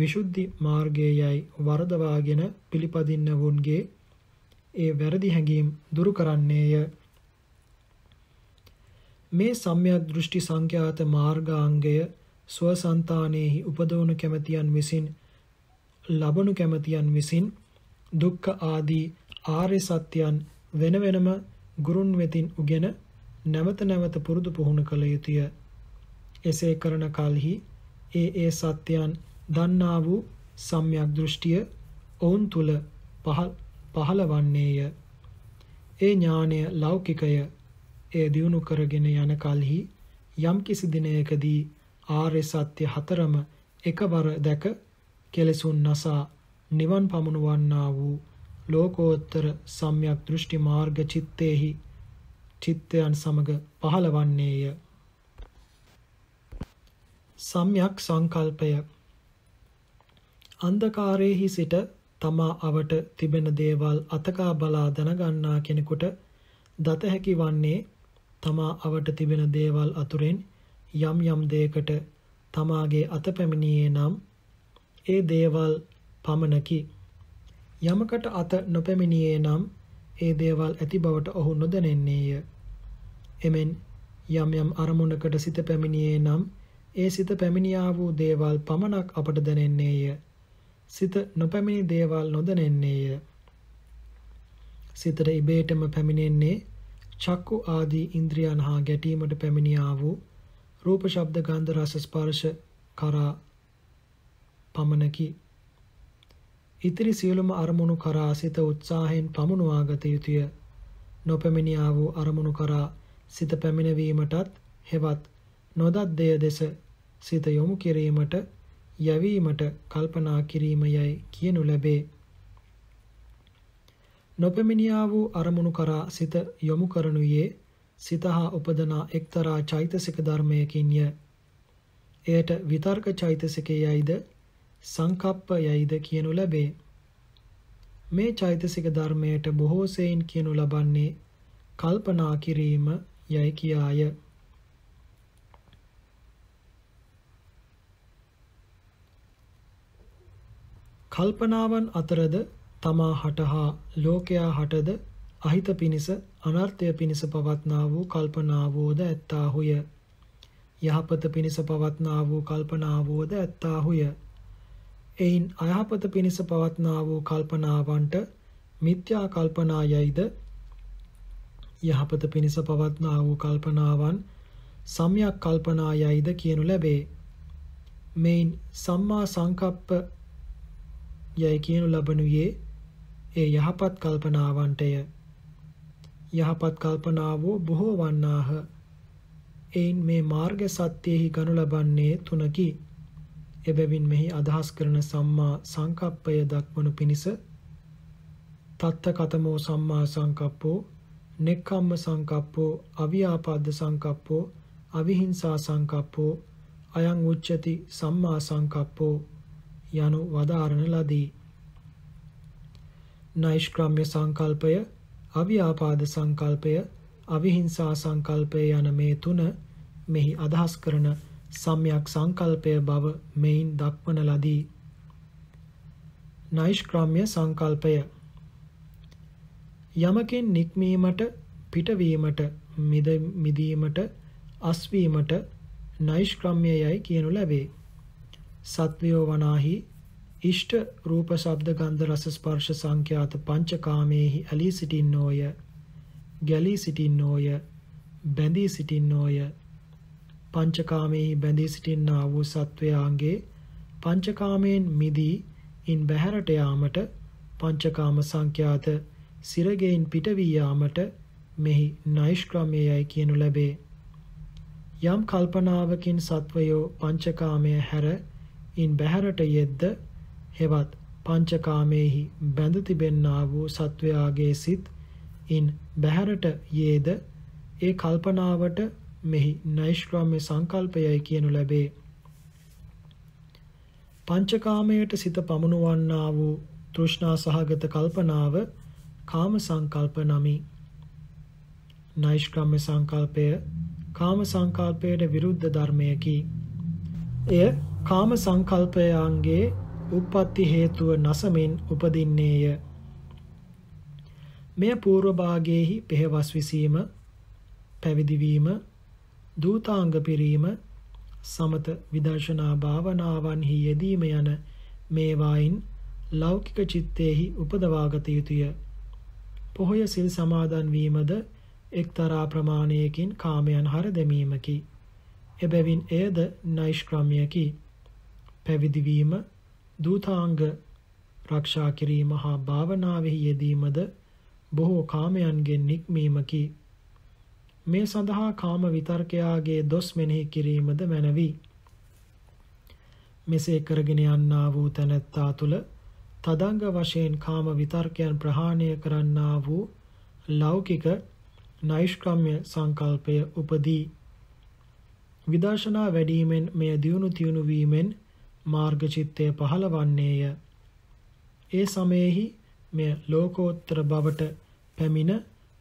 විසුද්ධි මාර්ගයයි වරදවාගෙන පිළිපදින්නවුන්ගේ ඒ වැරදි හැඟීම් දුරු කරන්නේය. මේ සම්‍යක් දෘෂ්ටි සංඛ්‍යාත මාර්ගාංගය ස්වසන්තානෙහි උපදවන කැමැතියන් විසින් ලබනු කැමතියන් විසින් දුක්ඛ ආදී ආර්ය සත්‍යයන් වෙන වෙනම ගුරුන් වෙතින් උගෙන නැවත නැවත පුරුදු පුහුණු කළ යුතුය. එසේ කරන කලෙහි ඒ ඒ සත්‍යයන් දන්නා වූ සම්‍යක් දෘෂ්ටිය ඔවුන් තුල පහළ පහළවන්නේය. ඒ ඥානය ලෞකිකය. ඒ දියුණු කරගෙන යන කලෙහි යම් කිසි දිනයකදී ආර්ය සත්‍ය හතරම එකවර දැක කෙලෙසුන් නසා නිවන් පමුණුවන්නා වූ ලෝකෝත්තර සම්්‍යක් දෘෂ්ටි මාර්ග චිත්තේහි චිත්තයන් සමග පහළවන්නේය සම්්‍යක් සංකල්පය අන්ධකාරයේහි සිට තමා අවට තිබෙන දේවල් අතකා බලා දැනගන්නා කෙනෙකුට දත හැකි වන්නේ තමා අවට තිබෙන දේවල් අතුරෙන් යම් යම් දෙයකට තමාගේ අත පැමිණියේ නම් ඒ දේවල් පමණකි. යමකට අත නොපැමිණියේ නම් ඒ දේවල් ඇති බවට ඔහු නොදැනෙන්නේය. එමෙන් යම් යම් අරමුණකට සිත පැමිණියේ නම් ඒ සිත පැමිණියා වූ දේවල් පමණක් අපට දැනෙන්නේය. සිත නොපැමිණි දේවල් නොදැනෙන්නේය. සිතට ඉබේටම පැමිණෙන්නේ චක්කු ආදී ඉන්ද්‍රියන් හා ගැටීමට පැමිණියා වූ රූප ශබ්ද ගන්ධ රස ස්පර්ශ කරා පමණකි. ඉතිරි සියලුම අරමුණු කරා සිත උත්සාහයෙන් පමුණුවා ගත යුතුය. නොපැමිණියා වූ අරමුණු කරා සිත පැමිණවීමටත් හෙවත් නොදත් දෙය දෙස සිත යොමු කිරීමට යැවීමට කල්පනා කිරීම යයි කියනු ලැබේ. නොපැමිණියා වූ අරමුණු කරා සිත යොමු කරනුයේ සිත හා උපදනා එක්තරා චෛතසික ධර්මයකින්ය. එයට විතර්ක චෛතසිකයයිද සංකප්ප යයිද කියනු ලැබේ. මේ චෛතසික ධර්මයට බොහෝ සෙයින් කියනු ලබන්නේ කල්පනා කිරීම යයි කියාය. කල්පනාවන් අතරද තමා හටහා ලෝකයා හටද අහිත පිණිස අනර්ථය පිණිස පවත්නා වූ කල්පනාවෝද ඇත්තාහුය. යහපත පිණිස පවත්නා වූ කල්පනාවෝද ඇත්තාහුය. එයින් අයහපත පිණිස පවත්නා වූ කල්පනාවන්ට මිත්‍යා කල්පනායයිද යහපත පිණිස පවත්නා වූ කල්පනාවන් සම්‍යක් කල්පනායයිද කියනු ලැබේ. මෙයින් සම්මා සංකප්ප යයි කියනු ලබනුයේ ඒ යහපත් කල්පනාවන්ටය. යහපත් කල්පනාවෝ බොහෝ වන්නාහ. එයින් මේ මාර්ග සත්‍යයෙහි ගනු ලබන්නේ තුනකි. එබැවින් මෙහි අදහස් කරන සම්මා සංකප්පය දක්වනු පිණිස තත්ත කතමෝ සම්මා සංකප්පෝ නෙක්ඛම්ම සංකප්පෝ අවියාපද්ද සංකප්පෝ අවිහිංසා සංකප්පෝ අයං උච්චති සම්මා සංකප්පෝ යනු වදාරණ ලදී නෛෂ්ක්‍රම්‍ය සංකල්පය අව්‍යාපාද සංකල්පය අවිහිංසා සංකල්පය යන මේ තුන මෙහි අදහස් කරන සම්යක් සංකල්පය බව මෙයින් දක්වන ලදී. නෛෂ්ක්‍රම්‍ය සංකල්පය යමකින් නික්මීමට පිටවීමට මිදීමට අස්වීමට නෛෂ්ක්‍රම්‍ය යයි කියනු ලැබේ. සත්වයෝ වනාහි ඉෂ්ට රූප ශබ්ද ගන්ධ රස ස්පර්ශ සංඛ්‍යාත පංචකාමේහි ඇලී සිටින්නෝය ගැලී සිටින්නෝය බැඳී සිටින්නෝය පංචකාමයේ බැඳී සිටින්නා වූ සත්වයාගේ පංචකාමයෙන් මිදී ඉන් බැහැරට යාමට පංචකාම සංඛ්‍යාත සිරගෙයින් පිට වී යාමට මෙහි නෛෂ්ක්‍රමයයි කියනු ලැබේ. යම් කල්පනාවකින් සත්වයෝ පංචකාමය හැර ඉන් බැහැරට යෙද්ද හෙවත් පංචකාමයෙහි බැඳ තිබෙන්නා වූ සත්වයාගේ සිත් ඉන් බැහැරට යේද ඒ කල්පනාවට මෙහි නෛෂ්ක්‍රාම්‍ය සංකල්පයයි කියනු ලැබේ. පංචකාමයට සිත පමුණුවන්නා වූ තෘෂ්ණා සහගත කල්පනාව කාම සංකල්ප නමි. නෛෂ්ක්‍රම්‍ය සංකල්පය කාම සංකල්පයට විරුද්ධ ධර්මයකි. එය කාම සංකල්පයන්ගේ උප්පත්ති හේතුව නසමින් උපදින්නේය. මෙය පූර්ව භාගයේහි පෙරවස් විසීම පැවිදිවීම දූතාංග පිරීම සමත විදර්ශනා භාවනාවන්හි යෙදීම යන මේවායින් ලෞකික චිත්තේහි උපදවාගත යුතුය. පොහොය සිල් සමාදන් වීමද එක්තරා ප්‍රමාණයකින් කාමයන් හර දෙමීමකි. එබැවින් එයද නෛෂ්ක්‍රමයකි. පැවිදිවීම දූතාංග රක්ෂා කිරීම හා භාවනාවෙහි යෙදීමද බොහෝ කාමයන්ගෙන් නික්මීමකි. මේ සඳහා කාම විතර්කයාගේ දොස් මෙනෙහි කිරීමද මැනවි. මෙසේ කරගෙන යන්නා වූ තැනැත්තා තුළ තදංග වශයෙන් කාම විතර්කයන් ප්‍රහාණය කරන්නා වූ ලෞකික නෛෂ්ක්‍රම්‍ය සංකල්පය උපදී. විදර්ශනා වැඩීමෙන් මෙය දියුණු තියුණු වීමෙන් මාර්ගචිත්තය පහළවන්නේය. ඒ සමයෙහි මෙය ලෝකෝත්තර බවට පැමිණ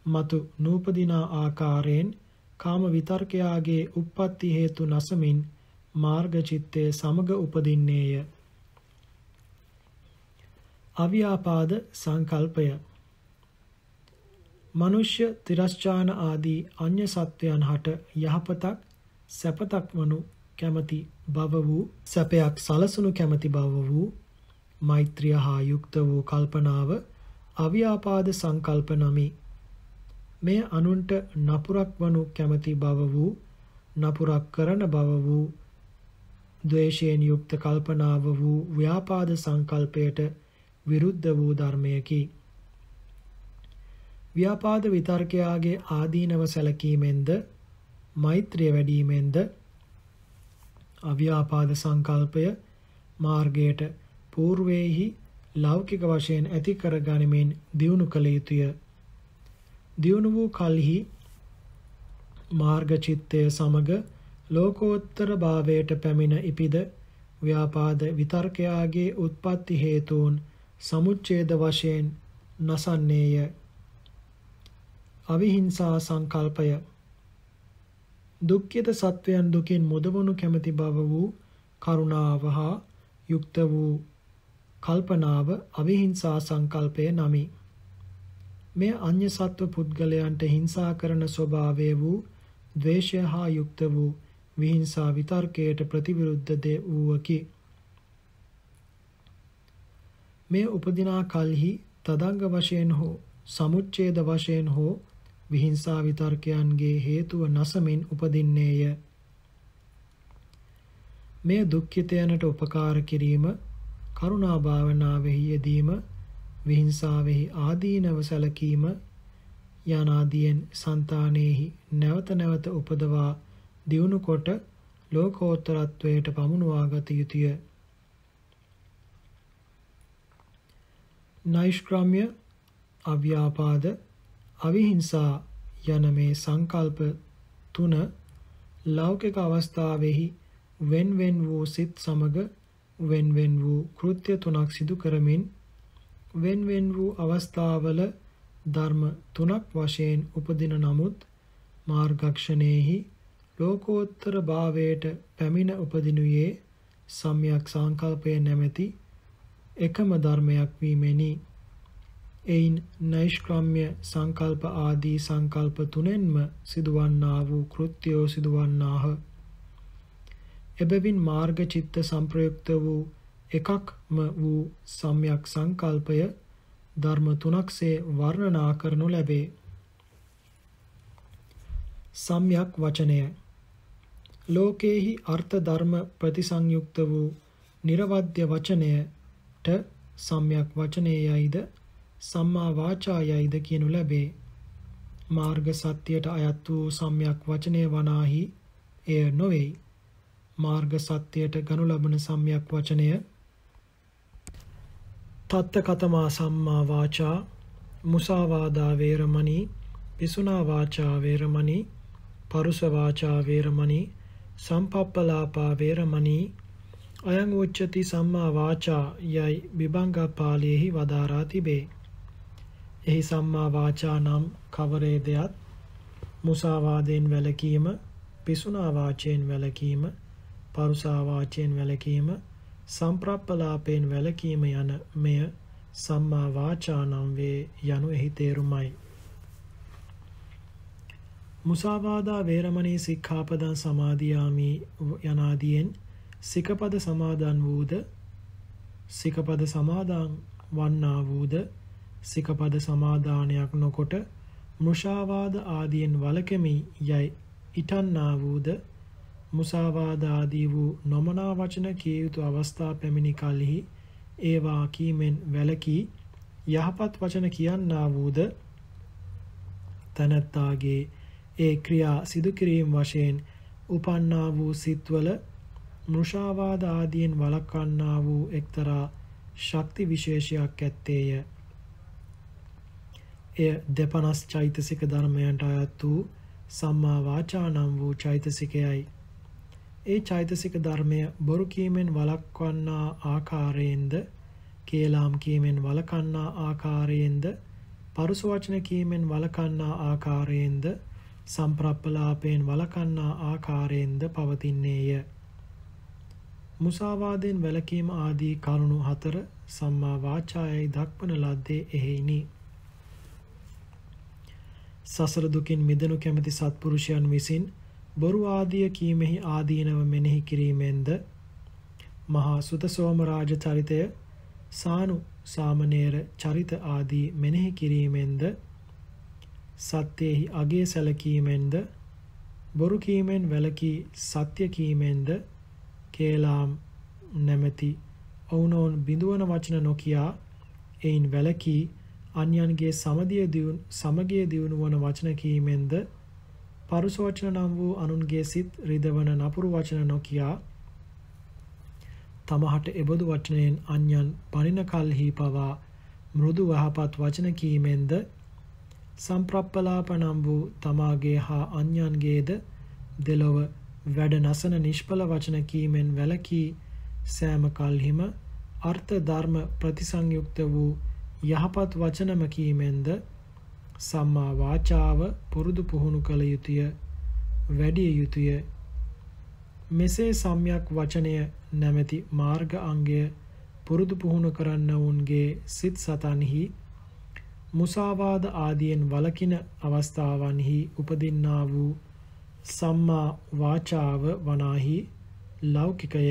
මතු නූපදිනා ආකාරයෙන් කාම විතර්කයාගේ uppatti හේතු නසමින් මාර්ග චිත්තේ සමග උපදින්නේය. අව්‍යාපාද සංකල්පය මනුෂ්‍ය තිරස්චාන ආදී අන්‍ය සත්වයන් හට යහපතක් සැපතක් වනු කැමති බව වූ සැපයක් සලසනු කැමති බව වූ මෛත්‍රිය හා යුක්ත වූ කල්පනාව අව්‍යාපාද සංකල්ප නමි මෙය අනුන්ට නපුරක් වනු කැමති බව වූ නපුරක් කරන බව වූ ද්වේෂයෙන් යුක්ත කල්පනාව වූ ව්‍යාපාද සංකල්පයට විරුද්ධ වූ ධර්මයකි. ව්‍යාපාද විතර්කයාගේ ආදීනව සැලකීමෙන්ද මෛත්‍රිය වැඩීමෙන්ද අව්‍යාපාද සංකල්පය මාර්ගයට పూర్වේහි ලෞකික වශයෙන් ඇති කර ගනිමින් දියුණු කළ යුතුය. දියුණු වූ කල්හි මාර්ගචිත්තය සමග ලෝකෝත්තර භාවයට පැමිණ ඉපිද ව්‍යාපාද විතර්කයාගේ උත්පත්ති හේතුන් සමුච්ඡේද වශයෙන් නසන්නේය. අවිහිංසා සංකල්පය දුක්ඛිත සත්වයන් දුකින් මුදවනු කැමැති බව වූ කරුණාව හා යුක්ත වූ කල්පනාව අවිහිංසා සංකල්පය නමි. මෙය අන්‍ය සත්ව පුද්ගලයන්ට හිංසා කරන ස්වභාවය වූ ද්වේෂය හා යුක්ත වූ විහිංසා විතර්කයට ප්‍රතිවිරුද්ධ දේ වූවකි. මේ උපදිනා කල්හි තදංග වශයෙන් හෝ සමුච්ඡේද වශයෙන් හෝ විහිංසා විතර්කයන්ගේ හේතුව නැසමින් උපදින්නේය. මේ දුක්ඛිතයනට උපකාර කිරීම කරුණා භාවනාවෙහි යෙදීම විහිංසාවෙහි ආදීනව සැලකීම යනාදීන් సంతානෙහි නැවත නැවත උපදවා දියුණු කොට ලෝකෝත්තරත්වයට පමුණුවා ගත යුතුය. නෛෂ්ක්‍රම්‍ය අව්‍යාපාද අවිහිංසා යන මේ සංකල්ප තුන ලෞකික අවස්ථාවෙහි වෙන්වෙන් වූ සිත් සමග වෙන්වෙන් වූ කෘත්‍ය තුනක් සිදු කරමින් වෙන් වෙන් වූ අවස්ථාවල ධර්ම තුනක් වශයෙන් උපදින නමුත් මාර්ගක්ෂණයෙහි ලෝකෝත්තර භාවයට පැමිණ උපදිනුයේ සම්්‍යක් සංකල්පය නැමැති එකම ධර්මයක් වීමෙනි. එයින් නෛෂ්ක්‍රම්‍ය සංකල්ප ආදී සංකල්ප තුනෙන්ම සිදුවන්නා වූ කෘත්‍යෝ සිදුවන්නාහ. එබැවින් මාර්ග චිත්ත සංප්‍රයුක්ත වූ එකක්ම වූ සම්යක් සංකල්පය ධර්ම තුනක්සේ වර්ණනා කරනු ලැබේ. සම්යක් වචනය ලෝකේහි අර්ථ ධර්ම ප්‍රතිසංයුක්ත වූ නිර්වද්‍ය වචනයට සම්යක් වචනයයිද සම්මා වාචායයිද කියනු ලැබේ. මාර්ග සත්‍යයට අයත් වූ සම්යක් වචනය වනාහි එය නොවේයි. මාර්ග සත්‍යයට ගනු ලබන සම්යක් වචනය තත්ත කතමා සම්මා වාචා මුසාවාදා වේරමණී පිසුනා වාචා වේරමණී පරුස වාචා වේරමණී සම්පප්පලාපා වේරමණී අයං උච්චති සම්මා වාචා යයි විභංගපාලියෙහි වදාරා තිබේ. එහි සම්මා වාචා නම් කවරේදයක් මුසාවාදයෙන් වැළකීම, පිසුනා වාචයෙන් වැළකීම, පරුසා වාචයෙන් වැළකීම, සම්ප්‍රප්පලාපයෙන් වැළකීම යන මෙය සම්මා වාචා නම් වේ යනු එහි තේරුමයි. මුසාවාදා වේරමණී සික්ඛාපදං සමාදියාමි යනාදීෙන් සිකපද සමාදන් වූද සිකපද සමාදන් වන්නා වූද සිකපද සමාදානයක් නොකොට මුෂාවාද ආදීන් වලකෙමි යයි ඉටන්නා වූද මුසාවාද ආදී වූ නොමනා වචන කිය යුතු අවස්ථා පැමිණි කලෙහි ඒවා කීමෙන් වැළකී යහපත් වචන කියන්නා වූද තනත්තාගේ ඒ ක්‍රියා සිදු කිරීම වශයෙන් උපන්නා වූ සිත්වල මෘෂාවාද ආදීන් වළක්වන්නා වූ එක්තරා ශක්ති විශේෂයක් ඇත්තේය. එය දෙපනස් චෛතසික ධර්මයන්ට අයත් වූ සම්මා වාචා නම් වූ චෛතසිකයයි. ඒ චෛතසික ධර්මය බොරු කීමෙන් වළක්වන්නා ආකාරයෙන්ද කේලාම් කීමෙන් වළකන්නා ආකාරයෙන්ද පරුස වචන කීමෙන් වළකන්නා ආකාරයෙන්ද සම්ප්‍රප්පලාපයෙන් වළකන්නා ආකාරයෙන්ද පවතින්නේය. මුසාවාදයෙන් වැළකීම ආදී කරුණු හතර සම්මා වාචායයි දක්වන ලද්දේ එහෙයිනි. සසර දුකින් මිදෙනු කැමැති සත්පුරුෂයන් විසින් බොරු ආදිය කීමෙහි ආදීනව මෙනෙහි කිරීමෙන්ද මහා සුතසෝම රාජ චරිතය සානු සාමණේර චරිත ආදී මෙනෙහි කිරීමෙන්ද සත්‍යෙහි අගය සැලකීමෙන්ද බොරු කීමෙන් වැළකී සත්‍ය කීමෙන්ද කේලාම් නැමැති ඔවුනොවුන් බිඳුවන වචන නොකියා එයින් වැළකී අන්‍යන්ගේ සමදිය දියුණු සමගිය දියුණු වන වචන කීමෙන්ද පරුස වචන නම් වූ අනුන්ගේ සිත් රිදවන නපුරු වචන නොකියා තමහට එබඳු වචනයෙන් අන්‍යන් පරිණ කල්හි පවා මෘදු වහපත් වචන කීමෙන්ද සම්ප්‍රප්පලාප නම් වූ තමාගේ හා අන්‍යන්ගේද දෙලොව වැඩ නසන නිෂ්ඵල වචන කීමෙන් වැළකී සෑම කල්හිම අර්ථ ධර්ම ප්‍රතිසංයුක්ත වූ යහපත් වචනම කීමෙන්ද සම්මා වාචාව පුරුදු පුහුණු කළ යුතුය වැඩිය යුතුය මෙසේ සම්යක් වචනය නැමැති මාර්ග අංගය පුරුදු පුහුණු කරන්න වුන්ගේ සිත් සතන්හි මුසාවාද ආදියෙන් වලකින අවස්ථාවන්හි උපදින්නා වූ සම්මා වාචාව වනාහි ලෞකිකය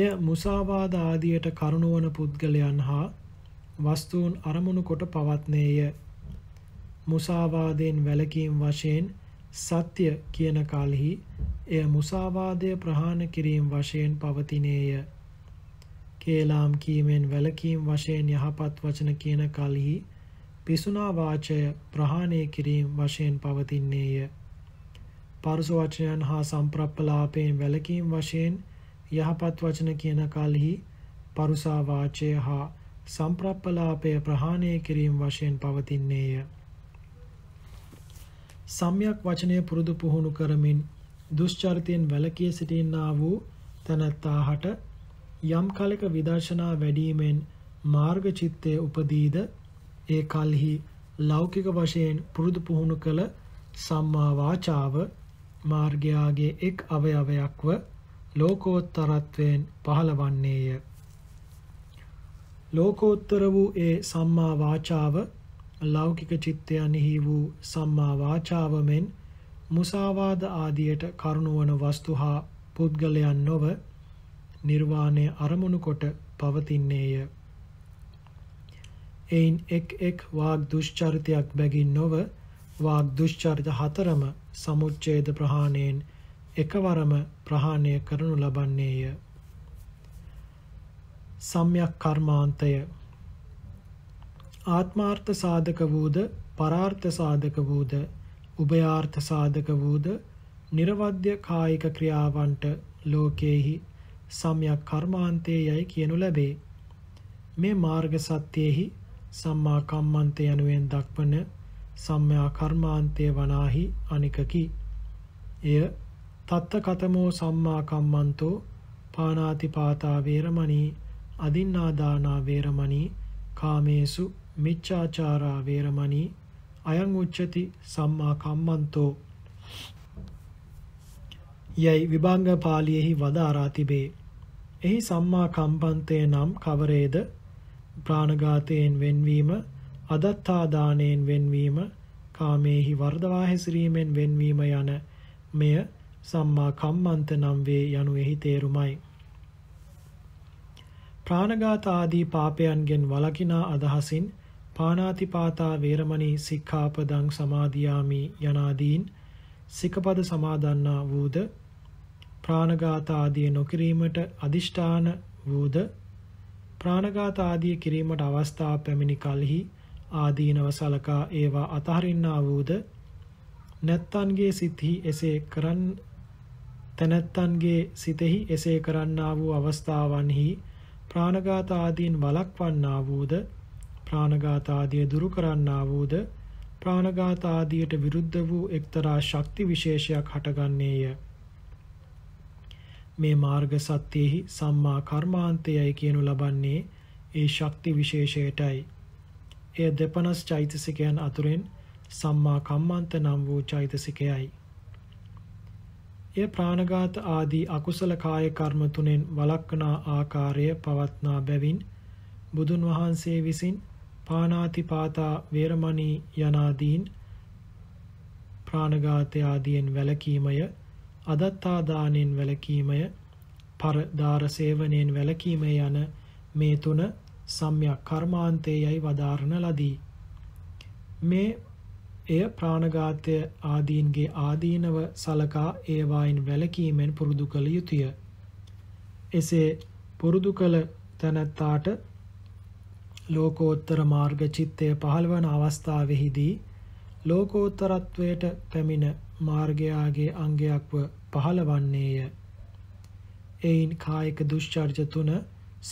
එය මුසාවාද ආදියට කරුණුවන පුද්ගලයන් හා වස්තුන් අරමුණු කොට පවත්නේය. මුසාවාදයෙන් වැළකීම් වශයෙන් සත්‍ය කියන කලෙහි එය මුසාවාදය ප්‍රහාණ කිරීම වශයෙන් පවතිනේය. කේලාම් කීමෙන් වැළකීම් වශයෙන් යහපත් වචන කියන කලෙහි පිසුනා වාචය ප්‍රහාණය කිරීම වශයෙන් පවතින්නේය. පරුස වචනයන් හා සම්ප්‍රප්පලාපයෙන් වැළකීම් වශයෙන් යහපත් වචන කියන කලෙහි පරුසා වාචය හා සම්ප්‍රප්පලාපය ප්‍රහාණය කිරීම වශයෙන් පවතින්නේය. සම්යක් වචනය පුරුදු පුහුණු කරමින් දුෂ්චරිතයෙන් වැළකී සිටින්නා වූ තනත්තාහට යම් කලක විදර්ශනා වැඩීමෙන් මාර්ග චිත්තය උපදීද ඒ කල්හි ලෞකික වශයෙන් පුරුදු පුහුණු කළ සම්මා වාචාව මාර්ගයාගේ එක් අවයවයක්ව ලෝකෝත්තරත්වයෙන් පහළවන්නේය ලෝකෝත්තර වූ ඒ සම්මා වාචාව ලෞකික චිත්තයන්හි වූ සම්මා වාචාව මෙන් මුසාවාද ආදියට කරුණවන වස්තු හා පුද්ගලයන් නොව නිර්වාණය අරමුණු කොට පවතින්නේය. එයින් එක් එක් වාග් දුෂ්චරිතයක් බැගින් නොව වාග් දුෂ්චරිත හතරම සමුච්ඡේද ප්‍රහාණයෙන් එකවරම ප්‍රහාණය කරනු ලබන්නේය. සම්යක් කර්මාන්තය ආත්මාර්ථ සාධක වූද පරාර්ථ සාධක වූද උභයාර්ථ සාධක වූද නිර්වද්‍ය කායික ක්‍රියාවන්ට ලෝකේහි සම්යක් කර්මාන්තයේ යයි කියනු ලැබේ මේ මාර්ග සත්‍යෙහි සම්මා කම්මන්ත යනුවෙන් දක්වන සම්මා කර්මාන්තය වනාහි අනිකකි එය තත්ත කතමෝ සම්මා කම්මන්තෝ පානාති පාතා වේරමණී අදින්නාදානා වේරමණී කාමේසු මිච්ඡාචාරා වේරමණී අයං උච්චති සම්මා කම්මන්තෝ යයි විභංග පාළියේහි වදාරා තිබේ. එහි සම්මා කම්පන්තේ නම් කවරේද? ප්‍රාණඝාතයෙන් වෙන්වීම, අදත්තා දාණයෙන් වෙන්වීම, කාමේහි වර්ධවා හැසිරීමෙන් වෙන්වීම යන මෙය සම්මා කම්මන්ත නම් වේ යනු එහි තේරුමයි. ප්‍රාණඝාත ආදී පාපයන්ගෙන් වළකිනා අදහසින් පාණාතිපාතා වේරමණී සික්ඛාපදං සමාදියාමි යනාදීන් සිකපද සමාදන්නා වූද ප්‍රාණඝාත ආදී නොකිරීමට අදිෂ්ඨාන වූද ප්‍රාණඝාත ආදී කිරීමට අවස්ථා පැමිණි කලෙහි ආදීනව සලකා ඒවා අතහරින්නා වූද නැත්තන්ගේ සිතෙහි එසේ කරන් තැනැත්තන්ගේ සිතෙහි එසේ කරන්නා වූ අවස්ථාවන්හි ප්‍රාණඝාත ආදීන් වළක්වන්නා වූද ප්‍රාණඝාත ආදිය දුරු කරන්නා වූද ප්‍රාණඝාත ආදියට විරුද්ධ වූ එක්තරා ශක්ති විශේෂයක් හටගන්නේය මේ මාර්ග සත්‍යෙහි සම්මා කර්මාන්තයයි කියනු ලබන්නේ ඒ ශක්ති විශේෂයටයි එය දෙපනස් චෛතසිකයන් අතුරෙන් සම්මා කම්මන්ත නම් වූ චෛතසිකයයි එය ප්‍රාණඝාත ආදී අකුසල කාය කර්ම තුනෙන් වළක්වනා ආකාරය පවත්නා බැවින් බුදුන් වහන්සේ විසින් පාණාති පාතා වේරමණී යනාදීන් ප්‍රාණඝාතය ආදීන් වැළකීමය අදත්තා දාණයෙන් වැළකීමය පරදාර සේවනයෙන් වැළකීම යන මේ තුන සම්‍යක් කර්මාන්තයේයි වදාරන ලදී මේ එය ප්‍රාණඝාතය ආදීන්ගේ ආදීනව සලකා ඒවායින් වැළකීමෙන් පුරුදු කළ යුතුය. එසේ පුරුදු කළ තැනැත්තාට ලෝකෝත්තර මාර්ග චිත්තය පහළවන අවස්ථාවෙහිදී ලෝකෝත්තරත්වයට පැමිණ මාර්ගයාගේ අංගයක්ව පහළවන්නේය. එයින් කායික දුෂ්චර්ජ තුන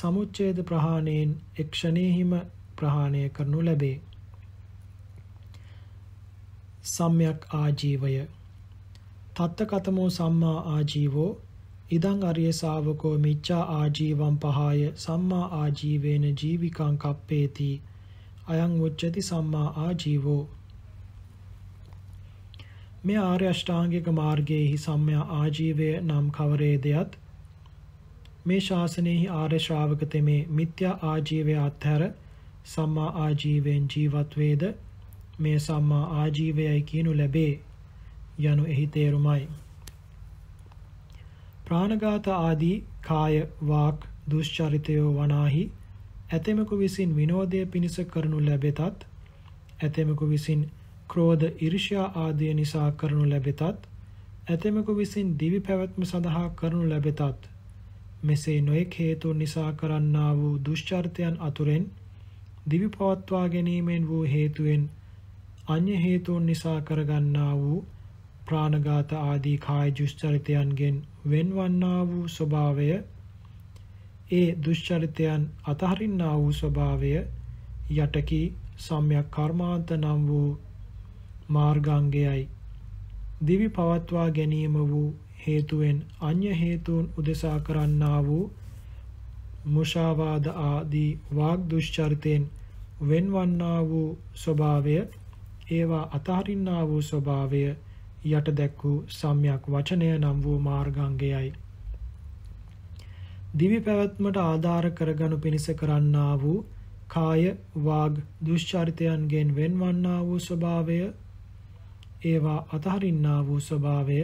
සමුච්ඡේද ප්‍රහාණයෙන් එක්ෂණෙහිම ප්‍රහාණය කරනු ලැබේ. සම්්‍යක් ආජීවය තත්ත කතමෝ සම්මා ආජීවෝ ඉදං අරිය ශාවකෝ මිච්ඡා ආජීවම් පහාය සම්මා ආජීවේන ජීවිකං කප්පේති අයං උච්චති සම්මා ආජීවෝ මේ ආර්ය අෂ්ටාංගික මාර්ගයේහි සම්මා ආජීවය නම් කවරේදයත් මේ ශාසනයෙහි ආර්ය ශ්‍රාවක තෙමේ මිත්‍යා ආජීවය අත්හැර සම්මා ආජීවයෙන් ජීවත් වේද මේ සම්මා ආජීවයයි කියනු ලැබේ යනු එහි තේරුමයි. ප්‍රාණඝාත ආදී කාය වාක් දුෂ්චරිතයෝ වනාහි ඇතෙමකු විසින් විනෝදය පිණිස කරනු ලැබෙතත් ඇතෙමකු විසින් ක්‍රෝධ ඊර්ෂ්‍යා ආදිය නිසා කරනු ලැබෙතත් ඇතෙමකු විසින් දිවි පැවැත්ම සඳහා කරනු ලැබෙතත් මෙසේ නොයෙක් හේතු නිසා කරන්නා වූ දුෂ්චරිතයන් අතුරෙන් දිවි පවත්වා ගැනීමෙන් වූ හේතුවෙන් අන්‍ය හේතුන් නිසා කරගන්නා වූ ප්‍රාණඝාත ආදී කාය දුෂ්චරිතයන්ගෙන් වෙන්වන්නා වූ ස්වභාවය ඒ දුෂ්චරිතයන් අතහරින්නා වූ ස්වභාවය යටකි සම්‍යක් කර්මාන්ත නම් වූ මාර්ගාංගයයි දිවි පවත්වා ගැනීම වූ හේතුවෙන් අන්‍ය හේතුන් උදෙසා කරන්නා වූ මුෂාවාද ආදී වාග් දුෂ්චරිතෙන් වෙන්වන්නා වූ ස්වභාවය ඒවා අතහරින්නා වූ ස්වභාවය යට දැක් වූ සම්්‍යක් වචනය නම් වූ මාර්ගාංගයයි. දිවි පැවැත්මට ආධාර කරගනු පිණිස කරන්නා වූ කාය වාග් දුෂ්චරිතයන්ගෙන් වෙන්වන්නා වූ ස්වභාවය ඒවා අතහරින්නා වූ ස්වභාවය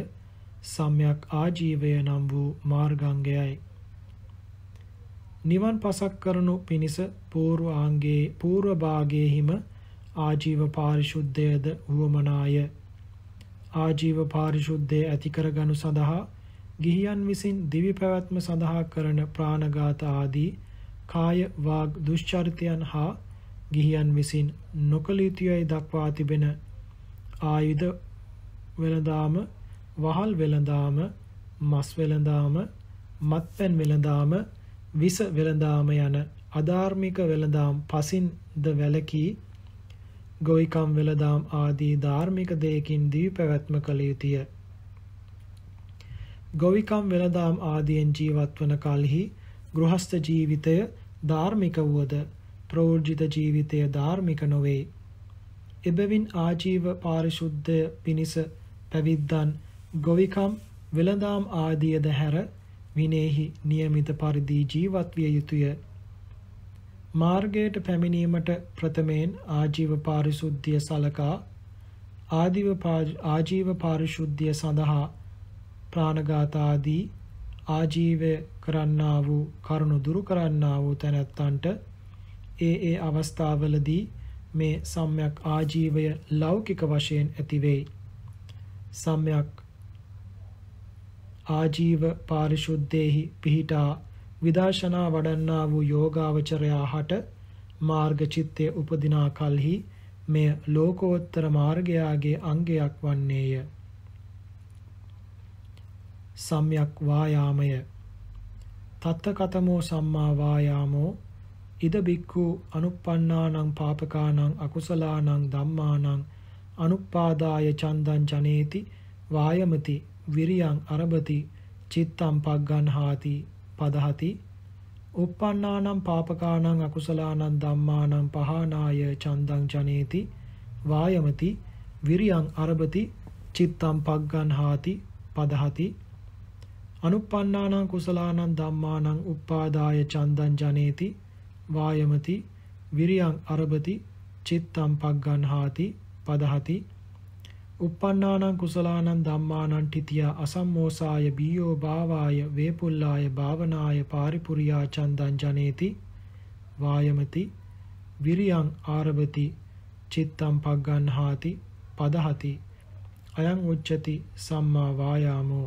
සම්්‍යක් ආජීවය නම් වූ මාර්ගාංගයයි. නිවන් පසක් කරනු පිණිස පූර්වාංගයේ පූර්ව භාගයේහිම ආජීව පාරිශුද්ධයද වුවමනාය. ආජීව පාරිශුද්ධය ඇතිකරගනු සඳහා ගිහියන් විසින් දිවි පැවැත්ම සඳහා කරන ප්‍රාණඝාත ආදී කාය වාග් දුෂ්චරිතයන් හා ගිහියන් විසින් නොකළ යුතුයයි දක්වා තිබෙන ආයුධ වෙළඳාම වහල් වෙළඳාම මස් වෙළඳාම මත්පැන් වෙළඳාම විස වෙළඳාම යන අධාර්මික වෙළඳාම් පසින්ද වැළකී ගොවිකම් වෙළදාම් ආදී ධාර්මික දෙයකින් දිවි පැවැත්ම කළ යුතුය. ගොවිකම් වෙළදාම් ආදියෙන් ජීවත් වන කලෙහි ගෘහස්ත ජීවිතය ධාර්මික වුවද ප්‍රෝර්ජිත ජීවිතය ධාර්මික නොවේ. එබැවින් ආජීව පාරිශුද්ධය පිණිස පැවිද්දන් ගොවිකම් වෙළඳාම් ආදියද හැර විනේහි નિયમિત පරිදි ජීවත් විය යුතුය. මාර්ගයට පැමිණීමට ප්‍රථමයෙන් ආජීව පාරිශුද්ධිය සලකා ආදිව ආජීව පාරිශුද්ධිය සඳහා ප්‍රාණඝාත ආදී ආජීව කරන්නා වූ කරුණු දුරු කරන්නා වූ තැනැත්තන්ට ඒ ඒ අවස්ථාවලදී මේ සම්්‍යක් ආජීවය ලෞකික වශයෙන් ඇතිවෙයි. සම්්‍යක් ආජීව පාරිශුද්ධයෙහි පිහිටා විදර්ශනා වඩන්නා වූ යෝගාවචරයා හට මාර්ග චිත්තය උපදිනා කල්හි මෙය ලෝකෝත්තර මාර්ගයාගේ අංගයක් වන්නේය. සම්්‍යක් වායාමය තත්තකතමෝ සම්මා වායාමෝ ඉද බික්ඛු අනුප්පන්නානං පාපකානං අකුසලානං ධම්මානං අනුපාදාය චන්දං ජනේති වායමති විරියං අරබති චිත්තම් පග්ගන්හාති පදහති uppannānaṁ pāpakānaṁ akusalaānaṁ dhammānaṁ pahānāya chandaṁ janeti vāyamati viriyaṁ arabati cittaṁ pagganhāti padahati anuppannānaṁ kusalaānaṁ dhammānaṁ uppādāya chandaṁ janeti vāyamati viriyaṁ arabati cittaṁ pagganhāti padahati uppannānaṁ kusalānaṁ dhammānaṁ titiya asammosāya bīyo bāvāya vepullāya bāvanāya pāripuriyā chandaṁ janeti vāyamati viriyaṁ ārabati චිත්තම් පග්ගන්හාති පදහති අයං උච්චති සම්මා වායාමෝ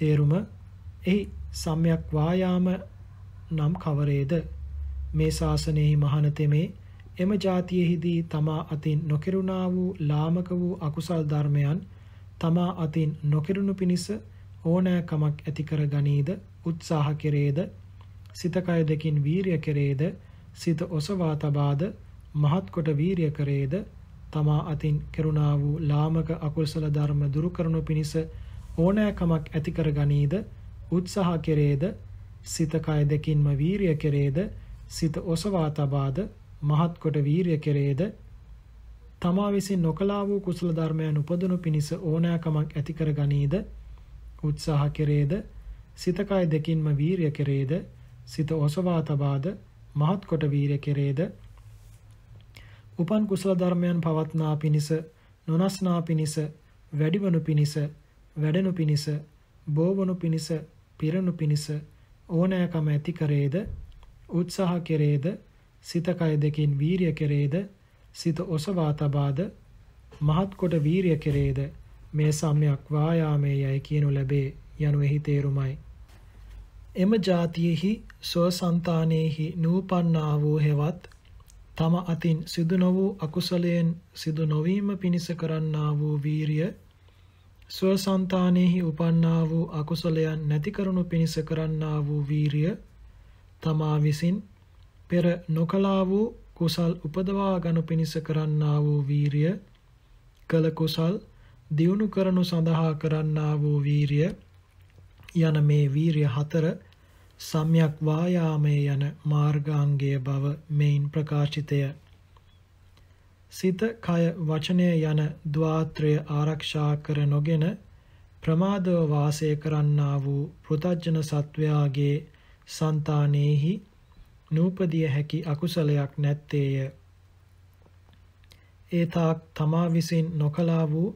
තේරුම එහි සම්‍යක් වායාම නම් කවරේද මේ ශාසනයෙහි මහානතෙමේ එම જાතියෙහිදී තමා අතින් නොකිරුණා වූ ලාමක වූ අකුසල් ධර්මයන් තමා අතින් නොකිරුණු පිණිස ඕනෑකමක් ඇති කර ගනීද උත්සාහ කෙරේද සිත කය දෙකින් වීරිය කෙරේද සිත ඔසවා තබාද මහත් කොට වීරිය කරේද තමා අතින් කෙරුණා වූ ලාමක අකුසල ධර්ම දුරු කරනු පිණිස ඕනෑකමක් ඇති කර ගනීද උත්සාහ කෙරේද සිත කය දෙකින්ම වීරිය කෙරේද සිත ඔසවා තබාද මහත් කොට වීරිය කෙරේද තමා විසින් නොකලා වූ කුසල ධර්මයන් උපදනු පිණිස ඕනෑකමක් ඇති කර ගනීද උත්සාහ කෙරේද සිතකය දෙකින්ම වීරිය කෙරේද සිත ඔසවා තබාද මහත් කොට වීරිය කෙරේද උපන් කුසල ධර්මයන් පවත්නා පිණිස නොනස්නා පිණිස වැඩිවනු පිණිස වැඩෙනු පිණිස බෝවනු පිණිස පිරණු පිණිස ඕනෑකම ඇති කරේද උත්සාහ කෙරේද සිත කය දෙකින් වීරිය කෙරේද සිත ඔසවා තබාද මහත් කොට වීරිය කෙරේද මේ සම්්‍යක් වායාමයේ යයි කියනු ලැබේ යනු එහි තේරුමයි එම જાතියෙහි සෝසන්තානෙහි නූපන්නා වූ හෙවත් තම අතින් සිදු නො වූ අකුසලයෙන් සිදු නොවීම පිණිස කරන්නා වූ වීරිය ස්වසන්තානෙහි උපන්නා වූ අකුසලයන් නැති කරනු පිණිස කරන්නා වූ වීරිය තමා විසින් පෙර නොකලා වූ කුසල් උපදවා ගනු පිණිස කරන්නා වූ වීරිය කළ කුසල් දියුණු කරනු සඳහා කරන්නා වූ වීරිය යන මේ වීරිය හතර සම්‍යක් වායාමයේ යන මාර්ගාංගය බව මෙයින් ප්‍රකාශිතය. සිත, කය, වචනය යන ద్వාත්‍රය ආරක්ෂා කර නොගෙන ප්‍රමාදව වාසය කරන්නා වූ පෘතජන සත්වයාගේ సంతානෙහි නූපදිය හැකි අකුසලයක් නැත්තේය. ඒ තාක් තමා විසින් නොකලා වූ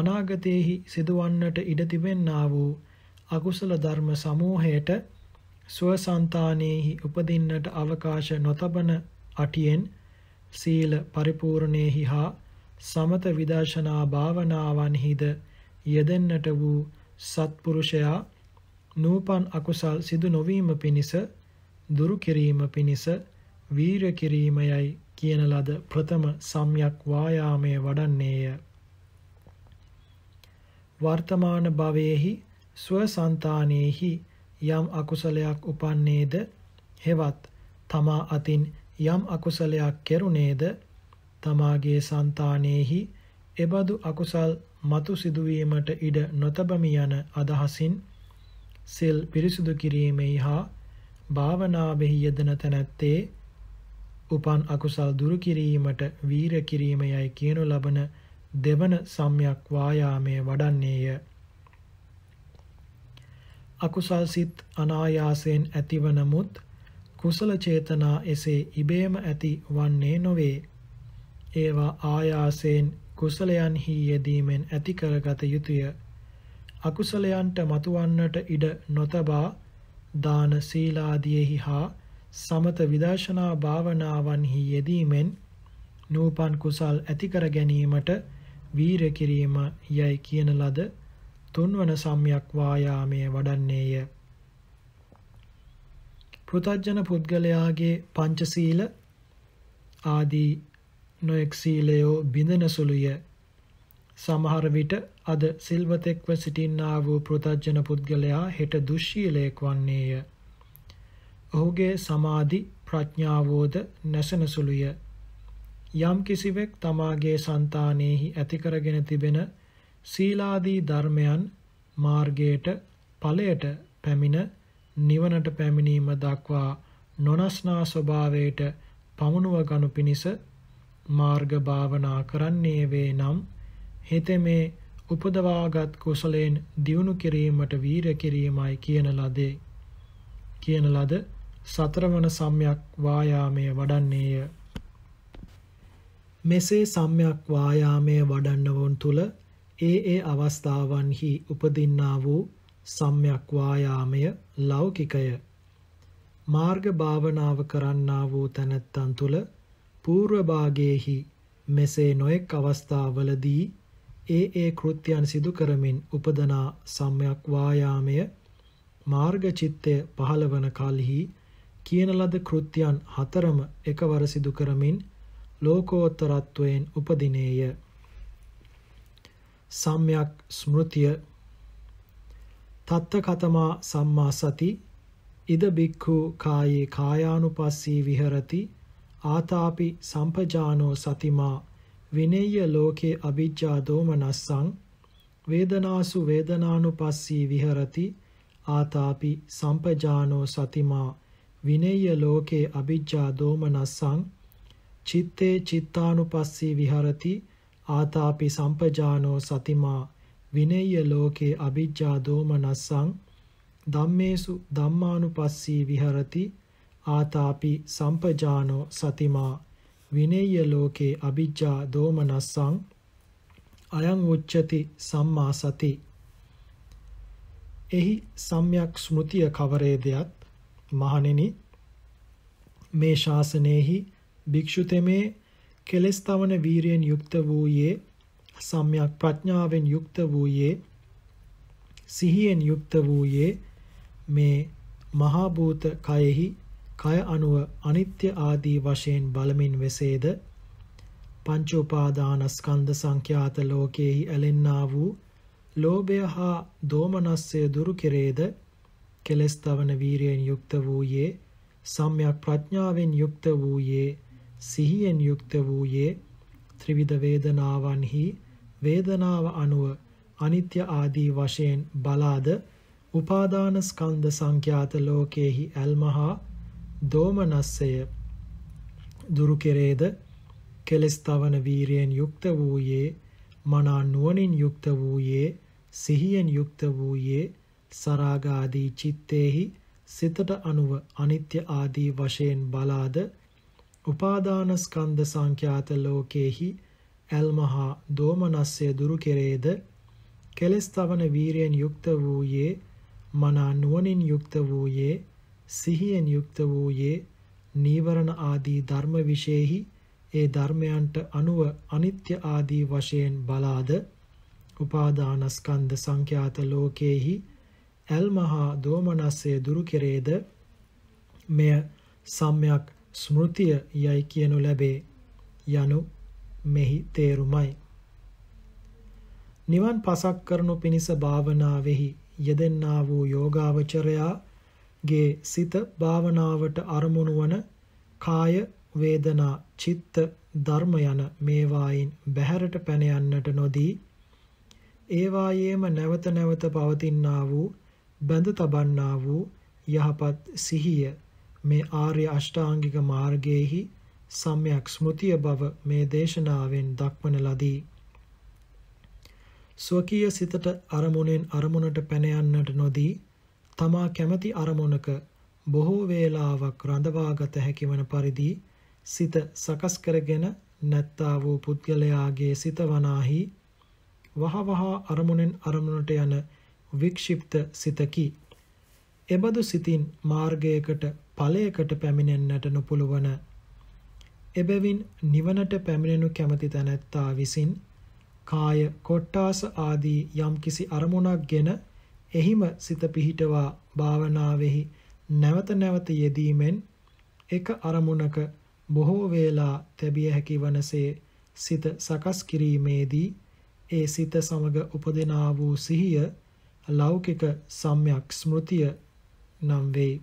අනාගතයේහි සිදුවන්නට ඉඩ තිබෙන්නා වූ අකුසල ධර්ම සමූහයට ස්වසන්තානෙහි උපදින්නට අවකාශ නොතබන අටියෙන් සීල පරිපූර්ණේහි හා සමත විදර්ශනා භාවනාවන්හිද යෙදෙන්නට වූ සත්පුරුෂයා නූපන් අකුසල් සිදු නොවීම පිණිස දුරු කිරීම පිණිස වීර කිරීමයයි කියන ලද ප්‍රථම සම්‍යක් වායාමය වඩන්නේය. වර්තමාන භවයේහි ස්වසන්තානෙහි යම් අකුසලයක් උපන්නේද හෙවත් තමා අතින් යම් අකුසලයක් කෙරුණේද තමාගේ సంతානෙහි එබඳු අකුසල් මතු සිදුවීමට ඉඩ නොතබමි යන අදහසින් සිල් පිරිසුදු කිරීමෙහි හා භාවනාවෙහි යෙදෙන තැනැත්තේ උපන් අකුසල් දුරු කිරීමට වීර කිරීම යයි කියනු ලබන දෙවන සම්‍යක් වායාමයේ වඩන්නේය. අකුසල් සිත් අනායාසයෙන් ඇතිව නමුත් කුසල චේතනා එසේ ඉබේම ඇති වන්නේ නොවේ. ඒවා ආයාසයෙන් කුසලයන්හි යෙදීමෙන් ඇති කරගත යුතුය. අකුසලයන්ට මතුවන්නට ඉඩ නොතබා දාන සීලාදීෙහි හා සමත විදර්ශනා භාවනාවන්හි යෙදීමෙන් නූපන් කුසල් ඇති කර ගැනීමට වීර කිරීම යයි කියන ලද තුන්වන සම්‍යක් වායාමයේ වඩන්නේය. පෘතජන පුද්ගලයාගේ පංචසීල ආදී නොඑක් සීලයෝ බිඳෙන සුළුය. සමහර විට අද සිල්වතෙක්ව සිටින්නා වූ පෘතජ්ජන පුද්ගලයා හෙට දුෂ්ශීලයෙක් වන්නේය. ඔහුගේ සමාධි ප්‍රඥාවෝද නැසෙන සුළුය. යම් කිසිවෙක් තමාගේ సంతානෙහි ඇති කරගෙන තිබෙන සීලාදී ධර්මයන් මාර්ගයට ඵලයට පැමිණ නිවනට පැමිණීම දක්වා නොනස්නා ස්වභාවයට පමුණුව ගනු පිණිස මාර්ග භාවනා කරන්නේ වේ නම් හෙතෙමේ උපදවාගත් කුසලයෙන් දියුණු කිරීමට වීර කිරීමයි කියන ලදේ කියන ලද සතරවන සම්‍යක් වායාමය වඩන්නේය මෙසේ සම්‍යක් වායාමය වඩන්නවුන් තුල ඒ ඒ අවස්ථාවන්හි උපදින්නා වූ සම්‍යක් වායාමය ලෞකිකය මාර්ග භාවනාව කරන්නා වූ තැනැත්තන් තුල పూర్ව භාගයේහි මෙසේ නොඑක් අවස්ථාවලදී ඒ ඒ කෘත්‍යයන් සිදු කරමින් උපදනා සම්මයක් වායාමය මාර්ගචිත්තය පහළවන කල්හි කියන ලද කෘත්‍යයන් හතරම එකවර සිදු කරමින් ලෝකෝත්තරත්වයෙන් උපදිනේය. සම්යක් ස්මෘතිය තත්ත කතමා සම්මා සති ඉද බික්ඛු කායේ කායානුපස්සී විහෙරති ආතාපි සම්පජානෝ සතිමා විනේය ලෝකේ අවිජ්ජා දෝමනස්සං වේදනාසු වේදනානුපස්සී විහරති ආතාපි සම්පජානෝ සතිමා විනේය ලෝකේ අවිජ්ජා දෝමනස්සං චිත්තේ චිත්තානුපස්සී විහරති ආතාපි සම්පජානෝ සතිමා විනේය ලෝකේ අවිජ්ජා දෝමනස්සං ධම්මේසු ධම්මානුපස්සී විහරති ආතාපි සම්පජානෝ සතිමා විනේය ලෝකේ අභිජ්ජා දෝමනස්සං අයං උච්චති සම්මා සති එහි සම්්‍යක් ස්මෘතිය කවරේදයත් මහණෙනි මේ ශාසනයෙහි භික්ෂුතෙමේ කෙලෙස් තවන වීරියෙන් යුක්ත වූයේ සම්්‍යක් ප්‍රඥාවෙන් යුක්ත වූයේ සිහියෙන් යුක්ත වූයේ මේ මහා භූත කයෙහි කය අනුව අනිත්‍ය ආදී වශයෙන් බලමින් වෙසේද පංච උපාදානස්කන්ධ සංඛ්‍යාත ලෝකයේහි ඇලෙන්නා වූ ලෝභය හා දෝමනස්සය දුරු කෙරේද කෙලස් තවන වීරියෙන් යුක්ත වූයේ සම්‍යක් ප්‍රඥාවෙන් යුක්ත වූයේ සිහියෙන් යුක්ත වූයේ ත්‍රිවිධ වේදනාවන්හි වේදනාව අනුව අනිත්‍ය ආදී වශයෙන් බලාද උපාදාන ස්කන්ධ සංඛ්‍යාත ලෝකයේහි ඇල්මහා දෝමනස්සය දුරු කෙරේද කෙලෙස් තවන වීරයෙන් යුක්ත වූයේ මනා නුවණින් යුක්ත වූයේ සිහියෙන් යුක්ත වූයේ සරාගාදී චිත්තේහි සිතට අනුව අනිත්‍ය ආදී වශයෙන් බලාද උපාදාන ස්කන්ධ සංඛ්‍යාත ලෝකේහි ඇල්මහා දෝමනස්සය දුරු කෙරේද කෙලෙස් තවන වීරයෙන් යුක්ත වූයේ මනා නුවණින් යුක්ත වූයේ සිහියෙන් යුක්ත වූයේ නීවරණ ආදී ධර්ම විශේෂෙහි ඒ ධර්මයන්ට අනුව අනිත්‍ය ආදී වශයෙන් බලාද උපාදානස්කන්ධ සංඛ්‍යාත ලෝකේහි ඇල්මහා දෝමනස්සේ දුරු කෙරේද මෙය සම්්‍යක් ස්මෘතිය යයි කියනු ලැබේ යනු මෙහි තේරුමයි නිවන් පසක් කරනු පිණිස භාවනාවෙහි යෙදෙන්නා වූ යෝගාවචරයා ගේ සිත භාවනාවට අරමුණු වන කාය වේදනා චිත්ත ධර්ම යන මේවායින් බැහැරට පැන යන්නට නොදී ඒවායේම නැවත නැවත පවතිනා වූ බඳ තබන්නා වූ යහපත් සිහිය මේ ආර්ය අෂ්ටාංගික මාර්ගයේහි සම්‍යක් ස්මෘතිය බව මේ දේශනාවෙන් දක්වන ලදී. ස්වකීය සිතට අරමුණෙන් අරමුණට පැන යන්නට නොදී තමා කැමති අරමුණක බොහෝ වේලාවක් රඳවාගත හැකිවන පරිදි සිත සකස් කරගෙන නැත්තා වූ පුද්ගලයාගේ සිත වනාහි වහවහ අරමුණෙන් අරමුණට යන වික්ෂිප්ත සිතකි. එබඳු සිතින් මාර්ගයකට ඵලයකට පැමිණෙන්නට නොපුළුවන. එබැවින් නිවනට පැමිණෙනු කැමති තැනැත්තා විසින් කාය කොට්ටාස ආදී යම්කිසි අරමුණක් ගෙන එහිම සිත පිහිටවා භාවනාවෙහි නැවත නැවත යෙදීමෙන් එක අරමුණක බොහෝ වේලා තැබිය හැකි වනසේ සිත සකස් කිරීමේදී ඒ සිත සමග උපදිනා වූ සිහිය ලෞකික සම්‍යක් ස්මෘතිය නම් වේ.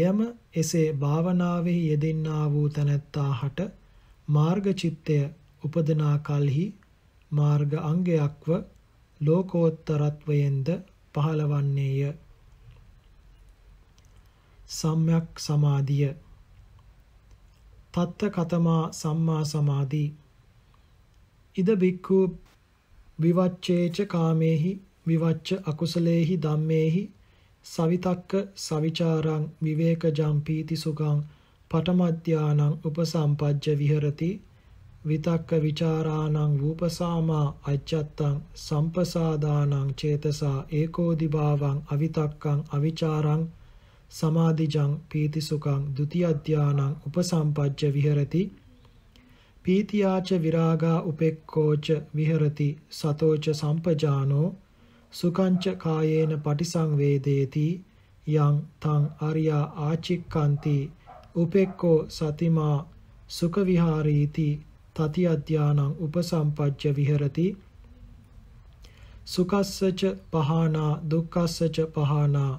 එයම එසේ භාවනාවෙහි යෙදෙන්නා වූ තැනැත්තාහට මාර්ගචිත්තය උපදනා කල්හි මාර්ග අංගයක්ව ලෝකෝත්තරත්වයෙන්ද පහළවන්නේය. සම්්‍යක් සමාධිය තත්ත කතමා සම්මා සමාධි ඉද බික්ඛු විවච්ඡේච කාමේහි විවච්ඡ අකුසලේහි ධම්මේහි සවිතක්ක සවිචාරං විවේකජම් පීති සුඛං පඨමත්‍යානං උපසම්පජ්ජ විහෙරති විතක්ක ਵਿਚාරාණං රූපසාමා අච්ඡත්තං සම්පසාදානං චේතසා ඒකෝදිභාවං අවිතක්කං අවිචාරං සමාධිජං පීතිසුඛං ဒ ුතියද්‍යානං උපසම්පජ්ජ විහෙරති පීතියාච විරාගා උපෙක්ඛෝච විහෙරති සතෝච සම්පජානෝ සුඛංච කායේන පටිසංවේදේති යං තං අරියා ආචික්කන්ති උපෙක්ඛෝ සතිමා සුඛ විහාරීති තති අධ්‍යානං උපසම්පච්ච විහෙරති සුකස්සච පහනා දුක්ඛස්සච පහනා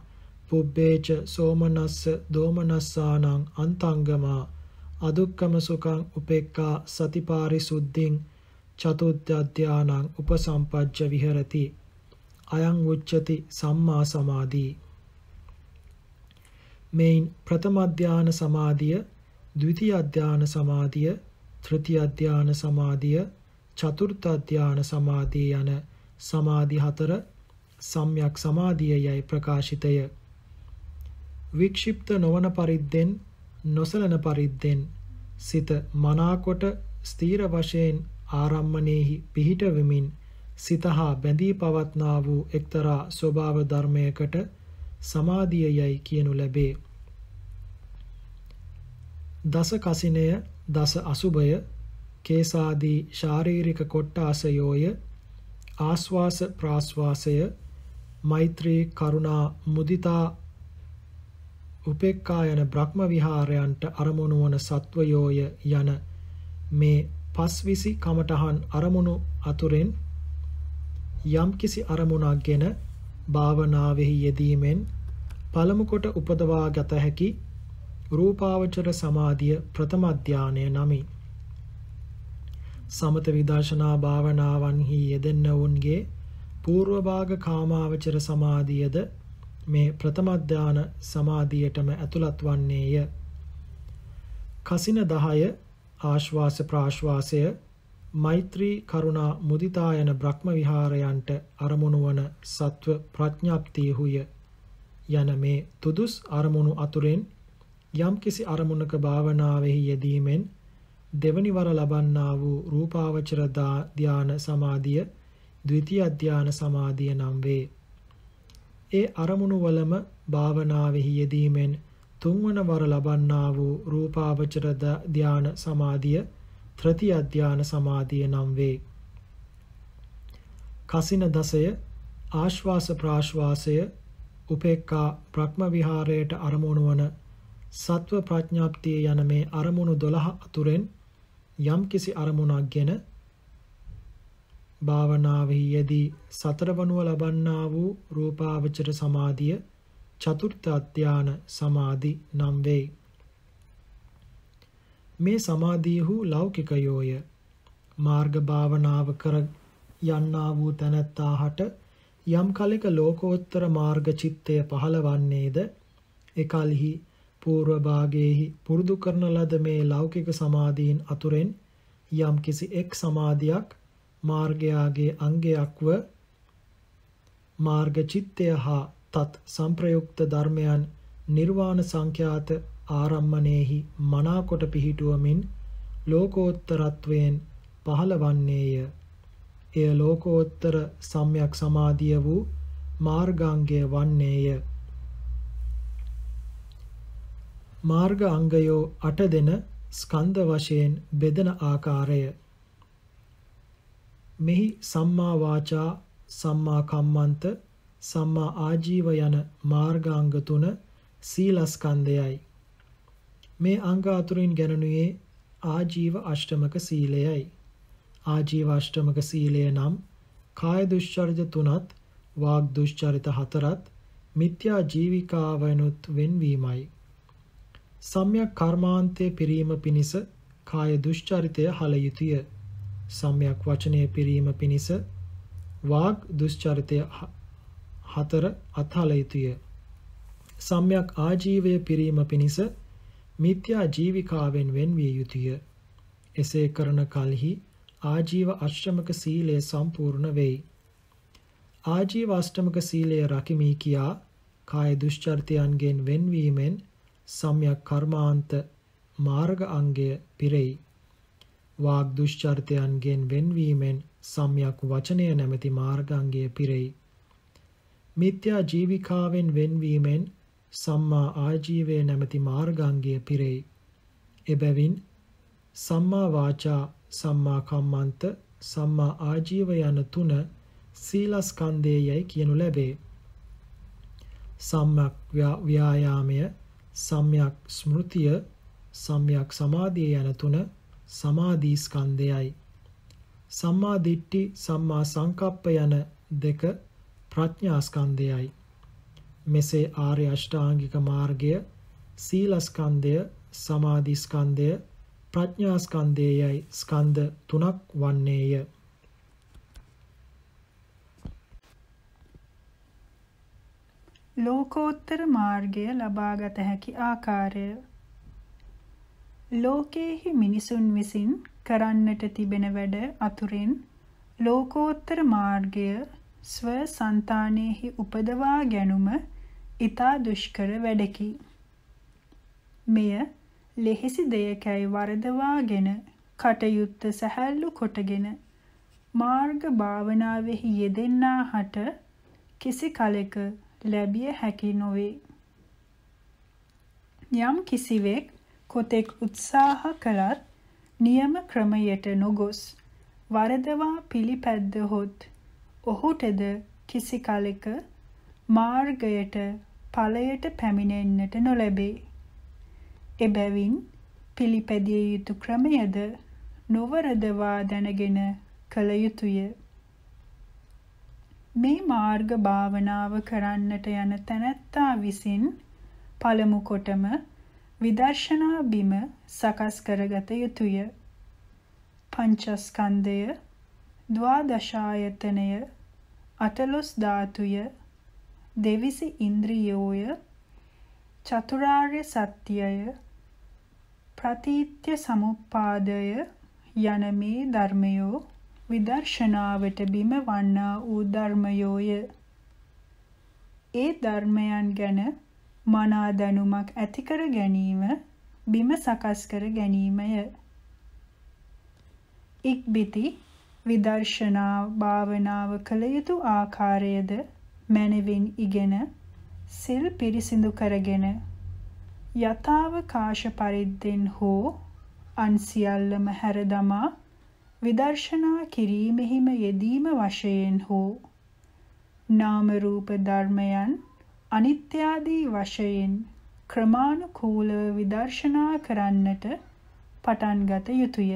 පුබ්බේච සෝමනස්ස දෝමනස්සානං අන්තංගමා අදුක්කම සුඛං උපේක්ඛා සතිපාරිසුද්ධින් චතුත්ථ ධානං උපසම්පජ්ජ විහෙරති අයං උච්චති සම්මා සමාධි මේන් ප්‍රථම ධාන සමාධිය ද්විතීය ධාන සමාධිය තෘතිය ධාන සමාධිය චතුර්ථ ධාන සමාධිය යන සමාධි හතර සම්්‍යක් සමාධියයි ප්‍රකාශිතය වික්ෂිප්ත නොවන පරිද්දෙන් නොසලන පරිද්දෙන් සිත මනාකොට ස්ථීර වශයෙන් ආරම්මණයෙහි පිහිට වෙමින් සිතහා බැඳී පවත්නා වූ එක්තරා ස්වභාව ධර්මයකට සමාධියයි කියනු ලැබේ. දස කසිනය දස අසුභය කේසාදී ශාරීරික කොට්ටාසයෝය ආස්වාස ප්‍රාස්වාසය මෛත්‍රී කරුණා මුදිතා උපේක්ඛා යන බ්‍රහ්ම විහාරයන්ට අරමුණු වන සත්වයෝය යන මේ පස්විසි කමඨහන් අරමුණු අතුරෙන් යම්කිසි අරමුණක්ගෙන භාවනාවෙහි යෙදීමෙන් පළමු කොට උපදවා ගත හැකි රූපාවචර සමාධිය ප්‍රථම ධානය නමි. සමත විදර්ශනා භාවනාවන්හි යෙදෙන වුන්ගේ పూర్ව භාග කාමාවචර සමාධියද මේ ප්‍රථම ධාන සමාධියටම ඇතුළත් වන්නේය. කසින 10 ආශ්වාස ප්‍රාශ්වාසය මෛත්‍රී කරුණා මුදිතා යන බ්‍රහ්ම විහාරයන්ට අරමුණු වන සත්ව ප්‍රඥාප්තියහුය යන මේ තුදුස් අරමුණු අතුරෙන් යම්කිසි අරමුණක භාවනාවෙහි යෙදීමෙන් දෙවනි වර ලබන්නා වූ රූපාවචර ධාන සමාධිය ද්විතීය ධාන සමාධිය නම් වේ. ඒ අරමුණු වලම භාවනාවෙහි යෙදීමෙන් තුන්වන වර ලබන්නා වූ රූපාවචර ධාන සමාධිය තෘතීය ධාන සමාධිය නම් වේ. කසින දසය ආශ්වාස ප්‍රාශ්වාසය උපේක්ඛා බ්‍රහ්ම විහාරයට අරමුණු වන සත්ව ප්‍රඥාප්තිය යන මේ අරමුණු 12 අතුරෙන් යම්කිසි අරමුණක් ගැන භාවනාවෙහි යෙදී සතරවනුව ලබන්නා වූ රූපාවචර සමාධිය චතුර්ථ අධ්‍යාන සමාධි නම් වේ. මේ සමාධීහු ලෞකිකයෝය මාර්ග භාවනාව කර යන්නා වූ තැනැත්තාහට යම් කලෙක ලෝකෝත්තර මාර්ග චිත්තය පහළවන්නේද එකල්හි పూర్ව භාගයේහි පුරුදු කරන ලද මේ ලෞකික සමාධීන් අතුරෙන් යම්කිසි එක් සමාධියක් මාර්ගයාගේ අංගයක්ව මාර්ග චිත්තය හා තත් සංප්‍රයුක්ත ධර්මයන් නිර්වාණ සංඛ්‍යාත ආරම්මණයෙහි මනාකොට පිහිටුවමින් ලෝකෝත්තරත්වයෙන් පහළවන්නේය. එය ලෝකෝත්තර සම්යක් සමාධිය වූ මාර්ගාංගය වන්නේය. මාර්ග අංගයෝ 8 දෙන ස්කන්ධ වශයෙන් බෙදෙන ආකාරය මෙහි සම්මා වාචා සම්මා කම්මන්ත සම්මා ආජීව යන මාර්ගාංග තුන සීලස්කන්ධයයි මේ අංග අතුරින් ගණනුවේ ආජීව අෂ්ටමක සීලයයි ආජීව අෂ්ටමක සීලය නම් කාය දුෂ්චරිත තුනත් වාග් දුෂ්චරිත හතරත් මිත්‍යා ජීවිකාවනුත් වෙන්වීමයි සම්‍යක් කර්මාන්තය පිරීම පිණිස කාය දුෂ්චරිතය හල යුතුය. සම්‍යක් වචනය පිරීම පිණිස වාග් දුෂ්චරිතය හතර අත්හල යුතුය. සම්‍යක් ආජීවය පිරීම පිණිස මිත්‍යා ජීවිකාවෙන් වෙන්විය යුතුය. එසේ කරන කලෙහි ආජීව අෂ්ටමක සීලය සම්පූර්ණ වෙයි. ආජීව අෂ්ටමක සීලය රකිමි කියා කාය දුෂ්චර්තයන්ගෙන් වෙන්වීමෙන් සම්‍යක් කර්මාන්ත මාර්ග අංගය පිරෙයි වාග් දුෂ්චරිතයන්ගෙන් වෙන්වීමෙන් සම්‍යක් වචනය නැමැති මාර්ගාංගය පිරෙයි මිත්‍යා ජීවිකාවෙන් වෙන්වීමෙන් සම්මා ආජීවය නැමැති මාර්ගාංගය පිරෙයි එබැවින් සම්මා වාචා සම්මා කම්මන්ත සම්මා ආජීව යන තුන සීලස්කන්ධයයි කියනු ලැබේ සම්මක් ව්‍යායාමය සම්‍යක් ස්මෘතිය සම්‍යක් සමාධිය යන තුන සමාධි ස්කන්ධයයි. සම්මා දිට්ඨි සම්මා සංකප්ප යන දෙක ප්‍රඥා ස්කන්ධයයි. මෙසේ ආර්ය අෂ්ටාංගික මාර්ගය සීල ස්කන්ධය සමාධි ස්කන්ධය ප්‍රඥා ස්කන්ධයයි ස්කන්ධ තුනක් වන්නේය. ලෝකෝත්තර මාර්ගය ලබාගත හැකි ආකාරය ලෝකේහි මිනිසුන් විසින් කරන්නට තිබෙන වැඩ අතුරින් ලෝකෝත්තර මාර්ගය ස්ව సంతානෙහි උපදවා ගැනුම ඊතා දුෂ්කර වැඩකි මෙය ලෙහෙසි දෙයකයි වරදවාගෙන කටයුත්ත සැහැල්ලු කොටගෙන මාර්ග භාවනාවෙහි යෙදෙන්නා හට කිසි කලෙක ලැබිය හැකි නොවේ. යම් කිසිවෙක් කොතෙක් උත්සාහ කළත් නියම ක්‍රමයට නොගොස් වරදවා පිළිපැද්දහොත් ඔහුටද කිසි කලෙක මාර්ගයට ඵලයට පැමිණෙන්නට නොලැබේ. එබැවින් පිළිපැදිය යුතු ක්‍රමයද නොවරදවා දැනගෙන කළ යුතුය. මේ මාර්ග භාවනාව කරන්නට යන තැනැත්තා විසින් පළමු කොටම විදර්ශනා බිම සකස් කරගත යුතුය. පංචස්කන්ධය, ද්වාදශායතනය, අටලොස් ධාතුය, දෙවිසි ඉන්ද්‍රියෝය, චතුරාර්ය සත්‍යය, ප්‍රතිත්‍ය සමුප්පාදය යන මේ ධර්මයෝ විදර්ශනාවට බිම වන්නා වූ ධර්මයෝය. ඒ ධර්මයන් ගැන මනා දැනුමක් ඇතිකර ගැනීම බිම සකස් කර ගැනීමය. ඉක්බිති විදර්ශනා භාවනාව කළ යුතු ආකාරයද මැනවින් ඉගෙන සිල් පිරිසිදු කරගෙන යථාවකාශ පරිද්දෙන් හෝ අන් සියල්ලම හැරදමා විදර්ශනා කිරීමෙහිම යෙදීම වශයෙන් හෝ නාම රූප ධර්මයන් අනිත්‍ය ආදී වශයෙන් ක්‍රමානුකූල විදර්ශනා කරන්නට පටන්ගත යුතුය.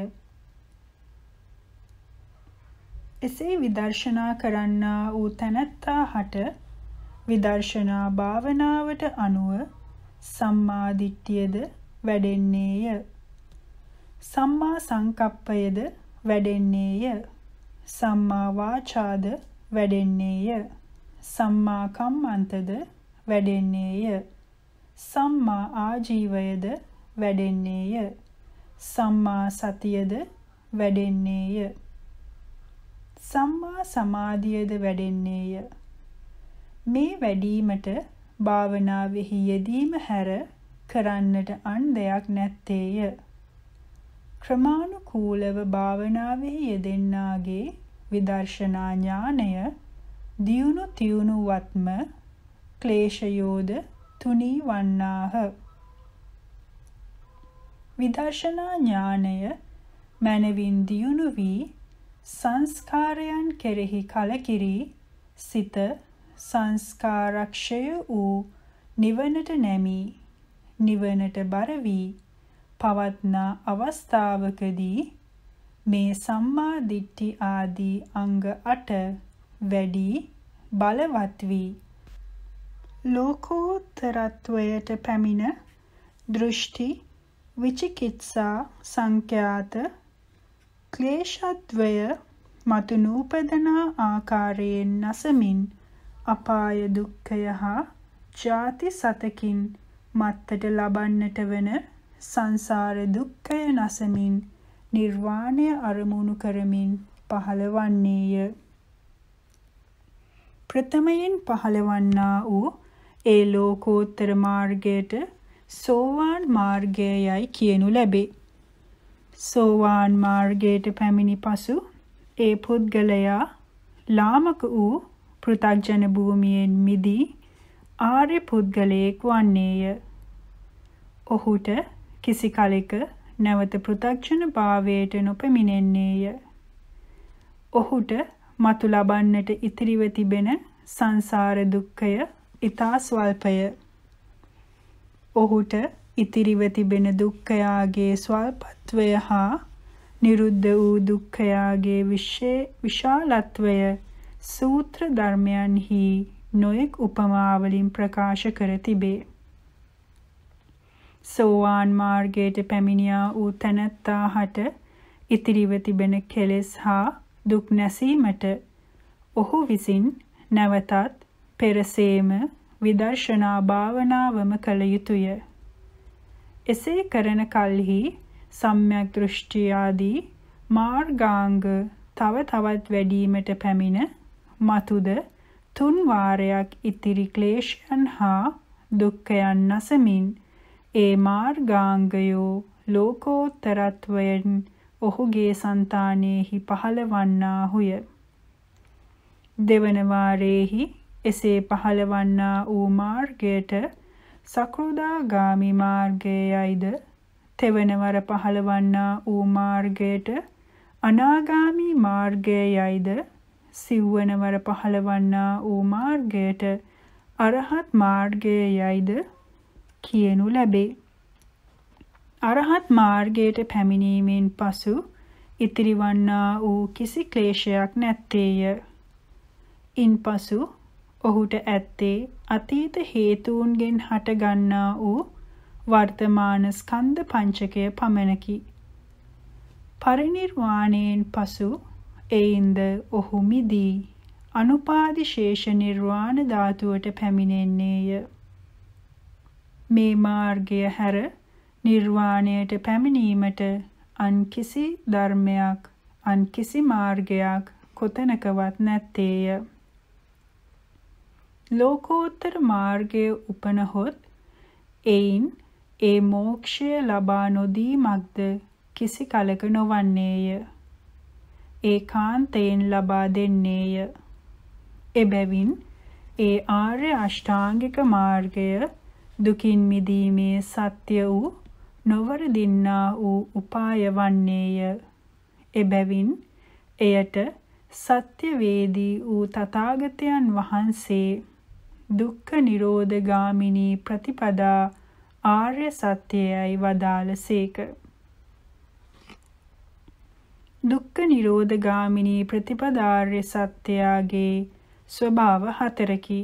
එසේ විදර්ශනා කරන්නා වූ තැනැත්තා හට විදර්ශනා භාවනාවට අනුව සම්මාදිට්ඨියද වැඩෙන්නේය. සම්මා සංකප්පයද වැඩෙන්නේය. සම්මා වාචාද වැඩෙන්නේය. සම්මා කම්මන්තද වැඩෙන්නේය. සම්මා ආජීවයද වැඩෙන්නේය. සම්මා සතියද වැඩෙන්නේය. සම්මා සමාධියද වැඩෙන්නේය. මේ වැඩීමට භාවනාවෙහි යෙදීම හැර කරන්නට අන් දෙයක් නැත්තේය. ක්‍රමානුකූලව භාවනාවෙහි යෙදෙන්නාගේ විදර්ශනා ඥානය දියුණු තියුණු වත්ම ක්ලේශයෝද තුනී වන්නාහ විදර්ශනා ඥානය මනවින් දියුණු වී සංස්කාරයන් කෙරෙහි කලකිරි සිත සංස්කාරක්ෂය වූ නිවනට නැමී නිවනට බර වී පවත්නා අවස්ථාවකදී මේ සම්මා දිට්ඨි ආදී අංග 8 වැඩි බලවත් වී ලෝකෝත්තරත්වයට පැමිණ දෘෂ්ටි විචිකිත්සා සංඛ්‍යාත ක්ලේශත්වය මතු නූපදනා ආකාරයෙන් නැසමින් අපාය දුක්ඛය හා ජාති සතකින් මත්තට ලබන්නට වන සංසාර දුක්ඛය නසමින් නිර්වාණය අරමුණු කරමින් පහළවන්නේය. ප්‍රථමයෙන් පහළවන්නා වූ ඒ ලෝකෝත්තර මාර්ගයට සෝවාන් මාර්ගයයි කියනු ලැබේ. සෝවාන් මාර්ගයට පැමිණි පසු ඒ පුද්ගලයා ලාමක වූ පෘථග්ජන භූමියෙන් මිදී ආර්ය පුද්ගලයෙක් වන්නේය. ඔහුට කිසි කලෙක නැවත පෘථග්ජන භාවයට නොපැමිණෙන්නේය. ඔහුට මතු ලබන්නට ඉතිරිව තිබෙන සංසාර දුක්ඛය ඊතා ස්වල්පය. ඔහුට ඉතිරිව තිබෙන දුක්ඛයාගේ ස්වල්පත්වය හා නිරුද්ධ වූ දුක්ඛයාගේ විශාලත්වය සූත්‍ර ධර්මයන්හි නොයෙක් උපමා වලින් ප්‍රකාශ කර තිබේ. සෝවාන් මාර්ගයට පැමිණියා වූ තැනැත්තාහට ඉතිරිව තිබෙන කෙලෙස් හා දුක් නැසීමට ඔහු විසින් නැවතත් පෙරසේම විදර්ශනා භාවනාවම කළ යුතුය. එසේ කරන කල්හි සම්‍යක් දෘෂ්ටි ආදී මාර්ගාංග තව තවත් වැඩිවීමට පැමිණ මතුද තුන් වාරයක් ඉතිරි ක්ලේශයන් හා දුක්ඛයන් නැසමින් ඒ මාර්ගාංගයෝ ලෝකෝත්තරත්වයෙන් ඔහුගේ సంతානෙහි පහළවන්නාහුය. දෙවන වාරයේහි එසේ පහළවන්නා වූ මාර්ගයට සකෘදාගාමි මාර්ගයයිද තෙවන වර පහළවන්නා වූ මාර්ගයට අනාගාමි මාර්ගයයිද සිව්වන වර පහළවන්නා වූ මාර්ගයට අරහත් මාර්ගයයිද කියනු ලැබේ. අරහත් මාර්ගයට පැමිණීමෙන් පසු ඉතිරි වන්නා වූ කිසි ක්ලේශයක් නැත්තේය. ඉන්පසු ඔහුට ඇත්තේ අතීත හේතුන්ගෙන් හටගන්නා වූ වර්තමාන ස්කන්ධ පංචකය පමණකි. පරිණිර්වාණයෙන් පසු එයින්ද ඔහු මිදී අනුපාදිශේෂ නිර්වාණ ධාතුවට පැමිණෙන්නේය. මේ මාර්ගය හැර නිර්වාණයට පැමිණීමට අන් කිසි ධර්මයක් අන් කිසි මාර්ගයක් කොතැනකවත් නැත්තේය. ලෝකෝත්තර මාර්ගය උපනහොත් එයින් ඒ මෝක්ෂය ලබා නොදීමක්ද කිසි කලක නොවන්නේය. ඒකාන්තයෙන් ලබා දෙන්නේය. එබැවින් ඒ ආර්ය අෂ්ටාංගික මාර්ගය දුකින් මිදීමේ සත්‍ය වූ නොවරදින්නා වූ උපාය වන්නේය. එබැවින් එයට සත්‍යවේදී වූ තථාගතයන් වහන්සේ දුක්ඛ නිරෝධ ගාමිනී ප්‍රතිපදා ආර්ය සත්‍යයයි වදාළසේක. දුක්ඛ නිරෝධ ගාමිනී ප්‍රතිපදාර්ය සත්‍යයගේ ස්වභාව හතරකි.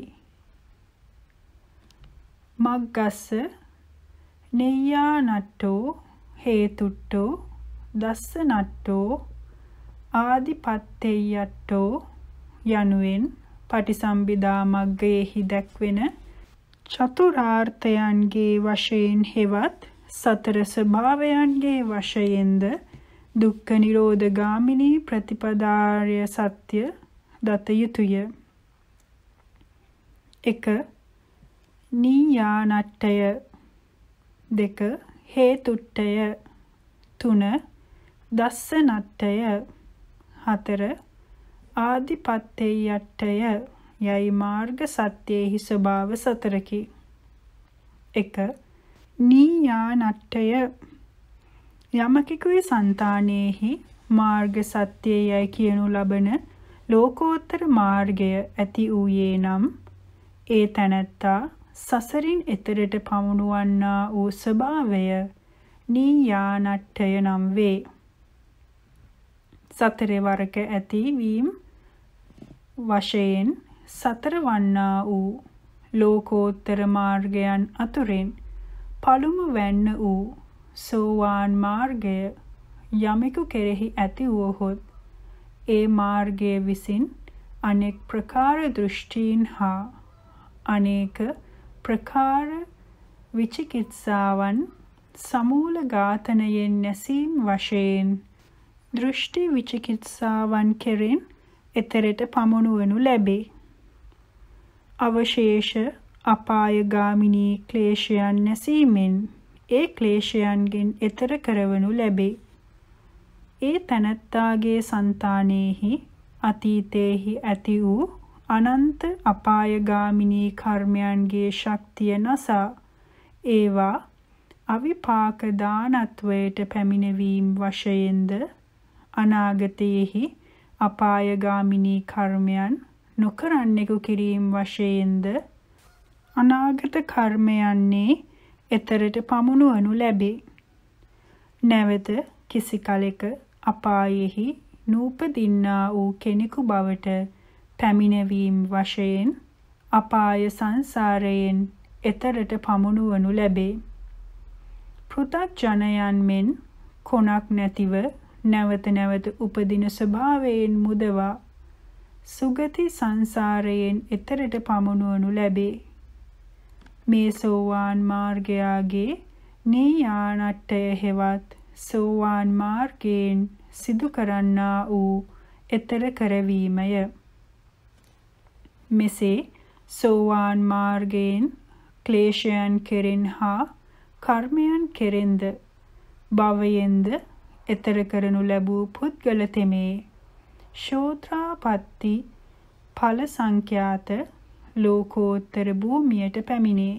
මග්ගස්ස නෙය්‍යා නට්ටෝ හේතුට්ටෝ දස්ස නට්ටෝ ආදිපත්තෙයට්ටෝ යනුවෙන් පටිසම්භිදා මග්ගයේහි දැක්වෙන චතුරාර්ථයන්ගේ වශයෙන් හෙවත් සතර ස්වභාවයන්ගේ වශයෙන්ද දුක්ඛ නිරෝධ ගාමිනී ප්‍රතිපදාර්ය සත්‍ය දත යුතුය 1 නීයානට්ටය දෙක හේතුට්ටය තුන දස්සනට්ටය හතර ආධිපත්තෙයට්ටය යයි මාර්ග සත්‍යයෙහි ස්වභාව සතරකි. එක නීයානට්ටය යමකිකුයි సంతානෙහි මාර්ග සත්‍යයයි කියනු ලබන ලෝකෝත්තර මාර්ගය ඇති වූයේ නම් ඒ තැනැත්තා සසරින් එතරට පමුණුවන්නා වූ ස්වභාවය නීයානට්ඨය නම් වේ. සතරේ වරක ඇතිවීම වශයෙන් සතර වන්නා වූ ලෝකෝත්තර මාර්ගයන් අතුරෙන් පළුම වැන්න වූ සෝවාන් මාර්ගය යමෙකු කෙරෙහි ඇති වූහොත් ඒ මාර්ගය විසින් අනෙක් ප්‍රකාර දෘෂ්ටීන් හා අනේක ප්‍රකාර විචිකිත්සාවන් සමූල ඝාතනයෙන් නැසීම් වශයෙන් දෘෂ්ටි විචිකිත්සාවන් කෙරෙන් එතරට පමුණුවනු ලැබේ. අවශේෂ අපායගාමිනී ක්ලේශයන් නැසීමෙන් ඒ ක්ලේශයන්ගෙන් එතර කරවනු ලැබේ. ඒ තනත්තාගේ సంతානෙහි අතීතේහි ඇති වූ අනන්ත අපායගාමිනී කර්මයන්ගේ ශක්තිය නසා ඒවා අවිපාක දානත්වයට පැමිණවීම වශයෙන්ද අනාගතයේහි අපායගාමිනී කර්මයන් නොකරන්නෙකු කිරීම වශයෙන්ද අනාගත කර්මයන්නේ එතරට පමුණුවනු ලැබේ. නැවත කිසි කලෙක අපායෙහි නූපදින්නා වූ කෙනෙකු බවට පැමිණවීම් වශයෙන් අපාය සංසාරයෙන් එතරට පමුණුවනු ලැබේ. පෘථග්ජනයන් මෙන් කොනක් නැතිව නැවත නැවත උපදින ස්වභාවයෙන් මුදවා සුගති සංසාරයෙන් එතරට පමුණුවනු ලැබේ. මේ සෝවාන් මාර්ගයාගේ නීයානට්ටය හෙවත් සෝවාන් මාර්ගයෙන් සිදු කරන්නා වූ එතර කරවීමය. මෙසේ සෝවාන් මාර්ගයෙන් ක්ලේශයන් කෙරෙන් හා කර්මයන් කෙරෙන්ද භවයෙන්ද එතර කරනු ලැබූ පුද්ගල තෙමේ ශෝත්‍රාපත්ති ඵල සංඛ්‍යාත ලෝකෝත්තර භූමියට පැමිණේ.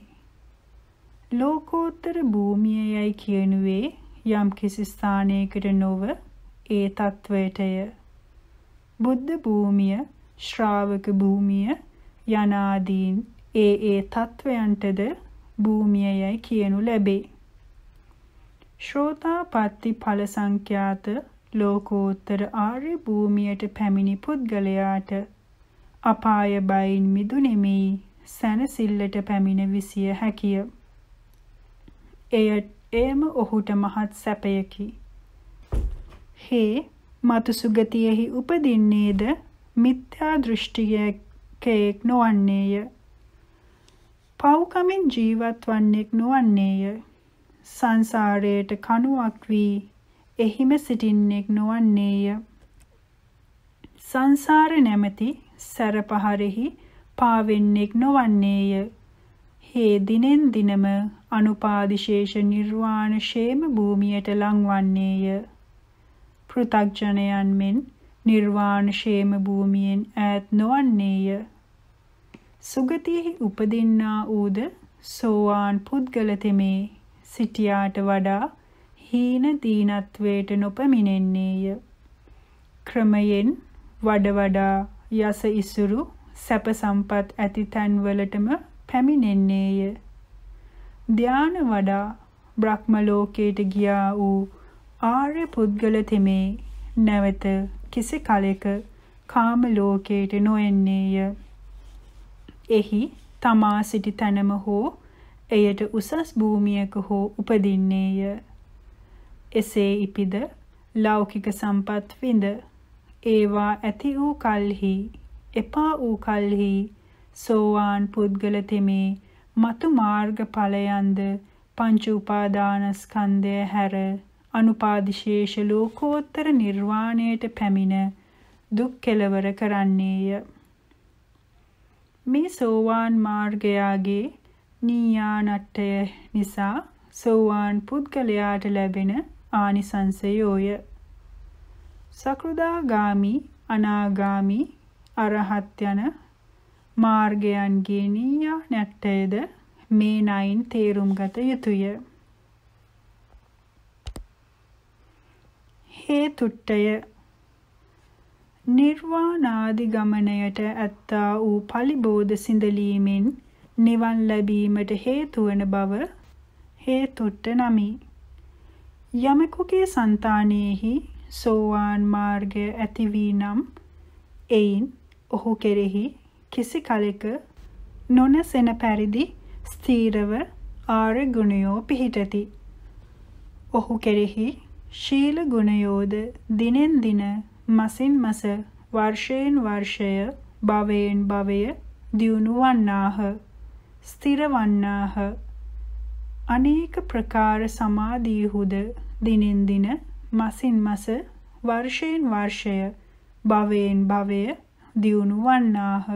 ලෝකෝත්තර භූමියයි කියනුවේ යම් කිසි ස්ථානයකට නොව ඒ තත්වයටය. බුද්ධ භූමිය ශ්‍රාවක භූමිය යනාදීන් ඒ ඒ තත්වයන්ටද භූමියයයි කියනු ලැබේ. ශ්‍රෝතාපට්ටි ඵල සංඛ්‍යාත ලෝකෝත්තර ආර්ය භූමියට පැමිණි පුද්ගලයාට අපාය බයින් මිදුනිමි සැනසෙල්ලට පැමිණ විසිය හැකිය. එය එයම ඔහුට මහත් සැපයකි. හේ මතු සුගතියෙහි උපදින්නේද මිත්‍යා දෘෂ්ටියකෙක් නොවන්නේය. පව්කමින් ජීවත් වන්නෙක් නොවන්නේය. සංසාරයට කණුවක් වී එහිම සිටින්නෙක් නොවන්නේය. සංසාර නැමැති සැරපහරෙහි පාවෙන්නෙක් නොවන්නේය. හේ දිනෙන් දිනම අනුපාදිශේෂ නිර්වාණ ෂේම භූමියට ලංවන්නේය. පෘථග්ජනයන් මෙන් නිර්වාණශේම භූමියෙන් ඈත් නොවන්නේය. සුගතියෙහි උපදින්නා ඌද සෝවාන් පුද්ගල තෙමේ සිටියාට වඩා හීන දීනත්වයට නොපමිනෙන්නේය. ක්‍රමයෙන් වඩ වඩා යස ඉසුරු සැප සම්පත් ඇති තැන්වලටම පැමිණෙන්නේය. ධාන වඩා බ්‍රහ්ම ලෝකයට ගියා වූ ආර්ය පුද්ගල තෙමේ නැවත කිසි කලෙක කාම ලෝකයට නොයන්නේය. එහි තමා සිටි තැනම හෝ එයට උසස් භූමියක හෝ උපදින්නේය. එසේ ඉපිද ලෞකික සම්පත් විඳ ඒවා ඇති වූ කල්හි එපා වූ කල්හි සෝවාන් පුද්ගල තෙමේ මතු මාර්ග ඵලයන්ද පංච උපාදානස්කන්ධය හැර අනුපාදිශේෂ ලෝකෝත්තර නිර්වාණයට පැමිණ දුක් කෙලවර කරන්නේය. මේ සෝවාන් මාර්ගයාගේ නීයානට්ටය නිසා සෝවාන් පුද්ගලයාට ලැබෙන ආනිසංසයෝය. සකෘදාගාමි අනාගාමි අරහත් යන මාර්ගයන්ගේ නීයා නැට්ටයද මේ නයින් තේරුම් ගත යුතුය. හේතුට්ටය නිර්වාණාදි ගමනයට ඇත්තා වූ පලිබෝධ සිඳලීමෙන් නිවන් ලැබීමට හේතුවන බව හේතුට්ට නමි. යමෙකුගේ సంతානෙහි සෝවාන් මාර්ගය ඇති වී නම් එයින් ඔහු කෙරෙහි කිසි කලෙක නොනසෙන පරිදි ස්ථීරව ආර්ය ගුණයෝ පිහිටති. ඔහු කෙරෙහි ශීල ගුණයෝද දිනෙන් දින මසින් මස වර්ෂයෙන් වර්ෂය භවයෙන් භවය දියුණු වන්නාහ ස්ථිර වන්නාහ අනේක ප්‍රකාර සමාධීහුද දිනෙන් දින මසින් මස වර්ෂයෙන් වර්ෂය භවයෙන් භවය දියුණු වන්නාහ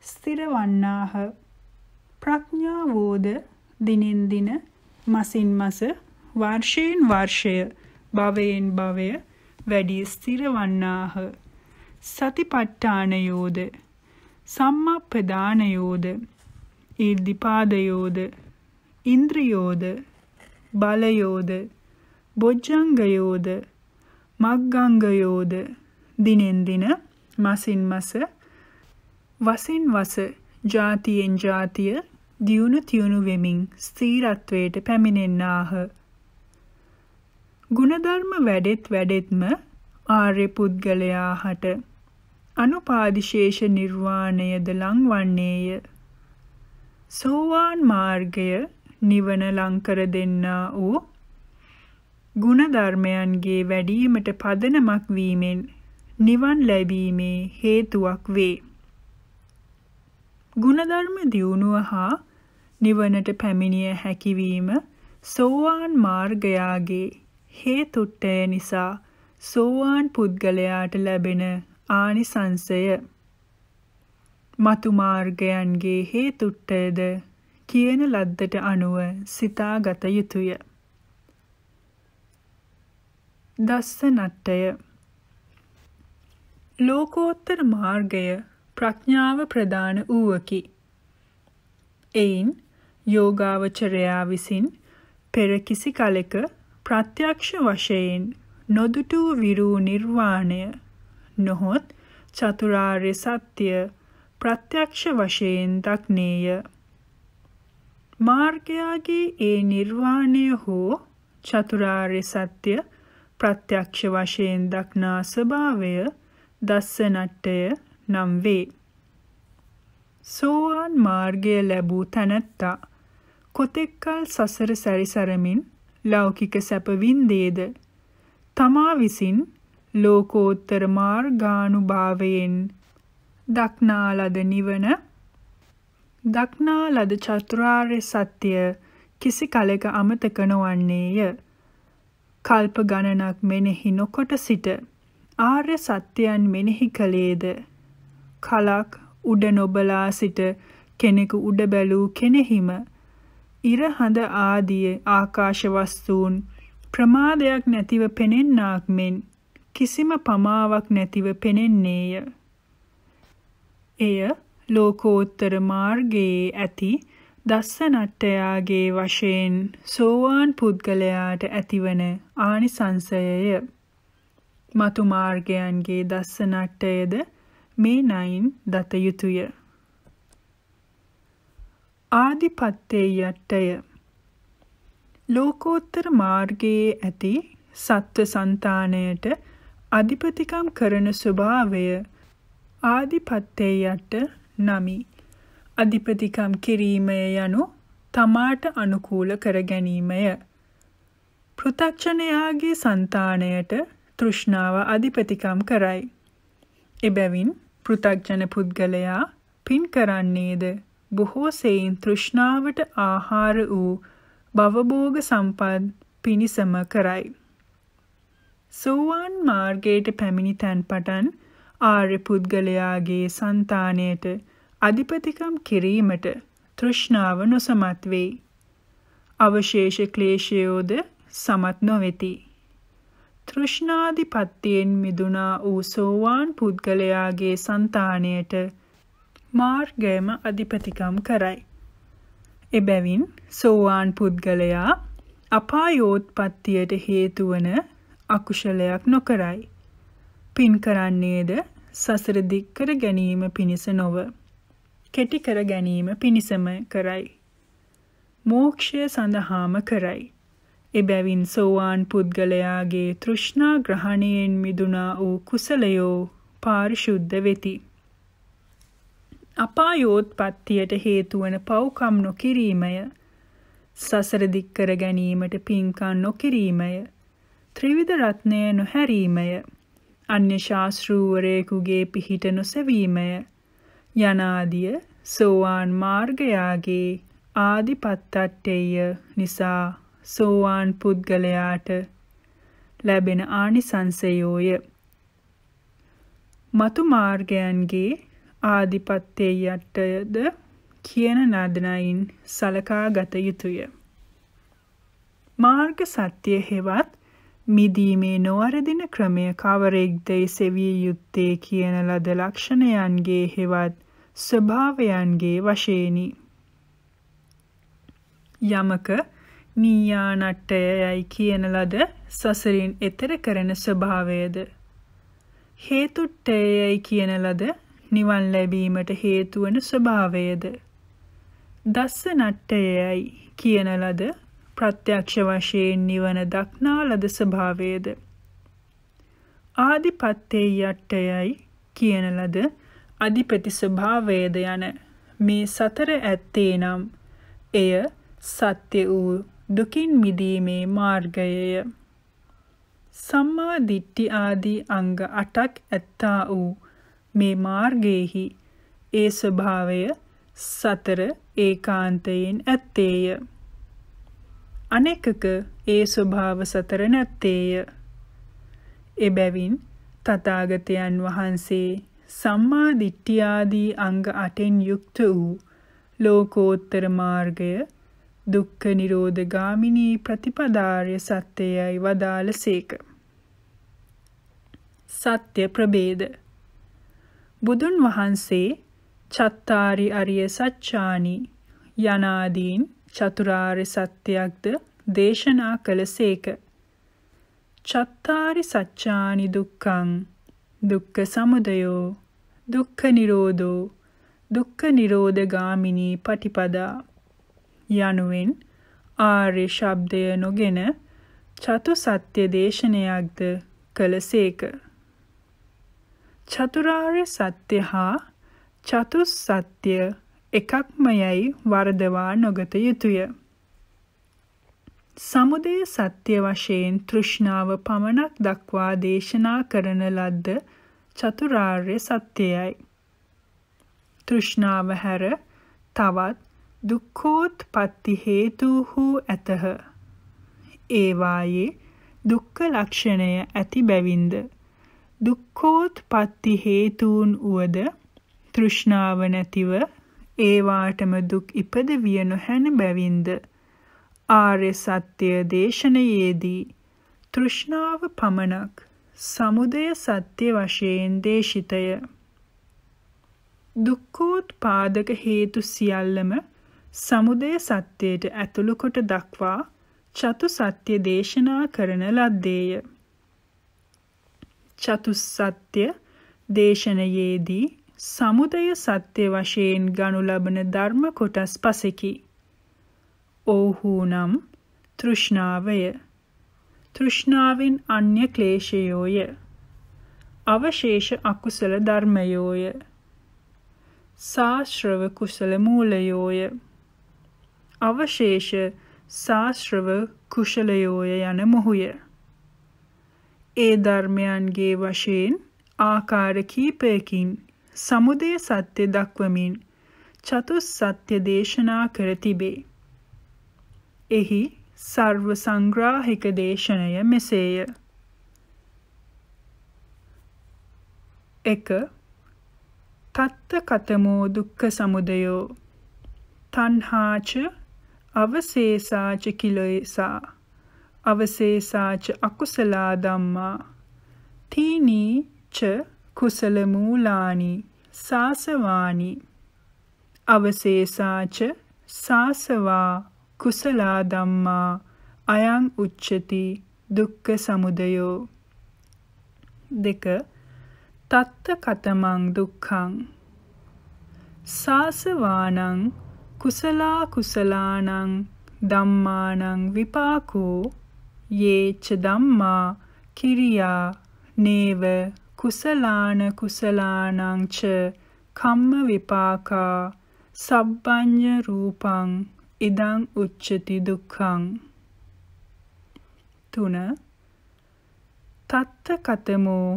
ස්ථිර වන්නාහ ප්‍රඥාවෝද දිනෙන් දින මසින් මස වර්ෂයෙන් වර්ෂය භවයෙන් භවය වැඩි ස්ථිර වන්නාහ. සතිපට්ඨානයෝද සම්මප්පදානයෝද ඊර්දිපාදයෝද ඉන්ද්‍රියෝද බලයෝද බොජ්ජංගයෝද මග්ගංගයෝද දිනෙන් දින මසින් මස වසින් වස ජාතියෙන් ජාතිය දියුණු තියුණු වෙමින් ස්ථීරත්වයට පැමිණෙන්නාහ. ಗುಣධර්ම වැඩෙත් වැඩෙත්ම ආර්ය පුද්ගලයා හට අනුපාදිශේෂ නිර්වාණයද ලංවන්නේය. සෝවාන් මාර්ගය නිවන ලංකර දෙන්නා වූ ගුණධර්මයන්ගේ වැඩීමට පදනමක් වීමෙන් නිවන් ලැබීමේ හේතුවක් වේ. ගුණධර්ම දියුණුව හා නිවනට පැමිණිය හැකිවීම සෝවාන් මාර්ගයාගේ හේතුට්ටය නිසා සෝවාන් පුද්ගලයාට ලැබෙන ආනිසංසය මතු මාර්ගයන්ගේ හේතුට්ටයද කියන ලද්දට අනුව සිතාගත යුතුය. දස්සනට්ටය ලෝකෝත්තර මාර්ගය ප්‍රඥාව ප්‍රදාන වූවකි. එයින් යෝගාවචරයා විසින් පෙර කිසි කලෙක ප්‍රත්‍යක්ෂ වශයෙන් නොදුටු විරූ නිර්වාණය නොහොත් චතුරාර්ය සත්‍ය ප්‍රත්‍යක්ෂ වශයෙන් දක්නේය මාර්ගයාගේ ඒ නිර්වාණය හෝ චතුරාර්ය සත්‍ය ප්‍රත්‍යක්ෂ වශයෙන් දක්නා ස්වභාවය දස්සනට්ටය නම් වේ සෝවාන් මාර්ගය ලැබූ තැනැත්තා කොතෙක්කල් සසර සැරිසරමින් ලෞකික සැපවින්දේද තමා විසින් ලෝකෝත්තර මාර්ගානුභාවයෙන් දක්නා ලද නිවන දක්නා ලද චතුරාර්ය සත්‍ය කිසි කලක අමතක නොවන්නේය. කල්ප ගණනක් මෙනෙහි නොකොට සිට ආර්ය සත්‍යයන් මෙනෙහි කලේද කලක් උඩ නොබලා සිට කෙනෙකු උඩ බැලූ කෙනෙහිම ඉර හඳ ආදී ආකාශ වස්තුන් ප්‍රමාදයක් නැතිව පෙනෙන්නාක් මෙන් කිසිම පමාවක් නැතිව පෙනෙන්නේය. එය ලෝකෝත්තර මාර්ගයේ ඇති දස්සනට්ටයාගේ වශයෙන් සෝවාන් පුද්ගලයාට ඇතිවන ආනිසංසයය. මතු මාර්ගයන්ගේ දස්සනට්ටයද මේ නයින් දත යුතුය. ආධිපත්තේ යටය ලෝකෝත්තර මාර්ගයේ ඇති සත්ව సంతාණයට අධිපතිකම් කරන ස්වභාවය ආධිපත්තේ යට නමි අධිපතිකම් කිරීමය යනු තමාට අනුකූල කර ගැනීමය පෘථක්ෂණයාගේ సంతාණයට තෘෂ්ණාව අධිපතිකම් කරයි එබැවින් පෘථග්ජන පුද්ගලයා පින් කරන්නේද බොහෝ සෙයින් තෘෂ්ණාවට ආහාර වූ භවභෝග සම්පත් පිනිසම කරයි. සෝවාන් මාර්ගයට පැමිණි තැන් පටන් ආර්ය පුද්ගලයාගේ సంతාණයට අධිපතිකම් කිරීමට තෘෂ්ණාව නොසමත් වෙයි. අවශේෂ ක්ලේශයෝද සමත් නොවෙති. තෘෂ්ණාදිපත්තියෙන් මිදුණා වූ සෝවාන් පුද්ගලයාගේ సంతාණයට මාර්ගයම අධිපතිකම් කරයි. එබැවින් සෝවාන් පුද්ගලයා අපායෝත්පත්තියට හේතුවන අකුශලයක් නොකරයි. පින් කරන්නේද සසර දික් කර ගැනීම පිණිස නොව. කෙටි කර ගැනීම පිණිසම කරයි. මෝක්ෂය සඳහාම කරයි. එබැවින් සෝවාන් පුද්ගලයාගේ තෘෂ්ණා ග්‍රහණයෙන් මිදුණා වූ කුසලයෝ පාරිශුද්ධ වෙති. අපායෝත්පත්තියට හේතුවන පව්කම් නොකිරීමය සසර දික්කර ගැනීමට පින්කම් නොකිරීමය ත්‍රිවිධ රත්නය නොහැරීමය අන්‍ය ශාස්ත්‍රූවරයෙකුගේ පිහිට නොසැවීමය යනාදිය සෝවාන් මාර්ගයාගේ ආදිපත්තට්ටේය නිසා සෝවාන් පුද්ගලයාට ලැබෙන ආනිසංසයෝය මතු මාර්ගයන්ගේ ආධිපත්‍යය යටයද කියන නදනයින් සලකා ගත යුතුය. මාර්ග සත්‍යය හෙවත් මිදීමේ නොවරදින ක්‍රමය කවරෙක්දැයි සෙවිය යුත්තේ කියන ලද ලක්ෂණයන්ගේ හෙවත් ස්වභාවයන්ගේ වශයෙනි. යමක නීයානට්ටයයි කියන ලද සසරින් එතර කරන ස්වභාවයද. හේතුට්ටයයි කියන ලද නිවන් ලැබීමට හේතු වන ස්වභාවයද දස්ස නට්ටයයි කියන ලද ප්‍රත්‍යක්ෂ වශයෙන් නිවන දක්නා ලද ස්වභාවයද ආදිපත්තේ යට්ටයයි කියන ලද අධිපති ස්වභාවයද යන මේ සතර ඇත්තේ නම් එය සත්‍ය වූ දුකින් මිදීමේ මාර්ගයය සම්මා දිට්ඨි ආදී අංග 8ක් ඇත්තා වූ මේ මාර්ගයේහි ඒ ස්වභාවය සතර ඒකාන්තයෙන් ඇත්තේය. අනෙකක ඒ ස්වභාව සතර නැත්තේය. එබැවින් තථාගතයන් වහන්සේ සම්මා දිට්ඨිය ආදී අංග 8න් යුක්ත වූ ලෝකෝත්තර මාර්ගය දුක්ඛ නිරෝධ ගාමිනී ප්‍රතිපදාර්ය සත්‍යයයි වදාළසේක. සත්‍ය ප්‍රභේද බුදුන් වහන්සේ චත්තාරි අරිය සච්ඡානි යනාදීන් චතුරාර්ය සත්‍යයක්ද දේශනා කළසේක. චත්තාරි සච්ඡානි දුක්ඛං දුක්ඛ සමුදයෝ දුක්ඛ නිරෝධෝ දුක්ඛ නිරෝධ ගාමිනී පටිපදා යනුවෙන් ආර්ය ශබ්දය නොගෙන චතු සත්‍ය දේශනයක්ද කළසේක චතුරාර්ය සත්‍ය හා චතුස් සත්‍ය එකක්මයයි වරදවා නොගත යුතුය. සමුදය සත්‍ය වශයෙන් තෘෂ්ණාව පමණක් දක්වා දේශනා කරන ලද්ද චතුරාර්ය සත්‍යයයි. තෘෂ්ණාව හැර තවත් දුක්ඛෝත්පත්ති හේතුහු ඇතහ. ඒවායේ දුක්ඛ ලක්ෂණය ඇති බැවින්ද දුක්ඛෝත්පත්ති හේතුන් උවද තෘෂ්ණාව නැතිව ඒවාටම දුක් ඉපදවිය නොහැන බැවින්ද ආර්ය සත්‍ය දේශනයේදී තෘෂ්ණාව පමණක් සමුදය සත්‍ය වශයෙන් දේශිතය දුක්ඛෝත්පාදක හේතු සියල්ලම සමුදය සත්‍යයට ඇතුළු කොට දක්වා චතු සත්‍ය දේශනා කරන ලද්දේය චතුස්සත්‍ය දේශනයේදී සමුදය සත්‍ය වශයෙන් ගනු ලබන ධර්ම කොටස් පසෙකි. ඕහු නම් තෘෂ්ණාවය. තෘෂ්ණාවෙන් අන්‍ය ක්ලේශයෝය. අවශේෂ අකුසල ධර්මයෝය. සාශ්‍රව කුසල මූලයෝය. අවශේෂ සාශ්‍රව කුශලයෝය යන මොහුය. ඒ ධර්මයන්ගේ වශයෙන් ආකාර කීපයකින් සමුදය සත්‍ය දක්වමින් චතුස් සත්‍ය දේශනා කර තිබේ. එහි සර්ව සංග්‍රාහික දේශනය මෙසේය. 1. තත්ත කතමෝ දුක්ඛ සමුදයෝ තණ්හාච අවශේෂාච කිලේසා අවශේෂාච අකුසලා ධම්මා තීනී ච කුසල මූලානි සාසවානි අවශේෂාච සාසවා කුසලා ධම්මා අයං උච්චති දුක්ඛ සමුදයෝ දෙක තත්ත කතමං දුක්ඛං සාසවානං කුසලා කුසලානං ධම්මානං විපාකෝ ये च ධම්මා කිරියා නේව කුසලාන කුසලානං ච කම්ම විපාකා සබ්බඤ්ඤ රූපං ඉදං උච්චති දුක්ඛං 3 තත්ත කතමෝ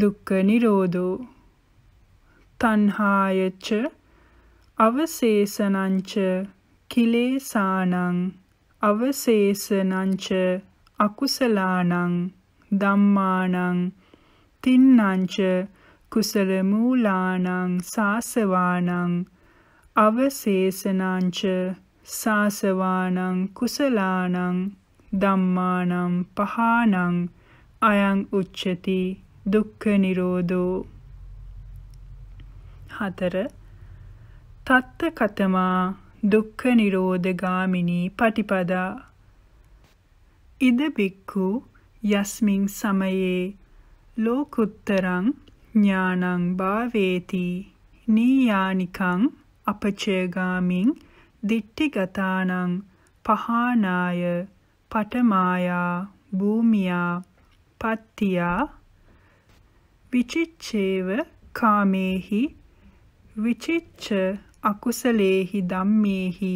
දුක්ඛ නිරෝධෝ තණ්හායච අවසේසනංච කිලේසානං අවසේසනංච අකුසලානං ධම්මානං තින්නංච කුසල මූලානං සාසවානං අවශේෂණංච සාසවානං කුසලානං ධම්මානං පහානං අයං උච්චති දුක්ඛ නිරෝධෝ හතර තත්ත කතමා දුක්ඛ නිරෝධ ගාමිනී පටිපදා ඉද බික්කු යස්මින් සමයේ ලෝකුත්තරං ඥානං භාවේති නීයානිකං අපචයගාමින් දිට්ටිගතානං පහනාය පටමායා භූමියා පත්තියා විචිච්චේව කාමේහි විචිච්ච අකුසලේහි ධම්මේහි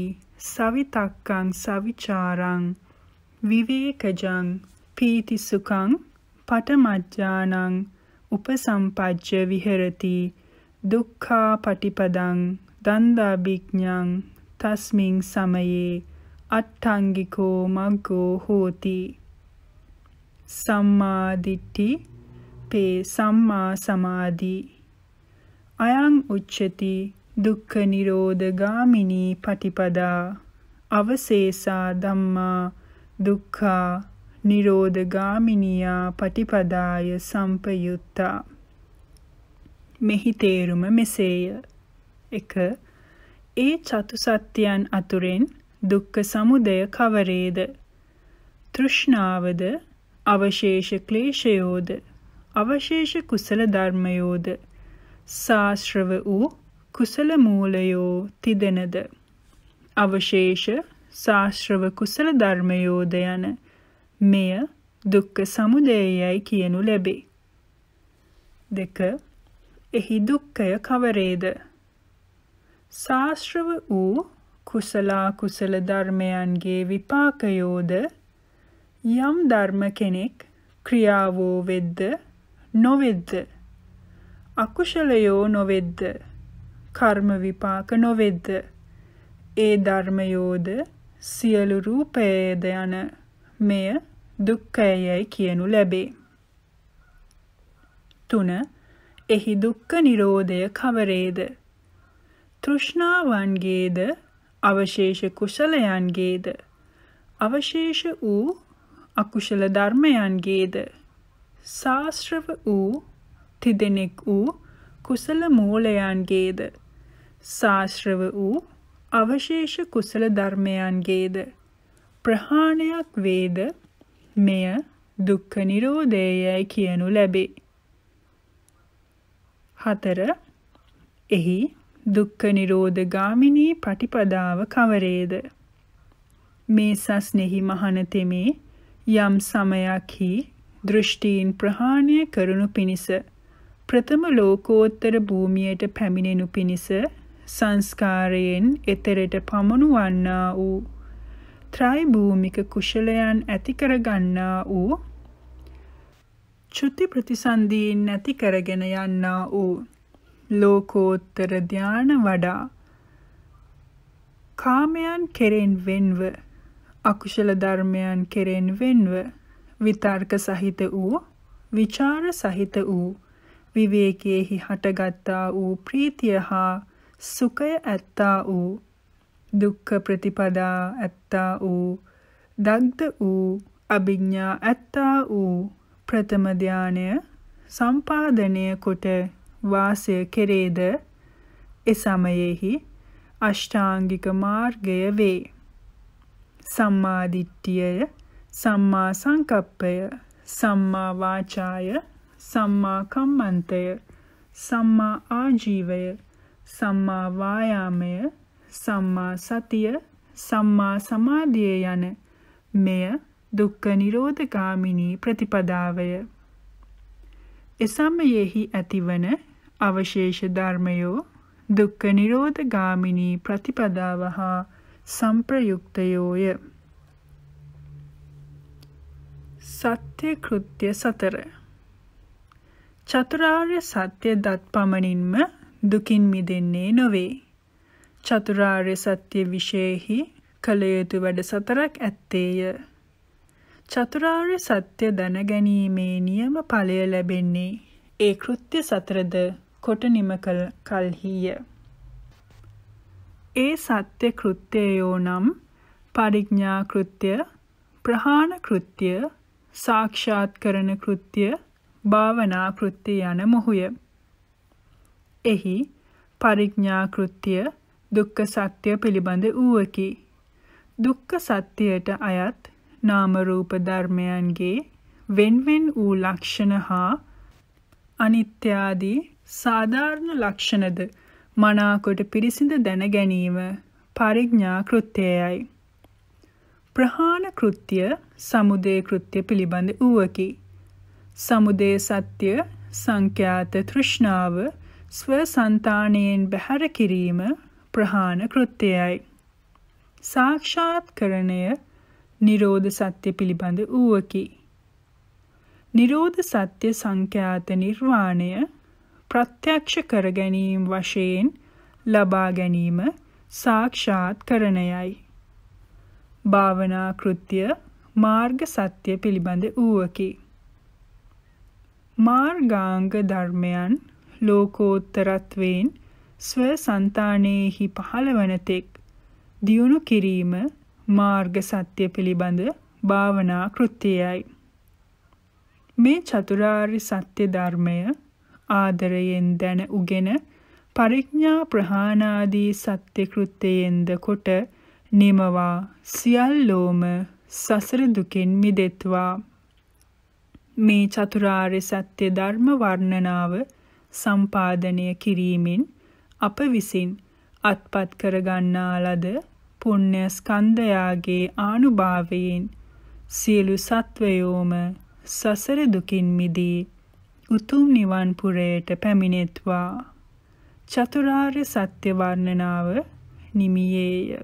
සවිතක්කං සවිචාරං විවේකජං පීති සුඛං පටමජ්ජානං උපසම්පජ්ජ විහෙරති දුක්ඛා පටිපදං දන්දා විඥං තස්මින් සමයේ අට්ඨංගිකෝ මග්ගෝ හෝති සම්මා දිට්ඨි පේ සම්මා සමාධි අයං උච්චති දුක්ඛ නිරෝධ ගාමිනී පටිපදා අවසේසා ධම්මා දුක්ඛා නිරෝධගාමිනියා පටිපදාය සම්පයුත්තා මෙහි තේරුම මෙසේය 1 ඒ චතු සත්‍යයන් අතුරෙන් දුක්ඛ සමුදය කවරේද තෘෂ්ණාවද අවශේෂ ක්ලේශයෝද අවශේෂ කුසල ධර්මයෝද සාශ්‍රව වූ කුසල මූලයෝ තිදෙනද අවශේෂ ශාශ්‍රව කුසල ධර්මයෝද යන මෙය දුක්ඛ සමුදයයයි කියනු ලැබේ. දෙක එහි දුක්ඛය කවරේද? ශාස්ත්‍රව වූ කුසලා කුසල ධර්මයන්ගේ විපාකයෝද යම් ධර්ම කෙනෙක් ක්‍රියාවෝ වෙද්ද නොවෙද්ද අකුශලයෝ නොවෙද්ද කර්ම විපාක නොවෙද්ද ඒ ධර්මයෝද සියලු රූපයේද යන මෙය දුක්ඛයයි කියනු ලැබේ. 3. එහි දුක්ඛ නිරෝධය කවරේද? තෘෂ්ණාවන්ගේද අවශේෂ කුසලයන්ගේද අවශේෂ වූ අකුශල ධර්මයන්ගේද ශාස්ත්‍රව වූ තිදෙනෙක් වූ කුසල මූලයන්ගේද ශාස්ත්‍රව වූ අවශේෂ කුසල ධර්මයන්ගේද ප්‍රහාණයක් වේද මෙය දුක්ඛ නිරෝධයයි කියනු ලැබේ. 4. එහි දුක්ඛ නිරෝධ ගාමිනී ප්‍රතිපදාව කවරේද? මේ සස්නෙහි මහන තෙමේ යම් සමයක් හි දෘෂ්ටීන් ප්‍රහාණය කරනු පිණිස ප්‍රථම ලෝකෝත්තර භූමියට පැමිණෙනු පිණිස සංස්කාරයෙන් එතරට පමනුවන්නා වූ ත්‍රයිභූමික කුශලයන් ඇති කරගන්නා වූ චුති ප්‍රතිසන්දීන් නැති කරගෙන යන්නා වූ ලෝකෝත්තර ධාන වඩා කාමයන් කෙරෙන් වෙන්ව අකුශල ධර්මයන් කෙරෙන් වෙන්ව විතර්ක සහිත වූ විචාර සහිත වූ විවේකයේහි හටගත්තා වූ ප්‍රීතිය හා සුඛය ඇත්තා වූ දුක්ඛ ප්‍රතිපදා ඇත්තා වූ දග්ධ වූ අභිඥා ඇත්තා වූ ප්‍රථම ධානය සම්පාදනය කොට වාසය කෙරේද ඒ සමයේහි අෂ්ටාංගික මාර්ගය වේ සම්මා දිට්ඨිය සම්මා සංකප්පය සම්මා වාචාය සම්මා කම්මන්තය සම්මා ආජීවය සම්මා වායාමය සම්මා සතිය සම්මා සමාධිය යන මෙය දුක්ඛ නිරෝධගාමිනී ප්‍රතිපදාවය එසමයෙහි ඇතිවන අවශේෂ ධර්මයෝ දුක්ඛ නිරෝධගාමිනී ප්‍රතිපදාව හා සම්ප්‍රයුක්තයෝය සත්‍ය කෘත්‍ය සතර චතුරාර්ය සත්‍ය දත් පමණින්ම දුකින් මිදෙන්නේ නොවේ. චතුරාර්ය සත්‍ය විශේෂෙහි කළ යුතු වැඩ සතරක් ඇත්තේය. චතුරාර්ය සත්‍ය දැනගැනීමේ නියම ඵලය ලැබෙන්නේ ඒ කෘත්‍ය සතරද කොට නිම කල කල්හිය. ඒ සත්‍ය කෘත්‍යයෝ නම් පරිඥා කෘත්‍ය, ප්‍රහාණ කෘත්‍ය, සාක්ෂාත් කරන කෘත්‍ය, භාවනා කෘත්‍ය යන මොහුය. එහි පරිඥා කෘත්‍ය දුක්ඛ සත්‍ය පිළිබඳ ඌවකි. දුක්ඛ සත්‍යයට අයත් නාම රූප ධර්මයන්ගේ වෙන්වෙන් වූ ලක්ෂණ හා අනිත්‍ය ආදී සාධාරණ ලක්ෂණද මනාකොට පිරිසිඳ දැන ගැනීම පරිඥා කෘත්‍යයයි. ප්‍රහාණ කෘත්‍ය සමුදය කෘත්‍ය පිළිබඳ ඌවකි. සමුදය සත්‍ය සංඛ්‍යාත තෘෂ්ණාව ස්වසන්තාණයෙන් බැහැර කිරීම ප්‍රහාණ කෘත්‍යයයි. සාක්ෂාත්කරණය නිරෝධ සත්‍ය පිළිබඳ ඌවකි. නිරෝධ සත්‍ය සංඛ්‍යාත නිර්වාණය ප්‍රත්‍යක්ෂ කර ගැනීම වශයෙන් ලබා ගැනීම සාක්ෂාත්කරණයයි. භාවනා කෘත්‍ය මාර්ග සත්‍ය පිළිබඳ ඌවකි. මාර්ගාංග ධර්මයන් ලෝකෝත්තරත්වයෙන් ස්ව సంతානෙහි පහළවනතෙක් දියුණු කිරීම මාර්ග සත්‍ය පිළිබඳ භාවනා කෘත්‍යයයි. මේ චතුරාර්ය සත්‍ය ධර්මය ආදරයෙන් දැන උගෙන පරිඥා ප්‍රහාණාදී සත්‍ය කෘත්‍යයෙන්ද කොට නිමවා සියල්ලෝම සසර දුකෙන් මිදෙත්වා මේ චතුරාර්ය සත්‍ය ධර්ම වර්ණනාව සම්පාදනය කිරීමෙන් අප විසින් අත්පත් කරගන්නා ලද පුණ්‍ය ස්කන්ධයාගේ ආනුභාවයෙන් සියලු සත්වයෝම සසර දුකින් මිදී උතුම් නිවන් පුරයට පැමිණෙත්වා චතුරාර්ය සත්‍ය වර්ණනාව නිමියේය